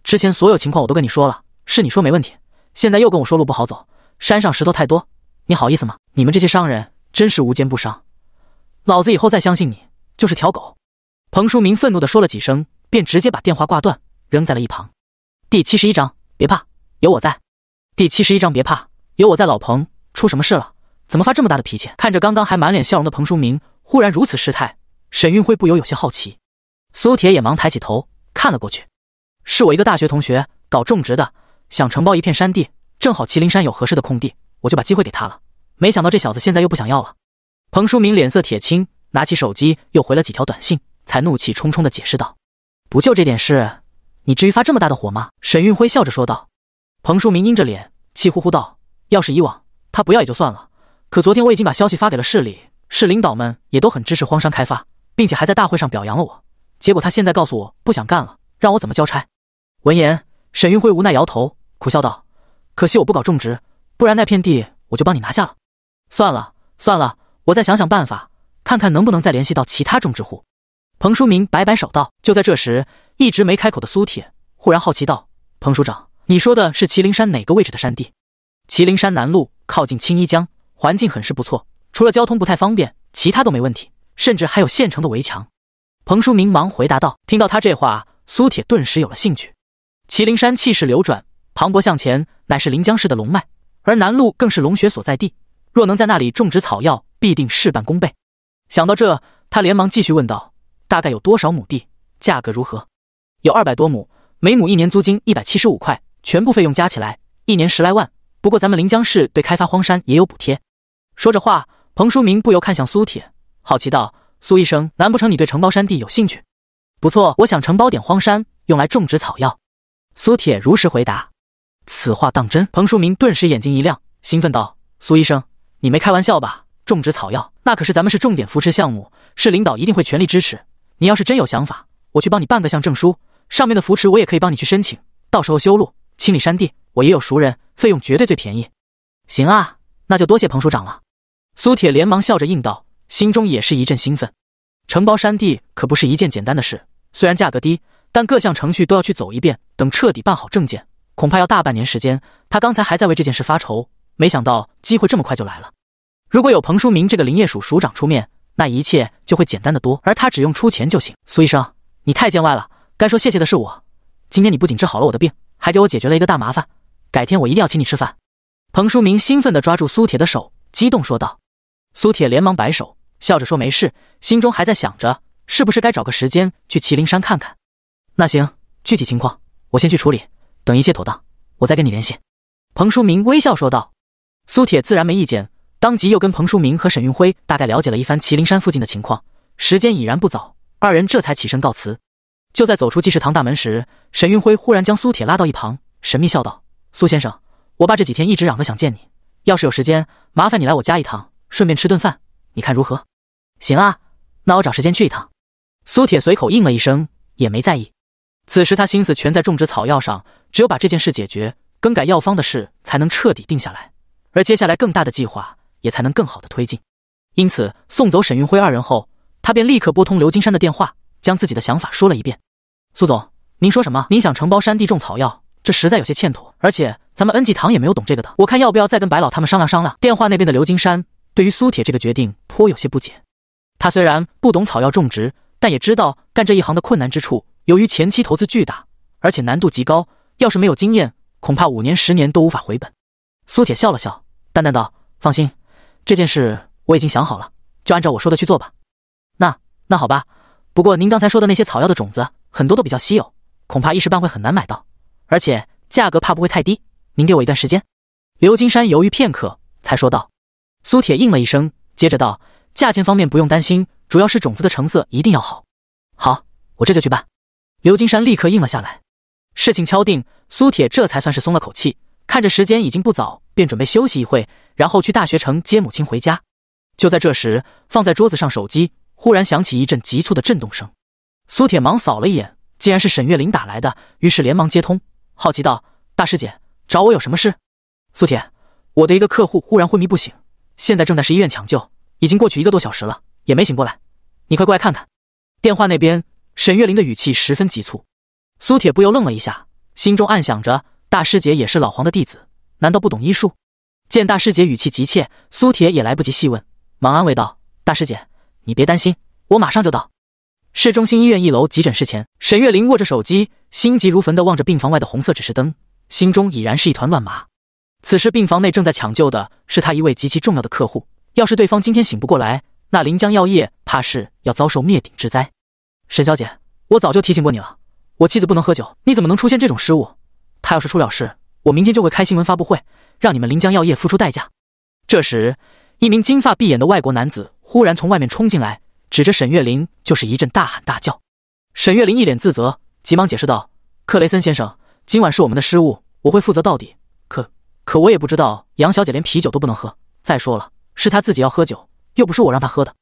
之前所有情况我都跟你说了，是你说没问题，现在又跟我说路不好走。山上石头太多，你好意思吗？你们这些商人真是无奸不商，老子以后再相信你就是条狗！彭书明愤怒的说了几声，便直接把电话挂断，扔在了一旁。第七十一章别怕，有我在。第七十一章别怕，有我在。老彭，出什么事了？怎么发这么大的脾气？看着刚刚还满脸笑容的彭书明，忽然如此失态，沈运辉不由有些好奇。苏铁也忙抬起头看了过去，是我一个大学同学，搞种植的，想承包一片山地。正好麒麟山有合适的空地，我就把机会给他了。没想到这小子现在又不想要了。彭书明脸色铁青，拿起手机又回了几条短信，才怒气冲冲地解释道：“不就这点事，你至于发这么大的火吗？”沈运辉笑着说道。彭书明阴着脸，气呼呼道：“要是以往他不要也就算了，可昨天我已经把消息发给了市里，市领导们也都很支持荒山开发，并且还在大会上表扬了我。结果他现在告诉我不想干了，让我怎么交差？”闻言，沈运辉无奈摇头，苦笑道。可惜我不搞种植，不然那片地我就帮你拿下了。算了算了，我再想想办法，看看能不能再联系到其他种植户。彭书明摆摆手道。就在这时，一直没开口的苏铁忽然好奇道：“彭署长，你说的是麒麟山哪个位置的山地？”麒麟山南麓，靠近青衣江，环境很是不错，除了交通不太方便，其他都没问题，甚至还有现成的围墙。彭书明忙回答道。听到他这话，苏铁顿时有了兴趣。麒麟山气势流转。磅礴向前乃是临江市的龙脉，而南路更是龙穴所在地。若能在那里种植草药，必定事半功倍。想到这，他连忙继续问道：“大概有多少亩地？价格如何？”“有二百多亩，每亩一年租金一百七十五块，全部费用加起来一年十来万。不过咱们临江市对开发荒山也有补贴。”说着话，彭书明不由看向苏铁，好奇道：“苏医生，难不成你对承包山地有兴趣？”“不错，我想承包点荒山，用来种植草药。”苏铁如实回答。此话当真？彭书明顿时眼睛一亮，兴奋道：“苏医生，你没开玩笑吧？种植草药，那可是咱们是重点扶持项目，市领导一定会全力支持。你要是真有想法，我去帮你办个项证书，上面的扶持我也可以帮你去申请。到时候修路、清理山地，我也有熟人，费用绝对最便宜。”行啊，那就多谢彭署长了。苏铁连忙笑着应道，心中也是一阵兴奋。承包山地可不是一件简单的事，虽然价格低，但各项程序都要去走一遍，等彻底办好证件。恐怕要大半年时间。他刚才还在为这件事发愁，没想到机会这么快就来了。如果有彭书明这个林业署署长出面，那一切就会简单的多，而他只用出钱就行。苏医生，你太见外了，该说谢谢的是我。今天你不仅治好了我的病，还给我解决了一个大麻烦。改天我一定要请你吃饭。彭书明兴奋地抓住苏铁的手，激动说道。苏铁连忙摆手，笑着说：“没事。”心中还在想着，是不是该找个时间去麒麟山看看？那行，具体情况我先去处理。等一切妥当，我再跟你联系。”彭书明微笑说道。苏铁自然没意见，当即又跟彭书明和沈运辉大概了解了一番麒麟山附近的情况。时间已然不早，二人这才起身告辞。就在走出济世堂大门时，沈运辉忽然将苏铁拉到一旁，神秘笑道：“苏先生，我爸这几天一直嚷着想见你，要是有时间，麻烦你来我家一趟，顺便吃顿饭，你看如何？”“行啊，那我找时间去一趟。”苏铁随口应了一声，也没在意。此时他心思全在种植草药上，只有把这件事解决，更改药方的事才能彻底定下来，而接下来更大的计划也才能更好的推进。因此，送走沈运辉二人后，他便立刻拨通刘金山的电话，将自己的想法说了一遍：“苏总，您说什么？您想承包山地种草药，这实在有些欠妥，而且咱们恩济堂也没有懂这个的。我看要不要再跟白老他们商量商量？”电话那边的刘金山对于苏铁这个决定颇有些不解，他虽然不懂草药种植，但也知道干这一行的困难之处。由于前期投资巨大，而且难度极高，要是没有经验，恐怕五年十年都无法回本。苏铁笑了笑，淡淡道：“放心，这件事我已经想好了，就按照我说的去做吧。”“那那好吧，不过您刚才说的那些草药的种子，很多都比较稀有，恐怕一时半会很难买到，而且价格怕不会太低。您给我一段时间。”刘金山犹豫片刻，才说道。苏铁应了一声，接着道：“价钱方面不用担心，主要是种子的成色一定要好。”“好，我这就去办。”刘金山立刻应了下来，事情敲定，苏铁这才算是松了口气。看着时间已经不早，便准备休息一会，然后去大学城接母亲回家。就在这时，放在桌子上手机忽然响起一阵急促的震动声，苏铁忙扫了一眼，竟然是沈月玲打来的，于是连忙接通，好奇道：“大师姐，找我有什么事？”苏铁，我的一个客户忽然昏迷不醒，现在正在市医院抢救，已经过去一个多小时了，也没醒过来，你快过来看看。电话那边。沈月玲的语气十分急促，苏铁不由愣了一下，心中暗想着：大师姐也是老黄的弟子，难道不懂医术？见大师姐语气急切，苏铁也来不及细问，忙安慰道：“大师姐，你别担心，我马上就到。”市中心医院一楼急诊室前，沈月玲握着手机，心急如焚地望着病房外的红色指示灯，心中已然是一团乱麻。此时病房内正在抢救的是他一位极其重要的客户，要是对方今天醒不过来，那临江药业怕是要遭受灭顶之灾。沈小姐，我早就提醒过你了，我妻子不能喝酒，你怎么能出现这种失误？她要是出了事，我明天就会开新闻发布会，让你们临江药业付出代价。这时，一名金发碧眼的外国男子忽然从外面冲进来，指着沈月玲就是一阵大喊大叫。沈月玲一脸自责，急忙解释道：“克雷森先生，今晚是我们的失误，我会负责到底。可可我也不知道杨小姐连啤酒都不能喝，再说了，是她自己要喝酒，又不是我让她喝的，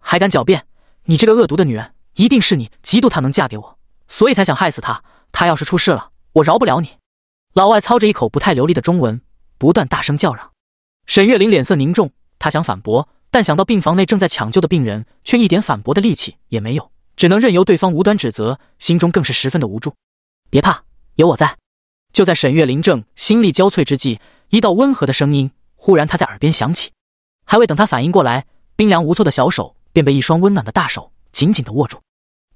还敢狡辩？你这个恶毒的女人！”一定是你嫉妒她能嫁给我，所以才想害死她。她要是出事了，我饶不了你！老外操着一口不太流利的中文，不断大声叫嚷。沈月玲脸色凝重，她想反驳，但想到病房内正在抢救的病人，却一点反驳的力气也没有，只能任由对方无端指责，心中更是十分的无助。别怕，有我在。就在沈月玲正心力交瘁之际，一道温和的声音忽然她在耳边响起。还未等她反应过来，冰凉无措的小手便被一双温暖的大手紧紧的握住。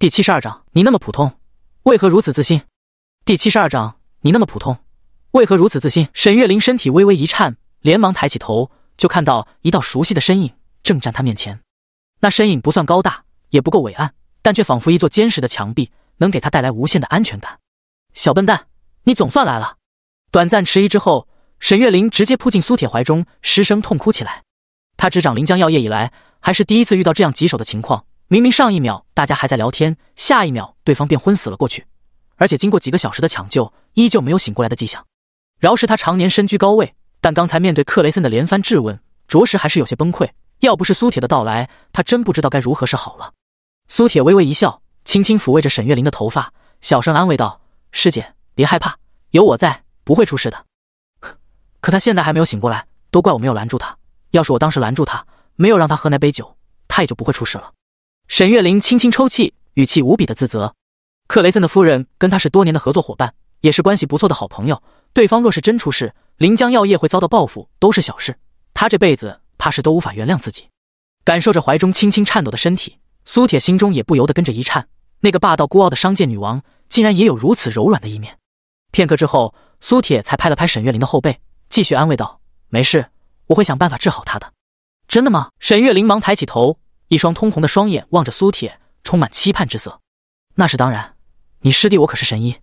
第七十二章，你那么普通，为何如此自信？第七十二章，你那么普通，为何如此自信？沈月玲身体微微一颤，连忙抬起头，就看到一道熟悉的身影正站她面前。那身影不算高大，也不够伟岸，但却仿佛一座坚实的墙壁，能给她带来无限的安全感。小笨蛋，你总算来了！短暂迟疑之后，沈月玲直接扑进苏铁怀中，失声痛哭起来。她执掌临江药业以来，还是第一次遇到这样棘手的情况。明明上一秒大家还在聊天，下一秒对方便昏死了过去，而且经过几个小时的抢救，依旧没有醒过来的迹象。饶是他常年身居高位，但刚才面对克雷森的连番质问，着实还是有些崩溃。要不是苏铁的到来，他真不知道该如何是好了。苏铁微微一笑，轻轻抚慰着沈月玲的头发，小声安慰道：“师姐，别害怕，有我在，不会出事的。”可可他现在还没有醒过来，都怪我没有拦住他。要是我当时拦住他，没有让他喝那杯酒，他也就不会出事了。沈月玲轻轻抽泣，语气无比的自责。克雷森的夫人跟他是多年的合作伙伴，也是关系不错的好朋友。对方若是真出事，临江药业会遭到报复，都是小事。他这辈子怕是都无法原谅自己。感受着怀中轻轻颤抖的身体，苏铁心中也不由得跟着一颤。那个霸道孤傲的商界女王，竟然也有如此柔软的一面。片刻之后，苏铁才拍了拍沈月玲的后背，继续安慰道：“没事，我会想办法治好她的。”“真的吗？”沈月玲忙抬起头。一双通红的双眼望着苏铁，充满期盼之色。那是当然，你师弟我可是神医。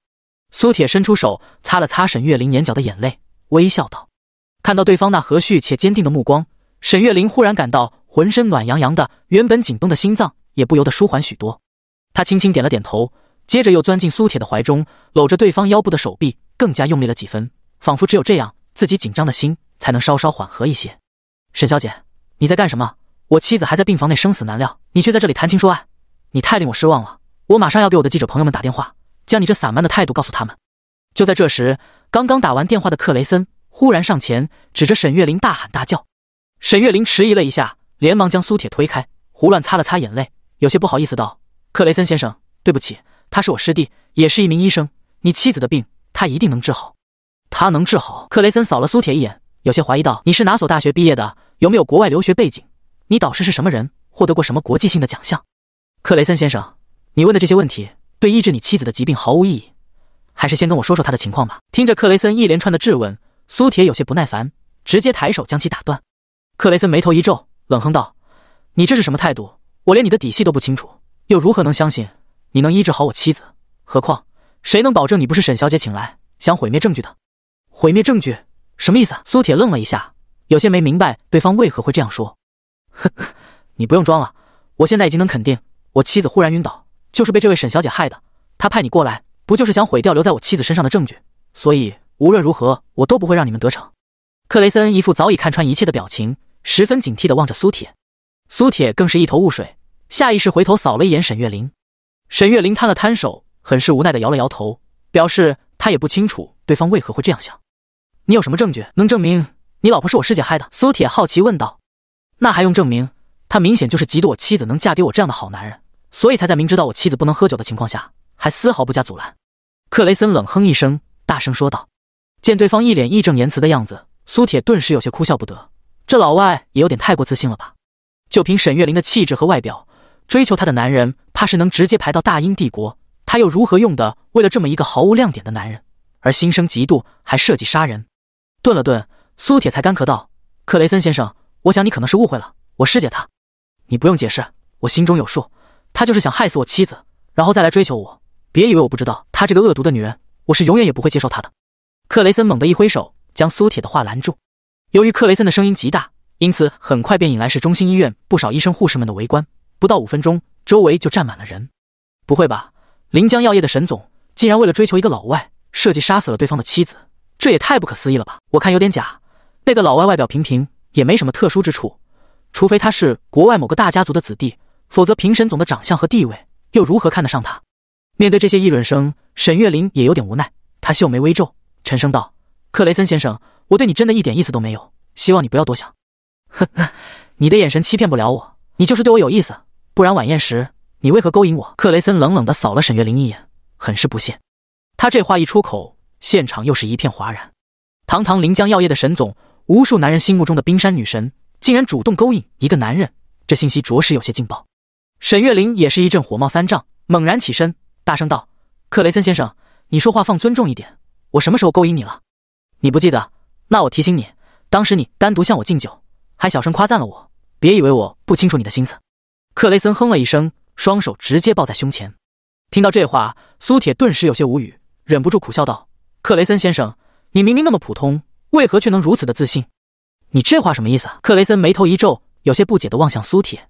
苏铁伸出手，擦了擦沈月玲眼角的眼泪，微笑道：“看到对方那和煦且坚定的目光，沈月玲忽然感到浑身暖洋洋的，原本紧绷的心脏也不由得舒缓许多。她轻轻点了点头，接着又钻进苏铁的怀中，搂着对方腰部的手臂更加用力了几分，仿佛只有这样，自己紧张的心才能稍稍缓和一些。”沈小姐，你在干什么？我妻子还在病房内，生死难料，你却在这里谈情说爱，你太令我失望了！我马上要给我的记者朋友们打电话，将你这散漫的态度告诉他们。就在这时，刚刚打完电话的克雷森忽然上前，指着沈月玲大喊大叫。沈月玲迟疑了一下，连忙将苏铁推开，胡乱擦了擦眼泪，有些不好意思道：“克雷森先生，对不起，他是我师弟，也是一名医生。你妻子的病，他一定能治好。他能治好？”克雷森扫了苏铁一眼，有些怀疑道：“你是哪所大学毕业的？有没有国外留学背景？”你导师是什么人？获得过什么国际性的奖项？克雷森先生，你问的这些问题对医治你妻子的疾病毫无意义，还是先跟我说说他的情况吧。听着，克雷森一连串的质问，苏铁有些不耐烦，直接抬手将其打断。克雷森眉头一皱，冷哼道：“你这是什么态度？我连你的底细都不清楚，又如何能相信你能医治好我妻子？何况，谁能保证你不是沈小姐请来想毁灭证据的？毁灭证据什么意思？”苏铁愣了一下，有些没明白对方为何会这样说。你不用装了，我现在已经能肯定，我妻子忽然晕倒就是被这位沈小姐害的。她派你过来，不就是想毁掉留在我妻子身上的证据？所以无论如何，我都不会让你们得逞。克雷森一副早已看穿一切的表情，十分警惕的望着苏铁。苏铁更是一头雾水，下意识回头扫了一眼沈月玲。沈月玲摊了摊手，很是无奈的摇了摇头，表示她也不清楚对方为何会这样想。你有什么证据能证明你老婆是我师姐害的？苏铁好奇问道。那还用证明？他明显就是嫉妒我妻子能嫁给我这样的好男人，所以才在明知道我妻子不能喝酒的情况下，还丝毫不加阻拦。克雷森冷哼一声，大声说道：“见对方一脸义正言辞的样子，苏铁顿时有些哭笑不得。这老外也有点太过自信了吧？就凭沈月玲的气质和外表，追求她的男人怕是能直接排到大英帝国。他又如何用的为了这么一个毫无亮点的男人而心生嫉妒，还设计杀人？”顿了顿，苏铁才干咳道：“克雷森先生。”我想你可能是误会了，我师姐她，你不用解释，我心中有数。她就是想害死我妻子，然后再来追求我。别以为我不知道，她这个恶毒的女人，我是永远也不会接受她的。克雷森猛地一挥手，将苏铁的话拦住。由于克雷森的声音极大，因此很快便引来市中心医院不少医生护士们的围观。不到五分钟，周围就站满了人。不会吧？临江药业的沈总竟然为了追求一个老外，设计杀死了对方的妻子，这也太不可思议了吧？我看有点假。那个老外外表平平。也没什么特殊之处，除非他是国外某个大家族的子弟，否则凭沈总的长相和地位，又如何看得上他？面对这些议论声，沈月林也有点无奈，她秀眉微皱，沉声道：“克雷森先生，我对你真的一点意思都没有，希望你不要多想。”“呵呵，你的眼神欺骗不了我，你就是对我有意思，不然晚宴时你为何勾引我？”克雷森冷冷地扫了沈月林一眼，很是不屑。他这话一出口，现场又是一片哗然。堂堂临江药业的沈总。无数男人心目中的冰山女神，竟然主动勾引一个男人，这信息着实有些劲爆。沈月玲也是一阵火冒三丈，猛然起身，大声道：“克雷森先生，你说话放尊重一点，我什么时候勾引你了？你不记得？那我提醒你，当时你单独向我敬酒，还小声夸赞了我。别以为我不清楚你的心思。”克雷森哼了一声，双手直接抱在胸前。听到这话，苏铁顿时有些无语，忍不住苦笑道：“克雷森先生，你明明那么普通。”为何却能如此的自信？你这话什么意思？克雷森眉头一皱，有些不解的望向苏铁。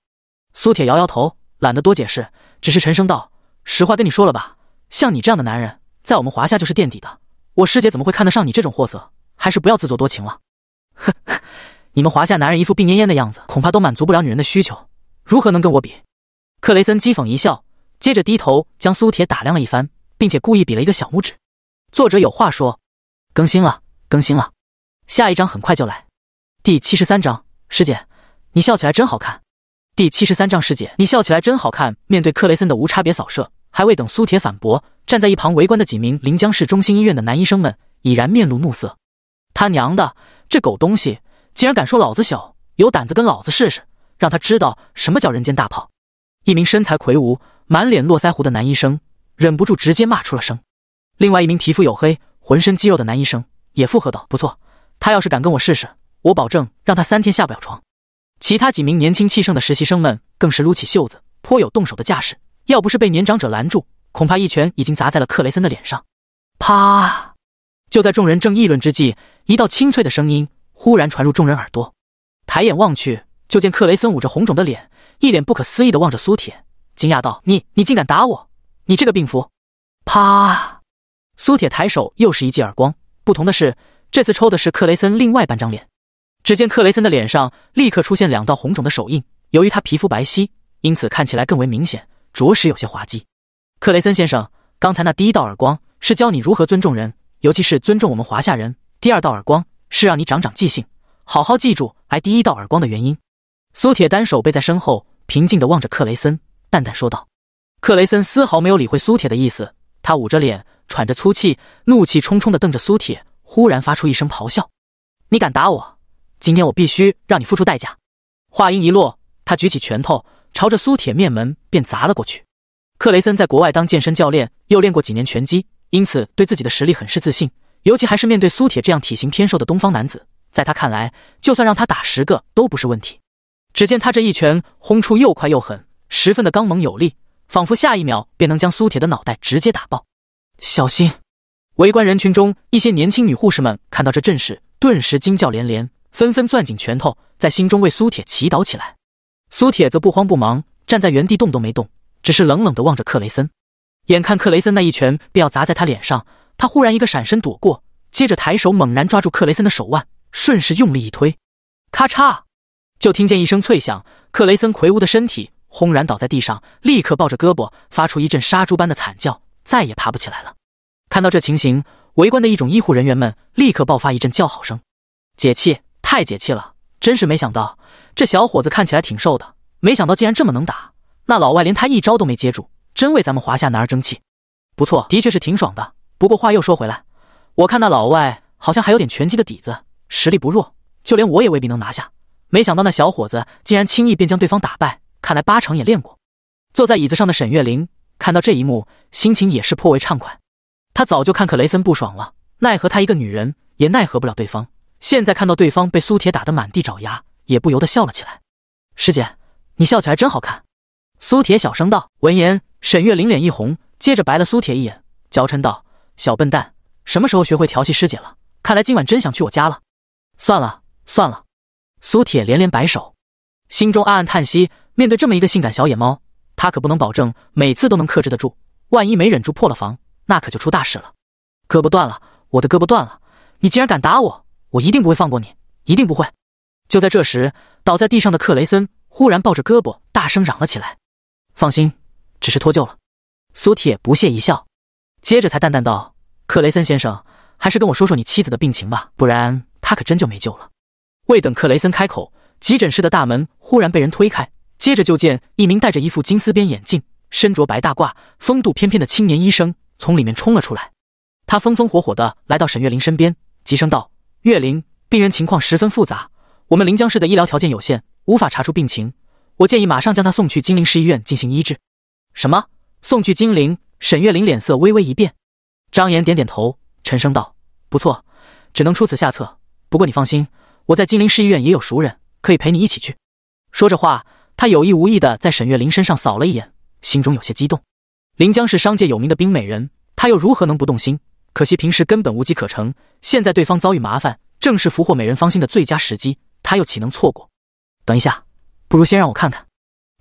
苏铁摇摇头，懒得多解释，只是沉声道：“实话跟你说了吧，像你这样的男人，在我们华夏就是垫底的。我师姐怎么会看得上你这种货色？还是不要自作多情了。”“呵呵，你们华夏男人一副病恹恹的样子，恐怕都满足不了女人的需求，如何能跟我比？”克雷森讥讽一笑，接着低头将苏铁打量了一番，并且故意比了一个小拇指。作者有话说：更新了，更新了。下一章很快就来，第七十三章师姐，你笑起来真好看。第七十三章师姐，你笑起来真好看。面对克雷森的无差别扫射，还未等苏铁反驳，站在一旁围观的几名临江市中心医院的男医生们已然面露怒色。他娘的，这狗东西竟然敢说老子小，有胆子跟老子试试，让他知道什么叫人间大炮！一名身材魁梧、满脸络腮胡的男医生忍不住直接骂出了声。另外一名皮肤黝黑、浑身肌肉的男医生也附和道：“不错。”他要是敢跟我试试，我保证让他三天下不了床。其他几名年轻气盛的实习生们更是撸起袖子，颇有动手的架势。要不是被年长者拦住，恐怕一拳已经砸在了克雷森的脸上。啪！就在众人正议论之际，一道清脆的声音忽然传入众人耳朵。抬眼望去，就见克雷森捂着红肿的脸，一脸不可思议的望着苏铁，惊讶道：“你你竟敢打我！你这个病夫！”啪！苏铁抬手又是一记耳光。不同的是。这次抽的是克雷森另外半张脸，只见克雷森的脸上立刻出现两道红肿的手印，由于他皮肤白皙，因此看起来更为明显，着实有些滑稽。克雷森先生，刚才那第一道耳光是教你如何尊重人，尤其是尊重我们华夏人；第二道耳光是让你长长记性，好好记住挨第一道耳光的原因。苏铁单手背在身后，平静的望着克雷森，淡淡说道。克雷森丝毫没有理会苏铁的意思，他捂着脸，喘着粗气，怒气冲冲的瞪着苏铁。忽然发出一声咆哮：“你敢打我！今天我必须让你付出代价！”话音一落，他举起拳头，朝着苏铁面门便砸了过去。克雷森在国外当健身教练，又练过几年拳击，因此对自己的实力很是自信。尤其还是面对苏铁这样体型偏瘦的东方男子，在他看来，就算让他打十个都不是问题。只见他这一拳轰出，又快又狠，十分的刚猛有力，仿佛下一秒便能将苏铁的脑袋直接打爆。小心！围观人群中，一些年轻女护士们看到这阵势，顿时惊叫连连，纷纷攥紧拳头，在心中为苏铁祈祷起来。苏铁则不慌不忙，站在原地动都没动，只是冷冷地望着克雷森。眼看克雷森那一拳便要砸在他脸上，他忽然一个闪身躲过，接着抬手猛然抓住克雷森的手腕，顺势用力一推，咔嚓！就听见一声脆响，克雷森魁梧的身体轰然倒在地上，立刻抱着胳膊发出一阵杀猪般的惨叫，再也爬不起来了。看到这情形，围观的一种医护人员们立刻爆发一阵叫好声，解气，太解气了！真是没想到，这小伙子看起来挺瘦的，没想到竟然这么能打，那老外连他一招都没接住，真为咱们华夏男儿争气。不错，的确是挺爽的。不过话又说回来，我看那老外好像还有点拳击的底子，实力不弱，就连我也未必能拿下。没想到那小伙子竟然轻易便将对方打败，看来八成也练过。坐在椅子上的沈月玲看到这一幕，心情也是颇为畅快。他早就看克雷森不爽了，奈何他一个女人也奈何不了对方。现在看到对方被苏铁打得满地找牙，也不由得笑了起来。师姐，你笑起来真好看。”苏铁小声道。闻言，沈月灵脸一红，接着白了苏铁一眼，娇嗔道：“小笨蛋，什么时候学会调戏师姐了？看来今晚真想去我家了。”算了，算了。苏铁连连摆手，心中暗暗叹息。面对这么一个性感小野猫，他可不能保证每次都能克制得住，万一没忍住破了防。那可就出大事了，胳膊断了，我的胳膊断了！你竟然敢打我，我一定不会放过你，一定不会！就在这时，倒在地上的克雷森忽然抱着胳膊大声嚷了起来：“放心，只是脱臼了。”苏铁不屑一笑，接着才淡淡道：“克雷森先生，还是跟我说说你妻子的病情吧，不然她可真就没救了。”未等克雷森开口，急诊室的大门忽然被人推开，接着就见一名戴着一副金丝边眼镜、身着白大褂、风度翩翩的青年医生。从里面冲了出来，他风风火火的来到沈月玲身边，急声道：“月玲，病人情况十分复杂，我们临江市的医疗条件有限，无法查出病情。我建议马上将他送去金陵市医院进行医治。”“什么？送去金陵？”沈月玲脸色微微一变。张岩点点头，沉声道：“不错，只能出此下策。不过你放心，我在金陵市医院也有熟人，可以陪你一起去。”说着话，他有意无意的在沈月玲身上扫了一眼，心中有些激动。临江是商界有名的冰美人，他又如何能不动心？可惜平时根本无机可乘。现在对方遭遇麻烦，正是俘获美人芳心的最佳时机，他又岂能错过？等一下，不如先让我看看。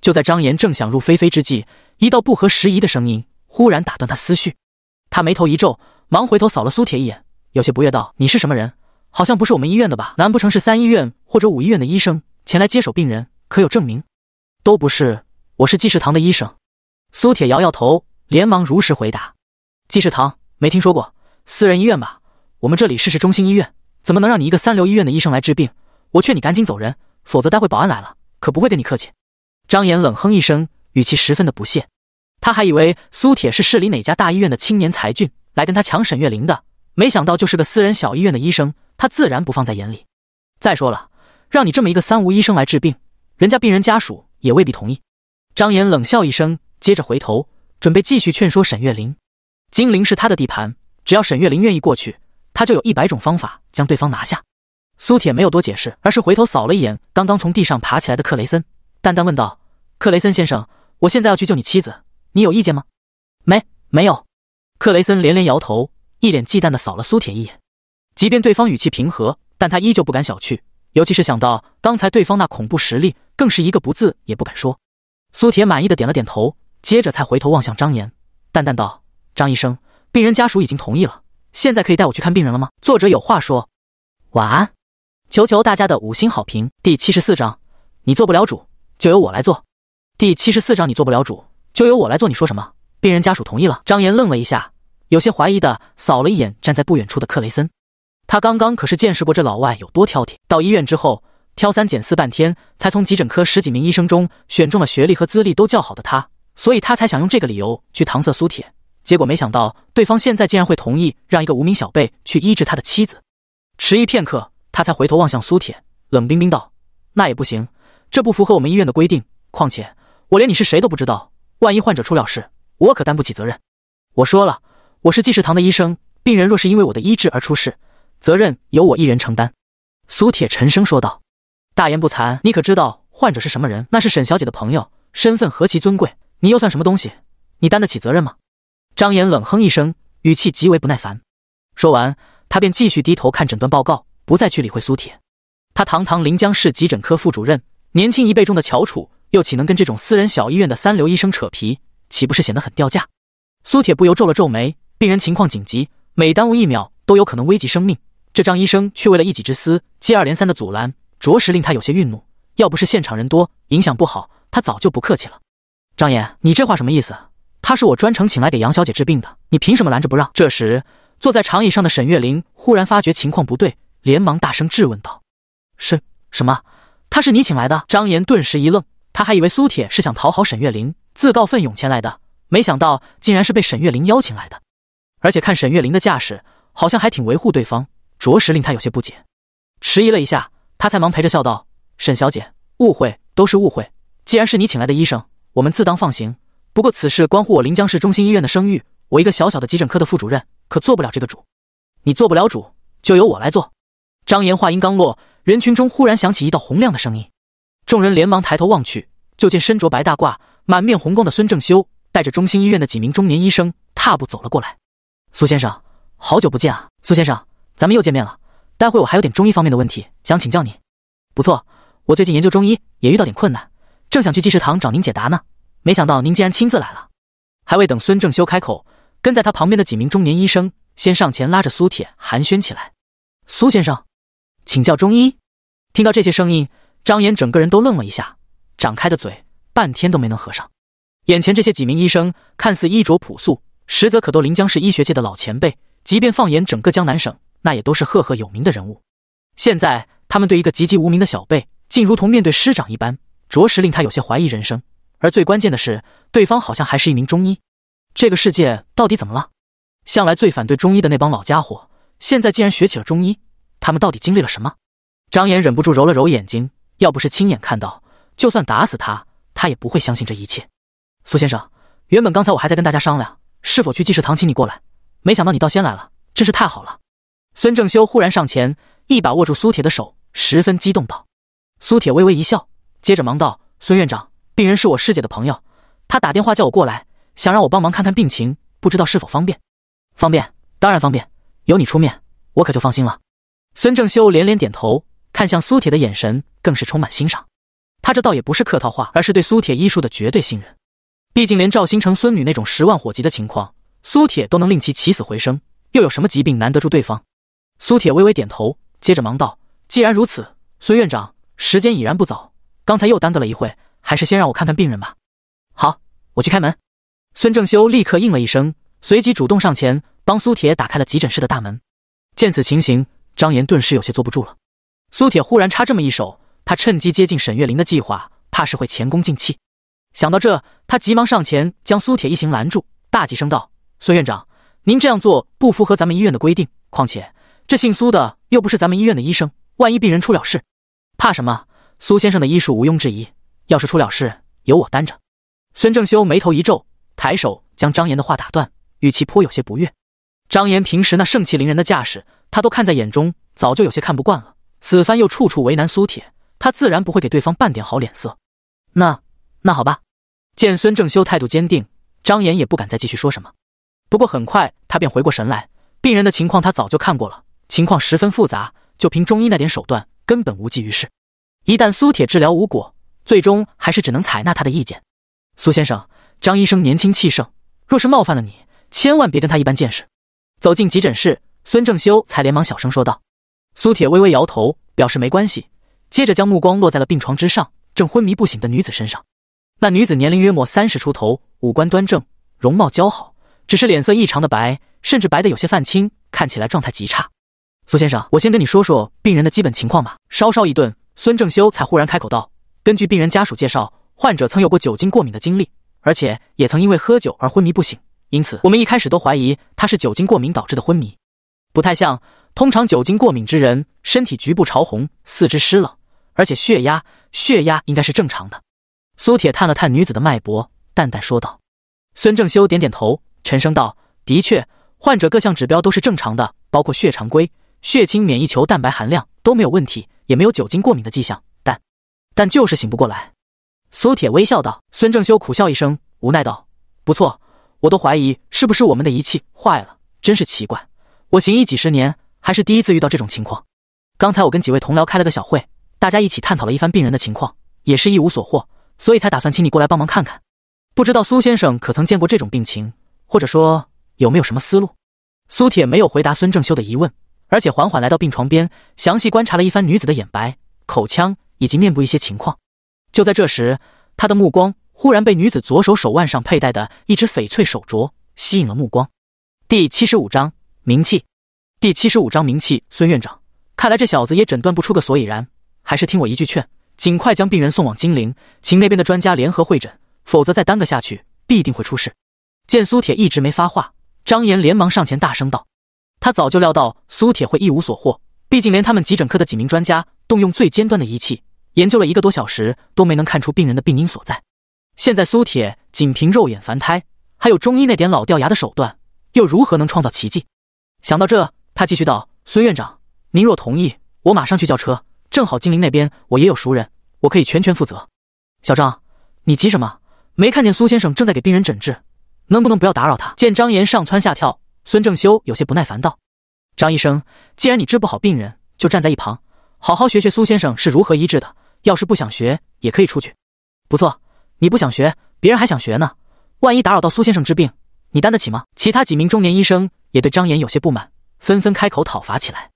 就在张岩正想入非非之际，一道不合时宜的声音忽然打断他思绪。他眉头一皱，忙回头扫了苏铁一眼，有些不悦道：“你是什么人？好像不是我们医院的吧？难不成是三医院或者五医院的医生前来接手病人？可有证明？”“都不是，我是济世堂的医生。”苏铁摇摇头，连忙如实回答：“济世堂没听说过，私人医院吧？我们这里是市中心医院，怎么能让你一个三流医院的医生来治病？我劝你赶紧走人，否则待会保安来了，可不会跟你客气。”张岩冷哼一声，语气十分的不屑。他还以为苏铁是市里哪家大医院的青年才俊来跟他抢沈月玲的，没想到就是个私人小医院的医生，他自然不放在眼里。再说了，让你这么一个三无医生来治病，人家病人家属也未必同意。张岩冷笑一声。接着回头，准备继续劝说沈月玲。金陵是他的地盘，只要沈月玲愿意过去，他就有一百种方法将对方拿下。苏铁没有多解释，而是回头扫了一眼刚刚从地上爬起来的克雷森，淡淡问道：“克雷森先生，我现在要去救你妻子，你有意见吗？”“没，没有。”克雷森连连摇头，一脸忌惮的扫了苏铁一眼。即便对方语气平和，但他依旧不敢小觑，尤其是想到刚才对方那恐怖实力，更是一个不字也不敢说。苏铁满意的点了点头。接着才回头望向张岩，淡淡道：“张医生，病人家属已经同意了，现在可以带我去看病人了吗？”作者有话说：晚安，求求大家的五星好评。第七十四章，你做不了主，就由我来做。第七十四章，你做不了主，就由我来做。你说什么？病人家属同意了。张岩愣了一下，有些怀疑的扫了一眼站在不远处的克雷森。他刚刚可是见识过这老外有多挑剔。到医院之后，挑三拣四半天，才从急诊科十几名医生中选中了学历和资历都较好的他。所以他才想用这个理由去搪塞苏铁，结果没想到对方现在竟然会同意让一个无名小辈去医治他的妻子。迟疑片刻，他才回头望向苏铁，冷冰冰道：“那也不行，这不符合我们医院的规定。况且我连你是谁都不知道，万一患者出了事，我可担不起责任。”我说了，我是济世堂的医生，病人若是因为我的医治而出事，责任由我一人承担。”苏铁沉声说道：“大言不惭！你可知道患者是什么人？那是沈小姐的朋友，身份何其尊贵！”你又算什么东西？你担得起责任吗？张岩冷哼一声，语气极为不耐烦。说完，他便继续低头看诊断报告，不再去理会苏铁。他堂堂临江市急诊科副主任，年轻一辈中的翘楚，又岂能跟这种私人小医院的三流医生扯皮？岂不是显得很掉价？苏铁不由皱了皱眉。病人情况紧急，每耽误一秒都有可能危及生命。这张医生却为了一己之私，接二连三的阻拦，着实令他有些愠怒。要不是现场人多，影响不好，他早就不客气了。张岩，你这话什么意思？他是我专程请来给杨小姐治病的，你凭什么拦着不让？这时，坐在长椅上的沈月玲忽然发觉情况不对，连忙大声质问道：“是？什么？他是你请来的？”张岩顿时一愣，他还以为苏铁是想讨好沈月玲，自告奋勇前来的，没想到竟然是被沈月玲邀请来的。而且看沈月玲的架势，好像还挺维护对方，着实令他有些不解。迟疑了一下，他才忙陪着笑道：“沈小姐，误会都是误会，既然是你请来的医生。”我们自当放行，不过此事关乎我临江市中心医院的声誉，我一个小小的急诊科的副主任可做不了这个主。你做不了主，就由我来做。张岩话音刚落，人群中忽然响起一道洪亮的声音，众人连忙抬头望去，就见身着白大褂、满面红光的孙正修带着中心医院的几名中年医生踏步走了过来。苏先生，好久不见啊！苏先生，咱们又见面了。待会我还有点中医方面的问题想请教你。不错，我最近研究中医也遇到点困难。正想去济世堂找您解答呢，没想到您竟然亲自来了。还未等孙正修开口，跟在他旁边的几名中年医生先上前拉着苏铁寒暄起来：“苏先生，请教中医。”听到这些声音，张岩整个人都愣了一下，张开的嘴半天都没能合上。眼前这些几名医生看似衣着朴素，实则可都临江市医学界的老前辈，即便放眼整个江南省，那也都是赫赫有名的人物。现在他们对一个籍籍无名的小辈，竟如同面对师长一般。着实令他有些怀疑人生，而最关键的是，对方好像还是一名中医。这个世界到底怎么了？向来最反对中医的那帮老家伙，现在竟然学起了中医，他们到底经历了什么？张岩忍不住揉了揉眼睛，要不是亲眼看到，就算打死他，他也不会相信这一切。苏先生，原本刚才我还在跟大家商量是否去济世堂请你过来，没想到你倒先来了，真是太好了！孙正修忽然上前，一把握住苏铁的手，十分激动道：“苏铁，微微一笑。”接着忙道：“孙院长，病人是我师姐的朋友，她打电话叫我过来，想让我帮忙看看病情，不知道是否方便？方便，当然方便。有你出面，我可就放心了。”孙正修连连点头，看向苏铁的眼神更是充满欣赏。他这倒也不是客套话，而是对苏铁医术的绝对信任。毕竟，连赵新成孙女那种十万火急的情况，苏铁都能令其起死回生，又有什么疾病难得住对方？苏铁微微点头，接着忙道：“既然如此，孙院长，时间已然不早。”刚才又耽搁了一会，还是先让我看看病人吧。好，我去开门。孙正修立刻应了一声，随即主动上前帮苏铁打开了急诊室的大门。见此情形，张岩顿时有些坐不住了。苏铁忽然插这么一手，他趁机接近沈月玲的计划，怕是会前功尽弃。想到这，他急忙上前将苏铁一行拦住，大急声道：“孙院长，您这样做不符合咱们医院的规定。况且这姓苏的又不是咱们医院的医生，万一病人出了事，怕什么？”苏先生的医术毋庸置疑，要是出了事，由我担着。孙正修眉头一皱，抬手将张岩的话打断，语气颇有些不悦。张岩平时那盛气凌人的架势，他都看在眼中，早就有些看不惯了。此番又处处为难苏铁，他自然不会给对方半点好脸色。那那好吧。见孙正修态度坚定，张岩也不敢再继续说什么。不过很快他便回过神来，病人的情况他早就看过了，情况十分复杂，就凭中医那点手段，根本无济于事。一旦苏铁治疗无果，最终还是只能采纳他的意见。苏先生，张医生年轻气盛，若是冒犯了你，千万别跟他一般见识。走进急诊室，孙正修才连忙小声说道。苏铁微微摇头，表示没关系，接着将目光落在了病床之上，正昏迷不醒的女子身上。那女子年龄约莫三十出头，五官端正，容貌姣好，只是脸色异常的白，甚至白得有些泛青，看起来状态极差。苏先生，我先跟你说说病人的基本情况吧。稍稍一顿。孙正修才忽然开口道：“根据病人家属介绍，患者曾有过酒精过敏的经历，而且也曾因为喝酒而昏迷不醒。因此，我们一开始都怀疑他是酒精过敏导致的昏迷，不太像。通常酒精过敏之人，身体局部潮红，四肢湿冷，而且血压血压应该是正常的。”苏铁探了探女子的脉搏，淡淡说道。孙正修点点头，沉声道：“的确，患者各项指标都是正常的，包括血常规。”血清免疫球蛋白含量都没有问题，也没有酒精过敏的迹象，但，但就是醒不过来。苏铁微笑道。孙正修苦笑一声，无奈道：“不错，我都怀疑是不是我们的仪器坏了，真是奇怪。我行医几十年，还是第一次遇到这种情况。刚才我跟几位同僚开了个小会，大家一起探讨了一番病人的情况，也是一无所获，所以才打算请你过来帮忙看看。不知道苏先生可曾见过这种病情，或者说有没有什么思路？”苏铁没有回答孙正修的疑问。而且缓缓来到病床边，详细观察了一番女子的眼白、口腔以及面部一些情况。就在这时，他的目光忽然被女子左手手腕上佩戴的一只翡翠手镯吸引了目光。第七十五章名气，第七十五章名气。孙院长，看来这小子也诊断不出个所以然，还是听我一句劝，尽快将病人送往金陵，请那边的专家联合会诊，否则再耽搁下去，必定会出事。见苏铁一直没发话，张岩连忙上前大声道。他早就料到苏铁会一无所获，毕竟连他们急诊科的几名专家动用最尖端的仪器研究了一个多小时，都没能看出病人的病因所在。现在苏铁仅凭肉眼凡胎，还有中医那点老掉牙的手段，又如何能创造奇迹？想到这，他继续道：“孙院长，您若同意，我马上去叫车。正好金陵那边我也有熟人，我可以全权负责。”小张，你急什么？没看见苏先生正在给病人诊治？能不能不要打扰他？见张岩上蹿下跳。孙正修有些不耐烦道：“张医生，既然你治不好病人，就站在一旁，好好学学苏先生是如何医治的。要是不想学，也可以出去。不错，你不想学，别人还想学呢。万一打扰到苏先生治病，你担得起吗？”其他几名中年医生也对张岩有些不满，纷纷开口讨伐起来。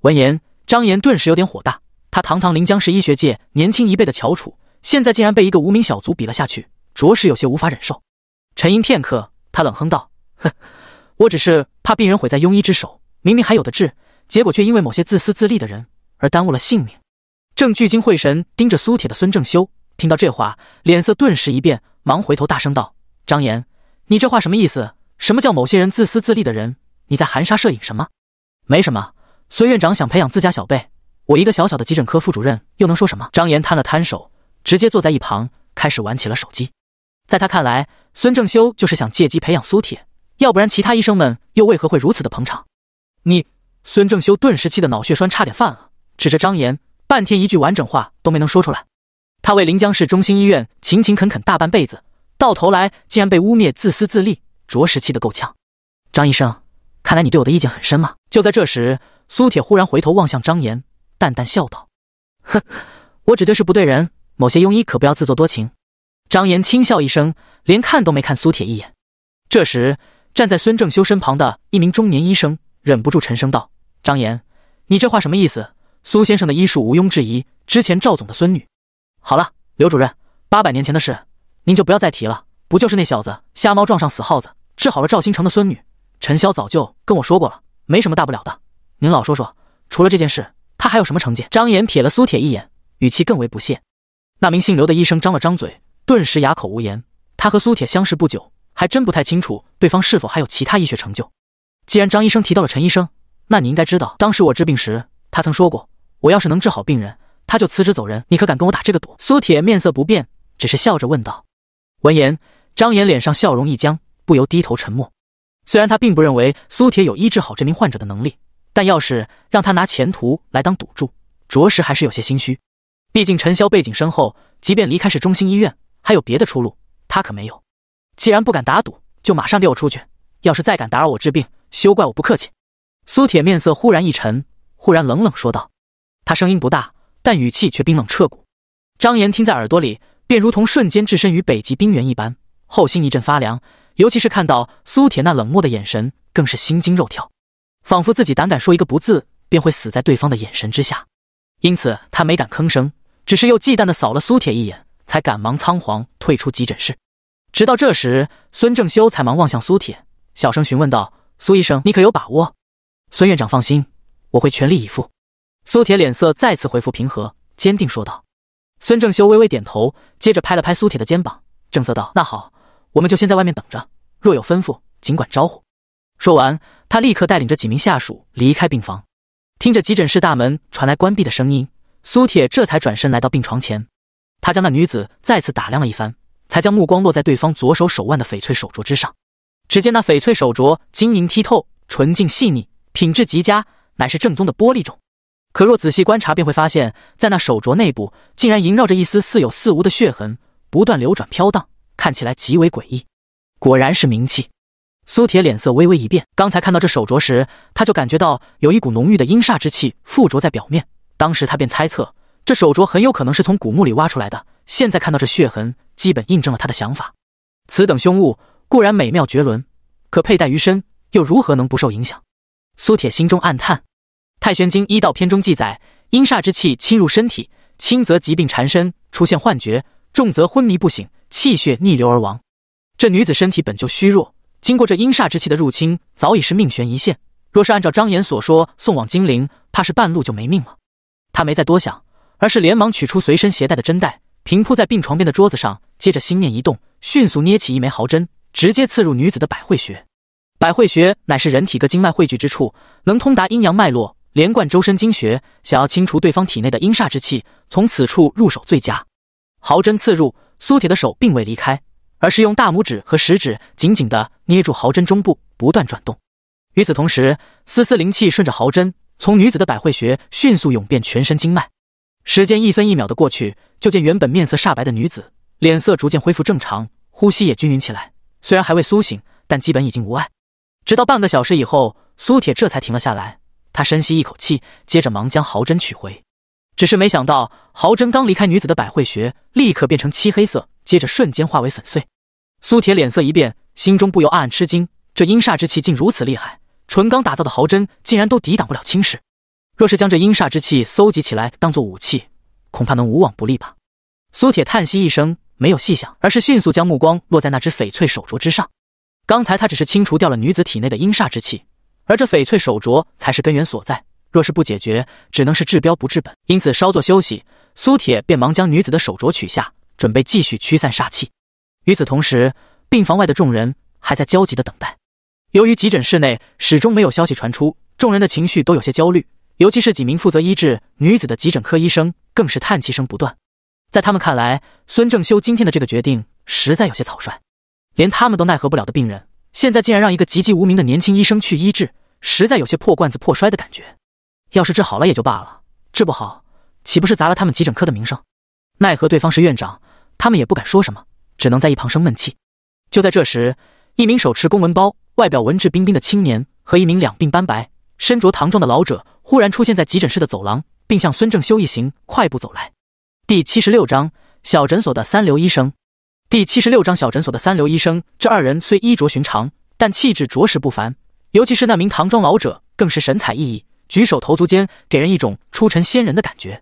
闻言，张岩顿时有点火大。他堂堂临江市医学界年轻一辈的翘楚，现在竟然被一个无名小卒比了下去，着实有些无法忍受。沉吟片刻，他冷哼道：“哼。”我只是怕病人毁在庸医之手，明明还有的治，结果却因为某些自私自利的人而耽误了性命。正聚精会神盯着苏铁的孙正修，听到这话，脸色顿时一变，忙回头大声道：“张岩，你这话什么意思？什么叫某些人自私自利的人？你在含沙射影什么？没什么，孙院长想培养自家小辈，我一个小小的急诊科副主任，又能说什么？”张岩摊了摊手，直接坐在一旁，开始玩起了手机。在他看来，孙正修就是想借机培养苏铁。要不然，其他医生们又为何会如此的捧场？你孙正修顿时气得脑血栓差点犯了，指着张岩，半天一句完整话都没能说出来。他为临江市中心医院勤勤恳恳大半辈子，到头来竟然被污蔑自私自利，着实气得够呛。张医生，看来你对我的意见很深嘛？就在这时，苏铁忽然回头望向张岩，淡淡笑道：“呵，我指对事不对人，某些庸医可不要自作多情。”张岩轻笑一声，连看都没看苏铁一眼。这时。站在孙正修身旁的一名中年医生忍不住沉声道：“张岩，你这话什么意思？苏先生的医术毋庸置疑。之前赵总的孙女，好了，刘主任，八百年前的事，您就不要再提了。不就是那小子瞎猫撞上死耗子，治好了赵新成的孙女？陈潇早就跟我说过了，没什么大不了的。您老说说，除了这件事，他还有什么成见？”张岩瞥了苏铁一眼，语气更为不屑。那名姓刘的医生张了张嘴，顿时哑口无言。他和苏铁相识不久。还真不太清楚对方是否还有其他医学成就。既然张医生提到了陈医生，那你应该知道，当时我治病时，他曾说过，我要是能治好病人，他就辞职走人。你可敢跟我打这个赌？苏铁面色不变，只是笑着问道。闻言，张岩脸上笑容一僵，不由低头沉默。虽然他并不认为苏铁有医治好这名患者的能力，但要是让他拿前途来当赌注，着实还是有些心虚。毕竟陈潇背景深厚，即便离开是中心医院，还有别的出路，他可没有。既然不敢打赌，就马上给我出去！要是再敢打扰我治病，休怪我不客气。苏铁面色忽然一沉，忽然冷冷说道：“他声音不大，但语气却冰冷彻骨。”张岩听在耳朵里，便如同瞬间置身于北极冰原一般，后心一阵发凉。尤其是看到苏铁那冷漠的眼神，更是心惊肉跳，仿佛自己胆敢说一个不字，便会死在对方的眼神之下。因此，他没敢吭声，只是又忌惮地扫了苏铁一眼，才赶忙仓皇退出急诊室。直到这时，孙正修才忙望向苏铁，小声询问道：“苏医生，你可有把握？”孙院长放心，我会全力以赴。”苏铁脸色再次恢复平和，坚定说道。孙正修微微点头，接着拍了拍苏铁的肩膀，正色道：“那好，我们就先在外面等着，若有吩咐，尽管招呼。”说完，他立刻带领着几名下属离开病房。听着急诊室大门传来关闭的声音，苏铁这才转身来到病床前，他将那女子再次打量了一番。才将目光落在对方左手手腕的翡翠手镯之上，只见那翡翠手镯晶莹剔透、纯净细腻，品质极佳，乃是正宗的玻璃种。可若仔细观察，便会发现，在那手镯内部竟然萦绕着一丝似有似无的血痕，不断流转飘荡，看起来极为诡异。果然是冥器。苏铁脸色微微一变，刚才看到这手镯时，他就感觉到有一股浓郁的阴煞之气附着在表面，当时他便猜测这手镯很有可能是从古墓里挖出来的。现在看到这血痕，基本印证了他的想法，此等凶物固然美妙绝伦，可佩戴于身又如何能不受影响？苏铁心中暗叹，《太玄经医道篇》中记载，阴煞之气侵入身体，轻则疾病缠身，出现幻觉；重则昏迷不醒，气血逆流而亡。这女子身体本就虚弱，经过这阴煞之气的入侵，早已是命悬一线。若是按照张岩所说送往金陵，怕是半路就没命了。他没再多想，而是连忙取出随身携带的针袋。平铺在病床边的桌子上，接着心念一动，迅速捏起一枚毫针，直接刺入女子的百会穴。百会穴乃是人体各经脉汇聚之处，能通达阴阳脉络，连贯周身经穴。想要清除对方体内的阴煞之气，从此处入手最佳。毫针刺入，苏铁的手并未离开，而是用大拇指和食指紧紧地捏住毫针中部，不断转动。与此同时，丝丝灵气顺着毫针从女子的百会穴迅速涌遍全身经脉。时间一分一秒的过去。就见原本面色煞白的女子脸色逐渐恢复正常，呼吸也均匀起来。虽然还未苏醒，但基本已经无碍。直到半个小时以后，苏铁这才停了下来。他深吸一口气，接着忙将毫针取回。只是没想到，毫针刚离开女子的百会穴，立刻变成漆黑色，接着瞬间化为粉碎。苏铁脸色一变，心中不由暗暗吃惊：这阴煞之气竟如此厉害，纯钢打造的毫针竟然都抵挡不了侵蚀。若是将这阴煞之气搜集起来，当做武器。恐怕能无往不利吧？苏铁叹息一声，没有细想，而是迅速将目光落在那只翡翠手镯之上。刚才他只是清除掉了女子体内的阴煞之气，而这翡翠手镯才是根源所在。若是不解决，只能是治标不治本。因此，稍作休息，苏铁便忙将女子的手镯取下，准备继续驱散煞气。与此同时，病房外的众人还在焦急的等待。由于急诊室内始终没有消息传出，众人的情绪都有些焦虑，尤其是几名负责医治女子的急诊科医生。更是叹气声不断，在他们看来，孙正修今天的这个决定实在有些草率，连他们都奈何不了的病人，现在竟然让一个籍籍无名的年轻医生去医治，实在有些破罐子破摔的感觉。要是治好了也就罢了，治不好岂不是砸了他们急诊科的名声？奈何对方是院长，他们也不敢说什么，只能在一旁生闷气。就在这时，一名手持公文包、外表文质彬彬的青年和一名两鬓斑白、身着唐装的老者忽然出现在急诊室的走廊。并向孙正修一行快步走来。第七十六章小诊所的三流医生。第七十六章小诊所的三流医生。这二人虽衣着寻常，但气质着实不凡，尤其是那名唐装老者，更是神采奕奕，举手投足间给人一种出尘仙人的感觉。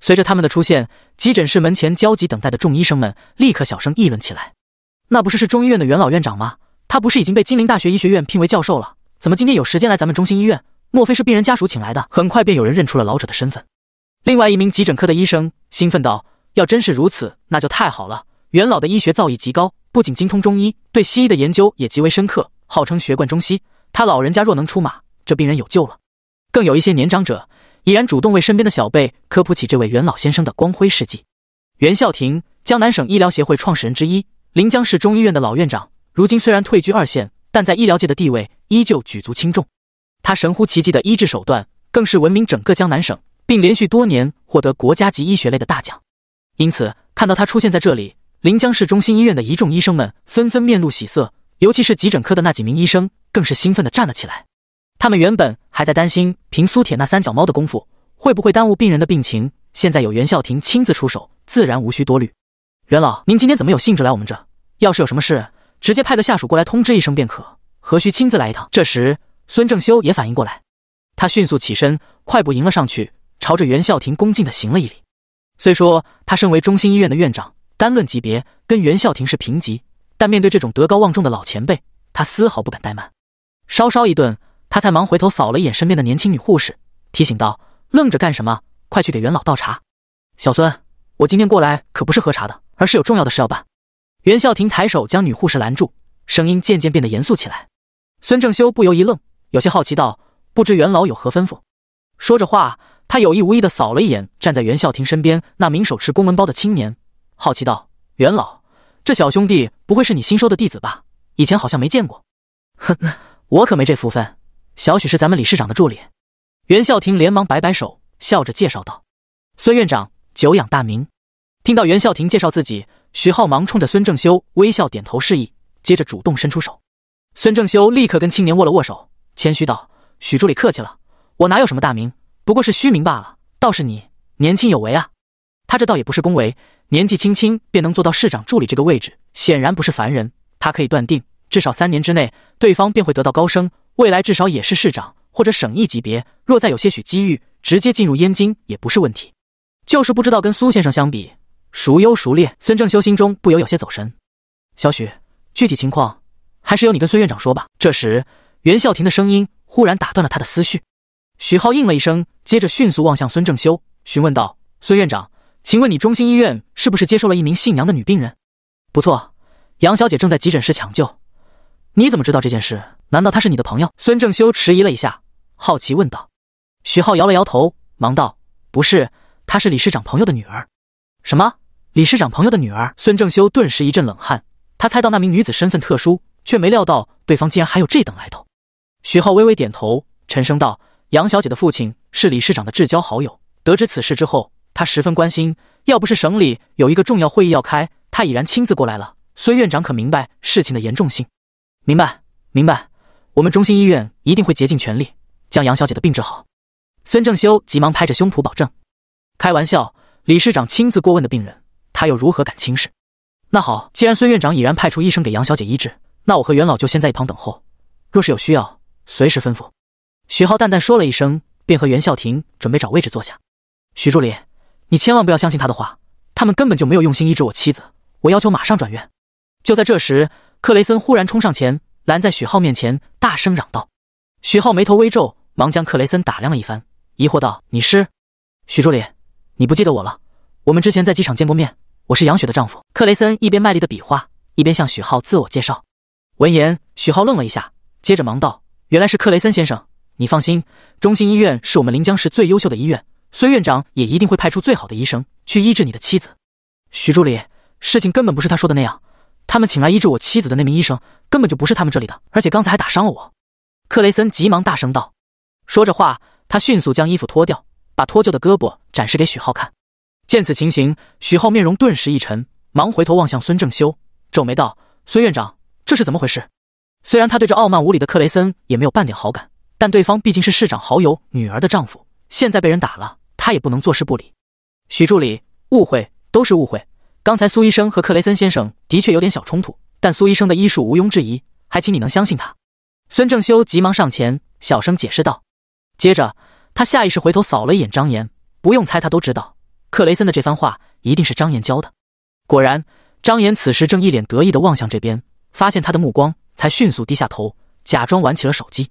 随着他们的出现，急诊室门前焦急等待的众医生们立刻小声议论起来：“那不是是中医院的袁老院长吗？他不是已经被金陵大学医学院聘为教授了？怎么今天有时间来咱们中心医院？”莫非是病人家属请来的？很快便有人认出了老者的身份。另外一名急诊科的医生兴奋道：“要真是如此，那就太好了！元老的医学造诣极高，不仅精通中医，对西医的研究也极为深刻，号称学贯中西。他老人家若能出马，这病人有救了。”更有一些年长者已然主动为身边的小辈科普起这位元老先生的光辉事迹。袁孝廷，江南省医疗协会创始人之一，临江市中医院的老院长，如今虽然退居二线，但在医疗界的地位依旧举足轻重。他神乎其技的医治手段更是闻名整个江南省，并连续多年获得国家级医学类的大奖，因此看到他出现在这里，临江市中心医院的一众医生们纷纷面露喜色，尤其是急诊科的那几名医生更是兴奋地站了起来。他们原本还在担心，凭苏铁那三脚猫的功夫会不会耽误病人的病情，现在有袁孝廷亲自出手，自然无需多虑。袁老，您今天怎么有兴致来我们这？要是有什么事，直接派个下属过来通知一声便可，何须亲自来一趟？这时。孙正修也反应过来，他迅速起身，快步迎了上去，朝着袁孝廷恭敬的行了一礼。虽说他身为中心医院的院长，单论级别跟袁孝廷是平级，但面对这种德高望重的老前辈，他丝毫不敢怠慢。稍稍一顿，他才忙回头扫了一眼身边的年轻女护士，提醒道：“愣着干什么？快去给袁老倒茶。”小孙，我今天过来可不是喝茶的，而是有重要的事要办。”袁孝廷抬手将女护士拦住，声音渐渐变得严肃起来。孙正修不由一愣。有些好奇道：“不知元老有何吩咐？”说着话，他有意无意地扫了一眼站在袁孝庭身边那名手持公文包的青年，好奇道：“元老，这小兄弟不会是你新收的弟子吧？以前好像没见过。”“哼，我可没这福分。”小许是咱们李市长的助理。”袁孝庭连忙摆摆手，笑着介绍道：“孙院长，久仰大名。”听到袁孝庭介绍自己，徐浩忙冲着孙正修微笑点头示意，接着主动伸出手。孙正修立刻跟青年握了握手。谦虚道：“许助理客气了，我哪有什么大名，不过是虚名罢了。倒是你年轻有为啊。”他这倒也不是恭维，年纪轻轻便能做到市长助理这个位置，显然不是凡人。他可以断定，至少三年之内，对方便会得到高升，未来至少也是市长或者省一级别。若再有些许机遇，直接进入燕京也不是问题。就是不知道跟苏先生相比，孰优孰劣？孙正修心中不由有些走神。小许，具体情况还是由你跟孙院长说吧。这时。袁孝廷的声音忽然打断了他的思绪，许浩应了一声，接着迅速望向孙正修，询问道：“孙院长，请问你中心医院是不是接收了一名姓杨的女病人？”“不错，杨小姐正在急诊室抢救。”“你怎么知道这件事？难道她是你的朋友？”孙正修迟疑了一下，好奇问道。许浩摇了摇头，忙道：“不是，她是李市长朋友的女儿。”“什么？李市长朋友的女儿？”孙正修顿时一阵冷汗，他猜到那名女子身份特殊，却没料到对方竟然还有这等来头。徐浩微微点头，沉声道：“杨小姐的父亲是李市长的至交好友，得知此事之后，他十分关心。要不是省里有一个重要会议要开，他已然亲自过来了。”孙院长可明白事情的严重性？明白，明白。我们中心医院一定会竭尽全力将杨小姐的病治好。”孙正修急忙拍着胸脯保证：“开玩笑，李市长亲自过问的病人，他又如何敢轻视？”那好，既然孙院长已然派出医生给杨小姐医治，那我和袁老就先在一旁等候，若是有需要……随时吩咐，许浩淡淡说了一声，便和袁孝婷准备找位置坐下。许助理，你千万不要相信他的话，他们根本就没有用心医治我妻子。我要求马上转院。就在这时，克雷森忽然冲上前，拦在许浩面前，大声嚷道：“许浩，眉头微皱，忙将克雷森打量了一番，疑惑道：‘你是？’许助理，你不记得我了？我们之前在机场见过面，我是杨雪的丈夫。”克雷森一边卖力的比划，一边向许浩自我介绍。闻言，许浩愣了一下，接着忙道。原来是克雷森先生，你放心，中心医院是我们临江市最优秀的医院，孙院长也一定会派出最好的医生去医治你的妻子。徐助理，事情根本不是他说的那样，他们请来医治我妻子的那名医生根本就不是他们这里的，而且刚才还打伤了我。克雷森急忙大声道，说着话，他迅速将衣服脱掉，把脱臼的胳膊展示给许浩看。见此情形，许浩面容顿时一沉，忙回头望向孙正修，皱眉道：“孙院长，这是怎么回事？”虽然他对这傲慢无礼的克雷森也没有半点好感，但对方毕竟是市长好友女儿的丈夫，现在被人打了，他也不能坐视不理。许助理，误会都是误会。刚才苏医生和克雷森先生的确有点小冲突，但苏医生的医术毋庸置疑，还请你能相信他。孙正修急忙上前，小声解释道。接着，他下意识回头扫了一眼张岩，不用猜，他都知道克雷森的这番话一定是张岩教的。果然，张岩此时正一脸得意地望向这边，发现他的目光。才迅速低下头，假装玩起了手机。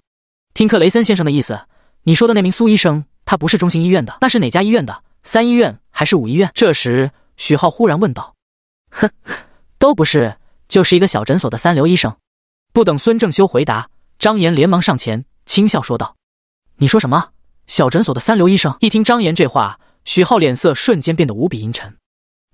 听克雷森先生的意思，你说的那名苏医生，他不是中心医院的，那是哪家医院的？三医院还是五医院？这时，许浩忽然问道：“呵，都不是，就是一个小诊所的三流医生。”不等孙正修回答，张岩连忙上前，轻笑说道：“你说什么？小诊所的三流医生？”一听张岩这话，许浩脸色瞬间变得无比阴沉，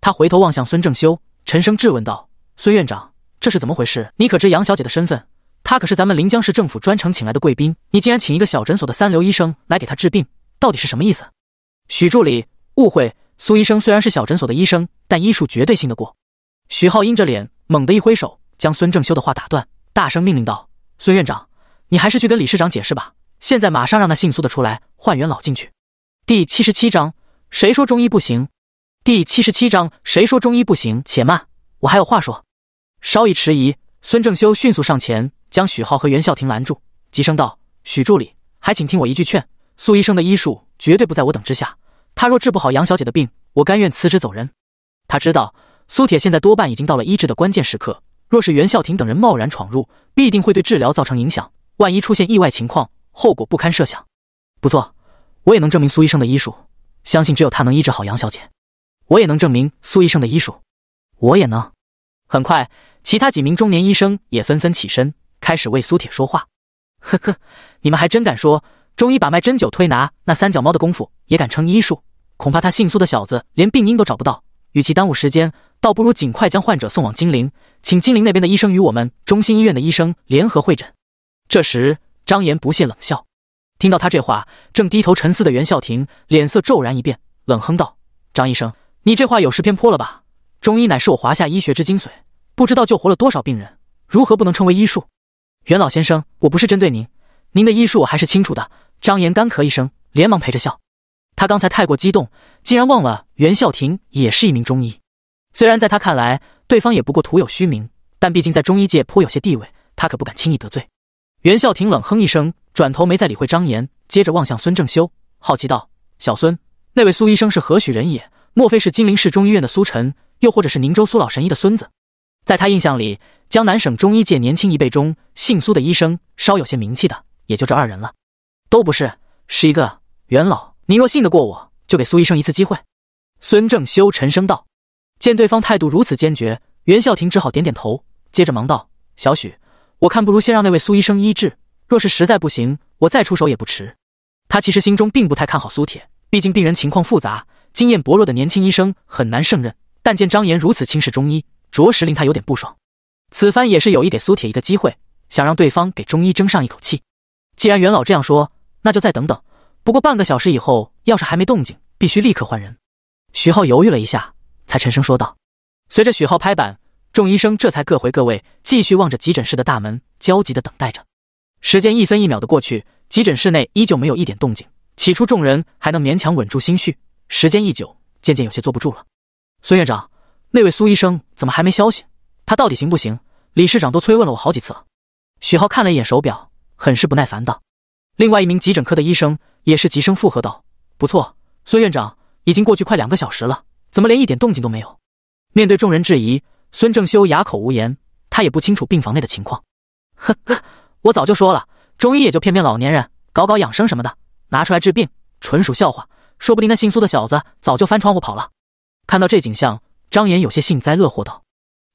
他回头望向孙正修，沉声质问道：“孙院长。”这是怎么回事？你可知杨小姐的身份？她可是咱们临江市政府专程请来的贵宾。你竟然请一个小诊所的三流医生来给她治病，到底是什么意思？许助理，误会。苏医生虽然是小诊所的医生，但医术绝对信得过。许浩阴着脸，猛地一挥手，将孙正修的话打断，大声命令道：“孙院长，你还是去跟李市长解释吧。现在马上让他姓苏的出来，换元老进去。”第七十七章谁说中医不行？第七十七章谁说中医不行？且慢，我还有话说。稍一迟疑，孙正修迅速上前，将许浩和袁孝廷拦住，急声道：“许助理，还请听我一句劝。苏医生的医术绝对不在我等之下，他若治不好杨小姐的病，我甘愿辞职走人。”他知道苏铁现在多半已经到了医治的关键时刻，若是袁孝廷等人贸然闯入，必定会对治疗造成影响。万一出现意外情况，后果不堪设想。不错，我也能证明苏医生的医术，相信只有他能医治好杨小姐。我也能证明苏医生的医术，我也能。很快。其他几名中年医生也纷纷起身，开始为苏铁说话。呵呵，你们还真敢说，中医把脉、针灸、推拿，那三脚猫的功夫也敢称医术？恐怕他姓苏的小子连病因都找不到。与其耽误时间，倒不如尽快将患者送往金陵，请金陵那边的医生与我们中心医院的医生联合会诊。这时，张岩不屑冷笑。听到他这话，正低头沉思的袁孝廷脸色骤然一变，冷哼道：“张医生，你这话有失偏颇了吧？中医乃是我华夏医学之精髓。”不知道救活了多少病人，如何不能称为医术？袁老先生，我不是针对您，您的医术我还是清楚的。张岩干咳一声，连忙陪着笑。他刚才太过激动，竟然忘了袁孝亭也是一名中医。虽然在他看来，对方也不过徒有虚名，但毕竟在中医界颇有些地位，他可不敢轻易得罪。袁孝亭冷哼一声，转头没再理会张岩，接着望向孙正修，好奇道：“小孙，那位苏医生是何许人也？莫非是金陵市中医院的苏晨，又或者是宁州苏老神医的孙子？”在他印象里，江南省中医界年轻一辈中，姓苏的医生稍有些名气的，也就这二人了。都不是，是一个袁老。您若信得过我，就给苏医生一次机会。”孙正修沉声道。见对方态度如此坚决，袁孝廷只好点点头，接着忙道：“小许，我看不如先让那位苏医生医治。若是实在不行，我再出手也不迟。”他其实心中并不太看好苏铁，毕竟病人情况复杂，经验薄弱的年轻医生很难胜任。但见张岩如此轻视中医，着实令他有点不爽，此番也是有意给苏铁一个机会，想让对方给中医争上一口气。既然元老这样说，那就再等等。不过半个小时以后，要是还没动静，必须立刻换人。许浩犹豫了一下，才沉声说道。随着许浩拍板，众医生这才各回各位，继续望着急诊室的大门，焦急的等待着。时间一分一秒的过去，急诊室内依旧没有一点动静。起初众人还能勉强稳住心绪，时间一久，渐渐有些坐不住了。孙院长。那位苏医生怎么还没消息？他到底行不行？李市长都催问了我好几次了。许浩看了一眼手表，很是不耐烦道：“另外一名急诊科的医生也是急声附和道：‘不错，孙院长，已经过去快两个小时了，怎么连一点动静都没有？’面对众人质疑，孙正修哑口无言，他也不清楚病房内的情况。呵呵，我早就说了，中医也就骗骗老年人，搞搞养生什么的，拿出来治病，纯属笑话。说不定那姓苏的小子早就翻窗户跑了。看到这景象。”张岩有些幸灾乐祸道：“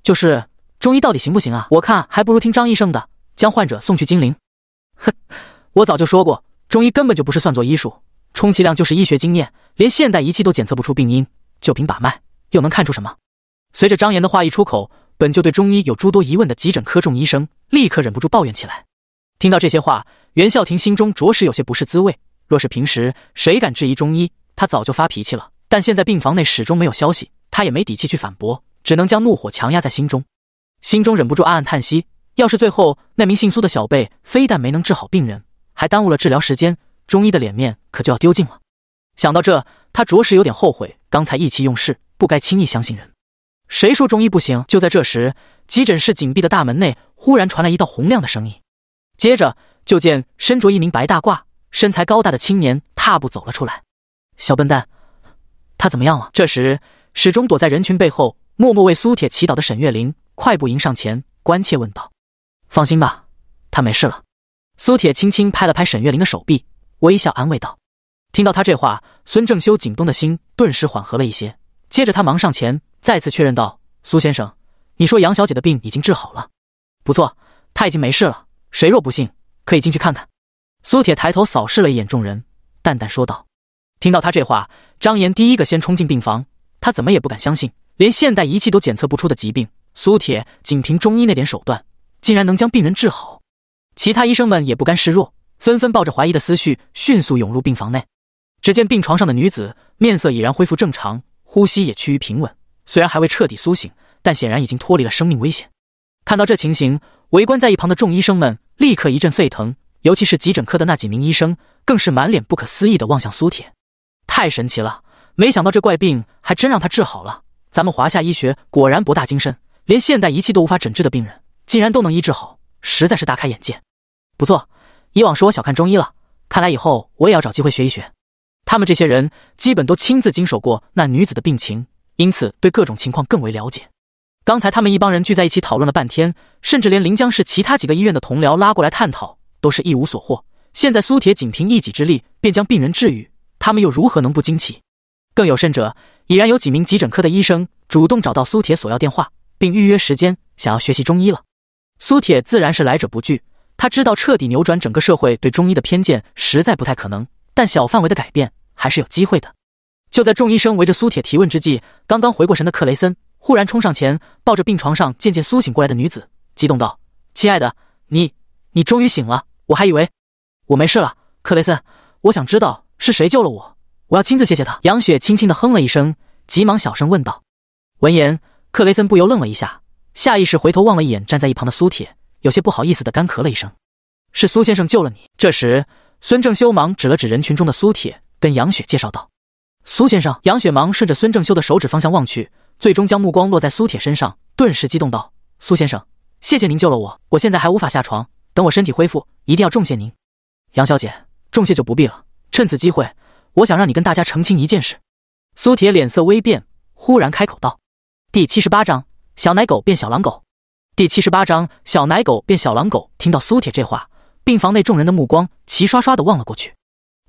就是中医到底行不行啊？我看还不如听张医生的，将患者送去金陵。”“哼，我早就说过，中医根本就不是算作医术，充其量就是医学经验，连现代仪器都检测不出病因，就凭把脉又能看出什么？”随着张岩的话一出口，本就对中医有诸多疑问的急诊科众医生立刻忍不住抱怨起来。听到这些话，袁孝廷心中着实有些不是滋味。若是平时谁敢质疑中医，他早就发脾气了。但现在病房内始终没有消息。他也没底气去反驳，只能将怒火强压在心中，心中忍不住暗暗叹息：要是最后那名姓苏的小辈非但没能治好病人，还耽误了治疗时间，中医的脸面可就要丢尽了。想到这，他着实有点后悔刚才意气用事，不该轻易相信人。谁说中医不行？就在这时，急诊室紧闭的大门内忽然传来一道洪亮的声音，接着就见身着一名白大褂、身材高大的青年踏步走了出来。小笨蛋，他怎么样了？这时。始终躲在人群背后默默为苏铁祈祷的沈月玲快步迎上前，关切问道：“放心吧，他没事了。”苏铁轻轻拍了拍沈月玲的手臂，微笑安慰道。听到他这话，孙正修紧绷的心顿时缓和了一些。接着他忙上前再次确认道：“苏先生，你说杨小姐的病已经治好了？不错，他已经没事了。谁若不信，可以进去看看。”苏铁抬头扫视了一眼众人，淡淡说道。听到他这话，张岩第一个先冲进病房。他怎么也不敢相信，连现代仪器都检测不出的疾病，苏铁仅凭中医那点手段，竟然能将病人治好。其他医生们也不甘示弱，纷纷抱着怀疑的思绪，迅速涌入病房内。只见病床上的女子面色已然恢复正常，呼吸也趋于平稳。虽然还未彻底苏醒，但显然已经脱离了生命危险。看到这情形，围观在一旁的众医生们立刻一阵沸腾，尤其是急诊科的那几名医生，更是满脸不可思议地望向苏铁。太神奇了！没想到这怪病还真让他治好了。咱们华夏医学果然博大精深，连现代仪器都无法诊治的病人，竟然都能医治好，实在是大开眼界。不错，以往是我小看中医了，看来以后我也要找机会学一学。他们这些人基本都亲自经手过那女子的病情，因此对各种情况更为了解。刚才他们一帮人聚在一起讨论了半天，甚至连临江市其他几个医院的同僚拉过来探讨，都是一无所获。现在苏铁仅凭一己之力便将病人治愈，他们又如何能不惊奇？更有甚者，已然有几名急诊科的医生主动找到苏铁索要电话，并预约时间，想要学习中医了。苏铁自然是来者不拒。他知道彻底扭转整个社会对中医的偏见实在不太可能，但小范围的改变还是有机会的。就在众医生围着苏铁提问之际，刚刚回过神的克雷森忽然冲上前，抱着病床上渐渐苏醒过来的女子，激动道：“亲爱的，你你终于醒了！我还以为我没事了。克雷森，我想知道是谁救了我。”我要亲自谢谢他。杨雪轻轻的哼了一声，急忙小声问道。闻言，克雷森不由愣了一下，下意识回头望了一眼站在一旁的苏铁，有些不好意思的干咳了一声：“是苏先生救了你。”这时，孙正修忙指了指人群中的苏铁，跟杨雪介绍道：“苏先生。”杨雪忙顺着孙正修的手指方向望去，最终将目光落在苏铁身上，顿时激动道：“苏先生，谢谢您救了我。我现在还无法下床，等我身体恢复，一定要重谢您。”杨小姐，重谢就不必了，趁此机会。我想让你跟大家澄清一件事。苏铁脸色微变，忽然开口道：“第七十八章小奶狗变小狼狗。”第七十八章小奶狗变小狼狗。听到苏铁这话，病房内众人的目光齐刷刷的望了过去。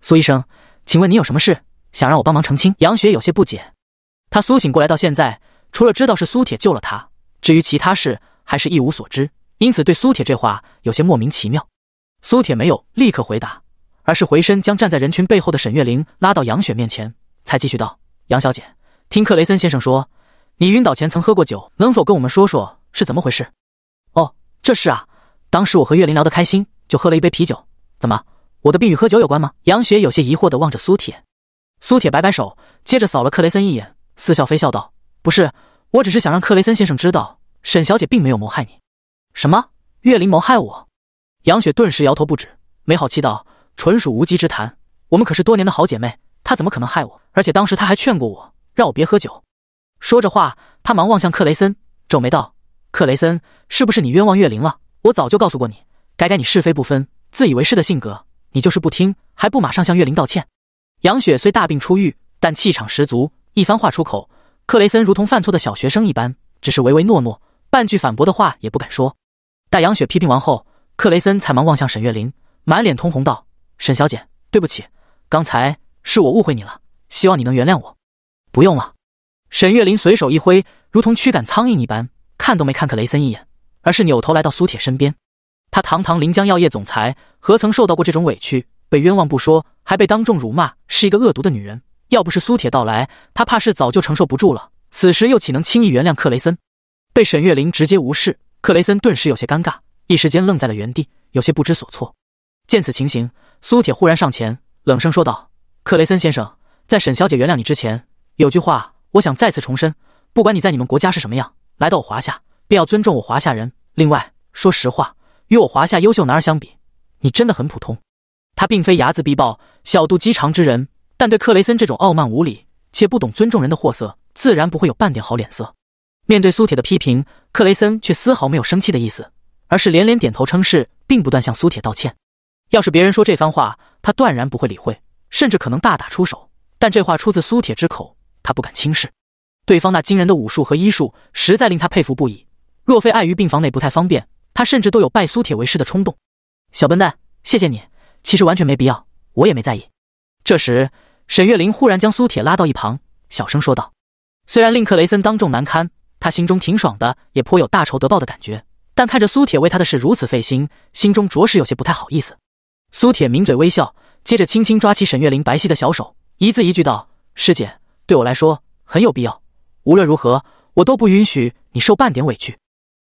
苏医生，请问你有什么事想让我帮忙澄清？杨雪有些不解，她苏醒过来到现在，除了知道是苏铁救了她，至于其他事还是一无所知，因此对苏铁这话有些莫名其妙。苏铁没有立刻回答。而是回身将站在人群背后的沈月玲拉到杨雪面前，才继续道：“杨小姐，听克雷森先生说，你晕倒前曾喝过酒，能否跟我们说说是怎么回事？”“哦，这事啊，当时我和月玲聊得开心，就喝了一杯啤酒。怎么，我的病与喝酒有关吗？”杨雪有些疑惑的望着苏铁，苏铁摆摆手，接着扫了克雷森一眼，似笑非笑道：“不是，我只是想让克雷森先生知道，沈小姐并没有谋害你。”“什么？月玲谋害我？”杨雪顿时摇头不止，没好气道。纯属无稽之谈！我们可是多年的好姐妹，她怎么可能害我？而且当时她还劝过我，让我别喝酒。说着话，他忙望向克雷森，皱眉道：“克雷森，是不是你冤枉月灵了？我早就告诉过你，改改你是非不分、自以为是的性格，你就是不听，还不马上向月灵道歉？”杨雪虽大病初愈，但气场十足，一番话出口，克雷森如同犯错的小学生一般，只是唯唯诺诺，半句反驳的话也不敢说。待杨雪批评完后，克雷森才忙望向沈月灵，满脸通红道。沈小姐，对不起，刚才是我误会你了，希望你能原谅我。不用了，沈月林随手一挥，如同驱赶苍蝇一般，看都没看克雷森一眼，而是扭头来到苏铁身边。他堂堂临江药业总裁，何曾受到过这种委屈？被冤枉不说，还被当众辱骂，是一个恶毒的女人。要不是苏铁到来，他怕是早就承受不住了。此时又岂能轻易原谅克雷森？被沈月林直接无视，克雷森顿时有些尴尬，一时间愣在了原地，有些不知所措。见此情形，苏铁忽然上前，冷声说道：“克雷森先生，在沈小姐原谅你之前，有句话我想再次重申：不管你在你们国家是什么样，来到我华夏便要尊重我华夏人。另外，说实话，与我华夏优秀男儿相比，你真的很普通。”他并非睚眦必报、小肚鸡肠之人，但对克雷森这种傲慢无礼且不懂尊重人的货色，自然不会有半点好脸色。面对苏铁的批评，克雷森却丝毫没有生气的意思，而是连连点头称是，并不断向苏铁道歉。要是别人说这番话，他断然不会理会，甚至可能大打出手。但这话出自苏铁之口，他不敢轻视。对方那惊人的武术和医术，实在令他佩服不已。若非碍于病房内不太方便，他甚至都有拜苏铁为师的冲动。小笨蛋，谢谢你。其实完全没必要，我也没在意。这时，沈月玲忽然将苏铁拉到一旁，小声说道：“虽然令克雷森当众难堪，他心中挺爽的，也颇有大仇得报的感觉。但看着苏铁为他的事如此费心，心中着实有些不太好意思。”苏铁抿嘴微笑，接着轻轻抓起沈月玲白皙的小手，一字一句道：“师姐，对我来说很有必要。无论如何，我都不允许你受半点委屈。”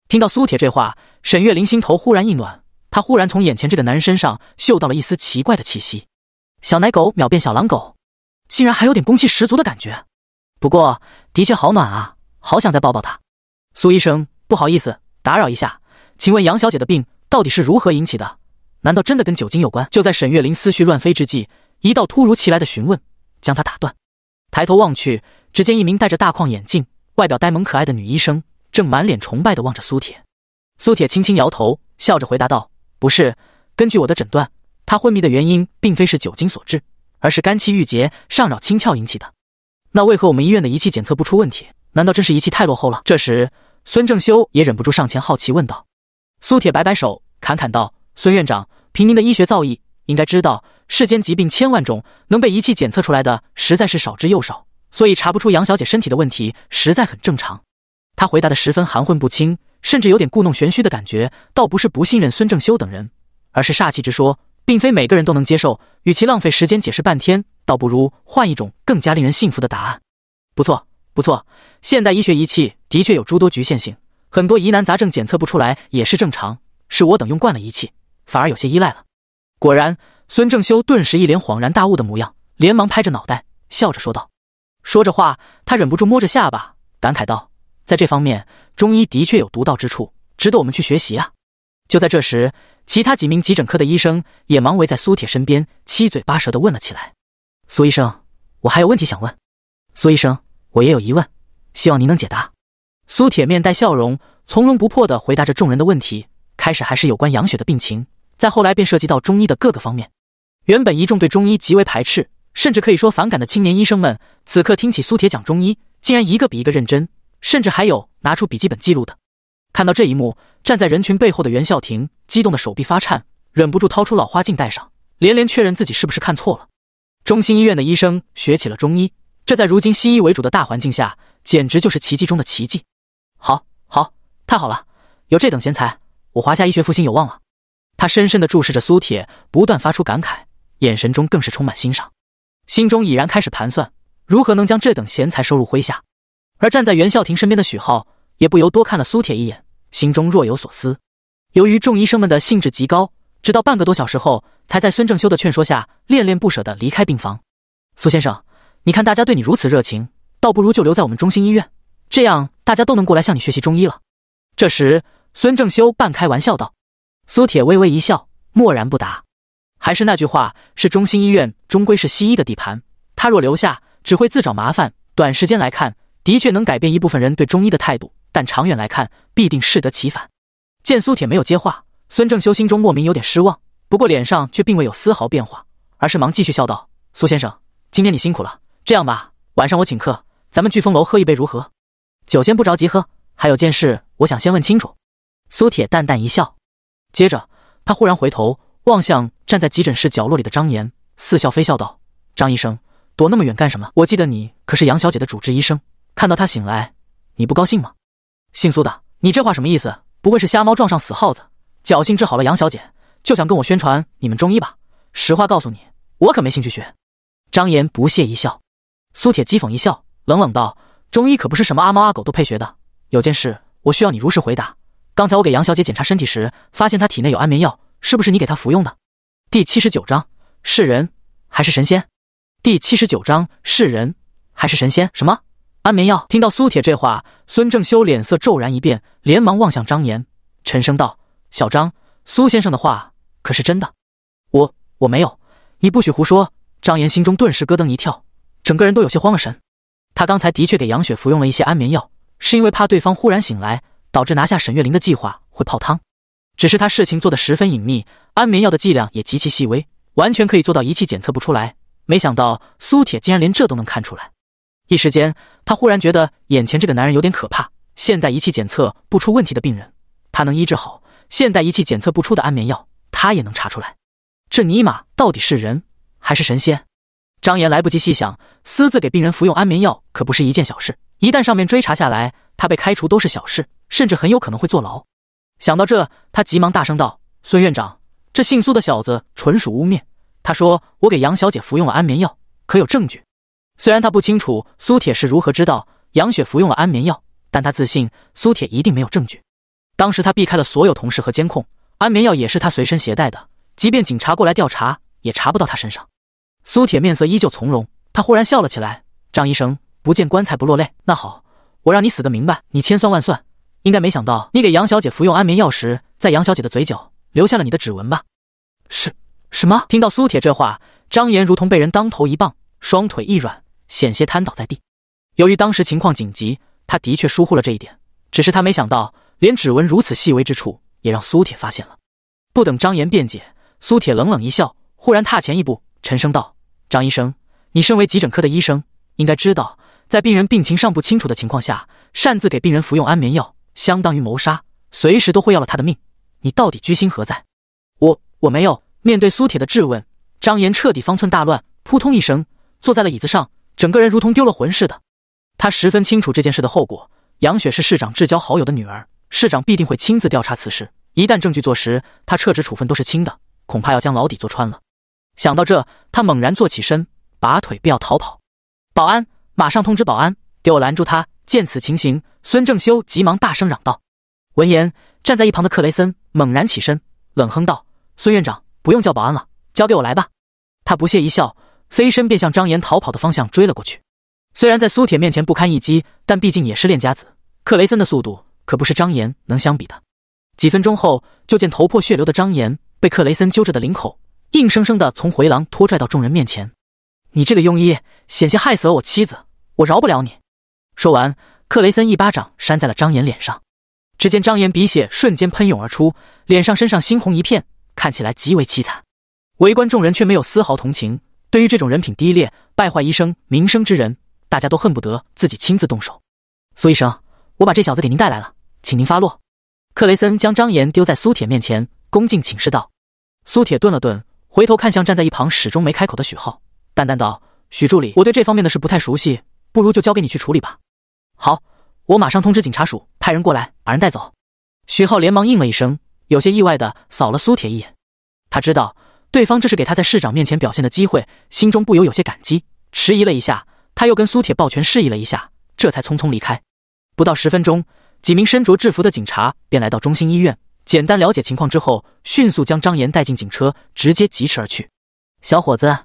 听到苏铁这话，沈月玲心头忽然一暖。她忽然从眼前这个男人身上嗅到了一丝奇怪的气息，小奶狗秒变小狼狗，竟然还有点攻气十足的感觉。不过，的确好暖啊，好想再抱抱他。苏医生，不好意思打扰一下，请问杨小姐的病到底是如何引起的？难道真的跟酒精有关？就在沈月玲思绪乱飞之际，一道突如其来的询问将她打断。抬头望去，只见一名戴着大框眼镜、外表呆萌可爱的女医生，正满脸崇拜地望着苏铁。苏铁轻轻摇头，笑着回答道：“不是，根据我的诊断，他昏迷的原因并非是酒精所致，而是肝气郁结、上扰清窍引起的。那为何我们医院的仪器检测不出问题？难道真是仪器太落后了？”这时，孙正修也忍不住上前好奇问道。苏铁摆摆手，侃侃道：“孙院长。”凭您的医学造诣，应该知道世间疾病千万种，能被仪器检测出来的实在是少之又少，所以查不出杨小姐身体的问题，实在很正常。他回答的十分含混不清，甚至有点故弄玄虚的感觉。倒不是不信任孙正修等人，而是煞气之说，并非每个人都能接受。与其浪费时间解释半天，倒不如换一种更加令人信服的答案。不错，不错，现代医学仪器的确有诸多局限性，很多疑难杂症检测不出来也是正常。是我等用惯了仪器。反而有些依赖了。果然，孙正修顿时一脸恍然大悟的模样，连忙拍着脑袋，笑着说道：“说着话，他忍不住摸着下巴，感慨道：‘在这方面，中医的确有独到之处，值得我们去学习啊！’”就在这时，其他几名急诊科的医生也忙围在苏铁身边，七嘴八舌的问了起来：“苏医生，我还有问题想问。”“苏医生，我也有疑问，希望您能解答。”苏铁面带笑容，从容不迫的回答着众人的问题。开始还是有关杨雪的病情。再后来便涉及到中医的各个方面。原本一众对中医极为排斥，甚至可以说反感的青年医生们，此刻听起苏铁讲中医，竟然一个比一个认真，甚至还有拿出笔记本记录的。看到这一幕，站在人群背后的袁孝婷激动的手臂发颤，忍不住掏出老花镜戴上，连连确认自己是不是看错了。中心医院的医生学起了中医，这在如今西医为主的大环境下，简直就是奇迹中的奇迹。好，好，太好了！有这等贤才，我华夏医学复兴有望了。他深深的注视着苏铁，不断发出感慨，眼神中更是充满欣赏，心中已然开始盘算如何能将这等贤才收入麾下。而站在袁孝廷身边的许浩也不由多看了苏铁一眼，心中若有所思。由于众医生们的兴致极高，直到半个多小时后，才在孙正修的劝说下恋恋不舍的离开病房。苏先生，你看大家对你如此热情，倒不如就留在我们中心医院，这样大家都能过来向你学习中医了。这时，孙正修半开玩笑道。苏铁微微一笑，默然不答。还是那句话，市中心医院终归是西医的地盘，他若留下，只会自找麻烦。短时间来看，的确能改变一部分人对中医的态度，但长远来看，必定适得其反。见苏铁没有接话，孙正修心中莫名有点失望，不过脸上却并未有丝毫变化，而是忙继续笑道：“苏先生，今天你辛苦了。这样吧，晚上我请客，咱们聚丰楼喝一杯如何？酒先不着急喝，还有件事，我想先问清楚。”苏铁淡淡一笑。接着，他忽然回头望向站在急诊室角落里的张岩，似笑非笑道：“张医生，躲那么远干什么？我记得你可是杨小姐的主治医生，看到她醒来，你不高兴吗？”“姓苏的，你这话什么意思？不会是瞎猫撞上死耗子，侥幸治好了杨小姐，就想跟我宣传你们中医吧？”“实话告诉你，我可没兴趣学。”张岩不屑一笑。苏铁讥讽一笑，冷冷道：“中医可不是什么阿猫阿狗都配学的。有件事，我需要你如实回答。”刚才我给杨小姐检查身体时，发现她体内有安眠药，是不是你给她服用的？第七十九章是人还是神仙？第七十九章是人还是神仙？什么安眠药？听到苏铁这话，孙正修脸色骤然一变，连忙望向张岩，沉声道：“小张，苏先生的话可是真的？”“我我没有，你不许胡说！”张岩心中顿时咯噔一跳，整个人都有些慌了神。他刚才的确给杨雪服用了一些安眠药，是因为怕对方忽然醒来。导致拿下沈月灵的计划会泡汤，只是他事情做得十分隐秘，安眠药的剂量也极其细微，完全可以做到仪器检测不出来。没想到苏铁竟然连这都能看出来，一时间他忽然觉得眼前这个男人有点可怕。现代仪器检测不出问题的病人，他能医治好；现代仪器检测不出的安眠药，他也能查出来。这尼玛到底是人还是神仙？张岩来不及细想，私自给病人服用安眠药可不是一件小事，一旦上面追查下来，他被开除都是小事。甚至很有可能会坐牢。想到这，他急忙大声道：“孙院长，这姓苏的小子纯属污蔑。他说我给杨小姐服用了安眠药，可有证据？”虽然他不清楚苏铁是如何知道杨雪服用了安眠药，但他自信苏铁一定没有证据。当时他避开了所有同事和监控，安眠药也是他随身携带的，即便警察过来调查，也查不到他身上。苏铁面色依旧从容，他忽然笑了起来：“张医生，不见棺材不落泪。那好，我让你死个明白，你千算万算。”应该没想到你给杨小姐服用安眠药时，在杨小姐的嘴角留下了你的指纹吧？是什么？听到苏铁这话，张岩如同被人当头一棒，双腿一软，险些瘫倒在地。由于当时情况紧急，他的确疏忽了这一点。只是他没想到，连指纹如此细微之处也让苏铁发现了。不等张岩辩解，苏铁冷冷一笑，忽然踏前一步，沉声道：“张医生，你身为急诊科的医生，应该知道，在病人病情尚不清楚的情况下，擅自给病人服用安眠药。”相当于谋杀，随时都会要了他的命。你到底居心何在？我我没有面对苏铁的质问，张岩彻底方寸大乱，扑通一声坐在了椅子上，整个人如同丢了魂似的。他十分清楚这件事的后果。杨雪是市长至交好友的女儿，市长必定会亲自调查此事。一旦证据坐实，他撤职处分都是轻的，恐怕要将牢底坐穿了。想到这，他猛然坐起身，拔腿便要逃跑。保安，马上通知保安，给我拦住他！见此情形，孙正修急忙大声嚷道。闻言，站在一旁的克雷森猛然起身，冷哼道：“孙院长，不用叫保安了，交给我来吧。”他不屑一笑，飞身便向张岩逃跑的方向追了过去。虽然在苏铁面前不堪一击，但毕竟也是练家子，克雷森的速度可不是张岩能相比的。几分钟后，就见头破血流的张岩被克雷森揪着的领口，硬生生的从回廊拖拽到众人面前。“你这个庸医，险些害死了我妻子，我饶不了你！”说完，克雷森一巴掌扇在了张岩脸上，只见张岩鼻血瞬间喷涌而出，脸上身上猩红一片，看起来极为凄惨。围观众人却没有丝毫同情，对于这种人品低劣、败坏医生名声之人，大家都恨不得自己亲自动手。苏医生，我把这小子给您带来了，请您发落。克雷森将张岩丢在苏铁面前，恭敬请示道。苏铁顿了顿，回头看向站在一旁始终没开口的许浩，淡淡道：“许助理，我对这方面的事不太熟悉，不如就交给你去处理吧。”好，我马上通知警察署派人过来把人带走。徐浩连忙应了一声，有些意外的扫了苏铁一眼。他知道对方这是给他在市长面前表现的机会，心中不由有些感激。迟疑了一下，他又跟苏铁抱拳示意了一下，这才匆匆离开。不到十分钟，几名身着制服的警察便来到中心医院，简单了解情况之后，迅速将张岩带进警车，直接疾驰而去。小伙子，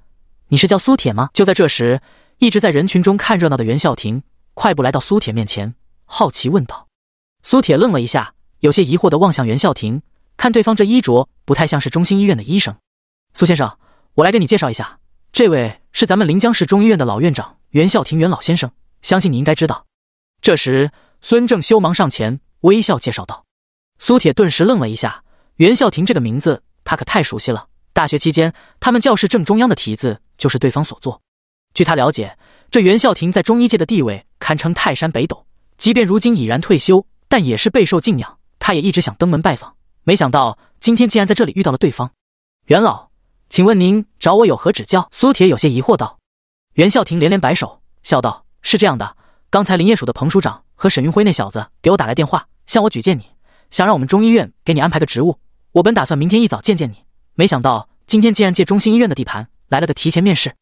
你是叫苏铁吗？就在这时，一直在人群中看热闹的袁笑婷。快步来到苏铁面前，好奇问道：“苏铁，愣了一下，有些疑惑的望向袁孝亭：「看对方这衣着，不太像是中心医院的医生。”“苏先生，我来给你介绍一下，这位是咱们临江市中医院的老院长袁孝亭。袁老先生，相信你应该知道。”这时，孙正修忙上前，微笑介绍道：“苏铁，顿时愣了一下，袁孝亭这个名字，他可太熟悉了。大学期间，他们教室正中央的题字就是对方所做。据他了解。”这袁孝亭在中医界的地位堪称泰山北斗，即便如今已然退休，但也是备受敬仰。他也一直想登门拜访，没想到今天竟然在这里遇到了对方。袁老，请问您找我有何指教？苏铁有些疑惑道。袁孝亭连连摆手，笑道：“是这样的，刚才林业署的彭署长和沈云辉那小子给我打来电话，向我举荐你，想让我们中医院给你安排个职务。我本打算明天一早见见你，没想到今天竟然借中心医院的地盘来了个提前面试。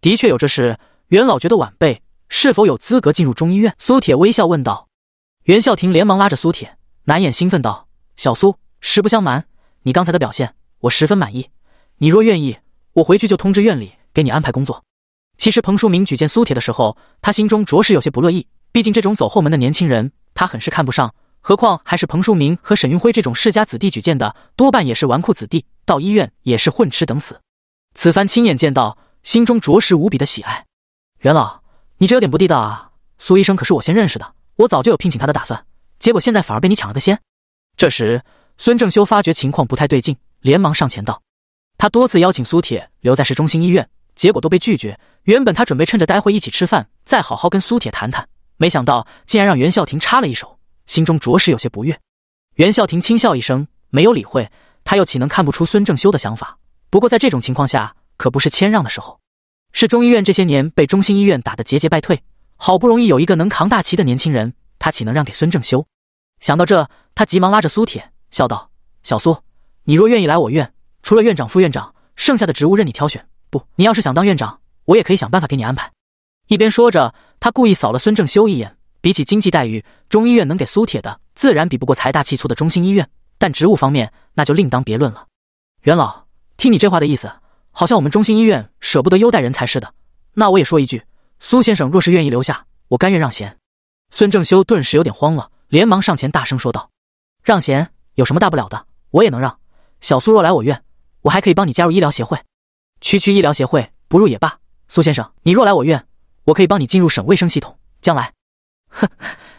的确有这事。”元老觉得晚辈是否有资格进入中医院？苏铁微笑问道。袁孝廷连忙拉着苏铁，难掩兴奋道：“小苏，实不相瞒，你刚才的表现我十分满意。你若愿意，我回去就通知院里给你安排工作。”其实彭淑明举荐苏铁的时候，他心中着实有些不乐意。毕竟这种走后门的年轻人，他很是看不上。何况还是彭淑明和沈云辉这种世家子弟举荐的，多半也是纨绔子弟，到医院也是混吃等死。此番亲眼见到，心中着实无比的喜爱。元老，你这有点不地道啊！苏医生可是我先认识的，我早就有聘请他的打算，结果现在反而被你抢了个先。这时，孙正修发觉情况不太对劲，连忙上前道：“他多次邀请苏铁留在市中心医院，结果都被拒绝。原本他准备趁着待会一起吃饭，再好好跟苏铁谈谈，没想到竟然让袁孝庭插了一手，心中着实有些不悦。”袁孝庭轻笑一声，没有理会。他又岂能看不出孙正修的想法？不过在这种情况下，可不是谦让的时候。是中医院这些年被中心医院打得节节败退，好不容易有一个能扛大旗的年轻人，他岂能让给孙正修？想到这，他急忙拉着苏铁笑道：“小苏，你若愿意来我院，除了院长、副院长，剩下的职务任你挑选。不，你要是想当院长，我也可以想办法给你安排。”一边说着，他故意扫了孙正修一眼。比起经济待遇，中医院能给苏铁的自然比不过财大气粗的中心医院，但职务方面那就另当别论了。元老，听你这话的意思。好像我们中心医院舍不得优待人才似的。那我也说一句，苏先生若是愿意留下，我甘愿让贤。孙正修顿时有点慌了，连忙上前大声说道：“让贤有什么大不了的？我也能让。小苏若来我院，我还可以帮你加入医疗协会。区区医疗协会不入也罢。苏先生，你若来我院，我可以帮你进入省卫生系统。将来，哼，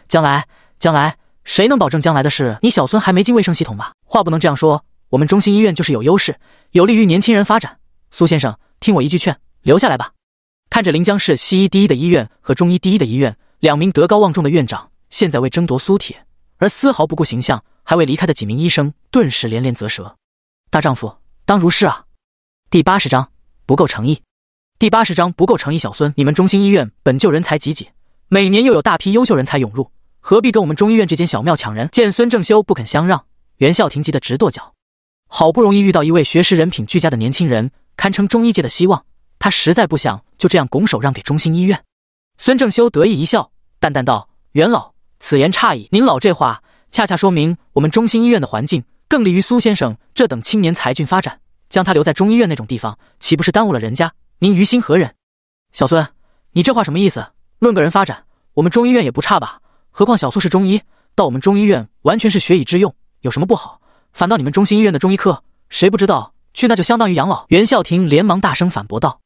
将来，将来，谁能保证将来的事？你小孙还没进卫生系统吧？话不能这样说，我们中心医院就是有优势，有利于年轻人发展。”苏先生，听我一句劝，留下来吧。看着临江市西医第一的医院和中医第一的医院，两名德高望重的院长，现在为争夺苏铁而丝毫不顾形象，还未离开的几名医生顿时连连啧舌：“大丈夫当如是啊！”第八十章不够诚意。第八十章不够诚意。小孙，你们中心医院本就人才济济，每年又有大批优秀人才涌入，何必跟我们中医院这间小庙抢人？见孙正修不肯相让，袁孝廷急得直跺脚。好不容易遇到一位学识人品俱佳的年轻人。堪称中医界的希望，他实在不想就这样拱手让给中心医院。孙正修得意一笑，淡淡道：“元老，此言差矣。您老这话，恰恰说明我们中心医院的环境更利于苏先生这等青年才俊发展。将他留在中医院那种地方，岂不是耽误了人家？您于心何忍？”小孙，你这话什么意思？论个人发展，我们中医院也不差吧？何况小苏是中医，到我们中医院完全是学以致用，有什么不好？反倒你们中心医院的中医科，谁不知道？去那就相当于养老。袁孝廷连忙大声反驳道：“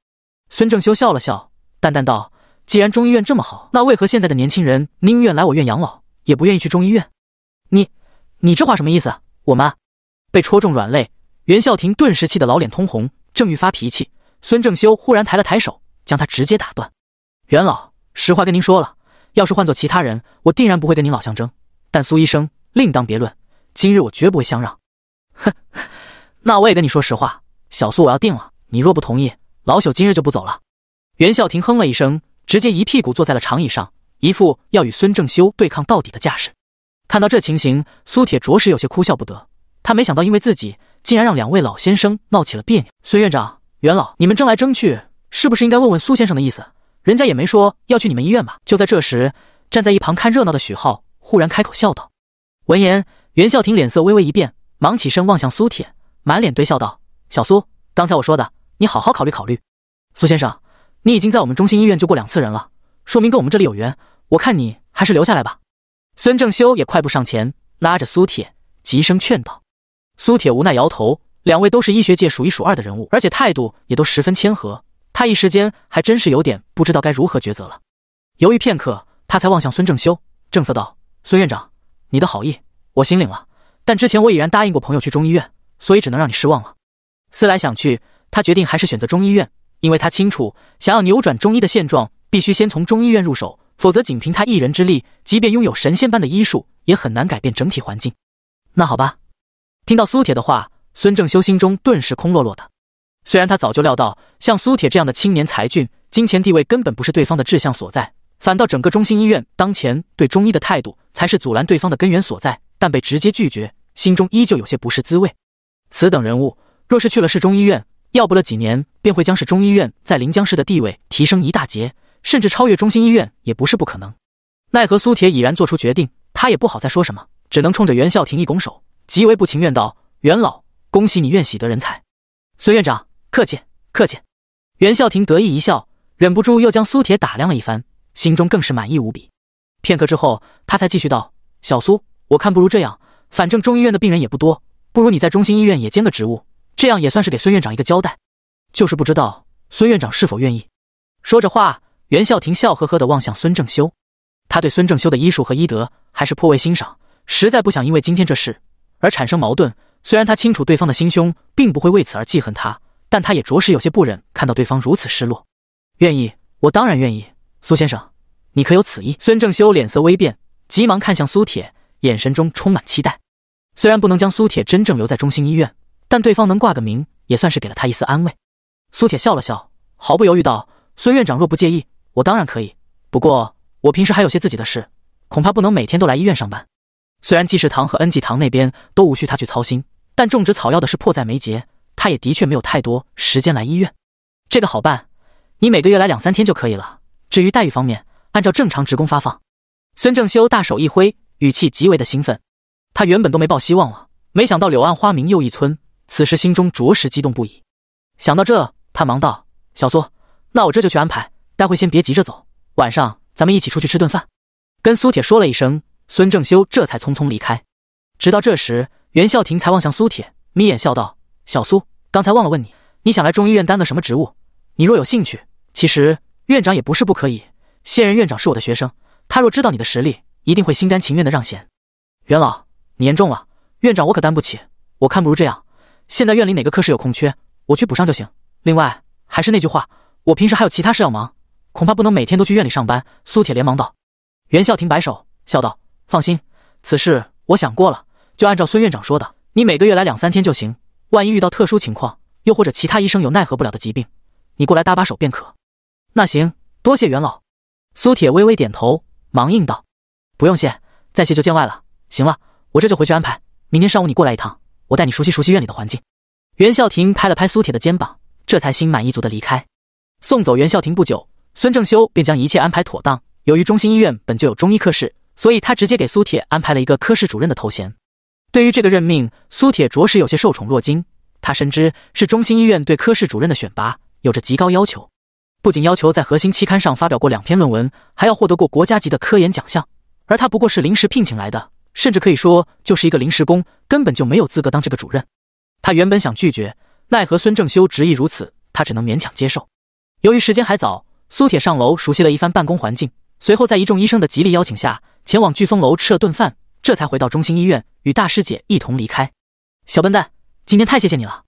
孙正修笑了笑，淡淡道：‘既然中医院这么好，那为何现在的年轻人宁愿来我院养老，也不愿意去中医院？’你，你这话什么意思？我们被戳中软肋，袁孝廷顿时气得老脸通红，正欲发脾气，孙正修忽然抬了抬手，将他直接打断。袁老，实话跟您说了，要是换做其他人，我定然不会跟您老相争，但苏医生另当别论，今日我绝不会相让。哼！” 那我也跟你说实话，小苏，我要定了。你若不同意，老朽今日就不走了。袁孝廷哼了一声，直接一屁股坐在了长椅上，一副要与孙正修对抗到底的架势。看到这情形，苏铁着实有些哭笑不得。他没想到，因为自己竟然让两位老先生闹起了别扭。孙院长、袁老，你们争来争去，是不是应该问问苏先生的意思？人家也没说要去你们医院吧？就在这时，站在一旁看热闹的许浩忽然开口笑道。闻言，袁孝廷脸色微微一变，忙起身望向苏铁。满脸堆笑道：“小苏，刚才我说的，你好好考虑考虑。”苏先生，你已经在我们中心医院救过两次人了，说明跟我们这里有缘。我看你还是留下来吧。”孙正修也快步上前，拉着苏铁，急声劝道。苏铁无奈摇头，两位都是医学界数一数二的人物，而且态度也都十分谦和。他一时间还真是有点不知道该如何抉择了。犹豫片刻，他才望向孙正修，正色道：“孙院长，你的好意我心领了，但之前我已然答应过朋友去中医院。”所以只能让你失望了。思来想去，他决定还是选择中医院，因为他清楚，想要扭转中医的现状，必须先从中医院入手，否则仅凭他一人之力，即便拥有神仙般的医术，也很难改变整体环境。那好吧，听到苏铁的话，孙正修心中顿时空落落的。虽然他早就料到，像苏铁这样的青年才俊，金钱地位根本不是对方的志向所在，反倒整个中心医院当前对中医的态度才是阻拦对方的根源所在，但被直接拒绝，心中依旧有些不是滋味。此等人物，若是去了市中医院，要不了几年，便会将市中医院在临江市的地位提升一大截，甚至超越中心医院也不是不可能。奈何苏铁已然做出决定，他也不好再说什么，只能冲着袁孝庭一拱手，极为不情愿道：“袁老，恭喜你院喜得人才。”孙院长，客气客气。袁孝庭得意一笑，忍不住又将苏铁打量了一番，心中更是满意无比。片刻之后，他才继续道：“小苏，我看不如这样，反正中医院的病人也不多。”不如你在中心医院也兼个职务，这样也算是给孙院长一个交代。就是不知道孙院长是否愿意。说着话，袁孝廷笑呵呵地望向孙正修，他对孙正修的医术和医德还是颇为欣赏，实在不想因为今天这事而产生矛盾。虽然他清楚对方的心胸并不会为此而记恨他，但他也着实有些不忍看到对方如此失落。愿意，我当然愿意，苏先生，你可有此意？孙正修脸色微变，急忙看向苏铁，眼神中充满期待。虽然不能将苏铁真正留在中心医院，但对方能挂个名，也算是给了他一丝安慰。苏铁笑了笑，毫不犹豫道：“孙院长若不介意，我当然可以。不过我平时还有些自己的事，恐怕不能每天都来医院上班。虽然济世堂和恩济堂那边都无需他去操心，但种植草药的事迫在眉睫，他也的确没有太多时间来医院。这个好办，你每个月来两三天就可以了。至于待遇方面，按照正常职工发放。”孙正修大手一挥，语气极为的兴奋。他原本都没抱希望了，没想到柳暗花明又一村，此时心中着实激动不已。想到这，他忙道：“小苏，那我这就去安排，待会先别急着走，晚上咱们一起出去吃顿饭。”跟苏铁说了一声，孙正修这才匆匆离开。直到这时，袁孝廷才望向苏铁，眯眼笑道：“小苏，刚才忘了问你，你想来中医院担个什么职务？你若有兴趣，其实院长也不是不可以。现任院长是我的学生，他若知道你的实力，一定会心甘情愿的让贤，袁老。”你严重了，院长我可担不起。我看不如这样，现在院里哪个科室有空缺，我去补上就行。另外，还是那句话，我平时还有其他事要忙，恐怕不能每天都去院里上班。苏铁连忙道。袁孝廷摆手，笑道：“放心，此事我想过了，就按照孙院长说的，你每个月来两三天就行。万一遇到特殊情况，又或者其他医生有奈何不了的疾病，你过来搭把手便可。”那行，多谢袁老。苏铁微微点头，忙应道：“不用谢，再谢就见外了。”行了。我这就回去安排，明天上午你过来一趟，我带你熟悉熟悉院里的环境。袁孝庭拍了拍苏铁的肩膀，这才心满意足的离开。送走袁孝庭不久，孙正修便将一切安排妥当。由于中心医院本就有中医科室，所以他直接给苏铁安排了一个科室主任的头衔。对于这个任命，苏铁着实有些受宠若惊。他深知是中心医院对科室主任的选拔有着极高要求，不仅要求在核心期刊上发表过两篇论文，还要获得过国家级的科研奖项，而他不过是临时聘请来的。甚至可以说就是一个临时工，根本就没有资格当这个主任。他原本想拒绝，奈何孙正修执意如此，他只能勉强接受。由于时间还早，苏铁上楼熟悉了一番办公环境，随后在一众医生的极力邀请下，前往飓风楼吃了顿饭，这才回到中心医院与大师姐一同离开。小笨蛋，今天太谢谢你了！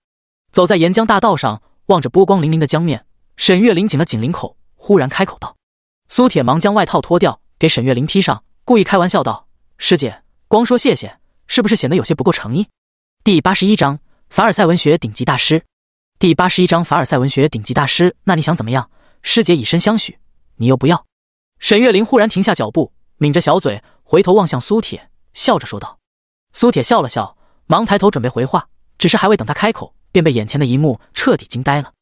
走在沿江大道上，望着波光粼粼的江面，沈月玲紧了紧领口，忽然开口道：“苏铁，忙将外套脱掉给沈月玲披上，故意开玩笑道：‘师姐。’”光说谢谢，是不是显得有些不够诚意？第八十一章凡尔赛文学顶级大师。第八十一章凡尔赛文学顶级大师。那你想怎么样？师姐以身相许，你又不要？沈月玲忽然停下脚步，抿着小嘴，回头望向苏铁，笑着说道。苏铁笑了笑，忙抬头准备回话，只是还未等他开口，便被眼前的一幕彻底惊呆了。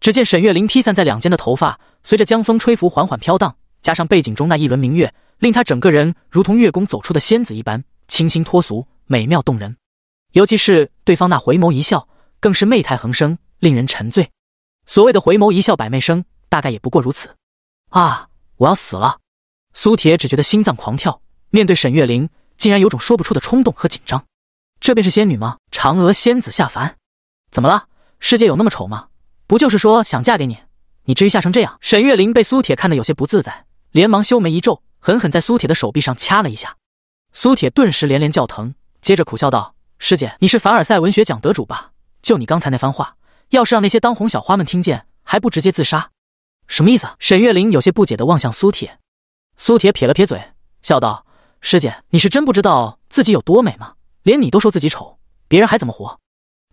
只见沈月玲披散在两肩的头发随着江风吹拂缓缓飘荡，加上背景中那一轮明月，令她整个人如同月宫走出的仙子一般。清新脱俗，美妙动人，尤其是对方那回眸一笑，更是媚态横生，令人沉醉。所谓的回眸一笑百媚生，大概也不过如此啊！我要死了！苏铁只觉得心脏狂跳，面对沈月灵，竟然有种说不出的冲动和紧张。这便是仙女吗？嫦娥仙子下凡？怎么了？世界有那么丑吗？不就是说想嫁给你，你至于吓成这样？沈月灵被苏铁看得有些不自在，连忙修眉一皱，狠狠在苏铁的手臂上掐了一下。苏铁顿时连连叫疼，接着苦笑道：“师姐，你是凡尔赛文学奖得主吧？就你刚才那番话，要是让那些当红小花们听见，还不直接自杀？什么意思？”沈月玲有些不解地望向苏铁。苏铁撇了撇嘴，笑道：“师姐，你是真不知道自己有多美吗？连你都说自己丑，别人还怎么活？”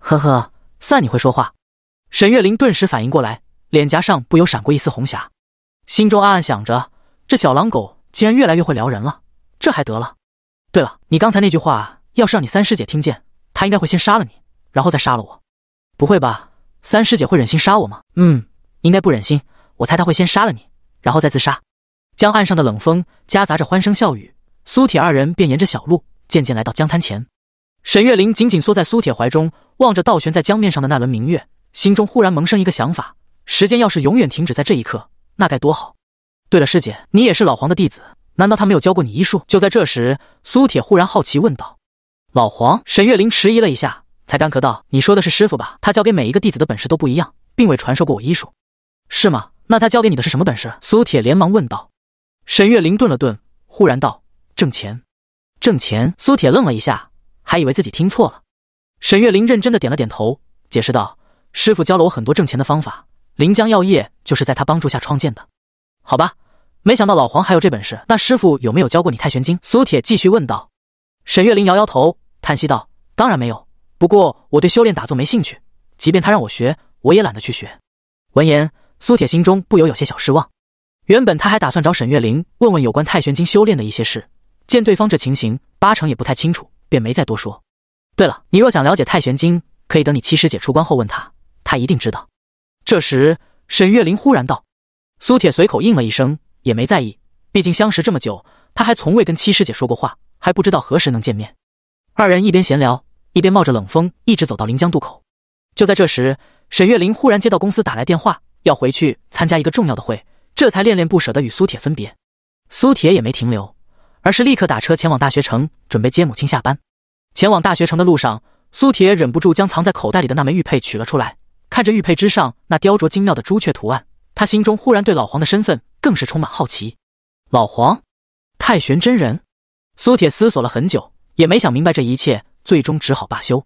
呵呵，算你会说话。沈月玲顿时反应过来，脸颊上不由闪过一丝红霞，心中暗暗想着：这小狼狗竟然越来越会撩人了，这还得了？对了，你刚才那句话，要是让你三师姐听见，她应该会先杀了你，然后再杀了我。不会吧？三师姐会忍心杀我吗？嗯，应该不忍心。我猜她会先杀了你，然后再自杀。江岸上的冷风夹杂着欢声笑语，苏铁二人便沿着小路渐渐来到江滩前。沈月玲紧紧缩在苏铁怀中，望着倒悬在江面上的那轮明月，心中忽然萌生一个想法：时间要是永远停止在这一刻，那该多好。对了，师姐，你也是老黄的弟子。难道他没有教过你医术？就在这时，苏铁忽然好奇问道：“老黄？”沈月玲迟疑了一下，才干咳道：“你说的是师傅吧？他教给每一个弟子的本事都不一样，并未传授过我医术，是吗？那他教给你的是什么本事？”苏铁连忙问道。沈月玲顿了顿，忽然道：“挣钱，挣钱。”苏铁愣了一下，还以为自己听错了。沈月玲认真的点了点头，解释道：“师傅教了我很多挣钱的方法，临江药业就是在他帮助下创建的，好吧？”没想到老黄还有这本事。那师傅有没有教过你《太玄经》？苏铁继续问道。沈月玲摇摇头，叹息道：“当然没有。不过我对修炼打坐没兴趣，即便他让我学，我也懒得去学。”闻言，苏铁心中不由有些小失望。原本他还打算找沈月玲问问有关《太玄经》修炼的一些事，见对方这情形，八成也不太清楚，便没再多说。对了，你若想了解《太玄经》，可以等你七师姐出关后问他，他一定知道。这时，沈月玲忽然道。苏铁随口应了一声。也没在意，毕竟相识这么久，他还从未跟七师姐说过话，还不知道何时能见面。二人一边闲聊，一边冒着冷风，一直走到临江渡口。就在这时，沈月玲忽然接到公司打来电话，要回去参加一个重要的会，这才恋恋不舍地与苏铁分别。苏铁也没停留，而是立刻打车前往大学城，准备接母亲下班。前往大学城的路上，苏铁忍不住将藏在口袋里的那枚玉佩取了出来，看着玉佩之上那雕琢精妙的朱雀图案，他心中忽然对老黄的身份。更是充满好奇。老黄，太玄真人，苏铁思索了很久，也没想明白这一切，最终只好罢休。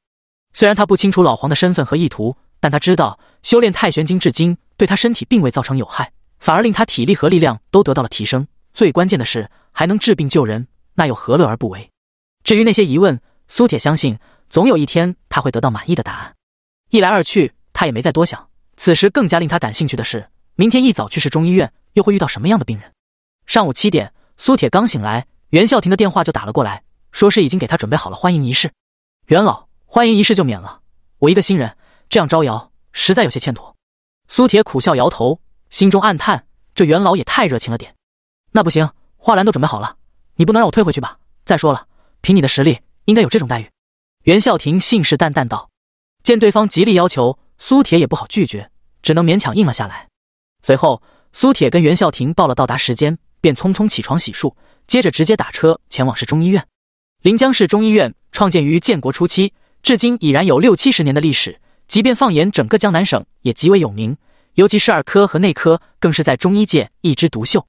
虽然他不清楚老黄的身份和意图，但他知道修炼太玄经至今，对他身体并未造成有害，反而令他体力和力量都得到了提升。最关键的是，还能治病救人，那又何乐而不为？至于那些疑问，苏铁相信总有一天他会得到满意的答案。一来二去，他也没再多想。此时更加令他感兴趣的是。明天一早去市中医院，又会遇到什么样的病人？上午七点，苏铁刚醒来，袁孝婷的电话就打了过来，说是已经给他准备好了欢迎仪式。袁老，欢迎仪式就免了，我一个新人这样招摇，实在有些欠妥。苏铁苦笑摇头，心中暗叹：这袁老也太热情了点。那不行，花篮都准备好了，你不能让我退回去吧？再说了，凭你的实力，应该有这种待遇。袁孝婷信誓旦旦道。见对方极力要求，苏铁也不好拒绝，只能勉强应了下来。随后，苏铁跟袁孝廷报了到达时间，便匆匆起床洗漱，接着直接打车前往市中医院。临江市中医院创建于建国初期，至今已然有六七十年的历史，即便放眼整个江南省，也极为有名。尤其是儿科和内科，更是在中医界一枝独秀。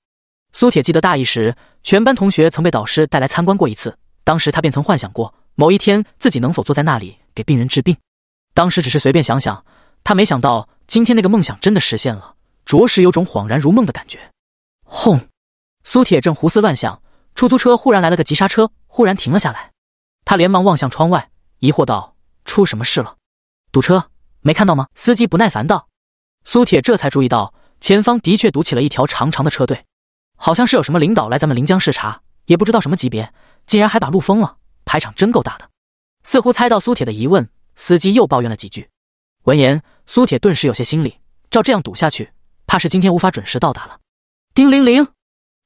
苏铁记得大一时，全班同学曾被导师带来参观过一次，当时他便曾幻想过某一天自己能否坐在那里给病人治病。当时只是随便想想，他没想到今天那个梦想真的实现了。着实有种恍然如梦的感觉。轰！苏铁正胡思乱想，出租车忽然来了个急刹车，忽然停了下来。他连忙望向窗外，疑惑道：“出什么事了？堵车？没看到吗？”司机不耐烦道。苏铁这才注意到，前方的确堵起了一条长长的车队，好像是有什么领导来咱们临江视察，也不知道什么级别，竟然还把路封了，排场真够大的。似乎猜到苏铁的疑问，司机又抱怨了几句。闻言，苏铁顿时有些心里，照这样堵下去。怕是今天无法准时到达了。叮铃铃，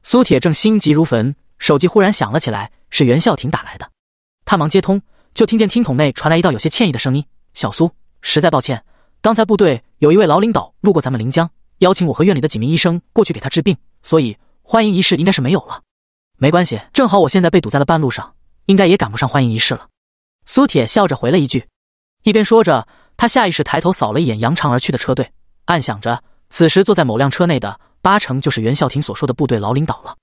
苏铁正心急如焚，手机忽然响了起来，是袁孝廷打来的。他忙接通，就听见听筒内传来一道有些歉意的声音：“小苏，实在抱歉，刚才部队有一位老领导路过咱们临江，邀请我和院里的几名医生过去给他治病，所以欢迎仪式应该是没有了。”“没关系，正好我现在被堵在了半路上，应该也赶不上欢迎仪式了。”苏铁笑着回了一句，一边说着，他下意识抬头扫了一眼扬长而去的车队，暗想着。此时坐在某辆车内的，八成就是袁孝庭所说的部队老领导了。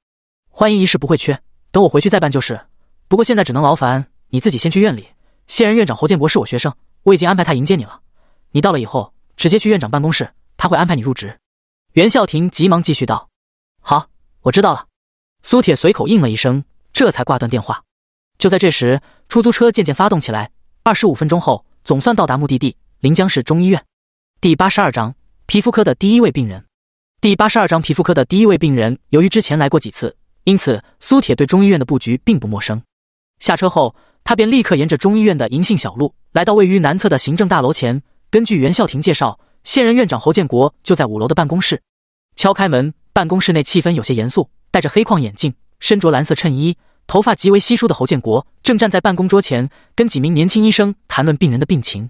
欢迎仪式不会缺，等我回去再办就是。不过现在只能劳烦你自己先去院里。现任院长侯建国是我学生，我已经安排他迎接你了。你到了以后，直接去院长办公室，他会安排你入职。袁孝庭急忙继续道：“好，我知道了。”苏铁随口应了一声，这才挂断电话。就在这时，出租车渐渐发动起来。二十五分钟后，总算到达目的地——临江市中医院。第八十二章。皮肤科的第一位病人，第八十二章皮肤科的第一位病人。由于之前来过几次，因此苏铁对中医院的布局并不陌生。下车后，他便立刻沿着中医院的银杏小路，来到位于南侧的行政大楼前。根据袁孝廷介绍，现任院长侯建国就在五楼的办公室。敲开门，办公室内气氛有些严肃。戴着黑框眼镜、身着蓝色衬衣、头发极为稀疏的侯建国，正站在办公桌前，跟几名年轻医生谈论病人的病情。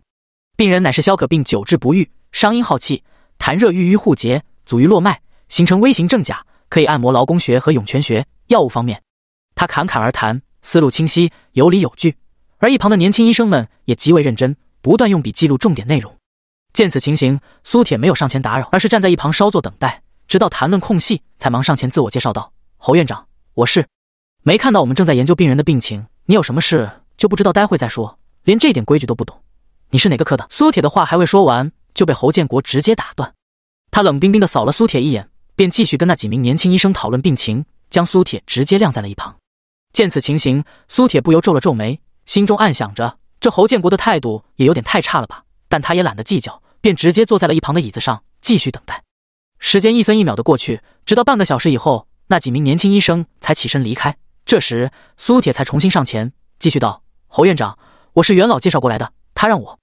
病人乃是消渴病，久治不愈，伤阴耗气。痰热郁瘀护结，阻于络脉，形成微型症甲，可以按摩劳宫穴和涌泉穴。药物方面，他侃侃而谈，思路清晰，有理有据。而一旁的年轻医生们也极为认真，不断用笔记录重点内容。见此情形，苏铁没有上前打扰，而是站在一旁稍作等待，直到谈论空隙，才忙上前自我介绍道：“侯院长，我是……没看到我们正在研究病人的病情，你有什么事就不知道待会再说，连这点规矩都不懂，你是哪个科的？”苏铁的话还未说完。就被侯建国直接打断，他冷冰冰的扫了苏铁一眼，便继续跟那几名年轻医生讨论病情，将苏铁直接晾在了一旁。见此情形，苏铁不由皱了皱眉，心中暗想着：这侯建国的态度也有点太差了吧？但他也懒得计较，便直接坐在了一旁的椅子上，继续等待。时间一分一秒的过去，直到半个小时以后，那几名年轻医生才起身离开。这时，苏铁才重新上前，继续道：“侯院长，我是元老介绍过来的，他让我……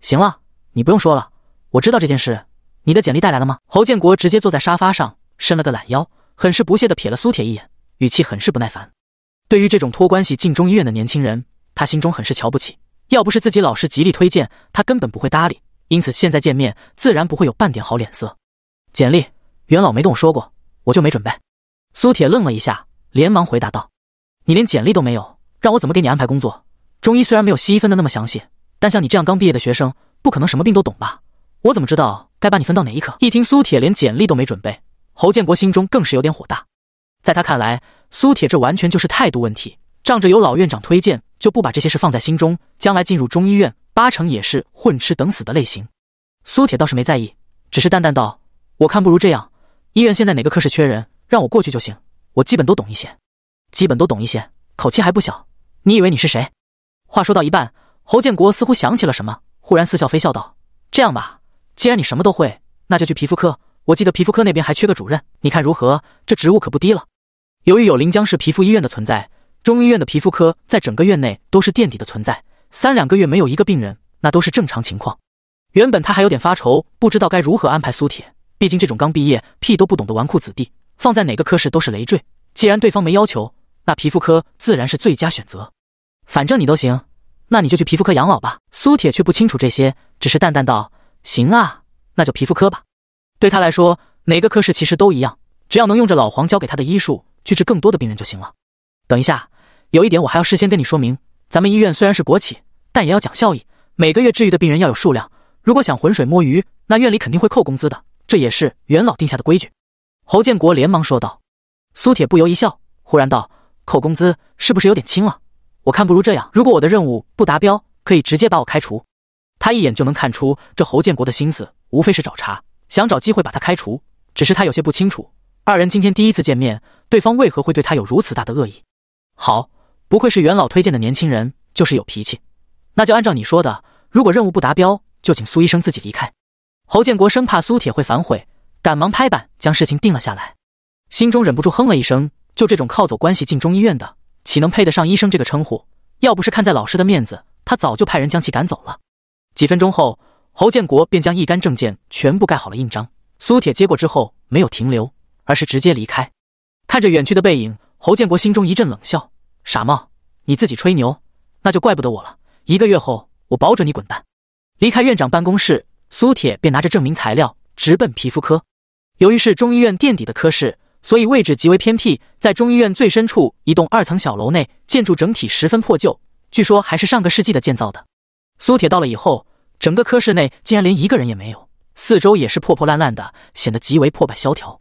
行了，你不用说了。”我知道这件事，你的简历带来了吗？侯建国直接坐在沙发上，伸了个懒腰，很是不屑的瞥了苏铁一眼，语气很是不耐烦。对于这种托关系进中医院的年轻人，他心中很是瞧不起。要不是自己老师极力推荐，他根本不会搭理。因此现在见面，自然不会有半点好脸色。简历，元老没跟我说过，我就没准备。苏铁愣了一下，连忙回答道：“你连简历都没有，让我怎么给你安排工作？中医虽然没有西医分的那么详细，但像你这样刚毕业的学生，不可能什么病都懂吧？”我怎么知道该把你分到哪一科？一听苏铁连简历都没准备，侯建国心中更是有点火大。在他看来，苏铁这完全就是态度问题，仗着有老院长推荐就不把这些事放在心中，将来进入中医院八成也是混吃等死的类型。苏铁倒是没在意，只是淡淡道：“我看不如这样，医院现在哪个科室缺人，让我过去就行。我基本都懂一些，基本都懂一些，口气还不小。你以为你是谁？”话说到一半，侯建国似乎想起了什么，忽然似笑非笑道：“这样吧。”既然你什么都会，那就去皮肤科。我记得皮肤科那边还缺个主任，你看如何？这职务可不低了。由于有临江市皮肤医院的存在，中医院的皮肤科在整个院内都是垫底的存在，三两个月没有一个病人，那都是正常情况。原本他还有点发愁，不知道该如何安排苏铁，毕竟这种刚毕业屁都不懂的纨绔子弟，放在哪个科室都是累赘。既然对方没要求，那皮肤科自然是最佳选择。反正你都行，那你就去皮肤科养老吧。苏铁却不清楚这些，只是淡淡道。行啊，那就皮肤科吧。对他来说，哪个科室其实都一样，只要能用着老黄教给他的医术去治更多的病人就行了。等一下，有一点我还要事先跟你说明，咱们医院虽然是国企，但也要讲效益，每个月治愈的病人要有数量。如果想浑水摸鱼，那院里肯定会扣工资的，这也是元老定下的规矩。侯建国连忙说道。苏铁不由一笑，忽然道：“扣工资是不是有点轻了？我看不如这样，如果我的任务不达标，可以直接把我开除。”他一眼就能看出，这侯建国的心思无非是找茬，想找机会把他开除。只是他有些不清楚，二人今天第一次见面，对方为何会对他有如此大的恶意？好，不愧是元老推荐的年轻人，就是有脾气。那就按照你说的，如果任务不达标，就请苏医生自己离开。侯建国生怕苏铁会反悔，赶忙拍板将事情定了下来，心中忍不住哼了一声：就这种靠走关系进中医院的，岂能配得上医生这个称呼？要不是看在老师的面子，他早就派人将其赶走了。几分钟后，侯建国便将一干证件全部盖好了印章。苏铁接过之后，没有停留，而是直接离开。看着远去的背影，侯建国心中一阵冷笑：“傻帽，你自己吹牛，那就怪不得我了。一个月后，我保准你滚蛋。”离开院长办公室，苏铁便拿着证明材料直奔皮肤科。由于是中医院垫底的科室，所以位置极为偏僻，在中医院最深处一栋二层小楼内，建筑整体十分破旧，据说还是上个世纪的建造的。苏铁到了以后，整个科室内竟然连一个人也没有，四周也是破破烂烂的，显得极为破败萧条。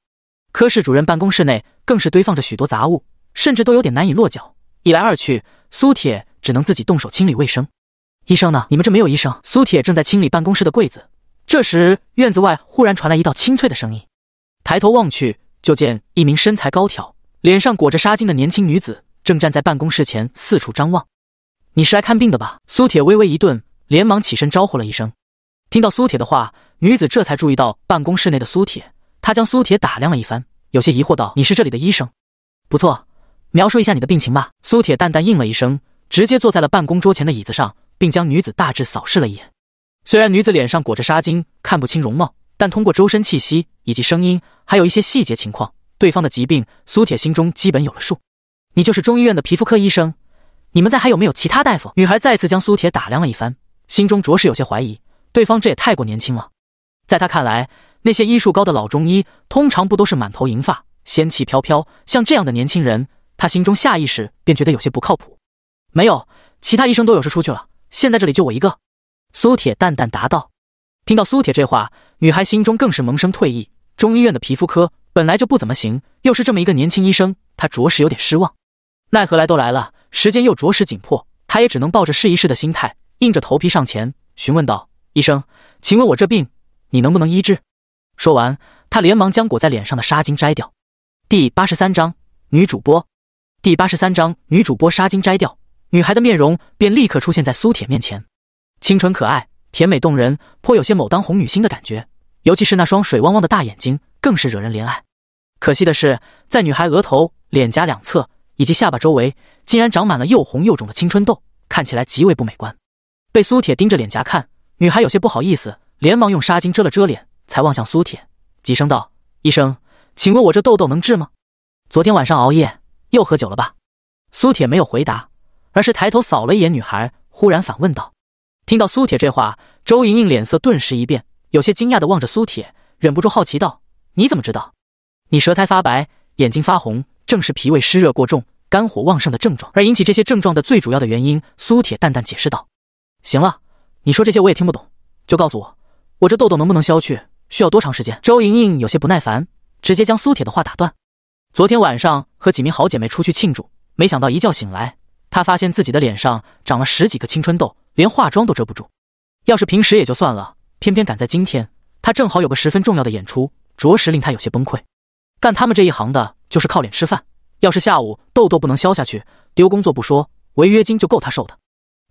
科室主任办公室内更是堆放着许多杂物，甚至都有点难以落脚。一来二去，苏铁只能自己动手清理卫生。医生呢？你们这没有医生？苏铁正在清理办公室的柜子，这时院子外忽然传来一道清脆的声音。抬头望去，就见一名身材高挑、脸上裹着纱巾的年轻女子正站在办公室前四处张望。“你是来看病的吧？”苏铁微微一顿。连忙起身招呼了一声，听到苏铁的话，女子这才注意到办公室内的苏铁。她将苏铁打量了一番，有些疑惑道：“你是这里的医生？”“不错，描述一下你的病情吧。”苏铁淡淡应了一声，直接坐在了办公桌前的椅子上，并将女子大致扫视了一眼。虽然女子脸上裹着纱巾，看不清容貌，但通过周身气息、以及声音，还有一些细节情况，对方的疾病，苏铁心中基本有了数。你就是中医院的皮肤科医生？你们在还有没有其他大夫？女孩再次将苏铁打量了一番。心中着实有些怀疑，对方这也太过年轻了。在他看来，那些医术高的老中医通常不都是满头银发、仙气飘飘？像这样的年轻人，他心中下意识便觉得有些不靠谱。没有，其他医生都有事出去了，现在这里就我一个。苏铁淡淡答道。听到苏铁这话，女孩心中更是萌生退意。中医院的皮肤科本来就不怎么行，又是这么一个年轻医生，她着实有点失望。奈何来都来了，时间又着实紧迫，她也只能抱着试一试的心态。硬着头皮上前询问道：“医生，请问我这病你能不能医治？”说完，他连忙将裹在脸上的纱巾摘掉。第八十三章女主播。第八十三章女主播纱巾摘掉，女孩的面容便立刻出现在苏铁面前，清纯可爱，甜美动人，颇有些某当红女星的感觉。尤其是那双水汪汪的大眼睛，更是惹人怜爱。可惜的是，在女孩额头、脸颊两侧以及下巴周围，竟然长满了又红又肿的青春痘，看起来极为不美观。被苏铁盯着脸颊看，女孩有些不好意思，连忙用纱巾遮了遮脸，才望向苏铁，几声道：“医生，请问我这痘痘能治吗？昨天晚上熬夜，又喝酒了吧？”苏铁没有回答，而是抬头扫了一眼女孩，忽然反问道：“听到苏铁这话，周莹莹脸色顿时一变，有些惊讶地望着苏铁，忍不住好奇道：‘你怎么知道？’你舌苔发白，眼睛发红，正是脾胃湿热过重、肝火旺盛的症状。而引起这些症状的最主要的原因，苏铁淡淡解释道。”行了，你说这些我也听不懂，就告诉我，我这痘痘能不能消去，需要多长时间？周莹莹有些不耐烦，直接将苏铁的话打断。昨天晚上和几名好姐妹出去庆祝，没想到一觉醒来，她发现自己的脸上长了十几个青春痘，连化妆都遮不住。要是平时也就算了，偏偏赶在今天，她正好有个十分重要的演出，着实令她有些崩溃。干他们这一行的就是靠脸吃饭，要是下午痘痘不能消下去，丢工作不说，违约金就够他受的。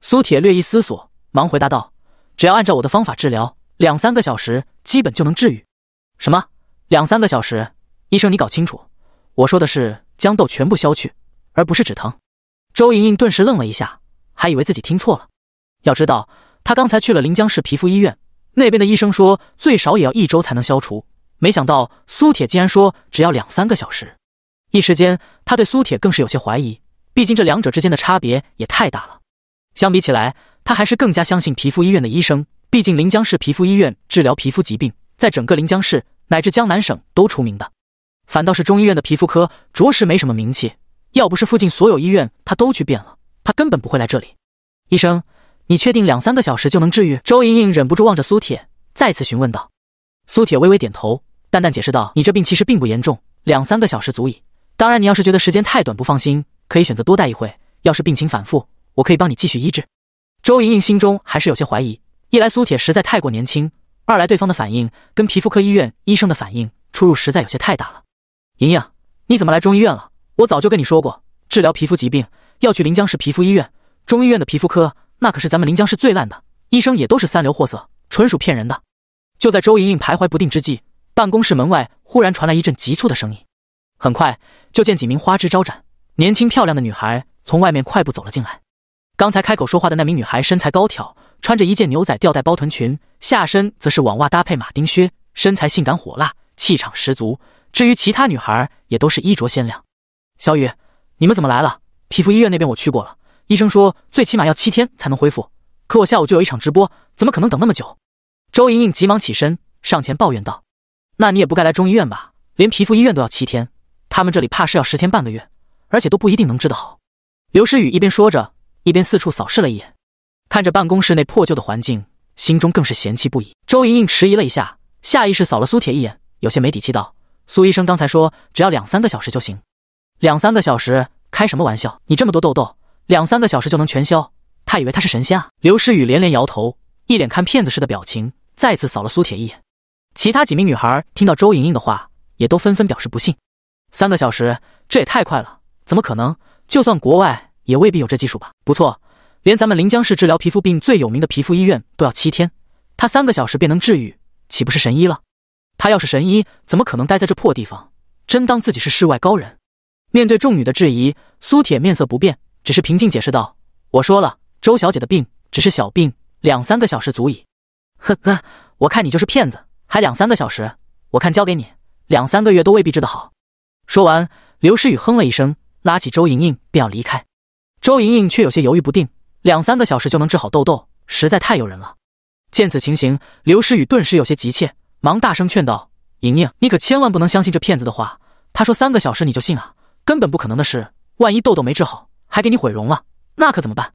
苏铁略一思索，忙回答道：“只要按照我的方法治疗，两三个小时基本就能治愈。”“什么？两三个小时？”医生，你搞清楚，我说的是将痘全部消去，而不是止疼。”周莹莹顿时愣了一下，还以为自己听错了。要知道，她刚才去了临江市皮肤医院，那边的医生说最少也要一周才能消除。没想到苏铁竟然说只要两三个小时，一时间她对苏铁更是有些怀疑，毕竟这两者之间的差别也太大了。相比起来，他还是更加相信皮肤医院的医生。毕竟临江市皮肤医院治疗皮肤疾病，在整个临江市乃至江南省都出名的。反倒是中医院的皮肤科着实没什么名气。要不是附近所有医院他都去遍了，他根本不会来这里。医生，你确定两三个小时就能治愈？周莹莹忍不住望着苏铁，再次询问道。苏铁微微点头，淡淡解释道：“你这病其实并不严重，两三个小时足矣。当然，你要是觉得时间太短不放心，可以选择多待一会。要是病情反复……”我可以帮你继续医治。周莹莹心中还是有些怀疑：一来苏铁实在太过年轻，二来对方的反应跟皮肤科医院医生的反应出入实在有些太大了。莹莹，你怎么来中医院了？我早就跟你说过，治疗皮肤疾病要去临江市皮肤医院，中医院的皮肤科那可是咱们临江市最烂的，医生也都是三流货色，纯属骗人的。就在周莹莹徘徊不定之际，办公室门外忽然传来一阵急促的声音，很快就见几名花枝招展、年轻漂亮的女孩从外面快步走了进来。刚才开口说话的那名女孩身材高挑，穿着一件牛仔吊带包臀裙，下身则是网袜搭配马丁靴，身材性感火辣，气场十足。至于其他女孩，也都是衣着鲜亮。小雨，你们怎么来了？皮肤医院那边我去过了，医生说最起码要七天才能恢复，可我下午就有一场直播，怎么可能等那么久？周莹莹急忙起身上前抱怨道：“那你也不该来中医院吧？连皮肤医院都要七天，他们这里怕是要十天半个月，而且都不一定能治得好。”刘诗雨一边说着。一边四处扫视了一眼，看着办公室内破旧的环境，心中更是嫌弃不已。周莹莹迟疑了一下，下意识扫了苏铁一眼，有些没底气道：“苏医生刚才说只要两三个小时就行，两三个小时？开什么玩笑！你这么多痘痘，两三个小时就能全消？他以为他是神仙啊！”刘诗雨连连摇头，一脸看骗子似的表情，再次扫了苏铁一眼。其他几名女孩听到周莹莹的话，也都纷纷表示不信：“三个小时？这也太快了！怎么可能？就算国外……”也未必有这技术吧？不错，连咱们临江市治疗皮肤病最有名的皮肤医院都要七天，他三个小时便能治愈，岂不是神医了？他要是神医，怎么可能待在这破地方？真当自己是世外高人？面对众女的质疑，苏铁面色不变，只是平静解释道：“我说了，周小姐的病只是小病，两三个小时足矣。”呵呵，我看你就是骗子，还两三个小时？我看交给你，两三个月都未必治得好。说完，刘诗雨哼了一声，拉起周莹莹便要离开。周莹莹却有些犹豫不定，两三个小时就能治好痘痘，实在太诱人了。见此情形，刘诗雨顿时有些急切，忙大声劝道：“莹莹，你可千万不能相信这骗子的话！他说三个小时你就信啊，根本不可能的事！万一痘痘没治好，还给你毁容了，那可怎么办？”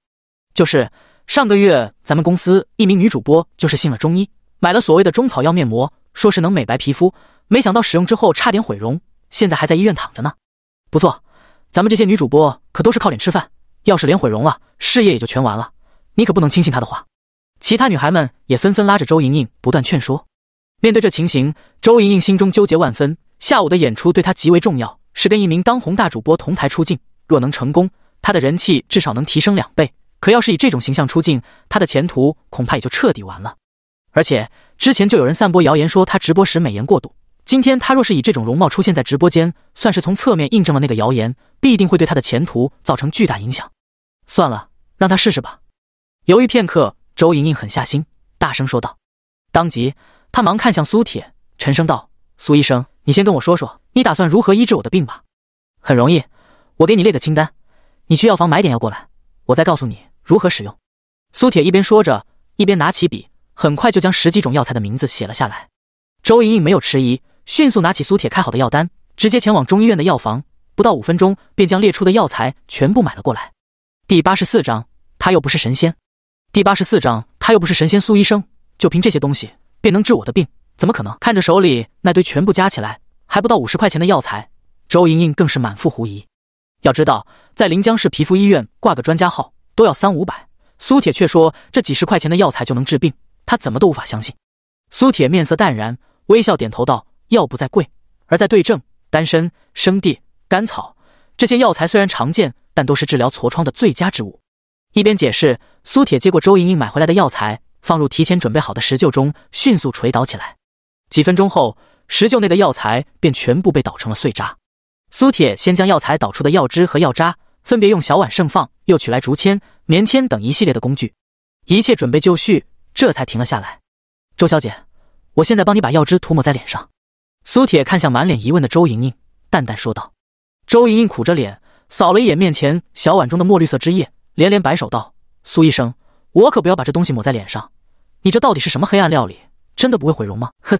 就是上个月，咱们公司一名女主播就是信了中医，买了所谓的中草药面膜，说是能美白皮肤，没想到使用之后差点毁容，现在还在医院躺着呢。不错，咱们这些女主播可都是靠脸吃饭。要是脸毁容了，事业也就全完了。你可不能轻信他的话。其他女孩们也纷纷拉着周莹莹，不断劝说。面对这情形，周莹莹心中纠结万分。下午的演出对她极为重要，是跟一名当红大主播同台出镜。若能成功，她的人气至少能提升两倍。可要是以这种形象出镜，她的前途恐怕也就彻底完了。而且之前就有人散播谣言说她直播时美颜过度。今天她若是以这种容貌出现在直播间，算是从侧面印证了那个谣言，必定会对她的前途造成巨大影响。算了，让他试试吧。犹豫片刻，周莹莹狠下心，大声说道：“当即，他忙看向苏铁，沉声道：‘苏医生，你先跟我说说，你打算如何医治我的病吧？’很容易，我给你列个清单，你去药房买点药过来，我再告诉你如何使用。”苏铁一边说着，一边拿起笔，很快就将十几种药材的名字写了下来。周莹莹没有迟疑，迅速拿起苏铁开好的药单，直接前往中医院的药房。不到五分钟，便将列出的药材全部买了过来。第八十四章，他又不是神仙。第八十四章，他又不是神仙。苏医生，就凭这些东西便能治我的病，怎么可能？看着手里那堆全部加起来还不到五十块钱的药材，周莹莹更是满腹狐疑。要知道，在临江市皮肤医院挂个专家号都要三五百，苏铁却说这几十块钱的药材就能治病，他怎么都无法相信。苏铁面色淡然，微笑点头道：“药不在贵，而在对症。丹参、生地、甘草。”这些药材虽然常见，但都是治疗痤疮的最佳之物。一边解释，苏铁接过周莹莹买回来的药材，放入提前准备好的石臼中，迅速捶捣起来。几分钟后，石臼内的药材便全部被捣成了碎渣。苏铁先将药材捣出的药汁和药渣分别用小碗盛放，又取来竹签、棉签等一系列的工具，一切准备就绪，这才停了下来。周小姐，我现在帮你把药汁涂抹在脸上。苏铁看向满脸疑问的周莹莹，淡淡说道。周莹莹苦着脸，扫了一眼面前小碗中的墨绿色汁液，连连摆手道：“苏医生，我可不要把这东西抹在脸上。你这到底是什么黑暗料理？真的不会毁容吗？”“哼，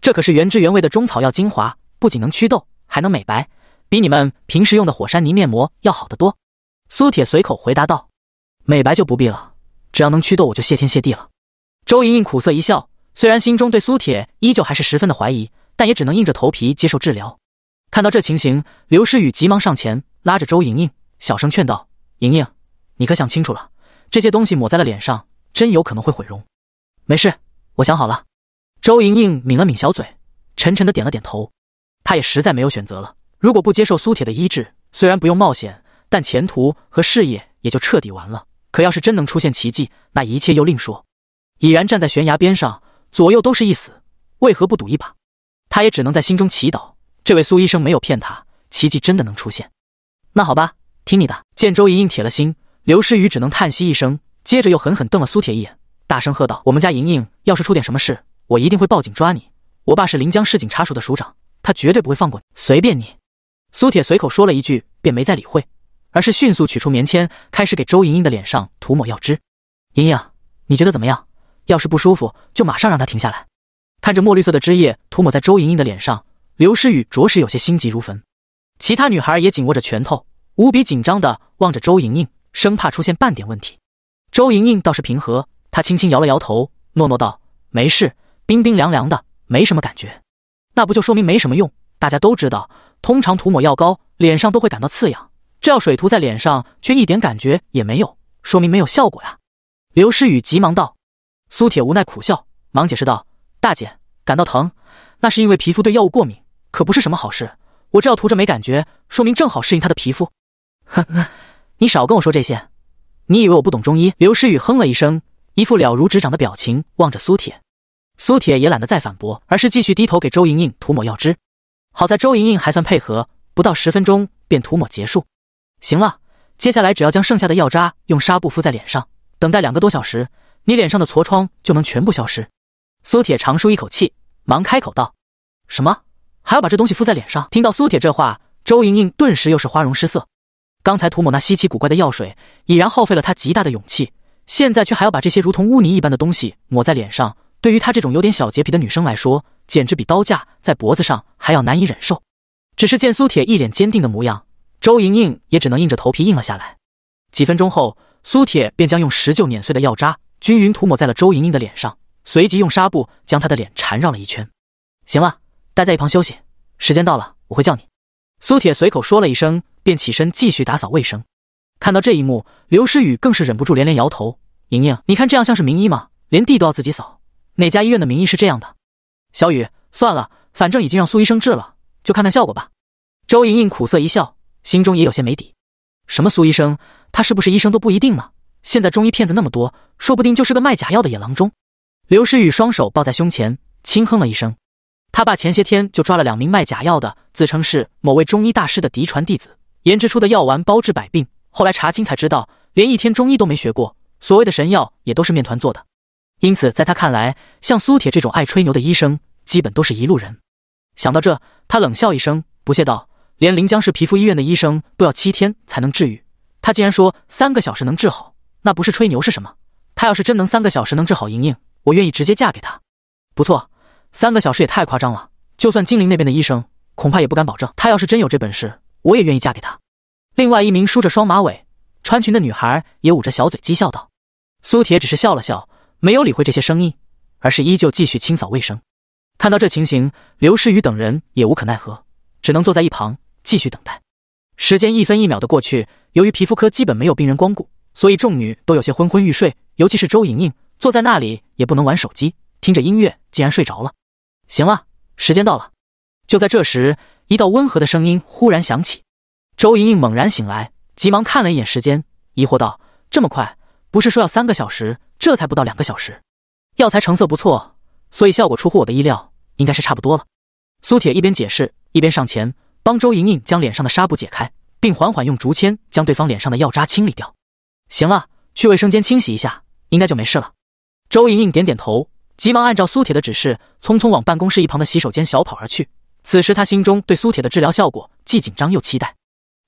这可是原汁原味的中草药精华，不仅能祛痘，还能美白，比你们平时用的火山泥面膜要好得多。”苏铁随口回答道。“美白就不必了，只要能祛痘，我就谢天谢地了。”周莹莹苦涩一笑，虽然心中对苏铁依旧还是十分的怀疑，但也只能硬着头皮接受治疗。看到这情形，刘诗雨急忙上前，拉着周莹莹，小声劝道：“莹莹，你可想清楚了？这些东西抹在了脸上，真有可能会毁容。”“没事，我想好了。”周莹莹抿了抿小嘴，沉沉的点了点头。她也实在没有选择了。如果不接受苏铁的医治，虽然不用冒险，但前途和事业也就彻底完了。可要是真能出现奇迹，那一切又另说。已然站在悬崖边上，左右都是一死，为何不赌一把？他也只能在心中祈祷。这位苏医生没有骗他，奇迹真的能出现。那好吧，听你的。见周莹莹铁了心，刘诗雨只能叹息一声，接着又狠狠瞪了苏铁一眼，大声喝道：“我们家莹莹要是出点什么事，我一定会报警抓你。我爸是临江市警察署的署长，他绝对不会放过你。”随便你。苏铁随口说了一句，便没再理会，而是迅速取出棉签，开始给周莹莹的脸上涂抹药汁。莹莹，你觉得怎么样？要是不舒服，就马上让他停下来。看着墨绿色的汁液涂抹在周莹莹的脸上。刘诗雨着实有些心急如焚，其他女孩也紧握着拳头，无比紧张的望着周莹莹，生怕出现半点问题。周莹莹倒是平和，她轻轻摇了摇头，诺诺道：“没事，冰冰凉凉的，没什么感觉。”那不就说明没什么用？大家都知道，通常涂抹药膏脸上都会感到刺痒，这药水涂在脸上却一点感觉也没有，说明没有效果呀！刘诗雨急忙道。苏铁无奈苦笑，忙解释道：“大姐感到疼，那是因为皮肤对药物过敏。”可不是什么好事，我这要涂着没感觉，说明正好适应他的皮肤。呵呵，你少跟我说这些，你以为我不懂中医？刘诗雨哼了一声，一副了如指掌的表情望着苏铁。苏铁也懒得再反驳，而是继续低头给周莹莹涂抹药汁。好在周莹莹还算配合，不到十分钟便涂抹结束。行了，接下来只要将剩下的药渣用纱布敷在脸上，等待两个多小时，你脸上的痤疮就能全部消失。苏铁长舒一口气，忙开口道：“什么？”还要把这东西敷在脸上？听到苏铁这话，周莹莹顿时又是花容失色。刚才涂抹那稀奇古怪的药水，已然耗费了她极大的勇气，现在却还要把这些如同污泥一般的东西抹在脸上，对于她这种有点小洁癖的女生来说，简直比刀架在脖子上还要难以忍受。只是见苏铁一脸坚定的模样，周莹莹也只能硬着头皮硬了下来。几分钟后，苏铁便将用石臼碾碎的药渣均匀涂抹在了周莹莹的脸上，随即用纱布将她的脸缠绕了一圈。行了。待在一旁休息，时间到了我会叫你。苏铁随口说了一声，便起身继续打扫卫生。看到这一幕，刘诗雨更是忍不住连连摇头：“莹莹，你看这样像是名医吗？连地都要自己扫，哪家医院的名医是这样的？”小雨，算了，反正已经让苏医生治了，就看看效果吧。周莹莹苦涩一笑，心中也有些没底。什么苏医生，他是不是医生都不一定呢。现在中医骗子那么多，说不定就是个卖假药的野郎中。刘诗雨双手抱在胸前，轻哼了一声。他爸前些天就抓了两名卖假药的，自称是某位中医大师的嫡传弟子，研制出的药丸包治百病。后来查清才知道，连一天中医都没学过，所谓的神药也都是面团做的。因此，在他看来，像苏铁这种爱吹牛的医生，基本都是一路人。想到这，他冷笑一声，不屑道：“连临江市皮肤医院的医生都要七天才能治愈，他竟然说三个小时能治好，那不是吹牛是什么？他要是真能三个小时能治好莹莹，我愿意直接嫁给他。”不错。三个小时也太夸张了，就算金陵那边的医生恐怕也不敢保证。他要是真有这本事，我也愿意嫁给他。另外一名梳着双马尾、穿裙的女孩也捂着小嘴讥笑道：“苏铁只是笑了笑，没有理会这些声音，而是依旧继续清扫卫生。看到这情形，刘诗雨等人也无可奈何，只能坐在一旁继续等待。时间一分一秒的过去，由于皮肤科基本没有病人光顾，所以众女都有些昏昏欲睡，尤其是周莹莹，坐在那里也不能玩手机，听着音乐竟然睡着了。”行了，时间到了。就在这时，一道温和的声音忽然响起。周莹莹猛然醒来，急忙看了一眼时间，疑惑道：“这么快？不是说要三个小时？这才不到两个小时。”药材成色不错，所以效果出乎我的意料，应该是差不多了。苏铁一边解释，一边上前帮周莹莹将脸上的纱布解开，并缓缓用竹签将对方脸上的药渣清理掉。行了，去卫生间清洗一下，应该就没事了。周莹莹点点头。急忙按照苏铁的指示，匆匆往办公室一旁的洗手间小跑而去。此时他心中对苏铁的治疗效果既紧张又期待。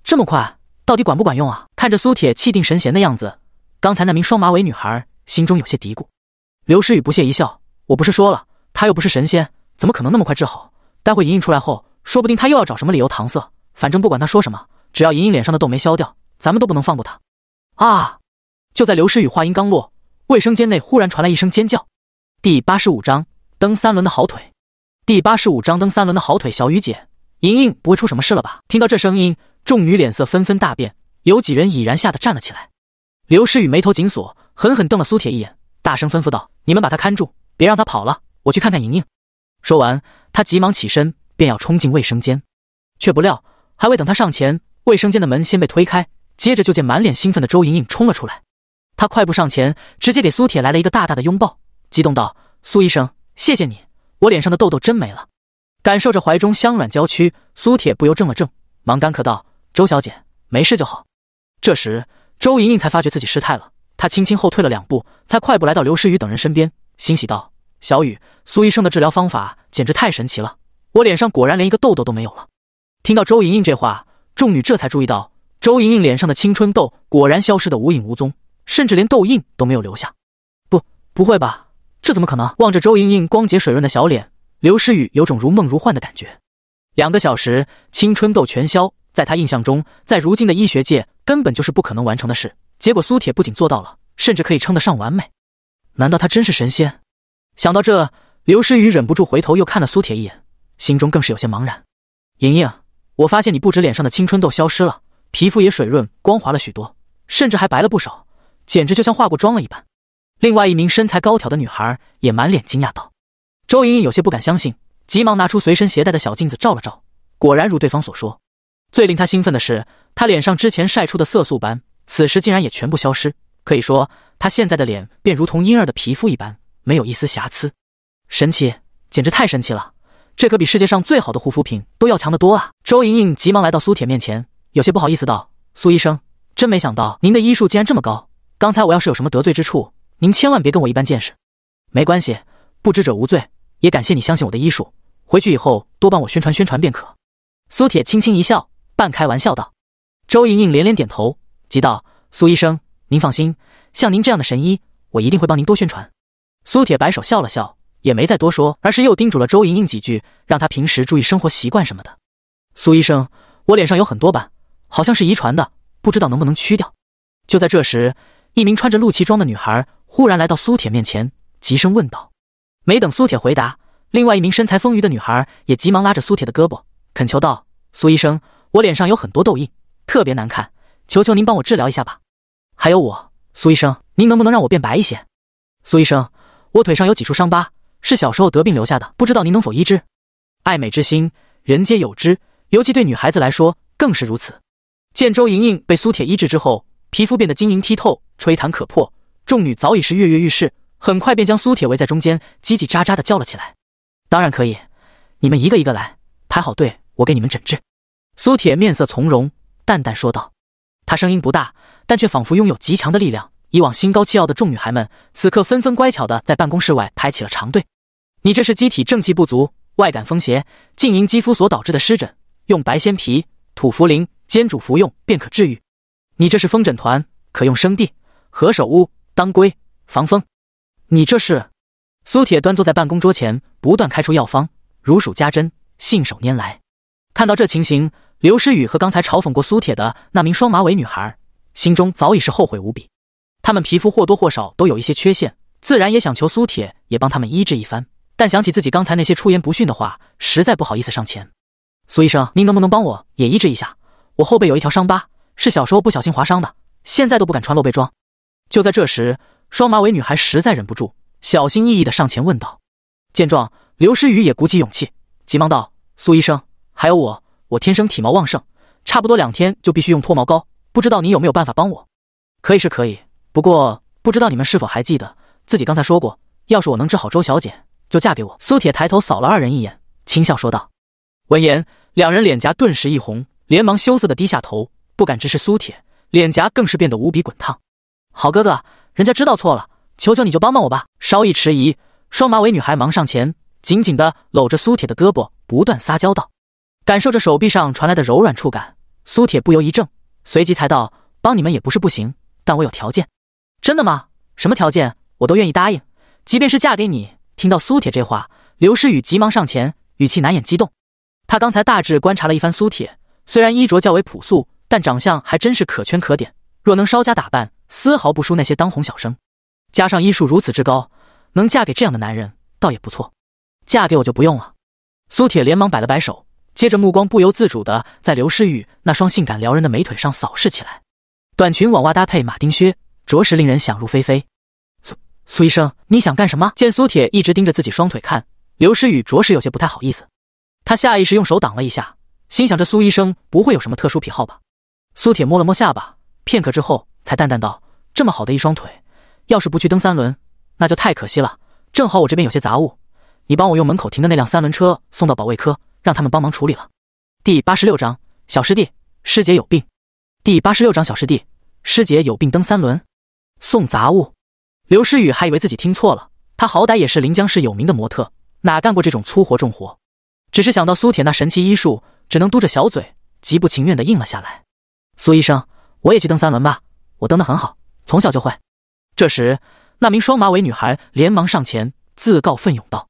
这么快，到底管不管用啊？看着苏铁气定神闲的样子，刚才那名双马尾女孩心中有些嘀咕。刘诗雨不屑一笑：“我不是说了，她又不是神仙，怎么可能那么快治好？待会莹莹出来后，说不定她又要找什么理由搪塞。反正不管她说什么，只要莹莹脸上的痘没消掉，咱们都不能放过她。”啊！就在刘诗雨话音刚落，卫生间内忽然传来一声尖叫。第八十五章蹬三轮的好腿。第八十五章蹬三轮的好腿。小雨姐，莹莹不会出什么事了吧？听到这声音，众女脸色纷纷大变，有几人已然吓得站了起来。刘诗雨眉头紧锁，狠狠瞪了苏铁一眼，大声吩咐道：“你们把他看住，别让他跑了！我去看看莹莹。”说完，他急忙起身，便要冲进卫生间，却不料还未等他上前，卫生间的门先被推开，接着就见满脸兴奋的周莹莹冲了出来。她快步上前，直接给苏铁来了一个大大的拥抱。激动道：“苏医生，谢谢你！我脸上的痘痘真没了。”感受着怀中香软娇躯，苏铁不由怔了怔，忙干咳道：“周小姐，没事就好。”这时，周莹莹才发觉自己失态了，她轻轻后退了两步，才快步来到刘诗雨等人身边，欣喜道：“小雨，苏医生的治疗方法简直太神奇了！我脸上果然连一个痘痘都没有了。”听到周莹莹这话，众女这才注意到，周莹莹脸上的青春痘果然消失的无影无踪，甚至连痘印都没有留下。不，不会吧？这怎么可能？望着周莹莹光洁水润的小脸，刘诗雨有种如梦如幻的感觉。两个小时，青春痘全消，在他印象中，在如今的医学界根本就是不可能完成的事。结果苏铁不仅做到了，甚至可以称得上完美。难道他真是神仙？想到这，刘诗雨忍不住回头又看了苏铁一眼，心中更是有些茫然。莹莹，我发现你不止脸上的青春痘消失了，皮肤也水润光滑了许多，甚至还白了不少，简直就像化过妆了一般。另外一名身材高挑的女孩也满脸惊讶道：“周莹莹有些不敢相信，急忙拿出随身携带的小镜子照了照，果然如对方所说。最令她兴奋的是，她脸上之前晒出的色素斑，此时竟然也全部消失。可以说，她现在的脸便如同婴儿的皮肤一般，没有一丝瑕疵。神奇，简直太神奇了！这可比世界上最好的护肤品都要强得多啊！”周莹莹急忙来到苏铁面前，有些不好意思道：“苏医生，真没想到您的医术竟然这么高。刚才我要是有什么得罪之处……”您千万别跟我一般见识，没关系，不知者无罪。也感谢你相信我的医术，回去以后多帮我宣传宣传便可。苏铁轻轻一笑，半开玩笑道：“周莹莹连连点头，急道：‘苏医生，您放心，像您这样的神医，我一定会帮您多宣传。’”苏铁摆手笑了笑，也没再多说，而是又叮嘱了周莹莹几句，让她平时注意生活习惯什么的。苏医生，我脸上有很多斑，好像是遗传的，不知道能不能去掉。就在这时，一名穿着露脐装的女孩。忽然来到苏铁面前，急声问道：“没等苏铁回答，另外一名身材丰腴的女孩也急忙拉着苏铁的胳膊，恳求道：‘苏医生，我脸上有很多痘印，特别难看，求求您帮我治疗一下吧。还有我，苏医生，您能不能让我变白一些？苏医生，我腿上有几处伤疤，是小时候得病留下的，不知道您能否医治？’爱美之心，人皆有之，尤其对女孩子来说更是如此。见周莹莹被苏铁医治之后，皮肤变得晶莹剔透，吹弹可破。”众女早已是跃跃欲试，很快便将苏铁围在中间，叽叽喳喳的叫了起来。当然可以，你们一个一个来，排好队，我给你们诊治。苏铁面色从容，淡淡说道。他声音不大，但却仿佛拥有极强的力量。以往心高气傲的众女孩们，此刻纷纷乖巧的在办公室外排起了长队。你这是机体正气不足，外感风邪，浸淫肌肤所导致的湿疹，用白鲜皮、土茯苓煎煮服用便可治愈。你这是风疹团，可用生地、何首乌。当归防风，你这是？苏铁端坐在办公桌前，不断开出药方，如数家珍，信手拈来。看到这情形，刘诗雨和刚才嘲讽过苏铁的那名双马尾女孩，心中早已是后悔无比。他们皮肤或多或少都有一些缺陷，自然也想求苏铁也帮他们医治一番。但想起自己刚才那些出言不逊的话，实在不好意思上前。苏医生，您能不能帮我也医治一下？我后背有一条伤疤，是小时候不小心划伤的，现在都不敢穿露背装。就在这时，双马尾女孩实在忍不住，小心翼翼的上前问道。见状，刘诗雨也鼓起勇气，急忙道：“苏医生，还有我，我天生体毛旺盛，差不多两天就必须用脱毛膏，不知道你有没有办法帮我？”“可以是可以，不过不知道你们是否还记得，自己刚才说过，要是我能治好周小姐，就嫁给我。”苏铁抬头扫了二人一眼，轻笑说道。闻言，两人脸颊顿时一红，连忙羞涩的低下头，不敢直视苏铁，脸颊更是变得无比滚烫。好哥哥，人家知道错了，求求你就帮帮我吧！稍一迟疑，双马尾女孩忙上前，紧紧地搂着苏铁的胳膊，不断撒娇道：“感受着手臂上传来的柔软触感，苏铁不由一怔，随即才道：帮你们也不是不行，但我有条件。”“真的吗？什么条件？我都愿意答应，即便是嫁给你。”听到苏铁这话，刘诗雨急忙上前，语气难掩激动。他刚才大致观察了一番苏铁，虽然衣着较为朴素，但长相还真是可圈可点。若能稍加打扮，丝毫不输那些当红小生，加上医术如此之高，能嫁给这样的男人倒也不错。嫁给我就不用了。苏铁连忙摆了摆手，接着目光不由自主的在刘诗雨那双性感撩人的美腿上扫视起来。短裙网袜搭配马丁靴，着实令人想入非非。苏苏医生，你想干什么？见苏铁一直盯着自己双腿看，刘诗雨着实有些不太好意思。他下意识用手挡了一下，心想这苏医生不会有什么特殊癖好吧？苏铁摸了摸下巴，片刻之后。才淡淡道：“这么好的一双腿，要是不去蹬三轮，那就太可惜了。正好我这边有些杂物，你帮我用门口停的那辆三轮车送到保卫科，让他们帮忙处理了。”第八十六章小师弟师姐有病。第八十六章小师弟师姐有病蹬三轮送杂物。刘诗雨还以为自己听错了，他好歹也是临江市有名的模特，哪干过这种粗活重活？只是想到苏铁那神奇医术，只能嘟着小嘴，极不情愿地应了下来。苏医生，我也去蹬三轮吧。我蹬的很好，从小就会。这时，那名双马尾女孩连忙上前，自告奋勇道：“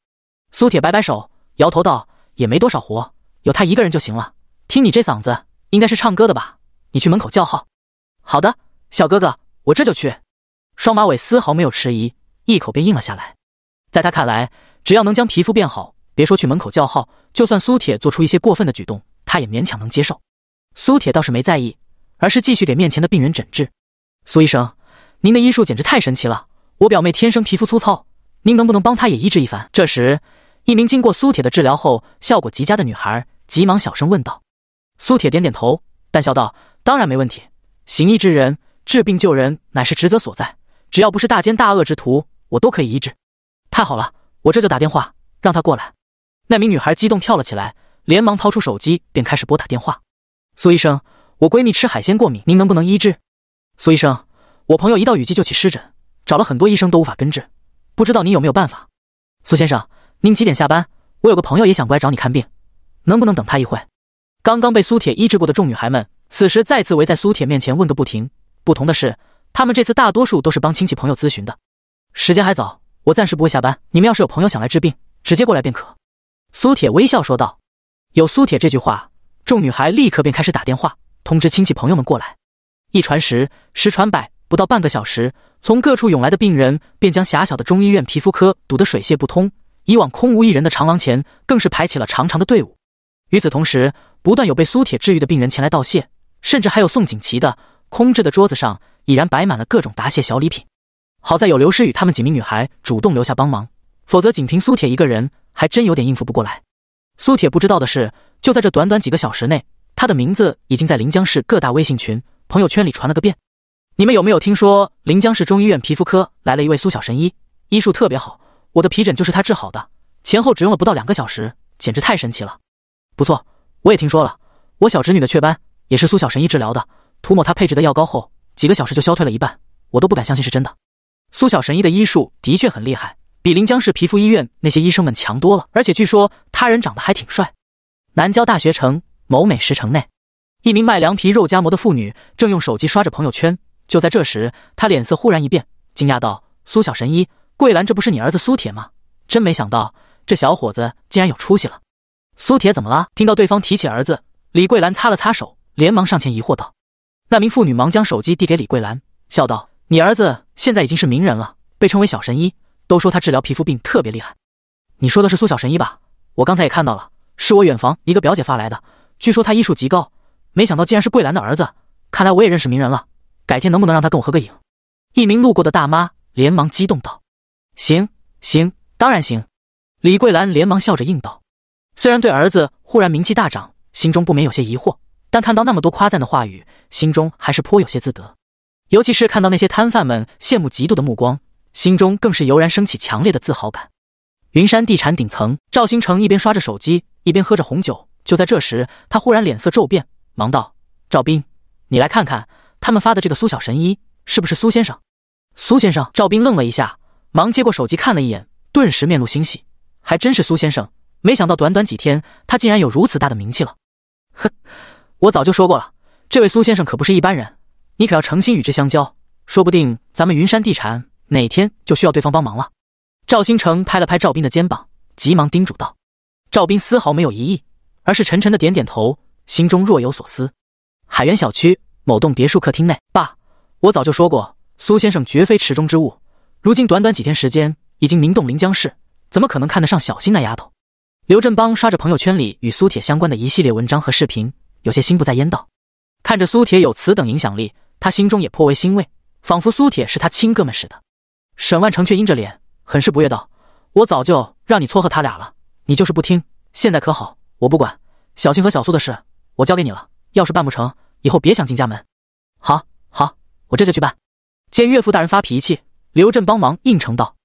苏铁，摆摆手，摇头道，也没多少活，有他一个人就行了。听你这嗓子，应该是唱歌的吧？你去门口叫号。”“好的，小哥哥，我这就去。”双马尾丝毫没有迟疑，一口便应了下来。在他看来，只要能将皮肤变好，别说去门口叫号，就算苏铁做出一些过分的举动，他也勉强能接受。苏铁倒是没在意，而是继续给面前的病人诊治。苏医生，您的医术简直太神奇了！我表妹天生皮肤粗糙，您能不能帮她也医治一番？这时，一名经过苏铁的治疗后效果极佳的女孩急忙小声问道。苏铁点点头，淡笑道：“当然没问题，行医之人治病救人乃是职责所在，只要不是大奸大恶之徒，我都可以医治。”太好了，我这就打电话让她过来。那名女孩激动跳了起来，连忙掏出手机便开始拨打电话。苏医生，我闺蜜吃海鲜过敏，您能不能医治？苏医生，我朋友一到雨季就起湿疹，找了很多医生都无法根治，不知道您有没有办法？苏先生，您几点下班？我有个朋友也想过来找你看病，能不能等他一会？刚刚被苏铁医治过的众女孩们，此时再次围在苏铁面前问个不停。不同的是，他们这次大多数都是帮亲戚朋友咨询的。时间还早，我暂时不会下班。你们要是有朋友想来治病，直接过来便可。苏铁微笑说道。有苏铁这句话，众女孩立刻便开始打电话通知亲戚朋友们过来。一传十，十传百，不到半个小时，从各处涌来的病人便将狭小的中医院皮肤科堵得水泄不通。以往空无一人的长廊前，更是排起了长长的队伍。与此同时，不断有被苏铁治愈的病人前来道谢，甚至还有送锦旗的。空置的桌子上已然摆满了各种答谢小礼品。好在有刘诗雨他们几名女孩主动留下帮忙，否则仅凭苏铁一个人，还真有点应付不过来。苏铁不知道的是，就在这短短几个小时内，他的名字已经在临江市各大微信群。朋友圈里传了个遍，你们有没有听说临江市中医院皮肤科来了一位苏小神医，医术特别好，我的皮疹就是他治好的，前后只用了不到两个小时，简直太神奇了。不错，我也听说了，我小侄女的雀斑也是苏小神医治疗的，涂抹他配制的药膏后，几个小时就消退了一半，我都不敢相信是真的。苏小神医的医术的确很厉害，比临江市皮肤医院那些医生们强多了，而且据说他人长得还挺帅。南郊大学城某美食城内。一名卖凉皮肉夹馍的妇女正用手机刷着朋友圈，就在这时，她脸色忽然一变，惊讶道：“苏小神医，桂兰，这不是你儿子苏铁吗？真没想到，这小伙子竟然有出息了。”“苏铁怎么了？”听到对方提起儿子，李桂兰擦了擦手，连忙上前疑惑道。那名妇女忙将手机递给李桂兰，笑道：“你儿子现在已经是名人了，被称为小神医，都说他治疗皮肤病特别厉害。”“你说的是苏小神医吧？我刚才也看到了，是我远房一个表姐发来的，据说他医术极高。”没想到竟然是桂兰的儿子，看来我也认识名人了。改天能不能让他跟我合个影？一名路过的大妈连忙激动道：“行行，当然行。”李桂兰连忙笑着应道：“虽然对儿子忽然名气大涨，心中不免有些疑惑，但看到那么多夸赞的话语，心中还是颇有些自得。尤其是看到那些摊贩们羡慕嫉妒的目光，心中更是油然升起强烈的自豪感。”云山地产顶层，赵新成一边刷着手机，一边喝着红酒。就在这时，他忽然脸色骤变。忙道：“赵斌，你来看看他们发的这个苏小神医是不是苏先生？”“苏先生。”赵斌愣了一下，忙接过手机看了一眼，顿时面露欣喜：“还真是苏先生！没想到短短几天，他竟然有如此大的名气了。”“哼，我早就说过了，这位苏先生可不是一般人，你可要诚心与之相交，说不定咱们云山地产哪天就需要对方帮忙了。”赵新成拍了拍赵斌的肩膀，急忙叮嘱道。赵斌丝毫没有疑义，而是沉沉的点点头。心中若有所思，海源小区某栋别墅客厅内，爸，我早就说过，苏先生绝非池中之物。如今短短几天时间，已经名动临江市，怎么可能看得上小新那丫头？刘振邦刷着朋友圈里与苏铁相关的一系列文章和视频，有些心不在焉道：“看着苏铁有此等影响力，他心中也颇为欣慰，仿佛苏铁是他亲哥们似的。”沈万成却阴着脸，很是不悦道：“我早就让你撮合他俩了，你就是不听。现在可好，我不管小新和小苏的事。”我交给你了，要是办不成，以后别想进家门。好，好，我这就去办。见岳父大人发脾气，刘震帮忙应承道。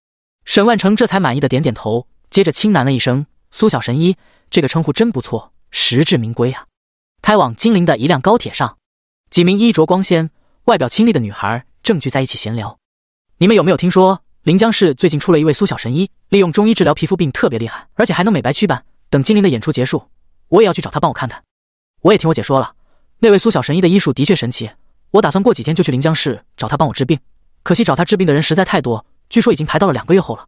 沈万成这才满意的点点头，接着轻喃了一声：“苏小神医，这个称呼真不错，实至名归啊。”开往金陵的一辆高铁上，几名衣着光鲜、外表清丽的女孩正聚在一起闲聊。你们有没有听说临江市最近出了一位苏小神医，利用中医治疗皮肤病特别厉害，而且还能美白祛斑？等金陵的演出结束，我也要去找他帮我看看。我也听我姐说了，那位苏小神医的医术的确神奇。我打算过几天就去临江市找他帮我治病，可惜找他治病的人实在太多，据说已经排到了两个月后了。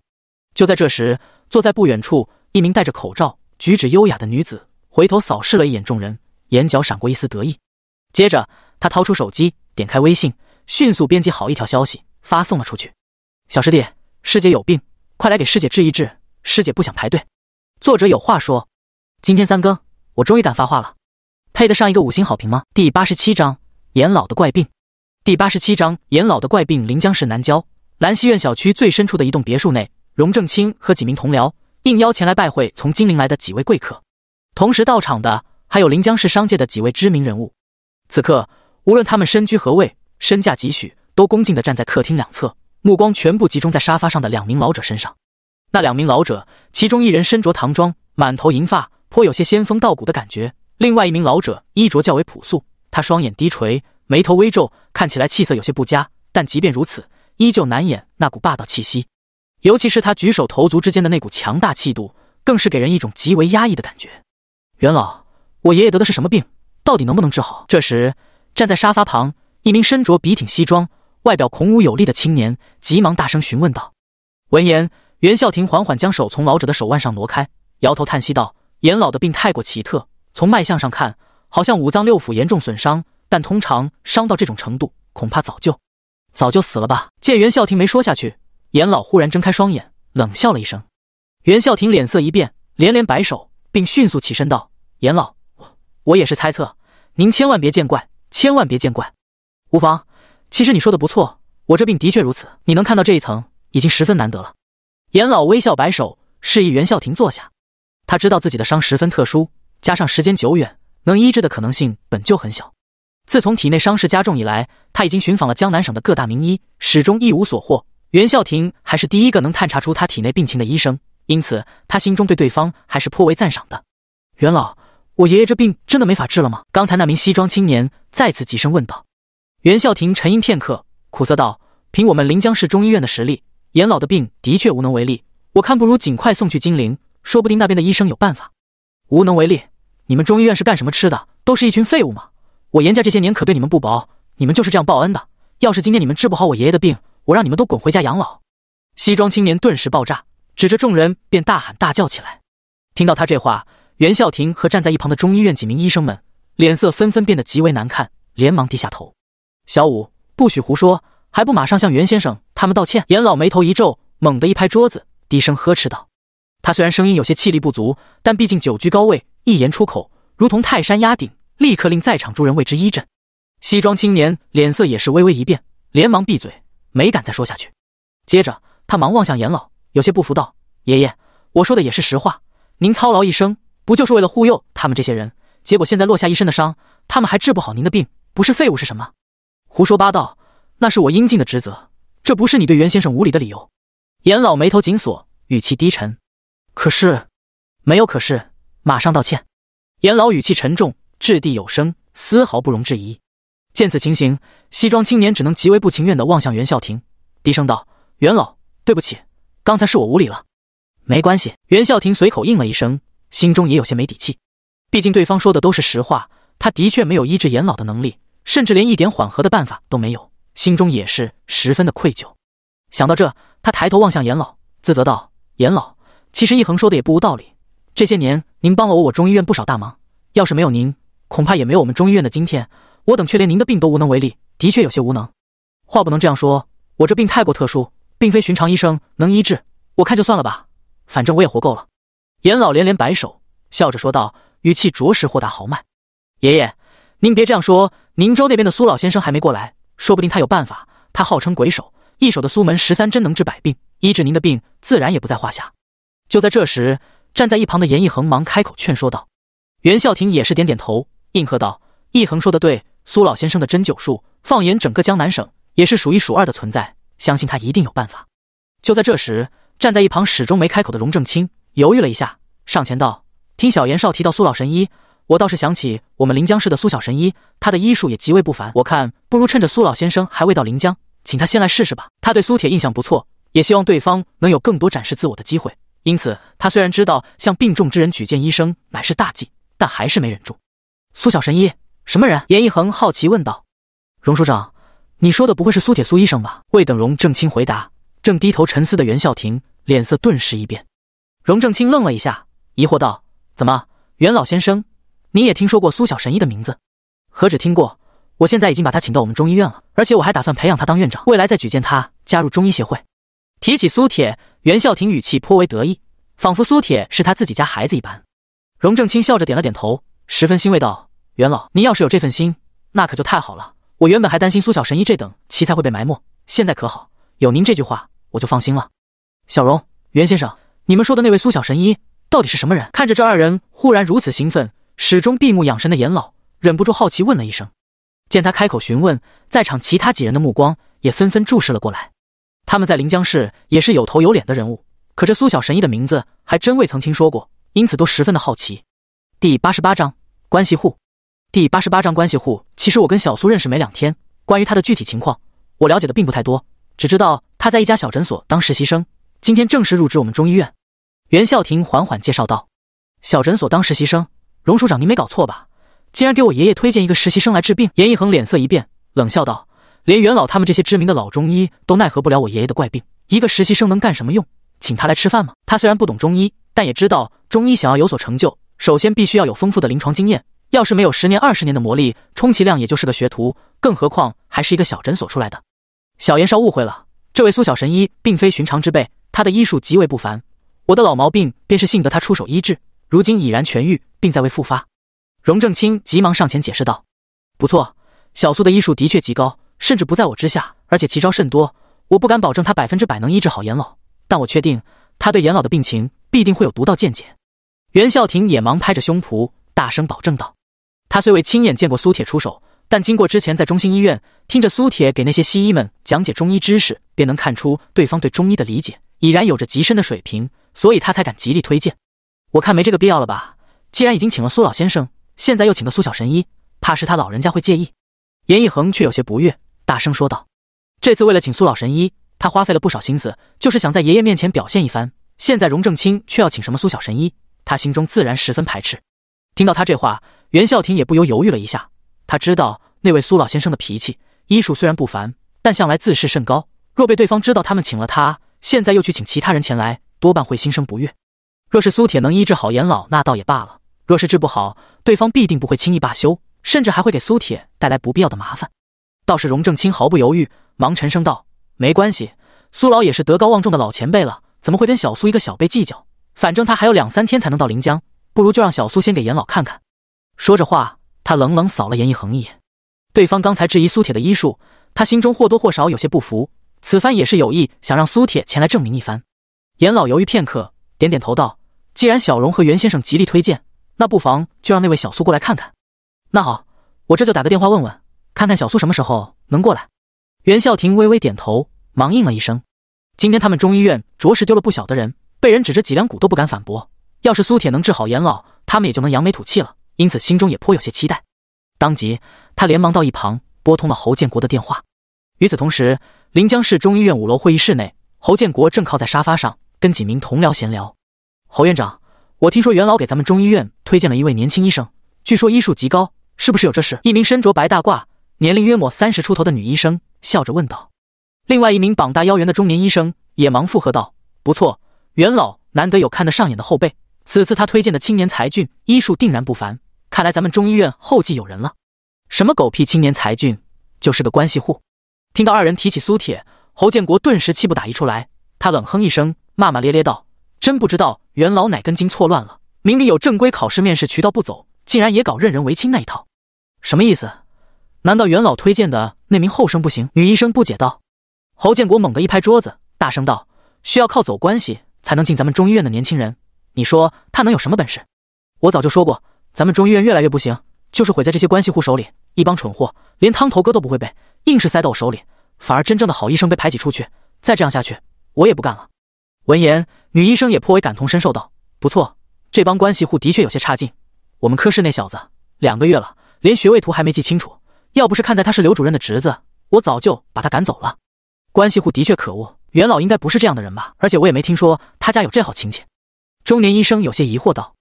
就在这时，坐在不远处一名戴着口罩、举止优雅的女子回头扫视了一眼众人，眼角闪过一丝得意。接着，她掏出手机，点开微信，迅速编辑好一条消息发送了出去：“小师弟，师姐有病，快来给师姐治一治，师姐不想排队。”作者有话说：今天三更，我终于敢发话了。配得上一个五星好评吗？第八十七章严老的怪病。第八十七章严老的怪病。临江市南郊兰溪苑小区最深处的一栋别墅内，荣正清和几名同僚应邀前来拜会从金陵来的几位贵客，同时到场的还有临江市商界的几位知名人物。此刻，无论他们身居何位，身价几许，都恭敬的站在客厅两侧，目光全部集中在沙发上的两名老者身上。那两名老者，其中一人身着唐装，满头银发，颇有些仙风道骨的感觉。另外一名老者衣着较为朴素，他双眼低垂，眉头微皱，看起来气色有些不佳。但即便如此，依旧难掩那股霸道气息。尤其是他举手投足之间的那股强大气度，更是给人一种极为压抑的感觉。元老，我爷爷得的是什么病？到底能不能治好？这时，站在沙发旁一名身着笔挺西装、外表孔武有力的青年急忙大声询问道。闻言，袁孝庭缓缓将手从老者的手腕上挪开，摇头叹息道：“严老的病太过奇特。”从脉象上看，好像五脏六腑严重损伤，但通常伤到这种程度，恐怕早就早就死了吧。见袁孝亭没说下去，严老忽然睁开双眼，冷笑了一声。袁孝亭脸色一变，连连摆手，并迅速起身道：“严老，我我也是猜测，您千万别见怪，千万别见怪。无妨，其实你说的不错，我这病的确如此。你能看到这一层，已经十分难得了。”严老微笑摆手，示意袁孝亭坐下。他知道自己的伤十分特殊。加上时间久远，能医治的可能性本就很小。自从体内伤势加重以来，他已经寻访了江南省的各大名医，始终一无所获。袁孝廷还是第一个能探查出他体内病情的医生，因此他心中对对方还是颇为赞赏的。袁老，我爷爷这病真的没法治了吗？刚才那名西装青年再次急声问道。袁孝廷沉吟片刻，苦涩道：“凭我们临江市中医院的实力，严老的病的确无能为力。我看不如尽快送去金陵，说不定那边的医生有办法。”无能为力。你们中医院是干什么吃的？都是一群废物吗？我严家这些年可对你们不薄，你们就是这样报恩的？要是今天你们治不好我爷爷的病，我让你们都滚回家养老！西装青年顿时爆炸，指着众人便大喊大叫起来。听到他这话，袁孝廷和站在一旁的中医院几名医生们脸色纷纷变得极为难看，连忙低下头。小五，不许胡说！还不马上向袁先生他们道歉！严老眉头一皱，猛地一拍桌子，低声呵斥道。他虽然声音有些气力不足，但毕竟久居高位，一言出口如同泰山压顶，立刻令在场诸人为之一震。西装青年脸色也是微微一变，连忙闭嘴，没敢再说下去。接着，他忙望向严老，有些不服道：“爷爷，我说的也是实话，您操劳一生，不就是为了护佑他们这些人？结果现在落下一身的伤，他们还治不好您的病，不是废物是什么？”“胡说八道！那是我应尽的职责，这不是你对袁先生无礼的理由。”严老眉头紧锁，语气低沉。可是，没有。可是，马上道歉。严老语气沉重，掷地有声，丝毫不容置疑。见此情形，西装青年只能极为不情愿地望向袁孝亭，低声道：“袁老，对不起，刚才是我无礼了。”“没关系。”袁孝亭随口应了一声，心中也有些没底气。毕竟对方说的都是实话，他的确没有医治严老的能力，甚至连一点缓和的办法都没有，心中也是十分的愧疚。想到这，他抬头望向严老，自责道：“严老。”其实一恒说的也不无道理，这些年您帮了我我中医院不少大忙，要是没有您，恐怕也没有我们中医院的今天。我等却连您的病都无能为力，的确有些无能。话不能这样说，我这病太过特殊，并非寻常医生能医治。我看就算了吧，反正我也活够了。严老连连摆手，笑着说道，语气着实豁达豪迈。爷爷，您别这样说。宁州那边的苏老先生还没过来，说不定他有办法。他号称鬼手，一手的苏门十三针能治百病，医治您的病自然也不在话下。就在这时，站在一旁的严一恒忙开口劝说道：“袁孝廷也是点点头，应和道：‘一恒说的对，苏老先生的针灸术，放眼整个江南省也是数一数二的存在，相信他一定有办法。’”就在这时，站在一旁始终没开口的荣正清犹豫了一下，上前道：“听小严少提到苏老神医，我倒是想起我们临江市的苏小神医，他的医术也极为不凡。我看不如趁着苏老先生还未到临江，请他先来试试吧。他对苏铁印象不错，也希望对方能有更多展示自我的机会。”因此，他虽然知道向病重之人举荐医生乃是大忌，但还是没忍住。苏小神医，什么人？严一恒好奇问道。荣署长，你说的不会是苏铁苏医生吧？未等荣正清回答，正低头沉思的袁孝廷脸色顿时一变。荣正清愣了一下，疑惑道：“怎么，袁老先生，你也听说过苏小神医的名字？何止听过，我现在已经把他请到我们中医院了，而且我还打算培养他当院长，未来再举荐他加入中医协会。”提起苏铁，袁孝廷语气颇为得意，仿佛苏铁是他自己家孩子一般。荣正清笑着点了点头，十分欣慰道：“袁老，您要是有这份心，那可就太好了。我原本还担心苏小神医这等奇才会被埋没，现在可好，有您这句话，我就放心了。”小荣，袁先生，你们说的那位苏小神医到底是什么人？看着这二人忽然如此兴奋，始终闭目养神的严老忍不住好奇问了一声。见他开口询问，在场其他几人的目光也纷纷注视了过来。他们在临江市也是有头有脸的人物，可这苏小神医的名字还真未曾听说过，因此都十分的好奇。第八十八章关系户。第八十八章关系户。其实我跟小苏认识没两天，关于他的具体情况，我了解的并不太多，只知道他在一家小诊所当实习生，今天正式入职我们中医院。袁孝廷缓缓介绍道：“小诊所当实习生，荣署长您没搞错吧？竟然给我爷爷推荐一个实习生来治病？”严一恒脸色一变，冷笑道。连元老他们这些知名的老中医都奈何不了我爷爷的怪病，一个实习生能干什么用？请他来吃饭吗？他虽然不懂中医，但也知道中医想要有所成就，首先必须要有丰富的临床经验。要是没有十年二十年的磨砺，充其量也就是个学徒。更何况还是一个小诊所出来的。小严少误会了，这位苏小神医并非寻常之辈，他的医术极为不凡。我的老毛病便是幸得他出手医治，如今已然痊愈，并在未复发。荣正清急忙上前解释道：“不错，小苏的医术的确极高。”甚至不在我之下，而且奇招甚多，我不敢保证他百分之百能医治好严老，但我确定他对严老的病情必定会有独到见解。袁孝廷也忙拍着胸脯，大声保证道：“他虽未亲眼见过苏铁出手，但经过之前在中心医院听着苏铁给那些西医们讲解中医知识，便能看出对方对中医的理解已然有着极深的水平，所以他才敢极力推荐。我看没这个必要了吧？既然已经请了苏老先生，现在又请了苏小神医，怕是他老人家会介意。”严一恒却有些不悦。大声说道：“这次为了请苏老神医，他花费了不少心思，就是想在爷爷面前表现一番。现在荣正清却要请什么苏小神医，他心中自然十分排斥。”听到他这话，袁孝廷也不由犹豫了一下。他知道那位苏老先生的脾气，医术虽然不凡，但向来自视甚高。若被对方知道他们请了他，现在又去请其他人前来，多半会心生不悦。若是苏铁能医治好严老，那倒也罢了；若是治不好，对方必定不会轻易罢休，甚至还会给苏铁带来不必要的麻烦。倒是荣正清毫不犹豫，忙沉声道：“没关系，苏老也是德高望重的老前辈了，怎么会跟小苏一个小辈计较？反正他还有两三天才能到临江，不如就让小苏先给严老看看。”说着话，他冷冷扫了严一恒一眼。对方刚才质疑苏铁的医术，他心中或多或少有些不服，此番也是有意想让苏铁前来证明一番。严老犹豫片刻，点点头道：“既然小荣和袁先生极力推荐，那不妨就让那位小苏过来看看。”“那好，我这就打个电话问问。”看看小苏什么时候能过来？袁孝廷微微点头，忙应了一声。今天他们中医院着实丢了不小的人，被人指着脊梁骨都不敢反驳。要是苏铁能治好严老，他们也就能扬眉吐气了，因此心中也颇有些期待。当即，他连忙到一旁拨通了侯建国的电话。与此同时，临江市中医院五楼会议室内，侯建国正靠在沙发上跟几名同僚闲聊。“侯院长，我听说袁老给咱们中医院推荐了一位年轻医生，据说医术极高，是不是有这事？”一名身着白大褂。年龄约莫三十出头的女医生笑着问道：“另外一名膀大腰圆的中年医生也忙附和道：‘不错，元老难得有看得上眼的后辈，此次他推荐的青年才俊，医术定然不凡。看来咱们中医院后继有人了。’什么狗屁青年才俊，就是个关系户！”听到二人提起苏铁，侯建国顿时气不打一处来，他冷哼一声，骂骂咧咧道：“真不知道元老哪根筋错乱了，明明有正规考试面试渠道不走，竟然也搞任人唯亲那一套，什么意思？”难道元老推荐的那名后生不行？女医生不解道。侯建国猛地一拍桌子，大声道：“需要靠走关系才能进咱们中医院的年轻人，你说他能有什么本事？我早就说过，咱们中医院越来越不行，就是毁在这些关系户手里。一帮蠢货，连汤头哥都不会背，硬是塞到我手里，反而真正的好医生被排挤出去。再这样下去，我也不干了。”闻言，女医生也颇为感同身受道：“不错，这帮关系户的确有些差劲。我们科室那小子两个月了，连穴位图还没记清楚。”要不是看在他是刘主任的侄子，我早就把他赶走了。关系户的确可恶，元老应该不是这样的人吧？而且我也没听说他家有这好亲戚。中年医生有些疑惑道。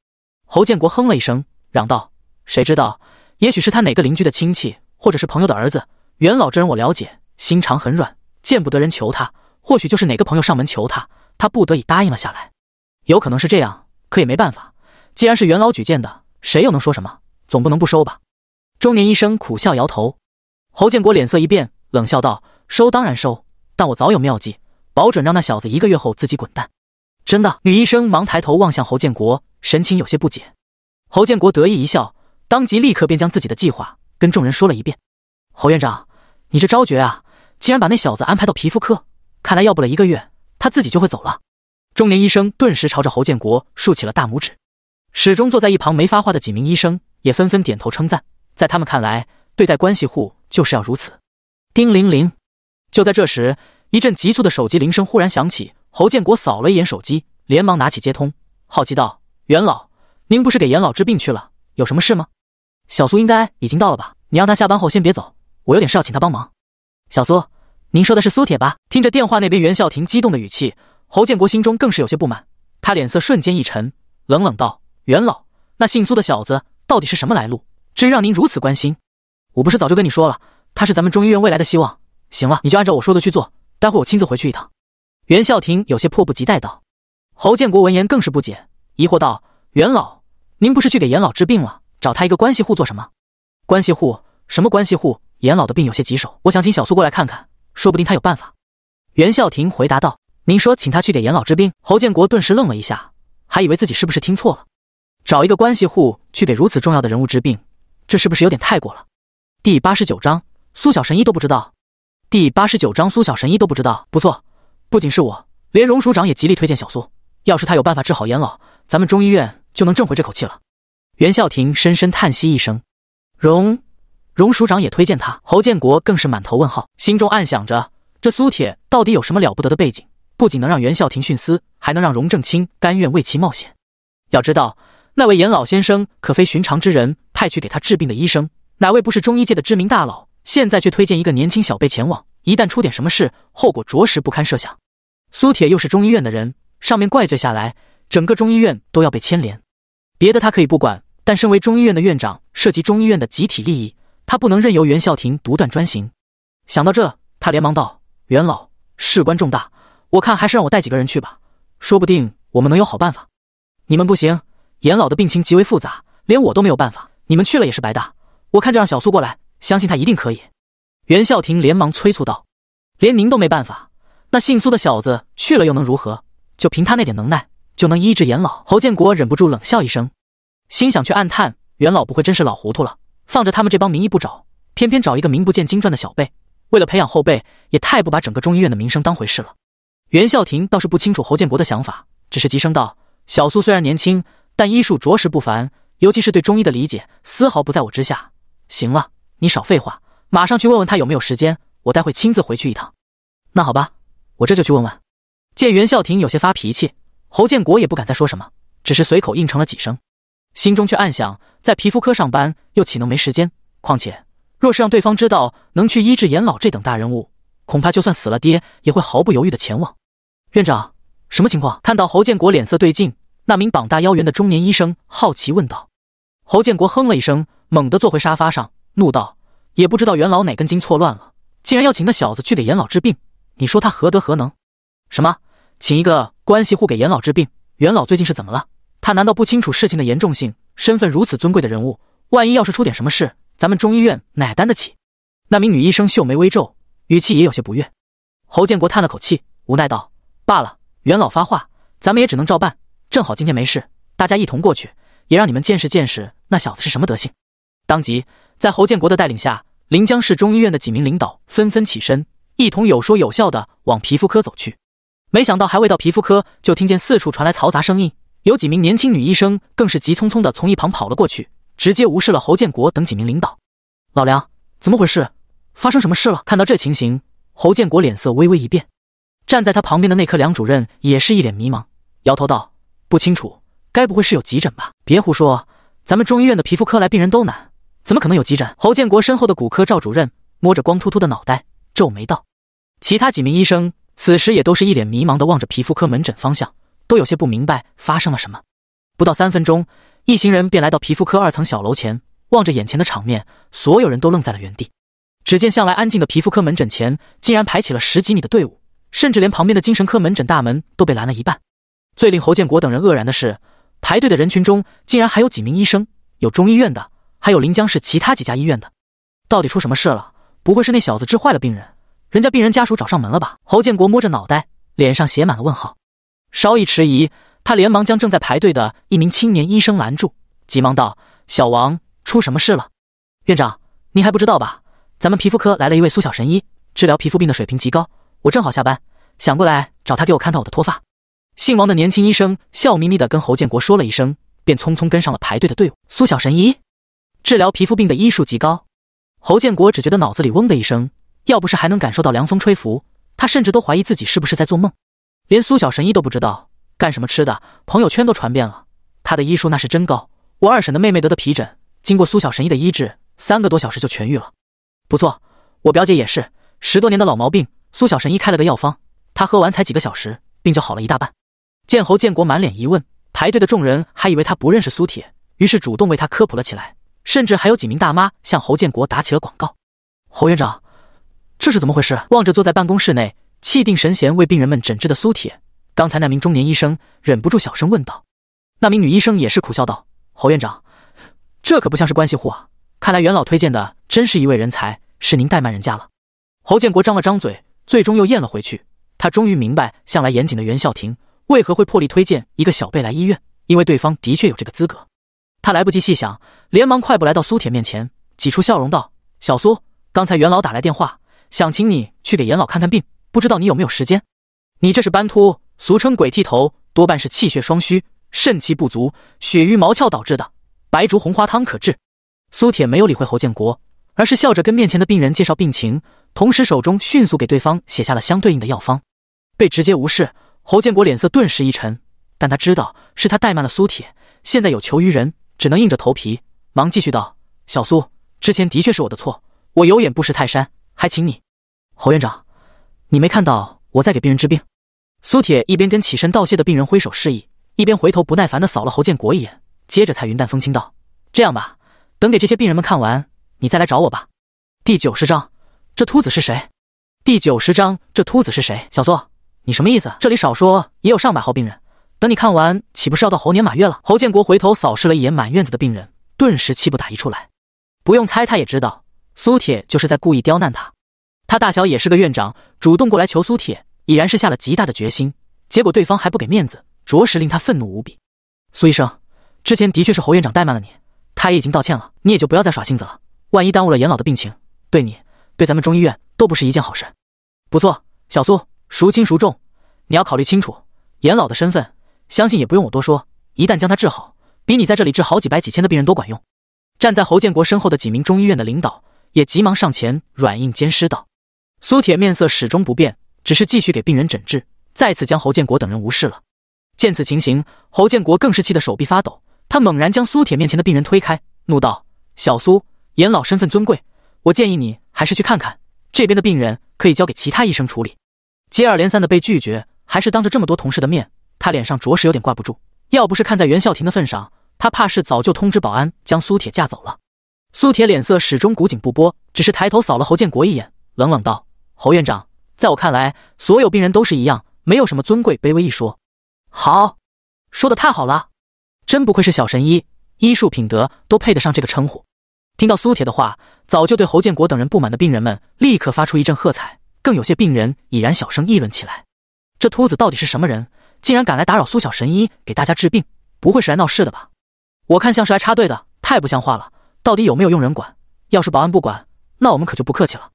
侯建国哼了一声，嚷道：“谁知道？也许是他哪个邻居的亲戚，或者是朋友的儿子。元老这人我了解，心肠很软，见不得人求他。或许就是哪个朋友上门求他，他不得已答应了下来。有可能是这样，可也没办法。既然是元老举荐的，谁又能说什么？总不能不收吧？”中年医生苦笑摇头，侯建国脸色一变，冷笑道：“收当然收，但我早有妙计，保准让那小子一个月后自己滚蛋。”真的？女医生忙抬头望向侯建国，神情有些不解。侯建国得意一笑，当即立刻便将自己的计划跟众人说了一遍：“侯院长，你这招绝啊！竟然把那小子安排到皮肤科，看来要不了一个月，他自己就会走了。”中年医生顿时朝着侯建国竖起了大拇指，始终坐在一旁没发话的几名医生也纷纷点头称赞。在他们看来，对待关系户就是要如此。叮铃铃！就在这时，一阵急促的手机铃声忽然响起。侯建国扫了一眼手机，连忙拿起接通，好奇道：“元老，您不是给严老治病去了？有什么事吗？小苏应该已经到了吧？你让他下班后先别走，我有点事要请他帮忙。”“小苏，您说的是苏铁吧？”听着电话那边袁孝霆激动的语气，侯建国心中更是有些不满，他脸色瞬间一沉，冷冷道：“元老，那姓苏的小子到底是什么来路？”至于让您如此关心，我不是早就跟你说了，他是咱们中医院未来的希望。行了，你就按照我说的去做，待会我亲自回去一趟。袁孝亭有些迫不及待道。侯建国闻言更是不解，疑惑道：“袁老，您不是去给严老治病了，找他一个关系户做什么？关系户？什么关系户？严老的病有些棘手，我想请小苏过来看看，说不定他有办法。”袁孝亭回答道：“您说请他去给严老治病？”侯建国顿时愣了一下，还以为自己是不是听错了，找一个关系户去给如此重要的人物治病。这是不是有点太过了？第八十九章苏小神医都不知道。第八十九章苏小神医都不知道。不错，不仅是我，连荣署长也极力推荐小苏。要是他有办法治好严老，咱们中医院就能挣回这口气了。袁孝廷深深叹息一声。荣，荣署长也推荐他。侯建国更是满头问号，心中暗想着：这苏铁到底有什么了不得的背景？不仅能让袁孝廷徇私，还能让荣正清甘愿为其冒险。要知道。那位严老先生可非寻常之人，派去给他治病的医生，哪位不是中医界的知名大佬？现在却推荐一个年轻小辈前往，一旦出点什么事，后果着实不堪设想。苏铁又是中医院的人，上面怪罪下来，整个中医院都要被牵连。别的他可以不管，但身为中医院的院长，涉及中医院的集体利益，他不能任由袁孝廷独断专行。想到这，他连忙道：“袁老，事关重大，我看还是让我带几个人去吧，说不定我们能有好办法。你们不行。”严老的病情极为复杂，连我都没有办法，你们去了也是白搭。我看就让小苏过来，相信他一定可以。”袁孝廷连忙催促道，“连您都没办法，那姓苏的小子去了又能如何？就凭他那点能耐，就能医治严老？”侯建国忍不住冷笑一声，心想：却暗叹，袁老不会真是老糊涂了，放着他们这帮名医不找，偏偏找一个名不见经传的小辈，为了培养后辈，也太不把整个中医院的名声当回事了。袁孝廷倒是不清楚侯建国的想法，只是急声道：“小苏虽然年轻。”但医术着实不凡，尤其是对中医的理解，丝毫不在我之下。行了，你少废话，马上去问问他有没有时间，我待会亲自回去一趟。那好吧，我这就去问问。见袁孝廷有些发脾气，侯建国也不敢再说什么，只是随口应承了几声，心中却暗想：在皮肤科上班又岂能没时间？况且，若是让对方知道能去医治严老这等大人物，恐怕就算死了爹也会毫不犹豫的前往。院长，什么情况？看到侯建国脸色对劲。那名膀大腰圆的中年医生好奇问道：“侯建国，哼了一声，猛地坐回沙发上，怒道：‘也不知道元老哪根筋错乱了，竟然要请那小子去给严老治病。你说他何德何能？什么，请一个关系户给严老治病？元老最近是怎么了？他难道不清楚事情的严重性？身份如此尊贵的人物，万一要是出点什么事，咱们中医院哪担得起？’那名女医生秀眉微皱，语气也有些不悦。侯建国叹了口气，无奈道：‘罢了，元老发话，咱们也只能照办。’”正好今天没事，大家一同过去，也让你们见识见识那小子是什么德行。当即，在侯建国的带领下，临江市中医院的几名领导纷纷起身，一同有说有笑地往皮肤科走去。没想到，还未到皮肤科，就听见四处传来嘈杂声音，有几名年轻女医生更是急匆匆地从一旁跑了过去，直接无视了侯建国等几名领导。老梁，怎么回事？发生什么事了？看到这情形，侯建国脸色微微一变，站在他旁边的内科梁主任也是一脸迷茫，摇头道。不清楚，该不会是有急诊吧？别胡说，咱们中医院的皮肤科来病人都难，怎么可能有急诊？侯建国身后的骨科赵主任摸着光秃秃的脑袋，皱眉道。其他几名医生此时也都是一脸迷茫的望着皮肤科门诊方向，都有些不明白发生了什么。不到三分钟，一行人便来到皮肤科二层小楼前，望着眼前的场面，所有人都愣在了原地。只见向来安静的皮肤科门诊前，竟然排起了十几米的队伍，甚至连旁边的精神科门诊大门都被拦了一半。最令侯建国等人愕然的是，排队的人群中竟然还有几名医生，有中医院的，还有临江市其他几家医院的。到底出什么事了？不会是那小子治坏了病人，人家病人家属找上门了吧？侯建国摸着脑袋，脸上写满了问号。稍一迟疑，他连忙将正在排队的一名青年医生拦住，急忙道：“小王，出什么事了？院长，您还不知道吧？咱们皮肤科来了一位苏小神医，治疗皮肤病的水平极高。我正好下班，想过来找他给我看看我的脱发。”姓王的年轻医生笑眯眯地跟侯建国说了一声，便匆匆跟上了排队的队伍。苏小神医治疗皮肤病的医术极高，侯建国只觉得脑子里嗡的一声，要不是还能感受到凉风吹拂，他甚至都怀疑自己是不是在做梦。连苏小神医都不知道干什么吃的，朋友圈都传遍了。他的医术那是真高，我二婶的妹妹得的皮疹，经过苏小神医的医治，三个多小时就痊愈了。不错，我表姐也是十多年的老毛病，苏小神医开了个药方，她喝完才几个小时，病就好了一大半。见侯建国满脸疑问，排队的众人还以为他不认识苏铁，于是主动为他科普了起来，甚至还有几名大妈向侯建国打起了广告。侯院长，这是怎么回事？望着坐在办公室内气定神闲为病人们诊治的苏铁，刚才那名中年医生忍不住小声问道。那名女医生也是苦笑道：“侯院长，这可不像是关系户啊！看来元老推荐的真是一位人才，是您怠慢人家了。”侯建国张了张嘴，最终又咽了回去。他终于明白，向来严谨的袁孝廷为何会破例推荐一个小辈来医院？因为对方的确有这个资格。他来不及细想，连忙快步来到苏铁面前，挤出笑容道：“小苏，刚才元老打来电话，想请你去给严老看看病，不知道你有没有时间？”你这是斑秃，俗称鬼剃头，多半是气血双虚、肾气不足、血瘀毛窍导致的，白竹红花汤可治。苏铁没有理会侯建国，而是笑着跟面前的病人介绍病情，同时手中迅速给对方写下了相对应的药方。被直接无视。侯建国脸色顿时一沉，但他知道是他怠慢了苏铁，现在有求于人，只能硬着头皮，忙继续道：“小苏，之前的确是我的错，我有眼不识泰山，还请你，侯院长，你没看到我在给病人治病？”苏铁一边跟起身道谢的病人挥手示意，一边回头不耐烦地扫了侯建国一眼，接着才云淡风轻道：“这样吧，等给这些病人们看完，你再来找我吧。”第九十章，这秃子是谁？第九十章，这秃子是谁？小苏。你什么意思？这里少说也有上百号病人，等你看完，岂不是要到猴年马月了？侯建国回头扫视了一眼满院子的病人，顿时气不打一处来。不用猜，他也知道苏铁就是在故意刁难他。他大小也是个院长，主动过来求苏铁，已然是下了极大的决心。结果对方还不给面子，着实令他愤怒无比。苏医生，之前的确是侯院长怠慢了你，他也已经道歉了，你也就不要再耍性子了。万一耽误了严老的病情，对你对咱们中医院都不是一件好事。不错，小苏。孰轻孰重，你要考虑清楚。严老的身份，相信也不用我多说。一旦将他治好，比你在这里治好几百几千的病人都管用。站在侯建国身后的几名中医院的领导也急忙上前，软硬兼施道：“苏铁面色始终不变，只是继续给病人诊治，再次将侯建国等人无视了。”见此情形，侯建国更是气得手臂发抖，他猛然将苏铁面前的病人推开，怒道：“小苏，严老身份尊贵，我建议你还是去看看这边的病人，可以交给其他医生处理。”接二连三的被拒绝，还是当着这么多同事的面，他脸上着实有点挂不住。要不是看在袁孝廷的份上，他怕是早就通知保安将苏铁架走了。苏铁脸色始终古井不波，只是抬头扫了侯建国一眼，冷冷道：“侯院长，在我看来，所有病人都是一样，没有什么尊贵卑微一说。”“好，说的太好了，真不愧是小神医，医术品德都配得上这个称呼。”听到苏铁的话，早就对侯建国等人不满的病人们立刻发出一阵喝彩。更有些病人已然小声议论起来：“这秃子到底是什么人？竟然敢来打扰苏小神医给大家治病，不会是来闹事的吧？”“我看像是来插队的，太不像话了！到底有没有用人管？要是保安不管，那我们可就不客气了。”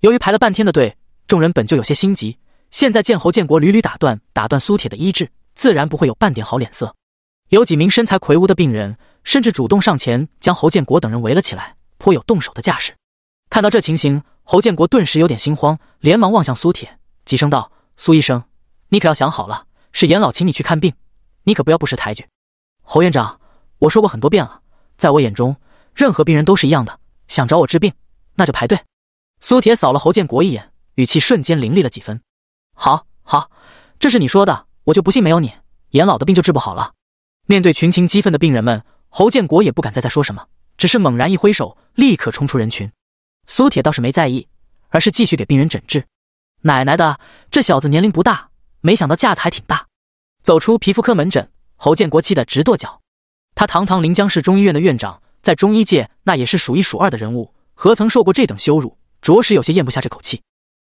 由于排了半天的队，众人本就有些心急，现在见侯建国屡屡打断打断苏铁的医治，自然不会有半点好脸色。有几名身材魁梧的病人甚至主动上前将侯建国等人围了起来，颇有动手的架势。看到这情形，侯建国顿时有点心慌，连忙望向苏铁，急声道：“苏医生，你可要想好了，是严老请你去看病，你可不要不识抬举。”侯院长，我说过很多遍了，在我眼中，任何病人都是一样的。想找我治病，那就排队。苏铁扫了侯建国一眼，语气瞬间凌厉了几分：“好好，这是你说的，我就不信没有你，严老的病就治不好了。”面对群情激愤的病人们，侯建国也不敢再再说什么，只是猛然一挥手，立刻冲出人群。苏铁倒是没在意，而是继续给病人诊治。奶奶的，这小子年龄不大，没想到架子还挺大。走出皮肤科门诊，侯建国气得直跺脚。他堂堂临江市中医院的院长，在中医界那也是数一数二的人物，何曾受过这等羞辱？着实有些咽不下这口气。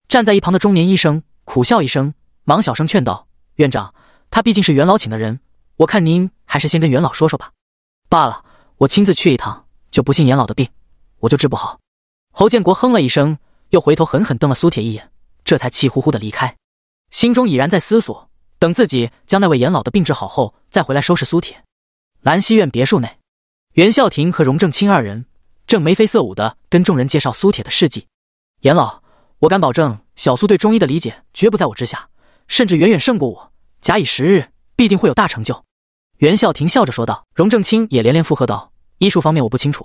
站在一旁的中年医生苦笑一声，忙小声劝道：“院长，他毕竟是元老请的人，我看您还是先跟元老说说吧。”罢了，我亲自去一趟，就不信严老的病我就治不好。侯建国哼了一声，又回头狠狠瞪了苏铁一眼，这才气呼呼的离开。心中已然在思索，等自己将那位严老的病治好后，再回来收拾苏铁。兰溪苑别墅内，袁孝廷和荣正清二人正眉飞色舞的跟众人介绍苏铁的事迹。严老，我敢保证，小苏对中医的理解绝不在我之下，甚至远远胜过我。假以时日，必定会有大成就。”袁孝廷笑着说道。荣正清也连连附和道：“医术方面我不清楚，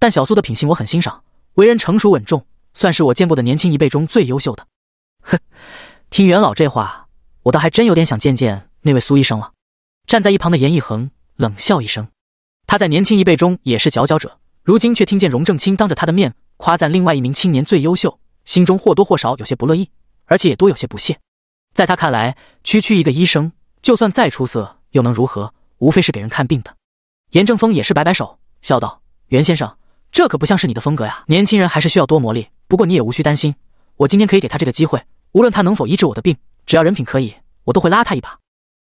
但小苏的品性我很欣赏。”为人成熟稳重，算是我见过的年轻一辈中最优秀的。哼，听元老这话，我倒还真有点想见见那位苏医生了。站在一旁的严一恒冷笑一声，他在年轻一辈中也是佼佼者，如今却听见荣正清当着他的面夸赞另外一名青年最优秀，心中或多或少有些不乐意，而且也多有些不屑。在他看来，区区一个医生，就算再出色，又能如何？无非是给人看病的。严正峰也是摆摆手，笑道：“袁先生。”这可不像是你的风格呀！年轻人还是需要多磨砺。不过你也无需担心，我今天可以给他这个机会。无论他能否医治我的病，只要人品可以，我都会拉他一把。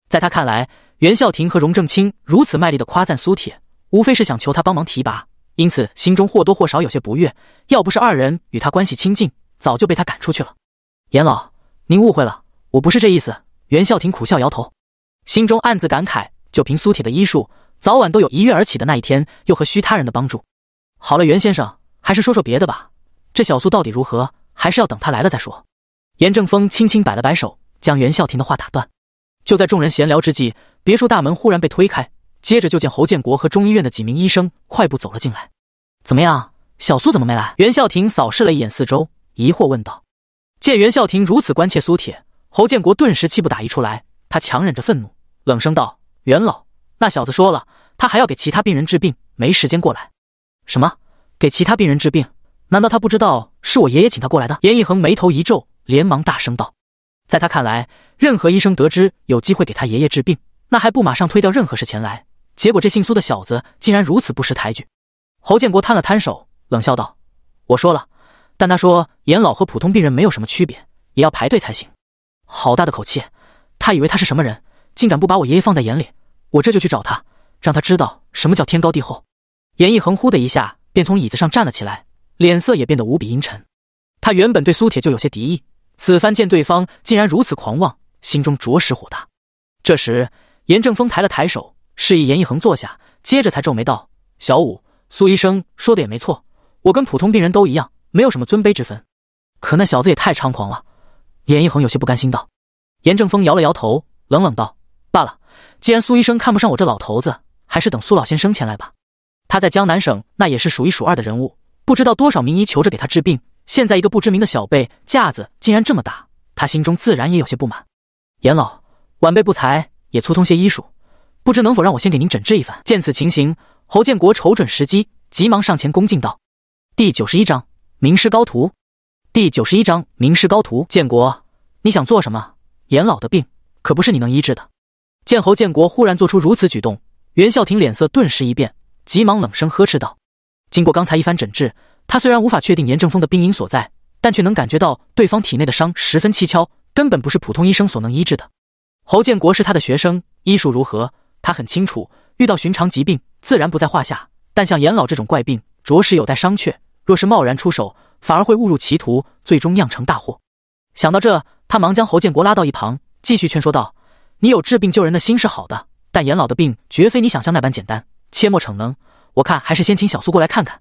在他看来，袁孝廷和荣正清如此卖力的夸赞苏铁，无非是想求他帮忙提拔，因此心中或多或少有些不悦。要不是二人与他关系亲近，早就被他赶出去了。严老，您误会了，我不是这意思。袁孝廷苦笑摇头，心中暗自感慨：就凭苏铁的医术，早晚都有一跃而起的那一天，又何需他人的帮助？好了，袁先生，还是说说别的吧。这小苏到底如何，还是要等他来了再说。严正风轻轻摆了摆手，将袁孝廷的话打断。就在众人闲聊之际，别墅大门忽然被推开，接着就见侯建国和中医院的几名医生快步走了进来。怎么样，小苏怎么没来？袁孝廷扫视了一眼四周，疑惑问道。见袁孝廷如此关切苏铁，侯建国顿时气不打一处来，他强忍着愤怒，冷声道：“袁老，那小子说了，他还要给其他病人治病，没时间过来。”什么？给其他病人治病？难道他不知道是我爷爷请他过来的？严一恒眉头一皱，连忙大声道：“在他看来，任何医生得知有机会给他爷爷治病，那还不马上推掉任何事前来？结果这姓苏的小子竟然如此不识抬举！”侯建国摊了摊手，冷笑道：“我说了，但他说严老和普通病人没有什么区别，也要排队才行。好大的口气！他以为他是什么人？竟敢不把我爷爷放在眼里？我这就去找他，让他知道什么叫天高地厚！”严一恒呼的一下便从椅子上站了起来，脸色也变得无比阴沉。他原本对苏铁就有些敌意，此番见对方竟然如此狂妄，心中着实火大。这时，严正峰抬了抬手，示意严一恒坐下，接着才皱眉道：“小五，苏医生说的也没错，我跟普通病人都一样，没有什么尊卑之分。可那小子也太猖狂了。”严一恒有些不甘心道。严正峰摇了摇头，冷冷道：“罢了，既然苏医生看不上我这老头子，还是等苏老先生前来吧。”他在江南省那也是数一数二的人物，不知道多少名医求着给他治病。现在一个不知名的小辈架子竟然这么大，他心中自然也有些不满。严老，晚辈不才，也粗通些医术，不知能否让我先给您诊治一番？见此情形，侯建国瞅准时机，急忙上前恭敬道：“第九十一章名师高徒。”第九十一章名师高徒。建国，你想做什么？严老的病可不是你能医治的。见侯建国忽然做出如此举动，袁孝廷脸色顿时一变。急忙冷声呵斥道：“经过刚才一番诊治，他虽然无法确定严正风的病因所在，但却能感觉到对方体内的伤十分蹊跷，根本不是普通医生所能医治的。侯建国是他的学生，医术如何，他很清楚。遇到寻常疾病，自然不在话下，但像严老这种怪病，着实有待商榷。若是贸然出手，反而会误入歧途，最终酿成大祸。”想到这，他忙将侯建国拉到一旁，继续劝说道：“你有治病救人的心是好的，但严老的病绝非你想象那般简单。”切莫逞能，我看还是先请小苏过来看看。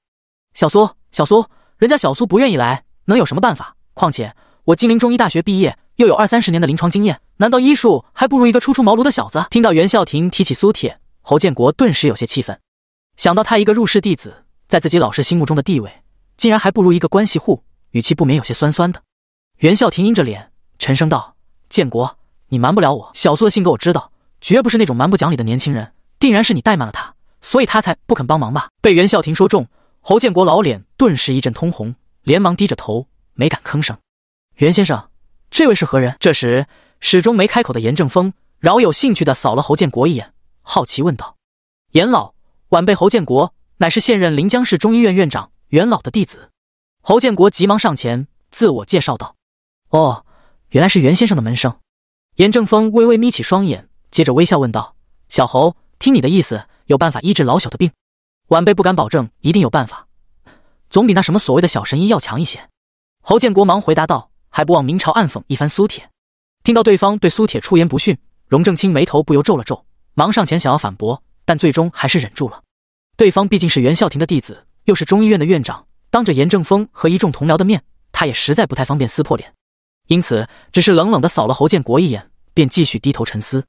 小苏，小苏，人家小苏不愿意来，能有什么办法？况且我金陵中医大学毕业，又有二三十年的临床经验，难道医术还不如一个初出茅庐的小子？听到袁孝庭提起苏铁，侯建国顿时有些气愤，想到他一个入室弟子在自己老师心目中的地位，竟然还不如一个关系户，语气不免有些酸酸的。袁孝庭阴着脸，沉声道：“建国，你瞒不了我。小苏的性格我知道，绝不是那种蛮不讲理的年轻人，定然是你怠慢了他。”所以他才不肯帮忙吧？被袁孝廷说中，侯建国老脸顿时一阵通红，连忙低着头，没敢吭声。袁先生，这位是何人？这时，始终没开口的严正风饶有兴趣地扫了侯建国一眼，好奇问道：“严老，晚辈侯建国乃是现任临江市中医院院长袁老的弟子。”侯建国急忙上前自我介绍道：“哦，原来是袁先生的门生。”严正风微微眯起双眼，接着微笑问道：“小侯，听你的意思？”有办法医治老朽的病，晚辈不敢保证一定有办法，总比那什么所谓的小神医要强一些。侯建国忙回答道，还不忘明朝暗讽一番苏铁。听到对方对苏铁出言不逊，荣正清眉头不由皱了皱，忙上前想要反驳，但最终还是忍住了。对方毕竟是袁孝廷的弟子，又是中医院的院长，当着严正峰和一众同僚的面，他也实在不太方便撕破脸，因此只是冷冷的扫了侯建国一眼，便继续低头沉思。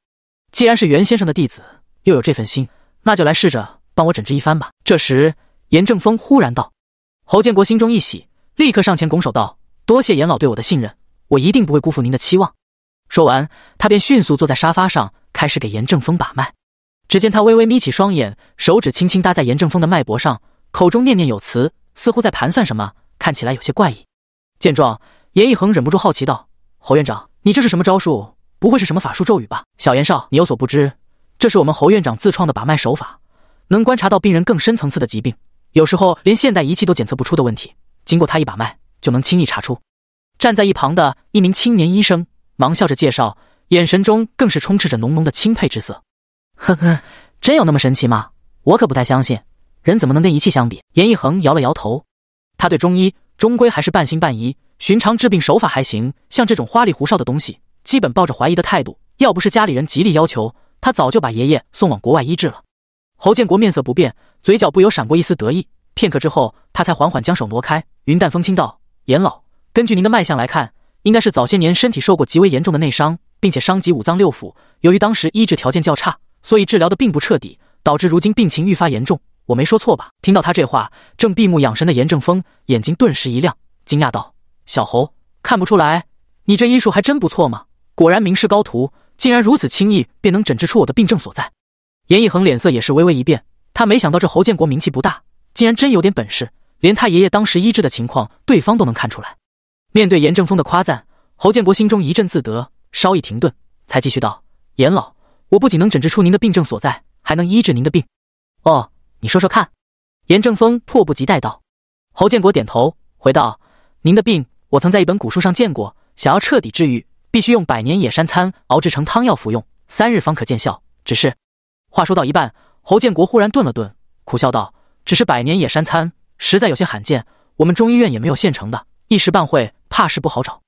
既然是袁先生的弟子，又有这份心。那就来试着帮我诊治一番吧。这时，严正风忽然道：“侯建国心中一喜，立刻上前拱手道：‘多谢严老对我的信任，我一定不会辜负您的期望。’”说完，他便迅速坐在沙发上，开始给严正风把脉。只见他微微眯起双眼，手指轻轻搭在严正风的脉搏上，口中念念有词，似乎在盘算什么，看起来有些怪异。见状，严一恒忍不住好奇道：“侯院长，你这是什么招数？不会是什么法术咒语吧？”“小严少，你有所不知。”这是我们侯院长自创的把脉手法，能观察到病人更深层次的疾病，有时候连现代仪器都检测不出的问题，经过他一把脉就能轻易查出。站在一旁的一名青年医生忙笑着介绍，眼神中更是充斥着浓浓的钦佩之色。呵呵，真有那么神奇吗？我可不太相信，人怎么能跟仪器相比？严一恒摇了摇头，他对中医终归还是半信半疑。寻常治病手法还行，像这种花里胡哨的东西，基本抱着怀疑的态度。要不是家里人极力要求，他早就把爷爷送往国外医治了。侯建国面色不变，嘴角不由闪过一丝得意。片刻之后，他才缓缓将手挪开，云淡风轻道：“严老，根据您的脉象来看，应该是早些年身体受过极为严重的内伤，并且伤及五脏六腑。由于当时医治条件较差，所以治疗得并不彻底，导致如今病情愈发严重。我没说错吧？”听到他这话，正闭目养神的严正风眼睛顿时一亮，惊讶道：“小侯，看不出来，你这医术还真不错嘛！果然名师高徒。”竟然如此轻易便能诊治出我的病症所在，严一恒脸色也是微微一变。他没想到这侯建国名气不大，竟然真有点本事，连他爷爷当时医治的情况，对方都能看出来。面对严正风的夸赞，侯建国心中一阵自得，稍一停顿，才继续道：“严老，我不仅能诊治出您的病症所在，还能医治您的病。哦，你说说看。”严正风迫不及待道。侯建国点头，回道：“您的病，我曾在一本古书上见过，想要彻底治愈。”必须用百年野山参熬制成汤药服用，三日方可见效。只是，话说到一半，侯建国忽然顿了顿，苦笑道：“只是百年野山参实在有些罕见，我们中医院也没有现成的，一时半会怕是不好找。”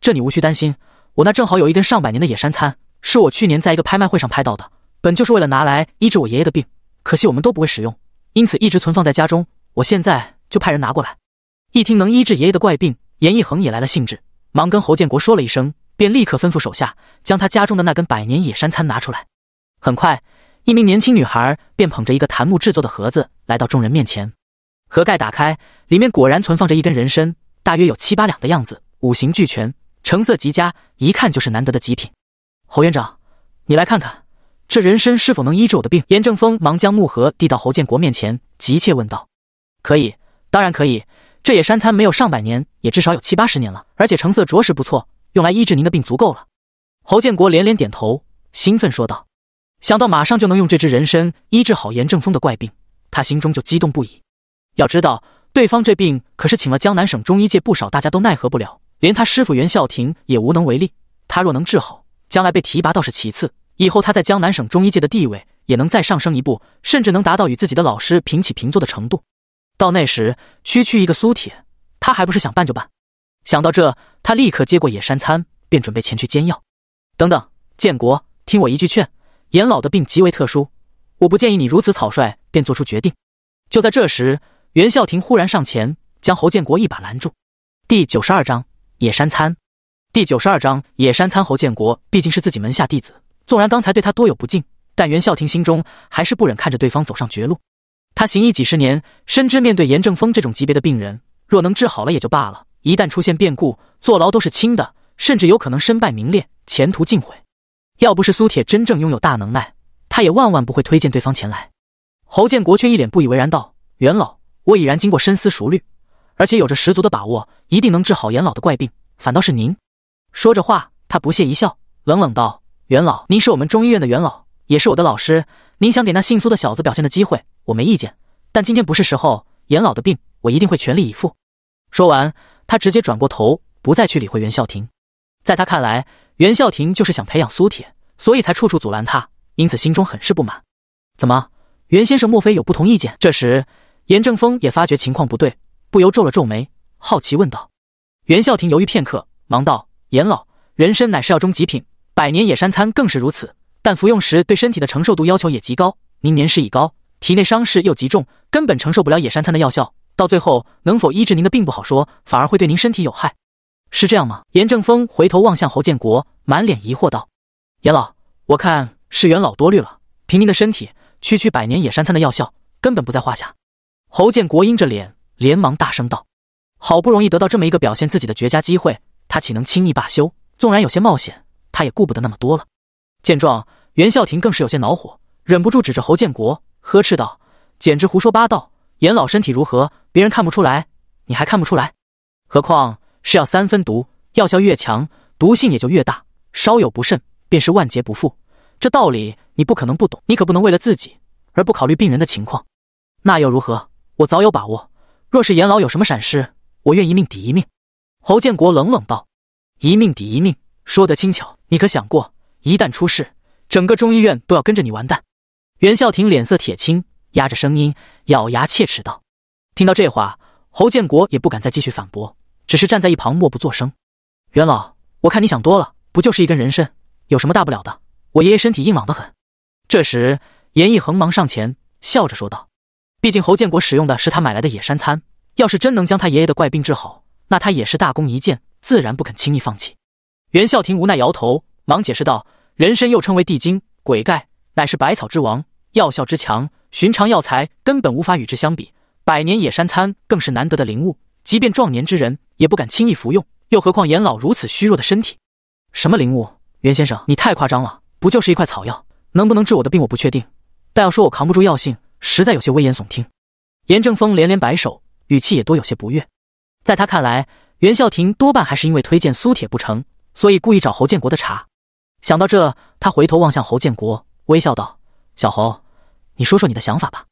这你无需担心，我那正好有一根上百年的野山参，是我去年在一个拍卖会上拍到的，本就是为了拿来医治我爷爷的病。可惜我们都不会使用，因此一直存放在家中。我现在就派人拿过来。一听能医治爷爷的怪病，严一恒也来了兴致，忙跟侯建国说了一声。便立刻吩咐手下将他家中的那根百年野山参拿出来。很快，一名年轻女孩便捧着一个檀木制作的盒子来到众人面前。盒盖打开，里面果然存放着一根人参，大约有七八两的样子，五行俱全，成色极佳，一看就是难得的极品。侯院长，你来看看，这人参是否能医治我的病？严正峰忙将木盒递到侯建国面前，急切问道：“可以，当然可以。这野山参没有上百年，也至少有七八十年了，而且成色着实不错。”用来医治您的病足够了，侯建国连连点头，兴奋说道：“想到马上就能用这只人参医治好严正风的怪病，他心中就激动不已。要知道，对方这病可是请了江南省中医界不少，大家都奈何不了，连他师傅袁孝廷也无能为力。他若能治好，将来被提拔倒是其次，以后他在江南省中医界的地位也能再上升一步，甚至能达到与自己的老师平起平坐的程度。到那时，区区一个苏铁，他还不是想办就办。”想到这，他立刻接过野山参，便准备前去煎药。等等，建国，听我一句劝，严老的病极为特殊，我不建议你如此草率便做出决定。就在这时，袁孝廷忽然上前，将侯建国一把拦住。第九十二章野山参。第九十二章野山参。侯建国毕竟是自己门下弟子，纵然刚才对他多有不敬，但袁孝廷心中还是不忍看着对方走上绝路。他行医几十年，深知面对严正风这种级别的病人，若能治好了也就罢了。一旦出现变故，坐牢都是轻的，甚至有可能身败名裂，前途尽毁。要不是苏铁真正拥有大能耐，他也万万不会推荐对方前来。侯建国却一脸不以为然道：“元老，我已然经过深思熟虑，而且有着十足的把握，一定能治好严老的怪病。反倒是您。”说着话，他不屑一笑，冷冷道：“元老，您是我们中医院的元老，也是我的老师。您想给那姓苏的小子表现的机会，我没意见。但今天不是时候。严老的病，我一定会全力以赴。”说完。他直接转过头，不再去理会袁孝亭。在他看来，袁孝亭就是想培养苏铁，所以才处处阻拦他，因此心中很是不满。怎么，袁先生莫非有不同意见？这时，严正峰也发觉情况不对，不由皱了皱眉，好奇问道。袁孝亭犹豫片刻，忙道：“严老，人参乃是药中极品，百年野山参更是如此。但服用时对身体的承受度要求也极高。您年事已高，体内伤势又极重，根本承受不了野山参的药效。”到最后能否医治您的病不好说，反而会对您身体有害，是这样吗？严正峰回头望向侯建国，满脸疑惑道：“严老，我看是元老多虑了。凭您的身体，区区百年野山参的药效根本不在话下。”侯建国阴着脸，连忙大声道：“好不容易得到这么一个表现自己的绝佳机会，他岂能轻易罢休？纵然有些冒险，他也顾不得那么多了。”见状，袁孝廷更是有些恼火，忍不住指着侯建国呵斥道：“简直胡说八道！”严老身体如何？别人看不出来，你还看不出来？何况是要三分毒，药效越强，毒性也就越大，稍有不慎，便是万劫不复。这道理你不可能不懂，你可不能为了自己而不考虑病人的情况。那又如何？我早有把握。若是严老有什么闪失，我愿一命抵一命。”侯建国冷冷道，“一命抵一命，说得轻巧。你可想过，一旦出事，整个中医院都要跟着你完蛋。”袁孝廷脸色铁青。压着声音，咬牙切齿道：“听到这话，侯建国也不敢再继续反驳，只是站在一旁默不作声。元老，我看你想多了，不就是一根人参，有什么大不了的？我爷爷身体硬朗得很。”这时，严一恒忙上前，笑着说道：“毕竟侯建国使用的是他买来的野山参，要是真能将他爷爷的怪病治好，那他也是大功一件，自然不肯轻易放弃。”袁孝庭无奈摇头，忙解释道：“人参又称为地精、鬼盖，乃是百草之王。”药效之强，寻常药材根本无法与之相比。百年野山参更是难得的灵物，即便壮年之人也不敢轻易服用，又何况严老如此虚弱的身体？什么灵物？袁先生，你太夸张了，不就是一块草药？能不能治我的病，我不确定。但要说我扛不住药性，实在有些危言耸听。严正风连连摆手，语气也多有些不悦。在他看来，袁孝廷多半还是因为推荐苏铁不成，所以故意找侯建国的茬。想到这，他回头望向侯建国，微笑道：“小侯。”你说说你的想法吧。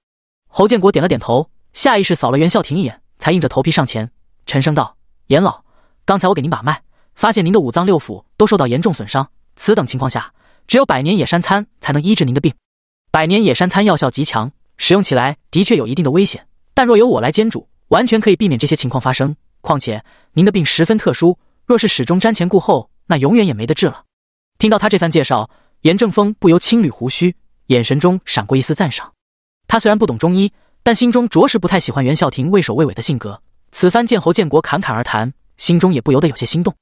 侯建国点了点头，下意识扫了袁孝廷一眼，才硬着头皮上前，沉声道：“严老，刚才我给您把脉，发现您的五脏六腑都受到严重损伤。此等情况下，只有百年野山参才能医治您的病。百年野山参药效极强，使用起来的确有一定的危险。但若由我来煎煮，完全可以避免这些情况发生。况且您的病十分特殊，若是始终瞻前顾后，那永远也没得治了。”听到他这番介绍，严正风不由轻捋胡须。眼神中闪过一丝赞赏。他虽然不懂中医，但心中着实不太喜欢袁孝廷畏首畏尾的性格。此番见侯建国侃侃而谈，心中也不由得有些心动。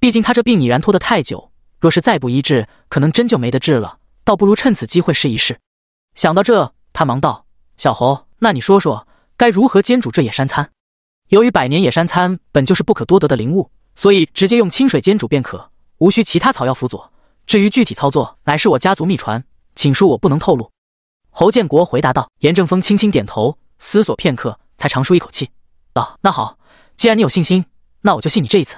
毕竟他这病已然拖得太久，若是再不医治，可能真就没得治了。倒不如趁此机会试一试。想到这，他忙道：“小侯，那你说说，该如何煎煮这野山参？”由于百年野山参本就是不可多得的灵物，所以直接用清水煎煮便可，无需其他草药辅佐。至于具体操作，乃是我家族秘传。请恕我不能透露。”侯建国回答道。严正峰轻轻点头，思索片刻，才长舒一口气，道：“那好，既然你有信心，那我就信你这一次。”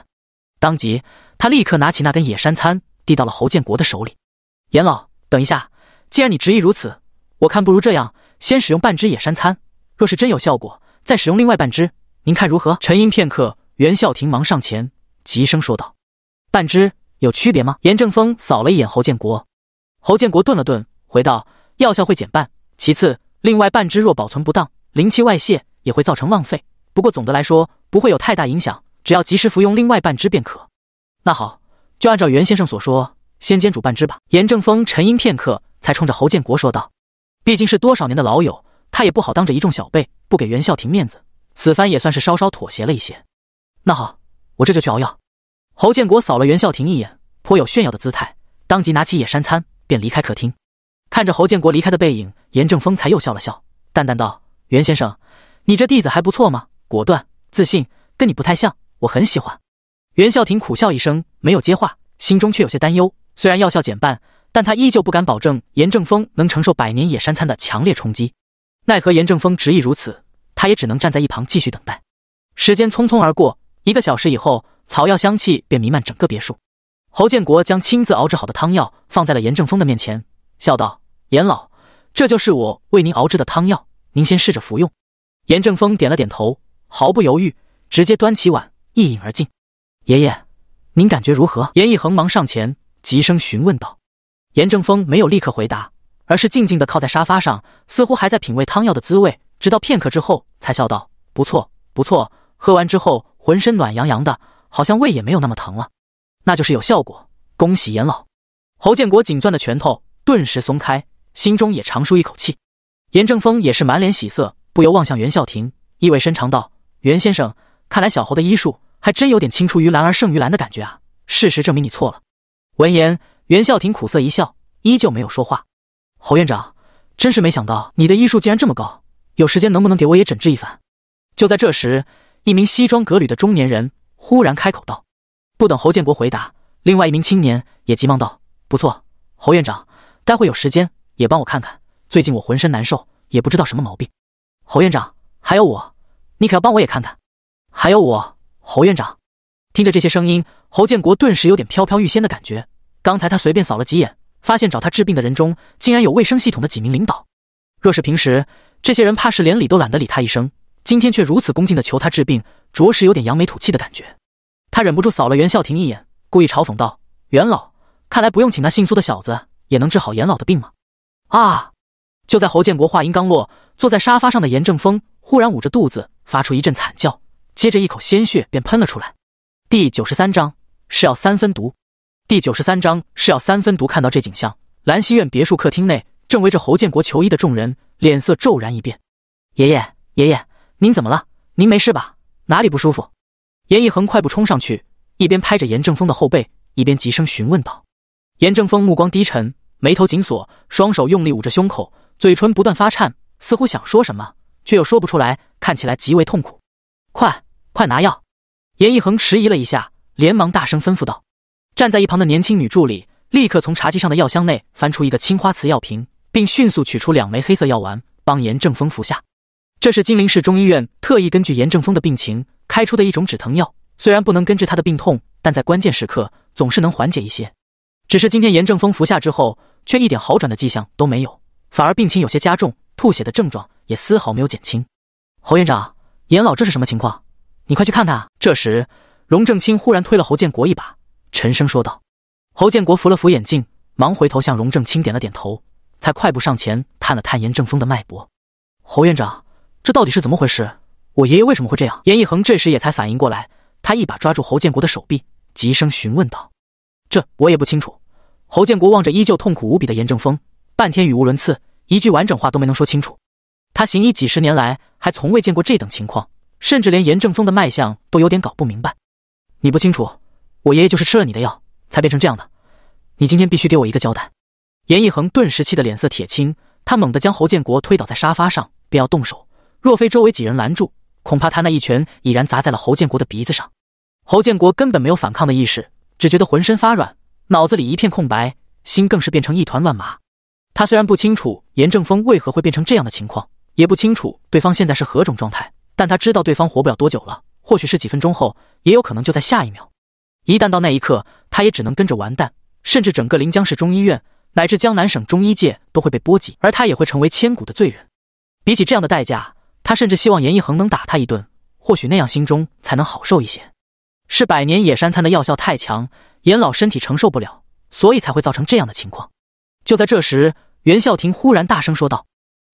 当即，他立刻拿起那根野山参，递到了侯建国的手里。“严老，等一下，既然你执意如此，我看不如这样，先使用半只野山参，若是真有效果，再使用另外半只，您看如何？”沉吟片刻，袁孝廷忙上前，急声说道：“半只有区别吗？”严正峰扫了一眼侯建国，侯建国顿了顿。回道：“药效会减半。其次，另外半支若保存不当，灵气外泄也会造成浪费。不过总的来说，不会有太大影响，只要及时服用另外半支便可。”那好，就按照袁先生所说，先煎煮半支吧。严正峰沉吟片刻，才冲着侯建国说道：“毕竟是多少年的老友，他也不好当着一众小辈不给袁孝廷面子，此番也算是稍稍妥协了一些。”那好，我这就去熬药。侯建国扫了袁孝廷一眼，颇有炫耀的姿态，当即拿起野山参，便离开客厅。看着侯建国离开的背影，严正峰才又笑了笑，淡淡道：“袁先生，你这弟子还不错嘛，果断、自信，跟你不太像，我很喜欢。”袁孝廷苦笑一声，没有接话，心中却有些担忧。虽然药效减半，但他依旧不敢保证严正峰能承受百年野山参的强烈冲击。奈何严正峰执意如此，他也只能站在一旁继续等待。时间匆匆而过，一个小时以后，草药香气便弥漫整个别墅。侯建国将亲自熬制好的汤药放在了严正峰的面前，笑道。严老，这就是我为您熬制的汤药，您先试着服用。严正峰点了点头，毫不犹豫，直接端起碗一饮而尽。爷爷，您感觉如何？严一恒忙上前，急声询问道。严正峰没有立刻回答，而是静静的靠在沙发上，似乎还在品味汤药的滋味。直到片刻之后，才笑道：“不错，不错，喝完之后浑身暖洋洋的，好像胃也没有那么疼了。那就是有效果，恭喜严老。”侯建国紧攥的拳头顿时松开。心中也长舒一口气，严正峰也是满脸喜色，不由望向袁孝亭，意味深长道：“袁先生，看来小侯的医术还真有点青出于蓝而胜于蓝的感觉啊！事实证明你错了。”闻言，袁孝亭苦涩一笑，依旧没有说话。侯院长，真是没想到你的医术竟然这么高，有时间能不能给我也诊治一番？”就在这时，一名西装革履的中年人忽然开口道：“不等侯建国回答，另外一名青年也急忙道：‘不错，侯院长，待会有时间。’”也帮我看看，最近我浑身难受，也不知道什么毛病。侯院长，还有我，你可要帮我也看看。还有我，侯院长。听着这些声音，侯建国顿时有点飘飘欲仙的感觉。刚才他随便扫了几眼，发现找他治病的人中竟然有卫生系统的几名领导。若是平时，这些人怕是连理都懒得理他一声。今天却如此恭敬的求他治病，着实有点扬眉吐气的感觉。他忍不住扫了袁孝廷一眼，故意嘲讽道：“袁老，看来不用请那姓苏的小子，也能治好严老的病吗？”啊！就在侯建国话音刚落，坐在沙发上的严正风忽然捂着肚子发出一阵惨叫，接着一口鲜血便喷了出来。第九十三章是要三分毒。第九十三章是要三分毒。看到这景象，兰溪苑别墅客厅内正围着侯建国求医的众人脸色骤然一变。“爷爷，爷爷，您怎么了？您没事吧？哪里不舒服？”严一恒快步冲上去，一边拍着严正风的后背，一边急声询问道。严正风目光低沉。眉头紧锁，双手用力捂着胸口，嘴唇不断发颤，似乎想说什么却又说不出来，看起来极为痛苦。快快拿药！严一恒迟疑了一下，连忙大声吩咐道。站在一旁的年轻女助理立刻从茶几上的药箱内翻出一个青花瓷药瓶，并迅速取出两枚黑色药丸，帮严正风服下。这是金陵市中医院特意根据严正风的病情开出的一种止疼药，虽然不能根治他的病痛，但在关键时刻总是能缓解一些。只是今天严正风服下之后。却一点好转的迹象都没有，反而病情有些加重，吐血的症状也丝毫没有减轻。侯院长，严老，这是什么情况？你快去看看！这时，荣正清忽然推了侯建国一把，沉声说道。侯建国扶了扶眼镜，忙回头向荣正清点了点头，才快步上前探了探严正风的脉搏。侯院长，这到底是怎么回事？我爷爷为什么会这样？严一恒这时也才反应过来，他一把抓住侯建国的手臂，急声询问道：“这我也不清楚。”侯建国望着依旧痛苦无比的严正风，半天语无伦次，一句完整话都没能说清楚。他行医几十年来，还从未见过这等情况，甚至连严正风的脉象都有点搞不明白。你不清楚，我爷爷就是吃了你的药才变成这样的。你今天必须给我一个交代！严一恒顿时气得脸色铁青，他猛地将侯建国推倒在沙发上，便要动手。若非周围几人拦住，恐怕他那一拳已然砸在了侯建国的鼻子上。侯建国根本没有反抗的意识，只觉得浑身发软。脑子里一片空白，心更是变成一团乱麻。他虽然不清楚严正风为何会变成这样的情况，也不清楚对方现在是何种状态，但他知道对方活不了多久了。或许是几分钟后，也有可能就在下一秒。一旦到那一刻，他也只能跟着完蛋，甚至整个临江市中医院乃至江南省中医界都会被波及，而他也会成为千古的罪人。比起这样的代价，他甚至希望严一恒能打他一顿，或许那样心中才能好受一些。是百年野山参的药效太强。严老身体承受不了，所以才会造成这样的情况。就在这时，袁孝廷忽然大声说道：“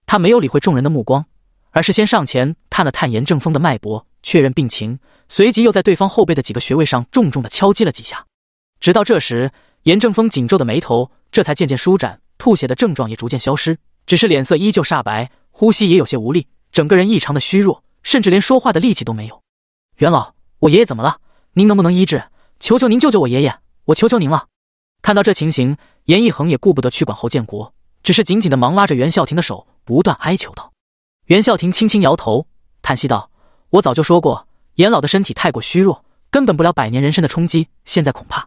他没有理会众人的目光，而是先上前探了探严正风的脉搏，确认病情，随即又在对方后背的几个穴位上重重的敲击了几下。直到这时，严正风紧皱的眉头这才渐渐舒展，吐血的症状也逐渐消失，只是脸色依旧煞白，呼吸也有些无力，整个人异常的虚弱，甚至连说话的力气都没有。”“袁老，我爷爷怎么了？您能不能医治？”求求您救救我爷爷，我求求您了！看到这情形，严一恒也顾不得去管侯建国，只是紧紧的忙拉着袁孝庭的手，不断哀求道：“袁孝庭，轻轻摇头，叹息道：‘我早就说过，严老的身体太过虚弱，根本不了百年人参的冲击。现在恐怕……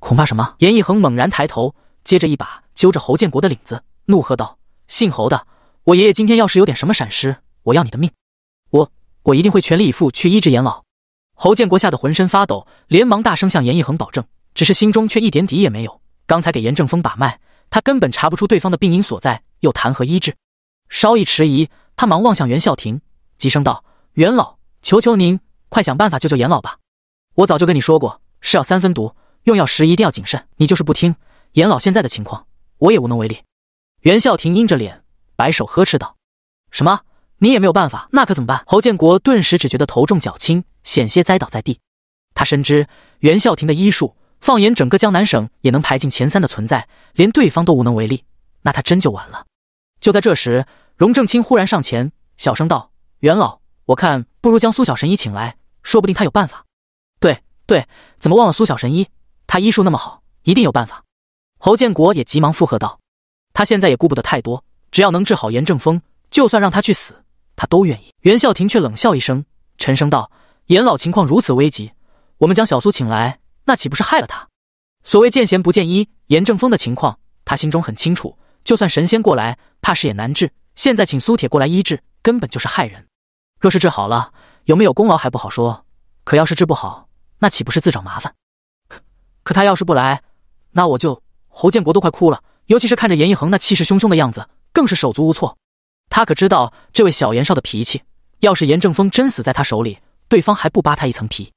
恐怕什么？’严一恒猛然抬头，接着一把揪着侯建国的领子，怒喝道：‘姓侯的，我爷爷今天要是有点什么闪失，我要你的命！我我一定会全力以赴去医治严老。’”侯建国吓得浑身发抖，连忙大声向严一恒保证，只是心中却一点底也没有。刚才给严正风把脉，他根本查不出对方的病因所在，又谈何医治？稍一迟疑，他忙望向袁孝庭，急声道：“袁老，求求您，快想办法救救严老吧！我早就跟你说过，是要三分毒，用药时一定要谨慎，你就是不听。严老现在的情况，我也无能为力。”袁孝庭阴着脸，摆手呵斥道：“什么？”你也没有办法，那可怎么办？侯建国顿时只觉得头重脚轻，险些栽倒在地。他深知袁孝廷的医术，放眼整个江南省也能排进前三的存在，连对方都无能为力，那他真就完了。就在这时，荣正清忽然上前，小声道：“袁老，我看不如将苏小神医请来，说不定他有办法。”“对对，怎么忘了苏小神医？他医术那么好，一定有办法。”侯建国也急忙附和道：“他现在也顾不得太多，只要能治好严正风，就算让他去死。”他都愿意，袁孝廷却冷笑一声，沉声道：“严老情况如此危急，我们将小苏请来，那岂不是害了他？所谓见贤不见医，严正风的情况，他心中很清楚，就算神仙过来，怕是也难治。现在请苏铁过来医治，根本就是害人。若是治好了，有没有功劳还不好说；可要是治不好，那岂不是自找麻烦？可他要是不来，那我就……侯建国都快哭了，尤其是看着严一恒那气势汹汹的样子，更是手足无措。”他可知道这位小严少的脾气，要是严正风真死在他手里，对方还不扒他一层皮。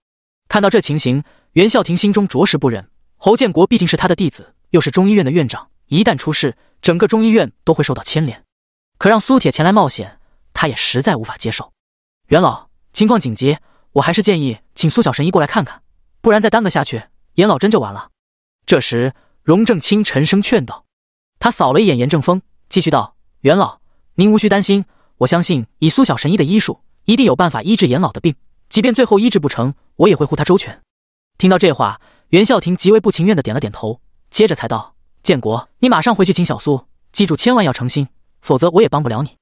看到这情形，袁孝廷心中着实不忍。侯建国毕竟是他的弟子，又是中医院的院长，一旦出事，整个中医院都会受到牵连。可让苏铁前来冒险，他也实在无法接受。袁老，情况紧急，我还是建议请苏小神医过来看看，不然再耽搁下去，严老真就完了。这时，荣正清沉声劝道：“他扫了一眼严正风，继续道：‘袁老。’”您无需担心，我相信以苏小神医的医术，一定有办法医治严老的病。即便最后医治不成，我也会护他周全。听到这话，袁孝廷极为不情愿的点了点头，接着才道：“建国，你马上回去请小苏，记住千万要诚心，否则我也帮不了你。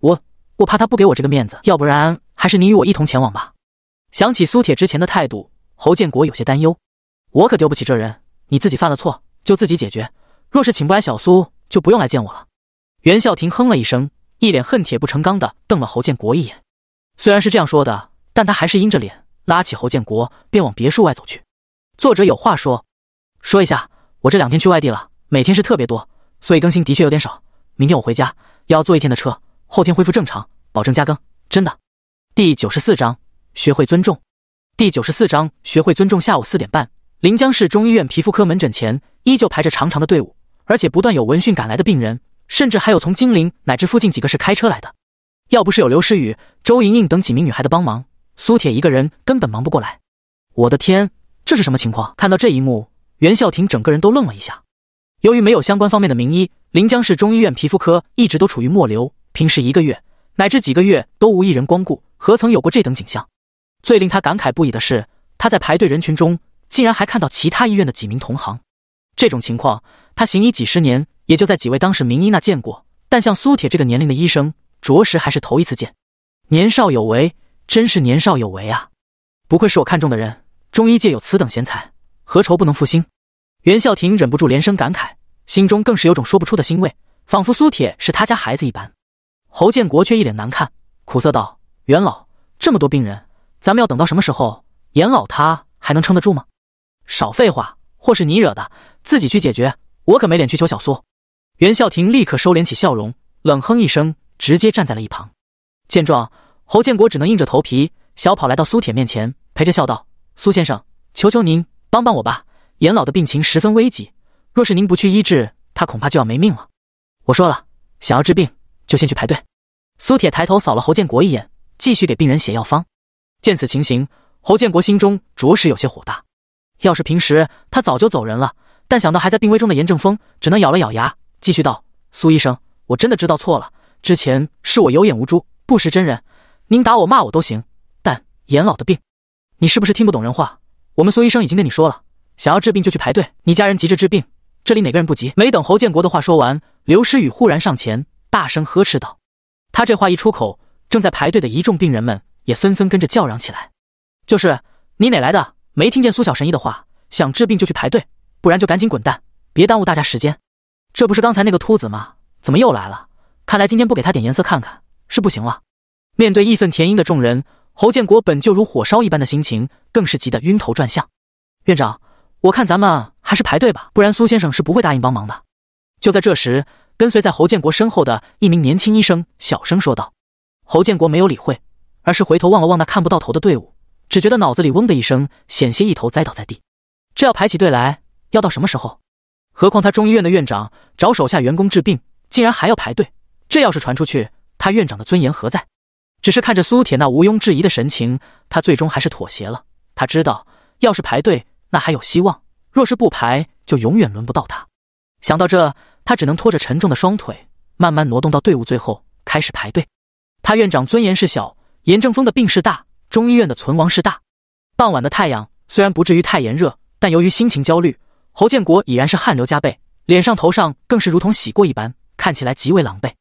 我我怕他不给我这个面子，要不然还是你与我一同前往吧。”想起苏铁之前的态度，侯建国有些担忧：“我可丢不起这人，你自己犯了错就自己解决，若是请不来小苏，就不用来见我了。”袁孝廷哼了一声。一脸恨铁不成钢的瞪了侯建国一眼，虽然是这样说的，但他还是阴着脸拉起侯建国便往别墅外走去。作者有话说：说一下，我这两天去外地了，每天是特别多，所以更新的确有点少。明天我回家要坐一天的车，后天恢复正常，保证加更。真的。第九十四章学会尊重。第九十四章学会尊重。下午四点半，临江市中医院皮肤科门诊前依旧排着长长的队伍，而且不断有闻讯赶来的病人。甚至还有从金陵乃至附近几个市开车来的，要不是有刘诗雨、周莹莹等几名女孩的帮忙，苏铁一个人根本忙不过来。我的天，这是什么情况？看到这一幕，袁孝廷整个人都愣了一下。由于没有相关方面的名医，临江市中医院皮肤科一直都处于末流，平时一个月乃至几个月都无一人光顾，何曾有过这等景象？最令他感慨不已的是，他在排队人群中竟然还看到其他医院的几名同行。这种情况，他行医几十年。也就在几位当时名医那见过，但像苏铁这个年龄的医生，着实还是头一次见。年少有为，真是年少有为啊！不愧是我看中的人，中医界有此等贤才，何愁不能复兴？袁孝廷忍不住连声感慨，心中更是有种说不出的欣慰，仿佛苏铁是他家孩子一般。侯建国却一脸难看，苦涩道：“袁老，这么多病人，咱们要等到什么时候？严老他还能撑得住吗？”少废话，祸是你惹的，自己去解决，我可没脸去求小苏。袁孝廷立刻收敛起笑容，冷哼一声，直接站在了一旁。见状，侯建国只能硬着头皮，小跑来到苏铁面前，陪着笑道：“苏先生，求求您帮帮我吧！严老的病情十分危急，若是您不去医治，他恐怕就要没命了。”我说了，想要治病，就先去排队。苏铁抬头扫了侯建国一眼，继续给病人写药方。见此情形，侯建国心中着实有些火大。要是平时，他早就走人了。但想到还在病危中的严正峰，只能咬了咬牙。继续道：“苏医生，我真的知道错了。之前是我有眼无珠，不识真人。您打我骂我都行，但严老的病，你是不是听不懂人话？我们苏医生已经跟你说了，想要治病就去排队。你家人急着治病，这里哪个人不急？”没等侯建国的话说完，刘诗雨忽然上前，大声呵斥道：“他这话一出口，正在排队的一众病人们也纷纷跟着叫嚷起来：‘就是你哪来的？没听见苏小神医的话？想治病就去排队，不然就赶紧滚蛋，别耽误大家时间。’”这不是刚才那个秃子吗？怎么又来了？看来今天不给他点颜色看看是不行了。面对义愤填膺的众人，侯建国本就如火烧一般的心情，更是急得晕头转向。院长，我看咱们还是排队吧，不然苏先生是不会答应帮忙的。就在这时，跟随在侯建国身后的一名年轻医生小声说道：“侯建国没有理会，而是回头望了望那看不到头的队伍，只觉得脑子里嗡的一声，险些一头栽倒在地。这要排起队来，要到什么时候？”何况他中医院的院长找手下员工治病，竟然还要排队，这要是传出去，他院长的尊严何在？只是看着苏铁那毋庸置疑的神情，他最终还是妥协了。他知道，要是排队，那还有希望；若是不排，就永远轮不到他。想到这，他只能拖着沉重的双腿，慢慢挪动到队伍最后，开始排队。他院长尊严是小，严正风的病是大，中医院的存亡是大。傍晚的太阳虽然不至于太炎热，但由于心情焦虑。侯建国已然是汗流浃背，脸上头上更是如同洗过一般，看起来极为狼狈。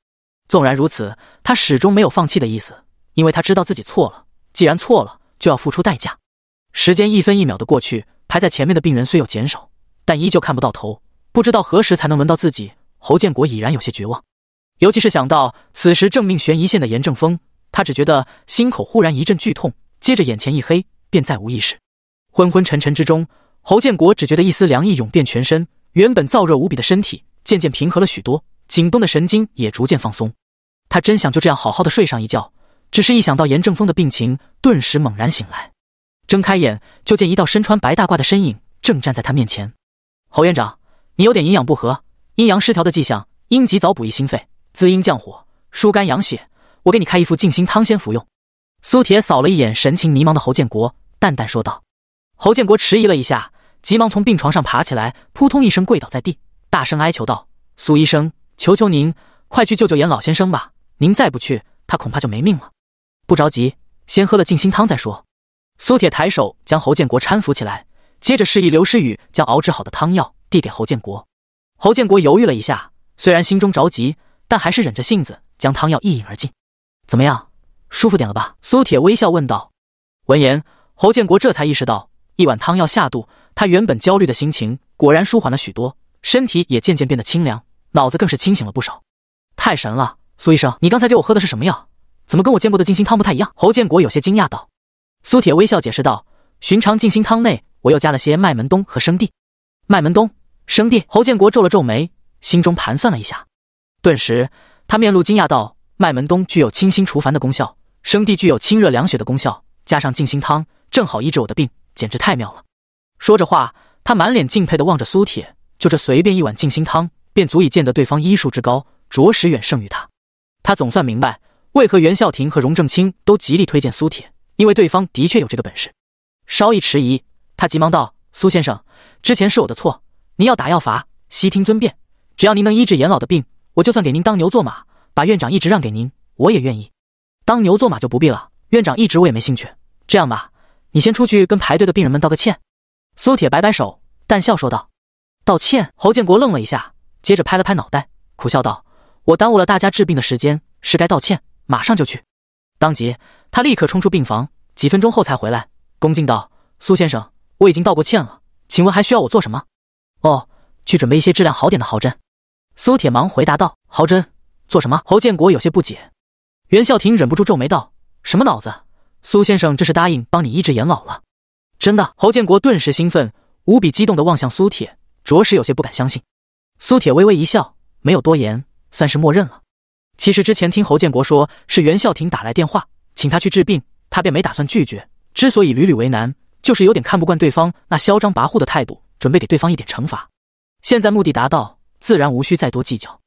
纵然如此，他始终没有放弃的意思，因为他知道自己错了，既然错了，就要付出代价。时间一分一秒的过去，排在前面的病人虽有减少，但依旧看不到头，不知道何时才能轮到自己。侯建国已然有些绝望，尤其是想到此时正命悬一线的严正风，他只觉得心口忽然一阵剧痛，接着眼前一黑，便再无意识。昏昏沉沉之中。侯建国只觉得一丝凉意涌遍全身，原本燥热无比的身体渐渐平和了许多，紧绷的神经也逐渐放松。他真想就这样好好的睡上一觉，只是一想到严正风的病情，顿时猛然醒来，睁开眼就见一道身穿白大褂的身影正站在他面前。“侯院长，你有点营养不和、阴阳失调的迹象，应及早补益心肺、滋阴降火、疏肝养血。我给你开一副静心汤先服用。”苏铁扫了一眼神情迷茫的侯建国，淡淡说道。侯建国迟疑了一下。急忙从病床上爬起来，扑通一声跪倒在地，大声哀求道：“苏医生，求求您，快去救救严老先生吧！您再不去，他恐怕就没命了。”“不着急，先喝了静心汤再说。”苏铁抬手将侯建国搀扶起来，接着示意刘诗雨将熬制好的汤药递给侯建国。侯建国犹豫了一下，虽然心中着急，但还是忍着性子将汤药一饮而尽。“怎么样，舒服点了吧？”苏铁微笑问道。闻言，侯建国这才意识到。一碗汤药下肚，他原本焦虑的心情果然舒缓了许多，身体也渐渐变得清凉，脑子更是清醒了不少。太神了，苏医生，你刚才给我喝的是什么药？怎么跟我见过的静心汤不太一样？侯建国有些惊讶道。苏铁微笑解释道：“寻常静心汤内，我又加了些麦门冬和生地。麦门冬、生地。”侯建国皱了皱眉，心中盘算了一下，顿时他面露惊讶道：“麦门冬具有清心除烦的功效，生地具有清热凉血的功效，加上静心汤，正好医治我的病。”简直太妙了！说着话，他满脸敬佩地望着苏铁，就这随便一碗静心汤，便足以见得对方医术之高，着实远胜于他。他总算明白，为何袁孝廷和荣正清都极力推荐苏铁，因为对方的确有这个本事。稍一迟疑，他急忙道：“苏先生，之前是我的错，您要打要罚，悉听尊便。只要您能医治严老的病，我就算给您当牛做马，把院长一直让给您，我也愿意。当牛做马就不必了，院长一直我也没兴趣。这样吧。”你先出去跟排队的病人们道个歉。”苏铁摆摆手，淡笑说道：“道歉。”侯建国愣了一下，接着拍了拍脑袋，苦笑道：“我耽误了大家治病的时间，是该道歉。”马上就去。当即，他立刻冲出病房，几分钟后才回来，恭敬道：“苏先生，我已经道过歉了，请问还需要我做什么？”“哦，去准备一些质量好点的毫针。”苏铁忙回答道：“毫针做什么？”侯建国有些不解。袁孝廷忍不住皱眉道：“什么脑子？”苏先生，这是答应帮你医治眼老了，真的？侯建国顿时兴奋，无比激动地望向苏铁，着实有些不敢相信。苏铁微微一笑，没有多言，算是默认了。其实之前听侯建国说，是袁孝廷打来电话，请他去治病，他便没打算拒绝。之所以屡屡为难，就是有点看不惯对方那嚣张跋扈的态度，准备给对方一点惩罚。现在目的达到，自然无需再多计较。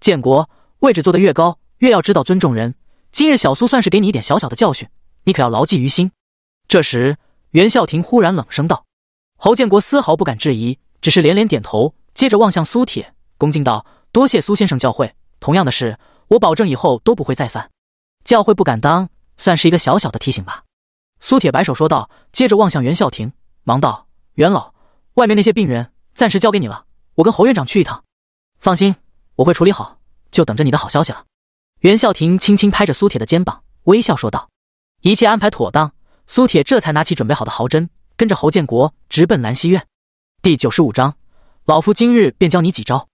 建国，位置坐得越高，越要知道尊重人。今日小苏算是给你一点小小的教训。你可要牢记于心。这时，袁孝廷忽然冷声道：“侯建国丝毫不敢质疑，只是连连点头，接着望向苏铁，恭敬道：‘多谢苏先生教诲。同样的事，我保证以后都不会再犯。’教诲不敢当，算是一个小小的提醒吧。”苏铁摆手说道，接着望向袁孝廷，忙道：“袁老，外面那些病人暂时交给你了，我跟侯院长去一趟。放心，我会处理好，就等着你的好消息了。”袁孝廷轻轻拍着苏铁的肩膀，微笑说道。一切安排妥当，苏铁这才拿起准备好的毫针，跟着侯建国直奔兰溪院。第九十五章，老夫今日便教你几招。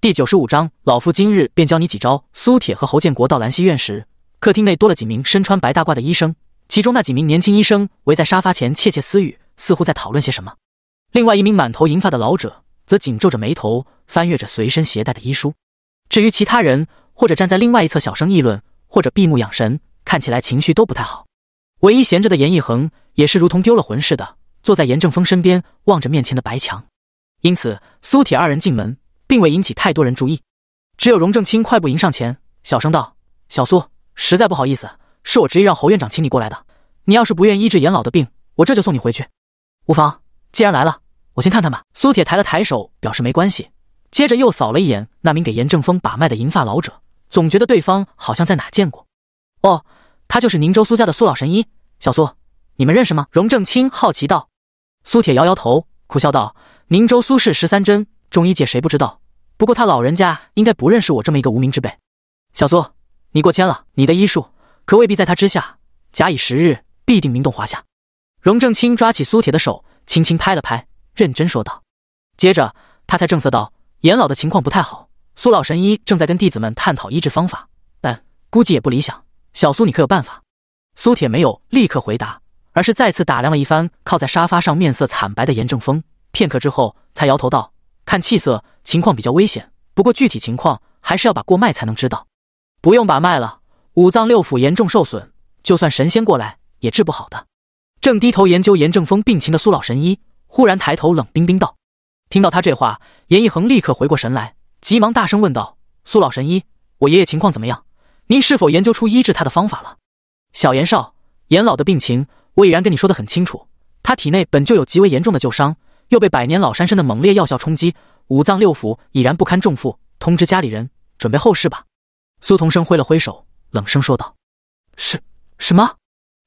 第九十五章，老夫今日便教你几招。苏铁和侯建国到兰溪院时，客厅内多了几名身穿白大褂的医生，其中那几名年轻医生围在沙发前窃窃私语，似乎在讨论些什么。另外一名满头银发的老者则紧皱着眉头，翻阅着随身携带的医书。至于其他人，或者站在另外一侧小声议论，或者闭目养神，看起来情绪都不太好。唯一闲着的严一恒也是如同丢了魂似的，坐在严正峰身边望着面前的白墙。因此，苏铁二人进门并未引起太多人注意，只有荣正清快步迎上前，小声道：“小苏，实在不好意思，是我执意让侯院长请你过来的。你要是不愿医治严老的病，我这就送你回去。无妨，既然来了，我先看看吧。”苏铁抬了抬手，表示没关系，接着又扫了一眼那名给严正峰把脉的银发老者，总觉得对方好像在哪见过。哦。他就是宁州苏家的苏老神医，小苏，你们认识吗？荣正清好奇道。苏铁摇摇头，苦笑道：“宁州苏氏十三针，中医界谁不知道？不过他老人家应该不认识我这么一个无名之辈。”小苏，你过谦了，你的医术可未必在他之下，假以时日，必定名动华夏。荣正清抓起苏铁的手，轻轻拍了拍，认真说道。接着，他才正色道：“严老的情况不太好，苏老神医正在跟弟子们探讨医治方法，但估计也不理想。”小苏，你可有办法？苏铁没有立刻回答，而是再次打量了一番靠在沙发上面色惨白的严正风，片刻之后才摇头道：“看气色，情况比较危险。不过具体情况还是要把过脉才能知道。”“不用把脉了，五脏六腑严重受损，就算神仙过来也治不好的。”正低头研究严正风病情的苏老神医忽然抬头，冷冰冰道：“听到他这话，严一恒立刻回过神来，急忙大声问道：‘苏老神医，我爷爷情况怎么样？’”您是否研究出医治他的方法了，小严少？严老的病情，我已然跟你说得很清楚。他体内本就有极为严重的旧伤，又被百年老山参的猛烈药效冲击，五脏六腑已然不堪重负。通知家里人，准备后事吧。苏同生挥了挥手，冷声说道：“是？什么？”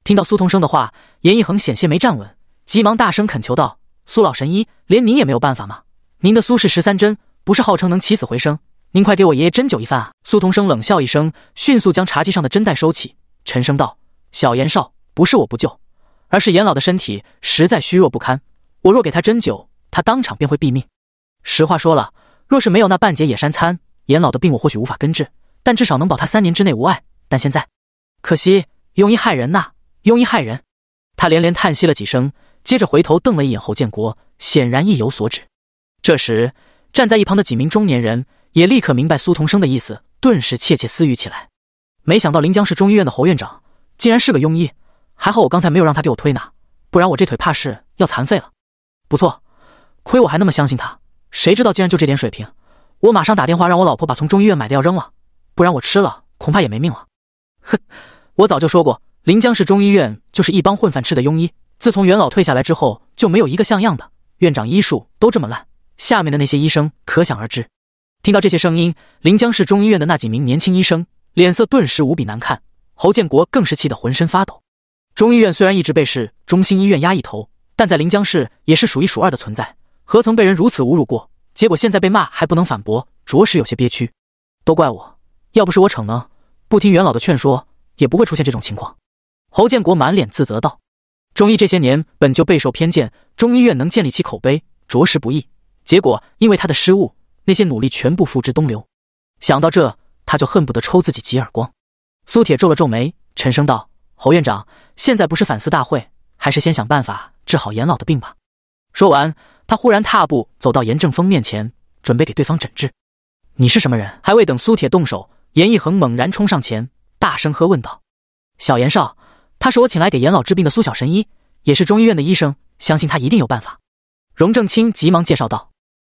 听到苏同生的话，严一恒险些没站稳，急忙大声恳求道：“苏老神医，连您也没有办法吗？您的苏氏十三针不是号称能起死回生？”您快给我爷爷斟酒一番啊！苏同生冷笑一声，迅速将茶几上的针袋收起，沉声道：“小严少，不是我不救，而是严老的身体实在虚弱不堪。我若给他针灸，他当场便会毙命。实话说了，若是没有那半截野山参，严老的病我或许无法根治，但至少能保他三年之内无碍。但现在，可惜，庸医害人呐！庸医害人！”他连连叹息了几声，接着回头瞪了一眼侯建国，显然意有所指。这时，站在一旁的几名中年人。也立刻明白苏同生的意思，顿时窃窃私语起来。没想到临江市中医院的侯院长竟然是个庸医，还好我刚才没有让他给我推拿，不然我这腿怕是要残废了。不错，亏我还那么相信他，谁知道竟然就这点水平。我马上打电话让我老婆把从中医院买的药扔了，不然我吃了恐怕也没命了。哼，我早就说过，临江市中医院就是一帮混饭吃的庸医。自从元老退下来之后，就没有一个像样的院长，医术都这么烂，下面的那些医生可想而知。听到这些声音，临江市中医院的那几名年轻医生脸色顿时无比难看，侯建国更是气得浑身发抖。中医院虽然一直被市中心医院压一头，但在临江市也是数一数二的存在，何曾被人如此侮辱过？结果现在被骂还不能反驳，着实有些憋屈。都怪我，要不是我逞能，不听元老的劝说，也不会出现这种情况。侯建国满脸自责道：“中医这些年本就备受偏见，中医院能建立起口碑，着实不易。结果因为他的失误。”那些努力全部付之东流，想到这，他就恨不得抽自己几耳光。苏铁皱了皱眉，沉声道：“侯院长，现在不是反思大会，还是先想办法治好严老的病吧。”说完，他忽然踏步走到严正风面前，准备给对方诊治。你是什么人？还未等苏铁动手，严一恒猛然冲上前，大声喝问道：“小严少，他是我请来给严老治病的苏小神医，也是中医院的医生，相信他一定有办法。”荣正清急忙介绍道：“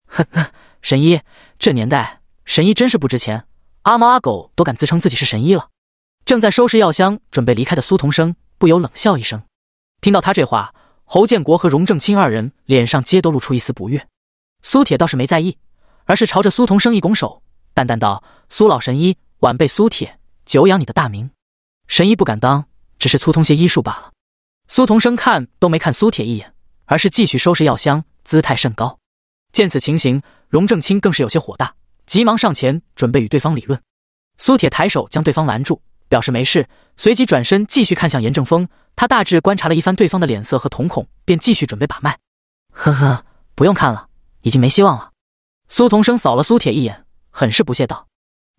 呵呵。”神医，这年代神医真是不值钱，阿猫阿狗都敢自称自己是神医了。正在收拾药箱准备离开的苏同生不由冷笑一声。听到他这话，侯建国和荣正清二人脸上皆都露出一丝不悦。苏铁倒是没在意，而是朝着苏同生一拱手，淡淡道：“苏老神医，晚辈苏铁，久仰你的大名。神医不敢当，只是粗通些医术罢了。”苏同生看都没看苏铁一眼，而是继续收拾药箱，姿态甚高。见此情形，荣正清更是有些火大，急忙上前准备与对方理论。苏铁抬手将对方拦住，表示没事，随即转身继续看向严正风。他大致观察了一番对方的脸色和瞳孔，便继续准备把脉。呵呵，不用看了，已经没希望了。苏同生扫了苏铁一眼，很是不屑道：“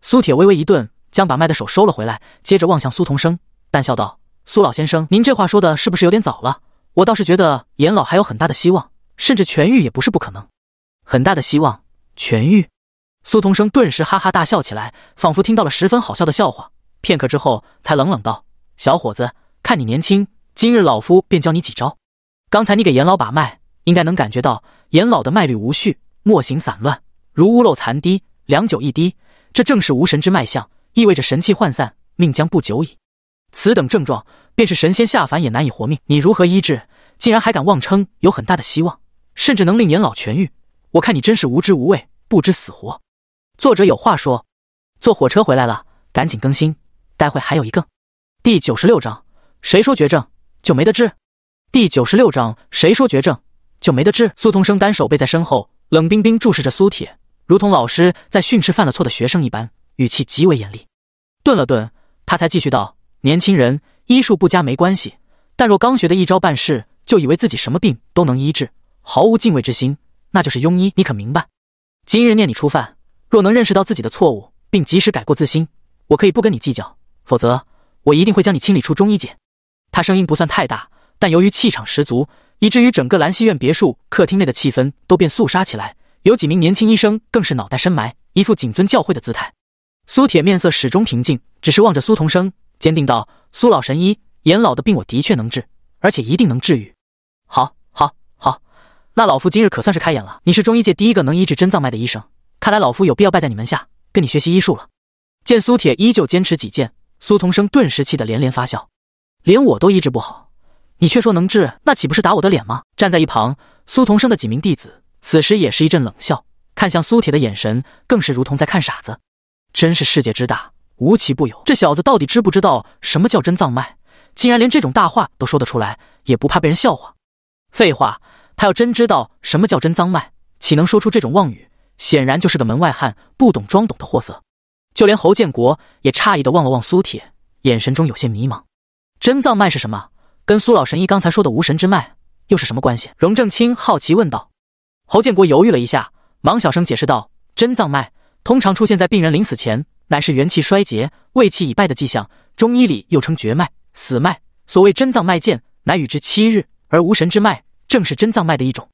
苏铁微微一顿，将把脉的手收了回来，接着望向苏同生，淡笑道：‘苏老先生，您这话说的是不是有点早了？我倒是觉得严老还有很大的希望，甚至痊愈也不是不可能。’”很大的希望痊愈，苏同生顿时哈哈大笑起来，仿佛听到了十分好笑的笑话。片刻之后，才冷冷道：“小伙子，看你年轻，今日老夫便教你几招。刚才你给严老把脉，应该能感觉到严老的脉律无序，脉形散乱，如屋漏残滴，良久一滴。这正是无神之脉象，意味着神气涣散，命将不久矣。此等症状，便是神仙下凡也难以活命。你如何医治？竟然还敢妄称有很大的希望，甚至能令严老痊愈？”我看你真是无知无畏，不知死活。作者有话说：坐火车回来了，赶紧更新。待会还有一个。第九十六章：谁说绝症就没得治？第九十六章：谁说绝症就没得治？苏同生单手背在身后，冷冰冰注视着苏铁，如同老师在训斥犯了错的学生一般，语气极为严厉。顿了顿，他才继续道：“年轻人，医术不佳没关系，但若刚学的一招半式，就以为自己什么病都能医治，毫无敬畏之心。”那就是庸医，你可明白？今日念你初犯，若能认识到自己的错误并及时改过自新，我可以不跟你计较；否则，我一定会将你清理出中医界。他声音不算太大，但由于气场十足，以至于整个兰溪苑别墅客厅内的气氛都变肃杀起来。有几名年轻医生更是脑袋深埋，一副谨遵教诲的姿态。苏铁面色始终平静，只是望着苏同生，坚定道：“苏老神医，严老的病我的确能治，而且一定能治愈。”好，好，好。那老夫今日可算是开眼了。你是中医界第一个能医治真脏脉的医生，看来老夫有必要拜在你门下，跟你学习医术了。见苏铁依旧坚持己见，苏同生顿时气得连连发笑。连我都医治不好，你却说能治，那岂不是打我的脸吗？站在一旁，苏同生的几名弟子此时也是一阵冷笑，看向苏铁的眼神更是如同在看傻子。真是世界之大，无奇不有。这小子到底知不知道什么叫真脏脉？竟然连这种大话都说得出来，也不怕被人笑话？废话。他要真知道什么叫真脏脉，岂能说出这种妄语？显然就是个门外汉，不懂装懂的货色。就连侯建国也诧异的望了望苏铁，眼神中有些迷茫。真脏脉是什么？跟苏老神医刚才说的无神之脉又是什么关系？荣正清好奇问道。侯建国犹豫了一下，忙小声解释道：“真脏脉通常出现在病人临死前，乃是元气衰竭、胃气已败的迹象。中医里又称绝脉、死脉。所谓真脏脉见，乃与之七日，而无神之脉。”正是真藏脉的一种。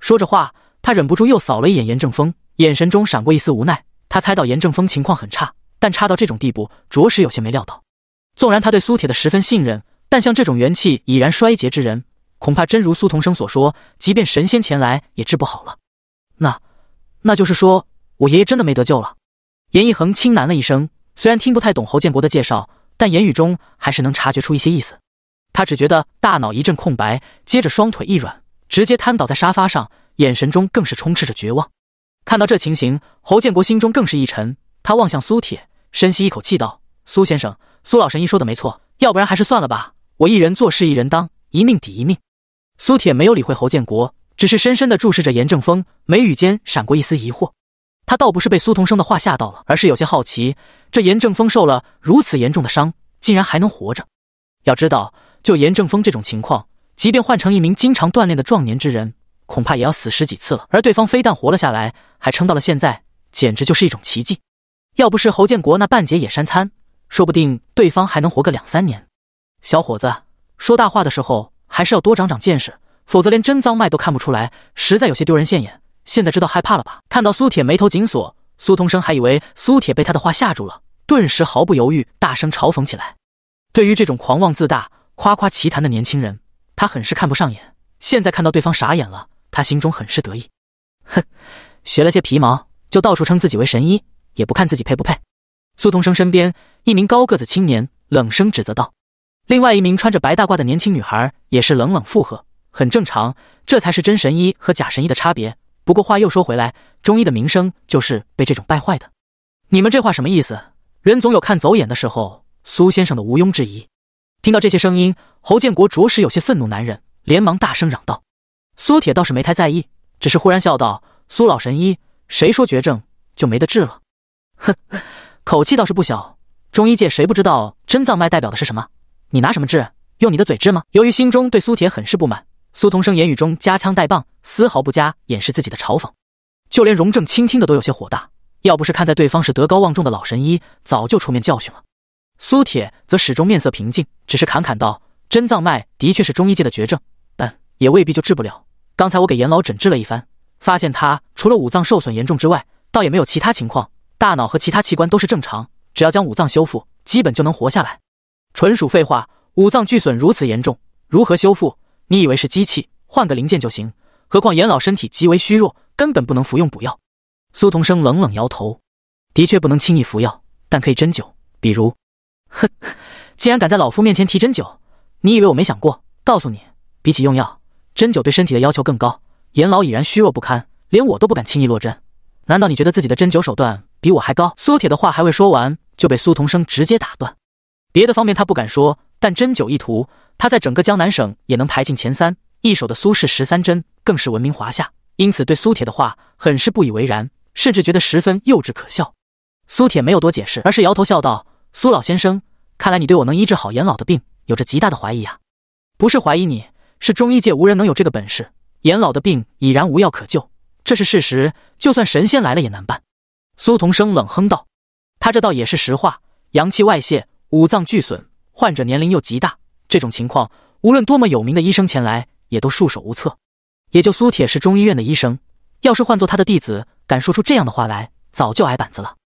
说着话，他忍不住又扫了一眼严正风，眼神中闪过一丝无奈。他猜到严正风情况很差，但差到这种地步，着实有些没料到。纵然他对苏铁的十分信任，但像这种元气已然衰竭之人，恐怕真如苏童生所说，即便神仙前来也治不好了。那，那就是说我爷爷真的没得救了？严一恒轻喃了一声，虽然听不太懂侯建国的介绍，但言语中还是能察觉出一些意思。他只觉得大脑一阵空白，接着双腿一软，直接瘫倒在沙发上，眼神中更是充斥着绝望。看到这情形，侯建国心中更是一沉，他望向苏铁，深吸一口气道：“苏先生，苏老神医说的没错，要不然还是算了吧，我一人做事一人当，一命抵一命。”苏铁没有理会侯建国，只是深深的注视着严正风，眉宇间闪过一丝疑惑。他倒不是被苏同生的话吓到了，而是有些好奇，这严正风受了如此严重的伤，竟然还能活着。要知道。就严正峰这种情况，即便换成一名经常锻炼的壮年之人，恐怕也要死十几次了。而对方非但活了下来，还撑到了现在，简直就是一种奇迹。要不是侯建国那半截野山参，说不定对方还能活个两三年。小伙子说大话的时候，还是要多长长见识，否则连真脏脉都看不出来，实在有些丢人现眼。现在知道害怕了吧？看到苏铁眉头紧锁，苏通生还以为苏铁被他的话吓住了，顿时毫不犹豫大声嘲讽起来。对于这种狂妄自大，夸夸其谈的年轻人，他很是看不上眼。现在看到对方傻眼了，他心中很是得意。哼，学了些皮毛就到处称自己为神医，也不看自己配不配。苏同生身边一名高个子青年冷声指责道：“另外一名穿着白大褂的年轻女孩也是冷冷附和：‘很正常，这才是真神医和假神医的差别。’不过话又说回来，中医的名声就是被这种败坏的。你们这话什么意思？人总有看走眼的时候，苏先生的毋庸置疑。”听到这些声音，侯建国着实有些愤怒难忍，连忙大声嚷道：“苏铁倒是没太在意，只是忽然笑道：‘苏老神医，谁说绝症就没得治了？’哼，口气倒是不小。中医界谁不知道真脏脉代表的是什么？你拿什么治？用你的嘴治吗？由于心中对苏铁很是不满，苏同生言语中夹枪带棒，丝毫不加掩饰自己的嘲讽，就连荣正倾听的都有些火大。要不是看在对方是德高望重的老神医，早就出面教训了。”苏铁则始终面色平静，只是侃侃道：“真脏脉的确是中医界的绝症，但也未必就治不了。刚才我给严老诊治了一番，发现他除了五脏受损严重之外，倒也没有其他情况，大脑和其他器官都是正常。只要将五脏修复，基本就能活下来。”纯属废话，五脏俱损如此严重，如何修复？你以为是机器，换个零件就行？何况严老身体极为虚弱，根本不能服用补药。苏同生冷冷摇头：“的确不能轻易服药，但可以针灸，比如……”哼，既然敢在老夫面前提针灸，你以为我没想过？告诉你，比起用药，针灸对身体的要求更高。严老已然虚弱不堪，连我都不敢轻易落针。难道你觉得自己的针灸手段比我还高？苏铁的话还未说完，就被苏同生直接打断。别的方面他不敢说，但针灸一途，他在整个江南省也能排进前三。一手的苏氏十三针更是闻名华夏，因此对苏铁的话很是不以为然，甚至觉得十分幼稚可笑。苏铁没有多解释，而是摇头笑道。苏老先生，看来你对我能医治好严老的病有着极大的怀疑啊！不是怀疑你，是中医界无人能有这个本事。严老的病已然无药可救，这是事实。就算神仙来了也难办。苏同生冷哼道：“他这倒也是实话。阳气外泄，五脏俱损，患者年龄又极大，这种情况无论多么有名的医生前来，也都束手无策。也就苏铁是中医院的医生，要是换做他的弟子，敢说出这样的话来，早就挨板子了。”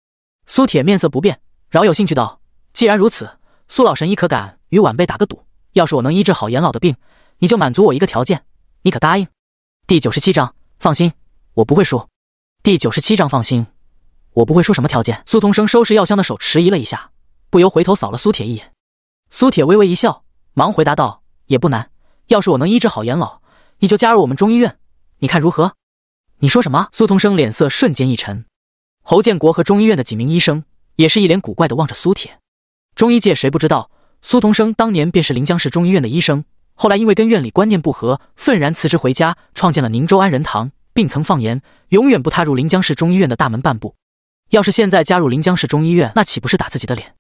苏铁面色不变。饶有兴趣道：“既然如此，苏老神医可敢与晚辈打个赌？要是我能医治好严老的病，你就满足我一个条件，你可答应？”第九十七章放心，我不会输。第九十七章放心，我不会输。什么条件？苏同生收拾药箱的手迟疑了一下，不由回头扫了苏铁一眼。苏铁微微一笑，忙回答道：“也不难。要是我能医治好严老，你就加入我们中医院，你看如何？”你说什么？苏同生脸色瞬间一沉。侯建国和中医院的几名医生。也是一脸古怪的望着苏铁，中医界谁不知道苏同生当年便是临江市中医院的医生，后来因为跟院里观念不合，愤然辞职回家，创建了宁州安仁堂，并曾放言永远不踏入临江市中医院的大门半步。要是现在加入临江市中医院，那岂不是打自己的脸？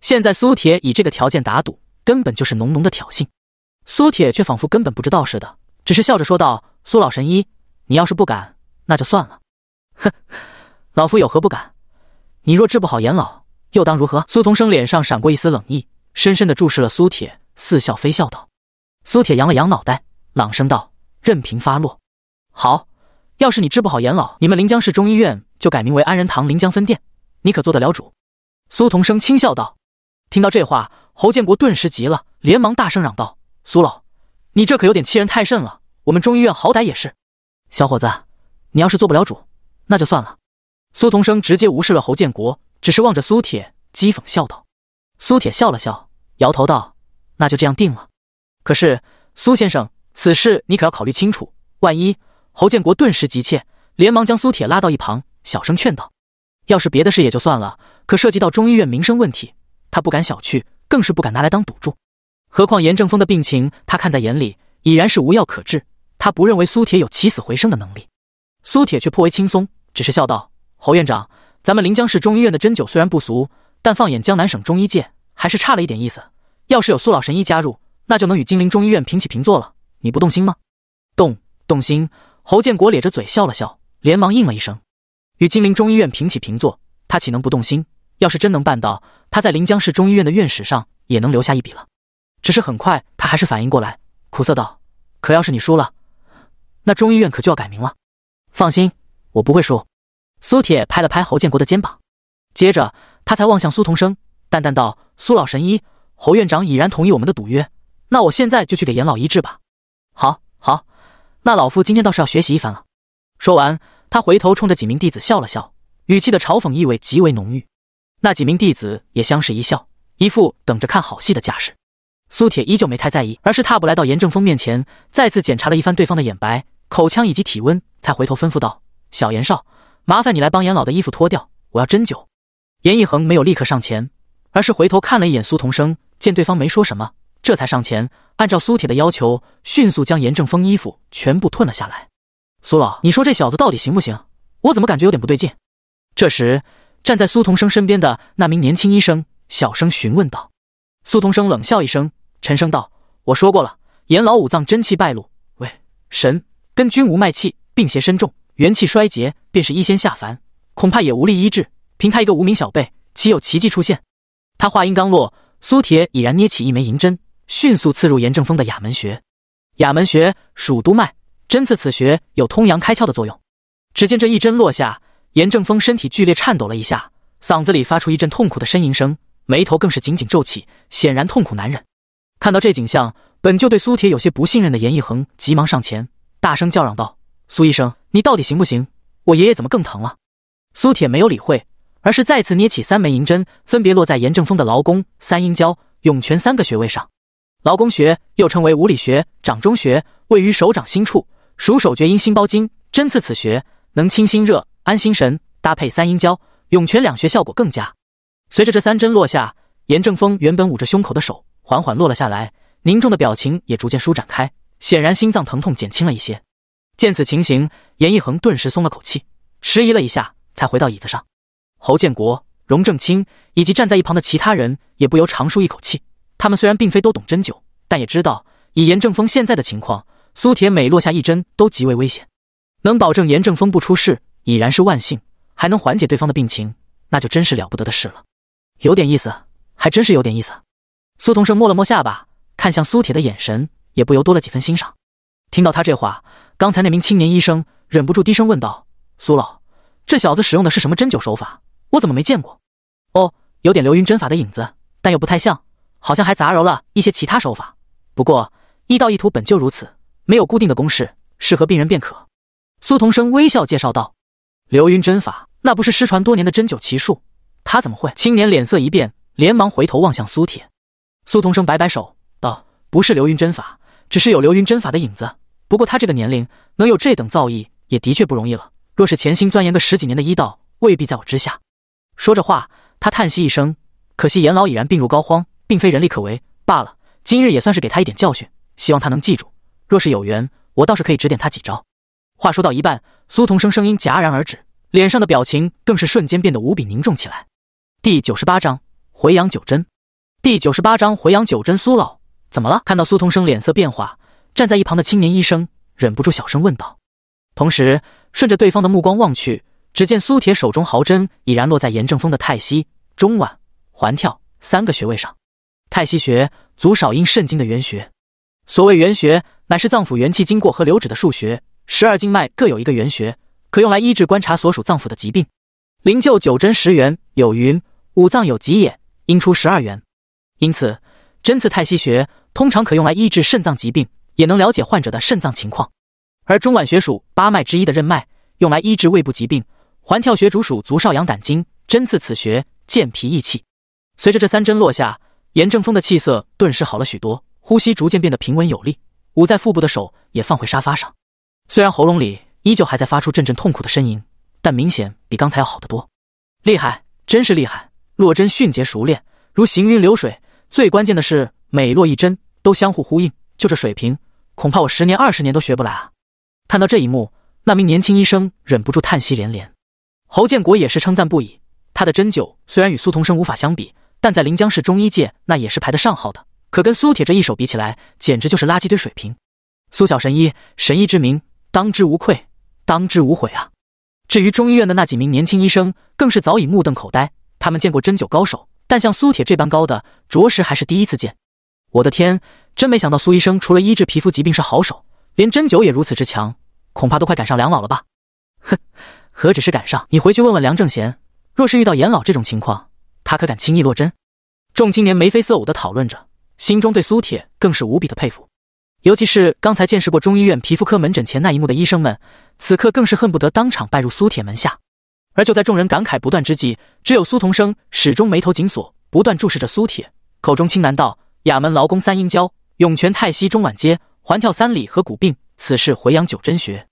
现在苏铁以这个条件打赌，根本就是浓浓的挑衅。苏铁却仿佛根本不知道似的，只是笑着说道：“苏老神医，你要是不敢，那就算了。哼，老夫有何不敢？”你若治不好严老，又当如何？苏同生脸上闪过一丝冷意，深深的注视了苏铁，似笑非笑道：“苏铁，扬了扬脑袋，朗声道：任凭发落。好，要是你治不好严老，你们临江市中医院就改名为安仁堂临江分店，你可做得了主？”苏同生轻笑道。听到这话，侯建国顿时急了，连忙大声嚷道：“苏老，你这可有点欺人太甚了！我们中医院好歹也是……小伙子，你要是做不了主，那就算了。”苏同生直接无视了侯建国，只是望着苏铁讥讽笑道：“苏铁笑了笑，摇头道：‘那就这样定了。’可是苏先生，此事你可要考虑清楚，万一……”侯建国顿时急切，连忙将苏铁拉到一旁，小声劝道：“要是别的事也就算了，可涉及到中医院民生问题，他不敢小觑，更是不敢拿来当赌注。何况严正风的病情，他看在眼里，已然是无药可治，他不认为苏铁有起死回生的能力。”苏铁却颇为轻松，只是笑道。侯院长，咱们临江市中医院的针灸虽然不俗，但放眼江南省中医界，还是差了一点意思。要是有苏老神医加入，那就能与金陵中医院平起平坐了。你不动心吗？动动心。侯建国咧着嘴笑了笑，连忙应了一声。与金陵中医院平起平坐，他岂能不动心？要是真能办到，他在临江市中医院的院史上也能留下一笔了。只是很快，他还是反应过来，苦涩道：“可要是你输了，那中医院可就要改名了。”放心，我不会输。苏铁拍了拍侯建国的肩膀，接着他才望向苏同生，淡淡道：“苏老神医，侯院长已然同意我们的赌约，那我现在就去给严老医治吧。”“好，好，那老夫今天倒是要学习一番了。”说完，他回头冲着几名弟子笑了笑，语气的嘲讽意味极为浓郁。那几名弟子也相视一笑，一副等着看好戏的架势。苏铁依旧没太在意，而是踏步来到严正峰面前，再次检查了一番对方的眼白、口腔以及体温，才回头吩咐道：“小严少。”麻烦你来帮严老的衣服脱掉，我要针灸。严一恒没有立刻上前，而是回头看了一眼苏同生，见对方没说什么，这才上前，按照苏铁的要求，迅速将严正风衣服全部褪了下来。苏老，你说这小子到底行不行？我怎么感觉有点不对劲？这时，站在苏同生身边的那名年轻医生小声询问道。苏同生冷笑一声，沉声道：“我说过了，严老五脏真气败露，喂，神、跟、君无脉气，病邪深重，元气衰竭。”便是医仙下凡，恐怕也无力医治。凭他一个无名小辈，岂有奇迹出现？他话音刚落，苏铁已然捏起一枚银针，迅速刺入严正风的哑门穴。哑门穴属督脉，针刺此穴有通阳开窍的作用。只见这一针落下，严正风身体剧烈颤抖了一下，嗓子里发出一阵痛苦的呻吟声，眉头更是紧紧皱起，显然痛苦难忍。看到这景象，本就对苏铁有些不信任的严一恒急忙上前，大声叫嚷道：“苏医生，你到底行不行？”我爷爷怎么更疼了？苏铁没有理会，而是再次捏起三枚银针，分别落在严正峰的劳宫、三阴交、涌泉三个穴位上。劳宫穴又称为五里穴、掌中穴，位于手掌心处，属手厥阴心包经。针刺此穴能清心热、安心神，搭配三阴交、涌泉两穴，效果更佳。随着这三针落下，严正峰原本捂着胸口的手缓缓落了下来，凝重的表情也逐渐舒展开，显然心脏疼痛减轻了一些。见此情形，严一恒顿时松了口气，迟疑了一下，才回到椅子上。侯建国、荣正清以及站在一旁的其他人也不由长舒一口气。他们虽然并非都懂针灸，但也知道以严正风现在的情况，苏铁每落下一针都极为危险。能保证严正风不出事，已然是万幸；还能缓解对方的病情，那就真是了不得的事了。有点意思，还真是有点意思。苏同生摸了摸下巴，看向苏铁的眼神也不由多了几分欣赏。听到他这话。刚才那名青年医生忍不住低声问道：“苏老，这小子使用的是什么针灸手法？我怎么没见过？”“哦，有点流云针法的影子，但又不太像，好像还杂糅了一些其他手法。不过，医道意图本就如此，没有固定的公式，适合病人便可。”苏同生微笑介绍道：“流云针法，那不是失传多年的针灸奇术，他怎么会？”青年脸色一变，连忙回头望向苏铁。苏同生摆摆手道：“不是流云针法，只是有流云针法的影子。”不过他这个年龄能有这等造诣，也的确不容易了。若是潜心钻研个十几年的医道，未必在我之下。说着话，他叹息一声，可惜严老已然病入膏肓，并非人力可为罢了。今日也算是给他一点教训，希望他能记住。若是有缘，我倒是可以指点他几招。话说到一半，苏同生声音戛然而止，脸上的表情更是瞬间变得无比凝重起来。第九十八章回阳九针。第九十八章回阳九针。苏老怎么了？看到苏同生脸色变化。站在一旁的青年医生忍不住小声问道，同时顺着对方的目光望去，只见苏铁手中毫针已然落在严正风的太溪、中脘、环跳三个穴位上。太溪穴足少阴肾经的原穴，所谓原穴，乃是脏腑元气经过和流止的腧穴，十二经脉各有一个原穴，可用来医治观察所属脏腑的疾病。灵柩九针十元，有云：五脏有疾也，应出十二元。因此，针刺太溪穴通常可用来医治肾脏疾病。也能了解患者的肾脏情况，而中脘穴属八脉之一的任脉，用来医治胃部疾病。环跳穴属足少阳胆经，针刺此穴健脾益气。随着这三针落下，严正风的气色顿时好了许多，呼吸逐渐变得平稳有力，捂在腹部的手也放回沙发上。虽然喉咙里依旧还在发出阵阵痛苦的呻吟，但明显比刚才要好得多。厉害，真是厉害！落针迅捷熟练，如行云流水。最关键的是，每落一针都相互呼应，就这水平。恐怕我十年二十年都学不来啊！看到这一幕，那名年轻医生忍不住叹息连连。侯建国也是称赞不已。他的针灸虽然与苏同生无法相比，但在临江市中医界那也是排得上号的。可跟苏铁这一手比起来，简直就是垃圾堆水平。苏小神医，神医之名当之无愧，当之无愧啊！至于中医院的那几名年轻医生，更是早已目瞪口呆。他们见过针灸高手，但像苏铁这般高的，着实还是第一次见。我的天，真没想到苏医生除了医治皮肤疾病是好手，连针灸也如此之强，恐怕都快赶上梁老了吧？哼，何止是赶上！你回去问问梁正贤，若是遇到严老这种情况，他可敢轻易落针？众青年眉飞色舞的讨论着，心中对苏铁更是无比的佩服。尤其是刚才见识过中医院皮肤科门诊前那一幕的医生们，此刻更是恨不得当场拜入苏铁门下。而就在众人感慨不断之际，只有苏同生始终眉头紧锁，不断注视着苏铁，口中轻喃道。雅门劳宫三阴交，涌泉太息中脘接，环跳三里合谷病，此事回阳九针穴。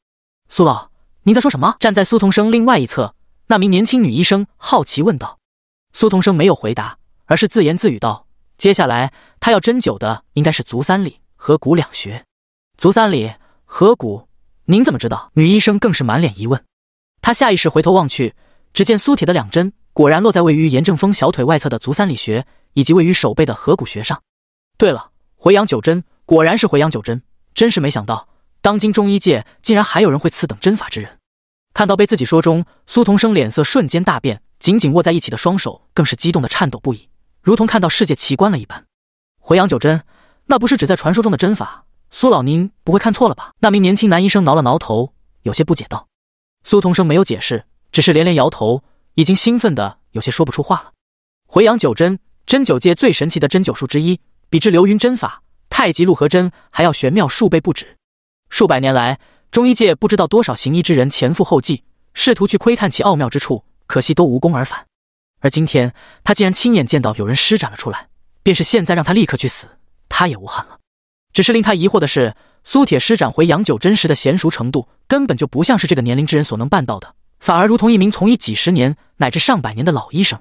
苏老，您在说什么？站在苏同生另外一侧，那名年轻女医生好奇问道。苏同生没有回答，而是自言自语道：“接下来他要针灸的应该是足三里和谷两穴。足三里、合谷，您怎么知道？”女医生更是满脸疑问。她下意识回头望去，只见苏铁的两针果然落在位于严正峰小腿外侧的足三里穴，以及位于手背的合谷穴上。对了，回阳九针果然是回阳九针，真是没想到，当今中医界竟然还有人会此等针法之人。看到被自己说中，苏童生脸色瞬间大变，紧紧握在一起的双手更是激动的颤抖不已，如同看到世界奇观了一般。回阳九针，那不是只在传说中的针法？苏老您不会看错了吧？那名年轻男医生挠了挠头，有些不解道。苏童生没有解释，只是连连摇头，已经兴奋的有些说不出话了。回阳九针，针灸界最神奇的针灸术之一。比之流云针法、太极陆鹤针还要玄妙数倍不止。数百年来，中医界不知道多少行医之人前赴后继，试图去窥探其奥妙之处，可惜都无功而返。而今天，他竟然亲眼见到有人施展了出来，便是现在让他立刻去死，他也无憾了。只是令他疑惑的是，苏铁施展回杨九针时的娴熟程度，根本就不像是这个年龄之人所能办到的，反而如同一名从医几十年乃至上百年的老医生。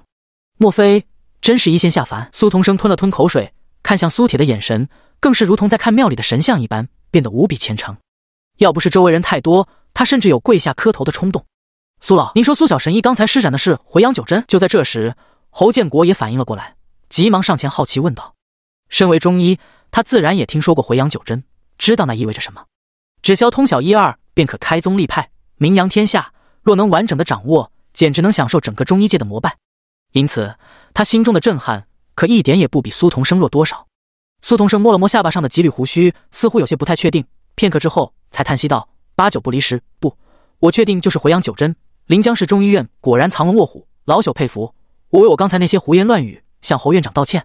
莫非真是一线下凡？苏同生吞了吞口水。看向苏铁的眼神，更是如同在看庙里的神像一般，变得无比虔诚。要不是周围人太多，他甚至有跪下磕头的冲动。苏老，您说苏小神医刚才施展的是回阳九针？就在这时，侯建国也反应了过来，急忙上前好奇问道。身为中医，他自然也听说过回阳九针，知道那意味着什么。只消通晓一二，便可开宗立派，名扬天下。若能完整的掌握，简直能享受整个中医界的膜拜。因此，他心中的震撼。可一点也不比苏同生弱多少。苏同生摸了摸下巴上的几缕胡须，似乎有些不太确定。片刻之后，才叹息道：“八九不离十，不，我确定就是回阳九针。临江市中医院果然藏龙卧虎，老朽佩服。我为我刚才那些胡言乱语向侯院长道歉。”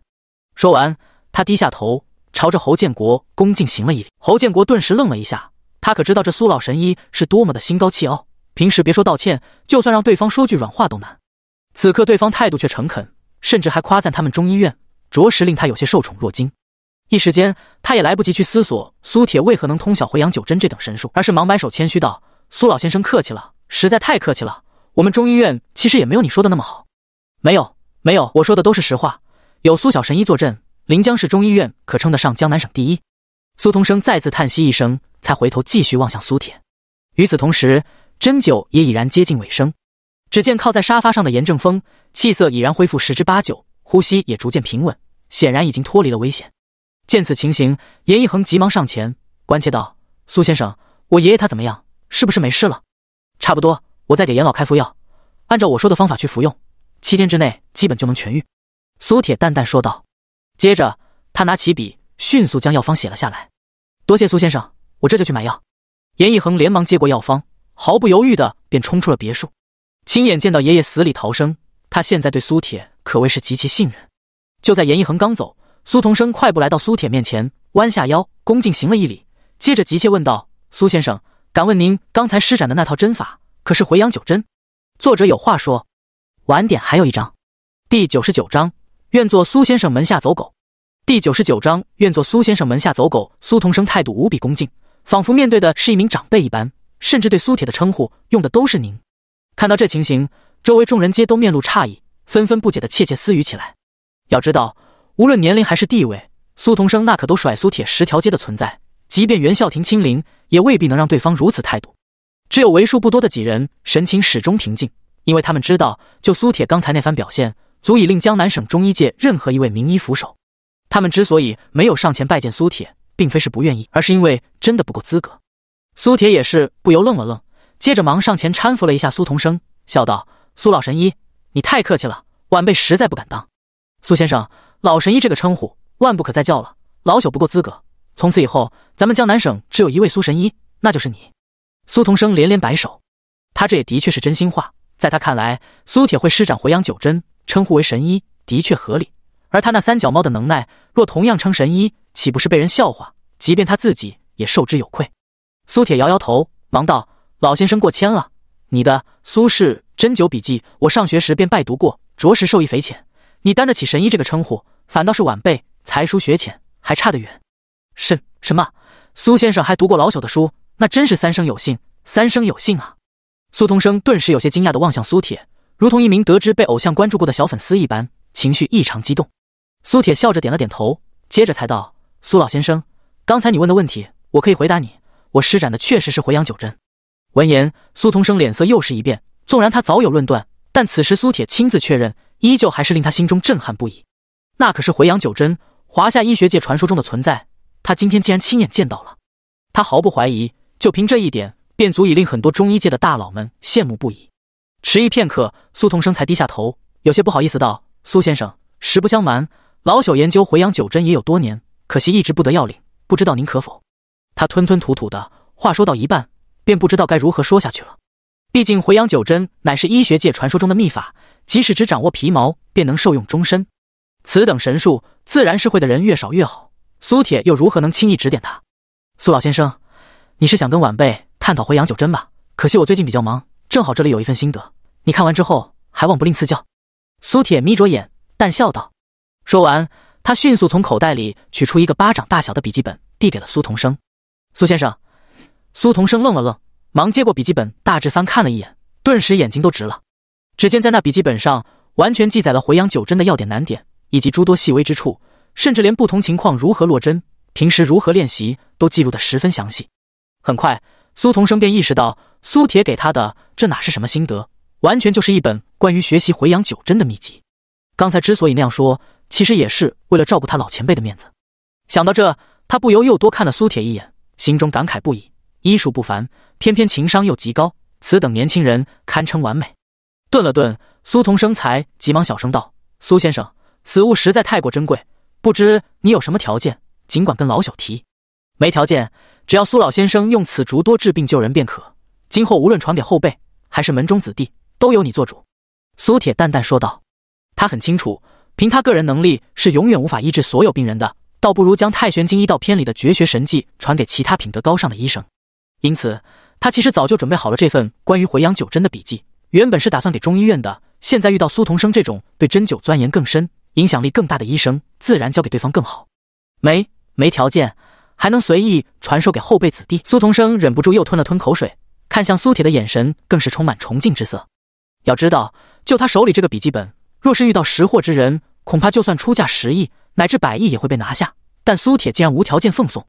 说完，他低下头，朝着侯建国恭敬行了一礼。侯建国顿时愣了一下，他可知道这苏老神医是多么的心高气傲，平时别说道歉，就算让对方说句软话都难。此刻对方态度却诚恳。甚至还夸赞他们中医院，着实令他有些受宠若惊。一时间，他也来不及去思索苏铁为何能通晓回阳九针这等神术，而是忙摆手谦虚道：“苏老先生客气了，实在太客气了。我们中医院其实也没有你说的那么好。”“没有，没有，我说的都是实话。有苏小神医坐镇，临江市中医院可称得上江南省第一。”苏同生再次叹息一声，才回头继续望向苏铁。与此同时，针灸也已然接近尾声。只见靠在沙发上的严正峰，气色已然恢复十之八九，呼吸也逐渐平稳，显然已经脱离了危险。见此情形，严一恒急忙上前，关切道：“苏先生，我爷爷他怎么样？是不是没事了？”“差不多，我再给严老开副药，按照我说的方法去服用，七天之内基本就能痊愈。”苏铁淡淡说道。接着，他拿起笔，迅速将药方写了下来。“多谢苏先生，我这就去买药。”严一恒连忙接过药方，毫不犹豫的便冲出了别墅。亲眼见到爷爷死里逃生，他现在对苏铁可谓是极其信任。就在严一恒刚走，苏同生快步来到苏铁面前，弯下腰恭敬行了一礼，接着急切问道：“苏先生，敢问您刚才施展的那套针法，可是回阳九针？”作者有话说：晚点还有一章。第九十九章：愿做苏先生门下走狗。第九十九章：愿做苏先生门下走狗。苏同生态度无比恭敬，仿佛面对的是一名长辈一般，甚至对苏铁的称呼用的都是“您”。看到这情形，周围众人皆都面露诧异，纷纷不解的窃窃私语起来。要知道，无论年龄还是地位，苏同生那可都甩苏铁十条街的存在。即便袁孝廷亲临，也未必能让对方如此态度。只有为数不多的几人神情始终平静，因为他们知道，就苏铁刚才那番表现，足以令江南省中医界任何一位名医俯首。他们之所以没有上前拜见苏铁，并非是不愿意，而是因为真的不够资格。苏铁也是不由愣了愣。接着忙上前搀扶了一下苏同生，笑道：“苏老神医，你太客气了，晚辈实在不敢当。苏先生，老神医这个称呼万不可再叫了，老朽不够资格。从此以后，咱们江南省只有一位苏神医，那就是你。”苏同生连连摆手，他这也的确是真心话。在他看来，苏铁会施展回阳九针，称呼为神医，的确合理。而他那三脚猫的能耐，若同样称神医，岂不是被人笑话？即便他自己也受之有愧。苏铁摇摇头，忙道。老先生过谦了，你的《苏轼针灸笔记》，我上学时便拜读过，着实受益匪浅。你担得起“神医”这个称呼，反倒是晚辈才疏学浅，还差得远。是？什么？苏先生还读过老朽的书？那真是三生有幸，三生有幸啊！苏同生顿时有些惊讶地望向苏铁，如同一名得知被偶像关注过的小粉丝一般，情绪异常激动。苏铁笑着点了点头，接着才道：“苏老先生，刚才你问的问题，我可以回答你。我施展的确实是回阳九针。”闻言，苏同生脸色又是一变。纵然他早有论断，但此时苏铁亲自确认，依旧还是令他心中震撼不已。那可是回阳九针，华夏医学界传说中的存在。他今天竟然亲眼见到了，他毫不怀疑，就凭这一点，便足以令很多中医界的大佬们羡慕不已。迟疑片刻，苏同生才低下头，有些不好意思道：“苏先生，实不相瞒，老朽研究回阳九针也有多年，可惜一直不得要领。不知道您可否？”他吞吞吐吐的话说到一半。便不知道该如何说下去了。毕竟回阳九针乃是医学界传说中的秘法，即使只掌握皮毛，便能受用终身。此等神术，自然是会的人越少越好。苏铁又如何能轻易指点他？苏老先生，你是想跟晚辈探讨回阳九针吧？可惜我最近比较忙，正好这里有一份心得，你看完之后，还望不吝赐教。苏铁眯着眼，淡笑道。说完，他迅速从口袋里取出一个巴掌大小的笔记本，递给了苏童生。苏先生。苏同生愣了愣，忙接过笔记本，大致翻看了一眼，顿时眼睛都直了。只见在那笔记本上，完全记载了回阳九针的要点难点，以及诸多细微之处，甚至连不同情况如何落针，平时如何练习都记录的十分详细。很快，苏同生便意识到，苏铁给他的这哪是什么心得，完全就是一本关于学习回阳九针的秘籍。刚才之所以那样说，其实也是为了照顾他老前辈的面子。想到这，他不由又多看了苏铁一眼，心中感慨不已。医术不凡，偏偏情商又极高，此等年轻人堪称完美。顿了顿，苏童生才急忙小声道：“苏先生，此物实在太过珍贵，不知你有什么条件，尽管跟老朽提。没条件，只要苏老先生用此竹多治病救人便可。今后无论传给后辈，还是门中子弟，都由你做主。”苏铁淡淡说道。他很清楚，凭他个人能力是永远无法医治所有病人的，倒不如将《太玄经》医道篇里的绝学神技传给其他品德高尚的医生。因此，他其实早就准备好了这份关于回阳九针的笔记，原本是打算给中医院的。现在遇到苏同生这种对针灸钻研更深、影响力更大的医生，自然交给对方更好。没没条件，还能随意传授给后辈子弟。苏同生忍不住又吞了吞口水，看向苏铁的眼神更是充满崇敬之色。要知道，就他手里这个笔记本，若是遇到识货之人，恐怕就算出价十亿乃至百亿也会被拿下。但苏铁竟然无条件奉送。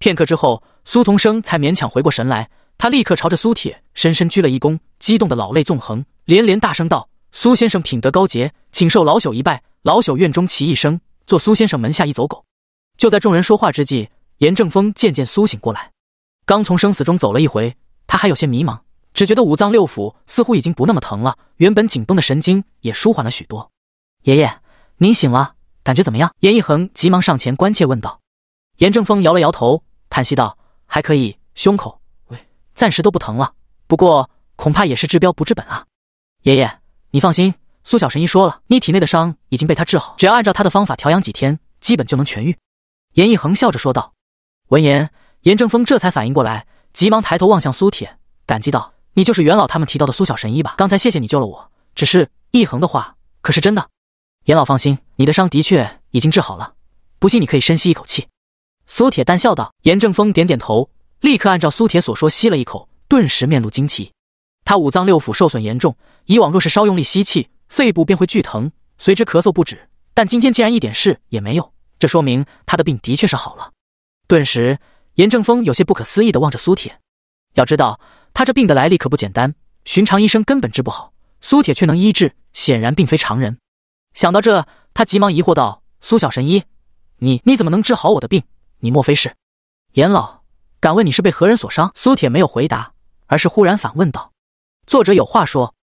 片刻之后，苏同生才勉强回过神来，他立刻朝着苏铁深深鞠了一躬，激动的老泪纵横，连连大声道：“苏先生品德高洁，请受老朽一拜，老朽愿终其一生做苏先生门下一走狗。”就在众人说话之际，严正风渐渐苏醒过来。刚从生死中走了一回，他还有些迷茫，只觉得五脏六腑似乎已经不那么疼了，原本紧绷的神经也舒缓了许多。“爷爷，您醒了，感觉怎么样？”严一恒急忙上前关切问道。严正风摇了摇头。叹息道：“还可以，胸口喂，暂时都不疼了。不过恐怕也是治标不治本啊。”爷爷，你放心，苏小神医说了，你体内的伤已经被他治好，只要按照他的方法调养几天，基本就能痊愈。”严一恒笑着说道。闻言，严正峰这才反应过来，急忙抬头望向苏铁，感激道：“你就是元老他们提到的苏小神医吧？刚才谢谢你救了我。只是一恒的话可是真的？”严老放心，你的伤的确已经治好了，不信你可以深吸一口气。”苏铁淡笑道，严正峰点点头，立刻按照苏铁所说吸了一口，顿时面露惊奇。他五脏六腑受损严重，以往若是稍用力吸气，肺部便会剧疼，随之咳嗽不止。但今天竟然一点事也没有，这说明他的病的确是好了。顿时，严正峰有些不可思议地望着苏铁。要知道，他这病的来历可不简单，寻常医生根本治不好。苏铁却能医治，显然并非常人。想到这，他急忙疑惑道：“苏小神医，你你怎么能治好我的病？”你莫非是严老？敢问你是被何人所伤？苏铁没有回答，而是忽然反问道：“作者有话说，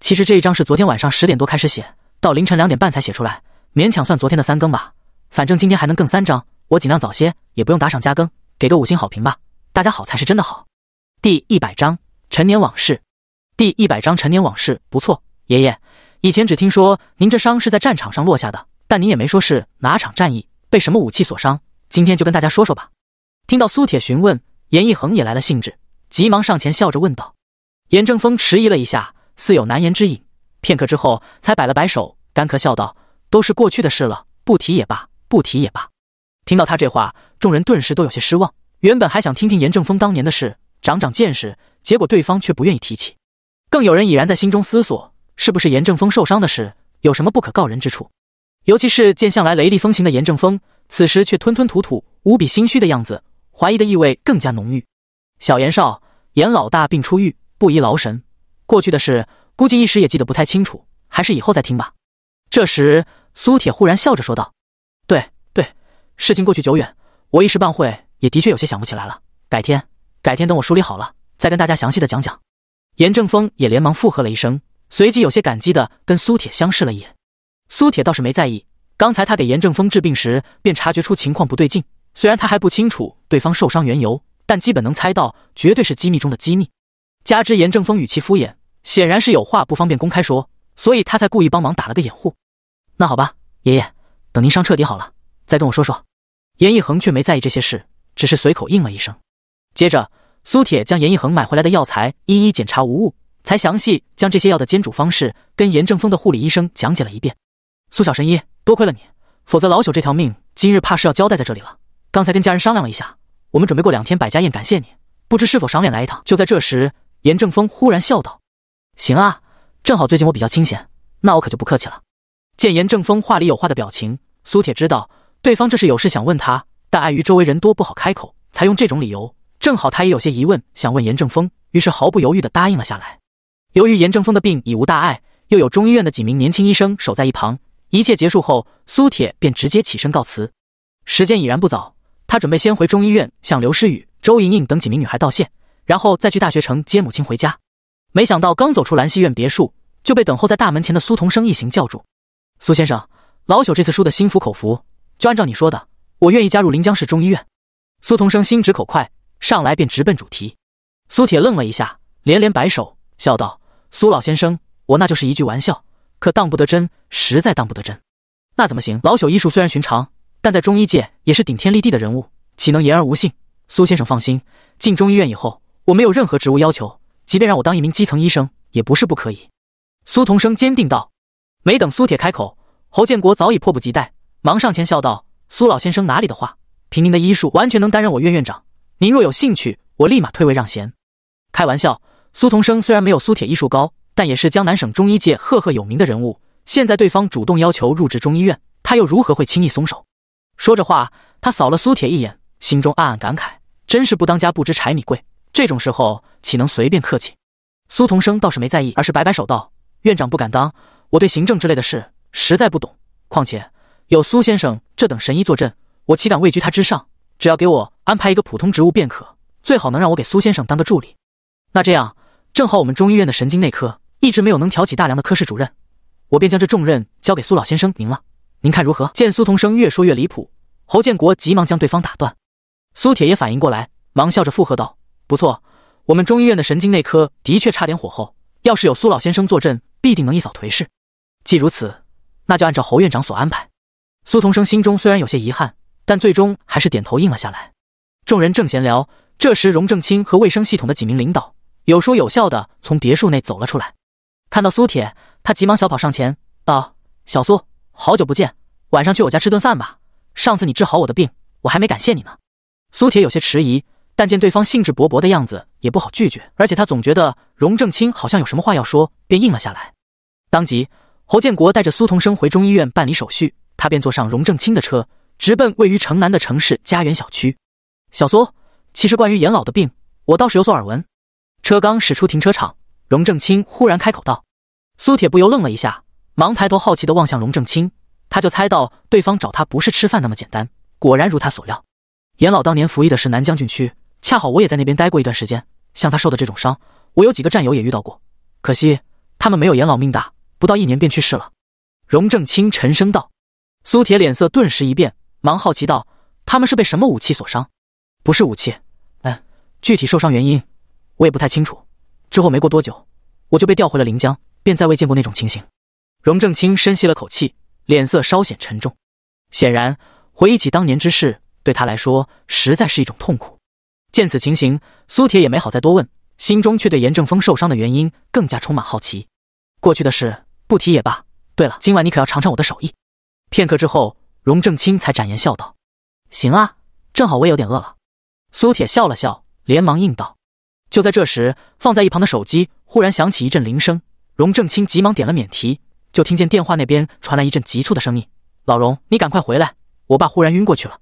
其实这一章是昨天晚上十点多开始写，到凌晨两点半才写出来，勉强算昨天的三更吧。反正今天还能更三章，我尽量早些，也不用打赏加更，给个五星好评吧。大家好才是真的好。”第一百章陈年往事。第一百章陈年往事不错。爷爷，以前只听说您这伤是在战场上落下的，但您也没说是哪场战役，被什么武器所伤。今天就跟大家说说吧。听到苏铁询问，严一恒也来了兴致，急忙上前笑着问道。严正峰迟疑了一下，似有难言之隐，片刻之后才摆了摆手，干咳笑道：“都是过去的事了，不提也罢，不提也罢。”听到他这话，众人顿时都有些失望。原本还想听听严正峰当年的事，长长见识，结果对方却不愿意提起。更有人已然在心中思索，是不是严正峰受伤的事有什么不可告人之处？尤其是见向来雷厉风行的严正峰。此时却吞吞吐吐，无比心虚的样子，怀疑的意味更加浓郁。小严少，严老大病初愈，不宜劳神。过去的事，估计一时也记得不太清楚，还是以后再听吧。这时，苏铁忽然笑着说道：“对对，事情过去久远，我一时半会也的确有些想不起来了。改天，改天等我梳理好了，再跟大家详细的讲讲。”严正风也连忙附和了一声，随即有些感激的跟苏铁相视了一眼。苏铁倒是没在意。刚才他给严正风治病时，便察觉出情况不对劲。虽然他还不清楚对方受伤缘由，但基本能猜到，绝对是机密中的机密。加之严正风语气敷衍，显然是有话不方便公开说，所以他才故意帮忙打了个掩护。那好吧，爷爷，等您伤彻底好了，再跟我说说。严一恒却没在意这些事，只是随口应了一声。接着，苏铁将严一恒买回来的药材一一检查无误，才详细将这些药的煎煮方式跟严正风的护理医生讲解了一遍。苏小神医，多亏了你，否则老朽这条命今日怕是要交代在这里了。刚才跟家人商量了一下，我们准备过两天百家宴感谢你，不知是否赏脸来一趟？就在这时，严正风忽然笑道：“行啊，正好最近我比较清闲，那我可就不客气了。”见严正风话里有话的表情，苏铁知道对方这是有事想问他，但碍于周围人多不好开口，才用这种理由。正好他也有些疑问想问严正风，于是毫不犹豫地答应了下来。由于严正风的病已无大碍，又有中医院的几名年轻医生守在一旁。一切结束后，苏铁便直接起身告辞。时间已然不早，他准备先回中医院向刘诗雨、周莹莹等几名女孩道谢，然后再去大学城接母亲回家。没想到刚走出兰溪苑别墅，就被等候在大门前的苏同生一行叫住。“苏先生，老朽这次输得心服口服，就按照你说的，我愿意加入临江市中医院。”苏同生心直口快，上来便直奔主题。苏铁愣了一下，连连摆手，笑道：“苏老先生，我那就是一句玩笑。”可当不得真，实在当不得真，那怎么行？老朽医术虽然寻常，但在中医界也是顶天立地的人物，岂能言而无信？苏先生放心，进中医院以后，我没有任何职务要求，即便让我当一名基层医生，也不是不可以。”苏同生坚定道。没等苏铁开口，侯建国早已迫不及待，忙上前笑道：“苏老先生哪里的话，凭您的医术，完全能担任我院院长。您若有兴趣，我立马退位让贤。”开玩笑，苏同生虽然没有苏铁医术高。但也是江南省中医界赫赫有名的人物。现在对方主动要求入职中医院，他又如何会轻易松手？说着话，他扫了苏铁一眼，心中暗暗感慨：真是不当家不知柴米贵。这种时候，岂能随便客气？苏同生倒是没在意，而是摆摆手道：“院长不敢当，我对行政之类的事实在不懂。况且有苏先生这等神医坐镇，我岂敢位居他之上？只要给我安排一个普通职务便可，最好能让我给苏先生当个助理。那这样，正好我们中医院的神经内科。”一直没有能挑起大梁的科室主任，我便将这重任交给苏老先生您了，您看如何？见苏同生越说越离谱，侯建国急忙将对方打断。苏铁也反应过来，忙笑着附和道：“不错，我们中医院的神经内科的确差点火候，要是有苏老先生坐镇，必定能一扫颓势。”既如此，那就按照侯院长所安排。苏同生心中虽然有些遗憾，但最终还是点头应了下来。众人正闲聊，这时，荣正清和卫生系统的几名领导有说有笑的从别墅内走了出来。看到苏铁，他急忙小跑上前，道：“小苏，好久不见，晚上去我家吃顿饭吧。上次你治好我的病，我还没感谢你呢。”苏铁有些迟疑，但见对方兴致勃勃的样子，也不好拒绝。而且他总觉得荣正清好像有什么话要说，便应了下来。当即，侯建国带着苏同生回中医院办理手续，他便坐上荣正清的车，直奔位于城南的城市家园小区。小苏，其实关于严老的病，我倒是有所耳闻。车刚驶出停车场。荣正清忽然开口道：“苏铁不由愣了一下，忙抬头好奇的望向荣正清。他就猜到对方找他不是吃饭那么简单。果然如他所料，严老当年服役的是南将军区，恰好我也在那边待过一段时间。像他受的这种伤，我有几个战友也遇到过，可惜他们没有严老命大，不到一年便去世了。”荣正清沉声道。苏铁脸色顿时一变，忙好奇道：“他们是被什么武器所伤？不是武器，嗯，具体受伤原因，我也不太清楚。”之后没过多久，我就被调回了临江，便再未见过那种情形。荣正清深吸了口气，脸色稍显沉重，显然回忆起当年之事，对他来说实在是一种痛苦。见此情形，苏铁也没好再多问，心中却对严正风受伤的原因更加充满好奇。过去的事不提也罢。对了，今晚你可要尝尝我的手艺。片刻之后，荣正清才展颜笑道：“行啊，正好我也有点饿了。”苏铁笑了笑，连忙应道。就在这时，放在一旁的手机忽然响起一阵铃声，荣正清急忙点了免提，就听见电话那边传来一阵急促的声音：“老荣，你赶快回来，我爸忽然晕过去了。”